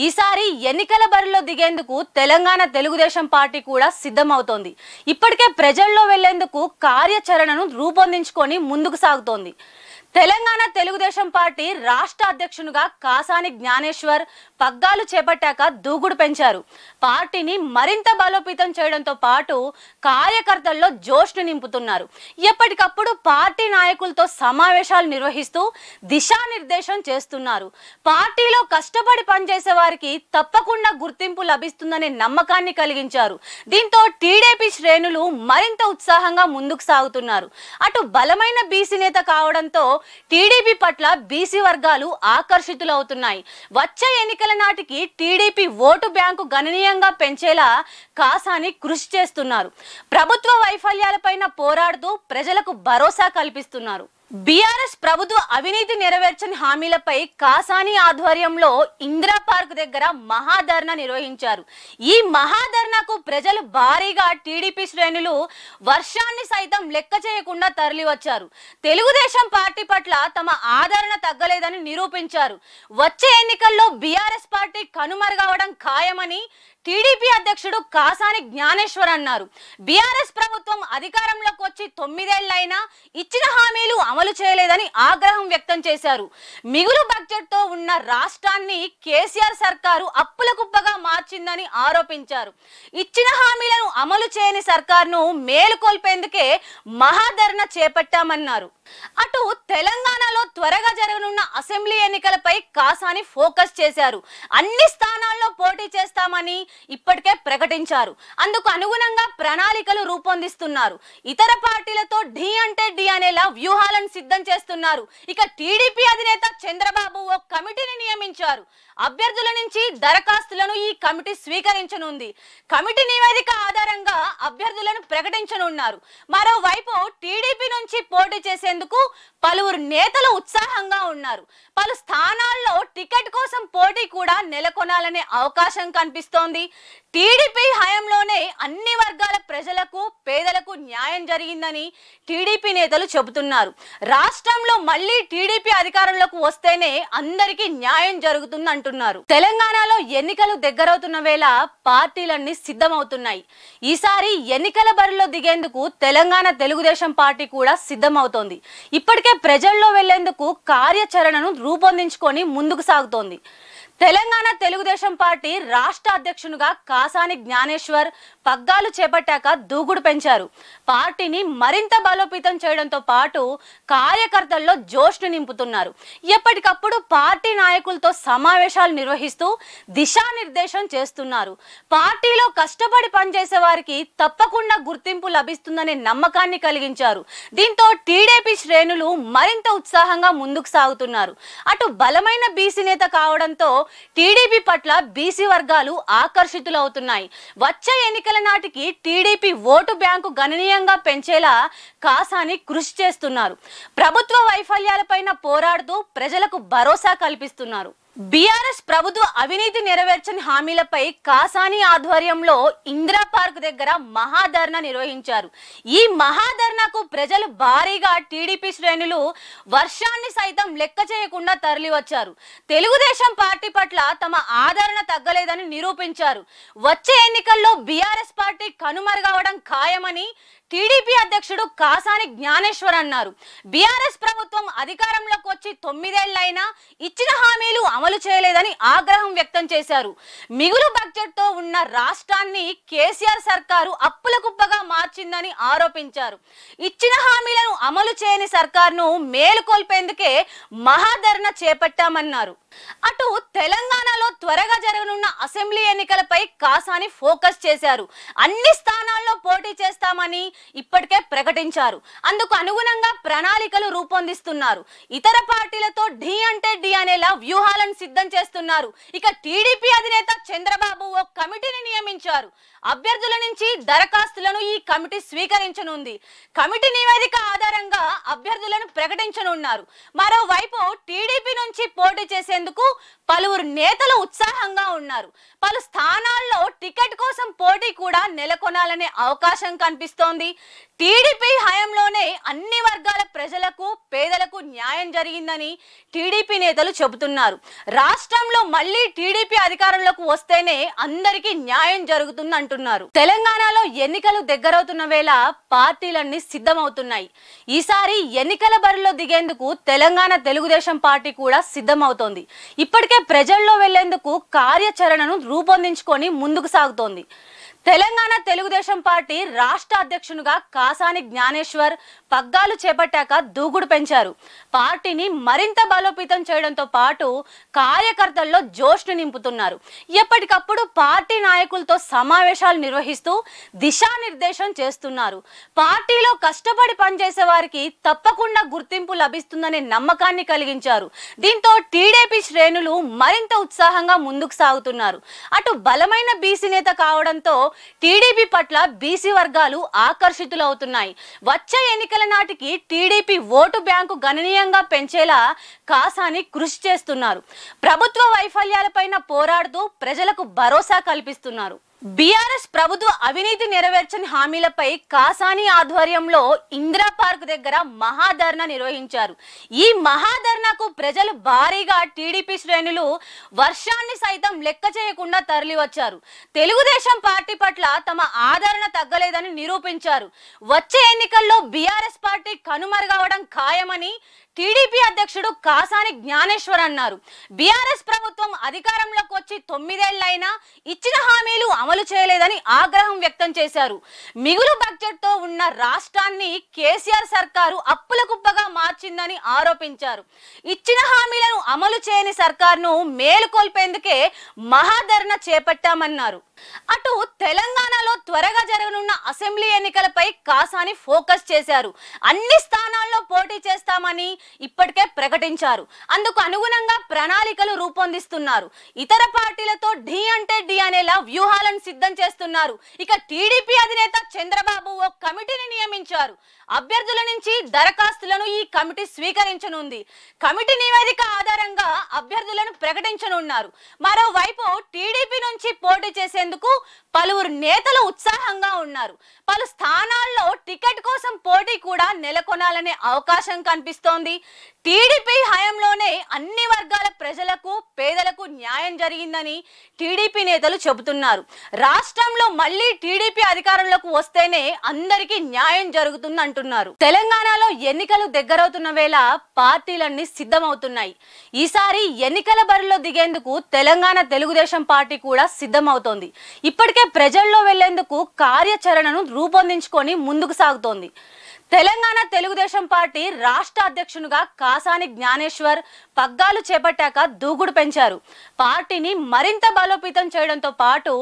ఈసారి ఎన్నికల బరిలో దిగేందుకు తెలంగాణ తెలుగుదేశం పార్టీ కూడా సిద్ధమవుతోంది ఇప్పటికే ప్రజల్లో వెళ్లేందుకు కార్యాచరణను రూపొందించుకొని ముందుకు సాగుతోంది తెలంగాణ తెలుగుదేశం పార్టీ రాష్ట్ర అధ్యక్షునిగా కాసాని జ్ఞానేశ్వర్ పగ్గాలు చేపట్టాక దూకుడు పెంచారు పార్టీని మరింత బలోపేతం చేయడంతో పాటు కార్యకర్తల్లో జోష్ను నింపుతున్నారు ఎప్పటికప్పుడు పార్టీ నాయకులతో సమావేశాలు నిర్వహిస్తూ దిశానిర్దేశం చేస్తున్నారు పార్టీలో కష్టపడి పనిచేసే వారికి తప్పకుండా గుర్తింపు లభిస్తుందనే నమ్మకాన్ని కలిగించారు దీంతో టీడీపీ శ్రేణులు మరింత ఉత్సాహంగా ముందుకు సాగుతున్నారు అటు బలమైన బీసీ నేత కావడంతో టీడీపీ పట్ల బీసీ వర్గాలు ఆకర్షితులవుతున్నాయి వచ్చే ఎన్నికల నాటికి టీడీపీ ఓటు బ్యాంకు గణనీయంగా పెంచేలా కాసాని కృషి చేస్తున్నారు ప్రభుత్వ వైఫల్యాలపైన పోరాడుతూ ప్రజలకు భరోసా కల్పిస్తున్నారు బీఆర్ఎస్ ప్రభుత్వ అవినీతి నెరవేర్చని హామీలపై కాసాని ఆధ్వర్యంలో ఇందిరా పార్క్ దగ్గర మహాధర్ణ నిర్వహించారు ఈ మహాధర్ణకు ప్రజలు భారీగా టీడీపీ శ్రేణులు వర్షాన్ని సైతం లెక్క చేయకుండా తరలివచ్చారు తెలుగుదేశం పార్టీ పట్ల తమ ఆదరణ తగ్గలేదని నిరూపించారు వచ్చే ఎన్నికల్లో బీఆర్ఎస్ పార్టీ కనుమరుగవడం ఖాయమని టీడీపీ అధ్యక్షుడు కాసాని జ్ఞానేశ్వర్ అన్నారు బీఆర్ఎస్ ప్రభుత్వం అధికారంలోకి వచ్చి తొమ్మిదేళ్లైనా ఇచ్చిన హామీలు అమలు చేయలేదని ఆగ్రహం వ్యక్తం చేశారు మిగులు బడ్జెట్తో ఉన్న రాష్ట్రాన్ని కేసీఆర్ సర్కారు అప్పుల కుప్పగా మార్చిందని ఆరోపించారు ఇచ్చిన హామీలను అమలు చేయని సర్కార్ను మేలుకొల్పేందుకే మహాధరణ చేపట్టామన్నారు అటు తెలంగాణలో త్వరగా జరగనున్న అసెంబ్లీ ఎన్నికలపై కాసాని ఫోకస్ చేశారు అన్ని స్థానాల్లో పోటీ చేస్తామని ఇప్పటికే ప్రకటించారు అందుకు అనుగుణంగా ప్రణాళికలు రూపొందిస్తున్నారు ఇతర పార్టీలతో ఢీ అంటే ఢీ అనేలా వ్యూహాలను సిద్ధం చేస్తున్నారు ఇక టీడీపీ అధినేత చంద్రబాబు ఓ కమిటీని నియమించారు అభ్యర్థుల నుంచి దరఖాస్తులను ఈ కమిటీ స్వీకరించనుంది కమిటీ నివేదిక ఆధారంగా అభ్యర్థులను ప్రకటించనున్నారు మరోవైపు టీడీపీ నుంచి పోటీ చేసేందుకు పలువురు నేతలు ఉత్సాహంగా ఉన్నారు పలు స్థానాల్లో టికెట్ కోసం పోటీ కూడా నెలకొనాలనే అవకాశం కనిపిస్తోంది టీడీపీ హయంలోనే అన్ని వర్గాల ప్రజలకు పేదలకు న్యాయం జరిగిందని టీడీపీ నేతలు చెబుతున్నారు రాష్ట్రంలో మళ్ళీ టీడీపీ అధికారంలోకి వస్తేనే అందరికీ న్యాయం జరుగుతుందంటారు అంటున్నారు తెలంగాణలో ఎన్నికలు దగ్గరవుతున్న వేళ పార్టీలన్నీ సిద్ధమవుతున్నాయి ఈసారి ఎన్నికల బరిలో దిగేందుకు తెలంగాణ తెలుగుదేశం పార్టీ కూడా సిద్ధమవుతోంది ఇప్పటికే ప్రజల్లో వెళ్లేందుకు కార్యాచరణను రూపొందించుకొని ముందుకు సాగుతోంది తెలంగాణ తెలుగుదేశం పార్టీ రాష్ట్ర అధ్యక్షునిగా కాసాని జ్ఞానేశ్వర్ పగ్గాలు చేపట్టాక దూకుడు పెంచారు పార్టీని మరింత బలోపేతం చేయడంతో పాటు కార్యకర్తల్లో జోష్ను నింపుతున్నారు ఎప్పటికప్పుడు పార్టీ నాయకులతో సమావేశాలు నిర్వహిస్తూ దిశానిర్దేశం చేస్తున్నారు పార్టీలో కష్టపడి పనిచేసే వారికి తప్పకుండా గుర్తింపు లభిస్తుందనే నమ్మకాన్ని కలిగించారు దీంతో టీడీపీ శ్రేణులు మరింత ఉత్సాహంగా ముందుకు సాగుతున్నారు అటు బలమైన బీసీ నేత కావడంతో టీడీపీ పట్ల బీసీ వర్గాలు ఆకర్షితులవుతున్నాయి వచ్చే ఎన్నికల నాటికి టీడీపీ ఓటు బ్యాంకు గణనీయంగా పెంచేలా కాసాని కృషి చేస్తున్నారు ప్రభుత్వ వైఫల్యాలపైన పోరాడుతూ ప్రజలకు భరోసా కల్పిస్తున్నారు బీఆర్ఎస్ ప్రభుత్వ అవినీతి నెరవేర్చని హామీలపై కాసాని ఆధ్వర్యంలో ఇందిరా పార్క్ దగ్గర మహాధర్నా నిర్వహించారు ఈ మహాధర్నాకు ప్రజలు భారీగా టీడీపీ శ్రేణులు వర్షాన్ని సైతం లెక్క చేయకుండా తరలివచ్చారు తెలుగుదేశం పార్టీ పట్ల తమ ఆదరణ తగ్గలేదని నిరూపించారు వచ్చే ఎన్నికల్లో బీఆర్ఎస్ పార్టీ కనుమరుగవడం ఖాయమని టీడీపీ అధ్యక్షుడు కాసాని జ్ఞానేశ్వర్ అన్నారు బీఆర్ఎస్ ప్రభుత్వం అధికారంలోకి వచ్చి తొమ్మిదేళ్లైనా ఇచ్చిన హామీలు అమలు చేయలేదని ఆగ్రహం వ్యక్తం చేశారు మిగులు బడ్జెట్తో ఉన్న రాష్ట్రాన్ని కేసీఆర్ సర్కారు అప్పుల కుప్పగా మార్చిందని ఆరోపించారు ఇచ్చిన హామీలను అమలు చేయని సర్కార్ను మేలుకొల్పేందుకే మహాధరణ చేపట్టామన్నారు అటు తెలంగాణలో త్వరగా జరగనున్న అసెంబ్లీ ఎన్నికలపై కాసాని ఫోకస్ చేశారు అన్ని స్థానాల్లో పోటీ చేస్తామని ఇప్పటికే ప్రకటించారు అందుకు అనుగుణంగా ప్రణాళికలు రూపొందిస్తున్నారు ఇతర పార్టీలతో ఢీ అంటే ఢీ అనేలా వ్యూహాలను సిద్ధం చేస్తున్నారు ఇక టీడీపీ అధినేత చంద్రబాబు ఓ కమిటీని నియమించారు అభ్యర్థుల నుంచి దరఖాస్తులను ఈ కమిటీ స్వీకరించనుంది కమిటీ నివేదిక ఆధారంగా అభ్యర్థులను ప్రకటించనున్నారు మరోవైపు టీడీపీ నుంచి పోటీ చేసేందుకు పలువురు నేతలు ఉత్సాహంగా ఉన్నారు పలు స్థానాల్లో టికెట్ కోసం పోటీ కూడా నెలకొనాలనే అవకాశం కనిపిస్తోంది టీడీపీ హయాంలోనే అన్ని వర్గాల ప్రజలకు పేదలకు న్యాయం జరిగిందని టీడీపీ నేతలు చెబుతున్నారు రాష్ట్రంలో మళ్ళీ టీడీపీ అధికారంలోకి వస్తేనే అందరికీ న్యాయం జరుగుతుందంటున్నారు అంటున్నారు తెలంగాణలో ఎన్నికలు దగ్గరవుతున్న వేళ పార్టీలన్నీ సిద్ధమవుతున్నాయి ఈసారి ఎన్నికల బరిలో దిగేందుకు తెలంగాణ తెలుగుదేశం పార్టీ కూడా సిద్ధమవుతోంది ఇప్పటికే ప్రజల్లో వెళ్లేందుకు కార్యాచరణను రూపొందించుకొని ముందుకు సాగుతోంది తెలంగాణ తెలుగుదేశం పార్టీ రాష్ట్ర అధ్యక్షునిగా కాసాని జ్ఞానేశ్వర్ పగ్గాలు చేపట్టాక దూకుడు పెంచారు పార్టీని మరింత బలోపేతం చేయడంతో పాటు కార్యకర్తల్లో జోష్ను నింపుతున్నారు ఎప్పటికప్పుడు పార్టీ నాయకులతో సమావేశాలు నిర్వహిస్తూ దిశానిర్దేశం చేస్తున్నారు పార్టీలో కష్టపడి పనిచేసే వారికి తప్పకుండా గుర్తింపు లభిస్తుందనే నమ్మకాన్ని కలిగించారు దీంతో టీడీపీ శ్రేణులు మరింత ఉత్సాహంగా ముందుకు సాగుతున్నారు అటు బలమైన బీసీ నేత కావడంతో టీడీపీ పట్ల బీసీ వర్గాలు ఆకర్షితులవుతున్నాయి వచ్చే ఎన్నికల నాటికి టీడీపీ ఓటు బ్యాంకు గణనీయంగా పెంచేలా కాసాని కృషి చేస్తున్నారు ప్రభుత్వ వైఫల్యాలపైన పోరాడుతూ ప్రజలకు భరోసా కల్పిస్తున్నారు బీఆర్ఎస్ ప్రభుత్వ అవినీతి నెరవేర్చని హామీలపై కాసాని ఆధ్వర్యంలో ఇందిరా పార్క్ దగ్గర మహాధర్నా నిర్వహించారు ఈ మహాధర్నాకు ప్రజలు భారీగా టీడీపీ శ్రేణులు వర్షాన్ని సైతం లెక్క చేయకుండా తరలివచ్చారు తెలుగుదేశం పార్టీ పట్ల తమ ఆదరణ తగ్గలేదని నిరూపించారు వచ్చే ఎన్నికల్లో బీఆర్ఎస్ పార్టీ కనుమరుగవడం ఖాయమని టీడీపీ అధ్యక్షుడు కాసాని జ్ఞానేశ్వర్ అన్నారు బీఆర్ఎస్ ప్రభుత్వం అధికారంలోకి వచ్చి తొమ్మిదేళ్లైనా ఇచ్చిన హామీలు అమలు చేయలేదని ఆగ్రహం వ్యక్తం చేశారు మిగులు బడ్జెట్తో ఉన్న రాష్ట్రాన్ని కేసీఆర్ సర్కారు అప్పుల కుప్పగా మార్చిందని ఆరోపించారు ఇచ్చిన హామీలను అమలు చేయని సర్కార్ను మేలుకొల్పేందుకే మహాధరణ చేపట్టామన్నారు అటు తెలంగాణలో త్వరగా జరగనున్న అసెంబ్లీ ఎన్నికలపై కాసాని ఫోకస్ చేశారు అన్ని స్థానాల్లో పోటీ చేస్తామని ఇప్పటికే ప్రకటించారు అందుకు అనుగుణంగా ప్రణాళికలు రూపొందిస్తున్నారు ఇతర పార్టీలతో ఢీ అంటే ఢీ అనేలా వ్యూహాలను సిద్ధం చేస్తున్నారు ఇక టీడీపీ అధినేత చంద్రబాబు ఓ కమిటీని నియమించారు అభ్యర్థుల నుంచి దరఖాస్తులను ఈ కమిటీ స్వీకరించనుంది కమిటీ నివేదిక ఆధారంగా అభ్యర్థులను ప్రకటించనున్నారు మరోవైపు టీడీపీ నుంచి పోటీ చేసేందుకు పలువురు నేతలు ఉత్సాహంగా ఉన్నారు పలు స్థానాల్లో టికెట్ కోసం పోటీ కూడా నెలకొనాలనే అవకాశం కనిపిస్తోంది టీడీపీ హయాంలోనే అన్ని వర్గాల ప్రజలకు పేదలకు న్యాయం జరిగిందని టీడీపీ నేతలు చెబుతున్నారు రాష్ట్రంలో మళ్ళీ టీడీపీ అధికారంలోకి వస్తేనే అందరికీ న్యాయం జరుగుతుందంటారు అంటున్నారు తెలంగాణలో ఎన్నికలు దగ్గరవుతున్న వేళ పార్టీలన్నీ సిద్ధమవుతున్నాయి ఈసారి ఎన్నికల బరిలో దిగేందుకు తెలంగాణ తెలుగుదేశం పార్టీ కూడా సిద్ధమవుతోంది ఇప్పటికే ప్రజల్లో వెళ్లేందుకు కార్యాచరణను రూపొందించుకొని ముందుకు సాగుతోంది తెలంగాణ తెలుగుదేశం పార్టీ రాష్ట్ర అధ్యక్షునిగా కాసాని జ్ఞానేశ్వర్ పగ్గాలు చేపట్టాక దూకుడు పెంచారు పార్టీని మరింత బలోపేతం చేయడంతో పాటు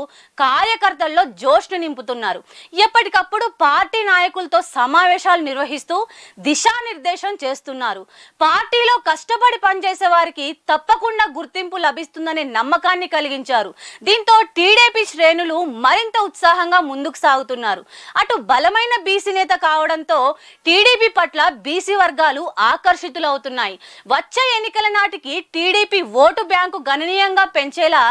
కార్యకర్తల్లో జోష్ని నింపుతున్నారు ఎప్పటికప్పుడు పార్టీ నాయకులతో సమావేశాలు నిర్వహిస్తూ దిశానిర్దేశం చేస్తున్నారు పార్టీలో కష్టపడి పనిచేసే వారికి తప్పకుండా గుర్తింపు లభిస్తుందనే నమ్మకాన్ని కలిగించారు దీంతో టీడీపీ శ్రేణులు మరింత ఉత్సాహంగా ముందుకు సాగుతున్నారు అటు బలమైన బీసీ నేత కావడంతో టీడీపీ పట్ల బీసీ వర్గాలు ఆకర్షితులవుతున్నాయి వచ్చే ఎన్నికల నాటికి టీడీపీ ఓటు బ్యాంకు గణనీయంగా పెంచేలా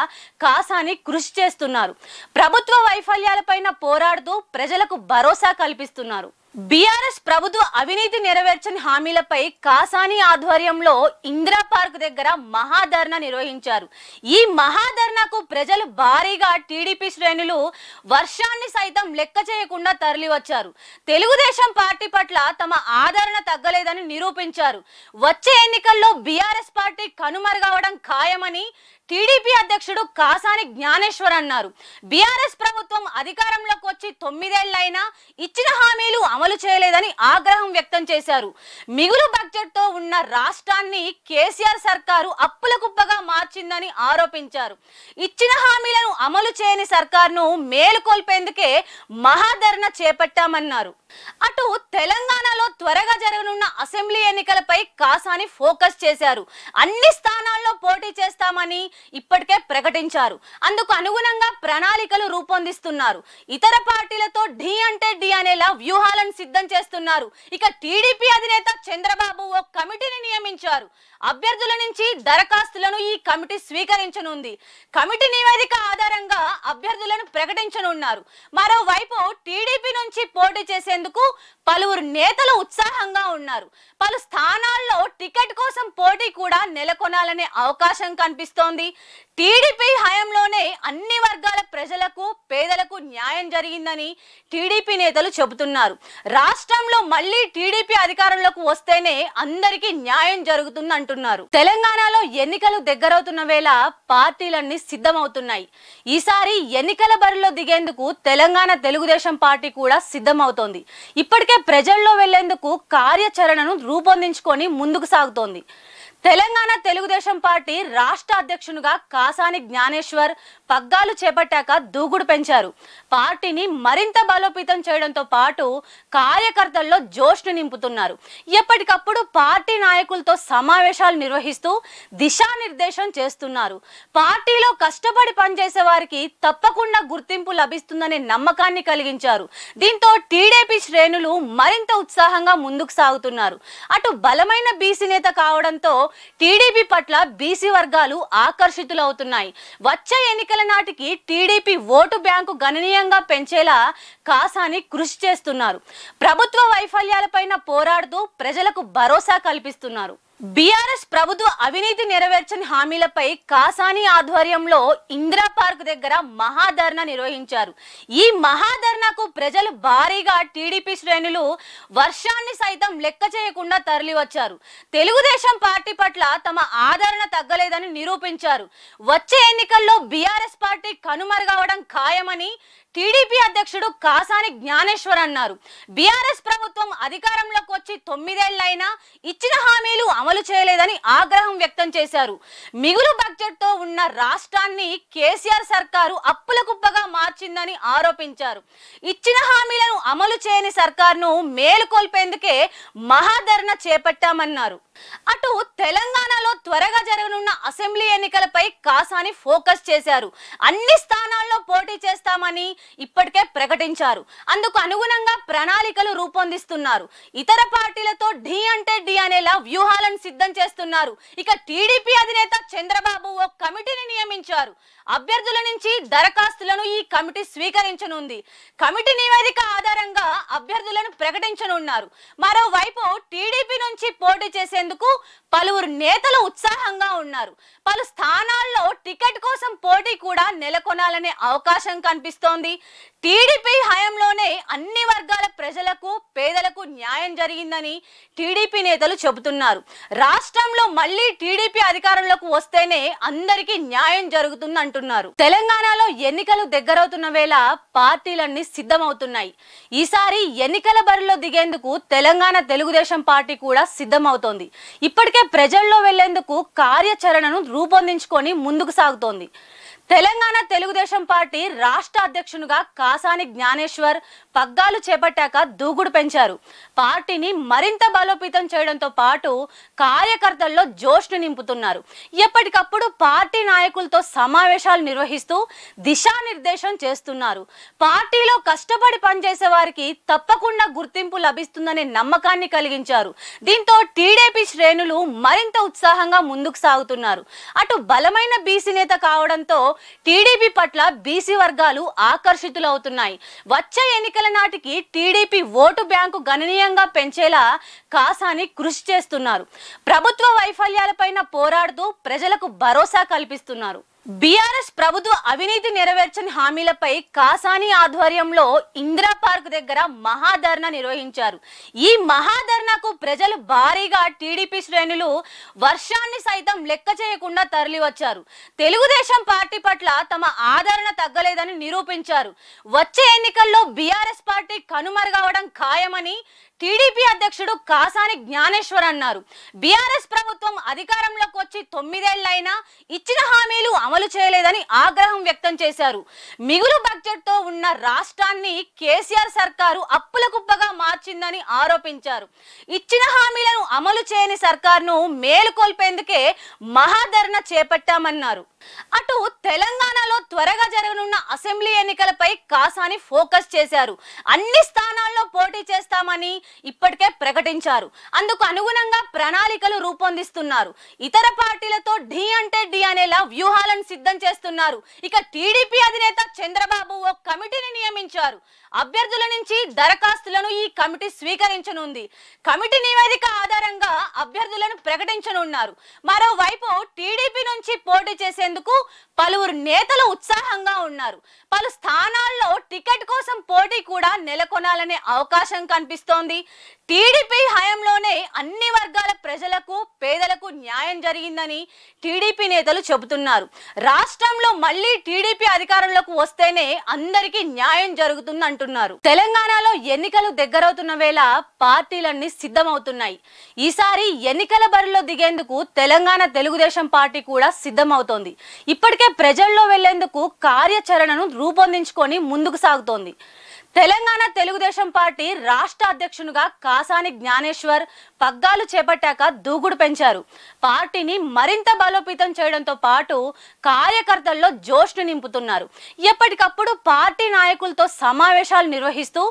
కాసాని కృషి చేస్తున్నారు ప్రభుత్వ వైఫల్యాలపైన పోరాడుతూ ప్రజలకు భరోసా కల్పిస్తున్నారు బీఆర్ఎస్ ప్రభుత్వ అవినీతి నెరవేర్చని హామీలపై కాసాని ఆధ్వర్యంలో ఇందిరా పార్క్ దగ్గర మహాధర్నా నిర్వహించారు ఈ మహాధర్నాకు ప్రజలు భారీగా టీడీపీ శ్రేణులు వర్షాన్ని సైతం లెక్క చేయకుండా తరలివచ్చారు తెలుగుదేశం పార్టీ పట్ల తమ ఆదరణ తగ్గలేదని నిరూపించారు వచ్చే ఎన్నికల్లో బీఆర్ఎస్ పార్టీ కనుమరుగవడం ఖాయమని టీడీపీ అధ్యక్షుడు కాసాని జ్ఞానేశ్వర్ అన్నారు బీఆర్ఎస్ ప్రభుత్వం అధికారంలోకి వచ్చి తొమ్మిదేళ్లైనా ఇచ్చిన హామీలు అమలు చేయలేదని ఆగ్రహం వ్యక్తం చేశారు మిగులు బడ్జెట్తో ఉన్న రాష్ట్రాన్ని కేసీఆర్ సర్కారు అప్పుల కుప్పగా మార్చిందని ఆరోపించారు ఇచ్చిన హామీలను అమలు చేయని సర్కార్ను మేలుకొల్పేందుకే మహాధరణ చేపట్టామన్నారు అటు తెలంగాణలో త్వరగా జరగనున్న అసెంబ్లీ ఎన్నికలపై కాసాని ఫోకస్ చేశారు అన్ని స్థానాల్లో పోటీ చేస్తామని ఇప్పటికే ప్రకటించారు అందుకు అనుగుణంగా ప్రణాళికలు రూపొందిస్తున్నారు ఇతర పార్టీలతో డి అంటే డి అనేలా వ్యూహాలను సిద్ధం చేస్తున్నారు ఇక టీడీపీ అధినేత చంద్రబాబు ఓ కమిటీని నియమించారు అభ్యర్థుల నుంచి దరఖాస్తులను ఈ కమిటీ స్వీకరించనుంది కమిటీ నివేదిక ఆధారంగా అభ్యర్థులను ప్రకటించనున్నారు మరోవైపు టీడీపీ నుంచి పోటీ చేసేందుకు పలువురు నేతలు ఉత్సాహంగా ఉన్నారు పలు స్థానాల్లో టికెట్ కోసం పోటీ కూడా నెలకొనాలనే అవకాశం కనిపిస్తోంది టీడీపీ హయాంలోనే అన్ని వర్గాల ప్రజలకు పేదలకు న్యాయం జరిగిందని టీడీపీ నేతలు చెబుతున్నారు రాష్ట్రంలో మళ్ళీ టీడీపీ అధికారంలోకి వస్తేనే అందరికీ న్యాయం జరుగుతుందంటున్నారు అంటున్నారు తెలంగాణలో ఎన్నికలు దగ్గరవుతున్న వేళ పార్టీలన్నీ సిద్ధమవుతున్నాయి ఈసారి ఎన్నికల బరిలో దిగేందుకు తెలంగాణ తెలుగుదేశం పార్టీ కూడా సిద్ధమవుతోంది ఇప్పటికే ప్రజల్లో వెళ్లేందుకు కార్యాచరణను రూపొందించుకొని ముందుకు సాగుతోంది తెలంగాణ తెలుగుదేశం పార్టీ రాష్ట్ర అధ్యక్షునిగా కాసాని జ్ఞానేశ్వర్ పగ్గాలు చేపట్టాక దూకుడు పెంచారు పార్టీని మరింత బలోపేతం చేయడంతో పాటు కార్యకర్తల్లో జోష్ను నింపుతున్నారు ఎప్పటికప్పుడు పార్టీ నాయకులతో సమావేశాలు నిర్వహిస్తూ దిశానిర్దేశం చేస్తున్నారు పార్టీలో కష్టపడి పనిచేసే వారికి తప్పకుండా గుర్తింపు లభిస్తుందనే నమ్మకాన్ని కలిగించారు దీంతో టీడీపీ శ్రేణులు మరింత ఉత్సాహంగా ముందుకు సాగుతున్నారు అటు బలమైన బీసీ నేత కావడంతో టీడీపీ పట్ల బీసీ వర్గాలు ఆకర్షితులవుతున్నాయి వచ్చే ఎన్నికల నాటికి టీడీపీ ఓటు బ్యాంకు గణనీయంగా పెంచేలా కాసాని కృషి చేస్తున్నారు ప్రభుత్వ వైఫల్యాలపైన పోరాడుతూ ప్రజలకు భరోసా కల్పిస్తున్నారు బీఆర్ఎస్ ప్రభుత్వ అవినీతి నెరవేర్చని హామీలపై కాసాని ఆధ్వర్యంలో ఇందిరా పార్క్ దగ్గర మహాధర్నా నిర్వహించారు ఈ మహాధర్నాకు ప్రజలు భారీగా టీడీపీ శ్రేణులు వర్షాన్ని సైతం లెక్క చేయకుండా తరలివచ్చారు తెలుగుదేశం పార్టీ పట్ల తమ ఆదరణ తగ్గలేదని నిరూపించారు వచ్చే ఎన్నికల్లో బీఆర్ఎస్ పార్టీ కనుమరుగవడం ఖాయమని టీడీపీ అధ్యక్షుడు కాసాని జ్ఞానేశ్వర్ అన్నారు బీఆర్ఎస్ ప్రభుత్వం అధికారంలోకి వచ్చి తొమ్మిదేళ్లైనా ఇచ్చిన హామీలు అమలు చేయలేదని ఆగ్రహం వ్యక్తం చేశారు మిగులు బడ్జెట్తో ఉన్న రాష్ట్రాన్ని కేసీఆర్ సర్కారు అప్పుల కుప్పగా మార్చిందని ఆరోపించారు ఇచ్చిన హామీలను అమలు చేయని సర్కారును మేలుకొల్పేందుకే మహాధరణ చేపట్టామన్నారు అటు తెలంగాణలో త్వరగా జరగనున్న అసెంబ్లీ ఎన్నికలపై కాసాని ఫోకస్ చేశారు అన్ని స్థానాల్లో పోటీ చేస్తామని ఇప్పటికే ప్రకటించారు అందుకు అనుగుణంగా ప్రణాళికలు రూపొందిస్తున్నారు ఇతర పార్టీలతో ఢీ అంటే ఢీ అనేలా వ్యూహాలను సిద్ధం చేస్తున్నారు ఇక టీడీపీ అధినేత చంద్రబాబు ఓ కమిటీని నియమించారు అభ్యర్థుల నుంచి దరఖాస్తులను ఈ కమిటీ స్వీకరించనుంది కమిటీ నివేదిక ఆధారంగా అభ్యర్థులను ప్రకటించనున్నారు మరోవైపు టీడీపీ నుంచి పోటీ చేసేందుకు పలువురు నేతలు ఉత్సాహంగా ఉన్నారు పలు స్థానాల్లో టికెట్ కోసం పోటీ కూడా నెలకొనాలనే అవకాశం కనిపిస్తోంది టీడీపీ హయాంలోనే అన్ని వర్గాల ప్రజలకు పేదలకు న్యాయం జరిగిందని టీడీపీ నేతలు చెబుతున్నారు రాష్ట్రంలో మళ్ళీ టీడీపీ అధికారంలోకి వస్తేనే అందరికీ న్యాయం జరుగుతుందంటారు అంటున్నారు తెలంగాణలో ఎన్నికలు దగ్గరవుతున్న వేళ పార్టీలన్నీ సిద్ధమవుతున్నాయి ఈసారి ఎన్నికల బరిలో దిగేందుకు తెలంగాణ తెలుగుదేశం పార్టీ కూడా సిద్ధమవుతోంది ఇప్పటికే ప్రజల్లో వెళ్లేందుకు కార్యాచరణను రూపొందించుకొని ముందుకు సాగుతోంది తెలంగాణ తెలుగుదేశం పార్టీ రాష్ట్ర అధ్యక్షునిగా కాసాని జ్ఞానేశ్వర్ పగ్గాలు చేపట్టాక దూకుడు పెంచారు పార్టీని మరింత బలోపేతం చేయడంతో పాటు కార్యకర్తల్లో జోష్ను నింపుతున్నారు ఎప్పటికప్పుడు పార్టీ నాయకులతో సమావేశాలు నిర్వహిస్తూ దిశానిర్దేశం చేస్తున్నారు పార్టీలో కష్టపడి పనిచేసే వారికి తప్పకుండా గుర్తింపు లభిస్తుందనే నమ్మకాన్ని కలిగించారు దీంతో టీడీపీ శ్రేణులు మరింత ఉత్సాహంగా ముందుకు సాగుతున్నారు అటు బలమైన బీసీ నేత కావడంతో టీడీపీ పట్ల బీసీ వర్గాలు ఆకర్షితులవుతున్నాయి వచ్చే ఎన్నికల నాటికి టీడీపీ ఓటు బ్యాంకు గణనీయంగా పెంచేలా కాసాని కృషి చేస్తున్నారు ప్రభుత్వ వైఫల్యాలపైన పోరాడుతూ ప్రజలకు భరోసా కల్పిస్తున్నారు బీఆర్ఎస్ ప్రభుత్వ అవినీతి నెరవేర్చని హామీలపై కాసాని ఆధ్వర్యంలో ఇందిరా పార్క్ దగ్గర మహాధర్నా నిర్వహించారు ఈ మహాధర్నాకు ప్రజలు భారీగా టీడీపీ శ్రేణులు వర్షాన్ని సైతం లెక్క చేయకుండా తరలివచ్చారు తెలుగుదేశం పార్టీ పట్ల తమ ఆదరణ తగ్గలేదని నిరూపించారు వచ్చే ఎన్నికల్లో బీఆర్ఎస్ పార్టీ కనుమరుగవడం ఖాయమని టీడీపీ అధ్యక్షుడు కాసాని జ్ఞానేశ్వర్ అన్నారు బీఆర్ఎస్ ప్రభుత్వం అధికారంలోకి వచ్చి తొమ్మిదేళ్లైనా ఇచ్చిన హామీలు అమలు చేయలేదని ఆగ్రహం వ్యక్తం చేశారు మిగులు బడ్జెట్తో ఉన్న రాష్ట్రాన్ని కేసీఆర్ సర్కారు అప్పుల కుప్పగా మార్చిందని ఆరోపించారు ఇచ్చిన హామీలను అమలు చేయని సర్కార్ను మేలుకొల్పేందుకే మహాధరణ చేపట్టామన్నారు అటు తెలంగాణలో త్వరగా జరగనున్న అసెంబ్లీ ఎన్నికలపై కాసాని ఫోకస్ చేశారు అన్ని స్థానాల్లో పోటీ చేస్తామని ఇప్పటికే ప్రకటించారు అందుకు అనుగుణంగా ప్రణాళికలు రూపొందిస్తున్నారు ఇతర పార్టీలతో డి అంటే డి అనేలా వ్యూహాలను సిద్ధం చేస్తున్నారు ఇక టీడీపీ అధినేత చంద్రబాబు ఓ కమిటీని నియమించారు అభ్యర్థుల నుంచి దరఖాస్తులను ఈ కమిటీ స్వీకరించనుంది కమిటీ నివేదిక ఆధారంగా అభ్యర్థులను ప్రకటించనున్నారు మరోవైపు టీడీపీ నుంచి పోటీ చేసేందుకు పలువురు నేతలు ఉత్సాహంగా ఉన్నారు పలు స్థానాల్లో టికెట్ కోసం పోటీ కూడా నెలకొనాలనే అవకాశం కనిపిస్తోంది టీడీపీ హయాంలోనే అన్ని వర్గాల ప్రజలకు పేదలకు న్యాయం జరిగిందని టీడీపీ నేతలు చెబుతున్నారు రాష్ట్రంలో మళ్ళీ టీడీపీ అధికారంలోకి వస్తేనే అందరికీ న్యాయం జరుగుతుందంటున్నారు అంటున్నారు తెలంగాణలో ఎన్నికలు దగ్గరవుతున్న వేళ పార్టీలన్నీ సిద్ధమవుతున్నాయి ఈసారి ఎన్నికల బరిలో దిగేందుకు తెలంగాణ తెలుగుదేశం పార్టీ కూడా సిద్ధమవుతోంది ఇప్పటికే ప్రజల్లో వెళ్లేందుకు కార్యాచరణను రూపొందించుకొని ముందుకు సాగుతోంది తెలంగాణ తెలుగుదేశం పార్టీ రాష్ట్ర అధ్యక్షునిగా కాసాని జ్ఞానేశ్వర్ పగ్గాలు చేపట్టాక దూకుడు పెంచారు పార్టీని మరింత బలోపేతం చేయడంతో పాటు కార్యకర్తల్లో జోష్ను నింపుతున్నారు ఎప్పటికప్పుడు పార్టీ నాయకులతో సమావేశాలు నిర్వహిస్తూ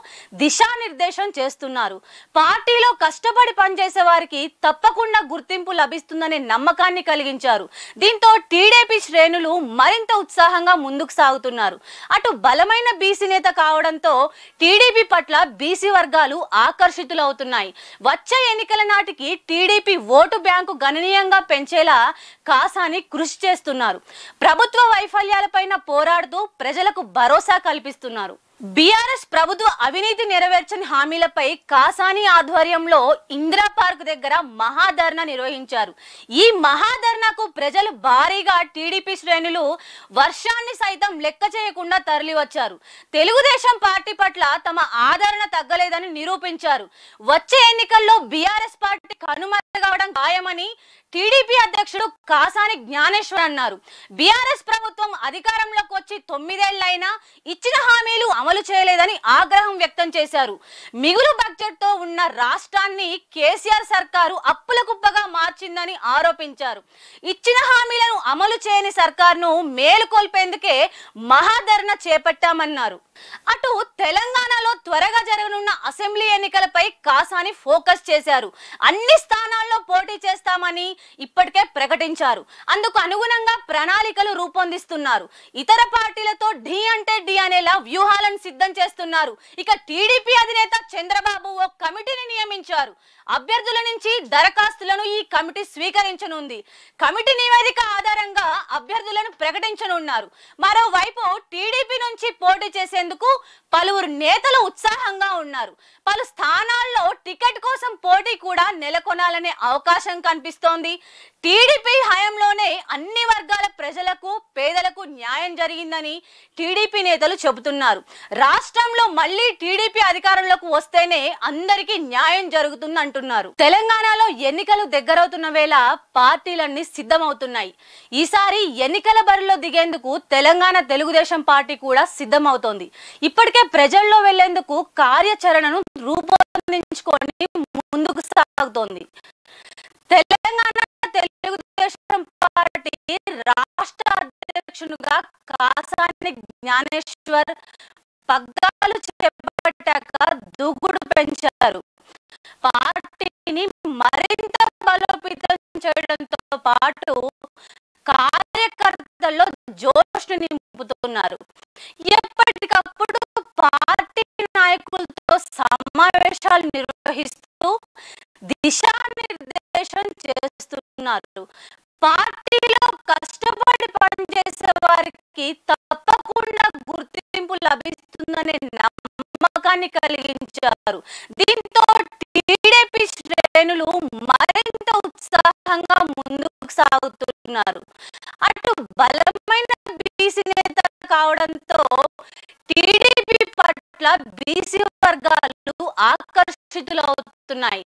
దిశానిర్దేశం చేస్తున్నారు పార్టీలో కష్టపడి పనిచేసే వారికి తప్పకుండా గుర్తింపు లభిస్తుందనే నమ్మకాన్ని కలిగించారు దీంతో టీడీపీ శ్రేణులు మరింత ఉత్సాహంగా ముందుకు సాగుతున్నారు అటు బలమైన బీసీ నేత కావడంతో టీడీపీ పట్ల బీసీ వర్గాలు ఆకర్షితులవుతున్నాయి వచ్చే ఎన్నికల నాటికి టీడీపీ ఓటు బ్యాంకు గణనీయంగా పెంచేలా కాసాని కృషి చేస్తున్నారు ప్రభుత్వ వైఫల్యాలపైన పోరాడుతూ ప్రజలకు భరోసా కల్పిస్తున్నారు బీఆర్ఎస్ ప్రభుత్వ అవినీతి నెరవేర్చని హామీలపై కాసాని ఆధ్వర్యంలో ఇందిరా పార్క్ దగ్గర మహాధర్నా నిర్వహించారు ఈ మహాధర్నాకు ప్రజలు భారీగా టీడీపీ శ్రేణులు వర్షాన్ని సైతం లెక్క చేయకుండా తరలివచ్చారు తెలుగుదేశం పార్టీ పట్ల తమ ఆదరణ తగ్గలేదని నిరూపించారు వచ్చే ఎన్నికల్లో బీఆర్ఎస్ పార్టీ కనుమరుగవడం ఖాయమని టీడీపీ అధ్యక్షుడు కాసాని జ్ఞానేశ్వర్ అన్నారు బీఆర్ఎస్ ప్రభుత్వం అధికారంలోకి వచ్చి తొమ్మిదేళ్లైనా ఇచ్చిన హామీలు అమలు చేయలేదని ఆగ్రహం వ్యక్తం చేశారు మిగులు బడ్జెట్తో ఉన్న రాష్ట్రాన్ని కేసీఆర్ సర్కారు అప్పుల కుప్పగా మార్చిందని ఆరోపించారు ఇచ్చిన హామీలను అమలు చేయని సర్కారును మేలుకొల్పేందుకే మహాధరణ చేపట్టామన్నారు అటు తెలంగాణలో త్వరగా జరగనున్న అసెంబ్లీ ఎన్నికలపై కాసాని ఫోకస్ చేశారు అన్ని స్థానాల్లో పోటీ చేస్తామని ఇప్పటికే ప్రకటించారు అందుకు అనుగుణంగా ప్రణాళికలు రూపొందిస్తున్నారు ఇతర పార్టీలతో ఢీ అంటే ఢీ అనేలా వ్యూహాలను సిద్ధం చేస్తున్నారు ఇక టీడీపీ అధినేత చంద్రబాబు ఓ కమిటీని నియమించారు అభ్యర్థుల నుంచి దరఖాస్తులను ఈ కమిటీ స్వీకరించనుంది కమిటీ నివేదిక ఆధారంగా అభ్యర్థులను ప్రకటించనున్నారు మరోవైపు టీడీపీ నుంచి పోటీ చేసేందుకు పలువురు నేతలు ఉత్సాహంగా ఉన్నారు పలు స్థానాల్లో టికెట్ కోసం పోటీ కూడా నెలకొనాలనే అవకాశం కనిపిస్తోంది టీడీపీ హయాంలోనే అన్ని వర్గాల ప్రజలకు పేదలకు న్యాయం జరిగిందని టీడీపీ నేతలు చెబుతున్నారు రాష్ట్రంలో మళ్ళీ టీడీపీ అధికారంలోకి వస్తేనే అందరికీ న్యాయం జరుగుతుందంటారు అంటున్నారు తెలంగాణలో ఎన్నికలు దగ్గరవుతున్న వేళ పార్టీలన్నీ సిద్ధమవుతున్నాయి ఈసారి ఎన్నికల బరిలో దిగేందుకు తెలంగాణ తెలుగుదేశం పార్టీ కూడా సిద్ధమవుతోంది ఇప్పటికే ప్రజల్లో వెళ్లేందుకు కార్యాచరణను రూపొందించుకొని ముందుకు సాగుతోంది తెలంగాణ తెలుగుదేశం పార్టీ రాష్ట్ర అధ్యక్షునిగా కాసాని జ్ఞానేశ్వర్ పగ్గాలు చేపట్టాక దూకుడు పెంచారు పార్టీ పార్టీని మరింత బలోపేతం చేయడంతో పాటు కార్యకర్తల్లో జోష్ నింపుతున్నారు ఎప్పటికప్పుడు పార్టీ నాయకులతో సమావేశాలు నిర్వహిస్తూ దిశానిర్దేశం చేస్తున్నారు పార్టీలో కష్టపడి పనిచేసే వారికి తప్పకుండా గుర్తింపు లభిస్తుందనే నమ్మకాన్ని కలిగించారు దీంతో టీడీపీ జనులు మరింత ఉత్సాహంగా ముందుకు సాగుతున్నారు అటు బలమైన బీసీ నేత కావడంతో టీడీపీ పట్ల బీసీ వర్గాలు ఆకర్షితులవుతున్నాయి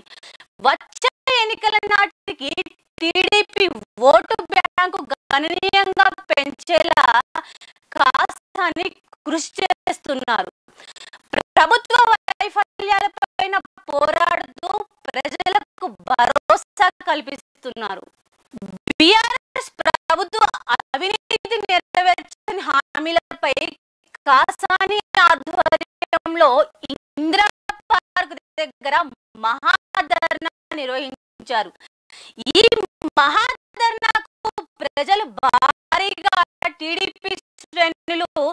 వచ్చే ఎన్నికల నాటికి టీడీపీ ఓటు బ్యాంకు గణనీయంగా పెంచేలా కాస్తాని కృషి చేస్తున్నారు ప్రజలకు భరోసా కల్పిస్తున్నారు బీఆర్ఎస్ ప్రభుత్వ అవినీతి నెరవేర్చని హామీలపై కాసాని ఆధ్వర్యంలో ఇంద్ర పార్క్ దగ్గర మహాధర్నా నిర్వహించారు ఈ మహాధర్నాకు ప్రజలు భారీగా టీడీపీ శ్రేణులు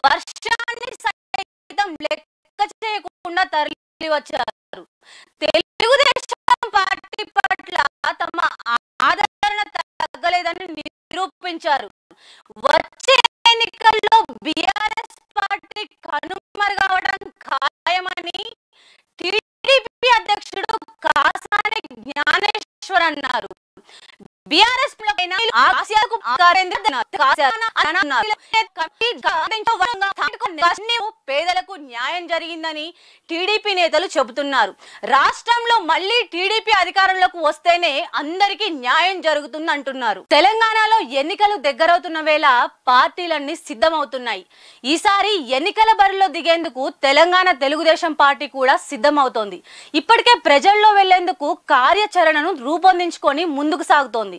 వర్షాన్ని సైతం లెక్క చేయకుండా తరలి వచ్చారు తెలుగుదేశం పార్టీ పట్ల తమ ఆదరణ తగ్గలేదని నిరూపించారు వచ్చే ఎన్నికల్లో బిఆర్ఎస్ పార్టీ కావడం ఖాయమని టీడీపీ అధ్యక్షుడు కాసాని జ్ఞానేశ్వర్ అన్నారు బీఆర్ఎస్ ఆసియాకు పేదలకు న్యాయం జరిగిందని టీడీపీ నేతలు చెబుతున్నారు రాష్ట్రంలో మళ్ళీ టీడీపీ అధికారంలోకి వస్తేనే అందరికీ న్యాయం జరుగుతుంది అంటున్నారు తెలంగాణలో ఎన్నికలు దగ్గరవుతున్న వేళ పార్టీలన్నీ సిద్ధమవుతున్నాయి ఈసారి ఎన్నికల బరిలో దిగేందుకు తెలంగాణ తెలుగుదేశం పార్టీ కూడా సిద్ధమవుతోంది ఇప్పటికే ప్రజల్లో వెళ్లేందుకు కార్యాచరణను రూపొందించుకొని ముందుకు సాగుతోంది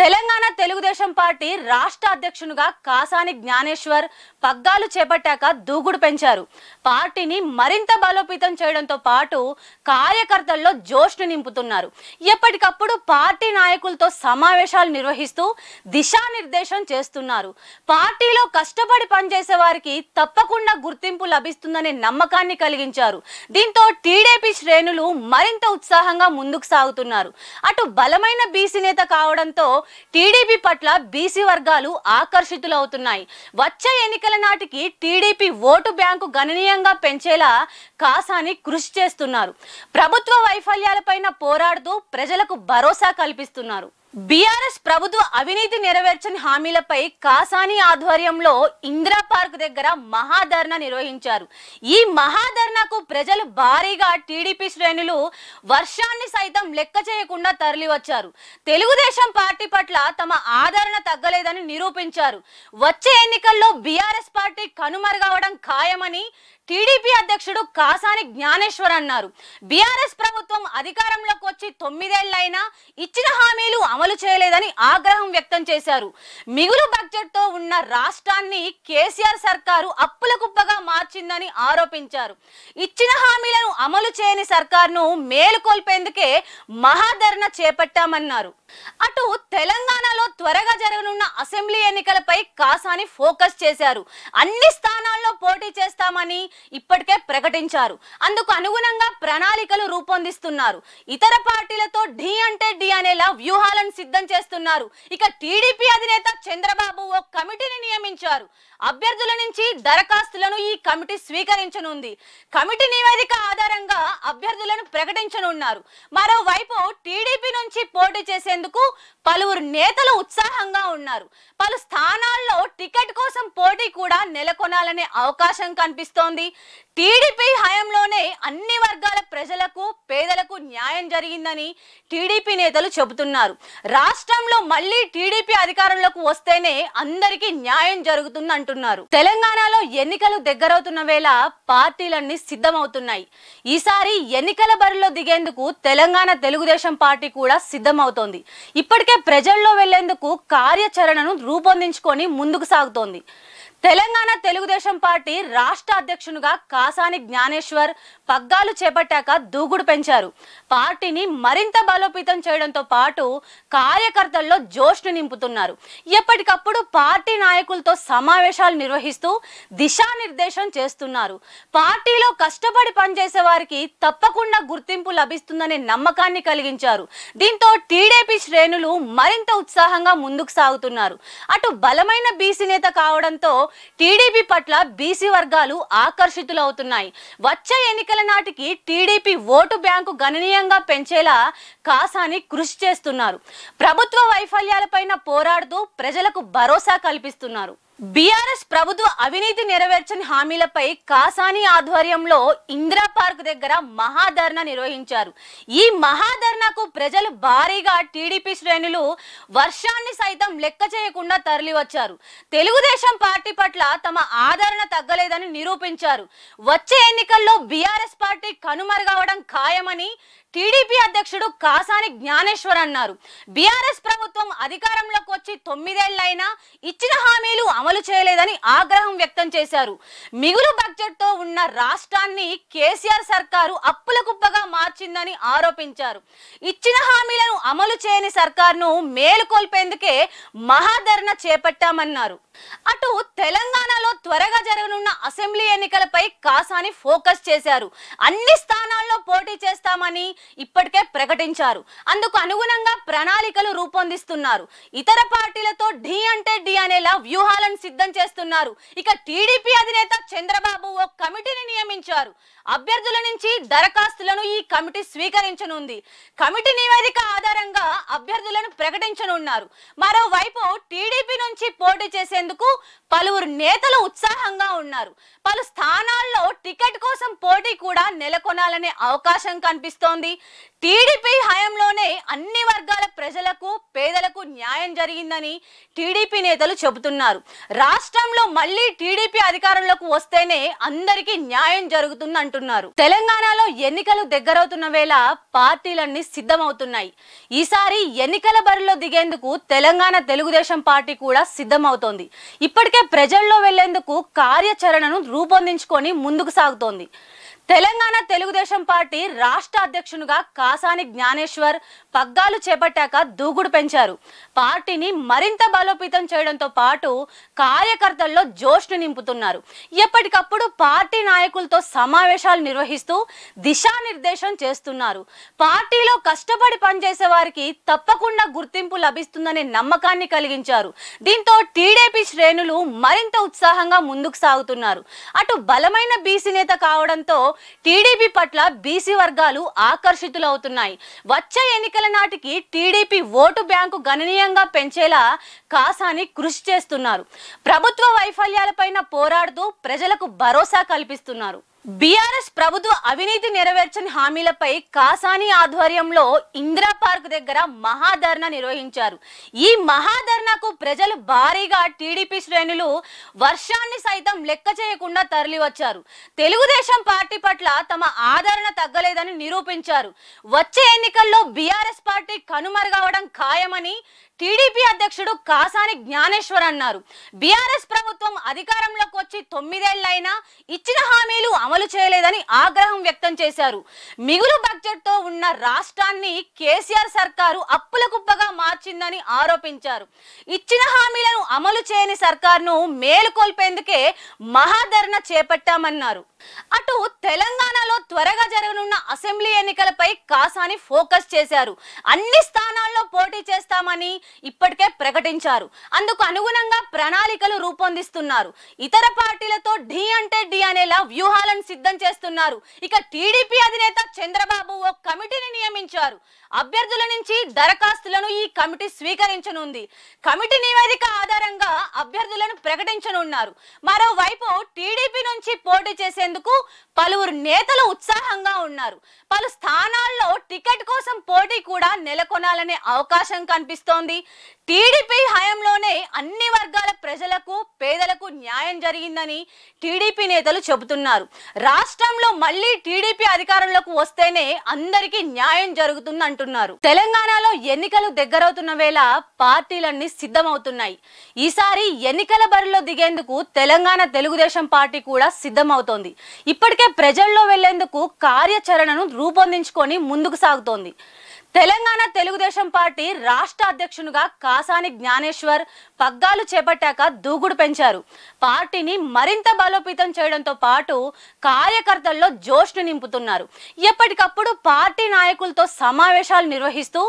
తెలంగాణ తెలుగుదేశం పార్టీ రాష్ట్ర అధ్యక్షునిగా కాసాని జ్ఞానేశ్వర్ పగ్గాలు చేపట్టాక దూకుడు పెంచారు పార్టీని మరింత బలోపేతం చేయడంతో పాటు కార్యకర్తల్లో జోష్ను నింపుతున్నారు ఎప్పటికప్పుడు పార్టీ నాయకులతో సమావేశాలు నిర్వహిస్తూ దిశానిర్దేశం చేస్తున్నారు పార్టీలో కష్టపడి పనిచేసే వారికి తప్పకుండా గుర్తింపు లభిస్తుందనే నమ్మకాన్ని కలిగించారు దీంతో టీడీపీ శ్రేణులు మరింత ఉత్సాహంగా ముందుకు సాగుతున్నారు అటు బలమైన బీసీ నేత కావడంతో టీడీపీ పట్ల బీసీ వర్గాలు ఆకర్షితులవుతున్నాయి వచ్చే ఎన్నికల నాటికి టీడీపీ ఓటు బ్యాంకు గణనీయంగా పెంచేలా కాసాని కృషి చేస్తున్నారు ప్రభుత్వ వైఫల్యాలపైన పోరాడుతూ ప్రజలకు భరోసా కల్పిస్తున్నారు బీఆర్ఎస్ ప్రభుత్వ అవినీతి నెరవేర్చని హామీలపై కాసాని ఆధ్వర్యంలో ఇందిరా పార్క్ దగ్గర మహాధర్ణ నిర్వహించారు ఈ మహాధర్ణకు ప్రజలు భారీగా టీడీపీ శ్రేణులు వర్షాన్ని సైతం లెక్క చేయకుండా తరలివచ్చారు తెలుగుదేశం పార్టీ పట్ల తమ ఆదరణ తగ్గలేదని నిరూపించారు వచ్చే ఎన్నికల్లో బీఆర్ఎస్ పార్టీ కనుమరుగవడం ఖాయమని టీడీపీ అధ్యక్షుడు కాసాని జ్ఞానేశ్వర్ అన్నారు బీఆర్ఎస్ ప్రభుత్వం అధికారంలోకి వచ్చి తొమ్మిదేళ్లైనా ఇచ్చిన హామీలు అమలు చేయలేదని ఆగ్రహం వ్యక్తం చేశారు మిగులు బడ్జెట్తో ఉన్న రాష్ట్రాన్ని కేసీఆర్ సర్కారు అప్పుల కుప్పగా మార్చిందని ఆరోపించారు ఇచ్చిన హామీలను అమలు చేయని సర్కార్ను మేలుకొల్పేందుకే మహాధరణ చేపట్టామన్నారు అటు తెలంగాణలో త్వరగా జరగనున్న అసెంబ్లీ ఎన్నికలపై కాసాని ఫోకస్ చేశారు అన్ని స్థానాల్లో పోటీ చేస్తామని ఇప్పటికే ప్రకటించారు అందుకు అనుగుణంగా ప్రణాళికలు రూపొందిస్తున్నారు ఇతర పార్టీలతో ఢీ అంటే ఢీ అనేలా వ్యూహాలను సిద్ధం చేస్తున్నారు ఇక టీడీపీ అధినేత చంద్రబాబు ఓ కమిటీని నియమించారు అభ్యర్థుల నుంచి దరఖాస్తులను ఈ కమిటీ స్వీకరించనుంది కమిటీ నివేదిక ఆధారంగా అభ్యర్థులను ప్రకటించనున్నారు మరోవైపు టీడీపీ నుంచి పోటీ చేసేందుకు పలువురు నేతలు ఉత్సాహంగా ఉన్నారు పలు స్థానాల్లో టికెట్ కోసం పోటీ కూడా నెలకొనాలనే అవకాశం కనిపిస్తోంది టీడీపీ హయంలోనే అన్ని వర్గాల ప్రజలకు పేదలకు న్యాయం జరిగిందని టీడీపీ నేతలు చెబుతున్నారు రాష్ట్రంలో మళ్ళీ టీడీపీ అధికారంలోకి వస్తేనే అందరికీ న్యాయం జరుగుతుంది అంటున్నారు తెలంగాణలో ఎన్నికలు దగ్గరవుతున్న వేళ పార్టీలన్నీ సిద్ధమవుతున్నాయి ఈసారి ఎన్నికల బరిలో దిగేందుకు తెలంగాణ తెలుగుదేశం పార్టీ కూడా సిద్ధమవుతోంది ఇప్పటికే ప్రజల్లో వెళ్లేందుకు కార్యాచరణను రూపొందించుకొని ముందుకు సాగుతోంది తెలంగాణ తెలుగుదేశం పార్టీ రాష్ట్ర అధ్యక్షునిగా కాసాని జ్ఞానేశ్వర్ పగ్గాలు చేపట్టాక దూకుడు పెంచారు పార్టీని మరింత బలోపేతం చేయడంతో పాటు కార్యకర్తల్లో జోష్ను నింపుతున్నారు ఎప్పటికప్పుడు పార్టీ నాయకులతో సమావేశాలు నిర్వహిస్తూ దిశానిర్దేశం చేస్తున్నారు పార్టీలో కష్టపడి పనిచేసే వారికి తప్పకుండా గుర్తింపు లభిస్తుందనే నమ్మకాన్ని కలిగించారు దీంతో టీడీపీ శ్రేణులు మరింత ఉత్సాహంగా ముందుకు సాగుతున్నారు అటు బలమైన బీసీ నేత కావడంతో టీడీపీ పట్ల బీసీ వర్గాలు ఆకర్షితులవుతున్నాయి వచ్చే ఎన్నికల నాటికి టీడీపీ ఓటు బ్యాంకు గణనీయంగా పెంచేలా కాసాని కృషి చేస్తున్నారు ప్రభుత్వ వైఫల్యాలపైన పోరాడుతూ ప్రజలకు భరోసా కల్పిస్తున్నారు బీఆర్ఎస్ ప్రభుత్వ అవినీతి నెరవేర్చని హామీలపై కాసాని ఆధ్వర్యంలో ఇందిరా పార్క్ దగ్గర మహాధర్నా నిర్వహించారు ఈ మహాధర్నాకు ప్రజలు భారీగా టీడీపీ శ్రేణులు వర్షాన్ని సైతం లెక్క చేయకుండా తరలివచ్చారు తెలుగుదేశం పార్టీ పట్ల తమ ఆదరణ తగ్గలేదని నిరూపించారు వచ్చే ఎన్నికల్లో బీఆర్ఎస్ పార్టీ కనుమరుగవడం ఖాయమని టీడీపీ అధ్యక్షుడు కాసాని జ్ఞానేశ్వర్ అన్నారు బీఆర్ఎస్ ప్రభుత్వం అధికారంలోకి వచ్చి తొమ్మిదేళ్లైనా ఇచ్చిన హామీలు అమలు చేయలేదని ఆగ్రహం వ్యక్తం చేశారు మిగులు బడ్జెట్తో ఉన్న రాష్ట్రాన్ని కేసీఆర్ సర్కారు అప్పుల కుప్పగా మార్చిందని ఆరోపించారు ఇచ్చిన హామీలను అమలు చేయని సర్కార్ను మేలుకొల్పేందుకే మహాధరణ చేపట్టామన్నారు అటు తెలంగాణలో త్వరగా జరగనున్న అసెంబ్లీ ఎన్నికలపై కాసాని ఫోకస్ చేశారు అన్ని స్థానాల్లో పోటీ చేస్తామని ఇప్పటికే ప్రకటించారు అందుకు అనుగుణంగా ప్రణాళికలు రూపొందిస్తున్నారు ఇతర పార్టీలతో ఢీ అంటే ఢీ అనేలా వ్యూహాలను సిద్ధం చేస్తున్నారు ఇక టీడీపీ అధినేత చంద్రబాబు ఓ కమిటీని నియమించారు అభ్యర్థుల నుంచి దరఖాస్తులను ఈ కమిటీ స్వీకరించనుంది కమిటీ నివేదిక ఆధారంగా అభ్యర్థులను ప్రకటించనున్నారు మరోవైపు టీడీపీ నుంచి పోటీ చేసేందుకు పలువురు నేతలు ఉత్సాహంగా ఉన్నారు పలు స్థానాల్లో టికెట్ కోసం పోటీ కూడా నెలకొనాలనే అవకాశం కనిపిస్తోంది టీడీపీ హయాంలోనే అన్ని వర్గాల ప్రజలకు పేదలకు న్యాయం జరిగిందని టీడీపీ నేతలు చెబుతున్నారు రాష్ట్రంలో మళ్ళీ టీడీపీ అధికారంలోకి వస్తేనే అందరికీ న్యాయం జరుగుతుంది అంటున్నారు తెలంగాణలో ఎన్నికలు దగ్గరవుతున్న వేళ పార్టీలన్నీ సిద్ధమవుతున్నాయి ఈసారి ఎన్నికల బరిలో దిగేందుకు తెలంగాణ తెలుగుదేశం పార్టీ కూడా సిద్ధమవుతోంది ఇప్పటికే ప్రజల్లో వెళ్లేందుకు కార్యాచరణను రూపొందించుకొని ముందుకు సాగుతోంది తెలంగాణ తెలుగుదేశం పార్టీ రాష్ట్ర అధ్యక్షునిగా కాసాని జ్ఞానేశ్వర్ పగ్గాలు చేపట్టాక దూకుడు పెంచారు పార్టీని మరింత బలోపేతం చేయడంతో పాటు కార్యకర్తల్లో జోష్ను నింపుతున్నారు ఎప్పటికప్పుడు పార్టీ నాయకులతో సమావేశాలు నిర్వహిస్తూ దిశానిర్దేశం చేస్తున్నారు పార్టీలో కష్టపడి పనిచేసే వారికి తప్పకుండా గుర్తింపు లభిస్తుందనే నమ్మకాన్ని కలిగించారు దీంతో టీడీపీ శ్రేణులు మరింత ఉత్సాహంగా ముందుకు సాగుతున్నారు అటు బలమైన బీసీ నేత కావడంతో టీడీపీ పట్ల బీసీ వర్గాలు ఆకర్షితులవుతున్నాయి వచ్చే ఎన్నికల నాటికి టీడీపీ ఓటు బ్యాంకు గణనీయంగా పెంచేలా కాసాని కృషి చేస్తున్నారు ప్రభుత్వ వైఫల్యాలపైన పోరాడుతూ ప్రజలకు భరోసా కల్పిస్తున్నారు బీఆర్ఎస్ ప్రభుత్వ అవినీతి నెరవేర్చని హామీలపై కాసాని ఆధ్వర్యంలో ఇందిరా పార్క్ దగ్గర మహాధర్నా నిర్వహించారు ఈ మహాధర్నాకు ప్రజలు భారీగా టీడీపీ శ్రేణులు వర్షాన్ని సైతం లెక్క చేయకుండా తరలివచ్చారు తెలుగుదేశం పార్టీ పట్ల తమ ఆదరణ తగ్గలేదని నిరూపించారు వచ్చే ఎన్నికల్లో బీఆర్ఎస్ పార్టీ కనుమరుగవడం ఖాయమని టీడీపీ అధ్యక్షుడు కాసాని జ్ఞానేశ్వర్ అన్నారు బీఆర్ఎస్ ప్రభుత్వం అధికారంలోకి వచ్చి తొమ్మిదేళ్లైనా ఇచ్చిన హామీలు అమలు చేయలేదని ఆగ్రహం వ్యక్తం చేశారు మిగులు బడ్జెట్తో ఉన్న రాష్ట్రాన్ని కేసీఆర్ సర్కారు అప్పుల కుప్పగా మార్చిందని ఆరోపించారు ఇచ్చిన హామీలను అమలు చేయని సర్కార్ను మేలుకొల్పేందుకే మహాధరణ చేపట్టామన్నారు అటు తెలంగాణలో త్వరగా జరగనున్న అసెంబ్లీ ఎన్నికలపై కాసాని ఫోకస్ చేశారు అన్ని స్థానాల్లో పోటీ చేస్తామని ఇప్పటికే ప్రకటించారు అందుకు అనుగుణంగా ప్రణాళికలు రూపొందిస్తున్నారు ఇతర పార్టీలతో ఢీ అంటే ఢీ అనేలా వ్యూహాలను సిద్ధం చేస్తున్నారు ఇక టీడీపీ అధినేత చంద్రబాబు ఓ కమిటీని నియమించారు అభ్యర్థుల నుంచి దరఖాస్తులను ఈ కమిటీ స్వీకరించనుంది కమిటీ నివేదిక ఆధారంగా అభ్యర్థులను ప్రకటించనున్నారు మరోవైపు టీడీపీ నుంచి పోటీ చేసేందుకు పలువురు నేతలు ఉత్సాహంగా ఉన్నారు పలు స్థానాల్లో టికెట్ కోసం పోటీ కూడా నెలకొనాలనే అవకాశం కనిపిస్తోంది టీడీపీ హయంలోనే అన్ని వర్గాల ప్రజలకు పేదలకు న్యాయం జరిగిందని టీడీపీ నేతలు చెబుతున్నారు రాష్ట్రంలో మళ్ళీ టీడీపీ అధికారంలోకి వస్తేనే అందరికీ న్యాయం జరుగుతుంది అంటున్నారు తెలంగాణలో ఎన్నికలు దగ్గరవుతున్న వేళ పార్టీలన్నీ సిద్ధమవుతున్నాయి ఈసారి ఎన్నికల బరిలో దిగేందుకు తెలంగాణ తెలుగుదేశం పార్టీ కూడా సిద్ధమవుతోంది ఇప్పటికే ప్రజల్లో వెళ్లేందుకు కార్యాచరణను రూపొందించుకొని ముందుకు సాగుతోంది తెలంగాణ తెలుగుదేశం పార్టీ రాష్ట్ర అధ్యక్షునిగా కాసాని జ్ఞానేశ్వర్ పగ్గాలు చేపట్టాక దూకుడు పెంచారు పార్టీని మరింత బలోపేతం చేయడంతో పాటు కార్యకర్తల్లో జోష్ను నింపుతున్నారు ఎప్పటికప్పుడు పార్టీ నాయకులతో సమావేశాలు నిర్వహిస్తూ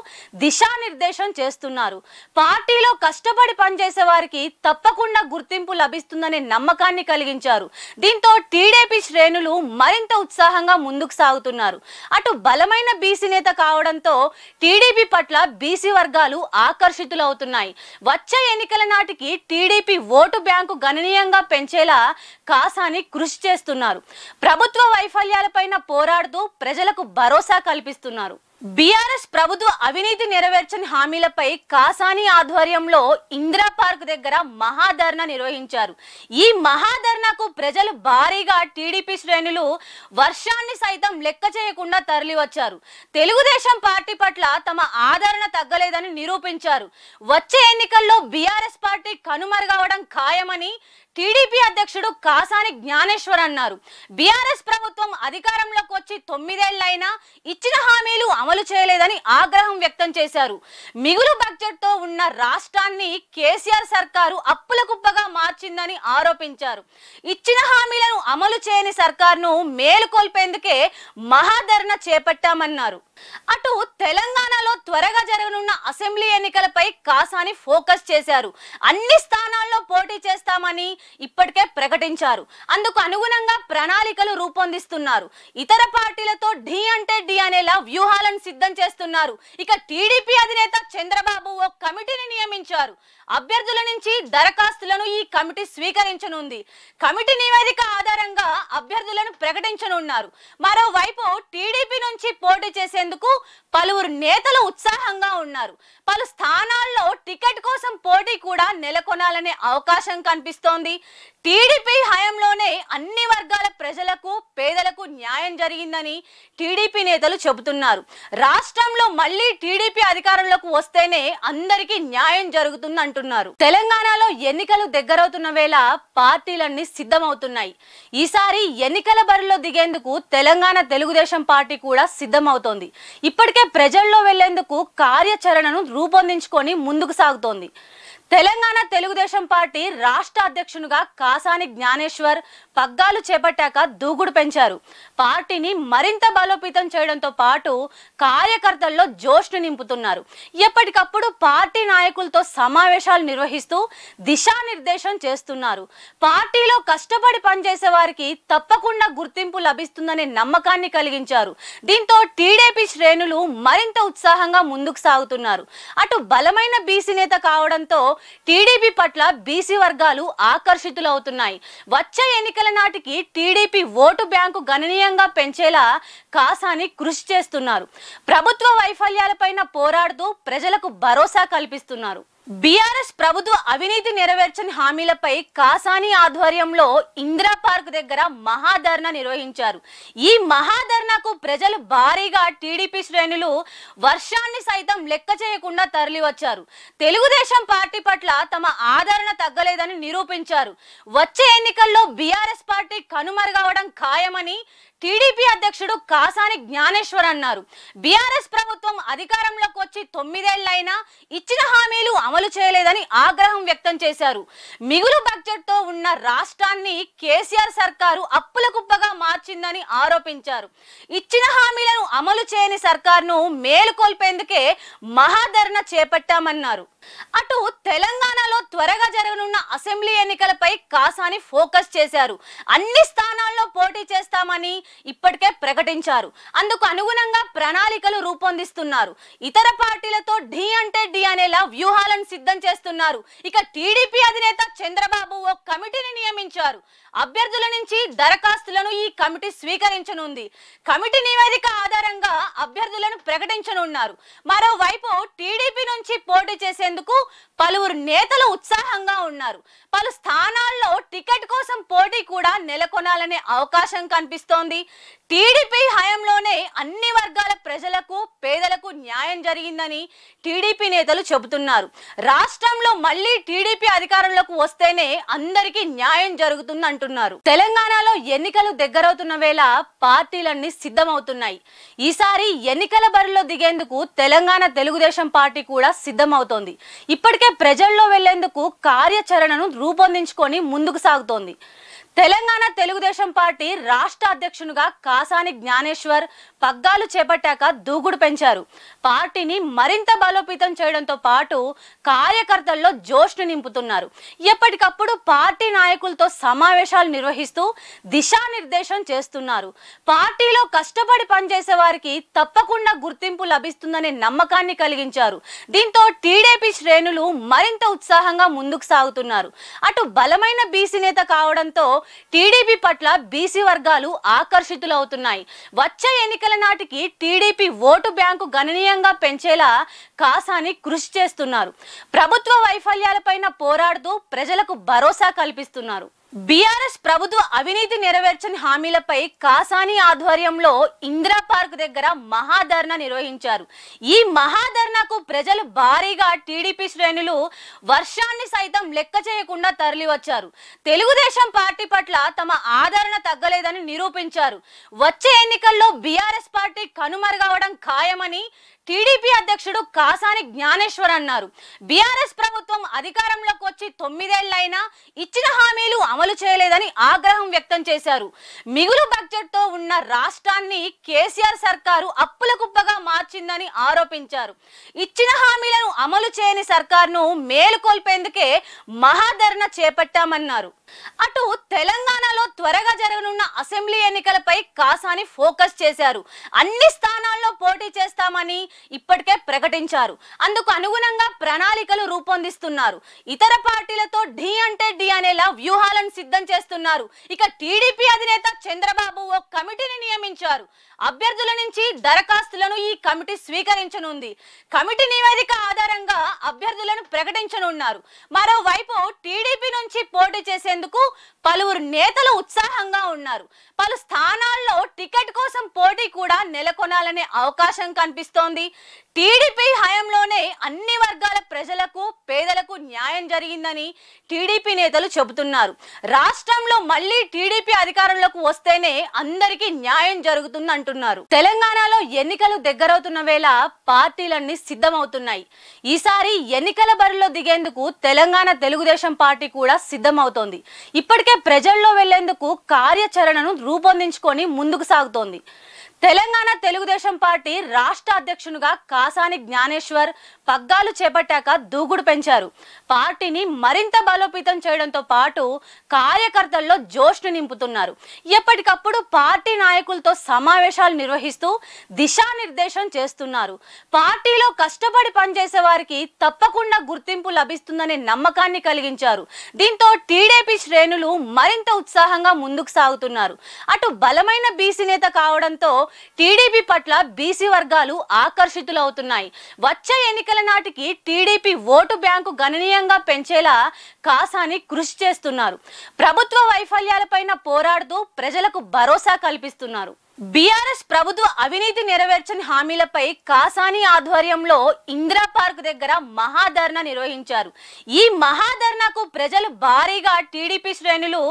దిశానిర్దేశం చేస్తున్నారు పార్టీలో కష్టపడి పనిచేసే వారికి తప్పకుండా గుర్తింపు లభిస్తుందనే నమ్మకాన్ని కలిగించారు దీంతో టీడీపీ శ్రేణులు మరింత ఉత్సాహంగా ముందుకు సాగుతున్నారు అటు బలమైన బీసీ నేత కావడంతో టీడీపీ పట్ల బీసీ వర్గాలు ఆకర్షితులవుతున్నాయి వచ్చే ఎన్నికల నాటికి టీడీపీ ఓటు బ్యాంకు గణనీయంగా పెంచేలా కాసాని కృషి చేస్తున్నారు ప్రభుత్వ వైఫల్యాలపైన పోరాడుతూ ప్రజలకు భరోసా కల్పిస్తున్నారు బీఆర్ఎస్ ప్రభుత్వ అవినీతి నెరవేర్చని హామీలపై కాసాని ఆధ్వర్యంలో ఇందిరా పార్క్ దగ్గర మహాధర్నా నిర్వహించారు ఈ మహాధర్నాకు ప్రజలు భారీగా టీడీపీ శ్రేణులు వర్షాన్ని సైతం లెక్క చేయకుండా తరలివచ్చారు తెలుగుదేశం పార్టీ పట్ల తమ ఆదరణ తగ్గలేదని నిరూపించారు వచ్చే ఎన్నికల్లో బీఆర్ఎస్ పార్టీ కనుమరుగవడం ఖాయమని టీడీపీ అధ్యక్షుడు కాసాని జ్ఞానేశ్వర్ అన్నారు బీఆర్ఎస్ ప్రభుత్వం అధికారంలోకి వచ్చి తొమ్మిదేళ్లైనా ఇచ్చిన హామీలు అమలు చేయలేదని ఆగ్రహం వ్యక్తం చేశారు మిగులు బడ్జెట్తో ఉన్న రాష్ట్రాన్ని కేసీఆర్ సర్కారు అప్పుల కుప్పగా మార్చిందని ఆరోపించారు ఇచ్చిన హామీలను అమలు చేయని సర్కార్ను మేలుకొల్పేందుకే మహాధరణ చేపట్టామన్నారు అటు తెలంగాణలో త్వరగా జరగనున్న అసెంబ్లీ ఎన్నికలపై కాసాని ఫోకస్ చేశారు అన్ని స్థానాల్లో పోటీ చేస్తామని ఇప్పటికే ప్రకటించారు అందుకు అనుగుణంగా ప్రణాళికలు రూపొందిస్తున్నారు ఇతర పార్టీలతో డి అంటే డి అనేలా వ్యూహాలను సిద్ధం చేస్తున్నారు ఇక టీడీపీ అధినేత చంద్రబాబు ఓ కమిటీని నియమించారు అభ్యర్థుల నుంచి దరఖాస్తులను ఈ కమిటీ స్వీకరించనుంది కమిటీ నివేదిక ఆధారంగా అభ్యర్థులను ప్రకటించనున్నారు మరోవైపు టీడీపీ నుంచి పోటీ చేసేందుకు పలువురు నేతలు ఉత్సాహంగా ఉన్నారు పలు స్థానాల్లో టికెట్ కోసం పోటీ కూడా నెలకొనాలనే అవకాశం కనిపిస్తోంది టీడీపీ హయాంలోనే అన్ని వర్గాల ప్రజలకు పేదలకు న్యాయం జరిగిందని టీడీపీ నేతలు చెబుతున్నారు రాష్ట్రంలో మళ్ళీ టీడీపీ అధికారంలోకి వస్తేనే అందరికీ న్యాయం జరుగుతుంది అంటున్నారు తెలంగాణలో ఎన్నికలు దగ్గరవుతున్న వేళ పార్టీలన్నీ సిద్ధమవుతున్నాయి ఈసారి ఎన్నికల బరిలో దిగేందుకు తెలంగాణ తెలుగుదేశం పార్టీ కూడా సిద్ధమవుతోంది ఇప్పటికే ప్రజల్లో వెళ్లేందుకు కార్యాచరణను రూపొందించుకొని ముందుకు సాగుతోంది తెలంగాణ తెలుగుదేశం పార్టీ రాష్ట్ర అధ్యక్షునిగా కాసాని జ్ఞానేశ్వర్ పగ్గాలు చేపట్టాక దూకుడు పెంచారు పార్టీని మరింత బలోపేతం చేయడంతో పాటు కార్యకర్తల్లో జోష్ను నింపుతున్నారు ఎప్పటికప్పుడు పార్టీ నాయకులతో సమావేశాలు నిర్వహిస్తూ దిశానిర్దేశం చేస్తున్నారు పార్టీలో కష్టపడి పనిచేసే వారికి తప్పకుండా గుర్తింపు లభిస్తుందనే నమ్మకాన్ని కలిగించారు దీంతో టీడీపీ శ్రేణులు మరింత ఉత్సాహంగా ముందుకు సాగుతున్నారు అటు బలమైన బీసీ నేత కావడంతో టీడీపీ పట్ల బీసీ వర్గాలు ఆకర్షితులవుతున్నాయి వచ్చే ఎన్నికల నాటికి టీడీపీ ఓటు బ్యాంకు గణనీయంగా పెంచేలా కాసాని కృషి చేస్తున్నారు ప్రభుత్వ వైఫల్యాలపైన పోరాడుతూ ప్రజలకు భరోసా కల్పిస్తున్నారు బీఆర్ఎస్ ప్రభుత్వ అవినీతి నెరవేర్చని హామీలపై కాసాని ఆధ్వర్యంలో ఇందిరా పార్క్ దగ్గర మహాధర్నా నిర్వహించారు ఈ మహాధర్నాకు ప్రజలు భారీగా టీడీపీ శ్రేణులు వర్షాన్ని సైతం లెక్క చేయకుండా తరలివచ్చారు తెలుగుదేశం పార్టీ పట్ల తమ ఆదరణ తగ్గలేదని నిరూపించారు వచ్చే ఎన్నికల్లో బీఆర్ఎస్ పార్టీ కనుమరుగవడం ఖాయమని టీడీపీ అధ్యక్షుడు కాసాని జ్ఞానేశ్వర్ అన్నారు బీఆర్ఎస్ ప్రభుత్వం అధికారంలోకి వచ్చి తొమ్మిదేళ్లైనా ఇచ్చిన హామీలు అమలు చేయలేదని ఆగ్రహం వ్యక్తం చేశారు మిగులు బడ్జెట్తో ఉన్న రాష్ట్రాన్ని కేసీఆర్ సర్కారు అప్పుల కుప్పగా మార్చిందని ఆరోపించారు ఇచ్చిన హామీలను అమలు చేయని సర్కార్ను మేలుకొల్పేందుకే మహాధరణ చేపట్టామన్నారు అటు తెలంగాణలో త్వరగా జరగనున్న అసెంబ్లీ ఎన్నికలపై కాసాని ఫోకస్ చేశారు అన్ని స్థానాల్లో పోటీ చేస్తామని ఇప్పటికే ప్రకటించారు అందుకు అనుగుణంగా ప్రణాళికలు రూపొందిస్తున్నారు ఇతర పార్టీలతో ఢీ అంటే ఢీ అనేలా వ్యూహాలను సిద్ధం చేస్తున్నారు ఇక టీడీపీ అధినేత చంద్రబాబు ఓ కమిటీని నియమించారు అభ్యర్థుల నుంచి దరఖాస్తులను ఈ కమిటీ స్వీకరించనుంది కమిటీ నివేదిక ఆధారంగా అభ్యర్థులను ప్రకటించనున్నారు మరోవైపు టీడీపీ నుంచి పోటీ చేసేందుకు పలువురు నేతలు ఉత్సాహంగా ఉన్నారు పలు స్థానాల్లో టికెట్ కోసం పోటీ కూడా నెలకొనాలనే అవకాశం కనిపిస్తోంది టీడీపీ హయాంలోనే అన్ని వర్గాల ప్రజలకు పేదలకు న్యాయం జరిగిందని టీడీపీ నేతలు చెబుతున్నారు రాష్ట్రంలో మళ్ళీ టీడీపీ అధికారంలోకి వస్తేనే అందరికీ న్యాయం జరుగుతుంది అంటున్నారు తెలంగాణలో ఎన్నికలు దగ్గరవుతున్న వేళ పార్టీలన్నీ సిద్ధమవుతున్నాయి ఈసారి ఎన్నికల బరిలో దిగేందుకు తెలంగాణ తెలుగుదేశం పార్టీ కూడా సిద్ధమవుతోంది ఇప్పటికే ప్రజల్లో వెళ్లేందుకు కార్యాచరణను రూపొందించుకొని ముందుకు సాగుతోంది తెలంగాణ తెలుగుదేశం పార్టీ రాష్ట్ర అధ్యక్షునిగా కాసాని జ్ఞానేశ్వర్ పగ్గాలు చేపట్టాక దూకుడు పెంచారు పార్టీని మరింత బలోపేతం చేయడంతో పాటు కార్యకర్తల్లో జోష్ని నింపుతున్నారు ఎప్పటికప్పుడు పార్టీ నాయకులతో సమావేశాలు నిర్వహిస్తూ దిశానిర్దేశం చేస్తున్నారు పార్టీలో కష్టపడి పనిచేసే వారికి తప్పకుండా గుర్తింపు లభిస్తుందనే నమ్మకాన్ని కలిగించారు దీంతో టీడీపీ శ్రేణులు మరింత ఉత్సాహంగా ముందుకు సాగుతున్నారు అటు బలమైన బీసీ నేత కావడంతో టీడీపీ పట్ల బీసీ వర్గాలు ఆకర్షితులవుతున్నాయి వచ్చే ఎన్నికల నాటికి టీడీపీ ఓటు బ్యాంకు గణనీయంగా పెంచేలా కాసాని కృషి చేస్తున్నారు ప్రభుత్వ వైఫల్యాలపైన పోరాడుతూ ప్రజలకు భరోసా కల్పిస్తున్నారు బీఆర్ఎస్ ప్రభుత్వ అవినీతి నెరవేర్చని హామీలపై కాసాని ఆధ్వర్యంలో ఇందిరా పార్క్ దగ్గర మహాధర్నా నిర్వహించారు ఈ మహాధర్నాకు ప్రజలు భారీగా టీడీపీ శ్రేణులు వర్షాన్ని సైతం లెక్క చేయకుండా తరలివచ్చారు తెలుగుదేశం పార్టీ పట్ల తమ ఆదరణ తగ్గలేదని నిరూపించారు వచ్చే ఎన్నికల్లో బీఆర్ఎస్ పార్టీ కనుమరుగవడం ఖాయమని టీడీపీ అధ్యక్షుడు కాసాని జ్ఞానేశ్వర్ అన్నారు బీఆర్ఎస్ ప్రభుత్వం అధికారంలోకి వచ్చి తొమ్మిదేళ్లైనా ఇచ్చిన హామీలు అమలు చేయలేదని ఆగ్రహం వ్యక్తం చేశారు మిగులు బడ్జెట్తో ఉన్న రాష్ట్రాన్ని కేసీఆర్ సర్కారు అప్పుల కుప్పగా మార్చిందని ఆరోపించారు ఇచ్చిన హామీలను అమలు చేయని సర్కార్ను మేలుకొల్పేందుకే మహాధరణ చేపట్టామన్నారు అటు తెలంగాణలో త్వరగా జరగనున్న అసెంబ్లీ ఎన్నికలపై కాసాని ఫోకస్ చేశారు అన్ని స్థానాల్లో పోటీ చేస్తామని ఇప్పటికే ప్రకటించారు అందుకు అనుగుణంగా ప్రణాళికలు రూపొందిస్తున్నారు ఇతర పార్టీలతో డి అంటే డి అనేలా వ్యూహాలను సిద్ధం చేస్తున్నారు ఇక టీడీపీ అధినేత చంద్రబాబు ఓ కమిటీని నియమించారు అభ్యర్థుల నుంచి దరఖాస్తులను ఈ కమిటీ స్వీకరించనుంది కమిటీ నివేదిక ఆధారంగా అభ్యర్థులను ప్రకటించనున్నారు మరోవైపు టీడీపీ నుంచి పోటీ చేసేందుకు పలువురు నేతలు ఉత్సాహంగా ఉన్నారు పలు స్థానాల్లో టికెట్ కోసం పోటీ కూడా నెలకొనాలనే అవకాశం కనిపిస్తోంది టీడీపీ హయాంలోనే అన్ని వర్గాల ప్రజలకు పేదలకు న్యాయం జరిగిందని టీడీపీ నేతలు చెబుతున్నారు రాష్ట్రంలో మళ్ళీ టీడీపీ అధికారంలోకి వస్తేనే అందరికీ న్యాయం జరుగుతుంది అంటున్నారు తెలంగాణలో ఎన్నికలు దగ్గరవుతున్న వేళ పార్టీలన్నీ సిద్ధమవుతున్నాయి ఈసారి ఎన్నికల బరిలో దిగేందుకు తెలంగాణ తెలుగుదేశం పార్టీ కూడా సిద్ధమవుతోంది ఇప్పటికే ప్రజల్లో వెళ్లేందుకు కార్యాచరణను రూపొందించుకొని ముందుకు సాగుతోంది తెలంగాణ తెలుగుదేశం పార్టీ రాష్ట్ర అధ్యక్షునిగా కాసాని జ్ఞానేశ్వర్ పగ్గాలు చేపట్టాక దూకుడు పెంచారు పార్టీని మరింత బలోపేతం చేయడంతో పాటు కార్యకర్తల్లో జోష్ను నింపుతున్నారు ఎప్పటికప్పుడు పార్టీ నాయకులతో సమావేశాలు నిర్వహిస్తూ దిశానిర్దేశం చేస్తున్నారు పార్టీలో కష్టపడి పనిచేసే వారికి తప్పకుండా గుర్తింపు లభిస్తుందనే నమ్మకాన్ని కలిగించారు దీంతో టీడీపీ శ్రేణులు మరింత ఉత్సాహంగా ముందుకు సాగుతున్నారు అటు బలమైన బీసీ నేత కావడంతో టీడీపీ పట్ల బీసీ వర్గాలు ఆకర్షితులవుతున్నాయి వచ్చే ఎన్నికల నాటికి టీడీపీ ఓటు బ్యాంకు గణనీయంగా పెంచేలా కాసాని కృషి చేస్తున్నారు ప్రభుత్వ వైఫల్యాలపైన పోరాడుతూ ప్రజలకు భరోసా కల్పిస్తున్నారు బీఆర్ఎస్ ప్రభుత్వ అవినీతి నెరవేర్చని హామీలపై కాసాని ఆధ్వర్యంలో ఇందిరా పార్క్ దగ్గర మహాధర్నా నిర్వహించారు ఈ మహాధర్నాకు ప్రజలు భారీగా టీడీపీ శ్రేణులు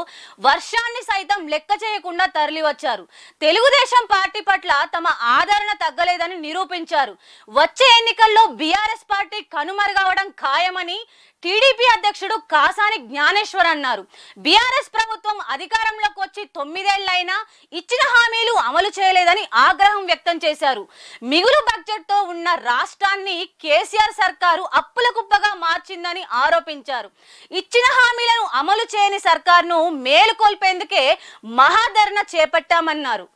వర్షాన్ని సైతం లెక్క చేయకుండా తరలివచ్చారు తెలుగుదేశం పార్టీ పట్ల తమ ఆదరణ తగ్గలేదని నిరూపించారు వచ్చే ఎన్నికల్లో బీఆర్ఎస్ పార్టీ కనుమరుగవడం ఖాయమని టీడీపీ అధ్యక్షుడు కాసాని జ్ఞానేశ్వర్ అన్నారు బీఆర్ఎస్ ప్రభుత్వం అధికారంలోకి వచ్చి తొమ్మిదేళ్లైనా ఇచ్చిన హామీలు అమలు చేయలేదని ఆగ్రహం వ్యక్తం చేశారు మిగులు బడ్జెట్తో ఉన్న రాష్ట్రాన్ని కేసీఆర్ సర్కారు అప్పుల కుప్పగా మార్చిందని ఆరోపించారు ఇచ్చిన హామీలను అమలు చేయని సర్కార్ను మేలుకొల్పేందుకే మహాధరణ చేపట్టామన్నారు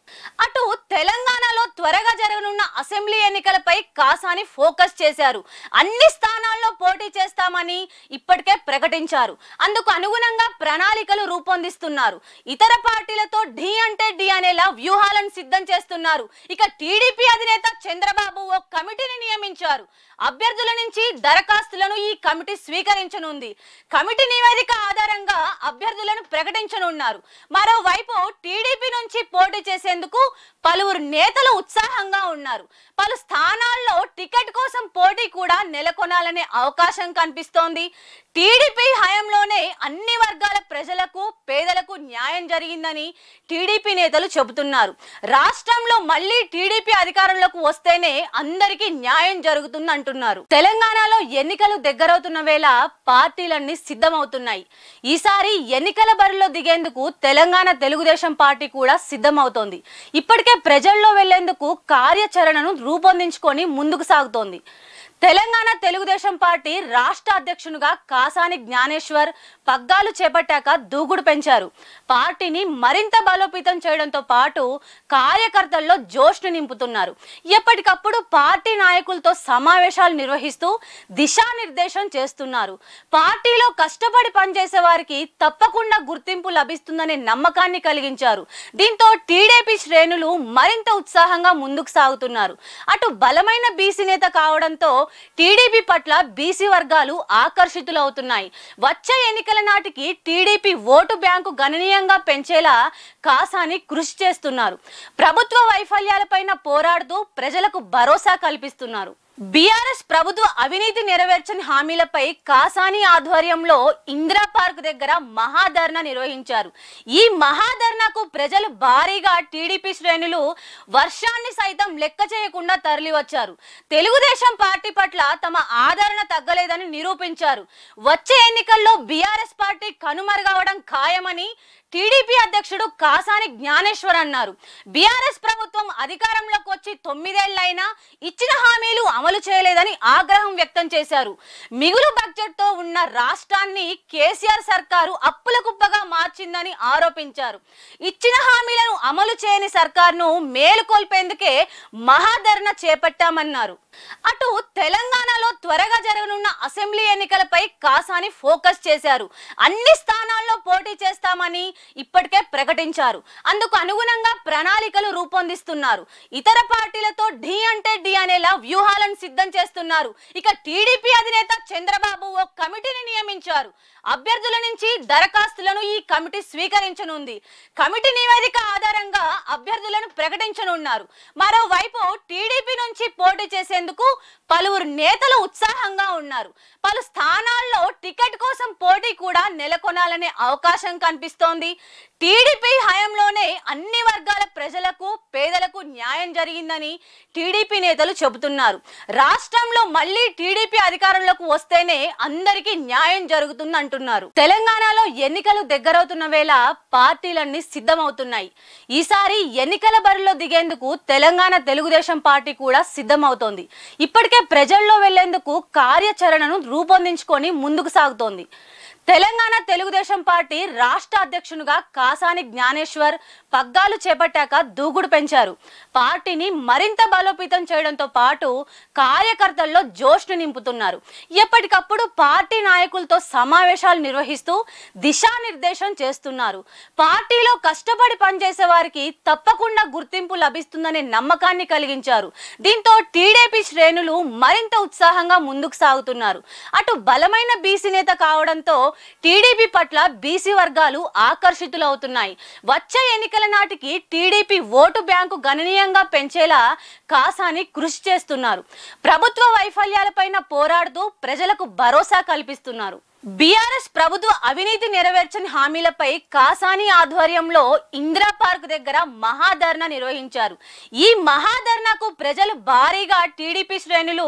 అటు తెలంగాణలో త్వరగా జరగనున్న అసెంబ్లీ ఎన్నికలపై కాసాని ఫోకస్ చేశారు అన్ని స్థానాల్లో పోటీ చేస్తామని ఇప్పటికే ప్రకటించారు అందుకు అనుగుణంగా ప్రణాళికలు రూపొందిస్తున్నారు ఇతర పార్టీలతో ఢీ అంటే ఢీ అనేలా వ్యూహాలను సిద్ధం చేస్తున్నారు ఇక టీడీపీ అధినేత చంద్రబాబు ఓ కమిటీని నియమించారు అభ్యర్థుల నుంచి దరఖాస్తులను ఈ కమిటీ స్వీకరించనుంది కమిటీ నివేదిక ఆధారంగా అభ్యర్థులను ప్రకటించనున్నారు మరోవైపు టీడీపీ నుంచి పోటీ చేసేందుకు పలువురు నేతలు ఉత్సాహంగా ఉన్నారు పలు స్థానాల్లో టికెట్ కోసం పోటీ కూడా నెలకొనాలనే అవకాశం కనిపిస్తోంది టీడీపీ హయాంలోనే అన్ని వర్గాల ప్రజలకు పేదలకు న్యాయం జరిగిందని టీడీపీ నేతలు చెబుతున్నారు రాష్ట్రంలో మళ్ళీ టీడీపీ అధికారంలోకి వస్తేనే అందరికీ న్యాయం జరుగుతుంది అంటున్నారు తెలంగాణలో ఎన్నికలు దగ్గరవుతున్న వేళ పార్టీలన్నీ సిద్ధమవుతున్నాయి ఈసారి ఎన్నికల బరిలో దిగేందుకు తెలంగాణ తెలుగుదేశం పార్టీ కూడా సిద్ధమవుతోంది ఇప్పటికే ప్రజల్లో వెళ్లేందుకు కార్యాచరణను రూపొందించుకొని ముందుకు సాగుతోంది తెలంగాణ తెలుగుదేశం పార్టీ రాష్ట్ర అధ్యక్షునిగా కాసాని జ్ఞానేశ్వర్ పగ్గాలు చేపట్టాక దూకుడు పెంచారు పార్టీని మరింత బలోపేతం చేయడంతో పాటు కార్యకర్తల్లో జోష్ని నింపుతున్నారు ఎప్పటికప్పుడు పార్టీ నాయకులతో సమావేశాలు నిర్వహిస్తూ దిశానిర్దేశం చేస్తున్నారు పార్టీలో కష్టపడి పనిచేసే వారికి తప్పకుండా గుర్తింపు లభిస్తుందనే నమ్మకాన్ని కలిగించారు దీంతో టీడీపీ శ్రేణులు మరింత ఉత్సాహంగా ముందుకు సాగుతున్నారు అటు బలమైన బీసీ నేత కావడంతో టీడీపీ పట్ల బీసీ వర్గాలు ఆకర్షితులవుతున్నాయి వచ్చే ఎన్నికల నాటికి టీడీపీ ఓటు బ్యాంకు గణనీయంగా పెంచేలా కాసాని కృషి చేస్తున్నారు ప్రభుత్వ వైఫల్యాలపైన పోరాడుతూ ప్రజలకు భరోసా కల్పిస్తున్నారు బీఆర్ఎస్ ప్రభుత్వ అవినీతి నెరవేర్చని హామీలపై కాసాని ఆధ్వర్యంలో ఇందిరా పార్క్ దగ్గర మహాధర్ణ నిర్వహించారు ఈ మహాధర్ణకు ప్రజలు భారీగా టీడీపీ శ్రేణులు వర్షాన్ని సైతం లెక్క చేయకుండా తరలివచ్చారు తెలుగుదేశం పార్టీ పట్ల తమ ఆదరణ తగ్గలేదని నిరూపించారు వచ్చే ఎన్నికల్లో బీఆర్ఎస్ పార్టీ కనుమరుగవడం ఖాయమని టీడీపీ అధ్యక్షుడు కాసాని జ్ఞానేశ్వర్ అన్నారు బీఆర్ఎస్ ప్రభుత్వం అధికారంలోకి వచ్చి తొమ్మిదేళ్లైనా ఇచ్చిన హామీలు అమలు చేయలేదని ఆగ్రహం వ్యక్తం చేశారు మిగులు బడ్జెట్తో ఉన్న రాష్ట్రాన్ని కేసీఆర్ సర్కారు అప్పుల కుప్పగా మార్చిందని ఆరోపించారు ఇచ్చిన హామీలను అమలు చేయని సర్కార్ను మేలుకొల్పేందుకే మహాధరణ చేపట్టామన్నారు అటు తెలంగాణలో త్వరగా జరగనున్న అసెంబ్లీ ఎన్నికలపై కాసాని ఫోకస్ చేశారు అన్ని స్థానాల్లో పోటీ చేస్తామని ఇప్పటికే ప్రకటించారు అందుకు అనుగుణంగా ప్రణాళికలు రూపొందిస్తున్నారు ఇతర పార్టీలతో ఢీ అంటే ఢీ అనేలా వ్యూహాలను సిద్ధం చేస్తున్నారు ఇక టీడీపీ అధినేత చంద్రబాబు ఓ కమిటీని నియమించారు అభ్యర్థుల నుంచి దరఖాస్తులను ఈ కమిటీ స్వీకరించనుంది కమిటీ నివేదిక ఆధారంగా అభ్యర్థులను ప్రకటించనున్నారు మరోవైపు టీడీపీ నుంచి పోటీ చేసేందుకు పలువురు నేతలు ఉత్సాహంగా ఉన్నారు పలు స్థానాల్లో టికెట్ కోసం పోటీ కూడా నెలకొనాలనే అవకాశం కనిపిస్తోంది టీడీపీ హయంలోనే అన్ని వర్గాల ప్రజలకు పేదలకు న్యాయం జరిగిందని టీడీపీ నేతలు చెబుతున్నారు రాష్ట్రంలో మళ్ళీ టీడీపీ అధికారంలోకి వస్తేనే అందరికీ న్యాయం జరుగుతుంది అంటున్నారు తెలంగాణలో ఎన్నికలు దగ్గరవుతున్న వేళ పార్టీలన్నీ సిద్ధమవుతున్నాయి ఈసారి ఎన్నికల బరిలో దిగేందుకు తెలంగాణ తెలుగుదేశం పార్టీ కూడా సిద్ధమవుతోంది ఇప్పటికే ప్రజల్లో వెళ్లేందుకు కార్యాచరణను రూపొందించుకొని ముందుకు సాగుతోంది తెలంగాణ తెలుగుదేశం పార్టీ రాష్ట్ర అధ్యక్షునిగా కాసాని జ్ఞానేశ్వర్ పగ్గాలు చేపట్టాక దూకుడు పెంచారు పార్టీని మరింత బలోపేతం చేయడంతో పాటు కార్యకర్తల్లో జోష్ను నింపుతున్నారు ఎప్పటికప్పుడు పార్టీ నాయకులతో సమావేశాలు నిర్వహిస్తూ దిశానిర్దేశం చేస్తున్నారు పార్టీలో కష్టపడి పనిచేసే వారికి తప్పకుండా గుర్తింపు లభిస్తుందనే నమ్మకాన్ని కలిగించారు దీంతో టీడీపీ శ్రేణులు మరింత ఉత్సాహంగా ముందుకు సాగుతున్నారు అటు బలమైన బీసీ నేత కావడంతో టీడీపీ పట్ల బీసీ వర్గాలు ఆకర్షితులవుతున్నాయి వచ్చే ఎన్నికల నాటికి టీడీపీ ఓటు బ్యాంకు గణనీయంగా పెంచేలా కాసాని కృషి చేస్తున్నారు ప్రభుత్వ వైఫల్యాలపైన పోరాడుతూ ప్రజలకు భరోసా కల్పిస్తున్నారు బీఆర్ఎస్ ప్రభుత్వ అవినీతి నెరవేర్చని హామీలపై కాసాని ఆధ్వర్యంలో ఇందిరా పార్క్ దగ్గర మహాధర్నా నిర్వహించారు ఈ మహాధర్నాకు ప్రజలు భారీగా టీడీపీ శ్రేణులు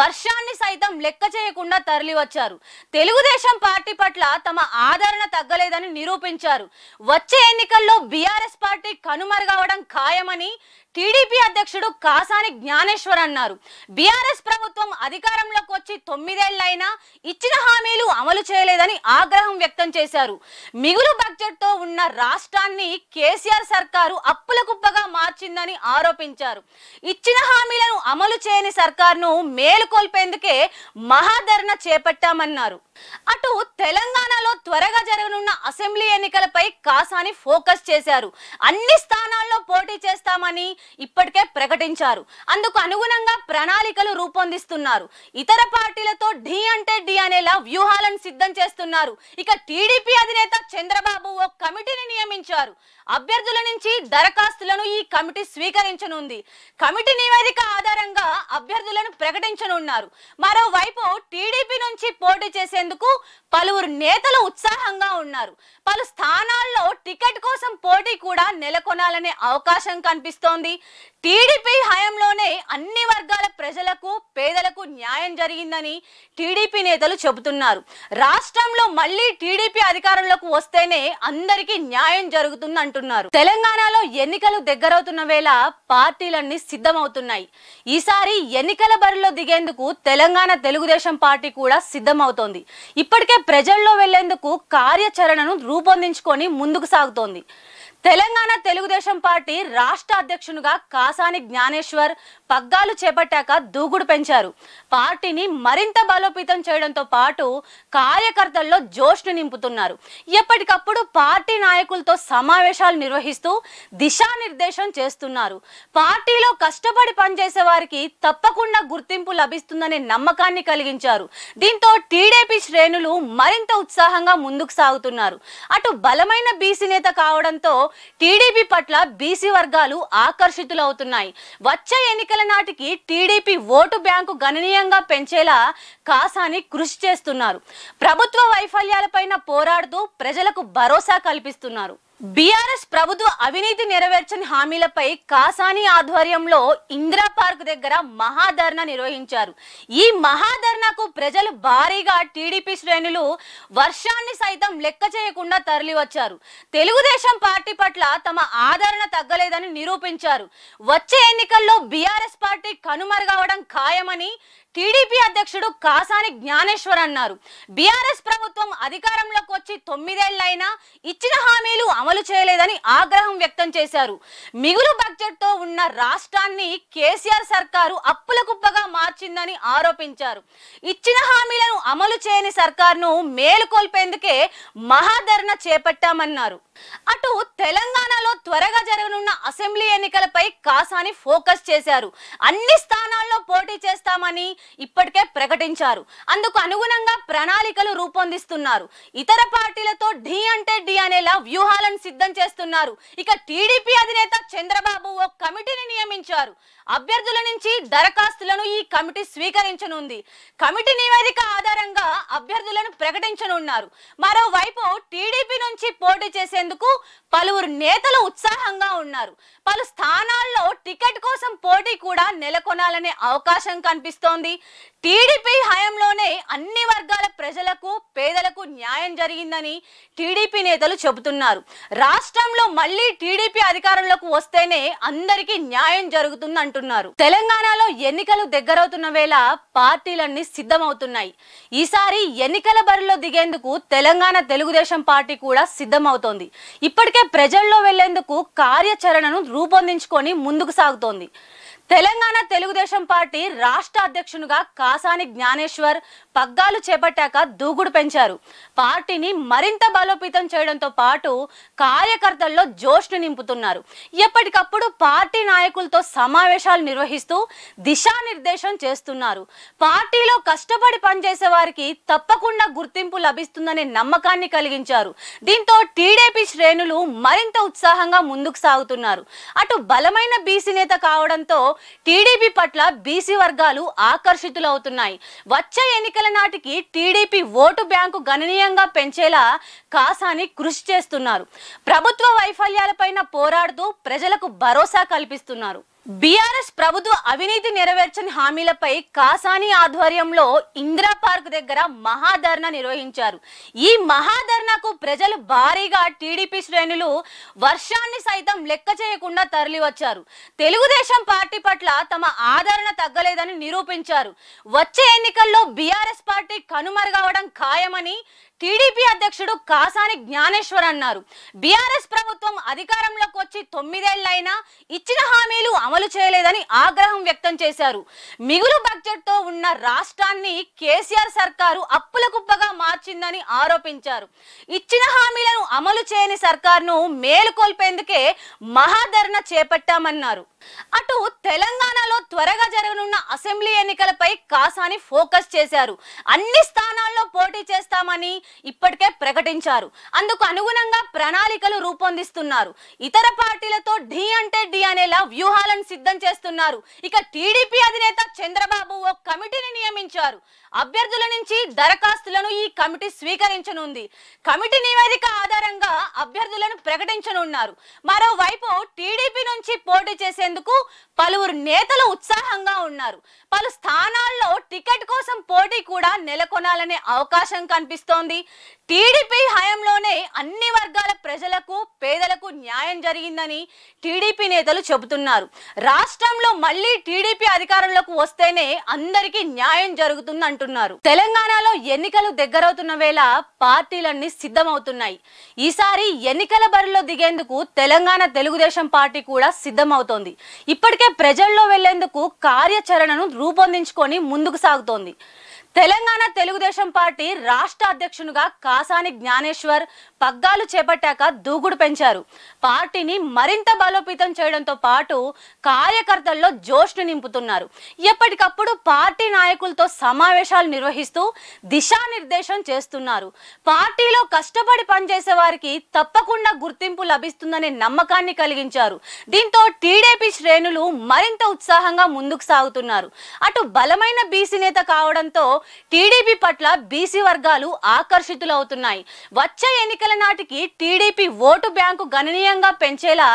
వర్షాన్ని సైతం లెక్క చేయకుండా తరలివచ్చారు తెలుగుదేశం పార్టీ పట్ల తమ ఆదరణ తగ్గలేదని నిరూపించారు వచ్చే ఎన్నికల్లో బీఆర్ఎస్ పార్టీ కనుమరుగవడం ఖాయమని టీడీపీ అధ్యక్షుడు కాసాని జ్ఞానేశ్వర్ అన్నారు బీఆర్ఎస్ ప్రభుత్వం అధికారంలోకి వచ్చి తొమ్మిదేళ్లైనా ఇచ్చిన హామీలు అమలు చేయలేదని ఆగ్రహం వ్యక్తం చేశారు మిగులు బడ్జెట్తో ఉన్న రాష్ట్రాన్ని కేసీఆర్ సర్కారు అప్పుల కుప్పగా మార్చిందని ఆరోపించారు ఇచ్చిన హామీలను అమలు చేయని సర్కార్ను మేలుకొల్పేందుకే మహాధరణ చేపట్టామన్నారు అటు తెలంగాణలో త్వరగా జరగనున్న అసెంబ్లీ ఎన్నికలపై కాసాని ఫోకస్ చేశారు అన్ని స్థానాల్లో పోటీ చేస్తామని ఇప్పటికే ప్రకటించారు అందుకు అనుగుణంగా ప్రణాళికలు రూపొందిస్తున్నారు ఇతర పార్టీలతో ఢీ అంటే ఢీ అనేలా వ్యూహాలను సిద్ధం చేస్తున్నారు ఇక టీడీపీ అధినేత చంద్రబాబు ఓ కమిటీని నియమించారు అభ్యర్థుల నుంచి దరఖాస్తులను ఈ కమిటీ స్వీకరించనుంది కమిటీ నివేదిక ఆధారంగా అభ్యర్థులను ప్రకటించనున్నారు మరోవైపు టీడీపీ నుంచి పోటీ చేసేందుకు పలువురు నేతలు ఉత్సాహంగా ఉన్నారు పలు స్థానాల్లో టికెట్ కోసం పోటీ కూడా నెలకొనాలనే అవకాశం కనిపిస్తోంది టీడీపీ హయాంలోనే అన్ని వర్గాల ప్రజలకు పేదలకు న్యాయం జరిగిందని టీడీపీ నేతలు చెబుతున్నారు రాష్ట్రంలో మళ్ళీ టీడీపీ అధికారంలోకి వస్తేనే అందరికీ న్యాయం జరుగుతుంది అంటున్నారు తెలంగాణలో ఎన్నికలు దగ్గరవుతున్న వేళ పార్టీలన్నీ సిద్ధమవుతున్నాయి ఈసారి ఎన్నికల బరిలో దిగేందుకు తెలంగాణ తెలుగుదేశం పార్టీ కూడా సిద్ధమవుతోంది ఇప్పటికే ప్రజల్లో వెళ్లేందుకు కార్యాచరణను రూపొందించుకొని ముందుకు సాగుతోంది తెలంగాణ తెలుగుదేశం పార్టీ రాష్ట్ర అధ్యక్షునిగా కాసాని జ్ఞానేశ్వర్ పగ్గాలు చేపట్టాక దూకుడు పెంచారు పార్టీని మరింత బలోపేతం చేయడంతో పాటు కార్యకర్తల్లో జోష్ను నింపుతున్నారు ఎప్పటికప్పుడు పార్టీ నాయకులతో సమావేశాలు నిర్వహిస్తూ దిశానిర్దేశం చేస్తున్నారు పార్టీలో కష్టపడి పనిచేసే వారికి తప్పకుండా గుర్తింపు లభిస్తుందనే నమ్మకాన్ని కలిగించారు దీంతో టీడీపీ శ్రేణులు మరింత ఉత్సాహంగా ముందుకు సాగుతున్నారు అటు బలమైన బీసీ నేత కావడంతో టీడీపీ పట్ల బీసీ వర్గాలు ఆకర్షితులవుతున్నాయి వచ్చే ఎన్నికల నాటికి టీడీపీ ఓటు బ్యాంకు గణనీయంగా పెంచేలా కాసాని కృషి చేస్తున్నారు ప్రభుత్వ వైఫల్యాలపైన పోరాడుతూ ప్రజలకు భరోసా కల్పిస్తున్నారు బీఆర్ఎస్ ప్రభుత్వ అవినీతి నెరవేర్చని హామీలపై కాసాని ఆధ్వర్యంలో ఇందిరా పార్క్ దగ్గర మహాధర్నా నిర్వహించారు ఈ మహాధర్నాకు ప్రజలు భారీగా టీడీపీ శ్రేణులు వర్షాన్ని సైతం లెక్క చేయకుండా తరలివచ్చారు తెలుగుదేశం పార్టీ పట్ల తమ ఆదరణ తగ్గలేదని నిరూపించారు వచ్చే ఎన్నికల్లో బీఆర్ఎస్ పార్టీ కనుమరుగవడం ఖాయమని టీడీపీ అధ్యక్షుడు కాసాని జ్ఞానేశ్వర్ అన్నారు బీఆర్ఎస్ ప్రభుత్వం అధికారంలోకి వచ్చి తొమ్మిదేళ్లైనా ఇచ్చిన హామీలు అమలు చేయలేదని ఆగ్రహం వ్యక్తం చేశారు మిగులు బడ్జెట్తో ఉన్న రాష్ట్రాన్ని కేసీఆర్ సర్కారు అప్పుల కుప్పగా మార్చిందని ఆరోపించారు ఇచ్చిన హామీలను అమలు చేయని సర్కార్ను మేలుకొల్పేందుకే మహాధరణ చేపట్టామన్నారు అటు తెలంగాణలో త్వరగా జరగనున్న అసెంబ్లీ ఎన్నికలపై కాసాని ఫోకస్ చేశారు అన్ని స్థానాల్లో పోటీ చేస్తామని ఇప్పటికే ప్రకటించారు అందుకు అనుగుణంగా ప్రణాళికలు రూపొందిస్తున్నారు ఇతర పార్టీలతో ఢీ అంటే ఢీ అనేలా వ్యూహాలను సిద్ధం చేస్తున్నారు ఇక టీడీపీ అధినేత చంద్రబాబు ఓ కమిటీని నియమించారు అభ్యర్థుల నుంచి దరఖాస్తులను ఈ కమిటీ స్వీకరించనుంది కమిటీ నివేదిక ఆధారంగా అభ్యర్థులను ప్రకటించనున్నారు మరోవైపు టీడీపీ నుంచి పోటీ చేసేందుకు పలువురు నేతలు ఉత్సాహంగా ఉన్నారు పలు స్థానాల్లో టికెట్ కోసం పోటీ కూడా నెలకొనాలనే అవకాశం కనిపిస్తోంది టీడీపీ హయాంలోనే అన్ని వర్గాల ప్రజలకు పేదలకు న్యాయం జరిగిందని టీడీపీ నేతలు చెబుతున్నారు రాష్ట్రంలో మళ్ళీ టీడీపీ అధికారంలోకి వస్తేనే అందరికీ న్యాయం జరుగుతుంది అంటున్నారు తెలంగాణలో ఎన్నికలు దగ్గరవుతున్న వేళ పార్టీలన్నీ సిద్ధమవుతున్నాయి ఈసారి ఎన్నికల బరిలో దిగేందుకు తెలంగాణ తెలుగుదేశం పార్టీ కూడా సిద్ధమవుతోంది ఇప్పటికే ప్రజల్లో వెళ్లేందుకు కార్యాచరణను రూపొందించుకొని ముందుకు సాగుతోంది తెలంగాణ తెలుగుదేశం పార్టీ రాష్ట్ర అధ్యక్షునిగా కాసాని జ్ఞానేశ్వర్ పగ్గాలు చేపట్టాక దూకుడు పెంచారు పార్టీని మరింత బలోపేతం చేయడంతో పాటు కార్యకర్తల్లో జోష్ను నింపుతున్నారు ఎప్పటికప్పుడు పార్టీ నాయకులతో సమావేశాలు నిర్వహిస్తూ దిశానిర్దేశం చేస్తున్నారు పార్టీలో కష్టపడి పనిచేసే వారికి తప్పకుండా గుర్తింపు లభిస్తుందనే నమ్మకాన్ని కలిగించారు దీంతో టీడీపీ శ్రేణులు మరింత ఉత్సాహంగా ముందుకు సాగుతున్నారు అటు బలమైన బీసీ నేత కావడంతో టీడీపీ పట్ల బీసీ వర్గాలు ఆకర్షితులవుతున్నాయి వచ్చే ఎన్నికల నాటికి టీడీపీ ఓటు బ్యాంకు గణనీయంగా పెంచేలా కాసాని కృషి చేస్తున్నారు ప్రభుత్వ వైఫల్యాలపైన పోరాడుతూ ప్రజలకు భరోసా కల్పిస్తున్నారు బీఆర్ఎస్ ప్రభుత్వ అవినీతి నెరవేర్చని హామీలపై కాసాని ఆధ్వర్యంలో ఇందిరా పార్క్ దగ్గర మహాధర్నా నిర్వహించారు ఈ మహాధర్నాకు ప్రజలు భారీగా టీడీపీ శ్రేణులు వర్షాన్ని సైతం లెక్క చేయకుండా తరలివచ్చారు తెలుగుదేశం పార్టీ పట్ల తమ ఆదరణ తగ్గలేదని నిరూపించారు వచ్చే ఎన్నికల్లో బీఆర్ఎస్ పార్టీ కనుమరుగవడం ఖాయమని టీడీపీ అధ్యక్షుడు కాసాని జ్ఞానేశ్వర్ అన్నారు బీఆర్ఎస్ ప్రభుత్వం అధికారంలోకి వచ్చి తొమ్మిదేళ్లైనా ఇచ్చిన హామీలు అమలు చేయలేదని ఆగ్రహం వ్యక్తం చేశారు మిగులు బడ్జెట్తో ఉన్న రాష్ట్రాన్ని కేసీఆర్ సర్కారు అప్పుల కుప్పగా మార్చిందని ఆరోపించారు ఇచ్చిన హామీలను అమలు చేయని సర్కార్ను మేలుకొల్పేందుకే మహాధరణ చేపట్టామన్నారు అటు తెలంగాణలో త్వరగా జరగనున్న అసెంబ్లీ ఎన్నికలపై కాసాని ఫోకస్ చేశారు అన్ని స్థానాల్లో పోటీ చేస్తామని ఇప్పటికే ప్రకటించారు అందుకు అనుగుణంగా ప్రణాళికలు రూపొందిస్తున్నారు ఇతర పార్టీలతో ఢీ అంటే ఢీ అనేలా వ్యూహాలను సిద్ధం చేస్తున్నారు ఇక టీడీపీ అధినేత చంద్రబాబు ఓ కమిటీని నియమించారు అభ్యర్థుల నుంచి దరఖాస్తులను ఈ కమిటీ స్వీకరించనుంది కమిటీ నివేదిక ఆధారంగా అభ్యర్థులను ప్రకటించనున్నారు మరోవైపు టీడీపీ నుంచి పోటీ చేసేందుకు పలువురు నేతలు ఉత్సాహంగా ఉన్నారు పలు స్థానాల్లో టికెట్ కోసం పోటీ కూడా నెలకొనాలనే అవకాశం కనిపిస్తోంది టీడీపీ హయాంలోనే అన్ని వర్గాల ప్రజలకు పేదలకు న్యాయం జరిగిందని టీడీపీ నేతలు చెబుతున్నారు రాష్ట్రంలో మళ్ళీ టీడీపీ అధికారంలోకి వస్తేనే అందరికీ న్యాయం జరుగుతుందంటారు అంటున్నారు తెలంగాణలో ఎన్నికలు దగ్గరవుతున్న వేళ పార్టీలన్నీ సిద్ధమవుతున్నాయి ఈసారి ఎన్నికల బరిలో దిగేందుకు తెలంగాణ తెలుగుదేశం పార్టీ కూడా సిద్ధమవుతోంది ఇప్పటికే ప్రజల్లో వెళ్లేందుకు కార్యాచరణను రూపొందించుకొని ముందుకు సాగుతోంది తెలంగాణ తెలుగుదేశం పార్టీ రాష్ట్ర అధ్యక్షునిగా కాసాని జ్ఞానేశ్వర్ పగ్గాలు చేపట్టాక దూకుడు పెంచారు పార్టీని మరింత బలోపేతం చేయడంతో పాటు కార్యకర్తల్లో జోష్ను నింపుతున్నారు ఎప్పటికప్పుడు పార్టీ నాయకులతో సమావేశాలు నిర్వహిస్తూ దిశానిర్దేశం చేస్తున్నారు పార్టీలో కష్టపడి పనిచేసే వారికి తప్పకుండా గుర్తింపు లభిస్తుందనే నమ్మకాన్ని కలిగించారు దీంతో టీడీపీ శ్రేణులు మరింత ఉత్సాహంగా ముందుకు సాగుతున్నారు అటు బలమైన బీసీ నేత కావడంతో టీడీపీ పట్ల బీసీ వర్గాలు ఆకర్షితులవుతున్నాయి వచ్చే ఎన్నికల నాటికి టీడీపీ ఓటు బ్యాంకు గణనీయంగా పెంచేలా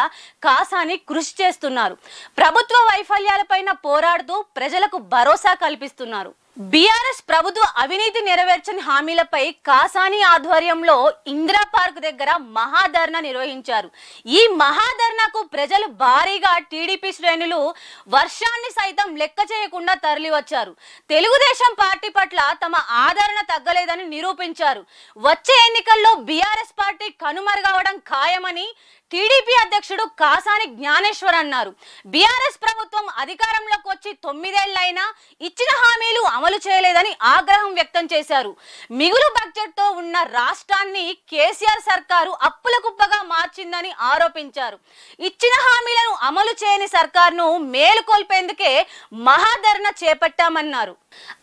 కాసాని కృషి చేస్తున్నారు ప్రభుత్వ వైఫల్యాలపైన పోరాడుతూ ప్రజలకు భరోసా కల్పిస్తున్నారు బీఆర్ఎస్ ప్రభుత్వ అవినీతి నెరవేర్చని హామీలపై కాసాని ఆధ్వర్యంలో ఇందిరా పార్క్ దగ్గర మహాధర్నా నిర్వహించారు ఈ మహాధర్నాకు ప్రజలు భారీగా టీడీపీ శ్రేణులు వర్షాన్ని సైతం లెక్క చేయకుండా తరలివచ్చారు తెలుగుదేశం పార్టీ పట్ల తమ ఆదరణ తగ్గలేదని నిరూపించారు వచ్చే ఎన్నికల్లో బీఆర్ఎస్ పార్టీ కనుమరుగవడం ఖాయమని టీడీపీ అధ్యక్షుడు కాసాని జ్ఞానేశ్వర్ అన్నారు బీఆర్ఎస్ ప్రభుత్వం అధికారంలోకి వచ్చి తొమ్మిదేళ్లైనా ఇచ్చిన హామీలు అమలు చేయలేదని ఆగ్రహం వ్యక్తం చేశారు మిగులు బడ్జెట్తో ఉన్న రాష్ట్రాన్ని కేసీఆర్ సర్కారు అప్పుల కుప్పగా మార్చిందని ఆరోపించారు ఇచ్చిన హామీలను అమలు చేయని సర్కార్ను మేలుకొల్పేందుకే మహాధరణ చేపట్టామన్నారు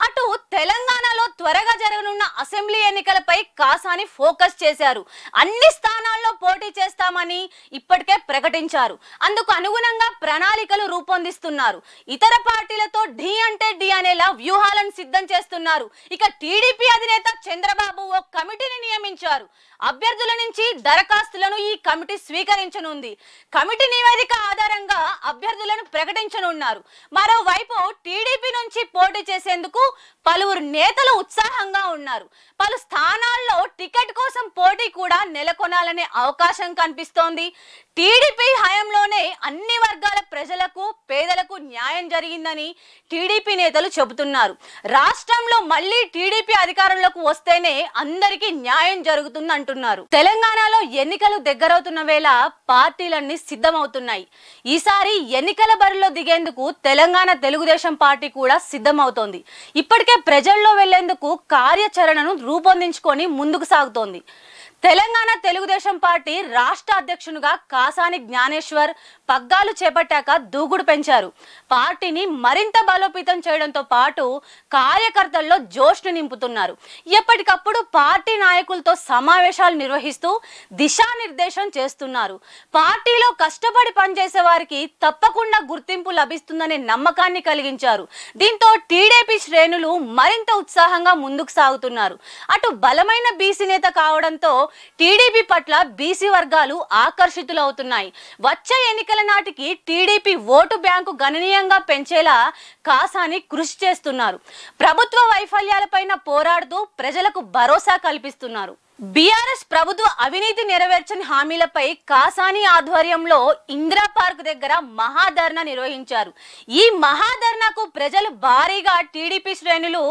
అటు తెలంగాణలో త్వరగా జరగనున్న అసెంబ్లీ ఎన్నికలపై కాసాని ఫోకస్ చేశారు అన్ని స్థానాల్లో పోటీ చేస్తామని ఇప్పటికే ప్రకటించారు అందుకు అనుగుణంగా ప్రణాళికలు రూపొందిస్తున్నారు ఇతర పార్టీలతో డి అంటే డి అనేలా వ్యూహాలను సిద్ధం చేస్తున్నారు ఇక టీడీపీ అధినేత చంద్రబాబు ఓ కమిటీని నియమించారు అభ్యర్థుల నుంచి దరఖాస్తులను ఈ కమిటీ స్వీకరించనుంది కమిటీ నివేదిక ఆధారంగా అభ్యర్థులను ప్రకటించనున్నారు మరోవైపు టీడీపీ నుంచి పోటీ చేసేందుకు పలువురు నేతలు ఉత్సాహంగా ఉన్నారు పలు స్థానాల్లో టికెట్ కోసం పోటీ కూడా నెలకొనాలనే అవకాశం కనిపిస్తోంది టీడీపీ హయాంలోనే అన్ని వర్గాల ప్రజలకు పేదలకు న్యాయం జరిగిందని టీడీపీ నేతలు చెబుతున్నారు రాష్ట్రంలో మళ్ళీ టీడీపీ అధికారంలోకి వస్తేనే అందరికీ న్యాయం జరుగుతుందంటున్నారు అంటున్నారు తెలంగాణలో ఎన్నికలు దగ్గరవుతున్న వేళ పార్టీలన్నీ సిద్ధమవుతున్నాయి ఈసారి ఎన్నికల బరిలో దిగేందుకు తెలంగాణ తెలుగుదేశం పార్టీ కూడా సిద్ధమవుతోంది ఇప్పటికే ప్రజల్లో వెళ్లేందుకు కార్యాచరణను రూపొందించుకొని ముందుకు సాగుతోంది తెలంగాణ తెలుగుదేశం పార్టీ రాష్ట్ర అధ్యక్షునిగా కాసాని జ్ఞానేశ్వర్ పగ్గాలు చేపట్టాక దూకుడు పెంచారు పార్టీని మరింత బలోపేతం చేయడంతో పాటు కార్యకర్తల్లో జోష్ను నింపుతున్నారు ఎప్పటికప్పుడు పార్టీ నాయకులతో సమావేశాలు నిర్వహిస్తూ దిశానిర్దేశం చేస్తున్నారు పార్టీలో కష్టపడి పనిచేసే వారికి తప్పకుండా గుర్తింపు లభిస్తుందనే నమ్మకాన్ని కలిగించారు దీంతో టీడీపీ శ్రేణులు మరింత ఉత్సాహంగా ముందుకు సాగుతున్నారు అటు బలమైన బీసీ నేత కావడంతో టీడీపీ పట్ల బీసీ వర్గాలు ఆకర్షితులవుతున్నాయి వచ్చే ఎన్నికల నాటికి టీడీపీ ఓటు బ్యాంకు గణనీయంగా పెంచేలా కాసాని కృషి చేస్తున్నారు ప్రభుత్వ వైఫల్యాలపైన పోరాడుతూ ప్రజలకు భరోసా కల్పిస్తున్నారు బీఆర్ఎస్ ప్రభుత్వ అవినీతి నెరవేర్చని హామీలపై కాసాని ఆధ్వర్యంలో ఇందిరా పార్క్ దగ్గర మహాధర్నా నిర్వహించారు ఈ మహాధర్నాకు ప్రజలు భారీగా టీడీపీ శ్రేణులు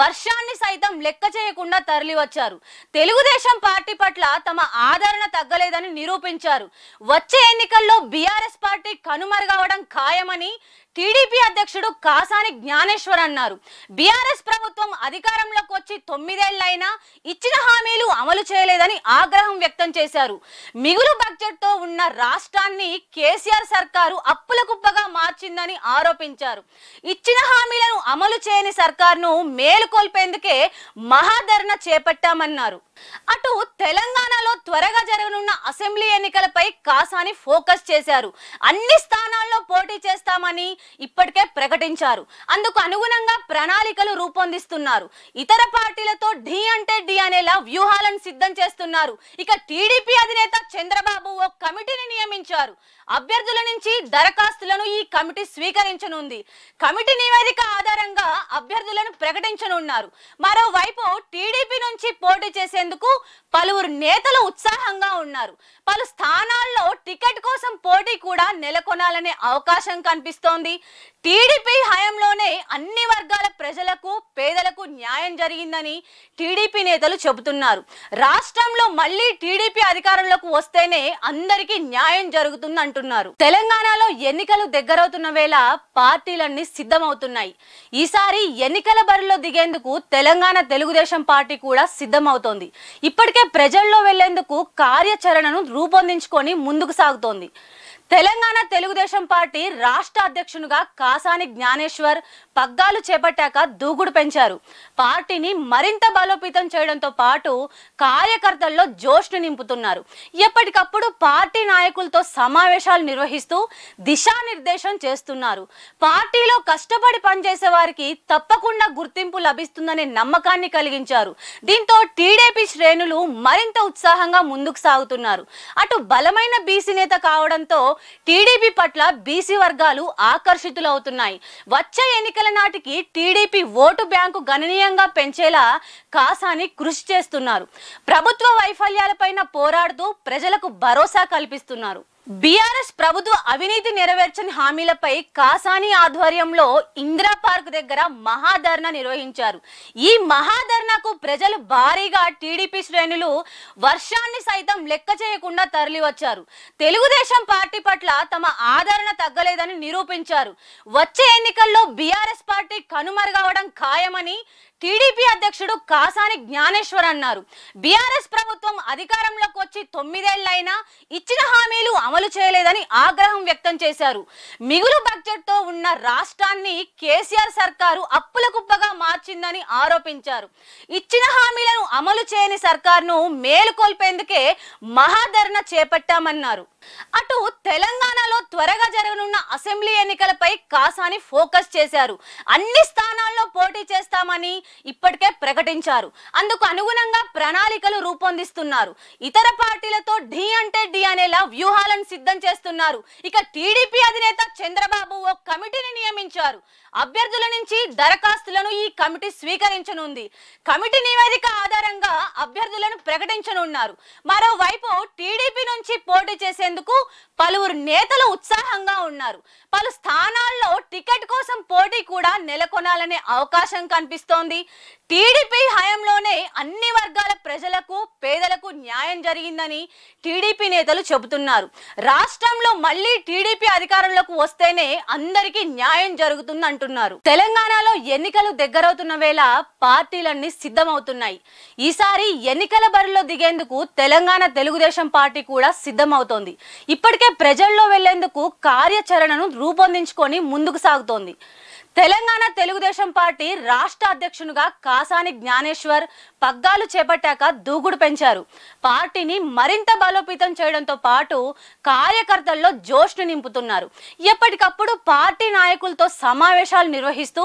వర్షాన్ని సైతం లెక్క చేయకుండా తరలివచ్చారు తెలుగుదేశం పార్టీ పట్ల తమ ఆదరణ తగ్గలేదని నిరూపించారు వచ్చే ఎన్నికల్లో బీఆర్ఎస్ పార్టీ కనుమరుగవడం ఖాయమని టీడీపీ అధ్యక్షుడు కాసాని జ్ఞానేశ్వర్ అన్నారు బీఆర్ఎస్ ప్రభుత్వం అధికారంలోకి వచ్చి తొమ్మిదేళ్లైనా ఇచ్చిన హామీలు అమలు చేయలేదని ఆగ్రహం వ్యక్తం చేశారు మిగులు బడ్జెట్తో ఉన్న రాష్ట్రాన్ని కేసీఆర్ సర్కారు అప్పుల కుప్పగా మార్చిందని ఆరోపించారు ఇచ్చిన హామీలను అమలు చేయని సర్కారును మేలుకొల్పేందుకే మహాధరణ చేపట్టామన్నారు అటు తెలంగాణలో త్వరగా జరగనున్న అసెంబ్లీ ఎన్నికలపై కాసాని ఫోకస్ చేశారు అన్ని స్థానాల్లో పోటీ చేస్తామని ఇప్పటికే ప్రకటించారు అందుకు అనుగుణంగా ప్రణాళికలు రూపొందిస్తున్నారు ఇతర పార్టీలతో ఢీ అంటే ఢీ అనేలా వ్యూహాలను సిద్ధం చేస్తున్నారు ఇక టీడీపీ అధినేత చంద్రబాబు ఓ కమిటీని నియమించారు అభ్యర్థుల నుంచి దరఖాస్తులను ఈ కమిటీ స్వీకరించనుంది కమిటీ నివేదిక ఆధారంగా అభ్యర్థులను ప్రకటించనున్నారు మరోవైపు టీడీపీ నుంచి పోటీ చేసేందుకు పలువురు నేతలు ఉత్సాహంగా ఉన్నారు పలు స్థానాల్లో టికెట్ కోసం పోటీ కూడా నెలకొనాలనే అవకాశం కనిపిస్తోంది టీడీపీ హయాంలోనే అన్ని వర్గాల ప్రజలకు పేదలకు న్యాయం జరిగిందని టీడీపీ నేతలు చెబుతున్నారు రాష్ట్రంలో మళ్ళీ టీడీపీ అధికారంలోకి వస్తేనే అందరికీ న్యాయం జరుగుతుందంటారు అంటున్నారు తెలంగాణలో ఎన్నికలు దగ్గరవుతున్న వేళ పార్టీలన్నీ సిద్ధమవుతున్నాయి ఈసారి ఎన్నికల బరిలో దిగేందుకు తెలంగాణ తెలుగుదేశం పార్టీ కూడా సిద్ధమవుతోంది ఇప్పటికే ప్రజల్లో వెళ్లేందుకు కార్యాచరణను రూపొందించుకొని ముందుకు సాగుతోంది తెలంగాణ తెలుగుదేశం పార్టీ రాష్ట్ర అధ్యక్షునిగా కాసాని జ్ఞానేశ్వర్ పగ్గాలు చేపట్టాక దూకుడు పెంచారు పార్టీని మరింత బలోపేతం చేయడంతో పాటు కార్యకర్తల్లో జోష్ను నింపుతున్నారు ఎప్పటికప్పుడు పార్టీ నాయకులతో సమావేశాలు నిర్వహిస్తూ దిశానిర్దేశం చేస్తున్నారు పార్టీలో కష్టపడి పనిచేసే వారికి తప్పకుండా గుర్తింపు లభిస్తుందనే నమ్మకాన్ని కలిగించారు దీంతో టీడీపీ శ్రేణులు మరింత ఉత్సాహంగా ముందుకు సాగుతున్నారు అటు బలమైన బీసీ నేత కావడంతో టీడీపీ పట్ల బీసీ వర్గాలు ఆకర్షితులవుతున్నాయి వచ్చే ఎన్నికల నాటికి టీడీపీ ఓటు బ్యాంకు గణనీయంగా పెంచేలా కాసాని కృషి చేస్తున్నారు ప్రభుత్వ వైఫల్యాలపైన పోరాడుతూ ప్రజలకు భరోసా కల్పిస్తున్నారు బీఆర్ఎస్ ప్రభుత్వ అవినీతి నెరవేర్చని హామీలపై కాసాని ఆధ్వర్యంలో ఇందిరా పార్క్ దగ్గర మహాధర్నా నిర్వహించారు ఈ మహాధర్నాకు ప్రజలు భారీగా టీడీపీ శ్రేణులు వర్షాన్ని సైతం లెక్క చేయకుండా తరలివచ్చారు తెలుగుదేశం పార్టీ పట్ల తమ ఆదరణ తగ్గలేదని నిరూపించారు వచ్చే ఎన్నికల్లో బీఆర్ఎస్ పార్టీ కనుమరుగవడం ఖాయమని టీడీపీ అధ్యక్షుడు కాసాని జ్ఞానేశ్వర్ అన్నారు బీఆర్ఎస్ ప్రభుత్వం అధికారంలోకి వచ్చి తొమ్మిదేళ్లైనా ఇచ్చిన హామీలు అమలు చేయలేదని ఆగ్రహం వ్యక్తం చేశారు మిగులు బడ్జెట్తో ఉన్న రాష్ట్రాన్ని కేసీఆర్ సర్కారు అప్పుల కుప్పగా మార్చిందని ఆరోపించారు ఇచ్చిన హామీలను అమలు చేయని సర్కార్ను మేలుకొల్పేందుకే మహాధరణ చేపట్టామన్నారు అటు తెలంగాణలో త్వరగా జరగనున్న అసెంబ్లీ ఎన్నికలపై కాసాని ఫోకస్ చేశారు అన్ని స్థానాల్లో పోటీ చేస్తామని ఇప్పటికే ప్రకటించారు అందుకు అనుగుణంగా ప్రణాళికలు రూపొందిస్తున్నారు ఇతర పార్టీలతో ఢీ అంటే ఢీ అనేలా వ్యూహాలను సిద్ధం చేస్తున్నారు ఇక టీడీపీ అధినేత చంద్రబాబు ఓ కమిటీని నియమించారు అభ్యర్థుల నుంచి దరఖాస్తులను ఈ కమిటీ స్వీకరించనుంది కమిటీ నివేదిక ఆధారంగా అభ్యర్థులను ప్రకటించనున్నారు మరోవైపు టీడీపీ నుంచి పోటీ చేసేందుకు చేసేందుకు పలువురు నేతలు ఉత్సాహంగా ఉన్నారు పలు స్థానాల్లో టికెట్ కోసం పోటీ కూడా నెలకొనాలనే అవకాశం కనిపిస్తోంది టీడీపీ హయాంలోనే అన్ని వర్గాల ప్రజలకు పేదలకు న్యాయం జరిగిందని టీడీపీ నేతలు చెబుతున్నారు రాష్ట్రంలో మళ్ళీ టీడీపీ అధికారంలోకి వస్తేనే అందరికీ న్యాయం జరుగుతుంది అంటున్నారు తెలంగాణలో ఎన్నికలు దగ్గరవుతున్న వేళ పార్టీలన్నీ సిద్ధమవుతున్నాయి ఈసారి ఎన్నికల బరిలో దిగేందుకు తెలంగాణ తెలుగుదేశం పార్టీ కూడా సిద్ధమవుతోంది ఇప్పటికే ప్రజల్లో వెళ్లేందుకు కార్యాచరణను రూపొందించుకొని ముందుకు సాగుతోంది తెలంగాణ తెలుగుదేశం పార్టీ రాష్ట్ర అధ్యక్షునిగా కాసాని జ్ఞానేశ్వర్ పగ్గాలు చేపట్టాక దూకుడు పెంచారు పార్టీని మరింత బలోపేతం చేయడంతో పాటు కార్యకర్తల్లో జోష్ను నింపుతున్నారు ఎప్పటికప్పుడు పార్టీ నాయకులతో సమావేశాలు నిర్వహిస్తూ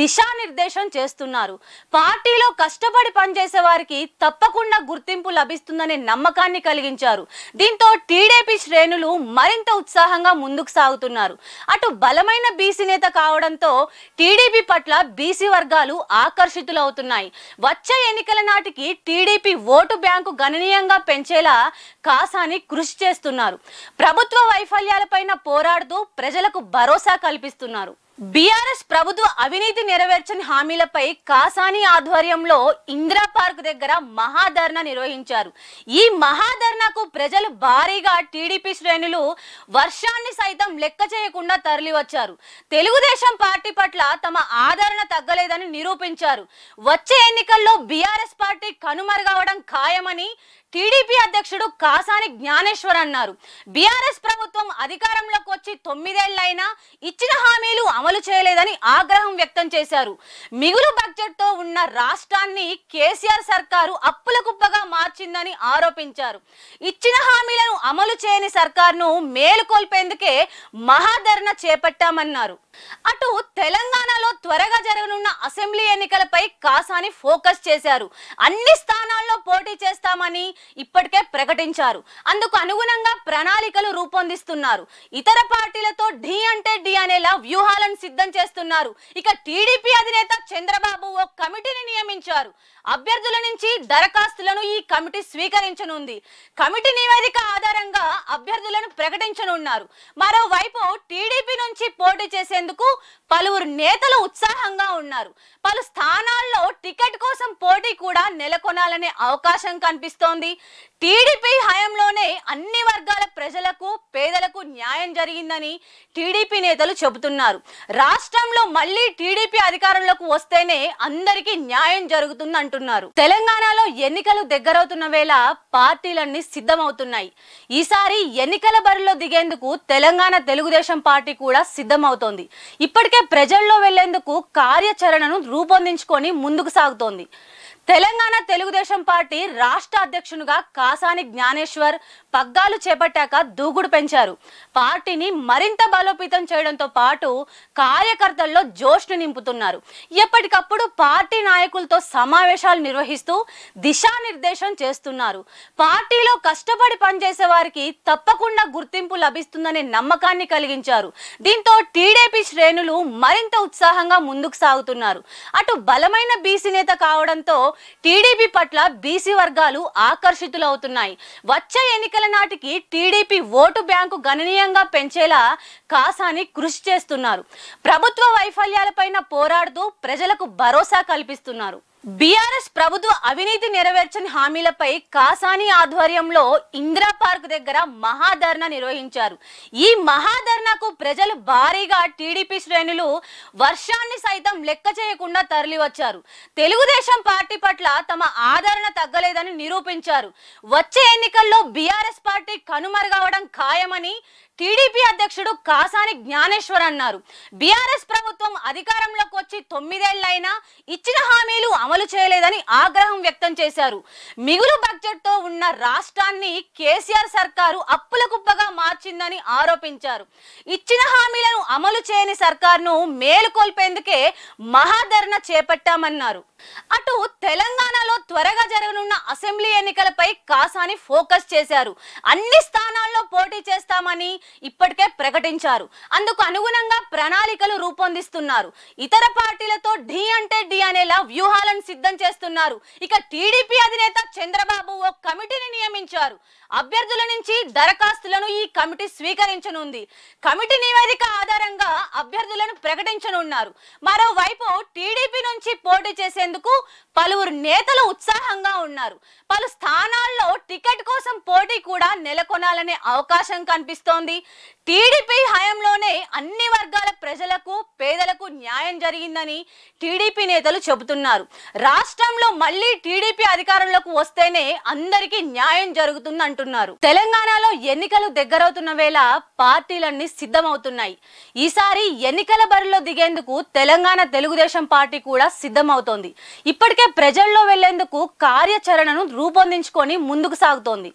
దిశానిర్దేశం చేస్తున్నారు పార్టీలో కష్టపడి పనిచేసే వారికి తప్పకుండా గుర్తింపు లభిస్తుందనే నమ్మకాన్ని కలిగించారు దీంతో టీడీపీ శ్రేణులు మరింత ఉత్సాహంగా ముందుకు సాగుతున్నారు అటు బలమైన బీసీ నేత కావడంతో టీడీపీ పట్ల బీసీ వర్గాలు ఆకర్షితులవుతున్నాయి వచ్చే ఎన్నికల నాటికి టీడీపీ ఓటు బ్యాంకు గణనీయంగా పెంచేలా కాసాని కృషి చేస్తున్నారు ప్రభుత్వ వైఫల్యాలపైన పోరాడుతూ ప్రజలకు భరోసా కల్పిస్తున్నారు బీఆర్ఎస్ ప్రభుత్వ అవినీతి నెరవేర్చని హామీలపై కాసాని ఆధ్వర్యంలో ఇందిరా పార్క్ దగ్గర మహాధర్నా నిర్వహించారు ఈ మహాధర్నాకు ప్రజలు భారీగా టీడీపీ శ్రేణులు వర్షాన్ని సైతం లెక్క చేయకుండా తరలివచ్చారు తెలుగుదేశం పార్టీ పట్ల తమ ఆదరణ తగ్గలేదని నిరూపించారు వచ్చే ఎన్నికల్లో బీఆర్ఎస్ పార్టీ కనుమరుగవడం ఖాయమని టీడీపీ అధ్యక్షుడు కాసాని జ్ఞానేశ్వర్ అన్నారు బీఆర్ఎస్ ప్రభుత్వం అధికారంలోకి వచ్చి తొమ్మిదేళ్లైనా ఇచ్చిన హామీలు అమలు చేయలేదని ఆగ్రహం వ్యక్తం చేశారు మిగులు బడ్జెట్తో ఉన్న రాష్ట్రాన్ని కేసీఆర్ సర్కారు అప్పుల కుప్పగా మార్చిందని ఆరోపించారు ఇచ్చిన హామీలను అమలు చేయని సర్కార్ను మేలుకొల్పేందుకే మహాధరణ చేపట్టామన్నారు అటు తెలంగాణలో త్వరగా జరగనున్న అసెంబ్లీ ఎన్నికలపై కాసాని ఫోకస్ చేశారు అన్ని స్థానాల్లో పోటీ చేస్తామని ఇప్పటికే ప్రకటించారు అందుకు అనుగుణంగా ప్రణాళికలు రూపొందిస్తున్నారు ఇతర పార్టీలతో ఢీ అంటే ఢీ అనేలా వ్యూహాలను సిద్ధం చేస్తున్నారు ఇక టీడీపీ అధినేత చంద్రబాబు ఓ కమిటీని నియమించారు అభ్యర్థుల నుంచి దరఖాస్తులను ఈ కమిటీ స్వీకరించనుంది కమిటీ నివేదిక ఆధారంగా అభ్యర్థులను ప్రకటించనున్నారు మరోవైపు టీడీపీ నుంచి పోటీ చేసేందుకు పలువురు నేతలు ఉత్సాహంగా ఉన్నారు పలు స్థానాల్లో టికెట్ కోసం పోటీ కూడా నెలకొనాలనే అవకాశం కనిపిస్తోంది టీడీపీ హయాంలోనే అన్ని వర్గాల ప్రజలకు పేదలకు న్యాయం జరిగిందని టీడీపీ నేతలు చెబుతున్నారు రాష్ట్రంలో మళ్ళీ టీడీపీ అధికారంలోకి వస్తేనే అందరికీ న్యాయం జరుగుతుందంటారు అంటున్నారు తెలంగాణలో ఎన్నికలు దగ్గరవుతున్న వేళ పార్టీలన్నీ సిద్ధమవుతున్నాయి ఈసారి ఎన్నికల బరిలో దిగేందుకు తెలంగాణ తెలుగుదేశం పార్టీ కూడా సిద్ధమవుతోంది ఇప్పటికే ప్రజల్లో వెళ్లేందుకు కార్యాచరణను రూపొందించుకొని ముందుకు సాగుతోంది తెలంగాణ తెలుగుదేశం పార్టీ రాష్ట్ర అధ్యక్షునిగా కాసాని జ్ఞానేశ్వర్ పగ్గాలు చేపట్టాక దూకుడు పెంచారు పార్టీని మరింత బలోపేతం చేయడంతో పాటు కార్యకర్తల్లో జోష్ని నింపుతున్నారు ఎప్పటికప్పుడు పార్టీ నాయకులతో సమావేశాలు నిర్వహిస్తూ దిశానిర్దేశం చేస్తున్నారు పార్టీలో కష్టపడి పనిచేసే వారికి తప్పకుండా గుర్తింపు లభిస్తుందనే నమ్మకాన్ని కలిగించారు దీంతో టీడీపీ శ్రేణులు మరింత ఉత్సాహంగా ముందుకు సాగుతున్నారు అటు బలమైన బీసీ నేత కావడంతో టీడీపీ పట్ల బీసీ వర్గాలు ఆకర్షితులవుతున్నాయి వచ్చే ఎన్నికల నాటికి టీడీపీ ఓటు బ్యాంకు గణనీయంగా పెంచేలా కాసాని కృషి చేస్తున్నారు ప్రభుత్వ వైఫల్యాలపైన పోరాడుతూ ప్రజలకు భరోసా కల్పిస్తున్నారు బీఆర్ఎస్ ప్రభుత్వ అవినీతి నెరవేర్చని హామీలపై కాసాని ఆధ్వర్యంలో ఇందిరా పార్క్ దగ్గర మహాధర్నా నిర్వహించారు ఈ మహాధర్నాకు ప్రజలు భారీగా టీడీపీ శ్రేణులు వర్షాన్ని సైతం లెక్క చేయకుండా తరలివచ్చారు తెలుగుదేశం పార్టీ పట్ల తమ ఆదరణ తగ్గలేదని నిరూపించారు వచ్చే ఎన్నికల్లో బీఆర్ఎస్ పార్టీ కనుమరుగవడం ఖాయమని టీడీపీ అధ్యక్షుడు కాసాని జ్ఞానేశ్వర్ అన్నారు బీఆర్ఎస్ ప్రభుత్వం అధికారంలోకి వచ్చి తొమ్మిదేళ్లైనా ఇచ్చిన హామీలు అమలు చేయలేదని ఆగ్రహం వ్యక్తం చేశారు మిగులు బడ్జెట్తో ఉన్న రాష్ట్రాన్ని కేసీఆర్ సర్కారు అప్పుల కుప్పగా మార్చిందని ఆరోపించారు ఇచ్చిన హామీలను అమలు చేయని సర్కార్ను మేలుకొల్పేందుకే మహాధరణ చేపట్టామన్నారు అటు తెలంగాణలో త్వరగా జరగనున్న అసెంబ్లీ ఎన్నికలపై కాసాని ఫోకస్ చేశారు అన్ని స్థానాల్లో పోటీ చేస్తామని ఇప్పటికే ప్రకటించారు అందుకు అనుగుణంగా ప్రణాళికలు రూపొందిస్తున్నారు ఇతర పార్టీలతో ఢీ అంటే ఢీ అనేలా వ్యూహాలను సిద్ధం చేస్తున్నారు ఇక టీడీపీ అధినేత చంద్రబాబు ఓ కమిటీని నియమించారు అభ్యర్థుల నుంచి దరఖాస్తులను ఈ కమిటీ స్వీకరించనుంది కమిటీ నివేదిక ఆధారంగా అభ్యర్థులను ప్రకటించనున్నారు మరోవైపు టీడీపీ నుంచి పోటీ చేసేందుకు పలువురు నేతలు ఉత్సాహంగా ఉన్నారు పలు స్థానాల్లో టికెట్ కోసం పోటీ కూడా నెలకొనాలనే అవకాశం కనిపిస్తోంది టీడీపీ హయంలోనే అన్ని వర్గాల ప్రజలకు పేదలకు న్యాయం జరిగిందని టీడీపీ నేతలు చెబుతున్నారు రాష్ట్రంలో మళ్ళీ టీడీపీ అధికారంలోకి వస్తేనే అందరికీ న్యాయం జరుగుతుందంటున్నారు అంటున్నారు తెలంగాణలో ఎన్నికలు దగ్గరవుతున్న వేళ పార్టీలన్నీ సిద్ధమవుతున్నాయి ఈసారి ఎన్నికల బరిలో దిగేందుకు తెలంగాణ తెలుగుదేశం పార్టీ కూడా సిద్ధమవుతోంది ఇప్పటికే ప్రజల్లో వెళ్లేందుకు కార్యాచరణను రూపొందించుకొని ముందుకు సాగుతోంది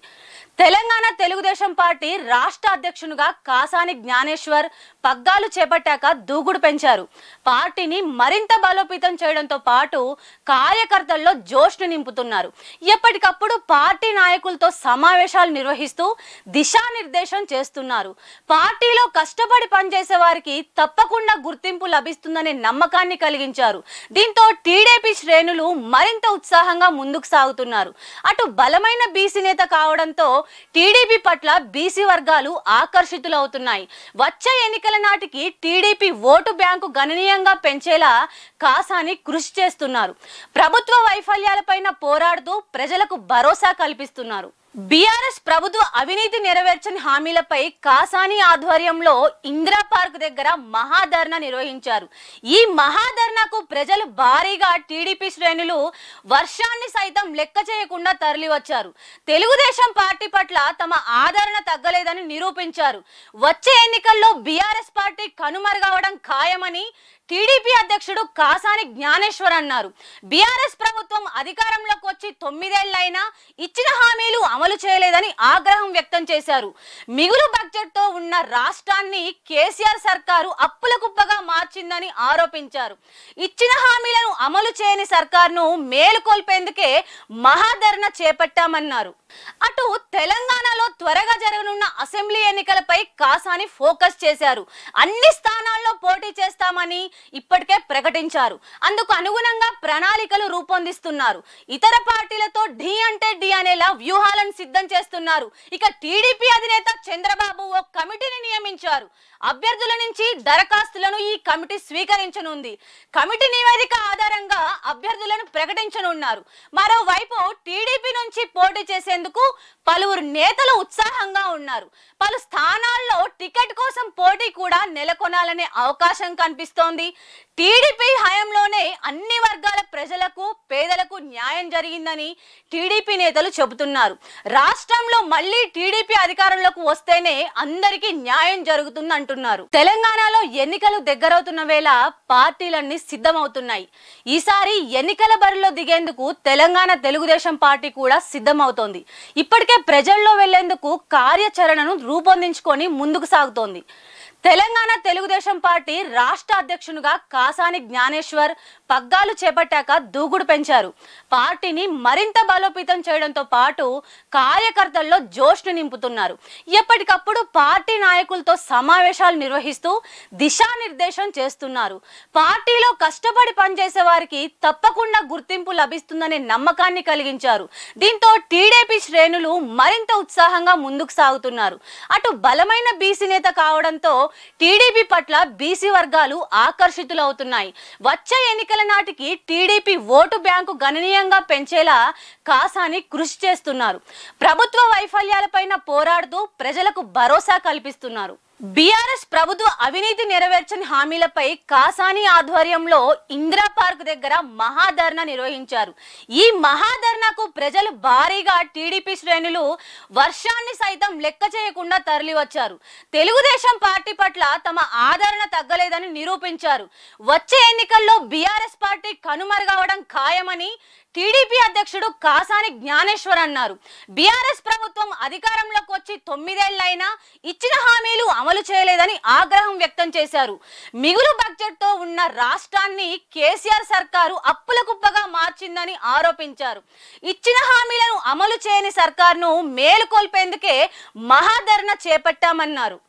తెలంగాణ తెలుగుదేశం పార్టీ రాష్ట్ర అధ్యక్షునిగా కాసాని జ్ఞానేశ్వర్ పగ్గాలు చేపట్టాక దూకుడు పెంచారు పార్టీని మరింత బలోపేతం చేయడంతో పాటు కార్యకర్తల్లో జోష్ను నింపుతున్నారు ఎప్పటికప్పుడు పార్టీ నాయకులతో సమావేశాలు నిర్వహిస్తూ దిశానిర్దేశం చేస్తున్నారు పార్టీలో కష్టపడి పనిచేసే వారికి తప్పకుండా గుర్తింపు లభిస్తుందనే నమ్మకాన్ని కలిగించారు దీంతో టీడీపీ శ్రేణులు మరింత ఉత్సాహంగా ముందుకు సాగుతున్నారు అటు బలమైన బీసీ నేత కావడంతో టీడీపీ పట్ల బీసీ వర్గాలు ఆకర్షితులవుతున్నాయి వచ్చే ఎన్నికల నాటికి టీడీపీ ఓటు బ్యాంకు గణనీయంగా పెంచేలా కాసాని కృషి చేస్తున్నారు ప్రభుత్వ వైఫల్యాలపైన పోరాడుతూ ప్రజలకు భరోసా కల్పిస్తున్నారు బీఆర్ఎస్ ప్రభుత్వ అవినీతి నెరవేర్చని హామీలపై కాసాని ఆధ్వర్యంలో ఇందిరా పార్క్ దగ్గర మహాధర్నా నిర్వహించారు ఈ మహాధర్నాకు ప్రజలు భారీగా టీడీపీ శ్రేణులు వర్షాన్ని సైతం లెక్క చేయకుండా తరలివచ్చారు తెలుగుదేశం పార్టీ పట్ల తమ ఆదరణ తగ్గలేదని నిరూపించారు వచ్చే ఎన్నికల్లో బీఆర్ఎస్ పార్టీ కనుమరుగవడం ఖాయమని టీడీపీ అధ్యక్షుడు కాసాని జ్ఞానేశ్వర్ అన్నారు బీఆర్ఎస్ ప్రభుత్వం అధికారంలోకి వచ్చి తొమ్మిదేళ్లైనా ఇచ్చిన హామీలు అమలు చేయలేదని ఆగ్రహం వ్యక్తం చేశారు మిగులు బడ్జెట్తో ఉన్న రాష్ట్రాన్ని కేసీఆర్ సర్కారు అప్పుల కుప్పగా మార్చిందని ఆరోపించారు ఇచ్చిన హామీలను అమలు చేయని సర్కార్ను మేలుకొల్పేందుకే మహాధరణ చేపట్టామన్నారు అటు తెలంగాణలో త్వరగా జరగనున్న అసెంబ్లీ ఎన్నికలపై కాసాని ఫోకస్ చేశారు అన్ని స్థానాల్లో పోటీ చేస్తామని ఇప్పటికే ప్రకటించారు అందుకు అనుగుణంగా ప్రణాళికలు రూపొందిస్తున్నారు ఇతర పార్టీలతో ఢీ అంటే ఢీ అనేలా వ్యూహాలను సిద్ధం చేస్తున్నారు ఇక టీడీపీ అధినేత చంద్రబాబు ఓ కమిటీని నియమించారు అభ్యర్థుల నుంచి దరఖాస్తులను ఈ కమిటీ స్వీకరించనుంది కమిటీ నివేదిక ఆధారంగా అభ్యర్థులను ప్రకటించనున్నారు మరోవైపు టీడీపీ నుంచి పోటీ చేసేందుకు పలువురు నేతలు ఉత్సాహంగా ఉన్నారు పలు స్థానాల్లో టికెట్ కోసం పోటీ కూడా నెలకొనాలనే అవకాశం కనిపిస్తోంది టీడీపీ హయాంలోనే అన్ని వర్గాల ప్రజలకు పేదలకు న్యాయం జరిగిందని టీడీపీ నేతలు చెబుతున్నారు రాష్ట్రంలో మళ్ళీ టీడీపీ అధికారంలోకి వస్తేనే అందరికీ న్యాయం జరుగుతుంది చేస్తున్నారు తెలంగాణలో ఎన్నికలు దగ్గరవుతున్న వేళ పార్టీలన్నీ సిద్ధమవుతున్నాయి ఈసారి ఎన్నికల బరిలో దిగేందుకు తెలంగాణ తెలుగుదేశం పార్టీ కూడా సిద్ధమవుతోంది ఇప్పటికే ప్రజల్లో వెళ్లేందుకు కార్యాచరణను రూపొందించుకొని ముందుకు సాగుతోంది తెలంగాణ తెలుగుదేశం పార్టీ రాష్ట్ర అధ్యక్షునిగా కాసాని జ్ఞానేశ్వర్ పగ్గాలు చేపట్టాక దూకుడు పెంచారు పార్టీని మరింత బలోపేతం చేయడంతో పాటు కార్యకర్తల్లో జోష్ను నింపుతున్నారు ఎప్పటికప్పుడు పార్టీ నాయకులతో సమావేశాలు నిర్వహిస్తూ దిశానిర్దేశం చేస్తున్నారు పార్టీలో కష్టపడి పనిచేసే వారికి తప్పకుండా గుర్తింపు లభిస్తుందనే నమ్మకాన్ని కలిగించారు దీంతో టీడీపీ శ్రేణులు మరింత ఉత్సాహంగా ముందుకు సాగుతున్నారు అటు బలమైన బీసీ నేత కావడంతో టీడీపీ పట్ల బీసీ వర్గాలు ఆకర్షితులవుతున్నాయి వచ్చే ఎన్నికల నాటికి టీడీపీ ఓటు బ్యాంకు గణనీయంగా పెంచేలా కాసాని కృషి చేస్తున్నారు ప్రభుత్వ వైఫల్యాలపైన పోరాడుతూ ప్రజలకు భరోసా కల్పిస్తున్నారు బీఆర్ఎస్ ప్రభుత్వ అవినీతి నెరవేర్చని హామీలపై కాసాని ఆధ్వర్యంలో ఇందిరా పార్క్ దగ్గర మహాధర్ణ నిర్వహించారు ఈ మహాధర్ణకు ప్రజలు భారీగా టీడీపీ శ్రేణులు వర్షాన్ని సైతం లెక్క చేయకుండా తరలివచ్చారు తెలుగుదేశం పార్టీ పట్ల తమ ఆదరణ తగ్గలేదని నిరూపించారు వచ్చే ఎన్నికల్లో బీఆర్ఎస్ పార్టీ కనుమరుగవడం ఖాయమని టీడీపీ అధ్యక్షుడు కాసాని జ్ఞానేశ్వర్ అన్నారు బీఆర్ఎస్ ప్రభుత్వం అధికారంలోకి వచ్చి తొమ్మిదేళ్లైనా ఇచ్చిన హామీలు అమలు చేయలేదని ఆగ్రహం వ్యక్తం చేశారు మిగులు బడ్జెట్తో ఉన్న రాష్ట్రాన్ని కేసీఆర్ సర్కారు అప్పుల కుప్పగా మార్చిందని ఆరోపించారు ఇచ్చిన హామీలను అమలు చేయని సర్కార్ను మేలుకొల్పేందుకే మహాధరణ చేపట్టామన్నారు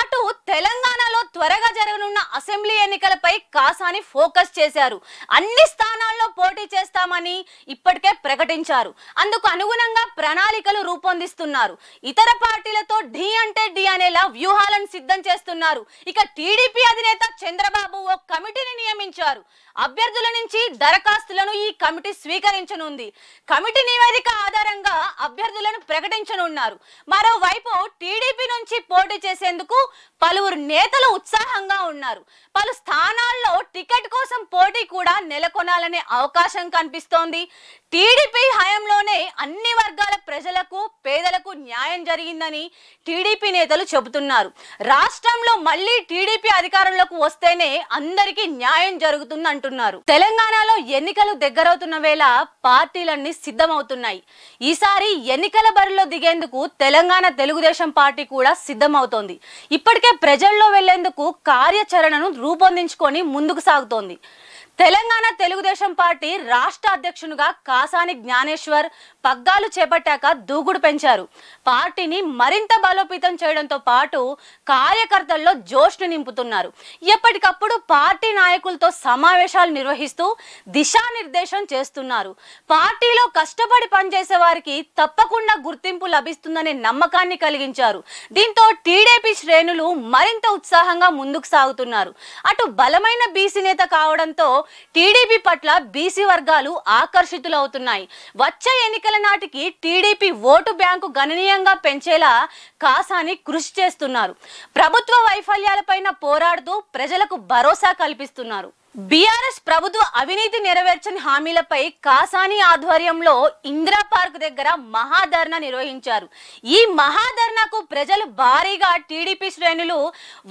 అటు తెలంగాణలో త్వరగా జరగనున్న అసెంబ్లీ ఎన్నికలపై కాసాని ఫోకస్ చేశారు అన్ని స్థానాల్లో పోటీ చేస్తామని ఇప్పటికే ప్రకటించారు అందుకు అనుగుణంగా ప్రణాళికలు రూపొందిస్తున్నారు ఇతర పార్టీలతో ఢీ అంటే ఢీ అనేలా వ్యూహాలను సిద్ధం చేస్తున్నారు ఇక టీడీపీ అధినేత చంద్రబాబు ఓ కమిటీని నియమించారు అభ్యర్థుల నుంచి దరఖాస్తులను ఈ కమిటీ స్వీకరించనుంది కమిటీ నివేదిక ఆధారంగా అభ్యర్థులను ప్రకటించనున్నారు మరోవైపు టీడీపీ నుంచి పోటీ చేసేందుకు పలువురు నేతలు ఉత్సాహంగా ఉన్నారు పలు స్థానాల్లో టికెట్ కోసం పోటీ కూడా నెలకొనాలనే అవకాశం కనిపిస్తోంది టీడీపీ హయాంలోనే అన్ని వర్గాల ప్రజలకు పేదలకు న్యాయం జరిగిందని టీడీపీ నేతలు చెబుతున్నారు రాష్ట్రంలో మళ్ళీ టీడీపీ అధికారంలోకి వస్తేనే అందరికీ న్యాయం జరుగుతుందంటారు అంటున్నారు తెలంగాణలో ఎన్నికలు దగ్గరవుతున్న వేళ పార్టీలన్నీ సిద్ధమవుతున్నాయి ఈసారి ఎన్నికల బరిలో దిగేందుకు తెలంగాణ తెలుగుదేశం పార్టీ కూడా సిద్ధమవుతోంది ఇప్పటికే ప్రజల్లో వెళ్లేందుకు కార్యాచరణను రూపొందించుకొని ముందుకు సాగుతోంది తెలంగాణ తెలుగుదేశం పార్టీ రాష్ట్ర అధ్యక్షునిగా కాసాని జ్ఞానేశ్వర్ పగ్గాలు చేపట్టాక దూకుడు పెంచారు పార్టీని మరింత బలోపేతం చేయడంతో పాటు కార్యకర్తల్లో జోష్ని నింపుతున్నారు ఎప్పటికప్పుడు పార్టీ నాయకులతో సమావేశాలు నిర్వహిస్తూ దిశానిర్దేశం చేస్తున్నారు పార్టీలో కష్టపడి పనిచేసే వారికి తప్పకుండా గుర్తింపు లభిస్తుందనే నమ్మకాన్ని కలిగించారు దీంతో టీడీపీ శ్రేణులు మరింత ఉత్సాహంగా ముందుకు సాగుతున్నారు అటు బలమైన బీసీ నేత కావడంతో టీడీపీ పట్ల బీసీ వర్గాలు ఆకర్షితులవుతున్నాయి వచ్చే ఎన్నికల నాటికి టీడీపీ ఓటు బ్యాంకు గణనీయంగా పెంచేలా కాసాని కృషి చేస్తున్నారు ప్రభుత్వ వైఫల్యాలపైన పోరాడుతూ ప్రజలకు భరోసా కల్పిస్తున్నారు బీఆర్ఎస్ ప్రభుత్వ అవినీతి నెరవేర్చని హామీలపై కాసాని ఆధ్వర్యంలో ఇందిరా పార్క్ దగ్గర మహాధర్నా నిర్వహించారు ఈ మహాధర్నాకు ప్రజలు భారీగా టీడీపీ శ్రేణులు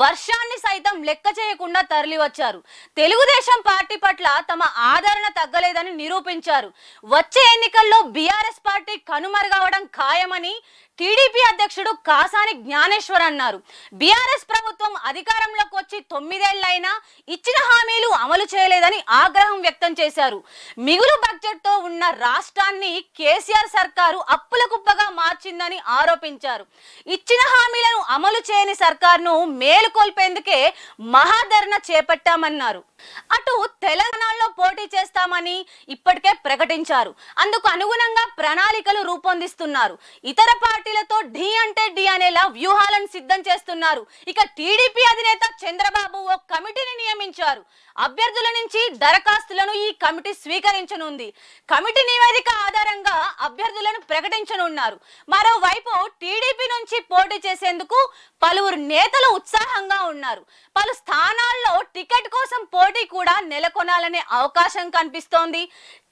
వర్షాన్ని సైతం లెక్క చేయకుండా తరలివచ్చారు తెలుగుదేశం పార్టీ పట్ల తమ ఆదరణ తగ్గలేదని నిరూపించారు వచ్చే ఎన్నికల్లో బీఆర్ఎస్ పార్టీ కనుమరుగవడం ఖాయమని టీడీపీ అధ్యక్షుడు కాసాని జ్ఞానేశ్వర్ అన్నారు బీఆర్ఎస్ ప్రభుత్వం అధికారంలోకి వచ్చి తొమ్మిదేళ్లైనా ఇచ్చిన హామీలు అమలు చేయలేదని ఆగ్రహం వ్యక్తం చేశారు మిగులు బడ్జెట్తో ఉన్న రాష్ట్రాన్ని కేసీఆర్ సర్కారు అప్పుల కుప్పగా మార్చిందని ఆరోపించారు ఇచ్చిన హామీలను అమలు చేయని సర్కార్ను మేలుకొల్పేందుకే మహాధరణ చేపట్టామన్నారు అటు తెలంగాణలో పోటీ చేస్తామని ఇప్పటికే ప్రకటించారు అందుకు అనుగుణంగా ప్రణాళికలు రూపొందిస్తున్నారు ఇతర పార్టీలతో ఢీ అంటే ఢీ అనేలా వ్యూహాలను సిద్ధం చేస్తున్నారు ఇక టీడీపీ అధినేత చంద్రబాబు ఓ కమిటీని నియమించారు అభ్యర్థుల నుంచి దరఖాస్తులను ఈ కమిటీ స్వీకరించనుంది కమిటీ నివేదిక ఆధారంగా అభ్యర్థులను ప్రకటించనున్నారు మరోవైపు టీడీపీ నుంచి పోటీ చేసేందుకు పలువురు నేతలు ఉత్సాహంగా ఉన్నారు పలు స్థానాల్లో టికెట్ కోసం పోటీ కూడా నెలకొనాలనే అవకాశం కనిపిస్తోంది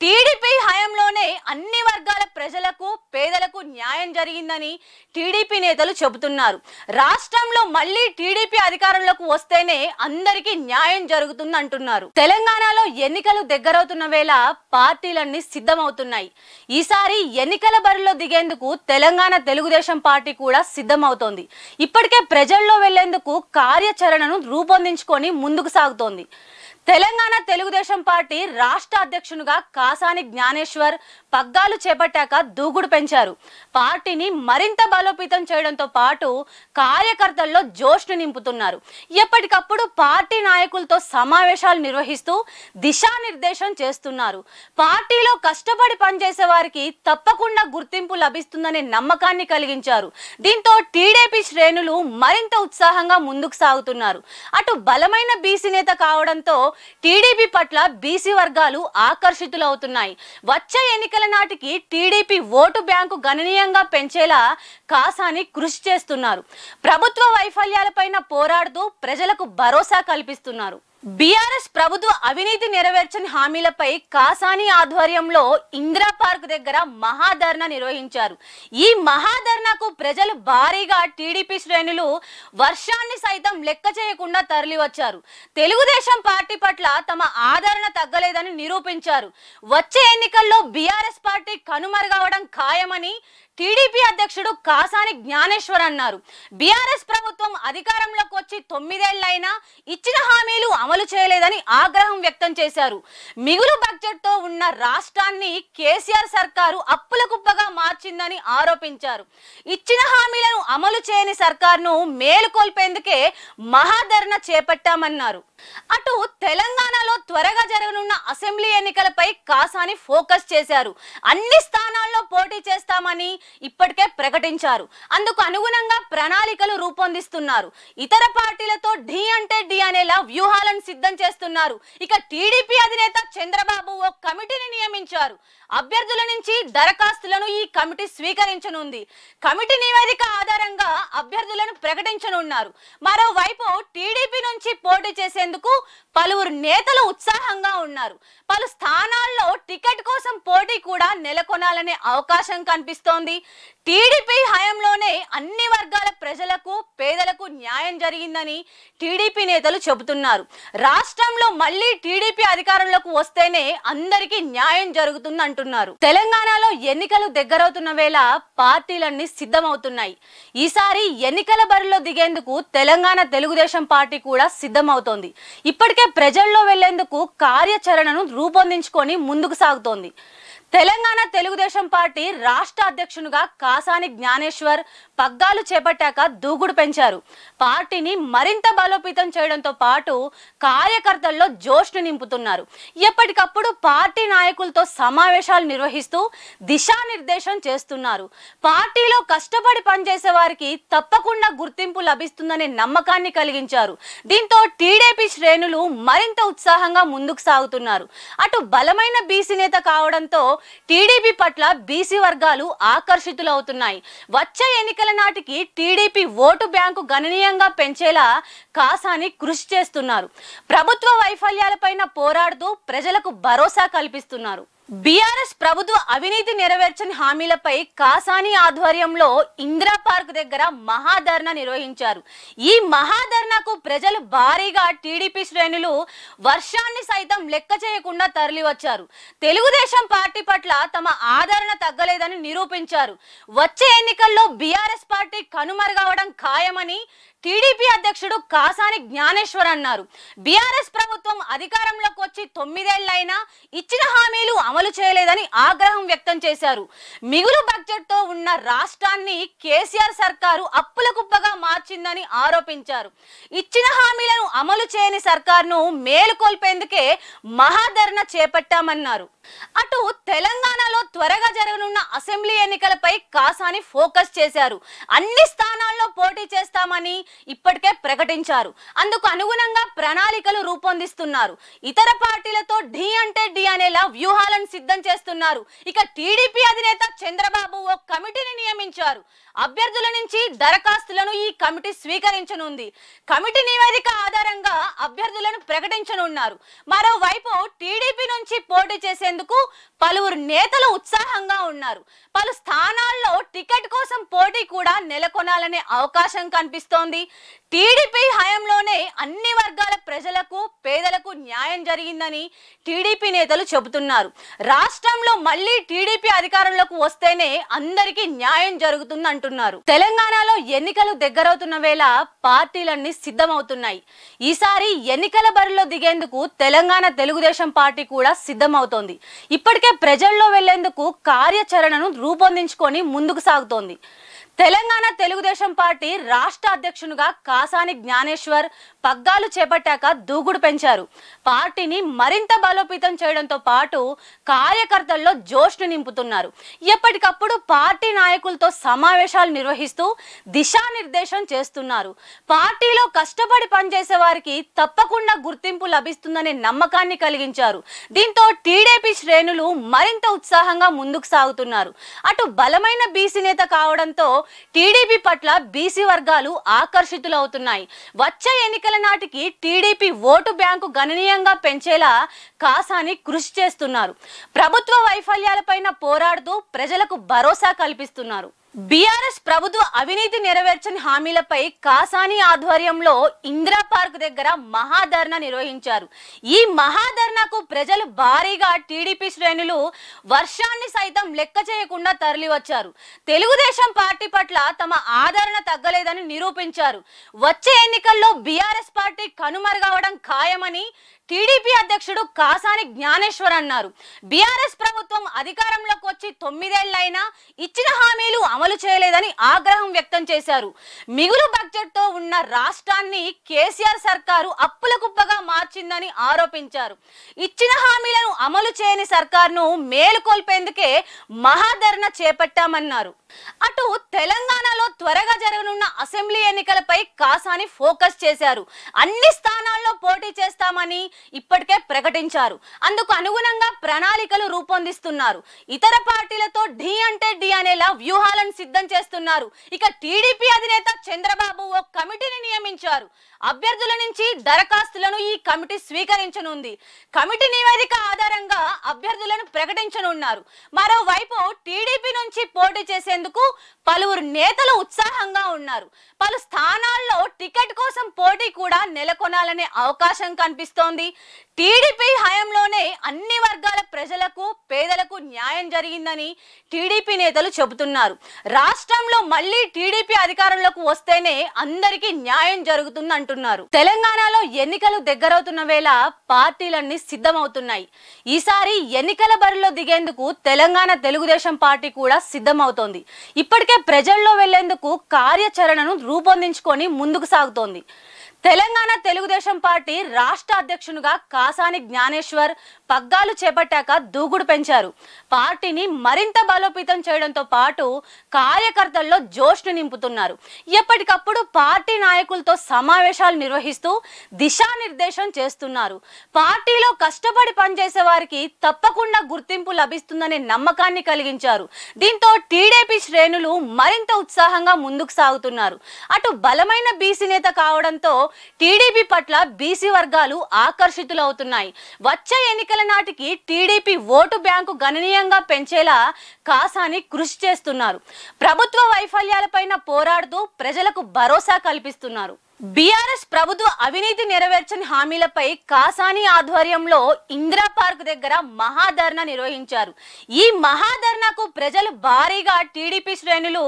టీడీపీ హయంలోనే అన్ని వర్గాల ప్రజలకు పేదలకు న్యాయం జరిగిందని టీడీపీ నేతలు చెబుతున్నారు రాష్ట్రంలో మళ్ళీ టీడీపీ అధికారంలోకి వస్తేనే అందరికీ న్యాయం జరుగుతుంది అంటున్నారు తెలంగాణలో ఎన్నికలు దగ్గరవుతున్న వేళ పార్టీలన్నీ సిద్ధమవుతున్నాయి ఈసారి ఎన్నికల బరిలో దిగేందుకు తెలంగాణ తెలుగుదేశం పార్టీ కూడా సిద్ధమవుతోంది ఇప్పటికే ప్రజల్లో వెళ్లేందుకు కార్యాచరణను రూపొందించుకొని ముందుకు సాగుతోంది తెలంగాణ తెలుగుదేశం పార్టీ రాష్ట్ర అధ్యక్షునిగా కాసాని జ్ఞానేశ్వర్ పగ్గాలు చేపట్టాక దూకుడు పెంచారు పార్టీని మరింత బలోపేతం చేయడంతో పాటు కార్యకర్తల్లో జోష్ను నింపుతున్నారు ఎప్పటికప్పుడు పార్టీ నాయకులతో సమావేశాలు నిర్వహిస్తూ దిశానిర్దేశం చేస్తున్నారు పార్టీలో కష్టపడి పనిచేసే వారికి తప్పకుండా గుర్తింపు లభిస్తుందనే నమ్మకాన్ని కలిగించారు దీంతో టీడీపీ శ్రేణులు మరింత ఉత్సాహంగా ముందుకు సాగుతున్నారు అటు బలమైన బీసీ నేత కావడంతో టీడీపీ పట్ల బీసీ వర్గాలు ఆకర్షితులవుతున్నాయి వచ్చే ఎన్నికల నాటికి టీడీపీ ఓటు బ్యాంకు గణనీయంగా పెంచేలా కాసాని కృషి చేస్తున్నారు ప్రభుత్వ వైఫల్యాలపైన పోరాడుతూ ప్రజలకు భరోసా కల్పిస్తున్నారు బీఆర్ఎస్ ప్రభుత్వ అవినీతి నెరవేర్చని హామీలపై కాసాని ఆధ్వర్యంలో ఇందిరా పార్క్ దగ్గర మహాధర్నా నిర్వహించారు ఈ మహాధర్నాకు ప్రజలు భారీగా టీడీపీ శ్రేణులు వర్షాన్ని సైతం లెక్క చేయకుండా తరలివచ్చారు తెలుగుదేశం పార్టీ పట్ల తమ ఆదరణ తగ్గలేదని నిరూపించారు వచ్చే ఎన్నికల్లో బీఆర్ఎస్ పార్టీ కనుమరుగవడం ఖాయమని టీడీపీ అధ్యక్షుడు కాసాని జ్ఞానేశ్వర్ అన్నారు బీఆర్ఎస్ ప్రభుత్వం అధికారంలోకి వచ్చి తొమ్మిదేళ్లైనా ఇచ్చిన హామీలు అమలు చేయలేదని ఆగ్రహం వ్యక్తం చేశారు మిగులు బడ్జెట్తో ఉన్న రాష్ట్రాన్ని కేసీఆర్ సర్కారు అప్పుల కుప్పగా మార్చిందని ఆరోపించారు ఇచ్చిన హామీలను అమలు చేయని సర్కార్ను మేలుకొల్పేందుకే మహాధరణ చేపట్టామన్నారు అటు తెలంగాణలో త్వరగా జరగనున్న అసెంబ్లీ ఎన్నికలపై కాసాని ఫోకస్ చేశారు అన్ని స్థానాల్లో పోటీ చేస్తామని ఇప్పటికే ప్రకటించారు అందుకు అనుగుణంగా ప్రణాళికలు రూపొందిస్తున్నారు ఇతర పార్టీలతో ఢీ అంటే ఢీ అనేలా వ్యూహాలను సిద్ధం చేస్తున్నారు ఇక టీడీపీ అధినేత చంద్రబాబు ఓ కమిటీని నియమించారు అభ్యర్థుల నుంచి దరఖాస్తులను ఈ కమిటీ స్వీకరించనుంది కమిటీ నివేదిక ఆధారంగా అభ్యర్థులను ప్రకటించనున్నారు మరోవైపు టీడీపీ నుంచి పోటీ చేసేందుకు పలువురు నేతలు ఉత్సాహంగా ఉన్నారు పలు స్థానాల్లో టికెట్ కోసం పోటీ కూడా నెలకొనాలనే అవకాశం కనిపిస్తోంది టీడీపీ హయాంలోనే అన్ని వర్గాల ప్రజలకు పేదలకు న్యాయం జరిగిందని టీడీపీ నేతలు చెబుతున్నారు రాష్ట్రంలో మళ్ళీ టీడీపీ అధికారంలోకి వస్తేనే అందరికీ న్యాయం జరుగుతుంది అంటున్నారు తెలంగాణలో ఎన్నికలు దగ్గరవుతున్న వేళ పార్టీలన్నీ సిద్ధమవుతున్నాయి ఈసారి ఎన్నికల బరిలో దిగేందుకు తెలంగాణ తెలుగుదేశం పార్టీ కూడా సిద్ధమవుతోంది ఇప్పటికే ప్రజల్లో వెళ్లేందుకు కార్యాచరణను రూపొందించుకొని ముందుకు సాగుతోంది తెలంగాణ తెలుగుదేశం పార్టీ రాష్ట్ర అధ్యక్షునిగా కాసాని జ్ఞానేశ్వర్ పగ్గాలు చేపట్టాక దూకుడు పెంచారు పార్టీని మరింత బలోపేతం చేయడంతో పాటు కార్యకర్తల్లో జోష్ను నింపుతున్నారు ఎప్పటికప్పుడు పార్టీ నాయకులతో సమావేశాలు నిర్వహిస్తూ దిశానిర్దేశం చేస్తున్నారు పార్టీలో కష్టపడి పనిచేసే వారికి తప్పకుండా గుర్తింపు లభిస్తుందనే నమ్మకాన్ని కలిగించారు దీంతో టీడీపీ శ్రేణులు మరింత ఉత్సాహంగా ముందుకు సాగుతున్నారు అటు బలమైన బీసీ నేత కావడంతో టీడీపీ పట్ల బీసీ వర్గాలు ఆకర్షితులవుతున్నాయి వచ్చే ఎన్నికల నాటికి టీడీపీ ఓటు బ్యాంకు గణనీయంగా పెంచేలా కాసాని కృషి చేస్తున్నారు ప్రభుత్వ వైఫల్యాలపైన పోరాడుతూ ప్రజలకు భరోసా కల్పిస్తున్నారు బీఆర్ఎస్ ప్రభుత్వ అవినీతి నెరవేర్చని హామీలపై కాసాని ఆధ్వర్యంలో ఇందిరా పార్క్ దగ్గర మహాధర్నా నిర్వహించారు ఈ మహాధర్నాకు ప్రజలు భారీగా టీడీపీ శ్రేణులు వర్షాన్ని సైతం లెక్క చేయకుండా తరలివచ్చారు తెలుగుదేశం పార్టీ పట్ల తమ ఆదరణ తగ్గలేదని నిరూపించారు వచ్చే ఎన్నికల్లో బీఆర్ఎస్ పార్టీ కనుమరుగవడం ఖాయమని టీడీపీ అధ్యక్షుడు కాసాని జ్ఞానేశ్వర్ అన్నారు బీఆర్ఎస్ ప్రభుత్వం అధికారంలోకి వచ్చి తొమ్మిదేళ్లైనా ఇచ్చిన హామీలు అమలు చేయలేదని ఆగ్రహం వ్యక్తం చేశారు మిగులు బడ్జెట్తో ఉన్న రాష్ట్రాన్ని కేసీఆర్ సర్కారు అప్పుల కుప్పగా మార్చిందని ఆరోపించారు ఇచ్చిన హామీలను అమలు చేయని సర్కారును మేలుకొల్పేందుకే మహాధరణ చేపట్టామన్నారు అటు తెలంగాణలో త్వరగా జరగనున్న అసెంబ్లీ ఎన్నికలపై కాసాని ఫోకస్ చేశారు అన్ని స్థానాల్లో పోటీ చేస్తామని ఇప్పటికే ప్రకటించారు అందుకు అనుగుణంగా ప్రణాళికలు రూపొందిస్తున్నారు ఇతర పార్టీలతో ఢీ అంటే ఢీ అనేలా వ్యూహాలను సిద్ధం చేస్తున్నారు ఇక టీడీపీ అధినేత చంద్రబాబు ఓ కమిటీని నియమించారు అభ్యర్థుల నుంచి దరఖాస్తులను ఈ కమిటీ స్వీకరించనుంది కమిటీ నివేదిక ఆధారంగా అభ్యర్థులను ప్రకటించనున్నారు మరోవైపు టీడీపీ నుంచి పోటీ చేసేందుకు పలువురు నేతలు ఉత్సాహంగా ఉన్నారు పలు స్థానాల్లో టికెట్ కోసం పోటీ కూడా నెలకొనాలనే అవకాశం కనిపిస్తోంది టీడీపీ హయాంలోనే అన్ని వర్గాల ప్రజలకు పేదలకు న్యాయం జరిగిందని టీడీపీ నేతలు చెబుతున్నారు రాష్ట్రంలో మళ్ళీ టీడీపీ అధికారంలోకి వస్తేనే అందరికీ న్యాయం జరుగుతుంది అంటున్నారు తెలంగాణలో ఎన్నికలు దగ్గరవుతున్న వేళ పార్టీలన్నీ సిద్ధమవుతున్నాయి ఈసారి ఎన్నికల బరిలో దిగేందుకు తెలంగాణ తెలుగుదేశం పార్టీ కూడా సిద్ధమవుతోంది ఇప్పటికే ప్రజల్లో వెళ్లేందుకు కార్యాచరణను రూపొందించుకొని ముందుకు సాగుతోంది తెలంగాణ తెలుగుదేశం పార్టీ రాష్ట్ర అధ్యక్షునిగా కాసాని జ్ఞానేశ్వర్ పగ్గాలు చేపట్టాక దూకుడు పెంచారు పార్టీని మరింత బలోపేతం చేయడంతో పాటు కార్యకర్తల్లో జోష్ను నింపుతున్నారు ఎప్పటికప్పుడు పార్టీ నాయకులతో సమావేశాలు నిర్వహిస్తూ దిశానిర్దేశం చేస్తున్నారు పార్టీలో కష్టపడి పనిచేసే వారికి తప్పకుండా గుర్తింపు లభిస్తుందనే నమ్మకాన్ని కలిగించారు దీంతో టీడీపీ శ్రేణులు మరింత ఉత్సాహంగా ముందుకు సాగుతున్నారు అటు బలమైన బీసీ నేత కావడంతో టీడీపీ పట్ల బీసీ వర్గాలు ఆకర్షితులవుతున్నాయి వచ్చే ఎన్నికల నాటికి టీడీపీ ఓటు బ్యాంకు గణనీయంగా పెంచేలా కాసాని కృషి చేస్తున్నారు ప్రభుత్వ వైఫల్యాలపైన పోరాడుతూ ప్రజలకు భరోసా కల్పిస్తున్నారు బీఆర్ఎస్ ప్రభుత్వ అవినీతి నెరవేర్చని హామీలపై కాసాని ఆధ్వర్యంలో ఇందిరా పార్క్ దగ్గర మహాధర్నా నిర్వహించారు ఈ మహాధర్నాకు ప్రజలు భారీగా టీడీపీ శ్రేణులు వర్షాన్ని సైతం లెక్క చేయకుండా తరలివచ్చారు తెలుగుదేశం పార్టీ పట్ల తమ ఆదరణ తగ్గలేదని నిరూపించారు వచ్చే ఎన్నికల్లో బీఆర్ఎస్ పార్టీ కనుమరుగవడం ఖాయమని టీడీపీ అధ్యక్షుడు కాసాని జ్ఞానేశ్వర్ అన్నారు బీఆర్ఎస్ ప్రభుత్వం అధికారంలోకి వచ్చి తొమ్మిదేళ్లైనా ఇచ్చిన హామీలు అమలు చేయలేదని ఆగ్రహం వ్యక్తం చేశారు మిగులు బడ్జెట్తో ఉన్న రాష్ట్రాన్ని కేసీఆర్ సర్కారు అప్పుల కుప్పగా మార్చిందని ఆరోపించారు ఇచ్చిన హామీలను అమలు చేయని సర్కార్ను మేలుకొల్పేందుకే మహాధరణ చేపట్టామన్నారు అటు తెలంగాణలో త్వరగా జరగనున్న అసెంబ్లీ ఎన్నికలపై కాసాని ఫోకస్ చేశారు అన్ని స్థానాల్లో పోటీ చేస్తామని ఇప్పటికే ప్రకటించారు అందుకు అనుగుణంగా ప్రణాళికలు రూపొందిస్తున్నారు ఇతర పార్టీలతో ఢీ అంటే ఢీ అనేలా వ్యూహాలను సిద్ధం చేస్తున్నారు ఇక టీడీపీ అధినేత చంద్రబాబు ఓ కమిటీని నియమించారు అభ్యర్థుల నుంచి దరఖాస్తులను ఈ కమిటీ స్వీకరించనుంది కమిటీ నివేదిక ఆధారంగా అభ్యర్థులను ప్రకటించనున్నారు మరోవైపు టీడీపీ నుంచి పోటీ చేసేందుకు పలువురు నేతలు ఉత్సాహంగా ఉన్నారు పలు స్థానాల్లో టికెట్ కోసం పోటీ కూడా నెలకొనాలనే అవకాశం కనిపిస్తోంది టీడీపీ హయాంలోనే అన్ని వర్గాల ప్రజలకు పేదలకు న్యాయం జరిగిందని టీడీపీ నేతలు చెబుతున్నారు రాష్ట్రంలో మళ్ళీ టీడీపీ అధికారంలోకి వస్తేనే అందరికీ న్యాయం జరుగుతుంది అంటున్నారు తెలంగాణలో ఎన్నికలు దగ్గరవుతున్న వేళ పార్టీలన్నీ సిద్ధమవుతున్నాయి ఈసారి ఎన్నికల బరిలో దిగేందుకు తెలంగాణ తెలుగుదేశం పార్టీ కూడా సిద్ధమవుతోంది ఇప్పటికే ప్రజల్లో వెళ్లేందుకు కార్యాచరణను రూపొందించుకొని ముందుకు సాగుతోంది తెలంగాణ తెలుగుదేశం పార్టీ రాష్ట్ర అధ్యక్షునిగా కాసాని జ్ఞానేశ్వర్ పగ్గాలు చేపట్టాక దూకుడు పెంచారు పార్టీని మరింత బలోపేతం చేయడంతో పాటు కార్యకర్తల్లో జోష్ను నింపుతున్నారు ఎప్పటికప్పుడు పార్టీ నాయకులతో సమావేశాలు నిర్వహిస్తూ దిశానిర్దేశం చేస్తున్నారు పార్టీలో కష్టపడి పనిచేసే వారికి తప్పకుండా గుర్తింపు లభిస్తుందనే నమ్మకాన్ని కలిగించారు దీంతో టీడీపీ శ్రేణులు మరింత ఉత్సాహంగా ముందుకు సాగుతున్నారు అటు బలమైన బీసీ నేత కావడంతో టీడీపీ పట్ల బీసీ వర్గాలు ఆకర్షితులవుతున్నాయి వచ్చే ఎన్నికల నాటికి టీడీపీ ఓటు బ్యాంకు గణనీయంగా పెంచేలా కాసాని కృషి చేస్తున్నారు ప్రభుత్వ వైఫల్యాలపైన పోరాడుతూ ప్రజలకు భరోసా కల్పిస్తున్నారు బీఆర్ఎస్ ప్రభుత్వ అవినీతి నెరవేర్చని హామీలపై కాసాని ఆధ్వర్యంలో ఇందిరా పార్క్ దగ్గర మహాధర్నా నిర్వహించారు ఈ మహాధర్నాకు ప్రజలు భారీగా టీడీపీ శ్రేణులు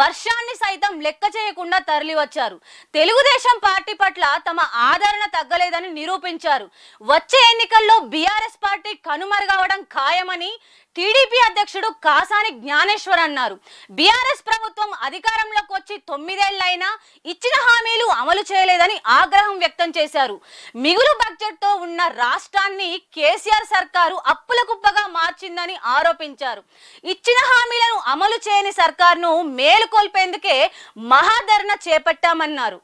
వర్షాన్ని సైతం లెక్క చేయకుండా తరలివచ్చారు తెలుగుదేశం పార్టీ పట్ల తమ ఆదరణ తగ్గలేదని నిరూపించారు వచ్చే ఎన్నికల్లో బీఆర్ఎస్ పార్టీ కనుమరుగవడం ఖాయమని టీడీపీ అధ్యక్షుడు కాసాని జ్ఞానేశ్వర్ అన్నారు బీఆర్ఎస్ ప్రభుత్వం అధికారంలోకి వచ్చి తొమ్మిదేళ్లైనా ఇచ్చిన హామీలు అమలు చేయలేదని ఆగ్రహం వ్యక్తం చేశారు మిగులు బడ్జెట్తో ఉన్న రాష్ట్రాన్ని కేసీఆర్ సర్కారు అప్పుల కుప్పగా మార్చిందని ఆరోపించారు ఇచ్చిన హామీలను అమలు చేయని సర్కార్ను మేలుకొల్పేందుకే మహాధరణ చేపట్టామన్నారు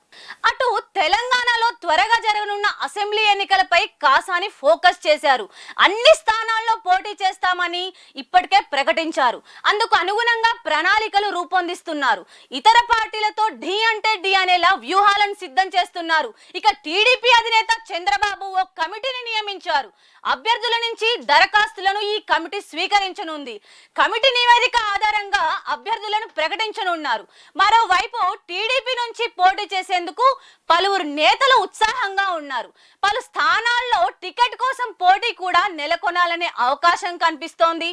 అటు తెలంగాణలో త్వరగా జరగనున్న అసెంబ్లీ ఎన్నికలపై కాసాని ఫోకస్ చేశారు అన్ని స్థానాల్లో పోటీ చేస్తామని ఇప్పటికే ప్రకటించారు అందుకు అనుగుణంగా ప్రణాళికలు రూపొందిస్తున్నారు ఇతర పార్టీలతో ఢీ అంటే ఢీ అనేలా వ్యూహాలను సిద్ధం చేస్తున్నారు ఇక టీడీపీ అధినేత చంద్రబాబు ఓ కమిటీని నియమించారు అభ్యర్థుల నుంచి దరఖాస్తులను ఈ కమిటీ స్వీకరించనుంది కమిటీ నివేదిక ఆధారంగా అభ్యర్థులను ప్రకటించనున్నారు మరోవైపు టీడీపీ నుంచి పోటీ చేసేందుకు పలువురు నేతలు ఉత్సాహంగా ఉన్నారు పలు స్థానాల్లో టికెట్ కోసం పోటీ కూడా నెలకొనాలనే అవకాశం కనిపిస్తోంది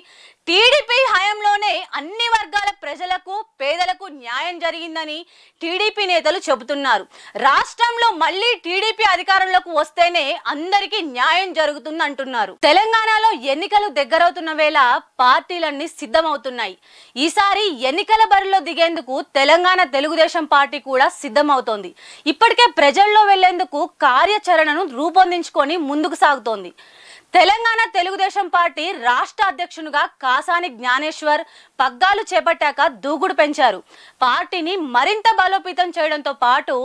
టీడీపీ హయాంలోనే అన్ని వర్గాల ప్రజలకు పేదలకు న్యాయం జరిగిందని టీడీపీ నేతలు చెబుతున్నారు రాష్ట్రంలో మళ్ళీ టీడీపీ అధికారంలోకి వస్తేనే అందరికీ న్యాయం జరుగుతుంది అంటున్నారు తెలంగాణలో ఎన్నికలు దగ్గరవుతున్న వేళ పార్టీలన్నీ సిద్ధమవుతున్నాయి ఈసారి ఎన్నికల బరిలో దిగేందుకు తెలంగాణ తెలుగుదేశం పార్టీ కూడా సిద్ధమవుతోంది ఇప్పటికే ప్రజల్లో వెళ్లేందుకు కార్యాచరణను రూపొందించుకొని ముందుకు సాగుతోంది తెలంగాణ తెలుగుదేశం పార్టీ రాష్ట్ర అధ్యక్షునిగా కాసాని జ్ఞానేశ్వర్ పగ్గాలు చేపట్టాక దూకుడు పెంచారు పార్టీని మరింత బలోపేతం చేయడంతో పాటు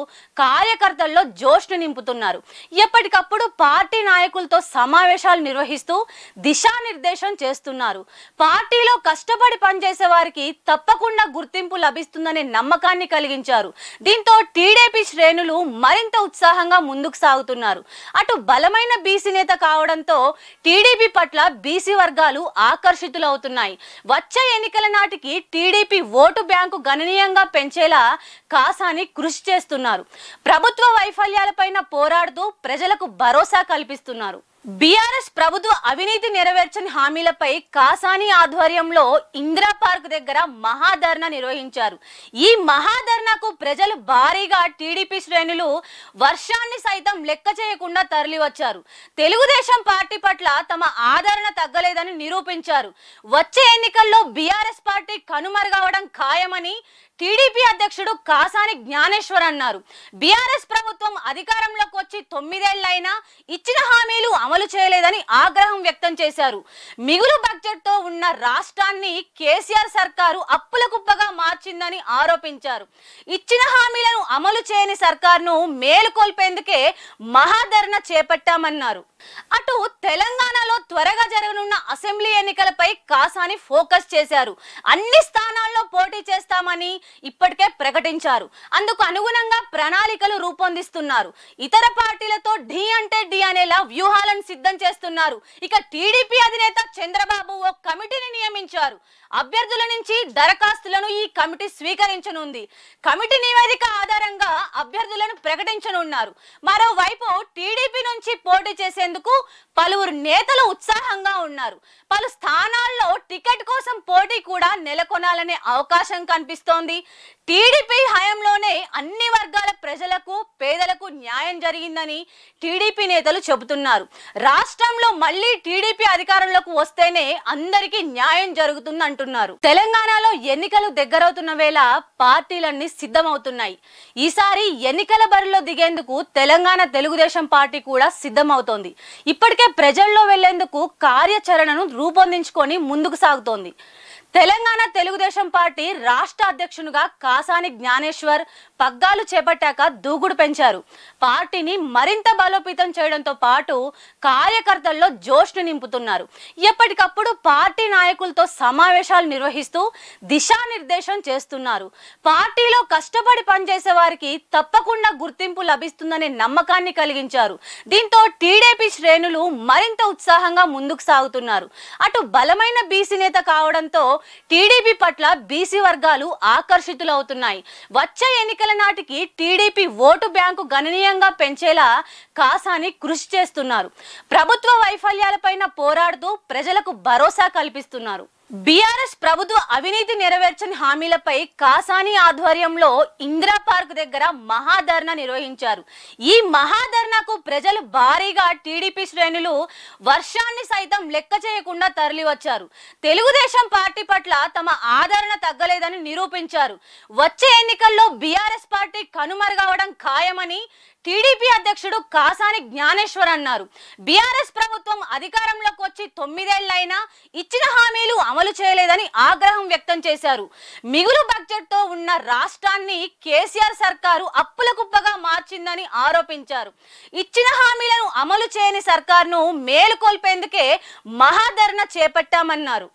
కార్యకర్తల్లో జోష్ను నింపుతున్నారు ఎప్పటికప్పుడు పార్టీ నాయకులతో సమావేశాలు నిర్వహిస్తూ దిశానిర్దేశం చేస్తున్నారు పార్టీలో కష్టపడి పనిచేసే వారికి తప్పకుండా గుర్తింపు లభిస్తుందనే నమ్మకాన్ని కలిగించారు దీంతో టీడీపీ శ్రేణులు మరింత ఉత్సాహంగా ముందుకు సాగుతున్నారు అటు బలమైన బీసీ నేత కావడంతో టీడీపీ పట్ల బీసీ వర్గాలు ఆకర్షితులవుతున్నాయి వచ్చే ఎన్నికల నాటికి టీడీపీ ఓటు బ్యాంకు గణనీయంగా పెంచేలా కాసాని కృషి చేస్తున్నారు ప్రభుత్వ వైఫల్యాలపైన పోరాడుతూ ప్రజలకు భరోసా కల్పిస్తున్నారు బీఆర్ఎస్ ప్రభుత్వ అవినీతి నెరవేర్చని హామీలపై కాసాని ఆధ్వర్యంలో ఇందిరా పార్క్ దగ్గర మహాధర్ణ నిర్వహించారు ఈ మహాధర్ణకు ప్రజలు భారీగా టీడీపీ శ్రేణులు వర్షాన్ని సైతం లెక్క చేయకుండా తరలివచ్చారు తెలుగుదేశం పార్టీ పట్ల తమ ఆదరణ తగ్గలేదని నిరూపించారు వచ్చే ఎన్నికల్లో బీఆర్ఎస్ పార్టీ కనుమరుగవడం ఖాయమని టీడీపీ అధ్యక్షుడు కాసాని జ్ఞానేశ్వర్ అన్నారు బీఆర్ఎస్ ప్రభుత్వం అధికారంలోకి వచ్చి తొమ్మిదేళ్లైనా ఇచ్చిన హామీలు అమలు చేయలేదని ఆగ్రహం వ్యక్తం చేశారు మిగులు బడ్జెట్తో ఉన్న రాష్ట్రాన్ని కేసీఆర్ సర్కారు అప్పుల కుప్పగా మార్చిందని ఆరోపించారు ఇచ్చిన హామీలను అమలు చేయని సర్కార్ను మేలుకొల్పేందుకే మహాధరణ చేపట్టామన్నారు అటు తెలంగాణలో త్వరగా జరగనున్న అసెంబ్లీ ఎన్నికలపై కాసాని ఫోకస్ చేశారు అన్ని స్థానాల్లో పోటీ చేస్తామని ఇప్పటికే ప్రకటించారు అందుకు అనుగుణంగా ప్రణాళికలు రూపొందిస్తున్నారు ఇతర పార్టీలతో ఢీ అంటే ఢీ అనేలా వ్యూహాలను సిద్ధం చేస్తున్నారు ఇక టీడీపీ అధినేత చంద్రబాబు ఓ కమిటీని నియమించారు అభ్యర్థుల నుంచి దరఖాస్తులను ఈ కమిటీ స్వీకరించనుంది కమిటీ నివేదిక ఆధారంగా అభ్యర్థులను ప్రకటించనున్నారు మరోవైపు టీడీపీ నుంచి పోటీ చేసే చేసేందుకు పలువురు నేతలు ఉత్సాహంగా ఉన్నారు పలు స్థానాల్లో టికెట్ కోసం పోటీ కూడా నెలకొనాలనే అవకాశం కనిపిస్తోంది టీడీపీ హయాంలోనే అన్ని వర్గాల ప్రజలకు పేదలకు న్యాయం జరిగిందని టీడీపీ నేతలు చెబుతున్నారు రాష్ట్రంలో మళ్ళీ టీడీపీ అధికారంలోకి వస్తేనే అందరికీ న్యాయం జరుగుతుంది అంటున్నారు తెలంగాణలో ఎన్నికలు దగ్గరవుతున్న వేళ పార్టీలన్నీ సిద్ధమవుతున్నాయి ఈసారి ఎన్నికల బరిలో దిగేందుకు తెలంగాణ తెలుగుదేశం పార్టీ కూడా సిద్ధమవుతోంది ఇప్పటికే ప్రజల్లో వెళ్లేందుకు కార్యాచరణను రూపొందించుకొని ముందుకు సాగుతోంది తెలంగాణ తెలుగుదేశం పార్టీ రాష్ట్ర అధ్యక్షునిగా కాసాని జ్ఞానేశ్వర్ పగ్గాలు చేపట్టాక దూకుడు పెంచారు పార్టీని మరింత బలోపేతం చేయడంతో పాటు కార్యకర్తల్లో జోష్ను నింపుతున్నారు ఎప్పటికప్పుడు పార్టీ నాయకులతో సమావేశాలు నిర్వహిస్తూ దిశానిర్దేశం చేస్తున్నారు పార్టీలో కష్టపడి పనిచేసే వారికి తప్పకుండా గుర్తింపు లభిస్తుందనే నమ్మకాన్ని కలిగించారు దీంతో టీడీపీ శ్రేణులు మరింత ఉత్సాహంగా ముందుకు సాగుతున్నారు అటు బలమైన బీసీ నేత కావడంతో టీడీపీ పట్ల బీసీ వర్గాలు ఆకర్షితులవుతున్నాయి వచ్చే ఎన్నికల నాటికి టీడీపీ ఓటు బ్యాంకు గణనీయంగా పెంచేలా కాసాని కృషి చేస్తున్నారు ప్రభుత్వ వైఫల్యాలపైన పోరాడుతూ ప్రజలకు భరోసా కల్పిస్తున్నారు బీఆర్ఎస్ ప్రభుత్వ అవినీతి నెరవేర్చని హామీలపై కాసాని ఆధ్వర్యంలో ఇందిరా పార్క్ దగ్గర మహాధర్నా నిర్వహించారు ఈ మహాధర్నాకు ప్రజలు భారీగా టీడీపీ శ్రేణులు వర్షాన్ని సైతం లెక్క చేయకుండా తరలివచ్చారు తెలుగుదేశం పార్టీ పట్ల తమ ఆదరణ తగ్గలేదని నిరూపించారు వచ్చే ఎన్నికల్లో బీఆర్ఎస్ పార్టీ కనుమరుగవడం ఖాయమని టీడీపీ అధ్యక్షుడు కాసాని జ్ఞానేశ్వర్ అన్నారు బీఆర్ఎస్ ప్రభుత్వం అధికారంలోకి వచ్చి తొమ్మిదేళ్లైనా ఇచ్చిన హామీలు అమలు చేయలేదని ఆగ్రహం వ్యక్తం చేశారు మిగులు బడ్జెట్తో ఉన్న రాష్ట్రాన్ని కేసీఆర్ సర్కారు అప్పుల కుప్పగా మార్చిందని ఆరోపించారు ఇచ్చిన హామీలను అమలు చేయని సర్కార్ను మేలుకొల్పేందుకే మహాధరణ చేపట్టామన్నారు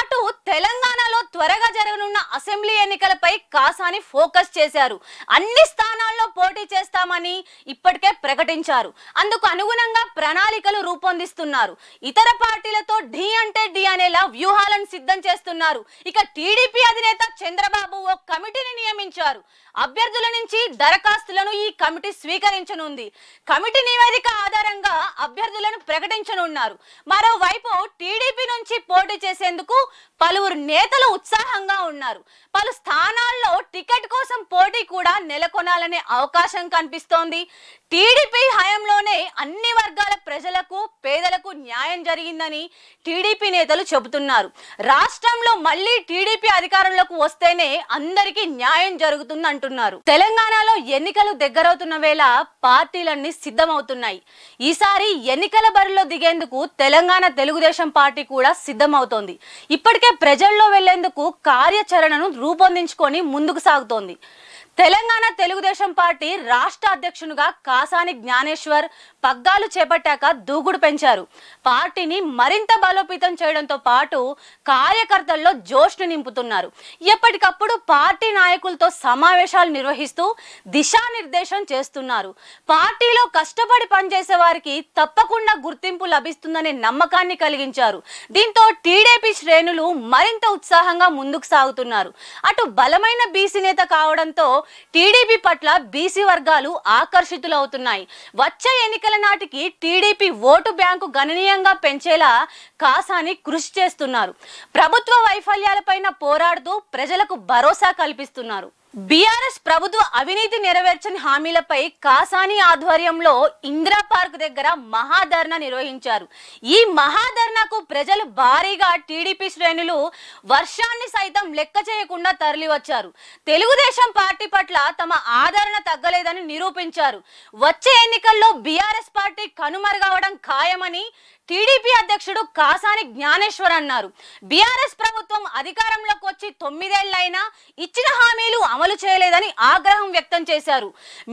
అటు తెలంగాణలో త్వరగా జరగనున్న అసెంబ్లీ ఎన్నికలపై కాసాని ఫోకస్ చేశారు అన్ని స్థానాల్లో పోటీ చేస్తామని ఇప్పటికే ప్రకటించారు అందుకు అనుగుణంగా ప్రణాళికలు రూపొందిస్తున్నారు ఇతర పార్టీలతో ఢీ అంటే ఢీ అనేలా వ్యూహాలను సిద్ధం చేస్తున్నారు ఇక టీడీపీ అధినేత చంద్రబాబు ఓ కమిటీని నియమించారు అభ్యర్థుల నుంచి దరఖాస్తులను ఈ కమిటీ స్వీకరించనుంది కమిటీ నివేదిక ఆధారంగా అభ్యర్థులను ప్రకటించనున్నారు మరోవైపు టీడీపీ నుంచి పోటీ చేసేందుకు పలువురు నేతలు ఉత్సాహంగా ఉన్నారు పలు స్థానాల్లో టికెట్ కోసం పోటీ కూడా నెలకొనాలనే అవకాశం కనిపిస్తోంది టీడీపీ హయాంలోనే అన్ని వర్గాల ప్రజలకు పేదలకు న్యాయం జరిగిందని టీడీపీ నేతలు చెబుతున్నారు రాష్ట్రంలో మళ్ళీ టీడీపీ అధికారంలోకి వస్తేనే అందరికీ న్యాయం జరుగుతుంది అంటున్నారు తెలంగాణలో ఎన్నికలు దగ్గరవుతున్న వేళ పార్టీలన్నీ సిద్ధమవుతున్నాయి ఈసారి ఎన్నికల బరిలో దిగేందుకు తెలంగాణ తెలుగుదేశం పార్టీ కూడా సిద్ధమవుతోంది ఇప్పటికే ప్రజల్లో వెళ్లేందుకు కార్యాచరణను రూపొందించుకొని ముందుకు సాగుతోంది తెలంగాణ తెలుగుదేశం పార్టీ రాష్ట్ర అధ్యక్షునిగా కాసాని జ్ఞానేశ్వర్ పగ్గాలు చేపట్టాక దూకుడు పెంచారు పార్టీని మరింత బలోపేతం చేయడంతో పాటు కార్యకర్తల్లో జోష్ను నింపుతున్నారు ఎప్పటికప్పుడు పార్టీ నాయకులతో సమావేశాలు నిర్వహిస్తూ దిశానిర్దేశం చేస్తున్నారు పార్టీలో కష్టపడి పనిచేసే వారికి తప్పకుండా గుర్తింపు లభిస్తుందనే నమ్మకాన్ని కలిగించారు దీంతో టీడీపీ శ్రేణులు మరింత ఉత్సాహంగా ముందుకు సాగుతున్నారు అటు బలమైన బీసీ నేత కావడంతో టీడీపీ పట్ల బీసీ వర్గాలు ఆకర్షితులవుతున్నాయి వచ్చే ఎన్నికల నాటికి టీడీపీ ఓటు బ్యాంకు గణనీయంగా పెంచేలా కాసాని కృషి చేస్తున్నారు ప్రభుత్వ వైఫల్యాలపైన పోరాడుతూ ప్రజలకు భరోసా కల్పిస్తున్నారు బీఆర్ఎస్ ప్రభుత్వ అవినీతి నెరవేర్చని హామీలపై కాసాని ఆధ్వర్యంలో ఇందిరా పార్క్ దగ్గర మహాధర్ణ నిర్వహించారు ఈ మహాధర్ణకు ప్రజలు భారీగా టీడీపీ శ్రేణులు వర్షాన్ని సైతం లెక్క చేయకుండా తరలివచ్చారు తెలుగుదేశం పార్టీ పట్ల తమ ఆదరణ తగ్గలేదని నిరూపించారు వచ్చే ఎన్నికల్లో బీఆర్ఎస్ పార్టీ కనుమరుగవడం ఖాయమని టీడీపీ అధ్యక్షుడు కాసాని జ్ఞానేశ్వర్ అన్నారు బీఆర్ఎస్ ప్రభుత్వం అధికారంలోకి వచ్చి తొమ్మిదేళ్లైనా ఇచ్చిన హామీలు అమలు చేయలేదని ఆగ్రహం వ్యక్తం చేశారు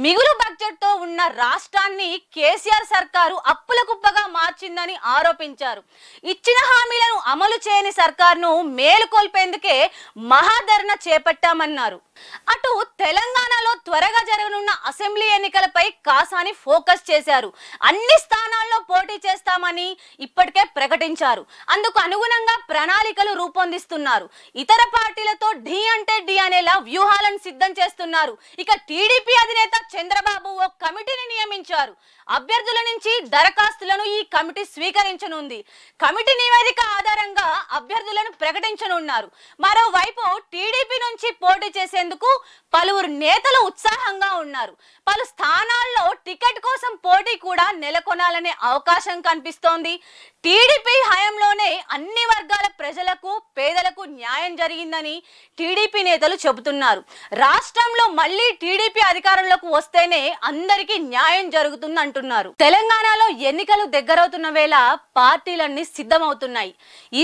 మిగులు బడ్జెట్తో ఉన్న రాష్ట్రాన్ని కేసీఆర్ సర్కారు అప్పుల కుప్పగా మార్చిందని ఆరోపించారు ఇచ్చిన హామీలను అమలు చేయని సర్కార్ను మేలుకొల్పేందుకే మహాధరణ చేపట్టామన్నారు అటు తెలంగాణలో త్వరగా జరగనున్న అసెంబ్లీ ఎన్నికలపై కాసాని ఫోకస్ చేశారు అన్ని స్థానాల్లో పోటీ చేస్తామని ఇప్పటికే ప్రకటించారు అందుకు అనుగుణంగా ప్రణాళికలు రూపొందిస్తున్నారు ఇతర పార్టీలతో ఢీ అంటే ఢీ అనేలా వ్యూహాలను సిద్ధం చేస్తున్నారు ఇక టీడీపీ అధినేత చంద్రబాబు ఓ కమిటీని నియమించారు అభ్యర్థుల నుంచి దరఖాస్తులను ఈ కమిటీ స్వీకరించనుంది కమిటీ నివేదిక ఆధారంగా అభ్యర్థులను ప్రకటించనున్నారు మరోవైపు టీడీపీ నుంచి పోటీ చేసేందుకు పలువురు నేతలు ఉత్సాహంగా ఉన్నారు పలు స్థానాల్లో టికెట్ కోసం పోటీ కూడా నెలకొనాలనే అవకాశం కనిపిస్తోంది టీడీపీ హయంలోనే అన్ని వర్గాల ప్రజలకు పేదలకు న్యాయం జరిగిందని టీడీపీ నేతలు చెబుతున్నారు రాష్ట్రంలో మళ్ళీ టీడీపీ అధికారంలోకి వస్తేనే అందరికీ న్యాయం జరుగుతుంది అంటున్నారు తెలంగాణలో ఎన్నికలు దగ్గరవుతున్న వేళ పార్టీలన్నీ సిద్ధమవుతున్నాయి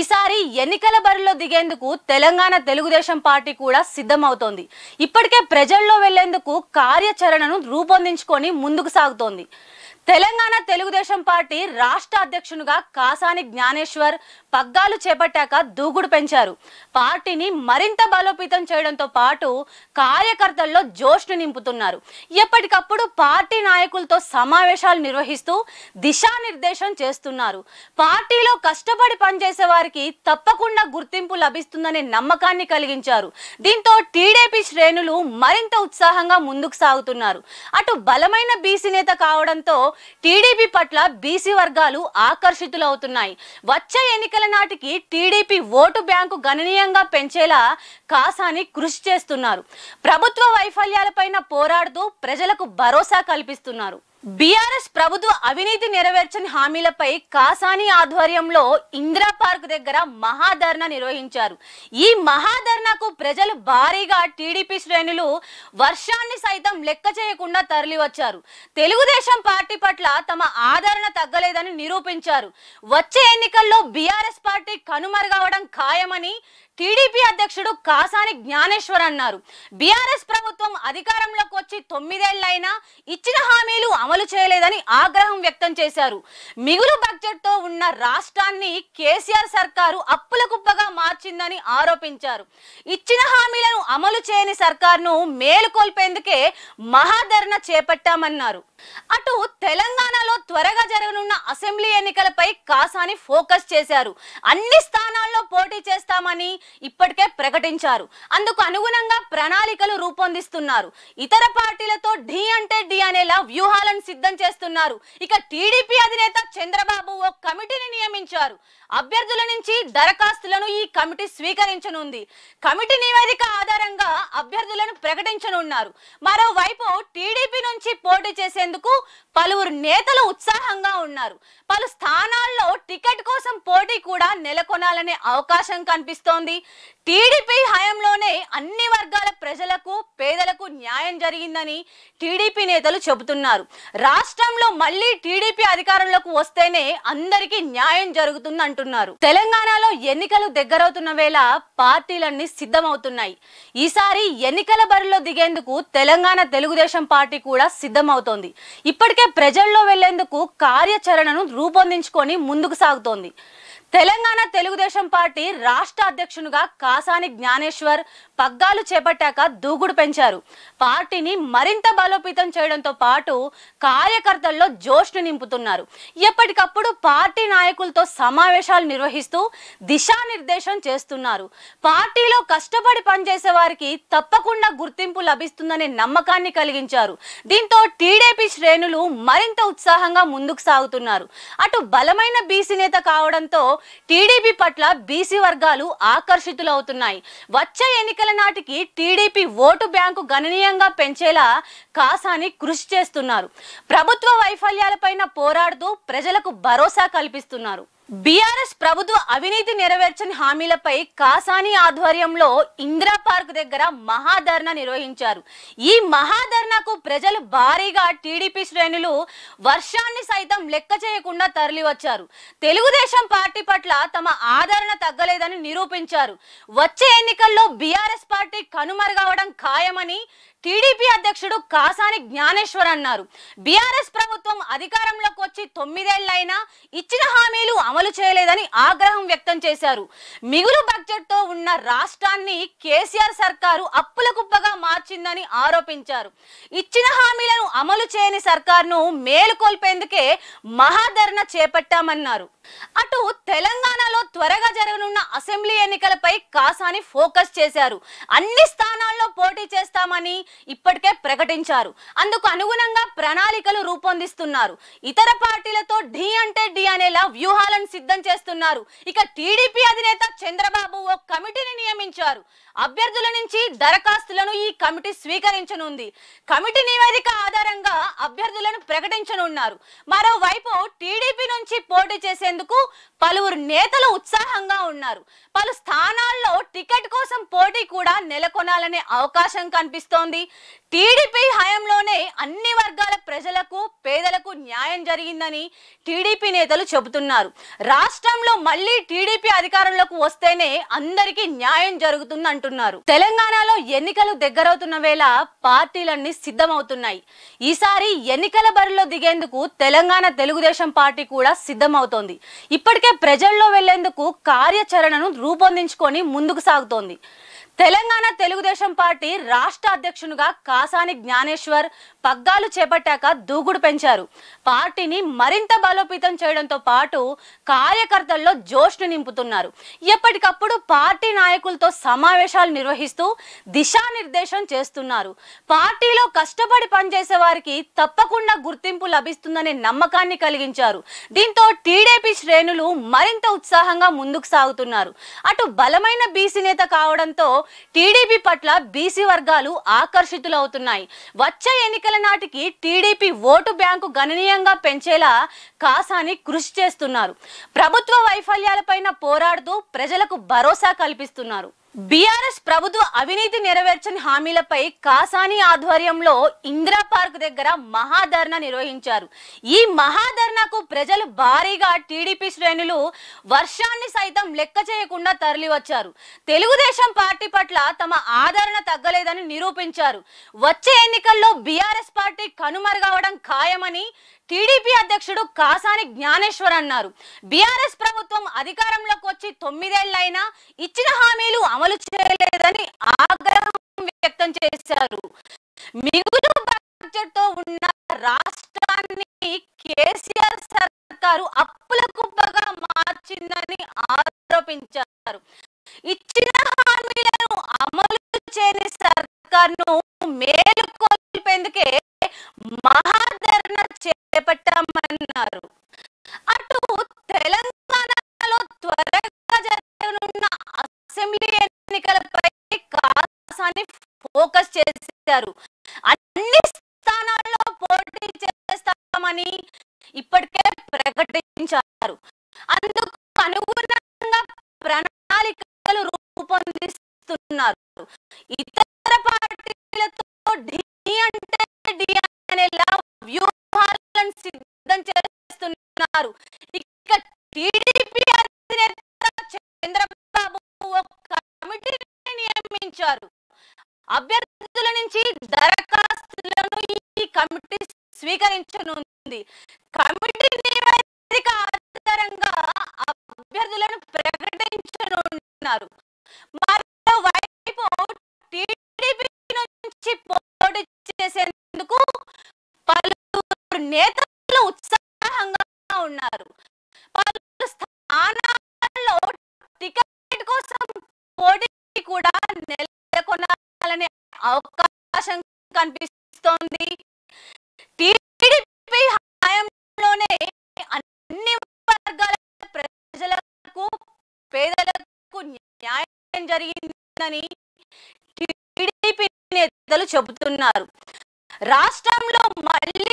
ఈసారి ఎన్నికల బరిలో దిగేందుకు తెలంగాణ తెలుగుదేశం పార్టీ కూడా సిద్ధమవుతోంది ఇప్పటికే ప్రజల్లో వెళ్లేందుకు కార్యాచరణను రూపొందించుకొని ముందుకు సాగుతోంది తెలంగాణ తెలుగుదేశం పార్టీ రాష్ట్ర అధ్యక్షునిగా కాసాని జ్ఞానేశ్వర్ పగ్గాలు చేపట్టాక దూకుడు పెంచారు పార్టీని మరింత బలోపేతం చేయడంతో పాటు కార్యకర్తల్లో జోష్ను నింపుతున్నారు ఎప్పటికప్పుడు పార్టీ నాయకులతో సమావేశాలు నిర్వహిస్తూ దిశానిర్దేశం చేస్తున్నారు పార్టీలో కష్టపడి పనిచేసే వారికి తప్పకుండా గుర్తింపు లభిస్తుందనే నమ్మకాన్ని కలిగించారు దీంతో టీడీపీ శ్రేణులు మరింత ఉత్సాహంగా ముందుకు సాగుతున్నారు అటు బలమైన బీసీ నేత కావడంతో టీడీపీ పట్ల బీసీ వర్గాలు ఆకర్షితులవుతున్నాయి వచ్చే ఎన్నికల నాటికి టీడీపీ ఓటు బ్యాంకు గణనీయంగా పెంచేలా కాసాని కృషి చేస్తున్నారు ప్రభుత్వ వైఫల్యాలపైన పోరాడుతూ ప్రజలకు భరోసా కల్పిస్తున్నారు బీఆర్ఎస్ ప్రభుత్వ అవినీతి నెరవేర్చని హామీలపై కాసాని ఆధ్వర్యంలో ఇందిరా పార్క్ దగ్గర మహాధర్నా నిర్వహించారు ఈ మహాధర్నాకు ప్రజలు భారీగా టీడీపీ శ్రేణులు వర్షాన్ని సైతం లెక్క చేయకుండా తరలివచ్చారు తెలుగుదేశం పార్టీ పట్ల తమ ఆదరణ తగ్గలేదని నిరూపించారు వచ్చే ఎన్నికల్లో బీఆర్ఎస్ పార్టీ కనుమరుగవడం ఖాయమని టీడీపీ అధ్యక్షుడు కాసాని జ్ఞానేశ్వర్ అన్నారు బీఆర్ఎస్ ప్రభుత్వం అధికారంలోకి వచ్చి తొమ్మిదేళ్లైనా ఇచ్చిన హామీలు అమలు చేయలేదని ఆగ్రహం వ్యక్తం చేశారు మిగులు బడ్జెట్తో ఉన్న రాష్ట్రాన్ని కేసీఆర్ సర్కారు అప్పుల కుప్పగా మార్చిందని ఆరోపించారు ఇచ్చిన హామీలను అమలు చేయని సర్కార్ను మేలుకొల్పేందుకే మహాధరణ చేపట్టామన్నారు అటు తెలంగాణలో త్వరగా జరగనున్న అసెంబ్లీ ఎన్నికలపై కాసాని ఫోకస్ చేశారు అన్ని స్థానాల్లో పోటీ చేస్తామని ఇప్పటికే ప్రకటించారు అందుకు అనుగుణంగా ప్రణాళికలు రూపొందిస్తున్నారు ఇతర పార్టీలతో ఢీ అంటే ఢీ అనేలా వ్యూహాలను సిద్ధం చేస్తున్నారు ఇక టీడీపీ అధినేత చంద్రబాబు ఓ కమిటీని నియమించారు అభ్యర్థుల నుంచి దరఖాస్తులను ఈ కమిటీ స్వీకరించనుంది కమిటీ నివేదిక ఆధారంగా అభ్యర్థులను ప్రకటించనున్నారు మరోవైపు టీడీపీ నుంచి పోటీ చేసేందుకు పలువురు నేతలు ఉత్సాహంగా ఉన్నారు పలు స్థానాల్లో టికెట్ కోసం పోటీ కూడా నెలకొనాలనే అవకాశం కనిపిస్తోంది టీడీపీ హయాంలోనే అన్ని వర్గాల ప్రజలకు పేదలకు న్యాయం జరిగిందని టీడీపీ నేతలు చెబుతున్నారు రాష్ట్రంలో మళ్ళీ టీడీపీ అధికారంలోకి వస్తేనే అందరికీ న్యాయం జరుగుతుంది అంటున్నారు తెలంగాణలో ఎన్నికలు దగ్గరవుతున్న వేళ పార్టీలన్నీ సిద్ధమవుతున్నాయి ఈసారి ఎన్నికల బరిలో దిగేందుకు తెలంగాణ తెలుగుదేశం పార్టీ కూడా సిద్ధమవుతోంది ఇప్పటికే ప్రజల్లో వెళ్లేందుకు కార్యాచరణను రూపొందించుకొని ముందుకు సాగుతోంది తెలంగాణ తెలుగుదేశం పార్టీ రాష్ట్ర అధ్యక్షునిగా కాసాని జ్ఞానేశ్వర్ పగ్గాలు చేపట్టాక దూకుడు పెంచారు పార్టీని మరింత బలోపేతం చేయడంతో పాటు కార్యకర్తల్లో జోష్ను నింపుతున్నారు ఎప్పటికప్పుడు పార్టీ నాయకులతో సమావేశాలు నిర్వహిస్తూ దిశానిర్దేశం చేస్తున్నారు పార్టీలో కష్టపడి పనిచేసే వారికి తప్పకుండా గుర్తింపు లభిస్తుందనే నమ్మకాన్ని కలిగించారు దీంతో టీడీపీ శ్రేణులు మరింత ఉత్సాహంగా ముందుకు సాగుతున్నారు అటు బలమైన బీసీ నేత కావడంతో టీడీపీ పట్ల బీసీ వర్గాలు ఆకర్షితులవుతున్నాయి వచ్చే ఎన్నికల నాటికి టీడీపీ ఓటు బ్యాంకు గణనీయంగా పెంచేలా కాసాని కృషి చేస్తున్నారు ప్రభుత్వ వైఫల్యాలపైన పోరాడుతూ ప్రజలకు భరోసా కల్పిస్తున్నారు బీఆర్ఎస్ ప్రభుత్వ అవినీతి నెరవేర్చని హామీలపై కాసాని ఆధ్వర్యంలో ఇందిరా పార్క్ దగ్గర మహాధర్నా నిర్వహించారు ఈ మహాధర్నాకు ప్రజలు భారీగా టీడీపీ శ్రేణులు వర్షాన్ని సైతం లెక్క చేయకుండా తరలివచ్చారు తెలుగుదేశం పార్టీ పట్ల తమ ఆదరణ తగ్గలేదని నిరూపించారు వచ్చే ఎన్నికల్లో బీఆర్ఎస్ పార్టీ కనుమరుగవడం ఖాయమని టీడీపీ అధ్యక్షుడు కాసాని జ్ఞానేశ్వర్ అన్నారు బీఆర్ఎస్ ప్రభుత్వం అధికారంలోకి వచ్చి తొమ్మిదేళ్లైనా ఇచ్చిన హామీలు అమలు చేయలేదని ఆగ్రహం వ్యక్తం చేశారు మిగులు బడ్జెట్తో ఉన్న రాష్ట్రాన్ని కేసీఆర్ సర్కారు అప్పుల కుప్పగా మార్చిందని ఆరోపించారు ఇచ్చిన హామీలను అమలు చేయని సర్కారును మేలుకొల్పేందుకే మహాధరణ చేపట్టామన్నారు అటు తెలంగాణలో త్వరగా జరగనున్న అసెంబ్లీ ఎన్నికలపై కాసాని ఫోకస్ చేశారు అన్ని స్థానాల్లో పోటీ చేస్తామని ఇప్పటికే ప్రకటించారు అందుకు అనుగుణంగా ప్రణాళికలు రూపొందిస్తున్నారు ఇతర పార్టీలతో ఢీ అంటే ఢీ అనేలా వ్యూహాలను సిద్ధం చేస్తున్నారు ఇక టీడీపీ అధినేత చంద్రబాబు ఓ కమిటీని నియమించారు అభ్యర్థుల నుంచి దరఖాస్తులను ఈ కమిటీ స్వీకరించనుంది కమిటీ నివేదిక ఆధారంగా అభ్యర్థులను ప్రకటించనున్నారు మరోవైపు టీడీపీ నుంచి పోటీ చేసేందుకు పలువురు నేతలు ఉత్సాహంగా ఉన్నారు పలు స్థానాల్లో టికెట్ కోసం పోటీ కూడా నెలకొనాలనే అవకాశం కనిపిస్తోంది టీడీపీ హయాంలోనే అన్ని వర్గాల ప్రజలకు పేదలకు న్యాయం జరిగిందని టీడీపీ నేతలు చెబుతున్నారు రాష్ట్రంలో మళ్ళీ టీడీపీ అధికారంలోకి వస్తేనే అందరికీ న్యాయం జరుగుతుంది అంటున్నారు తెలంగాణలో ఎన్నికలు దగ్గరవుతున్న వేళ పార్టీలన్నీ సిద్ధమవుతున్నాయి ఈసారి ఎన్నికల బరిలో దిగేందుకు తెలంగాణ తెలుగుదేశం పార్టీ కూడా సిద్ధమవుతోంది ఇప్పటికే ప్రజల్లో వెళ్లేందుకు కార్యాచరణను రూపొందించుకొని ముందుకు సాగుతోంది తెలంగాణ తెలుగుదేశం పార్టీ రాష్ట్ర అధ్యక్షునిగా కాసాని జ్ఞానేశ్వర్ పగ్గాలు చేపట్టాక దూకుడు పెంచారు పార్టీని మరింత బలోపేతం చేయడంతో పాటు కార్యకర్తల్లో జోష్ను నింపుతున్నారు ఎప్పటికప్పుడు పార్టీ నాయకులతో సమావేశాలు నిర్వహిస్తూ దిశానిర్దేశం చేస్తున్నారు పార్టీలో కష్టపడి పనిచేసే వారికి తప్పకుండా గుర్తింపు లభిస్తుందనే నమ్మకాన్ని కలిగించారు దీంతో టీడీపీ శ్రేణులు మరింత ఉత్సాహంగా ముందుకు సాగుతున్నారు అటు బలమైన బీసీ నేత కావడంతో టీడీపీ పట్ల బీసీ వర్గాలు ఆకర్షితులవుతున్నాయి వచ్చే ఎన్నికల నాటికి టీడీపీ ఓటు బ్యాంకు గణనీయంగా పెంచేలా కాసాని కృషి చేస్తున్నారు ప్రభుత్వ వైఫల్యాలపైన పోరాడుతూ ప్రజలకు భరోసా కల్పిస్తున్నారు బీఆర్ఎస్ ప్రభుత్వ అవినీతి నెరవేర్చని హామీలపై కాసాని ఆధ్వర్యంలో ఇందిరా పార్క్ దగ్గర మహాధర్నా నిర్వహించారు ఈ మహాధర్నాకు ప్రజలు భారీగా టీడీపీ శ్రేణులు వర్షాన్ని సైతం లెక్క చేయకుండా తరలివచ్చారు తెలుగుదేశం పార్టీ పట్ల తమ ఆదరణ తగ్గలేదని నిరూపించారు వచ్చే ఎన్నికల్లో బీఆర్ఎస్ పార్టీ కనుమరుగవడం ఖాయమని టీడీపీ అధ్యక్షుడు కాసాని జ్ఞానేశ్వర్ అన్నారు బీఆర్ఎస్ ప్రభుత్వం అధికారంలోకి వచ్చి తొమ్మిదేళ్లైనా ఇచ్చిన హామీలు అమలు చేయలేదని ఆగ్రహం వ్యక్తం చేశారు మిగులు బడ్జెట్ తో ఉన్న రాష్ట్రాన్ని కేసీఆర్ సర్కారు అప్పుల కుప్పగా మార్చిందని ఆరోపించారు ఇచ్చిన హామీలను అమలు చేయని సర్కార్ను మేలుకొల్పేందుకే మహా ధర్నా చేపట్టామన్నారు అటు తెలంగాణలో త్వరగా జరగనున్న అసెంబ్లీ ఎన్నికలపై కాసాని ఫోకస్ చేశారు అన్ని స్థానాల్లో పోటీ చేస్తామని ఇప్పటికే ప్రకటించారు అందుకు అనుగుణంగా ప్రణాళికలు రూపొందిస్తున్నారు ఇతర పార్టీలతో డి అంటే డి అనేలా వ్యూహాలను సిద్ధం చేస్తున్నారు చంద్రబాబు నియమించారు అభ్యర్థుల నుంచి దరఖాస్తులను ఈ కమిటీ స్వీకరించనుంది కమిటీ నివేదిక ఆధారంగా అభ్యర్థులను ప్రకటించనున్నారు మరోవైపు టీడీపీ నుంచి పోటీ చేసేందుకు నేతలు ఉత్సాహంగా ఉన్నారు పలు స్థానాల్లో టికెట్ కోసం పోటీ కూడా నెలకొనాలనే అవకాశం కనిపిస్తోంది టీడీపీ హయాంలోనే అన్ని వర్గాల ప్రజలకు పేదలకు న్యాయం జరిగిందని టీడీపీ నేతలు చెబుతున్నారు రాష్ట్రంలో మళ్ళీ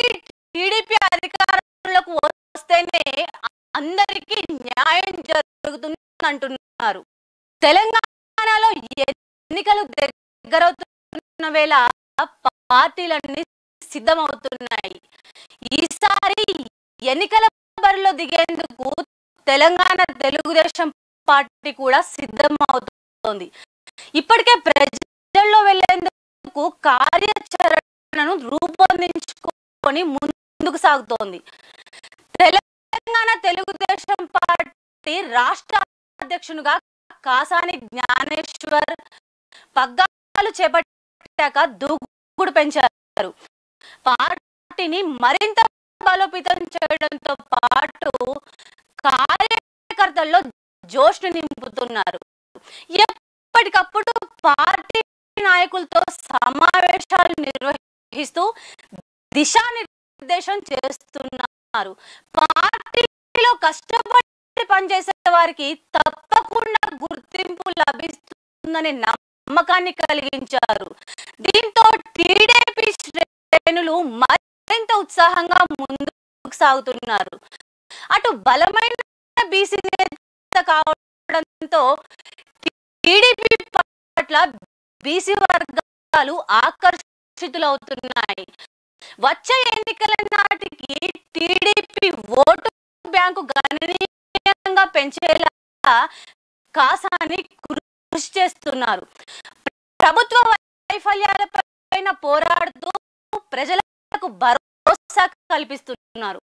టీడీపీ అధికారులకు వస్తేనే అందరికీ న్యాయం జరుగుతుంది అంటున్నారు తెలంగాణలో ఎన్నికలు దగ్గరవుతున్న వేళ పార్టీలన్నీ సిద్ధమవుతున్నాయి ఈసారి ఎన్నికల బరిలో దిగేందుకు తెలంగాణ తెలుగుదేశం పార్టీ కూడా సిద్ధమవుతుంది ఇప్పటికే ప్రజల్లో వెళ్లేందుకు కార్యాచరణను రూపొందించుకొని ముందు ముందుకు సాగుతోంది తెలంగాణ తెలుగుదేశం పార్టీ రాష్ట్ర అధ్యక్షునిగా కాసాని జ్ఞానేశ్వర్ పగ్గాలు చేపట్టాక దూకుడు పెంచారు పార్టీని మరింత బలోపేతం చేయడంతో పాటు కార్యకర్తల్లో జోష్ నింపుతున్నారు ఎప్పటికప్పుడు పార్టీ నాయకులతో సమావేశాలు నిర్వహిస్తూ దిశాని నిర్దేశం చేస్తున్నారు పార్టీలో కష్టపడి పనిచేసే వారికి తప్పకుండా గుర్తింపు లభిస్తుందని నమ్మకాన్ని కలిగించారు దీంతో టీడీపీ శ్రేణులు మరింత ఉత్సాహంగా ముందుకు సాగుతున్నారు అటు బలమైన బీసీ నేత కావడంతో టీడీపీ పట్ల బీసీ వర్గాలు ఆకర్షితులవుతున్నాయి వచ్చే ఎన్నికల నాటికి టీడీపీ ఓటు బ్యాంకు గణనీయంగా పెంచేలా కాసాని కృషి చేస్తున్నారు ప్రభుత్వ వైఫల్యాల పైన పోరాడుతూ ప్రజలకు భరోసా కల్పిస్తున్నారు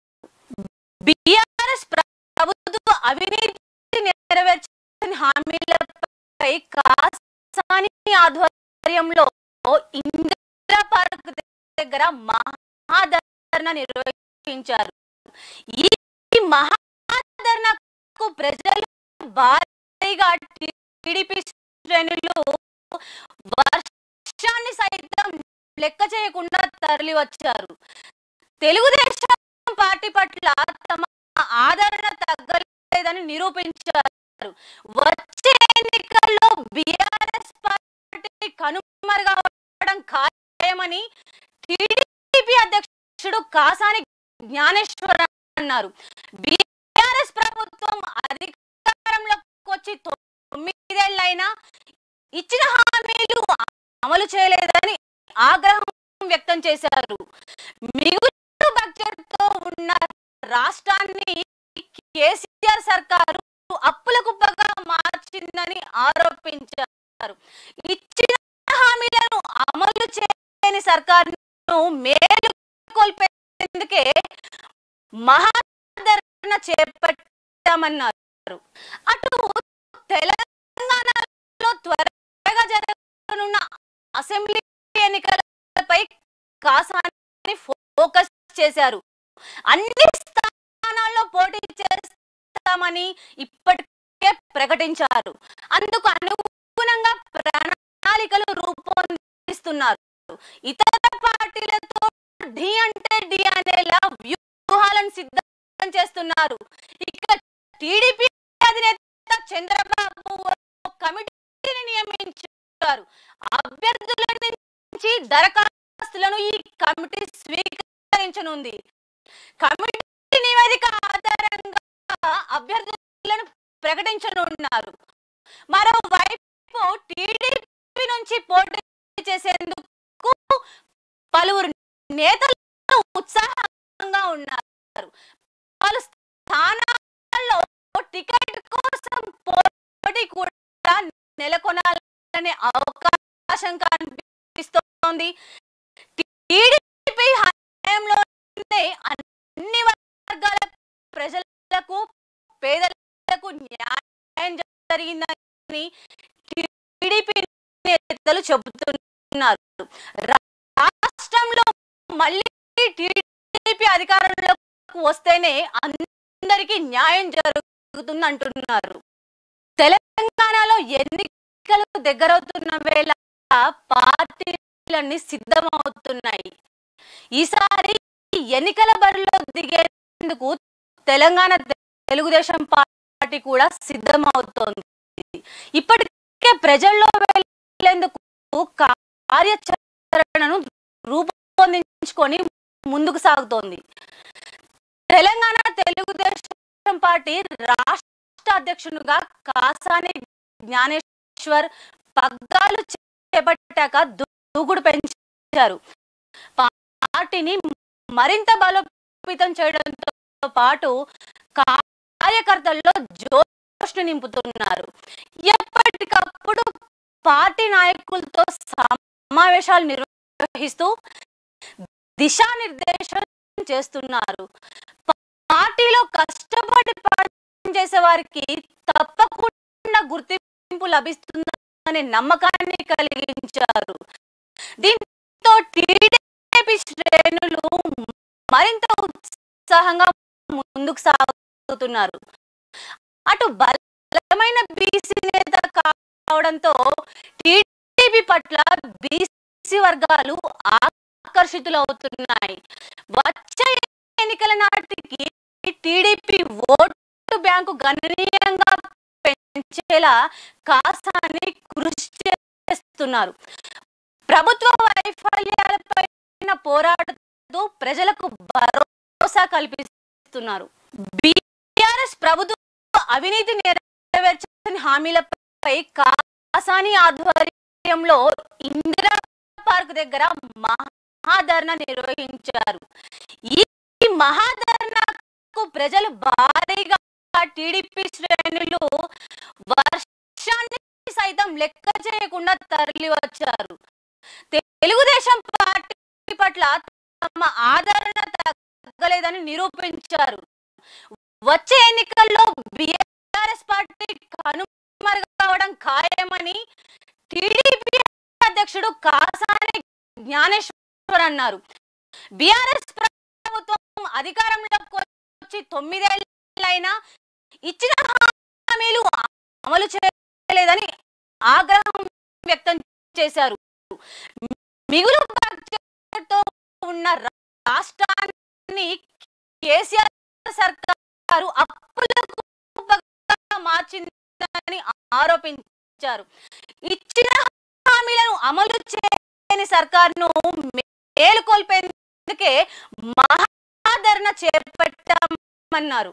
బిఆర్ఎస్ ప్రభుత్వ అవినీతి నెరవేర్చిన హామీలపై కాసాని ఆధ్వర్యంలో ఇందిరా దగ్గర మహాధరణ నిర్వహించారు ఈ మహాధరణకు ప్రజలు భారీగా టిడిపి శ్రేణులు వర్షాన్ని సైతం లెక్క చేయకుండా తరలి వచ్చారు తెలుగుదేశం పార్టీ పట్ల తమ ఆదరణ తగ్గలేదని నిరూపించారు వచ్చే ఎన్నికల్లో బీఆర్ఎస్ పార్టీ కనుమరుగా ఖాయమని టీడీపీ అధ్యక్షుడు కాసాని జ్ఞానేశ్వర అన్నారు బీఆర్ఎస్ ప్రభుత్వం అధికారంలోకి వచ్చి తొమ్మిదేళ్లైనా ఇచ్చిన హామీలు అమలు చేయలేదని ఆగ్రహం వ్యక్తం చేశారు మిగులు బడ్జెట్తో ఉన్న రాష్ట్రాన్ని కేసీఆర్ సర్కారు అప్పుల కుప్పగా మార్చిందని ఆరోపించారు ఇచ్చిన హామీలను అమలు చేయని సర్కారు మేలు కోల్పోయేందుకే మహాధరణ చేపట్టామన్నారు అటు తెలంగాణలో త్వరగా జరగనున్న అసెంబ్లీ ఎన్నికలపై కాసాని ఫోకస్ చేశారు అన్ని స్థానాల్లో పోటీ చేస్తామని ఇప్పటికే ప్రకటించారు అందుకు అనుగుణంగా ప్రణాళికలు రూపొందిస్తున్నారు ఇతర పార్టీలతో ఢీ అంటే ఢీ అనేలా వ్యూహాలను సిద్ధం చేస్తున్నారు ఇక్కడ టీడీపీ అధినేత చంద్రబాబు కమిటీని నియమించారు అభ్యర్థుల నుంచి దరఖాస్తులను ఈ కమిటీ స్వీకరించనుంది కమిటీ నివేదిక ఆధారంగా అభ్యర్థులను ప్రకటించనున్నారు మరోవైపు టీడీపీ నుంచి పోటీ చేసేందుకు పలువురు నేతలు ఉత్సాహంగా ఉన్నారు పలు స్థానాల్లో టికెట్ కోసం పోటీ కూడా నెలకొనాలనే అవకాశం కనిపిస్తోంది టీడీపీ హయాంలోనే అన్ని వర్గాల ప్రజలకు పేదలకు న్యాయం జరిగిందని టీడీపీ నేతలు చెబుతున్నారు మళ్ళీ టీడీపీ అధికారంలోకి వస్తేనే అందరికీ న్యాయం జరుగుతుంది అంటున్నారు తెలంగాణలో ఎన్నికలు దగ్గరవుతున్న వేళ పార్టీలన్నీ సిద్ధమవుతున్నాయి ఈసారి ఎన్నికల బరిలో దిగేందుకు తెలంగాణ తెలుగుదేశం పార్టీ కూడా సిద్ధమవుతోంది ఇప్పటికే ప్రజల్లో వెళ్ళేందుకు కార్యాచరణను రూపొందించారు ఉంచుకొని ముందుకు సాగుతోంది తెలంగాణ తెలుగుదేశం పార్టీ రాష్ట్ర అధ్యక్షునిగా కాసాని జ్ఞానేశ్వర్ పగ్గాలు చేపట్టాక దూకుడు పెంచారు పార్టీని మరింత బలోపేతం చేయడంతో పాటు కార్యకర్తల్లో జోష్ను నింపుతున్నారు ఎప్పటికప్పుడు పార్టీ నాయకులతో సమావేశాలు నిర్వహిస్తూ దిశానిర్దేశం చేస్తున్నారు పార్టీలో కష్టపడి చేసే వారికి తప్పకుండా గుర్తింపు లభిస్తుందనే నమ్మకాన్ని కలిగించారు దీంతో టీడీపీ శ్రేణులు మరింత ఉత్సాహంగా ముందుకు సాగుతున్నారు అటు బలమైన బీసీ నేత కావడంతో టీడీపీ పట్ల బీసీ వర్గాలు ఆ ఆకర్షితులు అవుతున్నాయి వచ్చే ఎన్నికల నాటికి టీడీపీ ఓటు బ్యాంకు గణనీయంగా పెంచేలా కాసాన్ని కృషి చేస్తున్నారు ప్రభుత్వ వైఫల్యాలపై పోరాడుతూ ప్రజలకు భరోసా కల్పిస్తున్నారు బీఆర్ఎస్ ప్రభుత్వ అవినీతి నెరవేర్చని హామీలపై కాసాని ఆధ్వర్యంలో ఇందిరా పార్క్ దగ్గర మహా మహాధరణ నిర్వహించారు ఈ మహాధరణకు ప్రజలు భారీగా టీడీపీ శ్రేణులు వర్షాన్ని సైతం లెక్క చేయకుండా తరలి వచ్చారు తెలుగుదేశం పార్టీ పట్ల తమ ఆదరణ తగ్గలేదని నిరూపించారు వచ్చే ఎన్నికల్లో బిఆర్ఎస్ పార్టీ కనుమరుగవడం ఖాయమని టీడీపీ అధ్యక్షుడు కాసాని జ్ఞానేశ్వర్ అన్నారు బిఆర్ఎస్ ప్రభుత్వం అధికారంలోకి వచ్చి తొమ్మిదేళ్ళైనా ఇచ్చిన హామీలు అమలు చేయలేదని ఆగ్రహం వ్యక్తం చేశారు మిగులు ఉన్న రాష్ట్రాన్ని కేసీఆర్ సర్కారు అప్పులకు మార్చిందని ఆరోపించారు ఇచ్చిన హామీలను అమలు చేయని సర్కార్ను మేలు కోల్పోయిందుకే మహాధరణ చేపట్టామన్నారు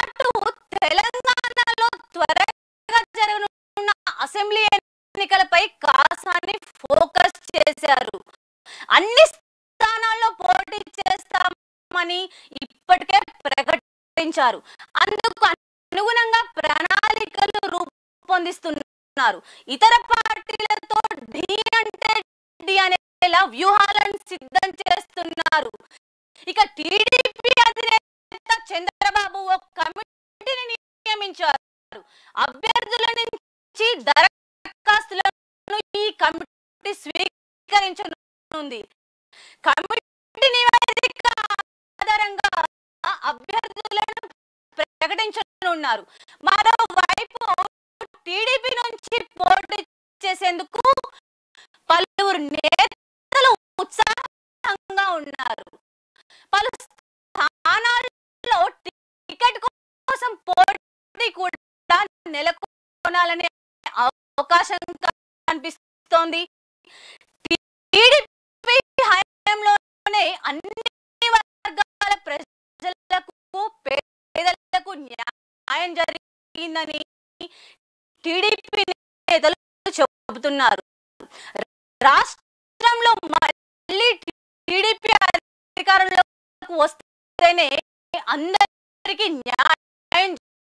అటు తెలంగాణలో త్వరగా జరగనున్న అసెంబ్లీ ఎన్నికలపై కాసాన్ని ఫోకస్ చేశారు అన్ని స్థానాల్లో పోటీ చేస్తామని ఇప్పటికే ప్రకటించారు అందుకు అనుగుణంగా ప్రణాళికలు రూపొందిస్తున్నారు ఇతర పార్టీలతో ఢీ అంటే ఢీ అనే చేసేలా వ్యూహాలను సిద్ధం చేస్తున్నారు ఇక టీడీపీ అధినేత చంద్రబాబు ఒక కమిటీని నియమించారు అభ్యర్థుల నుంచి దరఖాస్తులను ఈ కమిటీ స్వీకరించనుంది కమిటీ నివేదిక ఆధారంగా అభ్యర్థులను ప్రకటించనున్నారు మరోవైపు టీడీపీ నుంచి పోటీ చేసేందుకు పలువురు నేత ఉత్సాహంగా ఉన్నారు పలు స్థానాల్లో టికెట్ కోసం పోటీ కూడా నెలకొనాలనే అవకాశం కనిపిస్తోంది హయాంలోనే అన్ని వర్గాల ప్రజలకు పేదలకు న్యాయం జరిగిందని టీడీపీ నేతలు చెబుతున్నారు రాష్ట్రంలో మళ్ళీ టీడీపీ వస్తేనే అందరికీ న్యాయం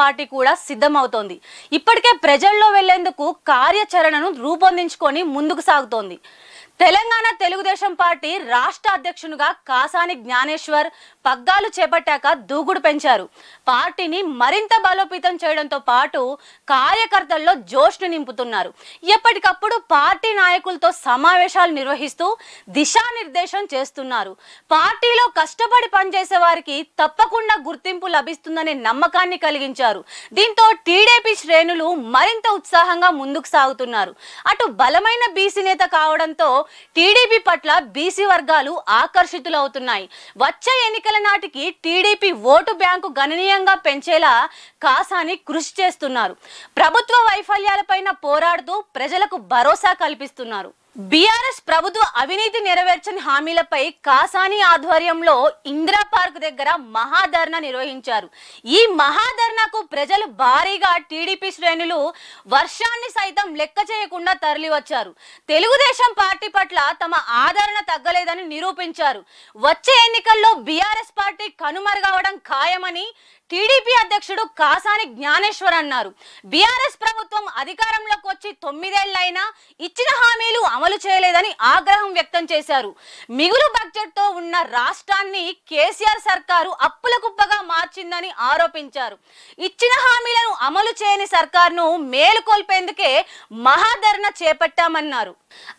పార్టీ కూడా సిద్ధమవుతోంది ఇప్పటికే ప్రజల్లో వెళ్లేందుకు కార్యాచరణను రూపొందించుకొని ముందుకు సాగుతోంది తెలంగాణ తెలుగుదేశం పార్టీ రాష్ట్ర అధ్యక్షునిగా కాసాని జ్ఞానేశ్వర్ పగ్గాలు చేపట్టాక దూకుడు పెంచారు పార్టీని మరింత బలోపేతం చేయడంతో పాటు కార్యకర్తల్లో జోష్ను నింపుతున్నారు ఎప్పటికప్పుడు పార్టీ నాయకులతో సమావేశాలు నిర్వహిస్తూ దిశానిర్దేశం చేస్తున్నారు పార్టీలో కష్టపడి పనిచేసే వారికి తప్పకుండా గుర్తింపు లభిస్తుందనే నమ్మకాన్ని కలిగించారు దీంతో టీడీపీ శ్రేణులు మరింత ఉత్సాహంగా ముందుకు సాగుతున్నారు అటు బలమైన బీసీ నేత కావడంతో టీడీపీ పట్ల బీసీ వర్గాలు ఆకర్షితులవుతున్నాయి వచ్చే ఎన్నికల నాటికి టీడీపీ ఓటు బ్యాంకు గణనీయంగా పెంచేలా కాసాని కృషి చేస్తున్నారు ప్రభుత్వ వైఫల్యాలపైన పోరాడుతూ ప్రజలకు భరోసా కల్పిస్తున్నారు బీఆర్ఎస్ ప్రభుత్వ అవినీతి నెరవేర్చని హామీలపై కాసాని ఆధ్వర్యంలో ఇందిరా పార్క్ దగ్గర మహాధర్నా నిర్వహించారు ఈ మహాధర్నాకు ప్రజలు భారీగా టీడీపీ శ్రేణులు వర్షాన్ని సైతం లెక్క చేయకుండా తరలివచ్చారు తెలుగుదేశం పార్టీ పట్ల తమ ఆదరణ తగ్గలేదని నిరూపించారు వచ్చే ఎన్నికల్లో బీఆర్ఎస్ పార్టీ కనుమరుగవడం ఖాయమని టీడీపీ అధ్యక్షుడు కాసాని జ్ఞానేశ్వర్ అన్నారు బీఆర్ఎస్ ప్రభుత్వం అధికారంలోకి వచ్చి తొమ్మిదేళ్లైనా ఇచ్చిన హామీలు అమలు చేయలేదని ఆగ్రహం వ్యక్తం చేశారు మిగులు బడ్జెట్తో ఉన్న రాష్ట్రాన్ని కేసీఆర్ సర్కారు అప్పుల కుప్పగా మార్చిందని ఆరోపించారు ఇచ్చిన హామీలను అమలు చేయని సర్కారును మేలుకొల్పేందుకే మహాధరణ చేపట్టామన్నారు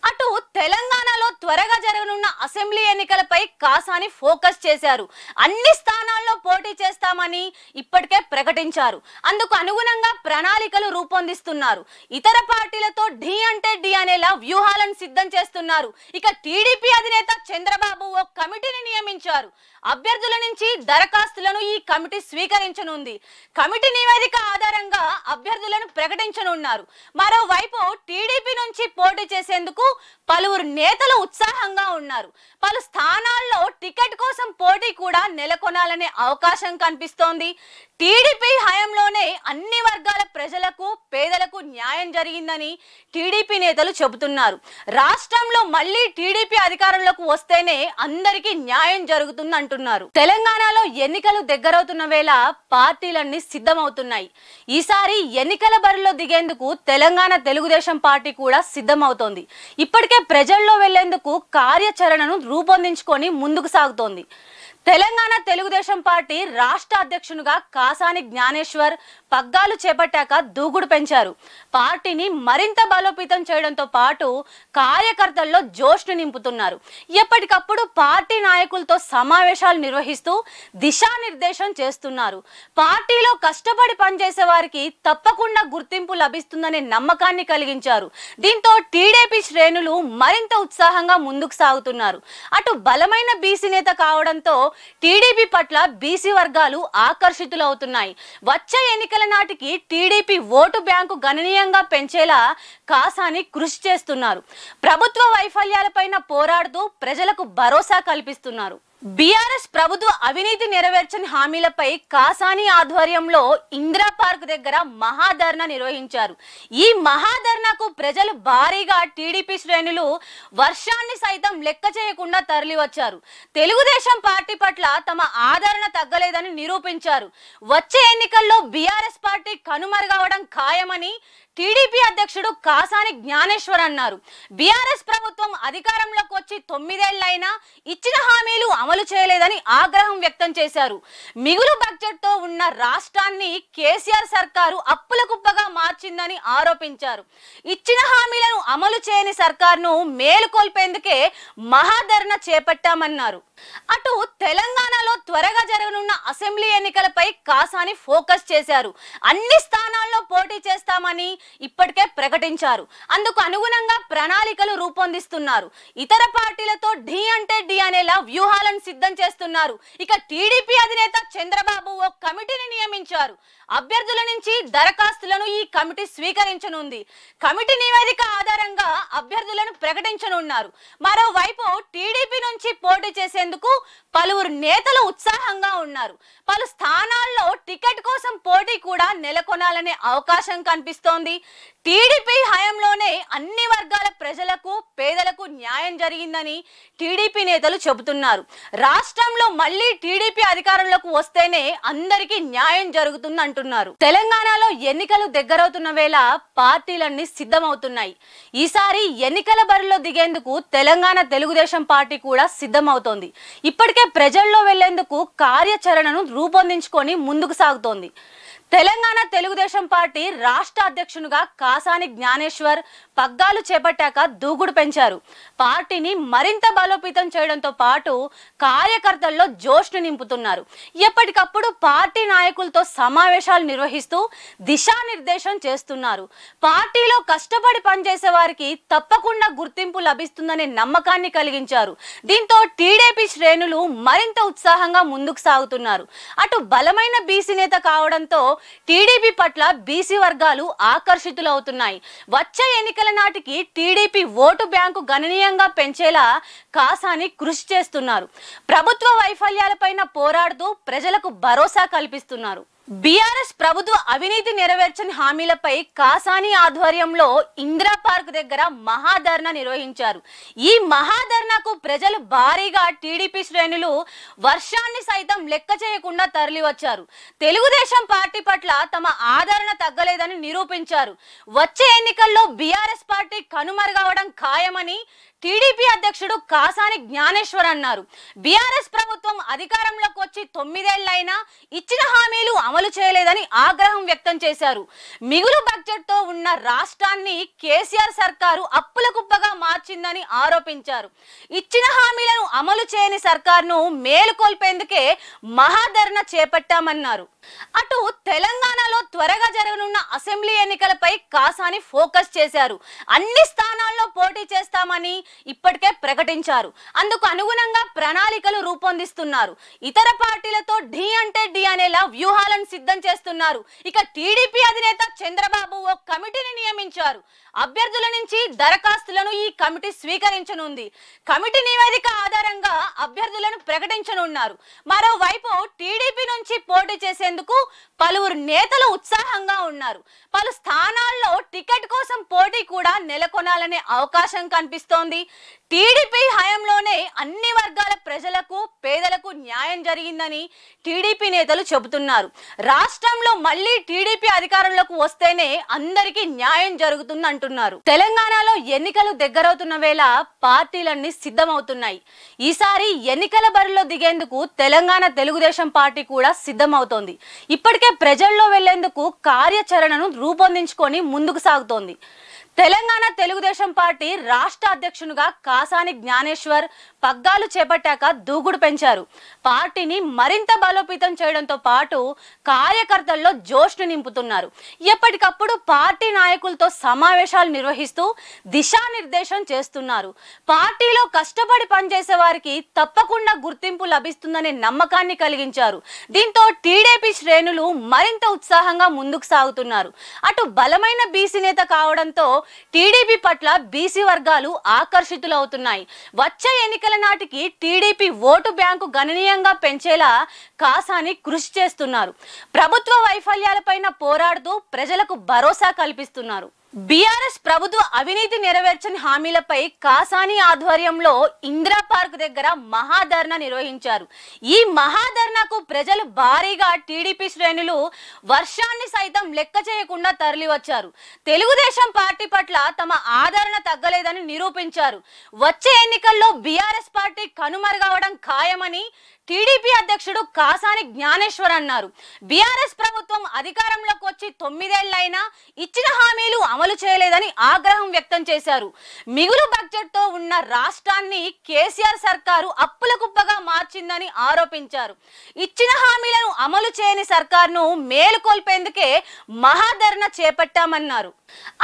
అటు తెలంగాణలో త్వరగా జరగనున్న అసెంబ్లీ ఎన్నికలపై కాసాని ఫోకస్ చేశారు అన్ని స్థానాల్లో పోటీ చేస్తామని ఇప్పటికే ప్రకటించారు అందుకు అనుగుణంగా ప్రణాళికలు రూపొందిస్తున్నారు ఇతర పార్టీలతో ఢీ అంటే ఢీ అనేలా వ్యూహాలను సిద్ధం చేస్తున్నారు ఇక టీడీపీ అధినేత చంద్రబాబు ఓ కమిటీని నియమించారు అభ్యర్థుల నుంచి దరఖాస్తులను ఈ కమిటీ స్వీకరించనుంది కమిటీ నివేదిక ఆధారంగా అభ్యర్థులను ప్రకటించనున్నారు మరోవైపు టీడీపీ నుంచి పోటీ చేసేందుకు పలువురు నేతలు ఉత్సాహంగా ఉన్నారు పలు స్థానాల్లో టికెట్ కోసం పోటీ కూడా నెలకొనాలనే అవకాశం కనిపిస్తోంది టీడీపీ హయాంలోనే అన్ని వర్గాల ప్రజలకు పేదలకు న్యాయం జరిగిందని టీడీపీ నేతలు చెబుతున్నారు రాష్ట్రంలో మళ్ళీ టీడీపీ అధికారంలోకి వస్తేనే అందరికీ న్యాయం జరుగుతుందంటారు అంటున్నారు తెలంగాణలో ఎన్నికలు దగ్గరవుతున్న వేళ పార్టీలన్నీ సిద్ధమవుతున్నాయి ఈసారి ఎన్నికల బరిలో దిగేందుకు తెలంగాణ తెలుగుదేశం పార్టీ కూడా సిద్ధమవుతోంది ఇప్పటికే ప్రజల్లో వెళ్లేందుకు కార్యాచరణను రూపొందించుకొని ముందుకు సాగుతోంది తెలంగాణ తెలుగుదేశం పార్టీ రాష్ట్ర అధ్యక్షునిగా కాసాని జ్ఞానేశ్వర్ పగ్గాలు చేపట్టాక దూకుడు పెంచారు పార్టీని మరింత బలోపేతం చేయడంతో పాటు కార్యకర్తల్లో జోష్ను నింపుతున్నారు ఎప్పటికప్పుడు పార్టీ నాయకులతో సమావేశాలు నిర్వహిస్తూ దిశానిర్దేశం చేస్తున్నారు పార్టీలో కష్టపడి పనిచేసే వారికి తప్పకుండా గుర్తింపు లభిస్తుందనే నమ్మకాన్ని కలిగించారు దీంతో టీడీపీ శ్రేణులు మరింత ఉత్సాహంగా ముందుకు సాగుతున్నారు అటు బలమైన బీసీ నేత కావడంతో టీడీపీ పట్ల బీసీ వర్గాలు ఆకర్షితులవుతున్నాయి వచ్చే ఎన్నికల నాటికి టీడీపీ ఓటు బ్యాంకు గణనీయంగా పెంచేలా కాసాని కృషి చేస్తున్నారు ప్రభుత్వ వైఫల్యాలపైన పోరాడుతూ ప్రజలకు భరోసా కల్పిస్తున్నారు బీఆర్ఎస్ ప్రభుత్వ అవినీతి నెరవేర్చని హామీలపై కాసాని ఆధ్వర్యంలో ఇందిరా పార్క్ దగ్గర మహాధర్నా నిర్వహించారు ఈ మహాధర్నాకు ప్రజలు భారీగా టీడీపీ శ్రేణులు వర్షాన్ని సైతం లెక్క చేయకుండా తరలివచ్చారు తెలుగుదేశం పార్టీ పట్ల తమ ఆదరణ తగ్గలేదని నిరూపించారు వచ్చే ఎన్నికల్లో బీఆర్ఎస్ పార్టీ కనుమరుగవడం ఖాయమని టీడీపీ అధ్యక్షుడు కాసాని జ్ఞానేశ్వర్ అన్నారు బీఆర్ఎస్ ప్రభుత్వం అధికారంలోకి వచ్చి తొమ్మిదేళ్లైనా ఇచ్చిన హామీలు అమలు చేయలేదని ఆగ్రహం వ్యక్తం చేశారు మిగులు బడ్జెట్తో ఉన్న రాష్ట్రాన్ని కేసీఆర్ సర్కారు అప్పుల కుప్పగా మార్చిందని ఆరోపించారు ఇచ్చిన హామీలను అమలు చేయని సర్కార్ను మేలుకొల్పేందుకే మహాధరణ చేపట్టామన్నారు అటు తెలంగాణలో త్వరగా జరగనున్న అసెంబ్లీ ఎన్నికలపై కాసాని ఫోకస్ చేశారు అన్ని స్థానాల్లో పోటీ చేస్తామని ఇప్పటికే ప్రకటించారు అందుకు అనుగుణంగా ప్రణాళికలు రూపొందిస్తున్నారు ఇతర పార్టీలతో ఢీ అంటే ఢీ అనేలా వ్యూహాలను సిద్ధం చేస్తున్నారు ఇక టీడీపీ అధినేత చంద్రబాబు ఓ కమిటీని నియమించారు అభ్యర్థుల నుంచి దరఖాస్తులను ఈ కమిటీ స్వీకరించనుంది కమిటీ నివేదిక ఆధారంగా అభ్యర్థులను ప్రకటించనున్నారు మరోవైపు టీడీపీ నుంచి పోటీ చేసేందుకు పలువురు నేతలు ఉత్సాహంగా ఉన్నారు పలు స్థానాల్లో టికెట్ కోసం పోటీ కూడా నెలకొనాలనే అవకాశం కనిపిస్తోంది టీడీపీ హయాంలోనే అన్ని వర్గాల ప్రజలకు పేదలకు న్యాయం జరిగిందని టీడీపీ నేతలు చెబుతున్నారు రాష్ట్రంలో మళ్ళీ టీడీపీ అధికారంలోకి వస్తేనే అందరికీ న్యాయం జరుగుతుందంటున్నారు అంటున్నారు తెలంగాణలో ఎన్నికలు దగ్గరవుతున్న వేళ పార్టీలన్నీ సిద్ధమవుతున్నాయి ఈసారి ఎన్నికల బరిలో దిగేందుకు తెలంగాణ తెలుగుదేశం పార్టీ కూడా సిద్ధమవుతోంది ఇప్పటికే ప్రజల్లో వెళ్లేందుకు కార్యాచరణను రూపొందించుకొని ముందుకు సాగుతోంది తెలంగాణ తెలుగుదేశం పార్టీ రాష్ట్ర అధ్యక్షునిగా కాసాని జ్ఞానేశ్వర్ పగ్గాలు చేపట్టాక దూకుడు పెంచారు పార్టీని మరింత బలోపేతం చేయడంతో పాటు కార్యకర్తల్లో జోష్ను నింపుతున్నారు ఎప్పటికప్పుడు పార్టీ నాయకులతో సమావేశాలు నిర్వహిస్తూ దిశానిర్దేశం చేస్తున్నారు పార్టీలో కష్టపడి పనిచేసే వారికి తప్పకుండా గుర్తింపు లభిస్తుందనే నమ్మకాన్ని కలిగించారు దీంతో టీడీపీ శ్రేణులు మరింత ఉత్సాహంగా ముందుకు సాగుతున్నారు అటు బలమైన బీసీ నేత కావడంతో టీడీపీ పట్ల బీసీ వర్గాలు ఆకర్షితులవుతున్నాయి వచ్చే ఎన్నికల నాటికి టీడీపీ ఓటు బ్యాంకు గణనీయంగా పెంచేలా కాసాని కృషి చేస్తున్నారు ప్రభుత్వ వైఫల్యాలపైన పోరాడుతూ ప్రజలకు భరోసా కల్పిస్తున్నారు బీఆర్ఎస్ ప్రభుత్వ అవినీతి నెరవేర్చని హామీలపై కాసాని ఆధ్వర్యంలో ఇందిరా పార్క్ దగ్గర మహాధర్నా నిర్వహించారు ఈ మహాధర్నాకు ప్రజలు భారీగా టీడీపీ శ్రేణులు వర్షాన్ని సైతం లెక్క చేయకుండా తరలివచ్చారు తెలుగుదేశం పార్టీ పట్ల తమ ఆదరణ తగ్గలేదని నిరూపించారు వచ్చే ఎన్నికల్లో బీఆర్ఎస్ పార్టీ కనుమరుగవడం ఖాయమని టీడీపీ అధ్యక్షుడు కాసాని జ్ఞానేశ్వర్ అన్నారు బీఆర్ఎస్ ప్రభుత్వం అధికారంలోకి వచ్చి తొమ్మిదేళ్లైనా ఇచ్చిన హామీలు అమలు చేయలేదని ఆగ్రహం వ్యక్తం చేశారు మిగులు బడ్జెట్తో ఉన్న రాష్ట్రాన్ని కేసీఆర్ సర్కారు అప్పుల కుప్పగా మార్చిందని ఆరోపించారు ఇచ్చిన హామీలను అమలు చేయని సర్కారును మేలుకొల్పేందుకే మహాధరణ చేపట్టామన్నారు అటు తెలంగాణలో త్వరగా జరగనున్న అసెంబ్లీ ఎన్నికలపై కాసాని ఫోకస్ చేశారు అన్ని స్థానాల్లో పోటీ చేస్తామని ఇప్పటికే ప్రకటించారు అందుకు అనుగుణంగా ప్రణాళికలు రూపొందిస్తున్నారు ఇతర పార్టీలతో ఢీ అంటే ఢీ అనేలా వ్యూహాలను సిద్ధం చేస్తున్నారు ఇక టీడీపీ అధినేత చంద్రబాబు ఓ కమిటీని నియమించారు అభ్యర్థుల నుంచి దరఖాస్తులను ఈ కమిటీ స్వీకరించనుంది కమిటీ నివేదిక ఆధారంగా అభ్యర్థులను ప్రకటించనున్నారు మరోవైపు టీడీపీ నుంచి పోటీ చేసేందుకు పలువురు నేతలు ఉత్సాహంగా ఉన్నారు పలు స్థానాల్లో టికెట్ కోసం పోటీ కూడా నెలకొనాలనే అవకాశం కనిపిస్తోంది టీడీపీ హయాంలోనే అన్ని వర్గాల ప్రజలకు పేదలకు న్యాయం జరిగిందని టీడీపీ నేతలు చెబుతున్నారు రాష్ట్రంలో మళ్ళీ టీడీపీ అధికారంలోకి వస్తేనే అందరికీ న్యాయం జరుగుతుందంటారు అంటున్నారు తెలంగాణలో ఎన్నికలు దగ్గరవుతున్న వేళ పార్టీలన్నీ సిద్ధమవుతున్నాయి ఈసారి ఎన్నికల బరిలో దిగేందుకు తెలంగాణ తెలుగుదేశం పార్టీ కూడా సిద్ధమవుతోంది ఇప్పటికే ప్రజల్లో వెళ్లేందుకు కార్యాచరణను రూపొందించుకొని ముందుకు సాగుతోంది తెలంగాణ తెలుగుదేశం పార్టీ రాష్ట్ర అధ్యక్షునిగా కాసాని జ్ఞానేశ్వర్ పగ్గాలు చేపట్టాక దూకుడు పెంచారు పార్టీని మరింత బలోపేతం చేయడంతో పాటు కార్యకర్తల్లో జోష్ను నింపుతున్నారు ఎప్పటికప్పుడు పార్టీ నాయకులతో సమావేశాలు నిర్వహిస్తూ దిశానిర్దేశం చేస్తున్నారు పార్టీలో కష్టపడి పనిచేసే వారికి తప్పకుండా గుర్తింపు లభిస్తుందనే నమ్మకాన్ని కలిగించారు దీంతో టీడీపీ శ్రేణులు మరింత ఉత్సాహంగా ముందుకు సాగుతున్నారు అటు బలమైన బీసీ నేత కావడంతో టీడీపీ పట్ల బీసీ వర్గాలు ఆకర్షితులవుతున్నాయి వచ్చే ఎన్నికల నాటికి టీడీపీ ఓటు బ్యాంకు గణనీయంగా పెంచేలా కాసాని కృషి చేస్తున్నారు ప్రభుత్వ వైఫల్యాలపైన పోరాడుతూ ప్రజలకు భరోసా కల్పిస్తున్నారు బీఆర్ఎస్ ప్రభుత్వ అవినీతి నెరవేర్చని హామీలపై కాసాని ఆధ్వర్యంలో ఇందిరా పార్క్ దగ్గర మహాధర్నా నిర్వహించారు ఈ మహాధర్నాకు ప్రజలు భారీగా టీడీపీ శ్రేణులు వర్షాన్ని సైతం లెక్క చేయకుండా తరలివచ్చారు తెలుగుదేశం పార్టీ పట్ల తమ ఆదరణ తగ్గలేదని నిరూపించారు వచ్చే ఎన్నికల్లో బీఆర్ఎస్ పార్టీ కనుమరుగవడం ఖాయమని టీడీపీ అధ్యక్షుడు కాసాని జ్ఞానేశ్వర్ అన్నారు బీఆర్ఎస్ ప్రభుత్వం అధికారంలోకి వచ్చి తొమ్మిదేళ్లైనా ఇచ్చిన హామీలు అమలు చేయలేదని ఆగ్రహం వ్యక్తం చేశారు మిగులు బడ్జెట్తో ఉన్న రాష్ట్రాన్ని కేసీఆర్ సర్కారు అప్పుల కుప్పగా మార్చిందని ఆరోపించారు ఇచ్చిన హామీలను అమలు చేయని సర్కార్ను మేలుకొల్పేందుకే మహాధరణ చేపట్టామన్నారు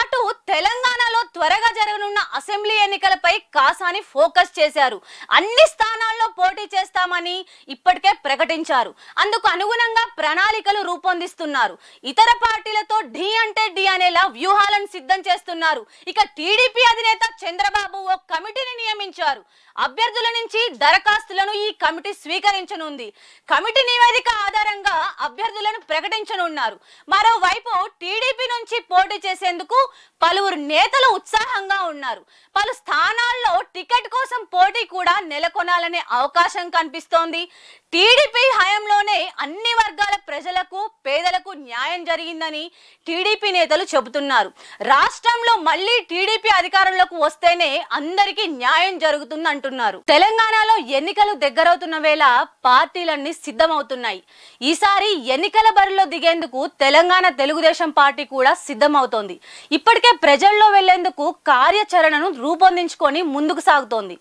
అటు తెలంగాణలో త్వరగా జరగనున్న అసెంబ్లీ ఎన్నికలపై కాసాని ఫోకస్ చేశారు అన్ని స్థానాల్లో పోటీ చేస్తామని ఇప్పటికే ప్రకటించారు అందుకు అనుగుణంగా ప్రణాళికలు రూపొందిస్తున్నారు ఇతర పార్టీలతో ఢీ అంటే ఢీ అనేలా వ్యూహాలను సిద్ధం చేస్తున్నారు ఇక టీడీపీ అధినేత చంద్రబాబు ఓ కమిటీని నియమించారు అభ్యర్థుల నుంచి దరఖాస్తులను ఈ కమిటీ స్వీకరించనుంది కమిటీ నివేదిక ఆధారంగా అభ్యర్థులను ప్రకటించనున్నారు మరోవైపు టీడీపీ నుంచి పోటీ చేసేందుకు పలువురు నేతలు ఉత్సాహంగా ఉన్నారు పలు స్థానాల్లో టికెట్ కోసం పోటీ కూడా నెలకొనాలనే అవకాశం కనిపిస్తోంది టీడీపీ హయంలోనే అన్ని వర్గాల ప్రజలకు పేదలకు న్యాయం జరిగిందని టీడీపీ నేతలు చెబుతున్నారు రాష్ట్రంలో మళ్ళీ టీడీపీ అధికారంలోకి వస్తేనే అందరికీ న్యాయం జరుగుతుందంటున్నారు అంటున్నారు తెలంగాణలో ఎన్నికలు దగ్గరవుతున్న వేళ పార్టీలన్నీ సిద్ధమవుతున్నాయి ఈసారి ఎన్నికల బరిలో దిగేందుకు తెలంగాణ తెలుగుదేశం పార్టీ కూడా సిద్ధమవుతోంది ఇప్పటికే ప్రజల్లో వెళ్లేందుకు కార్యాచరణను రూపొందించుకొని ముందుకు సాగుతోంది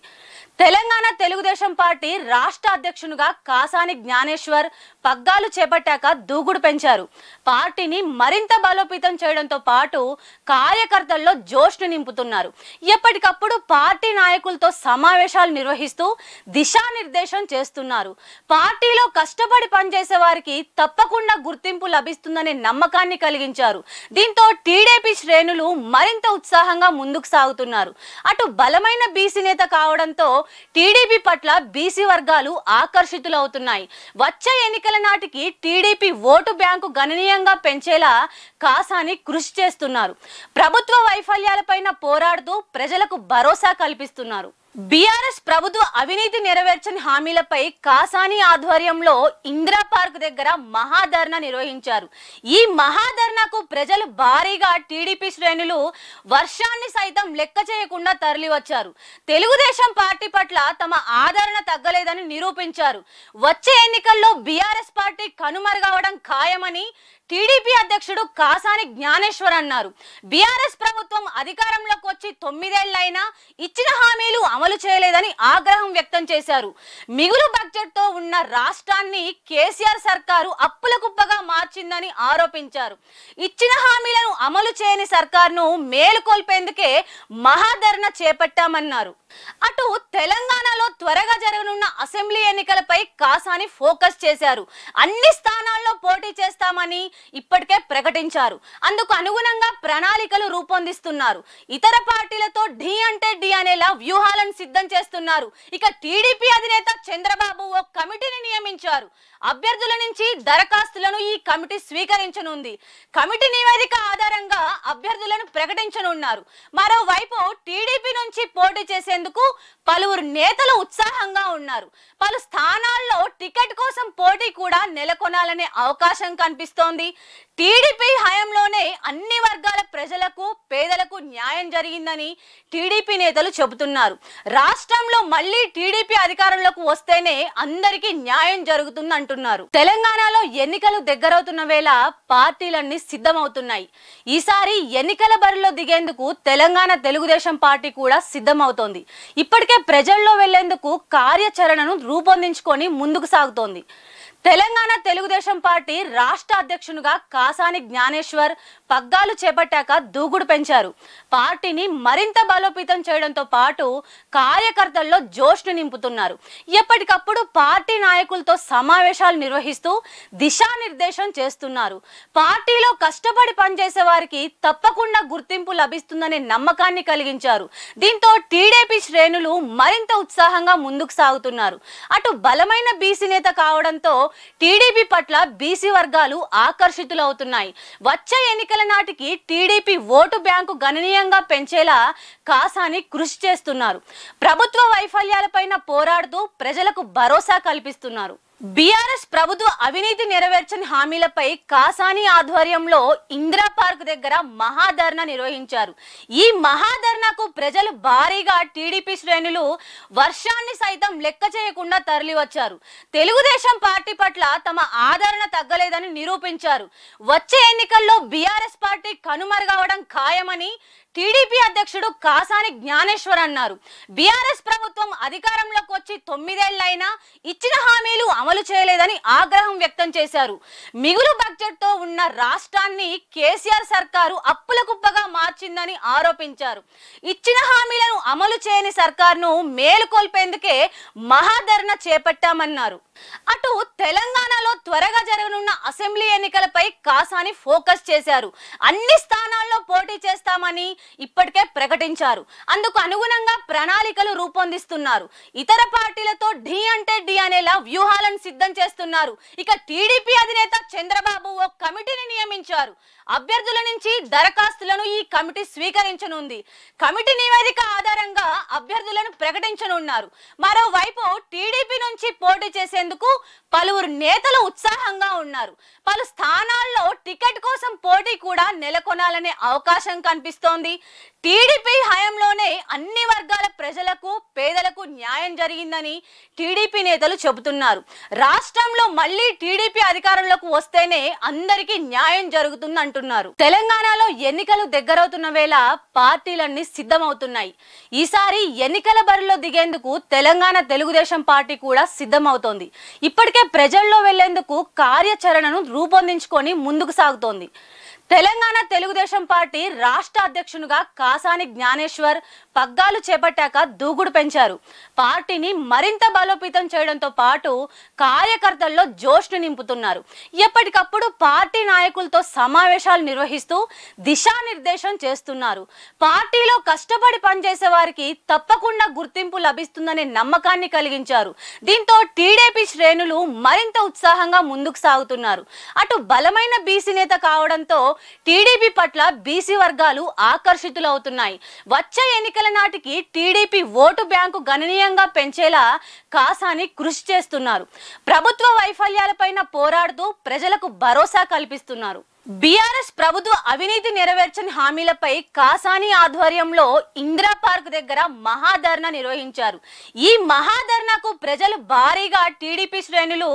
తెలంగాణ తెలుగుదేశం పార్టీ రాష్ట్ర అధ్యక్షునిగా కాసాని జ్ఞానేశ్వర్ పగ్గాలు చేపట్టాక దూకుడు పెంచారు పార్టీని మరింత బలోపేతం చేయడంతో పాటు కార్యకర్తల్లో జోష్ను నింపుతున్నారు ఎప్పటికప్పుడు పార్టీ నాయకులతో సమావేశాలు నిర్వహిస్తూ దిశానిర్దేశం చేస్తున్నారు పార్టీలో కష్టపడి పనిచేసే వారికి తప్పకుండా గుర్తింపు లభిస్తుందనే నమ్మకాన్ని కలిగించారు దీంతో టీడీపీ శ్రేణులు మరింత ఉత్సాహంగా ముందుకు సాగుతున్నారు అటు బలమైన బీసీ నేత కావడంతో టీడీపీ పట్ల బీసీ వర్గాలు ఆకర్షితులవుతున్నాయి వచ్చే ఎన్నికల నాటికి టీడీపీ ఓటు బ్యాంకు గణనీయంగా పెంచేలా కాసాని కృషి చేస్తున్నారు ప్రభుత్వ వైఫల్యాలపైన పోరాడుతూ ప్రజలకు భరోసా కల్పిస్తున్నారు బీఆర్ఎస్ ప్రభుత్వ అవినీతి నెరవేర్చని హామీలపై కాసాని ఆధ్వర్యంలో ఇందిరా పార్క్ దగ్గర మహాధర్నా నిర్వహించారు ఈ మహాధర్నాకు ప్రజలు భారీగా టీడీపీ శ్రేణులు వర్షాన్ని సైతం లెక్క చేయకుండా తరలివచ్చారు తెలుగుదేశం పార్టీ పట్ల తమ ఆదరణ తగ్గలేదని నిరూపించారు వచ్చే ఎన్నికల్లో బీఆర్ఎస్ పార్టీ కనుమరుగవడం ఖాయమని టీడీపీ అధ్యక్షుడు కాసాని జ్ఞానేశ్వర్ అన్నారు బీఆర్ఎస్ ప్రభుత్వం అధికారంలోకి వచ్చి తొమ్మిదేళ్లైనా ఇచ్చిన హామీలు అమలు చేయలేదని ఆగ్రహం వ్యక్తం చేశారు మిగులు బడ్జెట్తో ఉన్న రాష్ట్రాన్ని కేసీఆర్ సర్కారు అప్పుల కుప్పగా మార్చిందని ఆరోపించారు ఇచ్చిన హామీలను అమలు చేయని సర్కార్ను మేలుకొల్పేందుకే మహాధరణ చేపట్టామన్నారు అటు తెలంగాణలో త్వరగా జరగనున్న అసెంబ్లీ ఎన్నికలపై కాసాని ఫోకస్ చేశారు అన్ని స్థానాల్లో పోటీ చేస్తామని ఇప్పటికే ప్రకటించారు అందుకు అనుగుణంగా ప్రణాళికలు రూపొందిస్తున్నారు ఇతర పార్టీలతో ఢీ అంటే ఢీ అనేలా వ్యూహాలను సిద్ధం చేస్తున్నారు ఇక టీడీపీ అధినేత చంద్రబాబు ఓ కమిటీని నియమించారు అభ్యర్థుల నుంచి దరఖాస్తులను ఈ కమిటీ స్వీకరించనుంది కమిటీ నివేదిక ఆధారంగా అభ్యర్థులను ప్రకటించనున్నారు మరోవైపు టీడీపీ నుంచి పోటీ చేసేందుకు పలువురు నేతలు ఉత్సాహంగా ఉన్నారు పలు స్థానాల్లో టికెట్ కోసం పోటీ కూడా నెలకొనాలనే అవకాశం కనిపిస్తోంది టీడీపీ హయాంలోనే అన్ని వర్గాల ప్రజలకు పేదలకు న్యాయం జరిగిందని టీడీపీ నేతలు చెబుతున్నారు రాష్ట్రంలో మళ్ళీ టీడీపీ అధికారంలోకి వస్తేనే అందరికీ న్యాయం జరుగుతుందంటున్నారు అంటున్నారు తెలంగాణలో ఎన్నికలు దగ్గరవుతున్న వేళ పార్టీలన్నీ సిద్ధమవుతున్నాయి ఈసారి ఎన్నికల బరిలో దిగేందుకు తెలంగాణ తెలుగుదేశం పార్టీ కూడా సిద్ధమవుతోంది ఇప్పటికే ప్రజల్లో వెళ్లేందుకు కార్యాచరణను రూపొందించుకొని ముందుకు సాగుతోంది తెలంగాణ తెలుగుదేశం పార్టీ రాష్ట్ర అధ్యక్షునిగా కాసాని జ్ఞానేశ్వర్ పగ్గాలు చేపట్టాక దూకుడు పెంచారు పార్టీని మరింత బలోపేతం చేయడంతో పాటు కార్యకర్తల్లో జోష్ను నింపుతున్నారు ఎప్పటికప్పుడు పార్టీ నాయకులతో సమావేశాలు నిర్వహిస్తూ దిశానిర్దేశం చేస్తున్నారు పార్టీలో కష్టపడి పనిచేసే వారికి తప్పకుండా గుర్తింపు లభిస్తుందనే నమ్మకాన్ని కలిగించారు దీంతో టీడీపీ శ్రేణులు మరింత ఉత్సాహంగా ముందుకు సాగుతున్నారు అటు బలమైన బీసీ నేత కావడంతో టీడీపీ పట్ల బీసీ వర్గాలు ఆకర్షితులవుతున్నాయి వచ్చే ఎన్నికల నాటికి టీడీపీ ఓటు బ్యాంకు గణనీయంగా పెంచేలా కాసాని కృషి చేస్తున్నారు ప్రభుత్వ వైఫల్యాలపైన పోరాడుతూ ప్రజలకు భరోసా కల్పిస్తున్నారు బీఆర్ఎస్ ప్రభుత్వ అవినీతి నెరవేర్చని హామీలపై కాసాని ఆధ్వర్యంలో ఇందిరా పార్క్ దగ్గర మహాధర్ణ నిర్వహించారు ఈ మహాధర్ణకు ప్రజలు భారీగా టీడీపీ శ్రేణులు వర్షాన్ని సైతం లెక్క చేయకుండా తరలివచ్చారు తెలుగుదేశం పార్టీ పట్ల తమ ఆదరణ తగ్గలేదని నిరూపించారు వచ్చే ఎన్నికల్లో బీఆర్ఎస్ పార్టీ కనుమరుగవడం ఖాయమని టీడీపీ అధ్యక్షుడు కాసాని జ్ఞానేశ్వర్ అన్నారు బీఆర్ఎస్ ప్రభుత్వం అధికారంలోకి వచ్చి తొమ్మిదేళ్లైనా ఇచ్చిన హామీలు అమలు చేయలేదని ఆగ్రహం వ్యక్తం చేశారు మిగులు బడ్జెట్తో ఉన్న రాష్ట్రాన్ని కేసీఆర్ సర్కారు అప్పుల కుప్పగా మార్చిందని ఆరోపించారు ఇచ్చిన హామీలను అమలు చేయని సర్కార్ను మేలుకొల్పేందుకే మహాధరణ చేపట్టామన్నారు అటు తెలంగాణలో త్వరగా జరగనున్న అసెంబ్లీ ఎన్నికలపై కాసాని ఫోకస్ చేశారు అన్ని స్థానాల్లో పోటీ చేస్తామని ఇప్పటికే ప్రకటించారు అందుకు అనుగుణంగా ప్రణాళికలు రూపొందిస్తున్నారు ఇతర పార్టీలతో ఢీ అంటే ఢీ అనేలా వ్యూహాలను సిద్ధం చేస్తున్నారు ఇక టీడీపీ అధినేత చంద్రబాబు ఓ కమిటీని నియమించారు అభ్యర్థుల నుంచి దరఖాస్తులను ఈ కమిటీ స్వీకరించనుంది కమిటీ నివేదిక ఆధారంగా అభ్యర్థులను ప్రకటించనున్నారు మరోవైపు టీడీపీ నుంచి పోటీ చేసేందుకు పలువురు నేతలు ఉత్సాహంగా ఉన్నారు పలు స్థానాల్లో టికెట్ కోసం పోటీ కూడా నెలకొనాలనే అవకాశం కనిపిస్తోంది టీడీపీ హయాంలోనే అన్ని వర్గాల ప్రజలకు పేదలకు న్యాయం జరిగిందని టీడీపీ నేతలు చెబుతున్నారు రాష్ట్రంలో మళ్ళీ టీడీపీ అధికారంలోకి వస్తేనే అందరికీ న్యాయం జరుగుతుందంటారు అంటున్నారు తెలంగాణలో ఎన్నికలు దగ్గరవుతున్న వేళ పార్టీలన్నీ సిద్ధమవుతున్నాయి ఈసారి ఎన్నికల బరిలో దిగేందుకు తెలంగాణ తెలుగుదేశం పార్టీ కూడా సిద్ధమవుతోంది ఇప్పటికే ప్రజల్లో వెళ్లేందుకు కార్యాచరణను రూపొందించుకొని ముందుకు సాగుతోంది తెలంగాణ తెలుగుదేశం పార్టీ రాష్ట్ర అధ్యక్షునిగా కాసాని జ్ఞానేశ్వర్ పగ్గాలు చేపట్టాక దూకుడు పెంచారు పార్టీని మరింత బలోపేతం చేయడంతో పాటు కార్యకర్తల్లో జోష్ను నింపుతున్నారు ఎప్పటికప్పుడు పార్టీ నాయకులతో సమావేశాలు నిర్వహిస్తూ దిశానిర్దేశం చేస్తున్నారు పార్టీలో కష్టపడి పనిచేసే వారికి తప్పకుండా గుర్తింపు లభిస్తుందనే నమ్మకాన్ని కలిగించారు దీంతో టీడీపీ శ్రేణులు మరింత ఉత్సాహంగా ముందుకు సాగుతున్నారు అటు బలమైన బీసీ నేత కావడంతో టీడీపీ పట్ల బీసీ వర్గాలు ఆకర్షితులవుతున్నాయి వచ్చే ఎన్నికల నాటికి టీడీపీ ఓటు బ్యాంకు గణనీయంగా పెంచేలా కాసాని కృషి చేస్తున్నారు ప్రభుత్వ వైఫల్యాలపైన పోరాడుతూ ప్రజలకు భరోసా కల్పిస్తున్నారు బీఆర్ఎస్ ప్రభుత్వ అవినీతి నెరవేర్చని హామీలపై కాసాని ఆధ్వర్యంలో ఇందిరా పార్క్ దగ్గర మహాధర్నా నిర్వహించారు ఈ మహాధర్నాకు ప్రజలు భారీగా టీడీపీ శ్రేణులు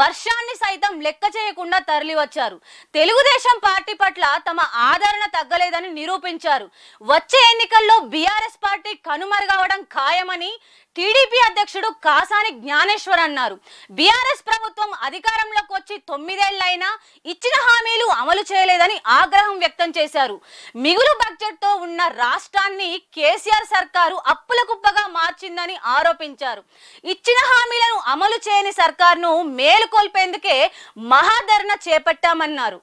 వర్షాన్ని సైతం లెక్క చేయకుండా తరలివచ్చారు తెలుగుదేశం పార్టీ పట్ల తమ ఆదరణ తగ్గలేదని నిరూపించారు వచ్చే ఎన్నికల్లో బీఆర్ఎస్ పార్టీ కనుమరుగవడం ఖాయమని టీడీపీ అధ్యక్షుడు కాసాని జ్ఞానేశ్వర్ అన్నారు బీఆర్ఎస్ ప్రభుత్వం అధికారంలోకి వచ్చి తొమ్మిదేళ్లైనా ఇచ్చిన హామీలు అమలు చేయలేదని ఆగ్రహం వ్యక్తం చేశారు మిగులు బడ్జెట్తో ఉన్న రాష్ట్రాన్ని కేసీఆర్ సర్కారు అప్పుల కుప్పగా మార్చిందని ఆరోపించారు ఇచ్చిన హామీలను అమలు చేయని సర్కార్ను మేలుకొల్పేందుకే మహాధరణ చేపట్టామన్నారు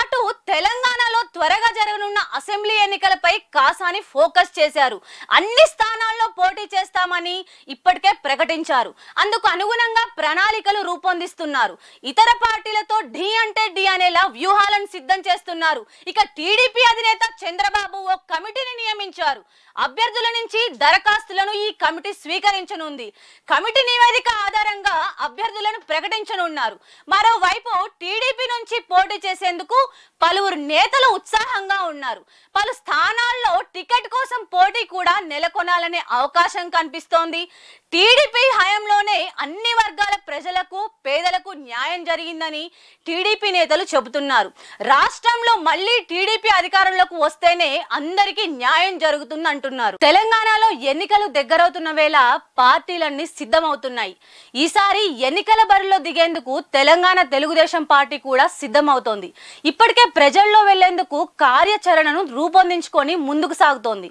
అటు తెలంగాణలో త్వరగా జరగనున్న అసెంబ్లీ ఎన్నికలపై కాసాని ఫోకస్ చేశారు అన్ని స్థానాల్లో పోటీ చేస్తామని ఇప్పటికే ప్రకటించారు అందుకు అనుగుణంగా ప్రణాళికలు రూపొందిస్తున్నారు ఇతర పార్టీలతో ఢీ అంటే ఢీ అనేలా వ్యూహాలను సిద్ధం చేస్తున్నారు ఇక టీడీపీ అధినేత చంద్రబాబు ఓ కమిటీని నియమించారు అభ్యర్థుల నుంచి దరఖాస్తులను ఈ కమిటీ స్వీకరించనుంది కమిటీ నివేదిక ఆధారంగా అభ్యర్థులను ప్రకటించనున్నారు మరోవైపు టీడీపీ నుంచి పోటీ చేసేందుకు పలువురు నేతలు ఉత్సాహంగా ఉన్నారు పలు స్థానాల్లో టికెట్ కోసం పోటీ కూడా నెలకొనాలనే అవకాశం కనిపిస్తోంది టీడీపీ హయాంలోనే అన్ని వర్గాల ప్రజలకు పేదలకు న్యాయం జరిగిందని టీడీపీ నేతలు చెబుతున్నారు రాష్ట్రంలో మళ్ళీ టీడీపీ అధికారంలోకి వస్తేనే అందరికీ న్యాయం జరుగుతుందంటున్నారు అంటున్నారు తెలంగాణలో ఎన్నికలు దగ్గరవుతున్న వేళ పార్టీలన్నీ సిద్ధమవుతున్నాయి ఈసారి ఎన్నికల బరిలో దిగేందుకు తెలంగాణ తెలుగుదేశం పార్టీ కూడా సిద్ధమవుతోంది ఇప్పటికే ప్రజల్లో వెళ్లేందుకు కార్యాచరణను రూపొందించుకొని ముందుకు సాగుతోంది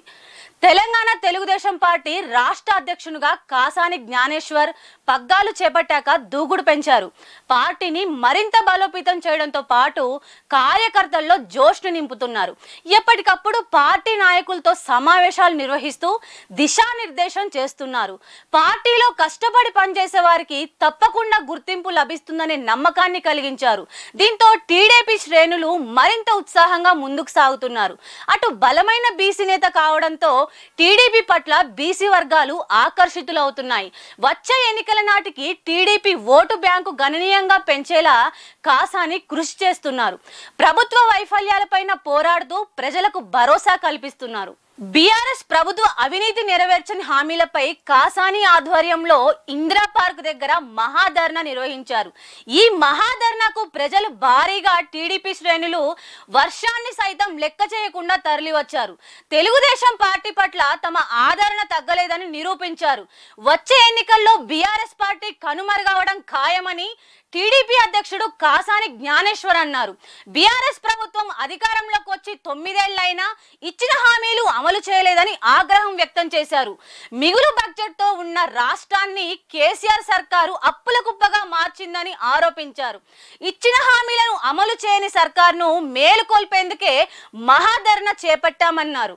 తెలంగాణ తెలుగుదేశం పార్టీ రాష్ట్ర అధ్యక్షునిగా కాసాని జ్ఞానేశ్వర్ పగ్గాలు చేపట్టాక దూకుడు పెంచారు పార్టీని మరింత బలోపేతం చేయడంతో పాటు కార్యకర్తల్లో జోష్ను నింపుతున్నారు ఎప్పటికప్పుడు పార్టీ నాయకులతో సమావేశాలు నిర్వహిస్తూ దిశానిర్దేశం చేస్తున్నారు పార్టీలో కష్టపడి పనిచేసే వారికి తప్పకుండా గుర్తింపు లభిస్తుందనే నమ్మకాన్ని కలిగించారు దీంతో టీడీపీ శ్రేణులు మరింత ఉత్సాహంగా ముందుకు సాగుతున్నారు అటు బలమైన బీసీ నేత కావడంతో టీడీపీ పట్ల బీసీ వర్గాలు ఆకర్షితులవుతున్నాయి వచ్చే ఎన్నికల నాటికి టీడీపీ ఓటు బ్యాంకు గణనీయంగా పెంచేలా కాసాని కృషి చేస్తున్నారు ప్రభుత్వ వైఫల్యాలపైన పోరాడుతూ ప్రజలకు భరోసా కల్పిస్తున్నారు బీఆర్ఎస్ ప్రభుత్వ అవినీతి నెరవేర్చని హామీలపై కాసాని ఆధ్వర్యంలో ఇందిరా పార్క్ దగ్గర మహాధర్నా నిర్వహించారు ఈ మహాధర్నాకు ప్రజలు భారీగా టీడీపీ శ్రేణులు వర్షాన్ని సైతం లెక్క చేయకుండా తరలివచ్చారు తెలుగుదేశం పార్టీ పట్ల తమ ఆదరణ తగ్గలేదని నిరూపించారు వచ్చే ఎన్నికల్లో బీఆర్ఎస్ పార్టీ కనుమరుగవడం ఖాయమని టీడీపీ అధ్యక్షుడు కాసాని జ్ఞానేశ్వర్ అన్నారు బీఆర్ఎస్ ప్రభుత్వం అధికారంలోకి వచ్చి తొమ్మిదేళ్లైనా ఇచ్చిన హామీలు అమలు చేయలేదని ఆగ్రహం వ్యక్తం చేశారు మిగులు బడ్జెట్తో ఉన్న రాష్ట్రాన్ని కేసీఆర్ సర్కారు అప్పుల కుప్పగా మార్చిందని ఆరోపించారు ఇచ్చిన హామీలను అమలు చేయని సర్కార్ను మేలుకొల్పేందుకే మహాధరణ చేపట్టామన్నారు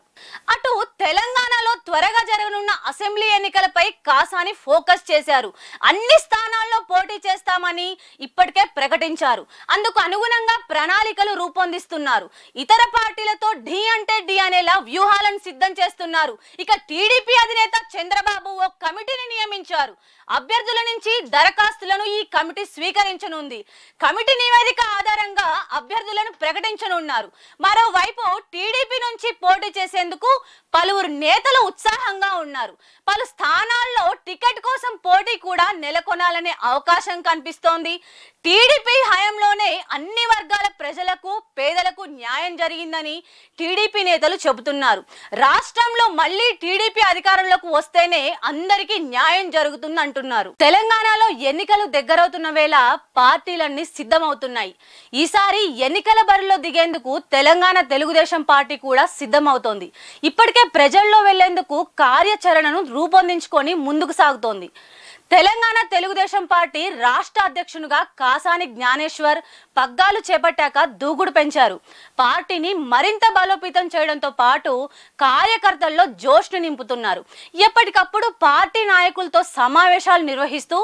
అటు తెలంగాణలో త్వరగా జరగనున్న అసెంబ్లీ ఎన్నికలపై కాసాని ఫోకస్ చేశారు అన్ని స్థానాల్లో పోటీ చేస్తామని ఇప్పటికే ప్రకటించారు అందుకు అనుగుణంగా ప్రణాళికలు రూపొందిస్తున్నారు ఇతర పార్టీలతో ఢీ అంటే ఢీ అనేలా వ్యూహాలను సిద్ధం చేస్తున్నారు ఇక టీడీపీ అధినేత చంద్రబాబు ఓ కమిటీని నియమించారు అభ్యర్థుల నుంచి దరఖాస్తులను ఈ కమిటీ స్వీకరించనుంది కమిటీ నివేదిక ఆధారంగా అభ్యర్థులను ప్రకటించనున్నారు మరోవైపు టీడీపీ నుంచి పోటీ చేసేందుకు పలువురు నేతలు ఉత్సాహంగా ఉన్నారు పలు స్థానాల్లో టికెట్ కోసం పోటీ కూడా నెలకొనాలనే అవకాశం కనిపిస్తోంది టీడీపీ హయాంలోనే అన్ని వర్గాల ప్రజలకు పేదలకు న్యాయం జరిగిందని టీడీపీ నేతలు చెబుతున్నారు రాష్ట్రంలో మళ్ళీ టీడీపీ అధికారంలోకి వస్తేనే అందరికీ న్యాయం జరుగుతుందంటున్నారు అంటున్నారు తెలంగాణలో ఎన్నికలు దగ్గరవుతున్న వేళ పార్టీలన్నీ సిద్ధమవుతున్నాయి ఈసారి ఎన్నికల బరిలో దిగేందుకు తెలంగాణ తెలుగుదేశం పార్టీ కూడా సిద్ధమవుతోంది ఇప్పటికే ప్రజల్లో వెళ్లేందుకు కార్యాచరణను రూపొందించుకొని ముందుకు సాగుతోంది తెలంగాణ తెలుగుదేశం పార్టీ రాష్ట్ర అధ్యక్షునిగా కాసాని జ్ఞానేశ్వర్ పగ్గాలు చేపట్టాక దూకుడు పెంచారు పార్టీని మరింత బలోపేతం చేయడంతో పాటు కార్యకర్తల్లో జోష్ను నింపుతున్నారు ఎప్పటికప్పుడు పార్టీ నాయకులతో సమావేశాలు నిర్వహిస్తూ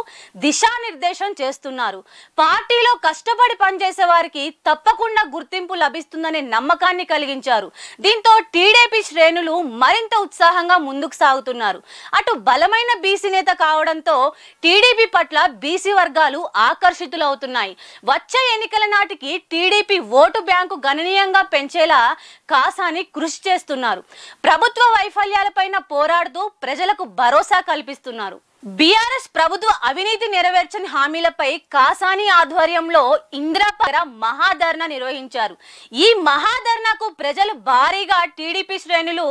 దిశానిర్దేశం చేస్తున్నారు పార్టీలో కష్టపడి పనిచేసే వారికి తప్పకుండా గుర్తింపు లభిస్తుందనే నమ్మకాన్ని కలిగించారు దీంతో టీడీపీ శ్రేణులు మరింత ఉత్సాహంగా ముందుకు సాగుతున్నారు అటు బలమైన బీసీ నేత కావడంతో టీడీపీ పట్ల బీసీ వర్గాలు ఆకర్షితులవుతున్నాయి వచ్చే ఎన్నికల నాటికి టీడీపీ ఓటు బ్యాంకు గణనీయంగా పెంచేలా కాసాని కృషి చేస్తున్నారు ప్రభుత్వ వైఫల్యాలపైన పోరాడుతూ ప్రజలకు భరోసా కల్పిస్తున్నారు బీఆర్ఎస్ ప్రభుత్వ అవినీతి నెరవేర్చని హామీలపై కాసాని ఆధ్వర్యంలో ఇంద్రపర మహాధర్ణ నిర్వహించారు ఈ మహాధర్ణకు ప్రజలు భారీగా టీడీపీ శ్రేణులు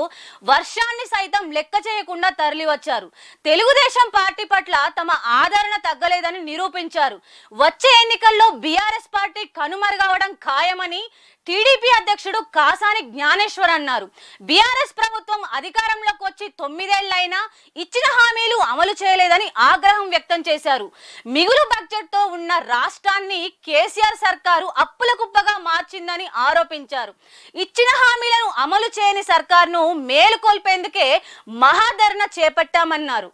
వర్షాన్ని సైతం లెక్క చేయకుండా తరలివచ్చారు తెలుగుదేశం పార్టీ పట్ల తమ ఆదరణ తగ్గలేదని నిరూపించారు వచ్చే ఎన్నికల్లో బీఆర్ఎస్ పార్టీ కనుమరుగవడం ఖాయమని టీడీపీ అధ్యక్షుడు కాసాని జ్ఞానేశ్వర్ అన్నారు బీఆర్ఎస్ ప్రభుత్వం అధికారంలోకి వచ్చి తొమ్మిదేళ్లైనా ఇచ్చిన హామీలు అమలు చేయలేదని ఆగ్రహం వ్యక్తం చేశారు మిగులు బడ్జెట్తో ఉన్న రాష్ట్రాన్ని కేసీఆర్ సర్కారు అప్పుల కుప్పగా మార్చిందని ఆరోపించారు ఇచ్చిన హామీలను అమలు చేయని సర్కార్ను మేలుకొల్పేందుకే మహాధరణ చేపట్టామన్నారు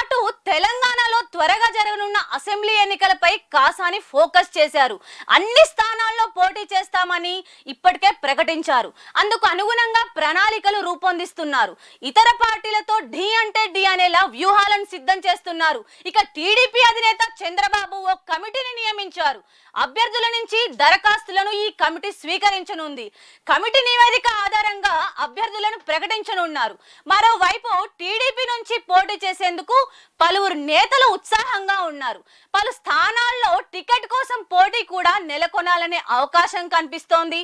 అటు తెలంగాణలో త్వరగా జరగనున్న అసెంబ్లీ ఎన్నికలపై కాసాని ఫోకస్ చేశారు అన్ని స్థానాల్లో పోటీ చేస్తామని ఇప్పటికే ప్రకటించారు అందుకు అనుగుణంగా ప్రణాళికలు రూపొందిస్తున్నారు ఇతర పార్టీలతో ఢీ అంటే ఢీ అనేలా వ్యూహాలను సిద్ధం చేస్తున్నారు ఇక టీడీపీ అధినేత చంద్రబాబు ఓ కమిటీని నియమించారు అభ్యర్థుల నుంచి దరఖాస్తులను ఈ కమిటీ స్వీకరించనుంది కమిటీ నివేదిక ఆధారంగా అభ్యర్థులను ప్రకటించనున్నారు మరోవైపు టీడీపీ నుంచి పోటీ చేసేందుకు పలువురు నేతలు ఉత్సాహంగా ఉన్నారు పలు స్థానాల్లో టికెట్ కోసం పోటీ కూడా నెలకొనాలనే అవకాశం కనిపిస్తోంది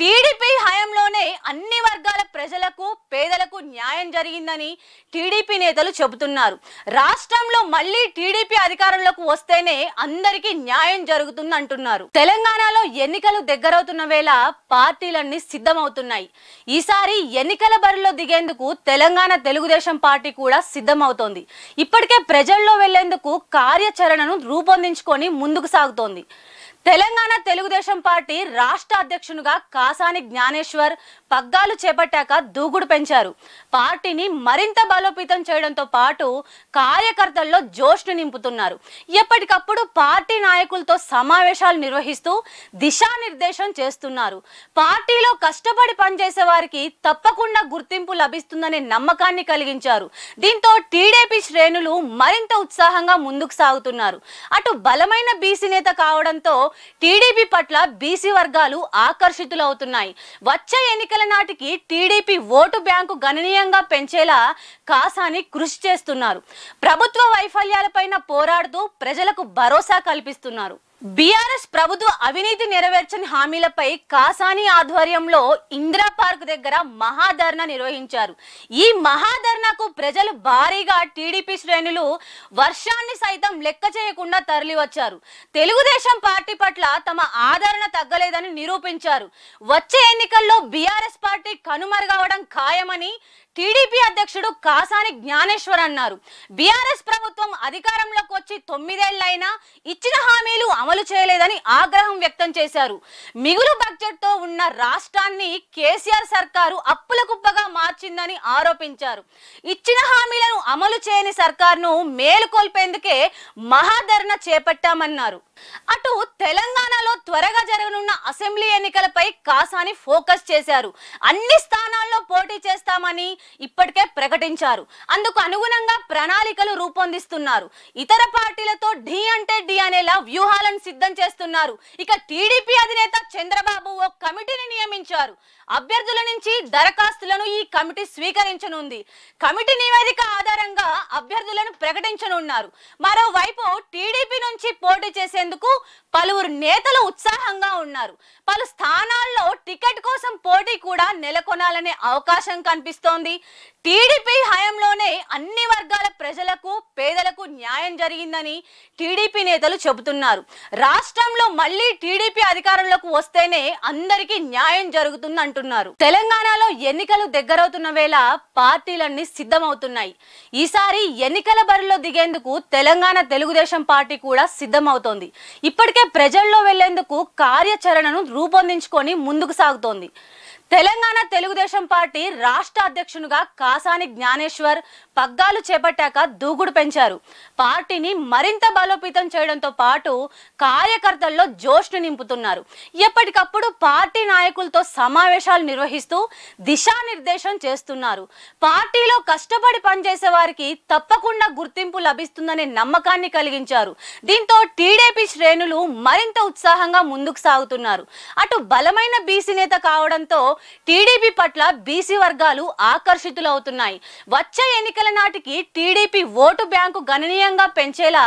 టీడీపీ హయంలోనే అన్ని వర్గాల ప్రజలకు పేదలకు న్యాయం జరిగిందని టీడీపీ నేతలు చెబుతున్నారు రాష్ట్రంలో మళ్ళీ టీడీపీ అధికారంలోకి వస్తేనే అందరికీ న్యాయం జరుగుతుంది అంటున్నారు తెలంగాణలో ఎన్నికలు దగ్గరవుతున్న వేళ పార్టీలన్నీ సిద్ధమవుతున్నాయి ఈసారి ఎన్నికల బరిలో దిగేందుకు తెలంగాణ తెలుగుదేశం పార్టీ కూడా సిద్ధమవుతోంది ఇప్పటికే ప్రజల్లో వెళ్లేందుకు కార్యాచరణను రూపొందించుకొని ముందుకు సాగుతోంది తెలంగాణ తెలుగుదేశం పార్టీ రాష్ట్ర అధ్యక్షునిగా కాసాని జ్ఞానేశ్వర్ పగ్గాలు చేపట్టాక దూకుడు పెంచారు పార్టీని మరింత బలోపేతం చేయడంతో పాటు కార్యకర్తల్లో జోష్ను నింపుతున్నారు ఎప్పటికప్పుడు పార్టీ నాయకులతో సమావేశాలు నిర్వహిస్తూ దిశానిర్దేశం చేస్తున్నారు పార్టీలో కష్టపడి పనిచేసే వారికి తప్పకుండా గుర్తింపు లభిస్తుందనే నమ్మకాన్ని కలిగించారు దీంతో టీడీపీ శ్రేణులు మరింత ఉత్సాహంగా ముందుకు సాగుతున్నారు అటు బలమైన బీసీ నేత కావడంతో టీడీపీ పట్ల బీసీ వర్గాలు ఆకర్షితులవుతున్నాయి వచ్చే ఎన్నికల నాటికి టీడీపీ ఓటు బ్యాంకు గణనీయంగా పెంచేలా కాసాని కృషి చేస్తున్నారు ప్రభుత్వ వైఫల్యాలపైన పోరాడుతూ ప్రజలకు భరోసా కల్పిస్తున్నారు బీఆర్ఎస్ ప్రభుత్వ అవినీతి నెరవేర్చని హామీలపై కాసాని ఆధ్వర్యంలో ఇందిరా పార్క్ దగ్గర మహాధర్నా నిర్వహించారు ఈ మహాధర్నాకు ప్రజలు భారీగా టీడీపీ శ్రేణులు వర్షాన్ని సైతం లెక్క చేయకుండా తరలివచ్చారు తెలుగుదేశం పార్టీ పట్ల తమ ఆదరణ తగ్గలేదని నిరూపించారు వచ్చే ఎన్నికల్లో బీఆర్ఎస్ పార్టీ కనుమరుగవడం ఖాయమని టీడీపీ అధ్యక్షుడు కాసాని జ్ఞానేశ్వర్ అన్నారు బీఆర్ఎస్ ప్రభుత్వం అధికారంలోకి వచ్చి తొమ్మిదేళ్లైనా ఇచ్చిన హామీలు అమలు చేయలేదని ఆగ్రహం వ్యక్తం చేశారు మిగులు బడ్జెట్తో ఉన్న రాష్ట్రాన్ని కేసీఆర్ సర్కారు అప్పుల కుప్పగా మార్చిందని ఆరోపించారు ఇచ్చిన హామీలను అమలు చేయని సర్కార్ను మేలుకొల్పేందుకే మహాధరణ చేపట్టామన్నారు అటు తెలంగాణలో త్వరగా జరగనున్న అసెంబ్లీ ఎన్నికలపై కాసాని ఫోకస్ చేశారు అన్ని స్థానాల్లో పోటీ చేస్తామని ఇప్పటికే ప్రకటించారు అందుకు అనుగుణంగా ప్రణాళికలు రూపొందిస్తున్నారు ఇతర పార్టీలతో ఢీ అంటే ఢీ అనేలా వ్యూహాలను సిద్ధం చేస్తున్నారు ఇక టీడీపీ అధినేత చంద్రబాబు ఓ కమిటీని నియమించారు అభ్యర్థుల నుంచి దరఖాస్తులను ఈ కమిటీ స్వీకరించనుంది కమిటీ నివేదిక ఆధారంగా అభ్యర్థులను ప్రకటించనున్నారు మరోవైపు టీడీపీ నుంచి పోటీ చేసేందుకు పలువురు నేతలు ఉత్సాహంగా ఉన్నారు పలు స్థానాల్లో టికెట్ కోసం పోటీ కూడా నెలకొనాలనే అవకాశం కనిపిస్తోంది టీడీపీ హయాంలోనే అన్ని వర్గాల ప్రజలకు పేదలకు న్యాయం జరిగిందని టీడీపీ నేతలు చెబుతున్నారు రాష్ట్రంలో మళ్ళీ టీడీపీ అధికారంలోకి వస్తేనే అందరికీ న్యాయం జరుగుతుంది అంటున్నారు తెలంగాణలో ఎన్నికలు దగ్గరవుతున్న వేళ పార్టీలన్నీ సిద్ధమవుతున్నాయి ఈసారి ఎన్నికల బరిలో దిగేందుకు తెలంగాణ తెలుగుదేశం పార్టీ కూడా సిద్ధమవుతోంది ఇప్పటికే ప్రజల్లో వెళ్లేందుకు కార్యాచరణను రూపొందించుకొని ముందుకు సాగుతోంది తెలంగాణ తెలుగుదేశం పార్టీ రాష్ట్ర అధ్యక్షునిగా కాసాని జ్ఞానేశ్వర్ పగ్గాలు చేపట్టాక దూకుడు పెంచారు పార్టీని మరింత బలోపేతం చేయడంతో పాటు కార్యకర్తల్లో జోష్ను నింపుతున్నారు ఎప్పటికప్పుడు పార్టీ నాయకులతో సమావేశాలు నిర్వహిస్తూ దిశానిర్దేశం చేస్తున్నారు పార్టీలో కష్టపడి పనిచేసే వారికి తప్పకుండా గుర్తింపు లభిస్తుందనే నమ్మకాన్ని కలిగించారు దీంతో టీడీపీ శ్రేణులు మరింత ఉత్సాహంగా ముందుకు సాగుతున్నారు అటు బలమైన బీసీ నేత కావడంతో టీడీపీ పట్ల బీసీ వర్గాలు ఆకర్షితులవుతున్నాయి వచ్చే ఎన్నికల నాటికి టీడీపీ ఓటు బ్యాంకు గణనీయంగా పెంచేలా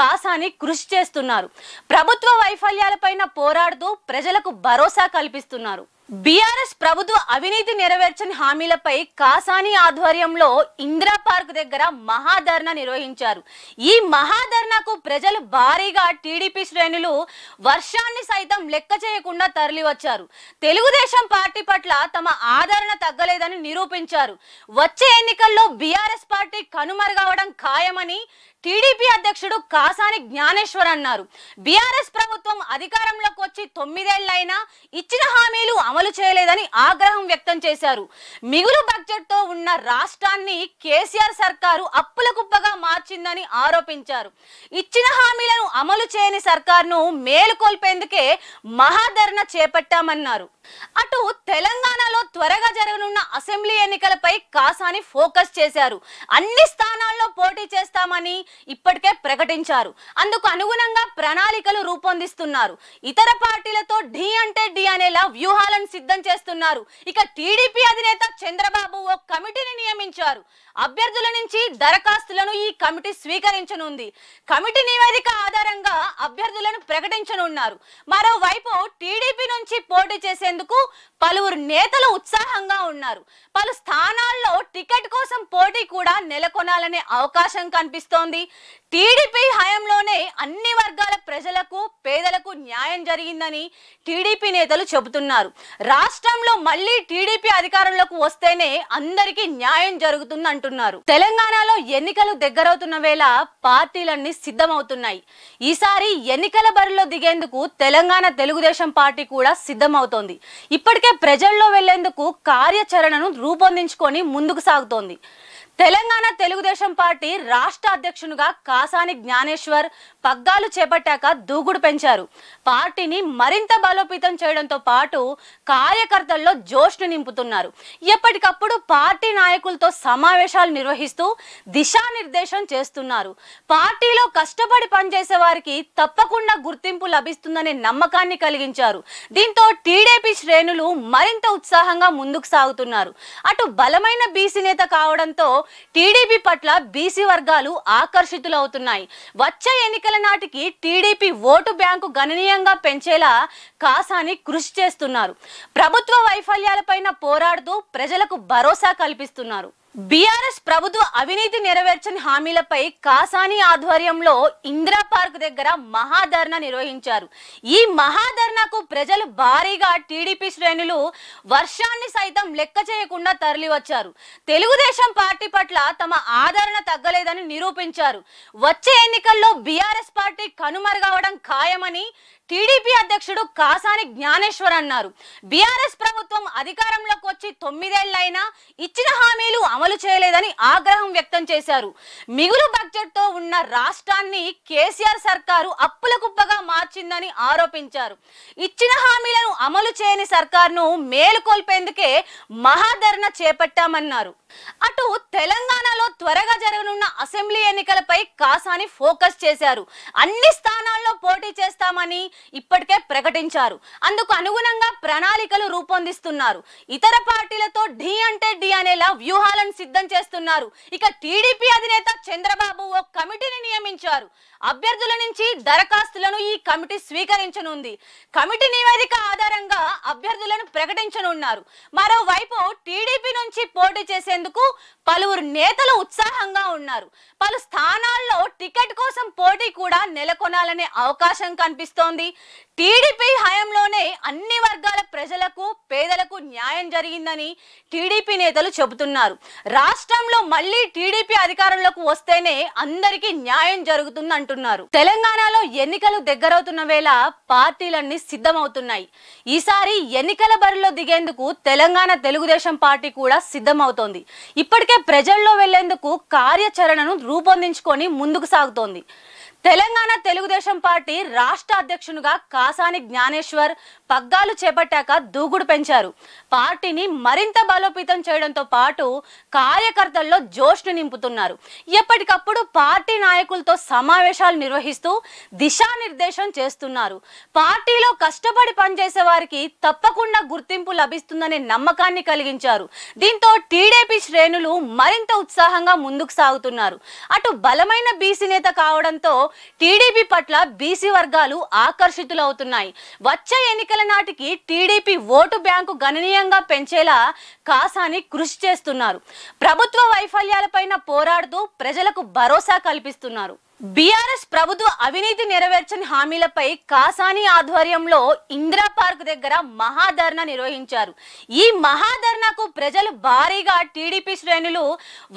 కాసాని కృషి చేస్తున్నారు ప్రభుత్వ వైఫల్యాలపైన పోరాడుతూ ప్రజలకు భరోసా కల్పిస్తున్నారు బీఆర్ఎస్ ప్రభుత్వ అవినీతి నెరవేర్చని హామీలపై కాసాని ఆధ్వర్యంలో ఇందిరా పార్క్ దగ్గర మహాధర్నా నిర్వహించారు ఈ మహాధర్నాకు ప్రజలు భారీగా టీడీపీ శ్రేణులు వర్షాన్ని సైతం లెక్క చేయకుండా తరలివచ్చారు తెలుగుదేశం పార్టీ పట్ల తమ ఆదరణ తగ్గలేదని నిరూపించారు వచ్చే ఎన్నికల్లో బీఆర్ఎస్ పార్టీ కనుమరుగవడం ఖాయమని టీడీపీ అధ్యక్షుడు కాసాని జ్ఞానేశ్వర్ అన్నారు బీఆర్ఎస్ ప్రభుత్వం అధికారంలోకి వచ్చి తొమ్మిదేళ్లైనా ఇచ్చిన హామీలు అమలు చేయలేదని ఆగ్రహం వ్యక్తం చేశారు మిగులు బడ్జెట్తో ఉన్న రాష్ట్రాన్ని కేసీఆర్ సర్కారు అప్పుల కుప్పగా మార్చిందని ఆరోపించారు ఇచ్చిన హామీలను అమలు చేయని సర్కారును మేలుకొల్పేందుకే మహాధరణ చేపట్టామన్నారు అటు తెలంగాణలో త్వరగా జరగనున్న అసెంబ్లీ ఎన్నికలపై కాసాని ఫోకస్ చేశారు అన్ని స్థానాల్లో పోటీ చేస్తామని ఇప్పటికే ప్రకటించారు అందుకు అనుగుణంగా ప్రణాళికలు రూపొందిస్తున్నారు ఇతర పార్టీలతో ఢీ అంటే ఢీ అనేలా వ్యూహాలను సిద్ధం చేస్తున్నారు ఇక టీడీపీ అధినేత చంద్రబాబు ఓ కమిటీని నియమించారు అభ్యర్థుల నుంచి దరఖాస్తులను ఈ కమిటీ స్వీకరించనుంది కమిటీ నివేదిక ఆధారంగా అభ్యర్థులను ప్రకటించనున్నారు మరోవైపు టీడీపీ నుంచి పోటీ చేసేందుకు పలువురు నేతలు ఉత్సాహంగా ఉన్నారు పలు స్థానాల్లో టికెట్ కోసం పోటీ కూడా నెలకొనాలనే అవకాశం కనిపిస్తోంది టీడీపీ హయంలోనే అన్ని వర్గాల ప్రజలకు పేదలకు న్యాయం జరిగిందని టీడీపీ నేతలు చెబుతున్నారు రాష్ట్రంలో మళ్ళీ టీడీపీ అధికారంలోకి వస్తేనే అందరికీ న్యాయం జరుగుతుంది అంటున్నారు తెలంగాణలో ఎన్నికలు దగ్గరవుతున్న వేళ పార్టీలన్నీ సిద్ధమవుతున్నాయి ఈసారి ఎన్నికల బరిలో దిగేందుకు తెలంగాణ తెలుగుదేశం పార్టీ కూడా సిద్ధమవుతోంది ఇప్పటికే ప్రజల్లో వెళ్లేందుకు కార్యాచరణను రూపొందించుకొని ముందుకు సాగుతోంది తెలంగాణ తెలుగుదేశం పార్టీ రాష్ట్ర అధ్యక్షునిగా కాసాని జ్ఞానేశ్వర్ పగ్గాలు చేపట్టాక దూకుడు పెంచారు పార్టీని మరింత బలోపేతం చేయడంతో పాటు కార్యకర్తల్లో జోష్ను నింపుతున్నారు ఎప్పటికప్పుడు పార్టీ నాయకులతో సమావేశాలు నిర్వహిస్తూ దిశానిర్దేశం చేస్తున్నారు పార్టీలో కష్టపడి పనిచేసే వారికి తప్పకుండా గుర్తింపు లభిస్తుందనే నమ్మకాన్ని కలిగించారు దీంతో టీడీపీ శ్రేణులు మరింత ఉత్సాహంగా ముందుకు సాగుతున్నారు అటు బలమైన బీసీ నేత కావడంతో టీడీపీ పట్ల బీసీ వర్గాలు ఆకర్షితులవుతున్నాయి వచ్చే ఎన్నికల నాటికి టీడీపీ ఓటు బ్యాంకు గణనీయంగా పెంచేలా కాసాని కృషి చేస్తున్నారు ప్రభుత్వ వైఫల్యాలపైన పోరాడుతూ ప్రజలకు భరోసా కల్పిస్తున్నారు బీఆర్ఎస్ ప్రభుత్వ అవినీతి నెరవేర్చని హామీలపై కాసాని ఆధ్వర్యంలో ఇందిరా పార్క్ దగ్గర మహాధర్నా నిర్వహించారు ఈ మహాధర్నాకు ప్రజలు భారీగా టీడీపీ శ్రేణులు వర్షాన్ని సైతం లెక్క చేయకుండా తరలివచ్చారు తెలుగుదేశం పార్టీ పట్ల తమ ఆదరణ తగ్గలేదని నిరూపించారు వచ్చే ఎన్నికల్లో బీఆర్ఎస్ పార్టీ కనుమరుగవడం ఖాయమని టీడీపీ అధ్యక్షుడు కాసాని జ్ఞానేశ్వర్ అన్నారు బీఆర్ఎస్ ప్రభుత్వం అధికారంలోకి వచ్చి తొమ్మిదేళ్లైనా ఇచ్చిన హామీలు అమలు చేయలేదని ఆగ్రహం వ్యక్తం చేశారు మిగులు బడ్జెట్తో ఉన్న రాష్ట్రాన్ని కేసీఆర్ సర్కారు అప్పుల కుప్పగా మార్చిందని ఆరోపించారు ఇచ్చిన హామీలను అమలు చేయని సర్కార్ను మేలుకొల్పేందుకే మహాధరణ చేపట్టామన్నారు అటు తెలంగాణలో త్వరగా జరగనున్న అసెంబ్లీ ఎన్నికలపై కాసాని ఫోకస్ చేశారు అన్ని స్థానాల్లో పోటీ చేస్తామని ఇప్పటికే ప్రకటించారు అందుకు అనుగుణంగా ప్రణాళికలు రూపొందిస్తున్నారు ఇతర పార్టీలతో ఢీ అంటే ఢీ అనేలా వ్యూహాలను సిద్ధం చేస్తున్నారు ఇక టీడీపీ అధినేత చంద్రబాబు ఓ కమిటీని నియమించారు అభ్యర్థుల నుంచి దరఖాస్తులను ఈ కమిటీ స్వీకరించనుంది కమిటీ నివేదిక ఆధారంగా అభ్యర్థులను ప్రకటించనున్నారు మరోవైపు టీడీపీ నుంచి పోటీ చేసేందుకు పలువురు నేతలు ఉత్సాహంగా ఉన్నారు పలు స్థానాల్లో టికెట్ కోసం పోటీ కూడా నెలకొనాలనే అవకాశం కనిపిస్తోంది టీడీపీ హయాంలోనే అన్ని వర్గాల ప్రజలకు పేదలకు న్యాయం జరిగిందని టీడీపీ నేతలు చెబుతున్నారు రాష్ట్రంలో మళ్ళీ టీడీపీ అధికారంలోకి వస్తేనే అందరికీ న్యాయం జరుగుతుంది అంటున్నారు తెలంగాణలో ఎన్నికలు దగ్గరవుతున్న వేళ పార్టీలన్నీ సిద్ధమవుతున్నాయి ఈసారి ఎన్నికల బరిలో దిగేందుకు తెలంగాణ తెలుగుదేశం పార్టీ కూడా సిద్ధమవుతోంది ఇప్పటికే ప్రజల్లో వెళ్లేందుకు కార్యాచరణను రూపొందించుకొని ముందుకు సాగుతోంది తెలంగాణ తెలుగుదేశం పార్టీ రాష్ట్ర అధ్యక్షునిగా కాసాని జ్ఞానేశ్వర్ పగ్గాలు చేపట్టాక దూకుడు పెంచారు పార్టీని మరింత బలోపేతం చేయడంతో పాటు కార్యకర్తల్లో జోష్ను నింపుతున్నారు ఎప్పటికప్పుడు పార్టీ నాయకులతో సమావేశాలు నిర్వహిస్తూ దిశానిర్దేశం చేస్తున్నారు పార్టీలో కష్టపడి పనిచేసే వారికి తప్పకుండా గుర్తింపు లభిస్తుందనే నమ్మకాన్ని కలిగించారు దీంతో టీడీపీ శ్రేణులు మరింత ఉత్సాహంగా ముందుకు సాగుతున్నారు అటు బలమైన బీసీ నేత కావడంతో టీడీపీ పట్ల బీసీ వర్గాలు ఆకర్షితులవుతున్నాయి వచ్చే ఎన్నికల నాటికి టీడీపీ ఓటు బ్యాంకు గణనీయంగా పెంచేలా కాసాని కృషి చేస్తున్నారు ప్రభుత్వ వైఫల్యాలపైన పోరాడుతూ ప్రజలకు భరోసా కల్పిస్తున్నారు బీఆర్ఎస్ ప్రభుత్వ అవినీతి నెరవేర్చని హామీలపై కాసాని ఆధ్వర్యంలో ఇందిరా పార్క్ దగ్గర మహాధర్నా నిర్వహించారు ఈ మహాధర్నాకు ప్రజలు భారీగా టీడీపీ శ్రేణులు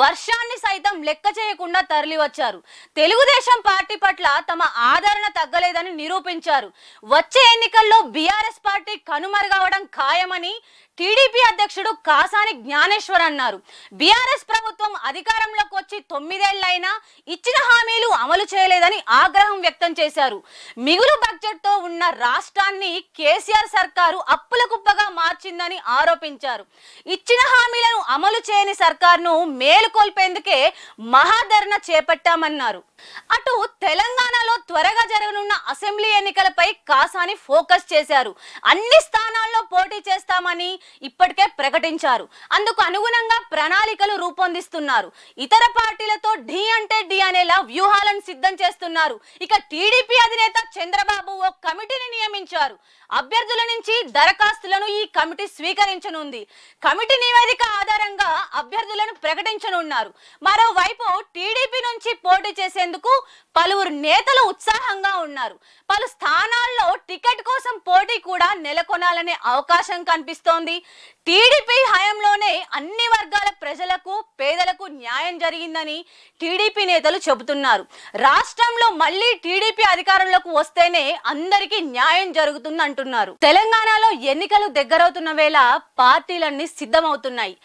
వర్షాన్ని సైతం లెక్క చేయకుండా తరలివచ్చారు తెలుగుదేశం పార్టీ పట్ల తమ ఆదరణ తగ్గలేదని నిరూపించారు వచ్చే ఎన్నికల్లో బీఆర్ఎస్ పార్టీ కనుమరుగవడం ఖాయమని టీడీపీ అధ్యక్షుడు కాసాని జ్ఞానేశ్వర్ అన్నారు బీఆర్ఎస్ ప్రభుత్వం అధికారంలోకి వచ్చి తొమ్మిదేళ్లైనా ఇచ్చిన హామీలు అమలు చేయలేదని ఆగ్రహం వ్యక్తం చేశారు మిగులు బడ్జెట్తో ఉన్న రాష్ట్రాన్ని కేసీఆర్ సర్కారు అప్పుల కుప్పగా మార్చిందని ఆరోపించారు ఇచ్చిన హామీలను అమలు చేయని సర్కారును మేలుకొల్పేందుకే మహాధరణ చేపట్టామన్నారు అటు తెలంగాణలో త్వరగా జరగనున్న అసెంబ్లీ ఎన్నికలపై కాసాని ఫోకస్ చేశారు అన్ని స్థానాల్లో పోటీ చేస్తామని ఇప్పటికే ప్రకటించారు అందుకు అనుగుణంగా ప్రణాళికలు రూపొందిస్తున్నారు ఇతర పార్టీలతో ఢీ అంటే ఢీ అనేలా వ్యూహాలను సిద్ధం చేస్తున్నారు ఇక టీడీపీ అధినేత చంద్రబాబు ఓ కమిటీని నియమించారు అభ్యర్థుల నుంచి దరఖాస్తులను ఈ కమిటీ స్వీకరించనుంది కమిటీ నివేదిక ఆధారంగా అభ్యర్థులను ప్రకటించనున్నారు మరోవైపు టీడీపీ నుంచి పోటీ చేసేందుకు పలువురు నేతలు ఉత్సాహంగా ఉన్నారు పలు స్థానాల్లో టికెట్ కోసం పోటీ కూడా నెలకొనాలనే అవకాశం కనిపిస్తోంది టీడీపీ హయాంలోనే అన్ని వర్గాల ప్రజలకు పేదలకు న్యాయం జరిగిందని టీడీపీ నేతలు చెబుతున్నారు రాష్ట్రంలో మళ్ళీ టీడీపీ అధికారంలోకి వస్తేనే అందరికీ న్యాయం జరుగుతుంది అంటున్నారు తెలంగాణలో ఎన్నికలు దగ్గరవుతున్న వేళ పార్టీలన్నీ సిద్ధమవుతున్నాయి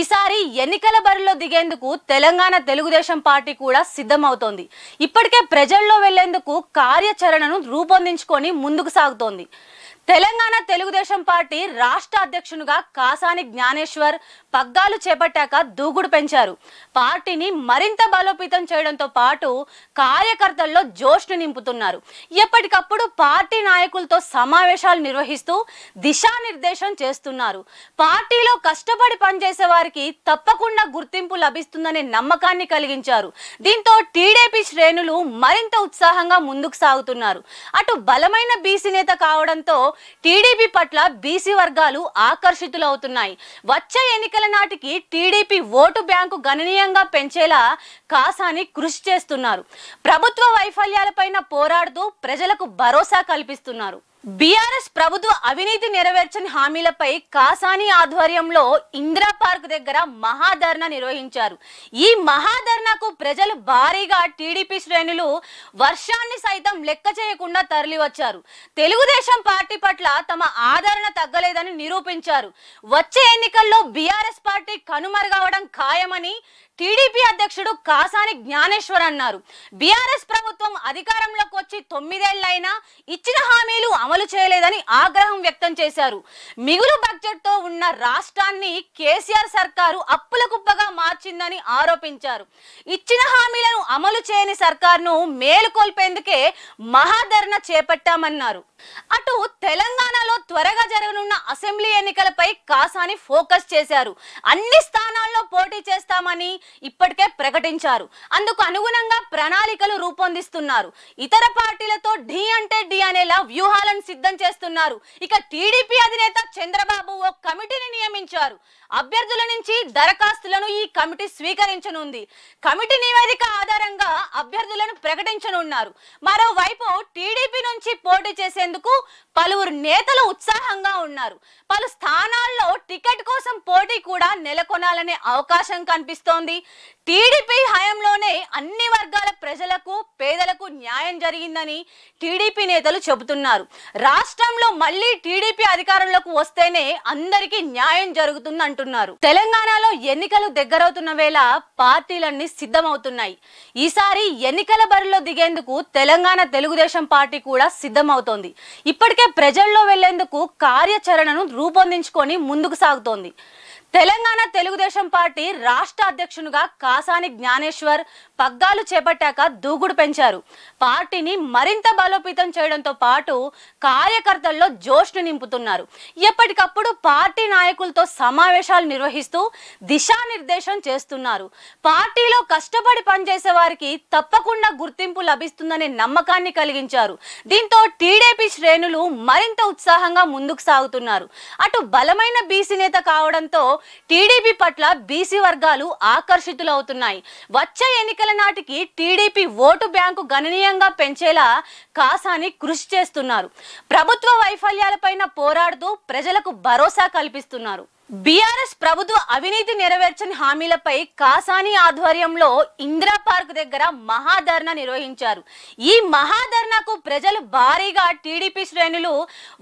ఈసారి ఎన్నికల బరిలో దిగేందుకు తెలంగాణ తెలుగుదేశం పార్టీ కూడా సిద్ధమవుతోంది ఇప్పటికే ప్రజల్లో వెళ్లేందుకు కార్యాచరణను రూపొందించుకొని ముందుకు సాగుతోంది తెలంగాణ తెలుగుదేశం పార్టీ రాష్ట్ర అధ్యక్షునిగా కాసాని జ్ఞానేశ్వర్ పగ్గాలు చేపట్టాక దూకుడు పెంచారు పార్టీని మరింత బలోపేతం చేయడంతో పాటు కార్యకర్తల్లో జోష్ని నింపుతున్నారు ఎప్పటికప్పుడు పార్టీ నాయకులతో సమావేశాలు నిర్వహిస్తూ దిశానిర్దేశం చేస్తున్నారు పార్టీలో కష్టపడి పనిచేసే వారికి తప్పకుండా గుర్తింపు లభిస్తుందనే నమ్మకాన్ని కలిగించారు దీంతో టీడీపీ శ్రేణులు మరింత ఉత్సాహంగా ముందుకు సాగుతున్నారు అటు బలమైన బీసీ నేత కావడంతో టీడీపీ పట్ల బీసీ వర్గాలు ఆకర్షితులవుతున్నాయి వచ్చే ఎన్నికల నాటికి టీడీపీ ఓటు బ్యాంకు గణనీయంగా పెంచేలా కాసాని కృషి చేస్తున్నారు ప్రభుత్వ వైఫల్యాలపైన పోరాడుతూ ప్రజలకు భరోసా కల్పిస్తున్నారు బీఆర్ఎస్ ప్రభుత్వ అవినీతి నెరవేర్చని హామీలపై కాసాని ఆధ్వర్యంలో ఇందిరా పార్క్ దగ్గర మహాధర్నా నిర్వహించారు ఈ మహాధర్నాకు ప్రజలు భారీగా టీడీపీ శ్రేణులు వర్షాన్ని సైతం లెక్క చేయకుండా తరలివచ్చారు తెలుగుదేశం పార్టీ పట్ల తమ ఆదరణ తగ్గలేదని నిరూపించారు వచ్చే ఎన్నికల్లో బీఆర్ఎస్ పార్టీ కనుమరుగవడం ఖాయమని టీడీపీ అధ్యక్షుడు కాసాని జ్ఞానేశ్వర్ అన్నారు బీఆర్ఎస్ ప్రభుత్వం అధికారంలోకి వచ్చి తొమ్మిదేళ్లైనా ఇచ్చిన హామీలు అమలు చేయలేదని ఆగ్రహం వ్యక్తం చేశారు మిగులు బడ్జెట్తో ఉన్న రాష్ట్రాన్ని కేసీఆర్ సర్కారు అప్పుల కుప్పగా మార్చిందని ఆరోపించారు ఇచ్చిన హామీలను అమలు చేయని సర్కారును మేలుకొల్పేందుకే మహాధరణ చేపట్టామన్నారు అటు తెలంగాణలో త్వరగా జరగనున్న అసెంబ్లీ ఎన్నికలపై కాసాని ఫోకస్ చేశారు అన్ని స్థానాల్లో పోటీ చేస్తామని ఇప్పటికే ప్రకటించారు అందుకు అనుగుణంగా ప్రణాళికలు రూపొందిస్తున్నారు ఇతర పార్టీలతో ఢీ అంటే ఢీ అనేలా వ్యూహాలను సిద్ధం చేస్తున్నారు ఇక టీడీపీ అధినేత చంద్రబాబు ఓ కమిటీని నియమించారు అభ్యర్థుల నుంచి దరఖాస్తులను ఈ కమిటీ స్వీకరించనుంది కమిటీ నివేదిక ఆధారంగా అభ్యర్థులను ప్రకటించనున్నారు మరోవైపు టీడీపీ నుంచి పోటీ చేసేందుకు పలువురు నేతలు ఉత్సాహంగా ఉన్నారు పలు స్థానాల్లో టికెట్ కోసం పోటీ కూడా నెలకొనాలనే అవకాశం కనిపిస్తోంది టీడీపీ హయాంలోనే అన్ని వర్గాల ప్రజలకు పేదలకు న్యాయం జరిగిందని టీడీపీ నేతలు చెబుతున్నారు రాష్ట్రంలో మళ్ళీ టీడీపీ అధికారంలోకి వస్తేనే అందరికీ న్యాయం జరుగుతుంది అంటున్నారు తెలంగాణలో ఎన్నికలు దగ్గరవుతున్న వేళ పార్టీలన్నీ సిద్ధమవుతున్నాయి ఈసారి ఎన్నికల బరిలో దిగేందుకు తెలంగాణ తెలుగుదేశం పార్టీ కూడా సిద్ధమవుతోంది ఇప్పటికే ప్రజల్లో వెళ్లేందుకు కార్యాచరణను రూపొందించుకొని ముందుకు సాగుతోంది తెలంగాణ తెలుగుదేశం పార్టీ రాష్ట్ర అధ్యక్షునిగా కాసాని జ్ఞానేశ్వర్ పగ్గాలు చేపట్టాక దూకుడు పెంచారు పార్టీని మరింత బలోపేతం చేయడంతో పాటు కార్యకర్తల్లో జోష్ను నింపుతున్నారు ఎప్పటికప్పుడు పార్టీ నాయకులతో సమావేశాలు నిర్వహిస్తూ దిశానిర్దేశం చేస్తున్నారు పార్టీలో కష్టపడి పనిచేసే వారికి తప్పకుండా గుర్తింపు లభిస్తుందనే నమ్మకాన్ని కలిగించారు దీంతో టీడీపీ శ్రేణులు మరింత ఉత్సాహంగా ముందుకు సాగుతున్నారు అటు బలమైన బీసీ నేత కావడంతో టీడీపీ పట్ల బీసీ వర్గాలు ఆకర్షితులవుతున్నాయి వచ్చే ఎన్నికల నాటికి టీడీపీ ఓటు బ్యాంకు గణనీయంగా పెంచేలా కాసాని కృషి చేస్తున్నారు ప్రభుత్వ వైఫల్యాలపైన పోరాడుతూ ప్రజలకు భరోసా కల్పిస్తున్నారు బీఆర్ఎస్ ప్రభుత్వ అవినీతి నెరవేర్చని హామీలపై కాసాని ఆధ్వర్యంలో ఇందిరా పార్క్ దగ్గర మహాధర్నా నిర్వహించారు ఈ మహాధర్నాకు ప్రజలు భారీగా టీడీపీ శ్రేణులు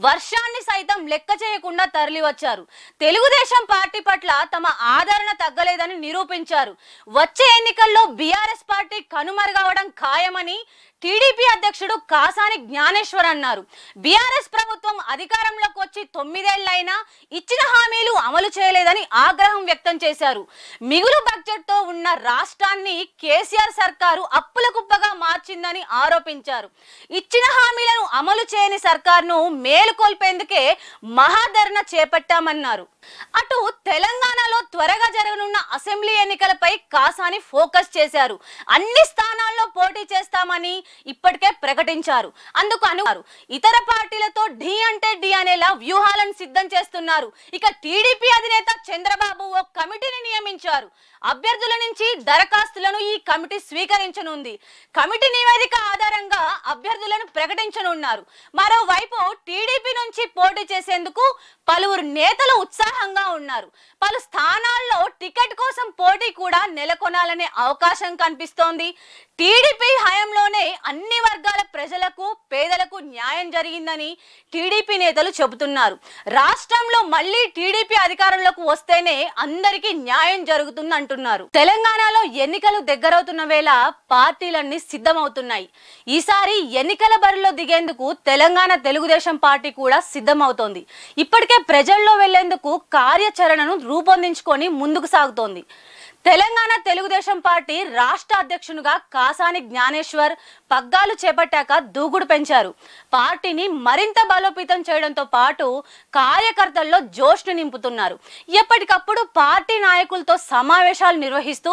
వర్షాన్ని సైతం లెక్క చేయకుండా తరలివచ్చారు తెలుగుదేశం పార్టీ పట్ల తమ ఆదరణ తగ్గలేదని నిరూపించారు వచ్చే ఎన్నికల్లో బీఆర్ఎస్ పార్టీ కనుమరుగవడం ఖాయమని టీడీపీ అధ్యక్షుడు కాసాని జ్ఞానేశ్వర్ అన్నారు బీఆర్ఎస్ ప్రభుత్వం అధికారంలోకి వచ్చి తొమ్మిదేళ్లైనా ఇచ్చిన హామీలు అమలు చేయలేదని ఆగ్రహం వ్యక్తం చేశారు మిగులు బడ్జెట్తో ఉన్న రాష్ట్రాన్ని కేసీఆర్ సర్కారు అప్పుల కుప్పగా మార్చిందని ఆరోపించారు ఇచ్చిన హామీలను అమలు చేయని సర్కార్ను మేలుకొల్పేందుకే మహాధరణ చేపట్టామన్నారు అటు తెలంగాణలో త్వరగా జరగనున్న అసెంబ్లీ ఎన్నికలపై కాసాని ఫోకస్ చేశారు అన్ని స్థానాల్లో పోటీ చేస్తామని ఇప్పటికే ప్రకటించారు అందుకు అనువారు ఇతర పార్టీలతో ఢీ అంటే ఢీ అనేలా వ్యూహాలను సిద్ధం చేస్తున్నారు ఇక టీడీపీ అధినేత చంద్రబాబు ఓ కమిటీని నియమించారు అభ్యర్థుల నుంచి దరఖాస్తులను ఈ కమిటీ స్వీకరించనుంది కమిటీ నివేదిక ఆధారంగా అభ్యర్థులను ప్రకటించనున్నారు మరోవైపు టీడీపీ నుంచి పోటీ చేసేందుకు పలువురు నేతలు ఉత్సాహంగా ఉన్నారు పలు స్థానాల్లో టికెట్ కోసం పోటీ కూడా నెలకొనాలనే అవకాశం కనిపిస్తోంది టీడీపీ హయాంలోనే అన్ని వర్గాల ప్రజలకు పేదలకు న్యాయం జరిగిందని టీడీపీ నేతలు చెబుతున్నారు రాష్ట్రంలో మళ్ళీ టీడీపీ అధికారంలోకి వస్తేనే అందరికీ న్యాయం జరుగుతుందంటారు అంటున్నారు తెలంగాణలో ఎన్నికలు దగ్గరవుతున్న వేళ పార్టీలన్నీ సిద్ధమవుతున్నాయి ఈసారి ఎన్నికల బరిలో దిగేందుకు తెలంగాణ తెలుగుదేశం పార్టీ కూడా సిద్ధమవుతోంది ఇప్పటికే ప్రజల్లో వెళ్లేందుకు కార్యాచరణను రూపొందించుకొని ముందుకు సాగుతోంది తెలంగాణ తెలుగుదేశం పార్టీ రాష్ట్ర అధ్యక్షునిగా కాసాని జ్ఞానేశ్వర్ పగ్గాలు చేపట్టాక దూకుడు పెంచారు పార్టీని మరింత బలోపేతం చేయడంతో పాటు కార్యకర్తల్లో జోష్ను నింపుతున్నారు ఎప్పటికప్పుడు పార్టీ నాయకులతో సమావేశాలు నిర్వహిస్తూ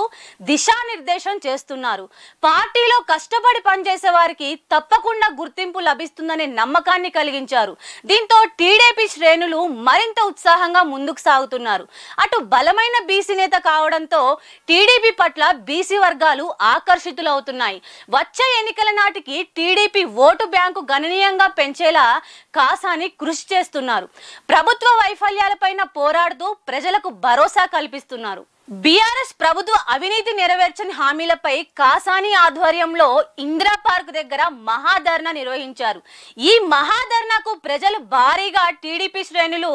దిశానిర్దేశం చేస్తున్నారు పార్టీలో కష్టపడి పనిచేసే వారికి తప్పకుండా గుర్తింపు లభిస్తుందనే నమ్మకాన్ని కలిగించారు దీంతో టీడీపీ శ్రేణులు మరింత ఉత్సాహంగా ముందుకు సాగుతున్నారు అటు బలమైన బీసీ నేత కావడంతో టీడీపీ పట్ల బీసీ వర్గాలు ఆకర్షితులవుతున్నాయి వచ్చే ఎన్నికల నాటికి టీడీపీ ఓటు బ్యాంకు గణనీయంగా పెంచేలా కాసాని కృషి చేస్తున్నారు ప్రభుత్వ వైఫల్యాలపైన పోరాడుతూ ప్రజలకు భరోసా కల్పిస్తున్నారు బీఆర్ఎస్ ప్రభుత్వ అవినీతి నెరవేర్చని హామీలపై కాసాని ఆధ్వర్యంలో ఇందిరా పార్క్ దగ్గర మహాధర్నా నిర్వహించారు ఈ మహాధర్నాకు ప్రజలు భారీగా టీడీపీ శ్రేణులు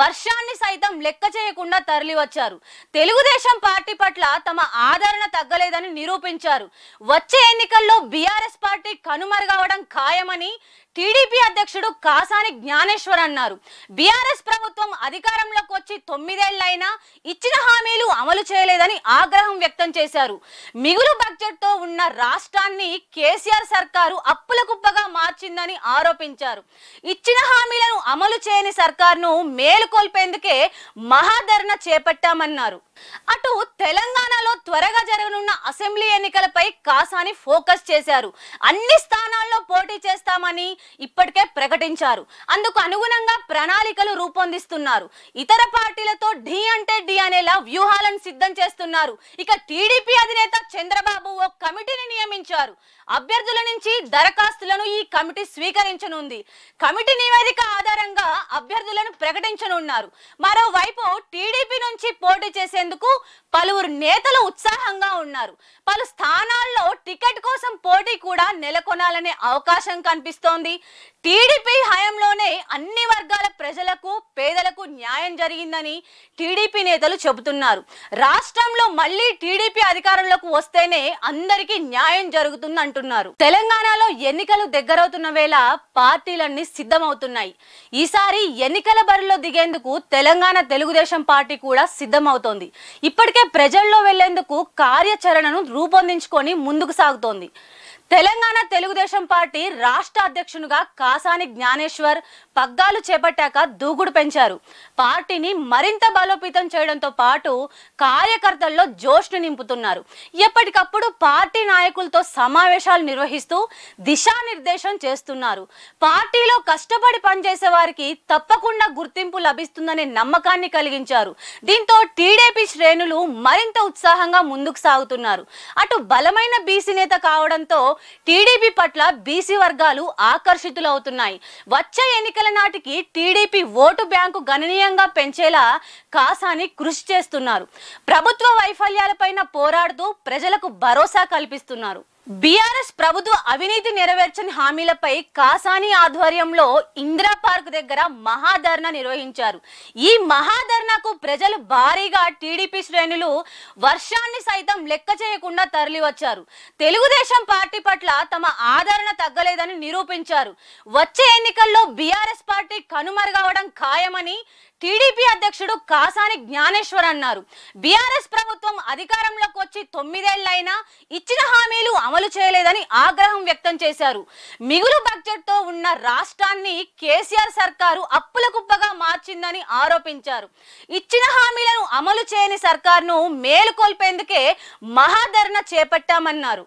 వర్షాన్ని సైతం లెక్క చేయకుండా తరలివచ్చారు తెలుగుదేశం పార్టీ పట్ల తమ ఆదరణ తగ్గలేదని నిరూపించారు వచ్చే ఎన్నికల్లో బీఆర్ఎస్ పార్టీ కనుమరుగవడం ఖాయమని టీడీపీ అధ్యక్షుడు కాసాని జ్ఞానేశ్వర్ అన్నారు బీఆర్ఎస్ ప్రభుత్వం అధికారంలోకి వచ్చి తొమ్మిదేళ్లైనా ఇచ్చిన హామీలు అమలు చేయలేదని ఆగ్రహం వ్యక్తం చేశారు మిగులు బడ్జెట్తో ఉన్న రాష్ట్రాన్ని కేసీఆర్ సర్కారు అప్పుల కుప్పగా మార్చిందని ఆరోపించారు ఇచ్చిన హామీలను అమలు చేయని సర్కార్ను మేలుకొల్పేందుకే మహాధరణ చేపట్టామన్నారు అటు తెలంగాణలో త్వరగా జరగనున్న అసెంబ్లీ ఎన్నికలపై కాసాని ఫోకస్ చేశారు అన్ని స్థానాల్లో పోటీ చేస్తామని ఇప్పటికే ప్రకటించారు అందుకు అనుగుణంగా ప్రణాళికలు రూపొందిస్తున్నారు ఇతర పార్టీలతో ఢీ అంటే ఢీ అనేలా వ్యూహాలను సిద్ధం చేస్తున్నారు ఇక టీడీపీ అధినేత చంద్రబాబు ఓ కమిటీని నియమించారు అభ్యర్థుల నుంచి దరఖాస్తులను ఈ కమిటీ స్వీకరించనుంది కమిటీ నివేదిక ఆధారంగా అభ్యర్థులను ప్రకటించనున్నారు మరోవైపు టీడీపీ నుంచి పోటీ చేసేందుకు పలువురు నేతలు ఉత్సాహంగా ఉన్నారు పలు స్థానాల్లో టికెట్ కోసం పోటీ కూడా నెలకొనాలనే అవకాశం కనిపిస్తోంది టీడీపీ హయాంలోనే అన్ని వర్గాల ప్రజలకు పేదలకు న్యాయం జరిగిందని టీడీపీ నేతలు చెబుతున్నారు రాష్ట్రంలో మళ్ళీ టీడీపీ అధికారంలోకి వస్తేనే అందరికీ న్యాయం జరుగుతుంది అంటున్నారు తెలంగాణలో ఎన్నికలు దగ్గరవుతున్న వేళ పార్టీలన్నీ సిద్ధమవుతున్నాయి ఈసారి ఎన్నికల బరిలో దిగేందుకు తెలంగాణ తెలుగుదేశం పార్టీ కూడా సిద్ధమవుతోంది ఇప్పటికే ప్రజల్లో వెళ్లేందుకు కార్యాచరణను రూపొందించుకొని ముందుకు సాగుతోంది తెలంగాణ తెలుగుదేశం పార్టీ రాష్ట్ర అధ్యక్షునిగా కాసాని జ్ఞానేశ్వర్ పగ్గాలు చేపట్టాక దూకుడు పెంచారు పార్టీని మరింత బలోపేతం చేయడంతో పాటు కార్యకర్తల్లో జోష్ను నింపుతున్నారు ఎప్పటికప్పుడు పార్టీ నాయకులతో సమావేశాలు నిర్వహిస్తూ దిశానిర్దేశం చేస్తున్నారు పార్టీలో కష్టపడి పనిచేసే వారికి తప్పకుండా గుర్తింపు లభిస్తుందనే నమ్మకాన్ని కలిగించారు దీంతో టీడీపీ శ్రేణులు మరింత ఉత్సాహంగా ముందుకు సాగుతున్నారు అటు బలమైన బీసీ నేత కావడంతో టీడీపీ పట్ల బీసీ వర్గాలు ఆకర్షితులవుతున్నాయి వచ్చే ఎన్నికల నాటికి టీడీపీ ఓటు బ్యాంకు గణనీయంగా పెంచేలా కాసాని కృషి చేస్తున్నారు ప్రభుత్వ వైఫల్యాలపైన పోరాడుతూ ప్రజలకు భరోసా కల్పిస్తున్నారు బీఆర్ఎస్ ప్రభుత్వ అవినీతి నెరవేర్చని హామీలపై కాసాని ఆధ్వర్యంలో ఇందిరా పార్క్ దగ్గర మహాధర్నా నిర్వహించారు ఈ మహాధర్నాకు ప్రజలు భారీగా టీడీపీ శ్రేణులు వర్షాన్ని సైతం లెక్క చేయకుండా తరలివచ్చారు తెలుగుదేశం పార్టీ పట్ల తమ ఆదరణ తగ్గలేదని నిరూపించారు వచ్చే ఎన్నికల్లో బీఆర్ఎస్ పార్టీ కనుమరుగవడం ఖాయమని టీడీపీ అధ్యక్షుడు కాసాని జ్ఞానేశ్వర్ అన్నారు బీఆర్ఎస్ ప్రభుత్వం అధికారంలోకి వచ్చి తొమ్మిదేళ్లైనా ఇచ్చిన హామీలు అమలు చేయలేదని ఆగ్రహం వ్యక్తం చేశారు మిగులు బడ్జెట్తో ఉన్న రాష్ట్రాన్ని కేసీఆర్ సర్కారు అప్పుల కుప్పగా మార్చిందని ఆరోపించారు ఇచ్చిన హామీలను అమలు చేయని సర్కారును మేలుకొల్పేందుకే మహాధరణ చేపట్టామన్నారు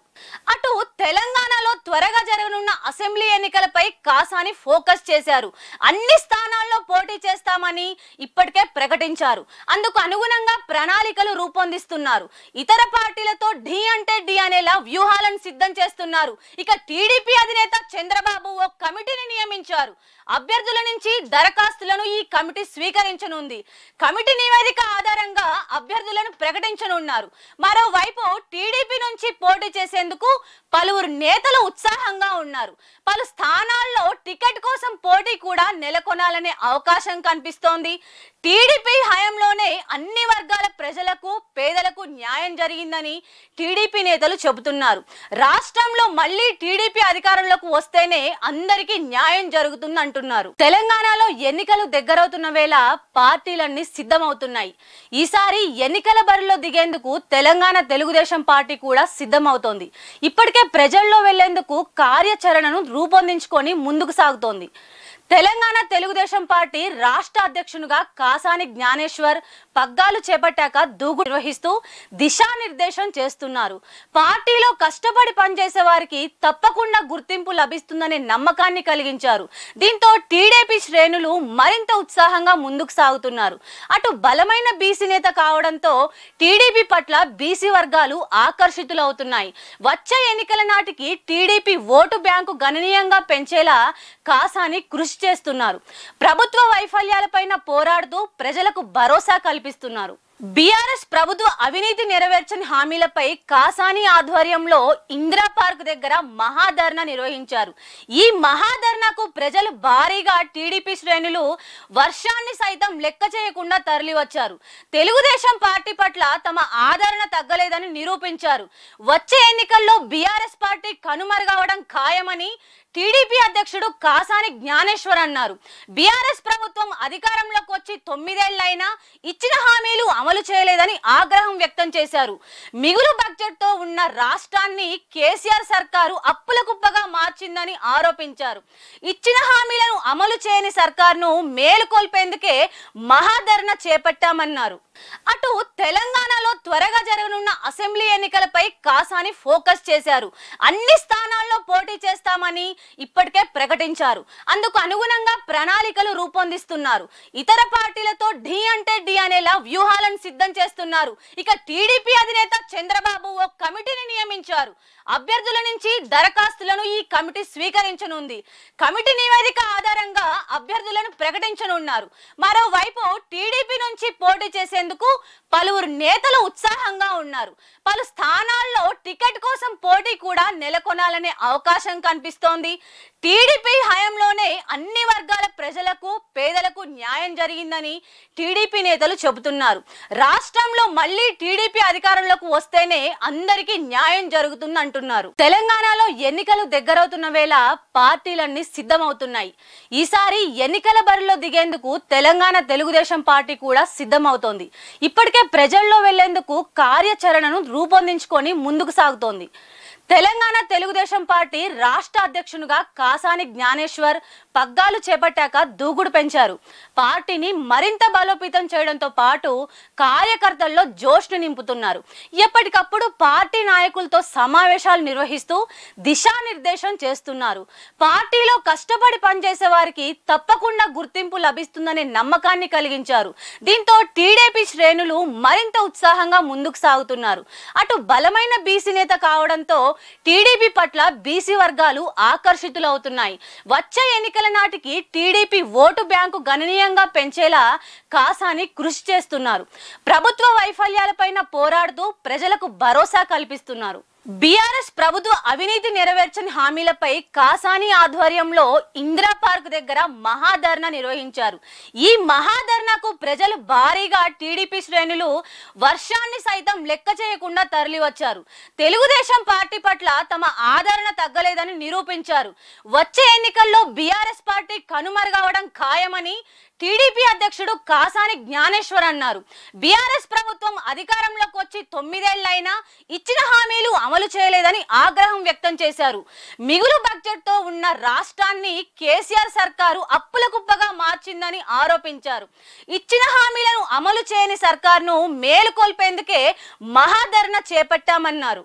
అటు తెలంగాణలో త్వరగా జరగనున్న అసెంబ్లీ ఎన్నికలపై కాసాని ఫోకస్ చేశారు అన్ని స్థానాల్లో పోటీ చేస్తామని ఇప్పటికే ప్రకటించారు అందుకు అనుగుణంగా ప్రణాళికలు రూపొందిస్తున్నారు ఇతర పార్టీలతో ఢీ అంటే ఢీ అనేలా వ్యూహాలను సిద్ధం చేస్తున్నారు ఇక టీడీపీ అధినేత చంద్రబాబు ఓ కమిటీని నియమించారు అభ్యర్థుల నుంచి దరఖాస్తులను ఈ కమిటీ స్వీకరించనుంది కమిటీ నివేదిక ఆధారంగా అభ్యర్థులను ప్రకటించనున్నారు మరోవైపు టీడీపీ నుంచి పోటీ చేసేందుకు పలువురు నేతలు ఉత్సాహంగా ఉన్నారు పలు స్థానాల్లో టికెట్ కోసం పోటీ కూడా నెలకొనాలనే అవకాశం కనిపిస్తోంది టీడీపీ హయాంలోనే అన్ని వర్గాల ప్రజలకు పేదలకు న్యాయం జరిగిందని టీడీపీ నేతలు చెబుతున్నారు రాష్ట్రంలో మళ్ళీ టీడీపీ అధికారంలోకి వస్తేనే అందరికీ న్యాయం జరుగుతుంది అంటున్నారు తెలంగాణలో ఎన్నికలు దగ్గరవుతున్న వేళ పార్టీలన్నీ సిద్ధమవుతున్నాయి ఈసారి ఎన్నికల బరిలో దిగేందుకు తెలంగాణ తెలుగుదేశం పార్టీ కూడా సిద్ధమవుతోంది ఇప్పటికే ప్రజల్లో వెళ్లేందుకు కార్యాచరణను రూపొందించుకొని ముందుకు సాగుతోంది తెలంగాణ తెలుగుదేశం పార్టీ రాష్ట్ర అధ్యక్షునిగా కాసాని జ్ఞానేశ్వర్ పగ్గాలు చేపట్టాక దూగు నిర్వహిస్తూ దిశానిర్దేశం చేస్తున్నారు పార్టీలో కష్టపడి పనిచేసే వారికి తప్పకుండా గుర్తింపు లభిస్తుందనే నమ్మకాన్ని కలిగించారు దీంతో టీడీపీ శ్రేణులు మరింత ఉత్సాహంగా ముందుకు సాగుతున్నారు అటు బలమైన బీసీ నేత కావడంతో టీడీపీ పట్ల బీసీ వర్గాలు ఆకర్షితులవుతున్నాయి వచ్చే ఎన్నికల నాటికి టీడీపీ ఓటు బ్యాంకు గణనీయంగా పెంచేలా కాసాని కృషి చేస్తున్నారు ప్రభుత్వ వైఫల్యాలపైన పోరాడుతూ ప్రజలకు భరోసా కల్పిస్తున్నారు బీఆర్ఎస్ ప్రభుత్వ అవినీతి నెరవేర్చని హామీలపై కాసాని ఆధ్వర్యంలో ఇందిరా పార్క్ దగ్గర మహాధర్నా నిర్వహించారు ఈ మహాధర్నాకు ప్రజలు భారీగా టీడీపీ శ్రేణులు వర్షాన్ని సైతం లెక్క చేయకుండా తరలివచ్చారు తెలుగుదేశం పార్టీ పట్ల తమ ఆదరణ తగ్గలేదని నిరూపించారు వచ్చే ఎన్నికల్లో బీఆర్ఎస్ పార్టీ కనుమరుగవడం ఖాయమని టీడీపీ అధ్యక్షుడు కాసాని జ్ఞానేశ్వర్ అన్నారు బీఆర్ఎస్ ప్రభుత్వం అధికారంలోకి వచ్చి తొమ్మిదేళ్లైనా ఇచ్చిన హామీలు అమలు చేయలేదని ఆగ్రహం వ్యక్తం చేశారు మిగులు బడ్జెట్తో ఉన్న రాష్ట్రాన్ని కేసీఆర్ సర్కారు అప్పుల కుప్పగా మార్చిందని ఆరోపించారు ఇచ్చిన హామీలను అమలు చేయని సర్కార్ను మేలుకొల్పేందుకే మహాధరణ చేపట్టామన్నారు అటు తెలంగాణలో త్వరగా జరగనున్న అసెంబ్లీ ఎన్నికలపై కాసాని ఫోకస్ చేశారు అన్ని స్థానాల్లో పోటీ చేస్తామని ఇప్పటికే ప్రకటించారు అందుకు అనుగుణంగా ప్రణాళికలు రూపొందిస్తున్నారు ఇతర పార్టీలతో ఢీ అంటే డి అనేలా వ్యూహాలను సిద్ధం చేస్తున్నారు ఇక టీడీపీ అధినేత చంద్రబాబు ఓ కమిటీని నియమించారు అభ్యర్థుల నుంచి దరఖాస్తులను ఈ కమిటీ స్వీకరించనుంది కమిటీ నివేదిక ఆధారంగా అభ్యర్థులను ప్రకటించనున్నారు మరోవైపు టీడీపీ నుంచి పోటీ చేసేందుకు చేసేందుకు పలువురు నేతలు ఉత్సాహంగా ఉన్నారు పలు స్థానాల్లో టికెట్ కోసం పోటీ కూడా నెలకొనాలనే అవకాశం కనిపిస్తోంది టీడీపీ హయాంలోనే అన్ని వర్గాల ప్రజలకు పేదలకు న్యాయం జరిగిందని టీడీపీ నేతలు చెబుతున్నారు రాష్ట్రంలో మళ్ళీ టీడీపీ అధికారంలోకి వస్తేనే అందరికీ న్యాయం జరుగుతుంది అంటున్నారు తెలంగాణలో ఎన్నికలు దగ్గరవుతున్న వేళ పార్టీలన్నీ సిద్ధమవుతున్నాయి ఈసారి ఎన్నికల బరిలో దిగేందుకు తెలంగాణ తెలుగుదేశం పార్టీ కూడా సిద్ధమవుతోంది ఇప్పటికే ప్రజల్లో వెళ్లేందుకు కార్యాచరణను రూపొందించుకొని ముందుకు సాగుతోంది తెలంగాణ తెలుగుదేశం పార్టీ రాష్ట్ర అధ్యక్షునిగా కాసాని జ్ఞానేశ్వర్ పగ్గాలు చేపట్టాక దూకుడు పెంచారు పార్టీని మరింత బలోపేతం చేయడంతో పాటు కార్యకర్తల్లో జోష్ని నింపుతున్నారు ఎప్పటికప్పుడు పార్టీ నాయకులతో సమావేశాలు నిర్వహిస్తూ దిశానిర్దేశం చేస్తున్నారు పార్టీలో కష్టపడి పనిచేసే వారికి తప్పకుండా గుర్తింపు లభిస్తుందనే నమ్మకాన్ని కలిగించారు దీంతో టీడీపీ శ్రేణులు మరింత ఉత్సాహంగా ముందుకు సాగుతున్నారు అటు బలమైన బీసీ నేత కావడంతో టీడీపీ పట్ల బీసీ వర్గాలు ఆకర్షితులవుతున్నాయి వచ్చే ఎన్నికల నాటికి టీడీపీ ఓటు బ్యాంకు గణనీయంగా పెంచేలా కాసాని కృషి చేస్తున్నారు ప్రభుత్వ వైఫల్యాలపైన పోరాడుతూ ప్రజలకు భరోసా కల్పిస్తున్నారు బీఆర్ఎస్ ప్రభుత్వ అవినీతి నెరవేర్చని హామీలపై కాసాని ఆధ్వర్యంలో ఇందిరా పార్క్ దగ్గర మహాధర్నా నిర్వహించారు ఈ మహాధర్నాకు ప్రజలు భారీగా టీడీపీ శ్రేణులు వర్షాన్ని సైతం లెక్క చేయకుండా తరలివచ్చారు తెలుగుదేశం పార్టీ పట్ల తమ ఆదరణ తగ్గలేదని నిరూపించారు వచ్చే ఎన్నికల్లో బీఆర్ఎస్ పార్టీ కనుమరుగవడం ఖాయమని టీడీపీ అధ్యక్షుడు కాసాని జ్ఞానేశ్వర్ అన్నారు బీఆర్ఎస్ ప్రభుత్వం అధికారంలోకి వచ్చి తొమ్మిదేళ్లైనా ఇచ్చిన హామీలు అమలు చేయలేదని ఆగ్రహం వ్యక్తం చేశారు మిగులు బడ్జెట్తో ఉన్న రాష్ట్రాన్ని కేసీఆర్ సర్కారు అప్పుల కుప్పగా మార్చిందని ఆరోపించారు ఇచ్చిన హామీలను అమలు చేయని సర్కార్ను మేలుకొల్పేందుకే మహాధరణ చేపట్టామన్నారు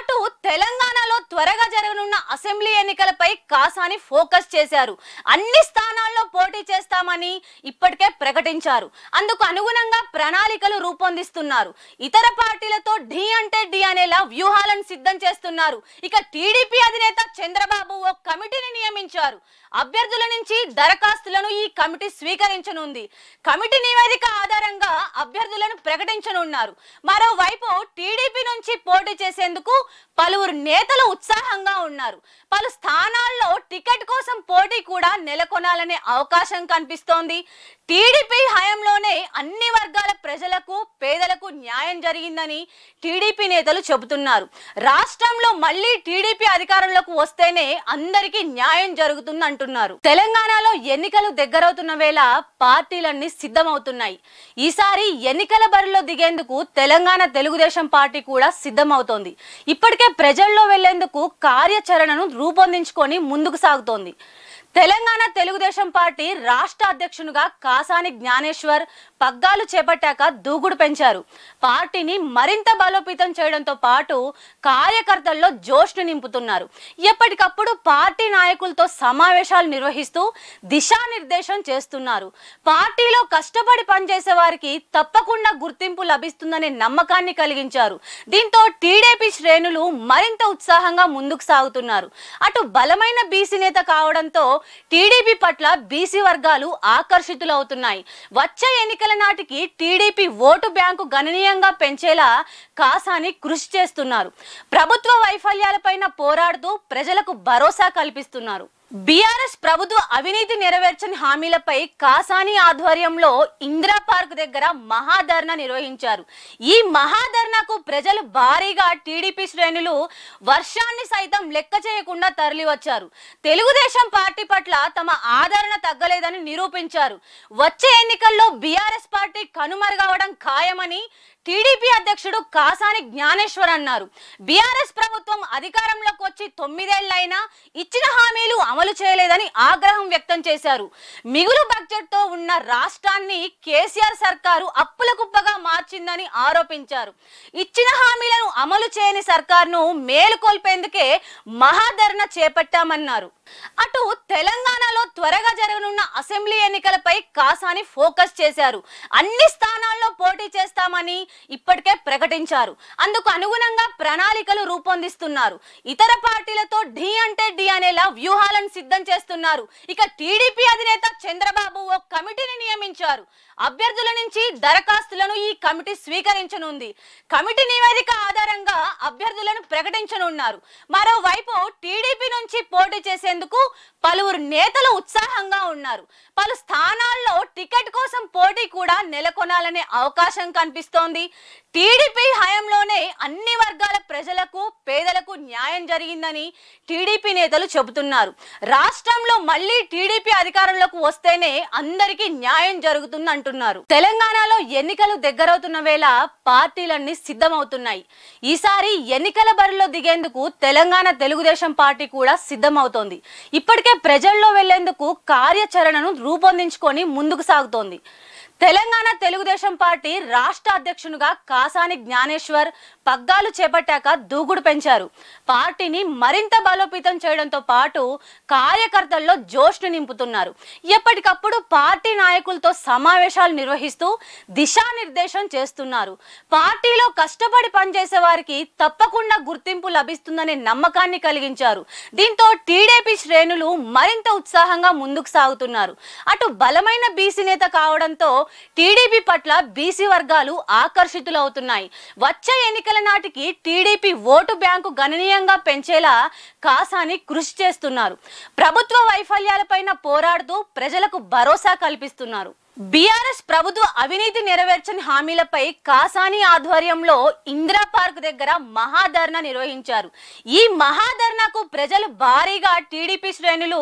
అటు తెలంగాణలో త్వరగా జరగనున్న అసెంబ్లీ ఎన్నికలపై కాసాని ఫోకస్ చేశారు అన్ని స్థానాల్లో పోటీ చేస్తామని ఇప్పటికే ప్రకటించారు అందుకు అనుగుణంగా ప్రణాళికలు రూపొందిస్తున్నారు ఇతర పార్టీలతో ఢీ అంటే ఢీ అనేలా వ్యూహాలను సిద్ధం చేస్తున్నారు ఇక టీడీపీ అధినేత చంద్రబాబు ఓ కమిటీని నియమించారు అభ్యర్థుల నుంచి దరఖాస్తులను ఈ కమిటీ స్వీకరించనుంది కమిటీ నివేదిక ఆధారంగా అభ్యర్థులను ప్రకటించనున్నారు మరోవైపు టీడీపీ నుంచి పోటీ చేసేందుకు పలువురు నేతలు ఉత్సాహంగా ఉన్నారు పలు స్థానాల్లో టికెట్ కోసం పోటీ కూడా నెలకొనాలనే అవకాశం కనిపిస్తోంది టీడీపీ హయాంలోనే అన్ని వర్గాల ప్రజలకు పేదలకు న్యాయం జరిగిందని టీడీపీ నేతలు చెబుతున్నారు రాష్ట్రంలో మళ్ళీ టీడీపీ అధికారంలోకి వస్తేనే అందరికీ న్యాయం జరుగుతుంది అంటున్నారు తెలంగాణలో ఎన్నికలు దగ్గరవుతున్న వేళ పార్టీలన్నీ సిద్ధమవుతున్నాయి ఈసారి ఎన్నికల బరిలో దిగేందుకు తెలంగాణ తెలుగుదేశం పార్టీ కూడా సిద్ధమవుతోంది ఇప్పటికే ప్రజల్లో వెళ్లేందుకు కార్యాచరణను రూపొందించుకొని ముందుకు సాగుతోంది తెలంగాణ తెలుగుదేశం పార్టీ రాష్ట్ర అధ్యక్షునిగా కాసాని జ్ఞానేశ్వర్ పగ్గాలు చేపట్టాక దూకుడు పెంచారు పార్టీని మరింత బలోపేతం చేయడంతో పాటు కార్యకర్తల్లో జోష్ను నింపుతున్నారు ఎప్పటికప్పుడు పార్టీ నాయకులతో సమావేశాలు నిర్వహిస్తూ దిశానిర్దేశం చేస్తున్నారు పార్టీలో కష్టపడి పనిచేసే వారికి తప్పకుండా గుర్తింపు లభిస్తుందనే నమ్మకాన్ని కలిగించారు దీంతో టీడీపీ శ్రేణులు మరింత ఉత్సాహంగా ముందుకు సాగుతున్నారు అటు బలమైన బీసీ నేత కావడంతో టీడీపీ పట్ల బీసీ వర్గాలు ఆకర్షితులవుతున్నాయి వచ్చే ఎన్నికల నాటికి టీడీపీ ఓటు బ్యాంకు గణనీయంగా పెంచేలా కాసాని కృషి చేస్తున్నారు ప్రభుత్వ వైఫల్యాలపైన పోరాడుతూ ప్రజలకు భరోసా కల్పిస్తున్నారు బీఆర్ఎస్ ప్రభుత్వ అవినీతి నెరవేర్చని హామీలపై కాసాని ఆధ్వర్యంలో ఇందిరా పార్క్ దగ్గర మహాధర్నా నిర్వహించారు ఈ మహాధర్నాకు ప్రజలు భారీగా టీడీపీ శ్రేణులు వర్షాన్ని సైతం లెక్క చేయకుండా తరలివచ్చారు తెలుగుదేశం పార్టీ పట్ల తమ ఆదరణ తగ్గలేదని నిరూపించారు వచ్చే ఎన్నికల్లో బీఆర్ఎస్ పార్టీ కనుమరుగవడం ఖాయమని టీడీపీ అధ్యక్షుడు కాసాని జ్ఞానేశ్వర్ అన్నారు బీఆర్ఎస్ ప్రభుత్వం అధికారంలోకి వచ్చి తొమ్మిదేళ్లైనా ఇచ్చిన హామీలు అమలు చేయలేదని ఆగ్రహం వ్యక్తం చేశారు మిగులు బడ్జెట్తో ఉన్న రాష్ట్రాన్ని కేసీఆర్ సర్కారు అప్పుల కుప్పగా మార్చిందని ఆరోపించారు ఇచ్చిన హామీలను అమలు చేయని సర్కార్ను మేలుకొల్పేందుకే మహాధరణ చేపట్టామన్నారు అటు తెలంగాణలో త్వరగా జరగనున్న అసెంబ్లీ ఎన్నికలపై కాసాని ఫోకస్ చేశారు అన్ని స్థానాల్లో పోటీ చేస్తామని ఇప్పటికే ప్రకటించారు అందుకు అనుగుణంగా ప్రణాళికలు రూపొందిస్తున్నారు ఇతర పార్టీలతో ఢీ అంటే ఢీ అనేలా వ్యూహాలను సిద్ధం చేస్తున్నారు ఇక టీడీపీ అధినేత చంద్రబాబు ఓ కమిటీని నియమించారు అభ్యర్థుల నుంచి దరఖాస్తులను ఈ కమిటీ స్వీకరించనుంది కమిటీ నివేదిక ఆధారంగా అభ్యర్థులను ప్రకటించనున్నారు మరోవైపు టీడీపీ నుంచి పోటీ చేసేందుకు పలువురు నేతలు ఉత్సాహంగా ఉన్నారు పలు స్థానాల్లో టికెట్ కోసం పోటీ కూడా నెలకొనాలనే అవకాశం కనిపిస్తోంది టీడీపీ హయాంలోనే అన్ని వర్గాల ప్రజలకు పేదలకు న్యాయం జరిగిందని టీడీపీ నేతలు చెబుతున్నారు రాష్ట్రంలో మళ్ళీ టీడీపీ అధికారంలోకి వస్తేనే అందరికీ న్యాయం జరుగుతుంది అంటున్నారు తెలంగాణలో ఎన్నికలు దగ్గరవుతున్న వేళ పార్టీలన్నీ సిద్ధమవుతున్నాయి ఈసారి ఎన్నికల బరిలో దిగేందుకు తెలంగాణ తెలుగుదేశం పార్టీ కూడా సిద్ధమవుతోంది ఇప్పటికే ప్రజల్లో వెళ్లేందుకు కార్యాచరణను రూపొందించుకొని ముందుకు సాగుతోంది తెలంగాణ తెలుగుదేశం పార్టీ రాష్ట్ర అధ్యక్షునిగా కాసాని జ్ఞానేశ్వర్ పగ్గాలు చేపట్టాక దూకుడు పెంచారు పార్టీని మరింత బలోపేతం చేయడంతో పాటు కార్యకర్తల్లో జోష్ను నింపుతున్నారు ఎప్పటికప్పుడు పార్టీ నాయకులతో సమావేశాలు నిర్వహిస్తూ దిశానిర్దేశం చేస్తున్నారు పార్టీలో కష్టపడి పనిచేసే వారికి తప్పకుండా గుర్తింపు లభిస్తుందనే నమ్మకాన్ని కలిగించారు దీంతో టీడీపీ శ్రేణులు మరింత ఉత్సాహంగా ముందుకు సాగుతున్నారు అటు బలమైన బీసీ నేత కావడంతో టీడీపీ పట్ల బీసీ వర్గాలు ఆకర్షితులవుతున్నాయి వచ్చే ఎన్నికల నాటికి టీడీపీ ఓటు బ్యాంకు గణనీయంగా పెంచేలా కాసాని కృషి చేస్తున్నారు ప్రభుత్వ వైఫల్యాలపైన పోరాడుతూ ప్రజలకు భరోసా కల్పిస్తున్నారు బీఆర్ఎస్ ప్రభుత్వ అవినీతి నెరవేర్చని హామీలపై కాసాని ఆధ్వర్యంలో ఇందిరా పార్క్ దగ్గర మహాధర్ణ నిర్వహించారు ఈ మహాధర్ణకు ప్రజలు భారీగా టీడీపీ శ్రేణులు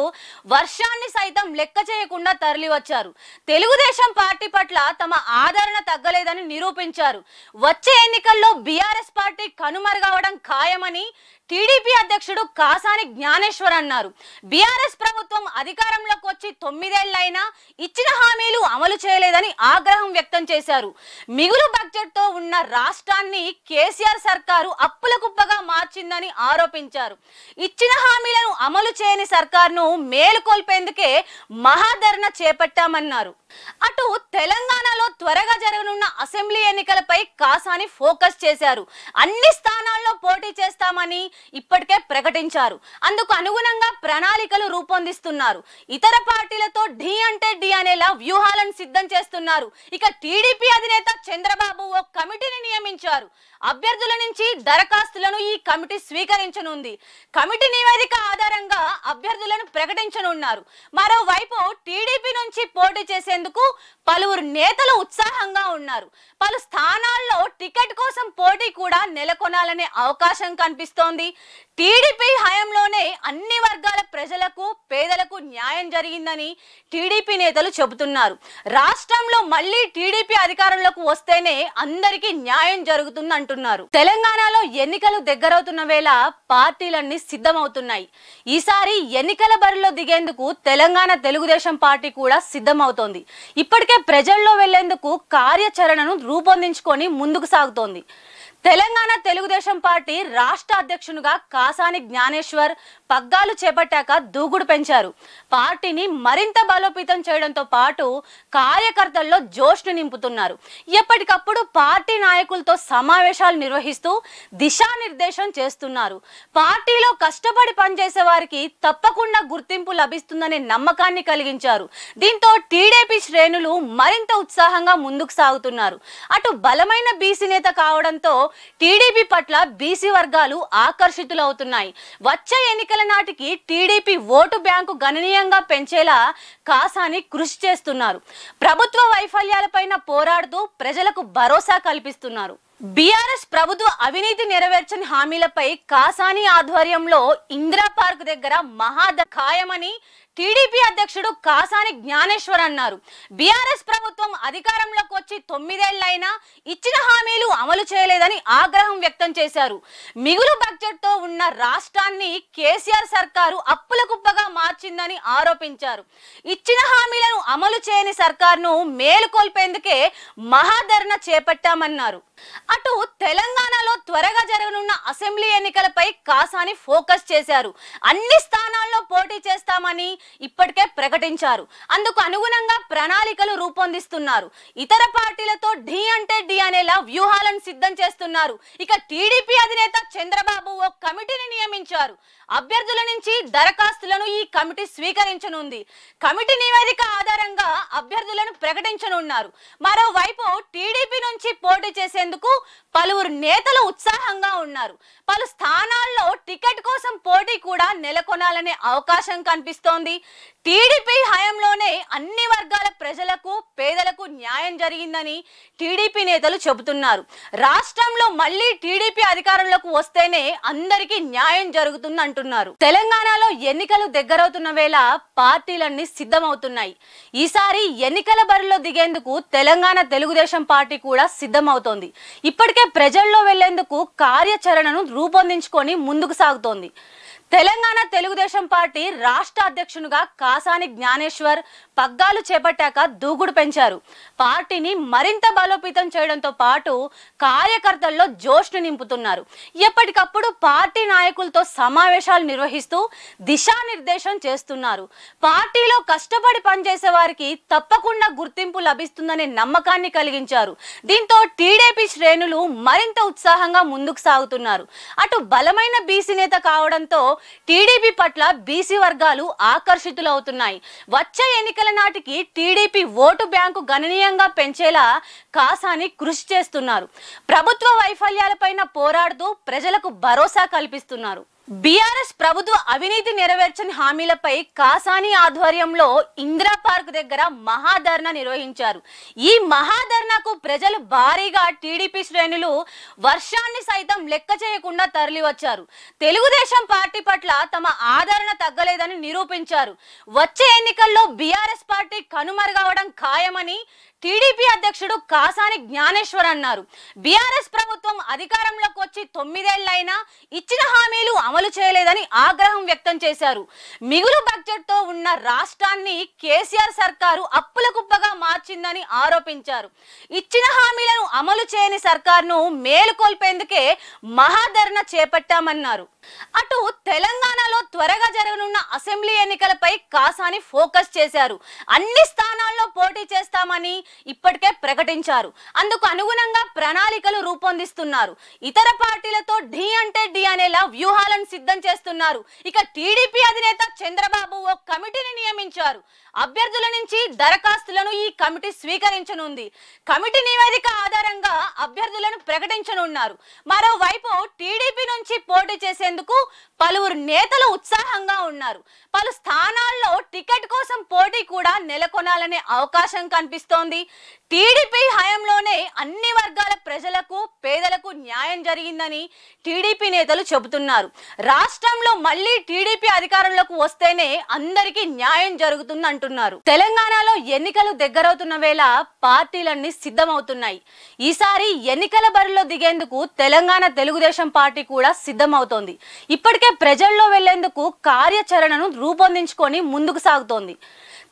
వర్షాన్ని సైతం లెక్క చేయకుండా తరలివచ్చారు తెలుగుదేశం పార్టీ పట్ల తమ ఆదరణ తగ్గలేదని నిరూపించారు వచ్చే ఎన్నికల్లో బీఆర్ఎస్ పార్టీ కనుమరుగవడం ఖాయమని టీడీపీ అధ్యక్షుడు కాసాని జ్ఞానేశ్వర్ అన్నారు బీఆర్ఎస్ ప్రభుత్వం అధికారంలోకి వచ్చి తొమ్మిదేళ్లైనా ఇచ్చిన హామీలు అమలు చేయలేదని ఆగ్రహం వ్యక్తం చేశారు మిగులు బడ్జెట్తో ఉన్న రాష్ట్రాన్ని కేసీఆర్ సర్కారు అప్పుల కుప్పగా మార్చిందని ఆరోపించారు ఇచ్చిన హామీలను అమలు చేయని సర్కార్ను మేలుకొల్పేందుకే మహాధరణ చేపట్టామన్నారు అటు తెలంగాణలో త్వరగా జరగనున్న అసెంబ్లీ ఎన్నికలపై కాసాని ఫోకస్ చేశారు అన్ని స్థానాల్లో పోటీ చేస్తామని ఇప్పటికే ప్రకటించారు అందుకు అనుగుణంగా ప్రణాళికలు రూపొందిస్తున్నారు ఇతర పార్టీలతో ఢీ అంటే ఢీ అనేలా వ్యూహాలను సిద్ధం చేస్తున్నారు ఇక టీడీపీ అధినేత చంద్రబాబు ఓ కమిటీని నియమించారు అభ్యర్థుల నుంచి దరఖాస్తులను ఈ కమిటీ స్వీకరించనుంది కమిటీ నివేదిక ఆధారంగా అభ్యర్థులను ప్రకటించనున్నారు మరోవైపు టీడీపీ నుంచి పోటీ చేసేందుకు పలువురు నేతలు ఉత్సాహంగా ఉన్నారు పలు స్థానాల్లో టికెట్ కోసం పోటీ కూడా నెలకొనాలనే అవకాశం కనిపిస్తోంది టీడీపీ హయంలోనే అన్ని వర్గాల ప్రజలకు పేదలకు న్యాయం జరిగిందని టీడీపీ నేతలు చెబుతున్నారు రాష్ట్రంలో మళ్ళీ టీడీపీ అధికారంలోకి వస్తేనే అందరికీ న్యాయం జరుగుతుంది అంటున్నారు తెలంగాణలో ఎన్నికలు దగ్గరవుతున్న వేళ పార్టీలన్నీ సిద్ధమవుతున్నాయి ఈసారి ఎన్నికల బరిలో దిగేందుకు తెలంగాణ తెలుగుదేశం పార్టీ కూడా సిద్ధమవుతోంది ఇప్పటికే ప్రజల్లో వెళ్లేందుకు కార్యాచరణను రూపొందించుకొని ముందుకు సాగుతోంది తెలంగాణ తెలుగుదేశం పార్టీ రాష్ట్ర అధ్యక్షునిగా కాసాని జ్ఞానేశ్వర్ పగ్గాలు చేపట్టాక దూకుడు పెంచారు పార్టీని మరింత బలోపేతం చేయడంతో పాటు కార్యకర్తల్లో జోష్ను నింపుతున్నారు ఎప్పటికప్పుడు పార్టీ నాయకులతో సమావేశాలు నిర్వహిస్తూ దిశానిర్దేశం చేస్తున్నారు పార్టీలో కష్టపడి పనిచేసే వారికి తప్పకుండా గుర్తింపు లభిస్తుందనే నమ్మకాన్ని కలిగించారు దీంతో టీడీపీ శ్రేణులు మరింత ఉత్సాహంగా ముందుకు సాగుతున్నారు అటు బలమైన బీసీ నేత కావడంతో టీడీపీ పట్ల బీసీ వర్గాలు ఆకర్షితులవుతున్నాయి వచ్చే ఎన్నికల నాటికి టీడీపీ ఓటు బ్యాంకు గణనీయంగా పెంచేలా కాసాని కృషి చేస్తున్నారు ప్రభుత్వ వైఫల్యాలపైన పోరాడుతూ ప్రజలకు భరోసా కల్పిస్తున్నారు బీఆర్ఎస్ ప్రభుత్వ అవినీతి నెరవేర్చని హామీలపై కాసాని ఆధ్వర్యంలో ఇందిరా పార్క్ దగ్గర మహాద ఖాయమని టీడీపీ అధ్యక్షుడు కాసాని జ్ఞానేశ్వర్ అన్నారు బీఆర్ఎస్ ప్రభుత్వం అధికారంలోకి వచ్చి తొమ్మిదేళ్లైనా ఇచ్చిన హామీలు అమలు చేయలేదని ఆగ్రహం వ్యక్తం చేశారు మిగులు బడ్జెట్తో ఉన్న రాష్ట్రాన్ని కేసీఆర్ సర్కారు అప్పుల కుప్పగా మార్చిందని ఆరోపించారు ఇచ్చిన హామీలను అమలు చేయని సర్కార్ను మేలుకొల్పేందుకే మహాధరణ చేపట్టామన్నారు అటు తెలంగాణలో త్వరగా జరగనున్న అసెంబ్లీ ఎన్నికలపై కాసాని ఫోకస్ చేశారు అన్ని స్థానాల్లో పోటీ చేస్తామని ఇప్పటికే ప్రకటించారు అందుకు అనుగుణంగా ప్రణాళికలు రూపొందిస్తున్నారు ఇతర పార్టీలతో ఢీ అంటే డి అనేలా వ్యూహాలను సిద్ధం చేస్తున్నారు ఇక టీడీపీ అధినేత చంద్రబాబు ఓ కమిటీని నియమించారు అభ్యర్థుల నుంచి దరఖాస్తులను ఈ కమిటీ స్వీకరించనుంది కమిటీ నివేదిక ఆధారంగా అభ్యర్థులను ప్రకటించనున్నారు మరోవైపు టీడీపీ నుంచి పోటీ చేసేందుకు పలువురు నేతలు ఉత్సాహంగా ఉన్నారు పలు స్థానాల్లో టికెట్ కోసం పోటీ కూడా నెలకొనాలనే అవకాశం కనిపిస్తోంది టీడీపీ హయాంలోనే అన్ని వర్గాల ప్రజలకు పేదలకు న్యాయం జరిగిందని టీడీపీ నేతలు చెబుతున్నారు రాష్ట్రంలో మళ్ళీ టీడీపీ అధికారంలోకి వస్తేనే అందరికీ న్యాయం జరుగుతుందంటున్నారు అంటున్నారు తెలంగాణలో ఎన్నికలు దగ్గరవుతున్న వేళ పార్టీలన్నీ సిద్ధమవుతున్నాయి ఈసారి ఎన్నికల బరిలో దిగేందుకు తెలంగాణ తెలుగుదేశం పార్టీ కూడా సిద్ధమవుతోంది ఇప్పటికే ప్రజల్లో వెళ్లేందుకు కార్యాచరణను రూపొందించుకొని ముందుకు సాగుతోంది తెలంగాణ తెలుగుదేశం పార్టీ రాష్ట్ర అధ్యక్షునిగా కాసాని జ్ఞానేశ్వర్ పగ్గాలు చేపట్టాక దూకుడు పెంచారు పార్టీని మరింత బలోపేతం చేయడంతో పాటు కార్యకర్తల్లో జోష్ను నింపుతున్నారు ఎప్పటికప్పుడు పార్టీ నాయకులతో సమావేశాలు నిర్వహిస్తూ దిశానిర్దేశం చేస్తున్నారు పార్టీలో కష్టపడి పనిచేసే వారికి తప్పకుండా గుర్తింపు లభిస్తుందనే నమ్మకాన్ని కలిగించారు దీంతో టీడీపీ శ్రేణులు మరింత ఉత్సాహంగా ముందుకు సాగుతున్నారు అటు బలమైన బీసీ నేత కావడంతో టీడీపీ పట్ల బీసీ వర్గాలు ఆకర్షితులవుతున్నాయి వచ్చే ఎన్నికల నాటికి టీడీపీ ఓటు బ్యాంకు గణనీయంగా పెంచేలా కాసాని కృషి చేస్తున్నారు ప్రభుత్వ వైఫల్యాలపైన పోరాడుతూ ప్రజలకు భరోసా కల్పిస్తున్నారు బీఆర్ఎస్ ప్రభుత్వ అవినీతి నెరవేర్చని హామీలపై కాసాని ఆధ్వర్యంలో ఇందిరా పార్క్ దగ్గర మహాధర్నా నిర్వహించారు ఈ మహాధర్నాకు ప్రజలు భారీగా టీడీపీ శ్రేణులు వర్షాన్ని సైతం లెక్క చేయకుండా తరలివచ్చారు తెలుగుదేశం పార్టీ పట్ల తమ ఆదరణ తగ్గలేదని నిరూపించారు వచ్చే ఎన్నికల్లో బీఆర్ఎస్ పార్టీ కనుమరుగవడం ఖాయమని టీడీపీ అధ్యక్షుడు కాసాని జ్ఞానేశ్వర్ అన్నారు బీఆర్ఎస్ ప్రభుత్వం అధికారంలోకి వచ్చి తొమ్మిదేళ్లైనా ఇచ్చిన హామీలు అమలు చేయలేదని ఆగ్రహం వ్యక్తం చేశారు మిగులు బడ్జెట్తో ఉన్న రాష్ట్రాన్ని కేసీఆర్ సర్కారు అప్పుల కుప్పగా మార్చిందని ఆరోపించారు ఇచ్చిన హామీలను అమలు చేయని సర్కారును మేలుకొల్పేందుకే మహాధరణ చేపట్టామన్నారు అటు తెలంగాణలో త్వరగా జరగనున్న అసెంబ్లీ ఎన్నికలపై కాసాని ఫోకస్ చేశారు అన్ని స్థానాల్లో పోటీ చేస్తామని ఇప్పటికే ప్రకటించారు అందుకు అనుగుణంగా ప్రణాళికలు రూపొందిస్తున్నారు ఇతర పార్టీలతో ఢీ అంటే ఢీ అనేలా వ్యూహాలను సిద్ధం చేస్తున్నారు ఇక టీడీపీ అధినేత చంద్రబాబు ఓ కమిటీని నియమించారు అభ్యర్థుల నుంచి దరఖాస్తులను ఈ కమిటీ స్వీకరించనుంది కమిటీ నివేదిక ఆధారంగా అభ్యర్థులను ప్రకటించనున్నారు మరోవైపు టీడీపీ నుంచి పోటీ చేసేందుకు పలువురు నేతలు ఉత్సాహంగా ఉన్నారు పలు స్థానాల్లో టికెట్ కోసం పోటీ కూడా నెలకొనాలనే అవకాశం కనిపిస్తోంది టీడీపీ హయాంలోనే అన్ని వర్గాల ప్రజలకు పేదలకు న్యాయం జరిగిందని టీడీపీ నేతలు చెబుతున్నారు రాష్ట్రంలో మళ్ళీ టీడీపీ అధికారంలోకి వస్తేనే అందరికీ న్యాయం జరుగుతుందంటారు అంటున్నారు తెలంగాణలో ఎన్నికలు దగ్గరవుతున్న వేళ పార్టీలన్నీ సిద్ధమవుతున్నాయి ఈసారి ఎన్నికల బరిలో దిగేందుకు తెలంగాణ తెలుగుదేశం పార్టీ కూడా సిద్ధమవుతోంది ఇప్పటికే ప్రజల్లో వెళ్లేందుకు కార్యాచరణను రూపొందించుకొని ముందుకు సాగుతోంది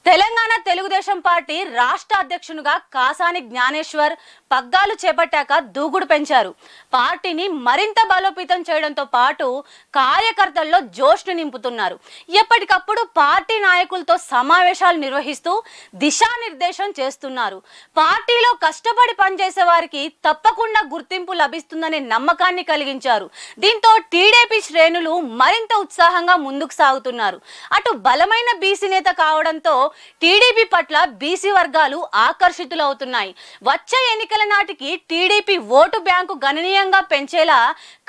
తెలంగాణ తెలుగుదేశం పార్టీ రాష్ట్ర అధ్యక్షునిగా కాసాని జ్ఞానేశ్వర్ పగ్గాలు చేపట్టాక దూగుడు పెంచారు పార్టీని మరింత బలోపేతం చేయడంతో పాటు కార్యకర్తల్లో జోష్ని నింపుతున్నారు ఎప్పటికప్పుడు పార్టీ నాయకులతో సమావేశాలు నిర్వహిస్తూ దిశానిర్దేశం చేస్తున్నారు పార్టీలో కష్టపడి పనిచేసే వారికి తప్పకుండా గుర్తింపు లభిస్తుందనే నమ్మకాన్ని కలిగించారు దీంతో టీడీపీ శ్రేణులు మరింత ఉత్సాహంగా ముందుకు సాగుతున్నారు అటు బలమైన బీసీ నేత కావడంతో టీడీపీ పట్ల బీసీ వర్గాలు ఆకర్షితులవుతున్నాయి వచ్చే ఎన్నికల నాటికి టీడీపీ ఓటు బ్యాంకు గణనీయంగా పెంచేలా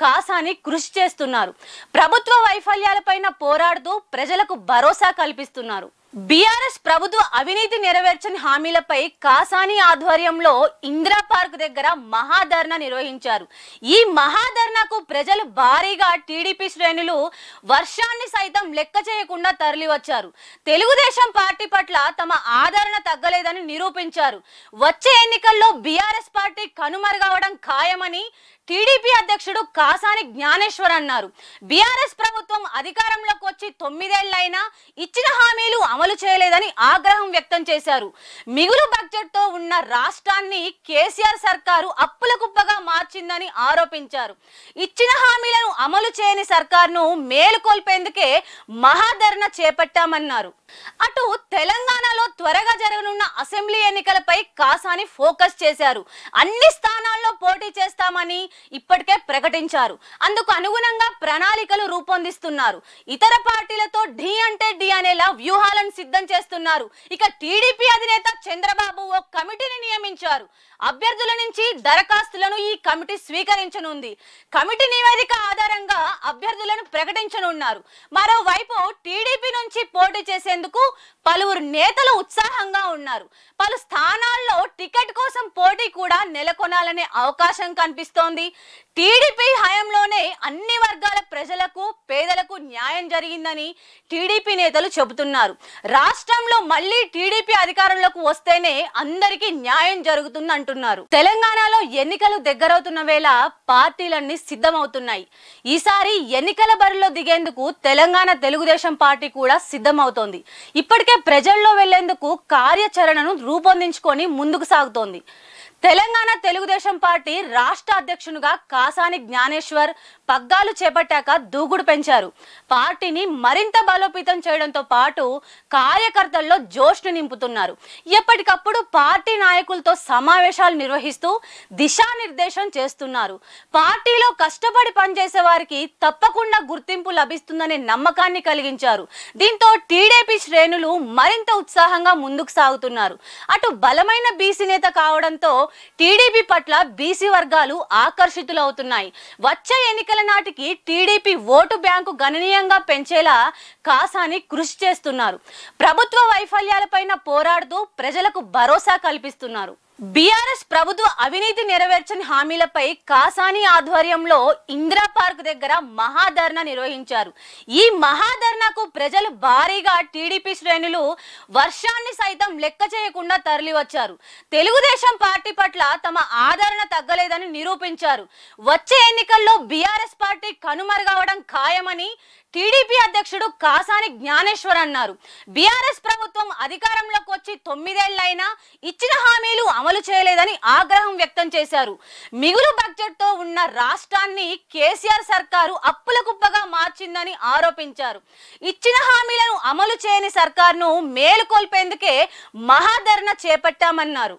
కాసాని కృషి చేస్తున్నారు ప్రభుత్వ వైఫల్యాలపైన పోరాడుతూ ప్రజలకు భరోసా కల్పిస్తున్నారు బీఆర్ఎస్ ప్రభుత్వ అవినీతి నెరవేర్చని హామీలపై కాసాని ఆధ్వర్యంలో ఇందిరా పార్క్ దగ్గర మహాధర్నా నిర్వహించారు ఈ మహాధర్నాకు ప్రజలు భారీగా టీడీపీ శ్రేణులు వర్షాన్ని సైతం లెక్క చేయకుండా తరలివచ్చారు తెలుగుదేశం పార్టీ పట్ల తమ ఆదరణ తగ్గలేదని నిరూపించారు వచ్చే ఎన్నికల్లో బీఆర్ఎస్ పార్టీ కనుమరుగవడం ఖాయమని టీడీపీ అధ్యక్షుడు కాసాని జ్ఞానేశ్వర్ అన్నారు బీఆర్ఎస్ ప్రభుత్వం అధికారంలోకి వచ్చి తొమ్మిదేళ్లైనా ఇచ్చిన హామీలు అమలు చేయలేదని ఆగ్రహం వ్యక్తం చేశారు మిగులు బడ్జెట్తో ఉన్న రాష్ట్రాన్ని కేసీఆర్ సర్కారు అప్పుల కుప్పగా మార్చిందని ఆరోపించారు ఇచ్చిన హామీలను అమలు చేయని సర్కార్ను మేలుకొల్పేందుకే మహాధరణ చేపట్టామన్నారు అటు తెలంగాణలో త్వరగా జరగనున్న అసెంబ్లీ ఎన్నికలపై కాసాని ఫోకస్ చేశారు అన్ని స్థానాల్లో పోటీ చేస్తామని ఇప్పటికే ప్రకటించారు అందుకు అనుగుణంగా ప్రణాళికలు రూపొందిస్తున్నారు ఇతర పార్టీలతో ఢీ అంటే ఢీ అనేలా వ్యూహాలను సిద్ధం చేస్తున్నారు ఇక టీడీపీ అధినేత చంద్రబాబు ఓ కమిటీని నియమించారు అభ్యర్థుల నుంచి దరఖాస్తులను ఈ కమిటీ స్వీకరించనుంది కమిటీ నివేదిక ఆధారంగా అభ్యర్థులను ప్రకటించనున్నారు మరోవైపు టీడీపీ నుంచి పోటీ చేసేందుకు పలువురు నేతలు ఉత్సాహంగా ఉన్నారు పలు స్థానాల్లో టికెట్ కోసం పోటీ కూడా నెలకొనాలనే అవకాశం కనిపిస్తోంది టీడీపీ హయాంలోనే అన్ని వర్గాల ప్రజలకు పేదలకు న్యాయం జరిగిందని టీడీపీ నేతలు చెబుతున్నారు రాష్ట్రంలో మళ్ళీ టీడీపీ అధికారంలోకి వస్తేనే అందరికీ న్యాయం జరుగుతుందంటున్నారు అంటున్నారు తెలంగాణలో ఎన్నికలు దగ్గరవుతున్న వేళ పార్టీలన్నీ సిద్ధమవుతున్నాయి ఈసారి ఎన్నికల బరిలో దిగేందుకు తెలంగాణ తెలుగుదేశం పార్టీ కూడా సిద్ధమవుతోంది ఇప్పటికే ప్రజల్లో వెళ్లేందుకు కార్యాచరణను రూపొందించుకొని ముందుకు సాగుతోంది తెలంగాణ తెలుగుదేశం పార్టీ రాష్ట్ర అధ్యక్షునిగా కాసాని జ్ఞానేశ్వర్ పగ్గాలు చేపట్టాక దూకుడు పెంచారు పార్టీని మరింత బలోపేతం చేయడంతో పాటు కార్యకర్తల్లో జోష్ను నింపుతున్నారు ఎప్పటికప్పుడు పార్టీ నాయకులతో సమావేశాలు నిర్వహిస్తూ దిశానిర్దేశం చేస్తున్నారు పార్టీలో కష్టపడి పనిచేసే వారికి తప్పకుండా గుర్తింపు లభిస్తుందనే నమ్మకాన్ని కలిగించారు దీంతో టీడీపీ శ్రేణులు మరింత ఉత్సాహంగా ముందుకు సాగుతున్నారు అటు బలమైన బీసీ నేత కావడంతో టీడీపీ పట్ల బీసీ వర్గాలు ఆకర్షితులవుతున్నాయి వచ్చే ఎన్నికల నాటికి టీడీపీ ఓటు బ్యాంకు గణనీయంగా పెంచేలా కాసాని కృషి చేస్తున్నారు ప్రభుత్వ వైఫల్యాలపైన పోరాడుతూ ప్రజలకు భరోసా కల్పిస్తున్నారు బీఆర్ఎస్ ప్రభుత్వ అవినీతి నెరవేర్చని హామీలపై కాసాని ఆధ్వర్యంలో ఇందిరా పార్క్ దగ్గర మహాధర్నా నిర్వహించారు ఈ మహాధర్నాకు ప్రజలు భారీగా టీడీపీ శ్రేణులు వర్షాన్ని సైతం లెక్క చేయకుండా తరలివచ్చారు తెలుగుదేశం పార్టీ పట్ల తమ ఆదరణ తగ్గలేదని నిరూపించారు వచ్చే ఎన్నికల్లో బీఆర్ఎస్ పార్టీ కనుమరుగవడం ఖాయమని టీడీపీ అధ్యక్షుడు కాసాని జ్ఞానేశ్వర్ అన్నారు బీఆర్ఎస్ ప్రభుత్వం అధికారంలోకి వచ్చి తొమ్మిదేళ్లైనా ఇచ్చిన హామీలు అమలు చేయలేదని ఆగ్రహం వ్యక్తం చేశారు మిగులు బడ్జెట్తో ఉన్న రాష్ట్రాన్ని కేసీఆర్ సర్కారు అప్పుల కుప్పగా మార్చిందని ఆరోపించారు ఇచ్చిన హామీలను అమలు చేయని సర్కార్ను మేలుకొల్పేందుకే మహాధరణ చేపట్టామన్నారు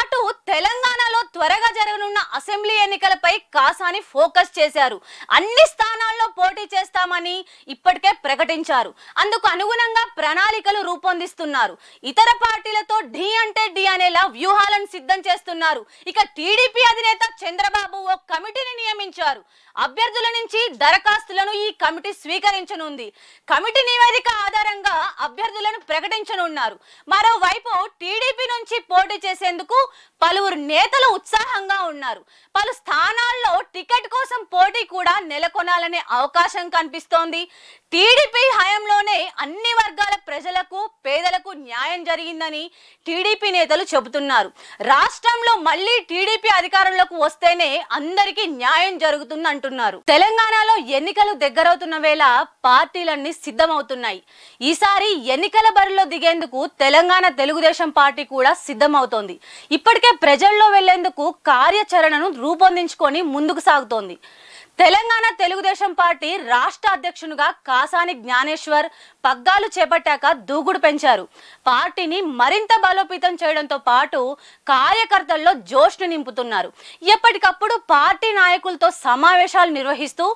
అటు తెలంగాణలో త్వరగా జరగనున్న అసెంబ్లీ ఎన్నికలపై కాసాని ఫోకస్ చేశారు అన్ని స్థానాల్లో పోటీ చేస్తామని ఇప్పటికే ప్రకటించారు అందుకు అనుగుణంగా ప్రణాళికలు రూపొందిస్తున్నారు ఇతర పార్టీలతో ఢీ అంటే ఢీ అనేలా వ్యూహాలను సిద్ధం చేస్తున్నారు ఇక టీడీపీ అధినేత చంద్రబాబు ఓ కమిటీని నియమించారు అభ్యర్థుల నుంచి దరఖాస్తులను ఈ కమిటీ స్వీకరించనుంది కమిటీ నివేదిక ఆధారంగా అభ్యర్థులను ప్రకటించనున్నారు మరోవైపు టీడీపీ నుంచి పోటీ చేసేందుకు పలువురు నేతలు ఉత్సాహంగా ఉన్నారు పలు స్థానాల్లో టికెట్ కోసం పోటీ కూడా నెలకొనాలనే అవకాశం కనిపిస్తోంది టీడీపీ హయాంలోనే అన్ని వర్గాల ప్రజలకు పేదలకు న్యాయం జరిగిందని టీడీపీ నేతలు చెబుతున్నారు రాష్ట్రంలో మళ్ళీ టీడీపీ అధికారంలోకి వస్తేనే అందరికీ న్యాయం జరుగుతుందంటారు అంటున్నారు తెలంగాణలో ఎన్నికలు దగ్గరవుతున్న వేళ పార్టీలన్నీ సిద్ధమవుతున్నాయి ఈసారి ఎన్నికల బరిలో దిగేందుకు తెలంగాణ తెలుగుదేశం పార్టీ కూడా సిద్ధమవుతోంది ఇప్పటికే ప్రజల్లో వెళ్లేందుకు కార్యాచరణను రూపొందించుకొని ముందుకు సాగుతోంది తెలంగాణ తెలుగుదేశం పార్టీ రాష్ట్ర అధ్యక్షునిగా కాసాని జ్ఞానేశ్వర్ పగ్గాలు చేపట్టాక దూకుడు పెంచారు పార్టీని మరింత బలోపేతం చేయడంతో పాటు కార్యకర్తల్లో జోష్ను నింపుతున్నారు ఎప్పటికప్పుడు పార్టీ నాయకులతో సమావేశాలు నిర్వహిస్తూ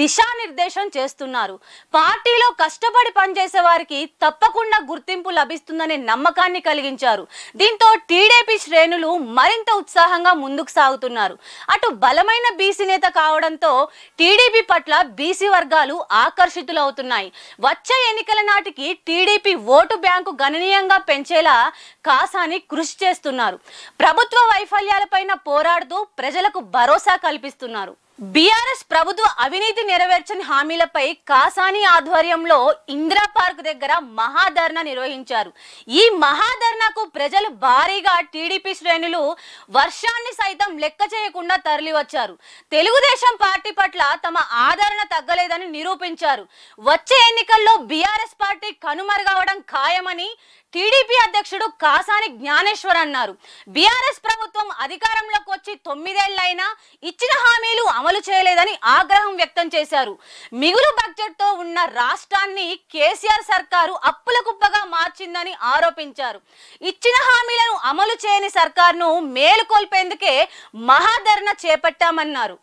దిశానిర్దేశం చేస్తున్నారు పార్టీలో కష్టపడి పనిచేసే వారికి తప్పకుండా గుర్తింపు లభిస్తుందనే నమ్మకాన్ని కలిగించారు దీంతో టీడీపీ శ్రేణులు మరింత ఉత్సాహంగా ముందుకు సాగుతున్నారు అటు బలమైన బీసీ నేత కావడంతో టీడీపీ పట్ల బీసీ వర్గాలు ఆకర్షితులవుతున్నాయి వచ్చే ఎన్నికల నాటికి టీడీపీ ఓటు బ్యాంకు గణనీయంగా పెంచేలా కాసాని కృషి చేస్తున్నారు ప్రభుత్వ వైఫల్యాలపైన పోరాడుతూ ప్రజలకు భరోసా కల్పిస్తున్నారు బీఆర్ఎస్ ప్రభుత్వ అవినీతి నెరవేర్చని హామీలపై కాసాని ఆధ్వర్యంలో ఇందిరా పార్క్ దగ్గర మహాధర్ణ నిర్వహించారు ఈ మహాధర్ణకు ప్రజలు భారీగా టీడీపీ శ్రేణులు వర్షాన్ని సైతం లెక్క చేయకుండా తరలివచ్చారు తెలుగుదేశం పార్టీ పట్ల తమ ఆదరణ తగ్గలేదని నిరూపించారు వచ్చే ఎన్నికల్లో బీఆర్ఎస్ పార్టీ కనుమరుగవడం ఖాయమని టీడీపీ అధ్యక్షుడు కాసాని జ్ఞానేశ్వర్ అన్నారు బీఆర్ఎస్ ప్రభుత్వం అధికారంలోకి వచ్చి తొమ్మిదేళ్లైనా ఇచ్చిన హామీలు అమలు చేయలేదని ఆగ్రహం వ్యక్తం చేశారు మిగులు బడ్జెట్తో ఉన్న రాష్ట్రాన్ని కేసీఆర్ సర్కారు అప్పుల కుప్పగా మార్చిందని ఆరోపించారు ఇచ్చిన హామీలను అమలు చేయని సర్కార్ను మేలుకొల్పేందుకే మహాధరణ చేపట్టామన్నారు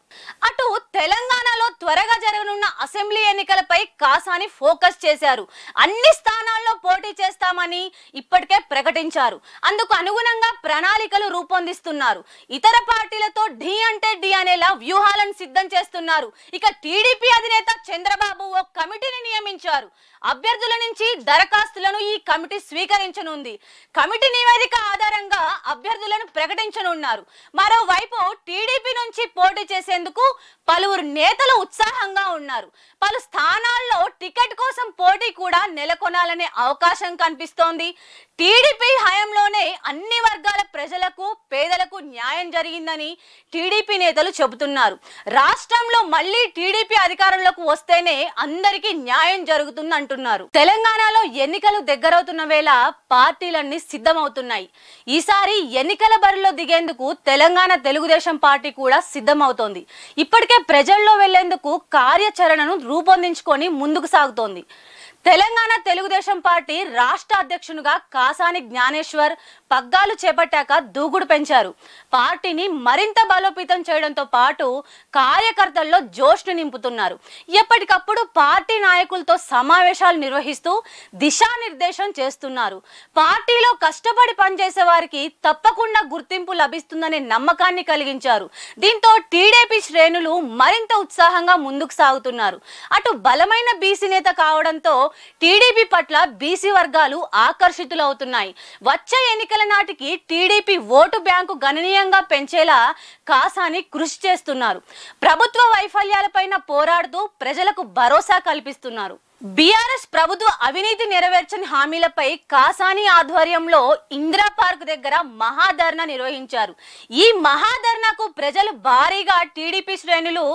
అటు తెలంగాణలో త్వరగా జరగనున్న అసెంబ్లీ ఎన్నికలపై కాసాని ఫోకస్ చేశారు అన్ని స్థానాల్లో పోటీ చేస్తామని ఇప్పటికే ప్రకటించారు అందుకు అనుగుణంగా ప్రణాళికలు రూపొందిస్తున్నారు ఇతర పార్టీలతో ఢీ అంటే ఢీ అనేలా వ్యూహాలను సిద్ధం చేస్తున్నారు ఇక టీడీపీ అధినేత చంద్రబాబు ఓ కమిటీని నియమించారు అభ్యర్థుల నుంచి దరఖాస్తులను ఈ కమిటీ స్వీకరించనుంది కమిటీ నివేదిక ఆధారంగా అభ్యర్థులను ప్రకటించనున్నారు మరోవైపు టీడీపీ నుంచి పోటీ చేసేందుకు పలువురు నేతలు ఉత్సాహంగా ఉన్నారు పలు స్థానాల్లో టికెట్ కోసం పోటీ కూడా నెలకొనాలనే అవకాశం కనిపిస్తోంది టీడీపీ హయంలోనే అన్ని వర్గాల ప్రజలకు పేదలకు న్యాయం జరిగిందని టీడీపీ నేతలు చెబుతున్నారు రాష్ట్రంలో మళ్ళీ టీడీపీ అధికారంలోకి వస్తేనే అందరికీ న్యాయం జరుగుతుందంటారు అంటున్నారు తెలంగాణలో ఎన్నికలు దగ్గరవుతున్న వేళ పార్టీలన్నీ సిద్ధమవుతున్నాయి ఈసారి ఎన్నికల బరిలో దిగేందుకు తెలంగాణ తెలుగుదేశం పార్టీ కూడా సిద్ధమవుతోంది ఇప్పటికే ప్రజల్లో వెళ్లేందుకు కార్యాచరణను రూపొందించుకొని ముందుకు సాగుతోంది తెలంగాణ తెలుగుదేశం పార్టీ రాష్ట్ర అధ్యక్షునిగా కాసాని జ్ఞానేశ్వర్ పగ్గాలు చేపట్టాక దూకుడు పెంచారు పార్టీని మరింత బలోపేతం చేయడంతో పాటు కార్యకర్తల్లో జోష్ను నింపుతున్నారు ఎప్పటికప్పుడు పార్టీ నాయకులతో సమావేశాలు నిర్వహిస్తూ దిశానిర్దేశం చేస్తున్నారు పార్టీలో కష్టపడి పనిచేసే వారికి తప్పకుండా గుర్తింపు లభిస్తుందనే నమ్మకాన్ని కలిగించారు దీంతో టీడీపీ శ్రేణులు మరింత ఉత్సాహంగా ముందుకు సాగుతున్నారు అటు బలమైన బీసీ నేత కావడంతో టీడీపీ పట్ల బీసీ వర్గాలు ఆకర్షితులవుతున్నాయి వచ్చే ఎన్నికల నాటికి టీడీపీ ఓటు బ్యాంకు గణనీయంగా పెంచేలా కాసాని కృషి చేస్తున్నారు ప్రభుత్వ వైఫల్యాలపైన పోరాడుతూ ప్రజలకు భరోసా కల్పిస్తున్నారు బీఆర్ఎస్ ప్రభుత్వ అవినీతి నెరవేర్చని హామీలపై కాసాని ఆధ్వర్యంలో ఇందిరా పార్క్ దగ్గర మహాధర్నా నిర్వహించారు ఈ మహాధర్నాకు ప్రజలు భారీగా టీడీపీ శ్రేణులు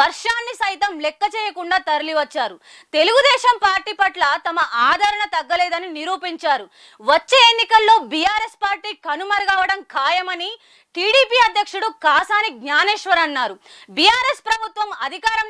వర్షాన్ని సైతం లెక్క చేయకుండా తరలివచ్చారు తెలుగుదేశం పార్టీ పట్ల తమ ఆదరణ తగ్గలేదని నిరూపించారు వచ్చే ఎన్నికల్లో బీఆర్ఎస్ పార్టీ కనుమరుగవడం ఖాయమని టీడీపీ అధ్యక్షుడు కాసాని జ్ఞానేశ్వర్ అన్నారు బీఆర్ఎస్ ప్రభుత్వం అధికారం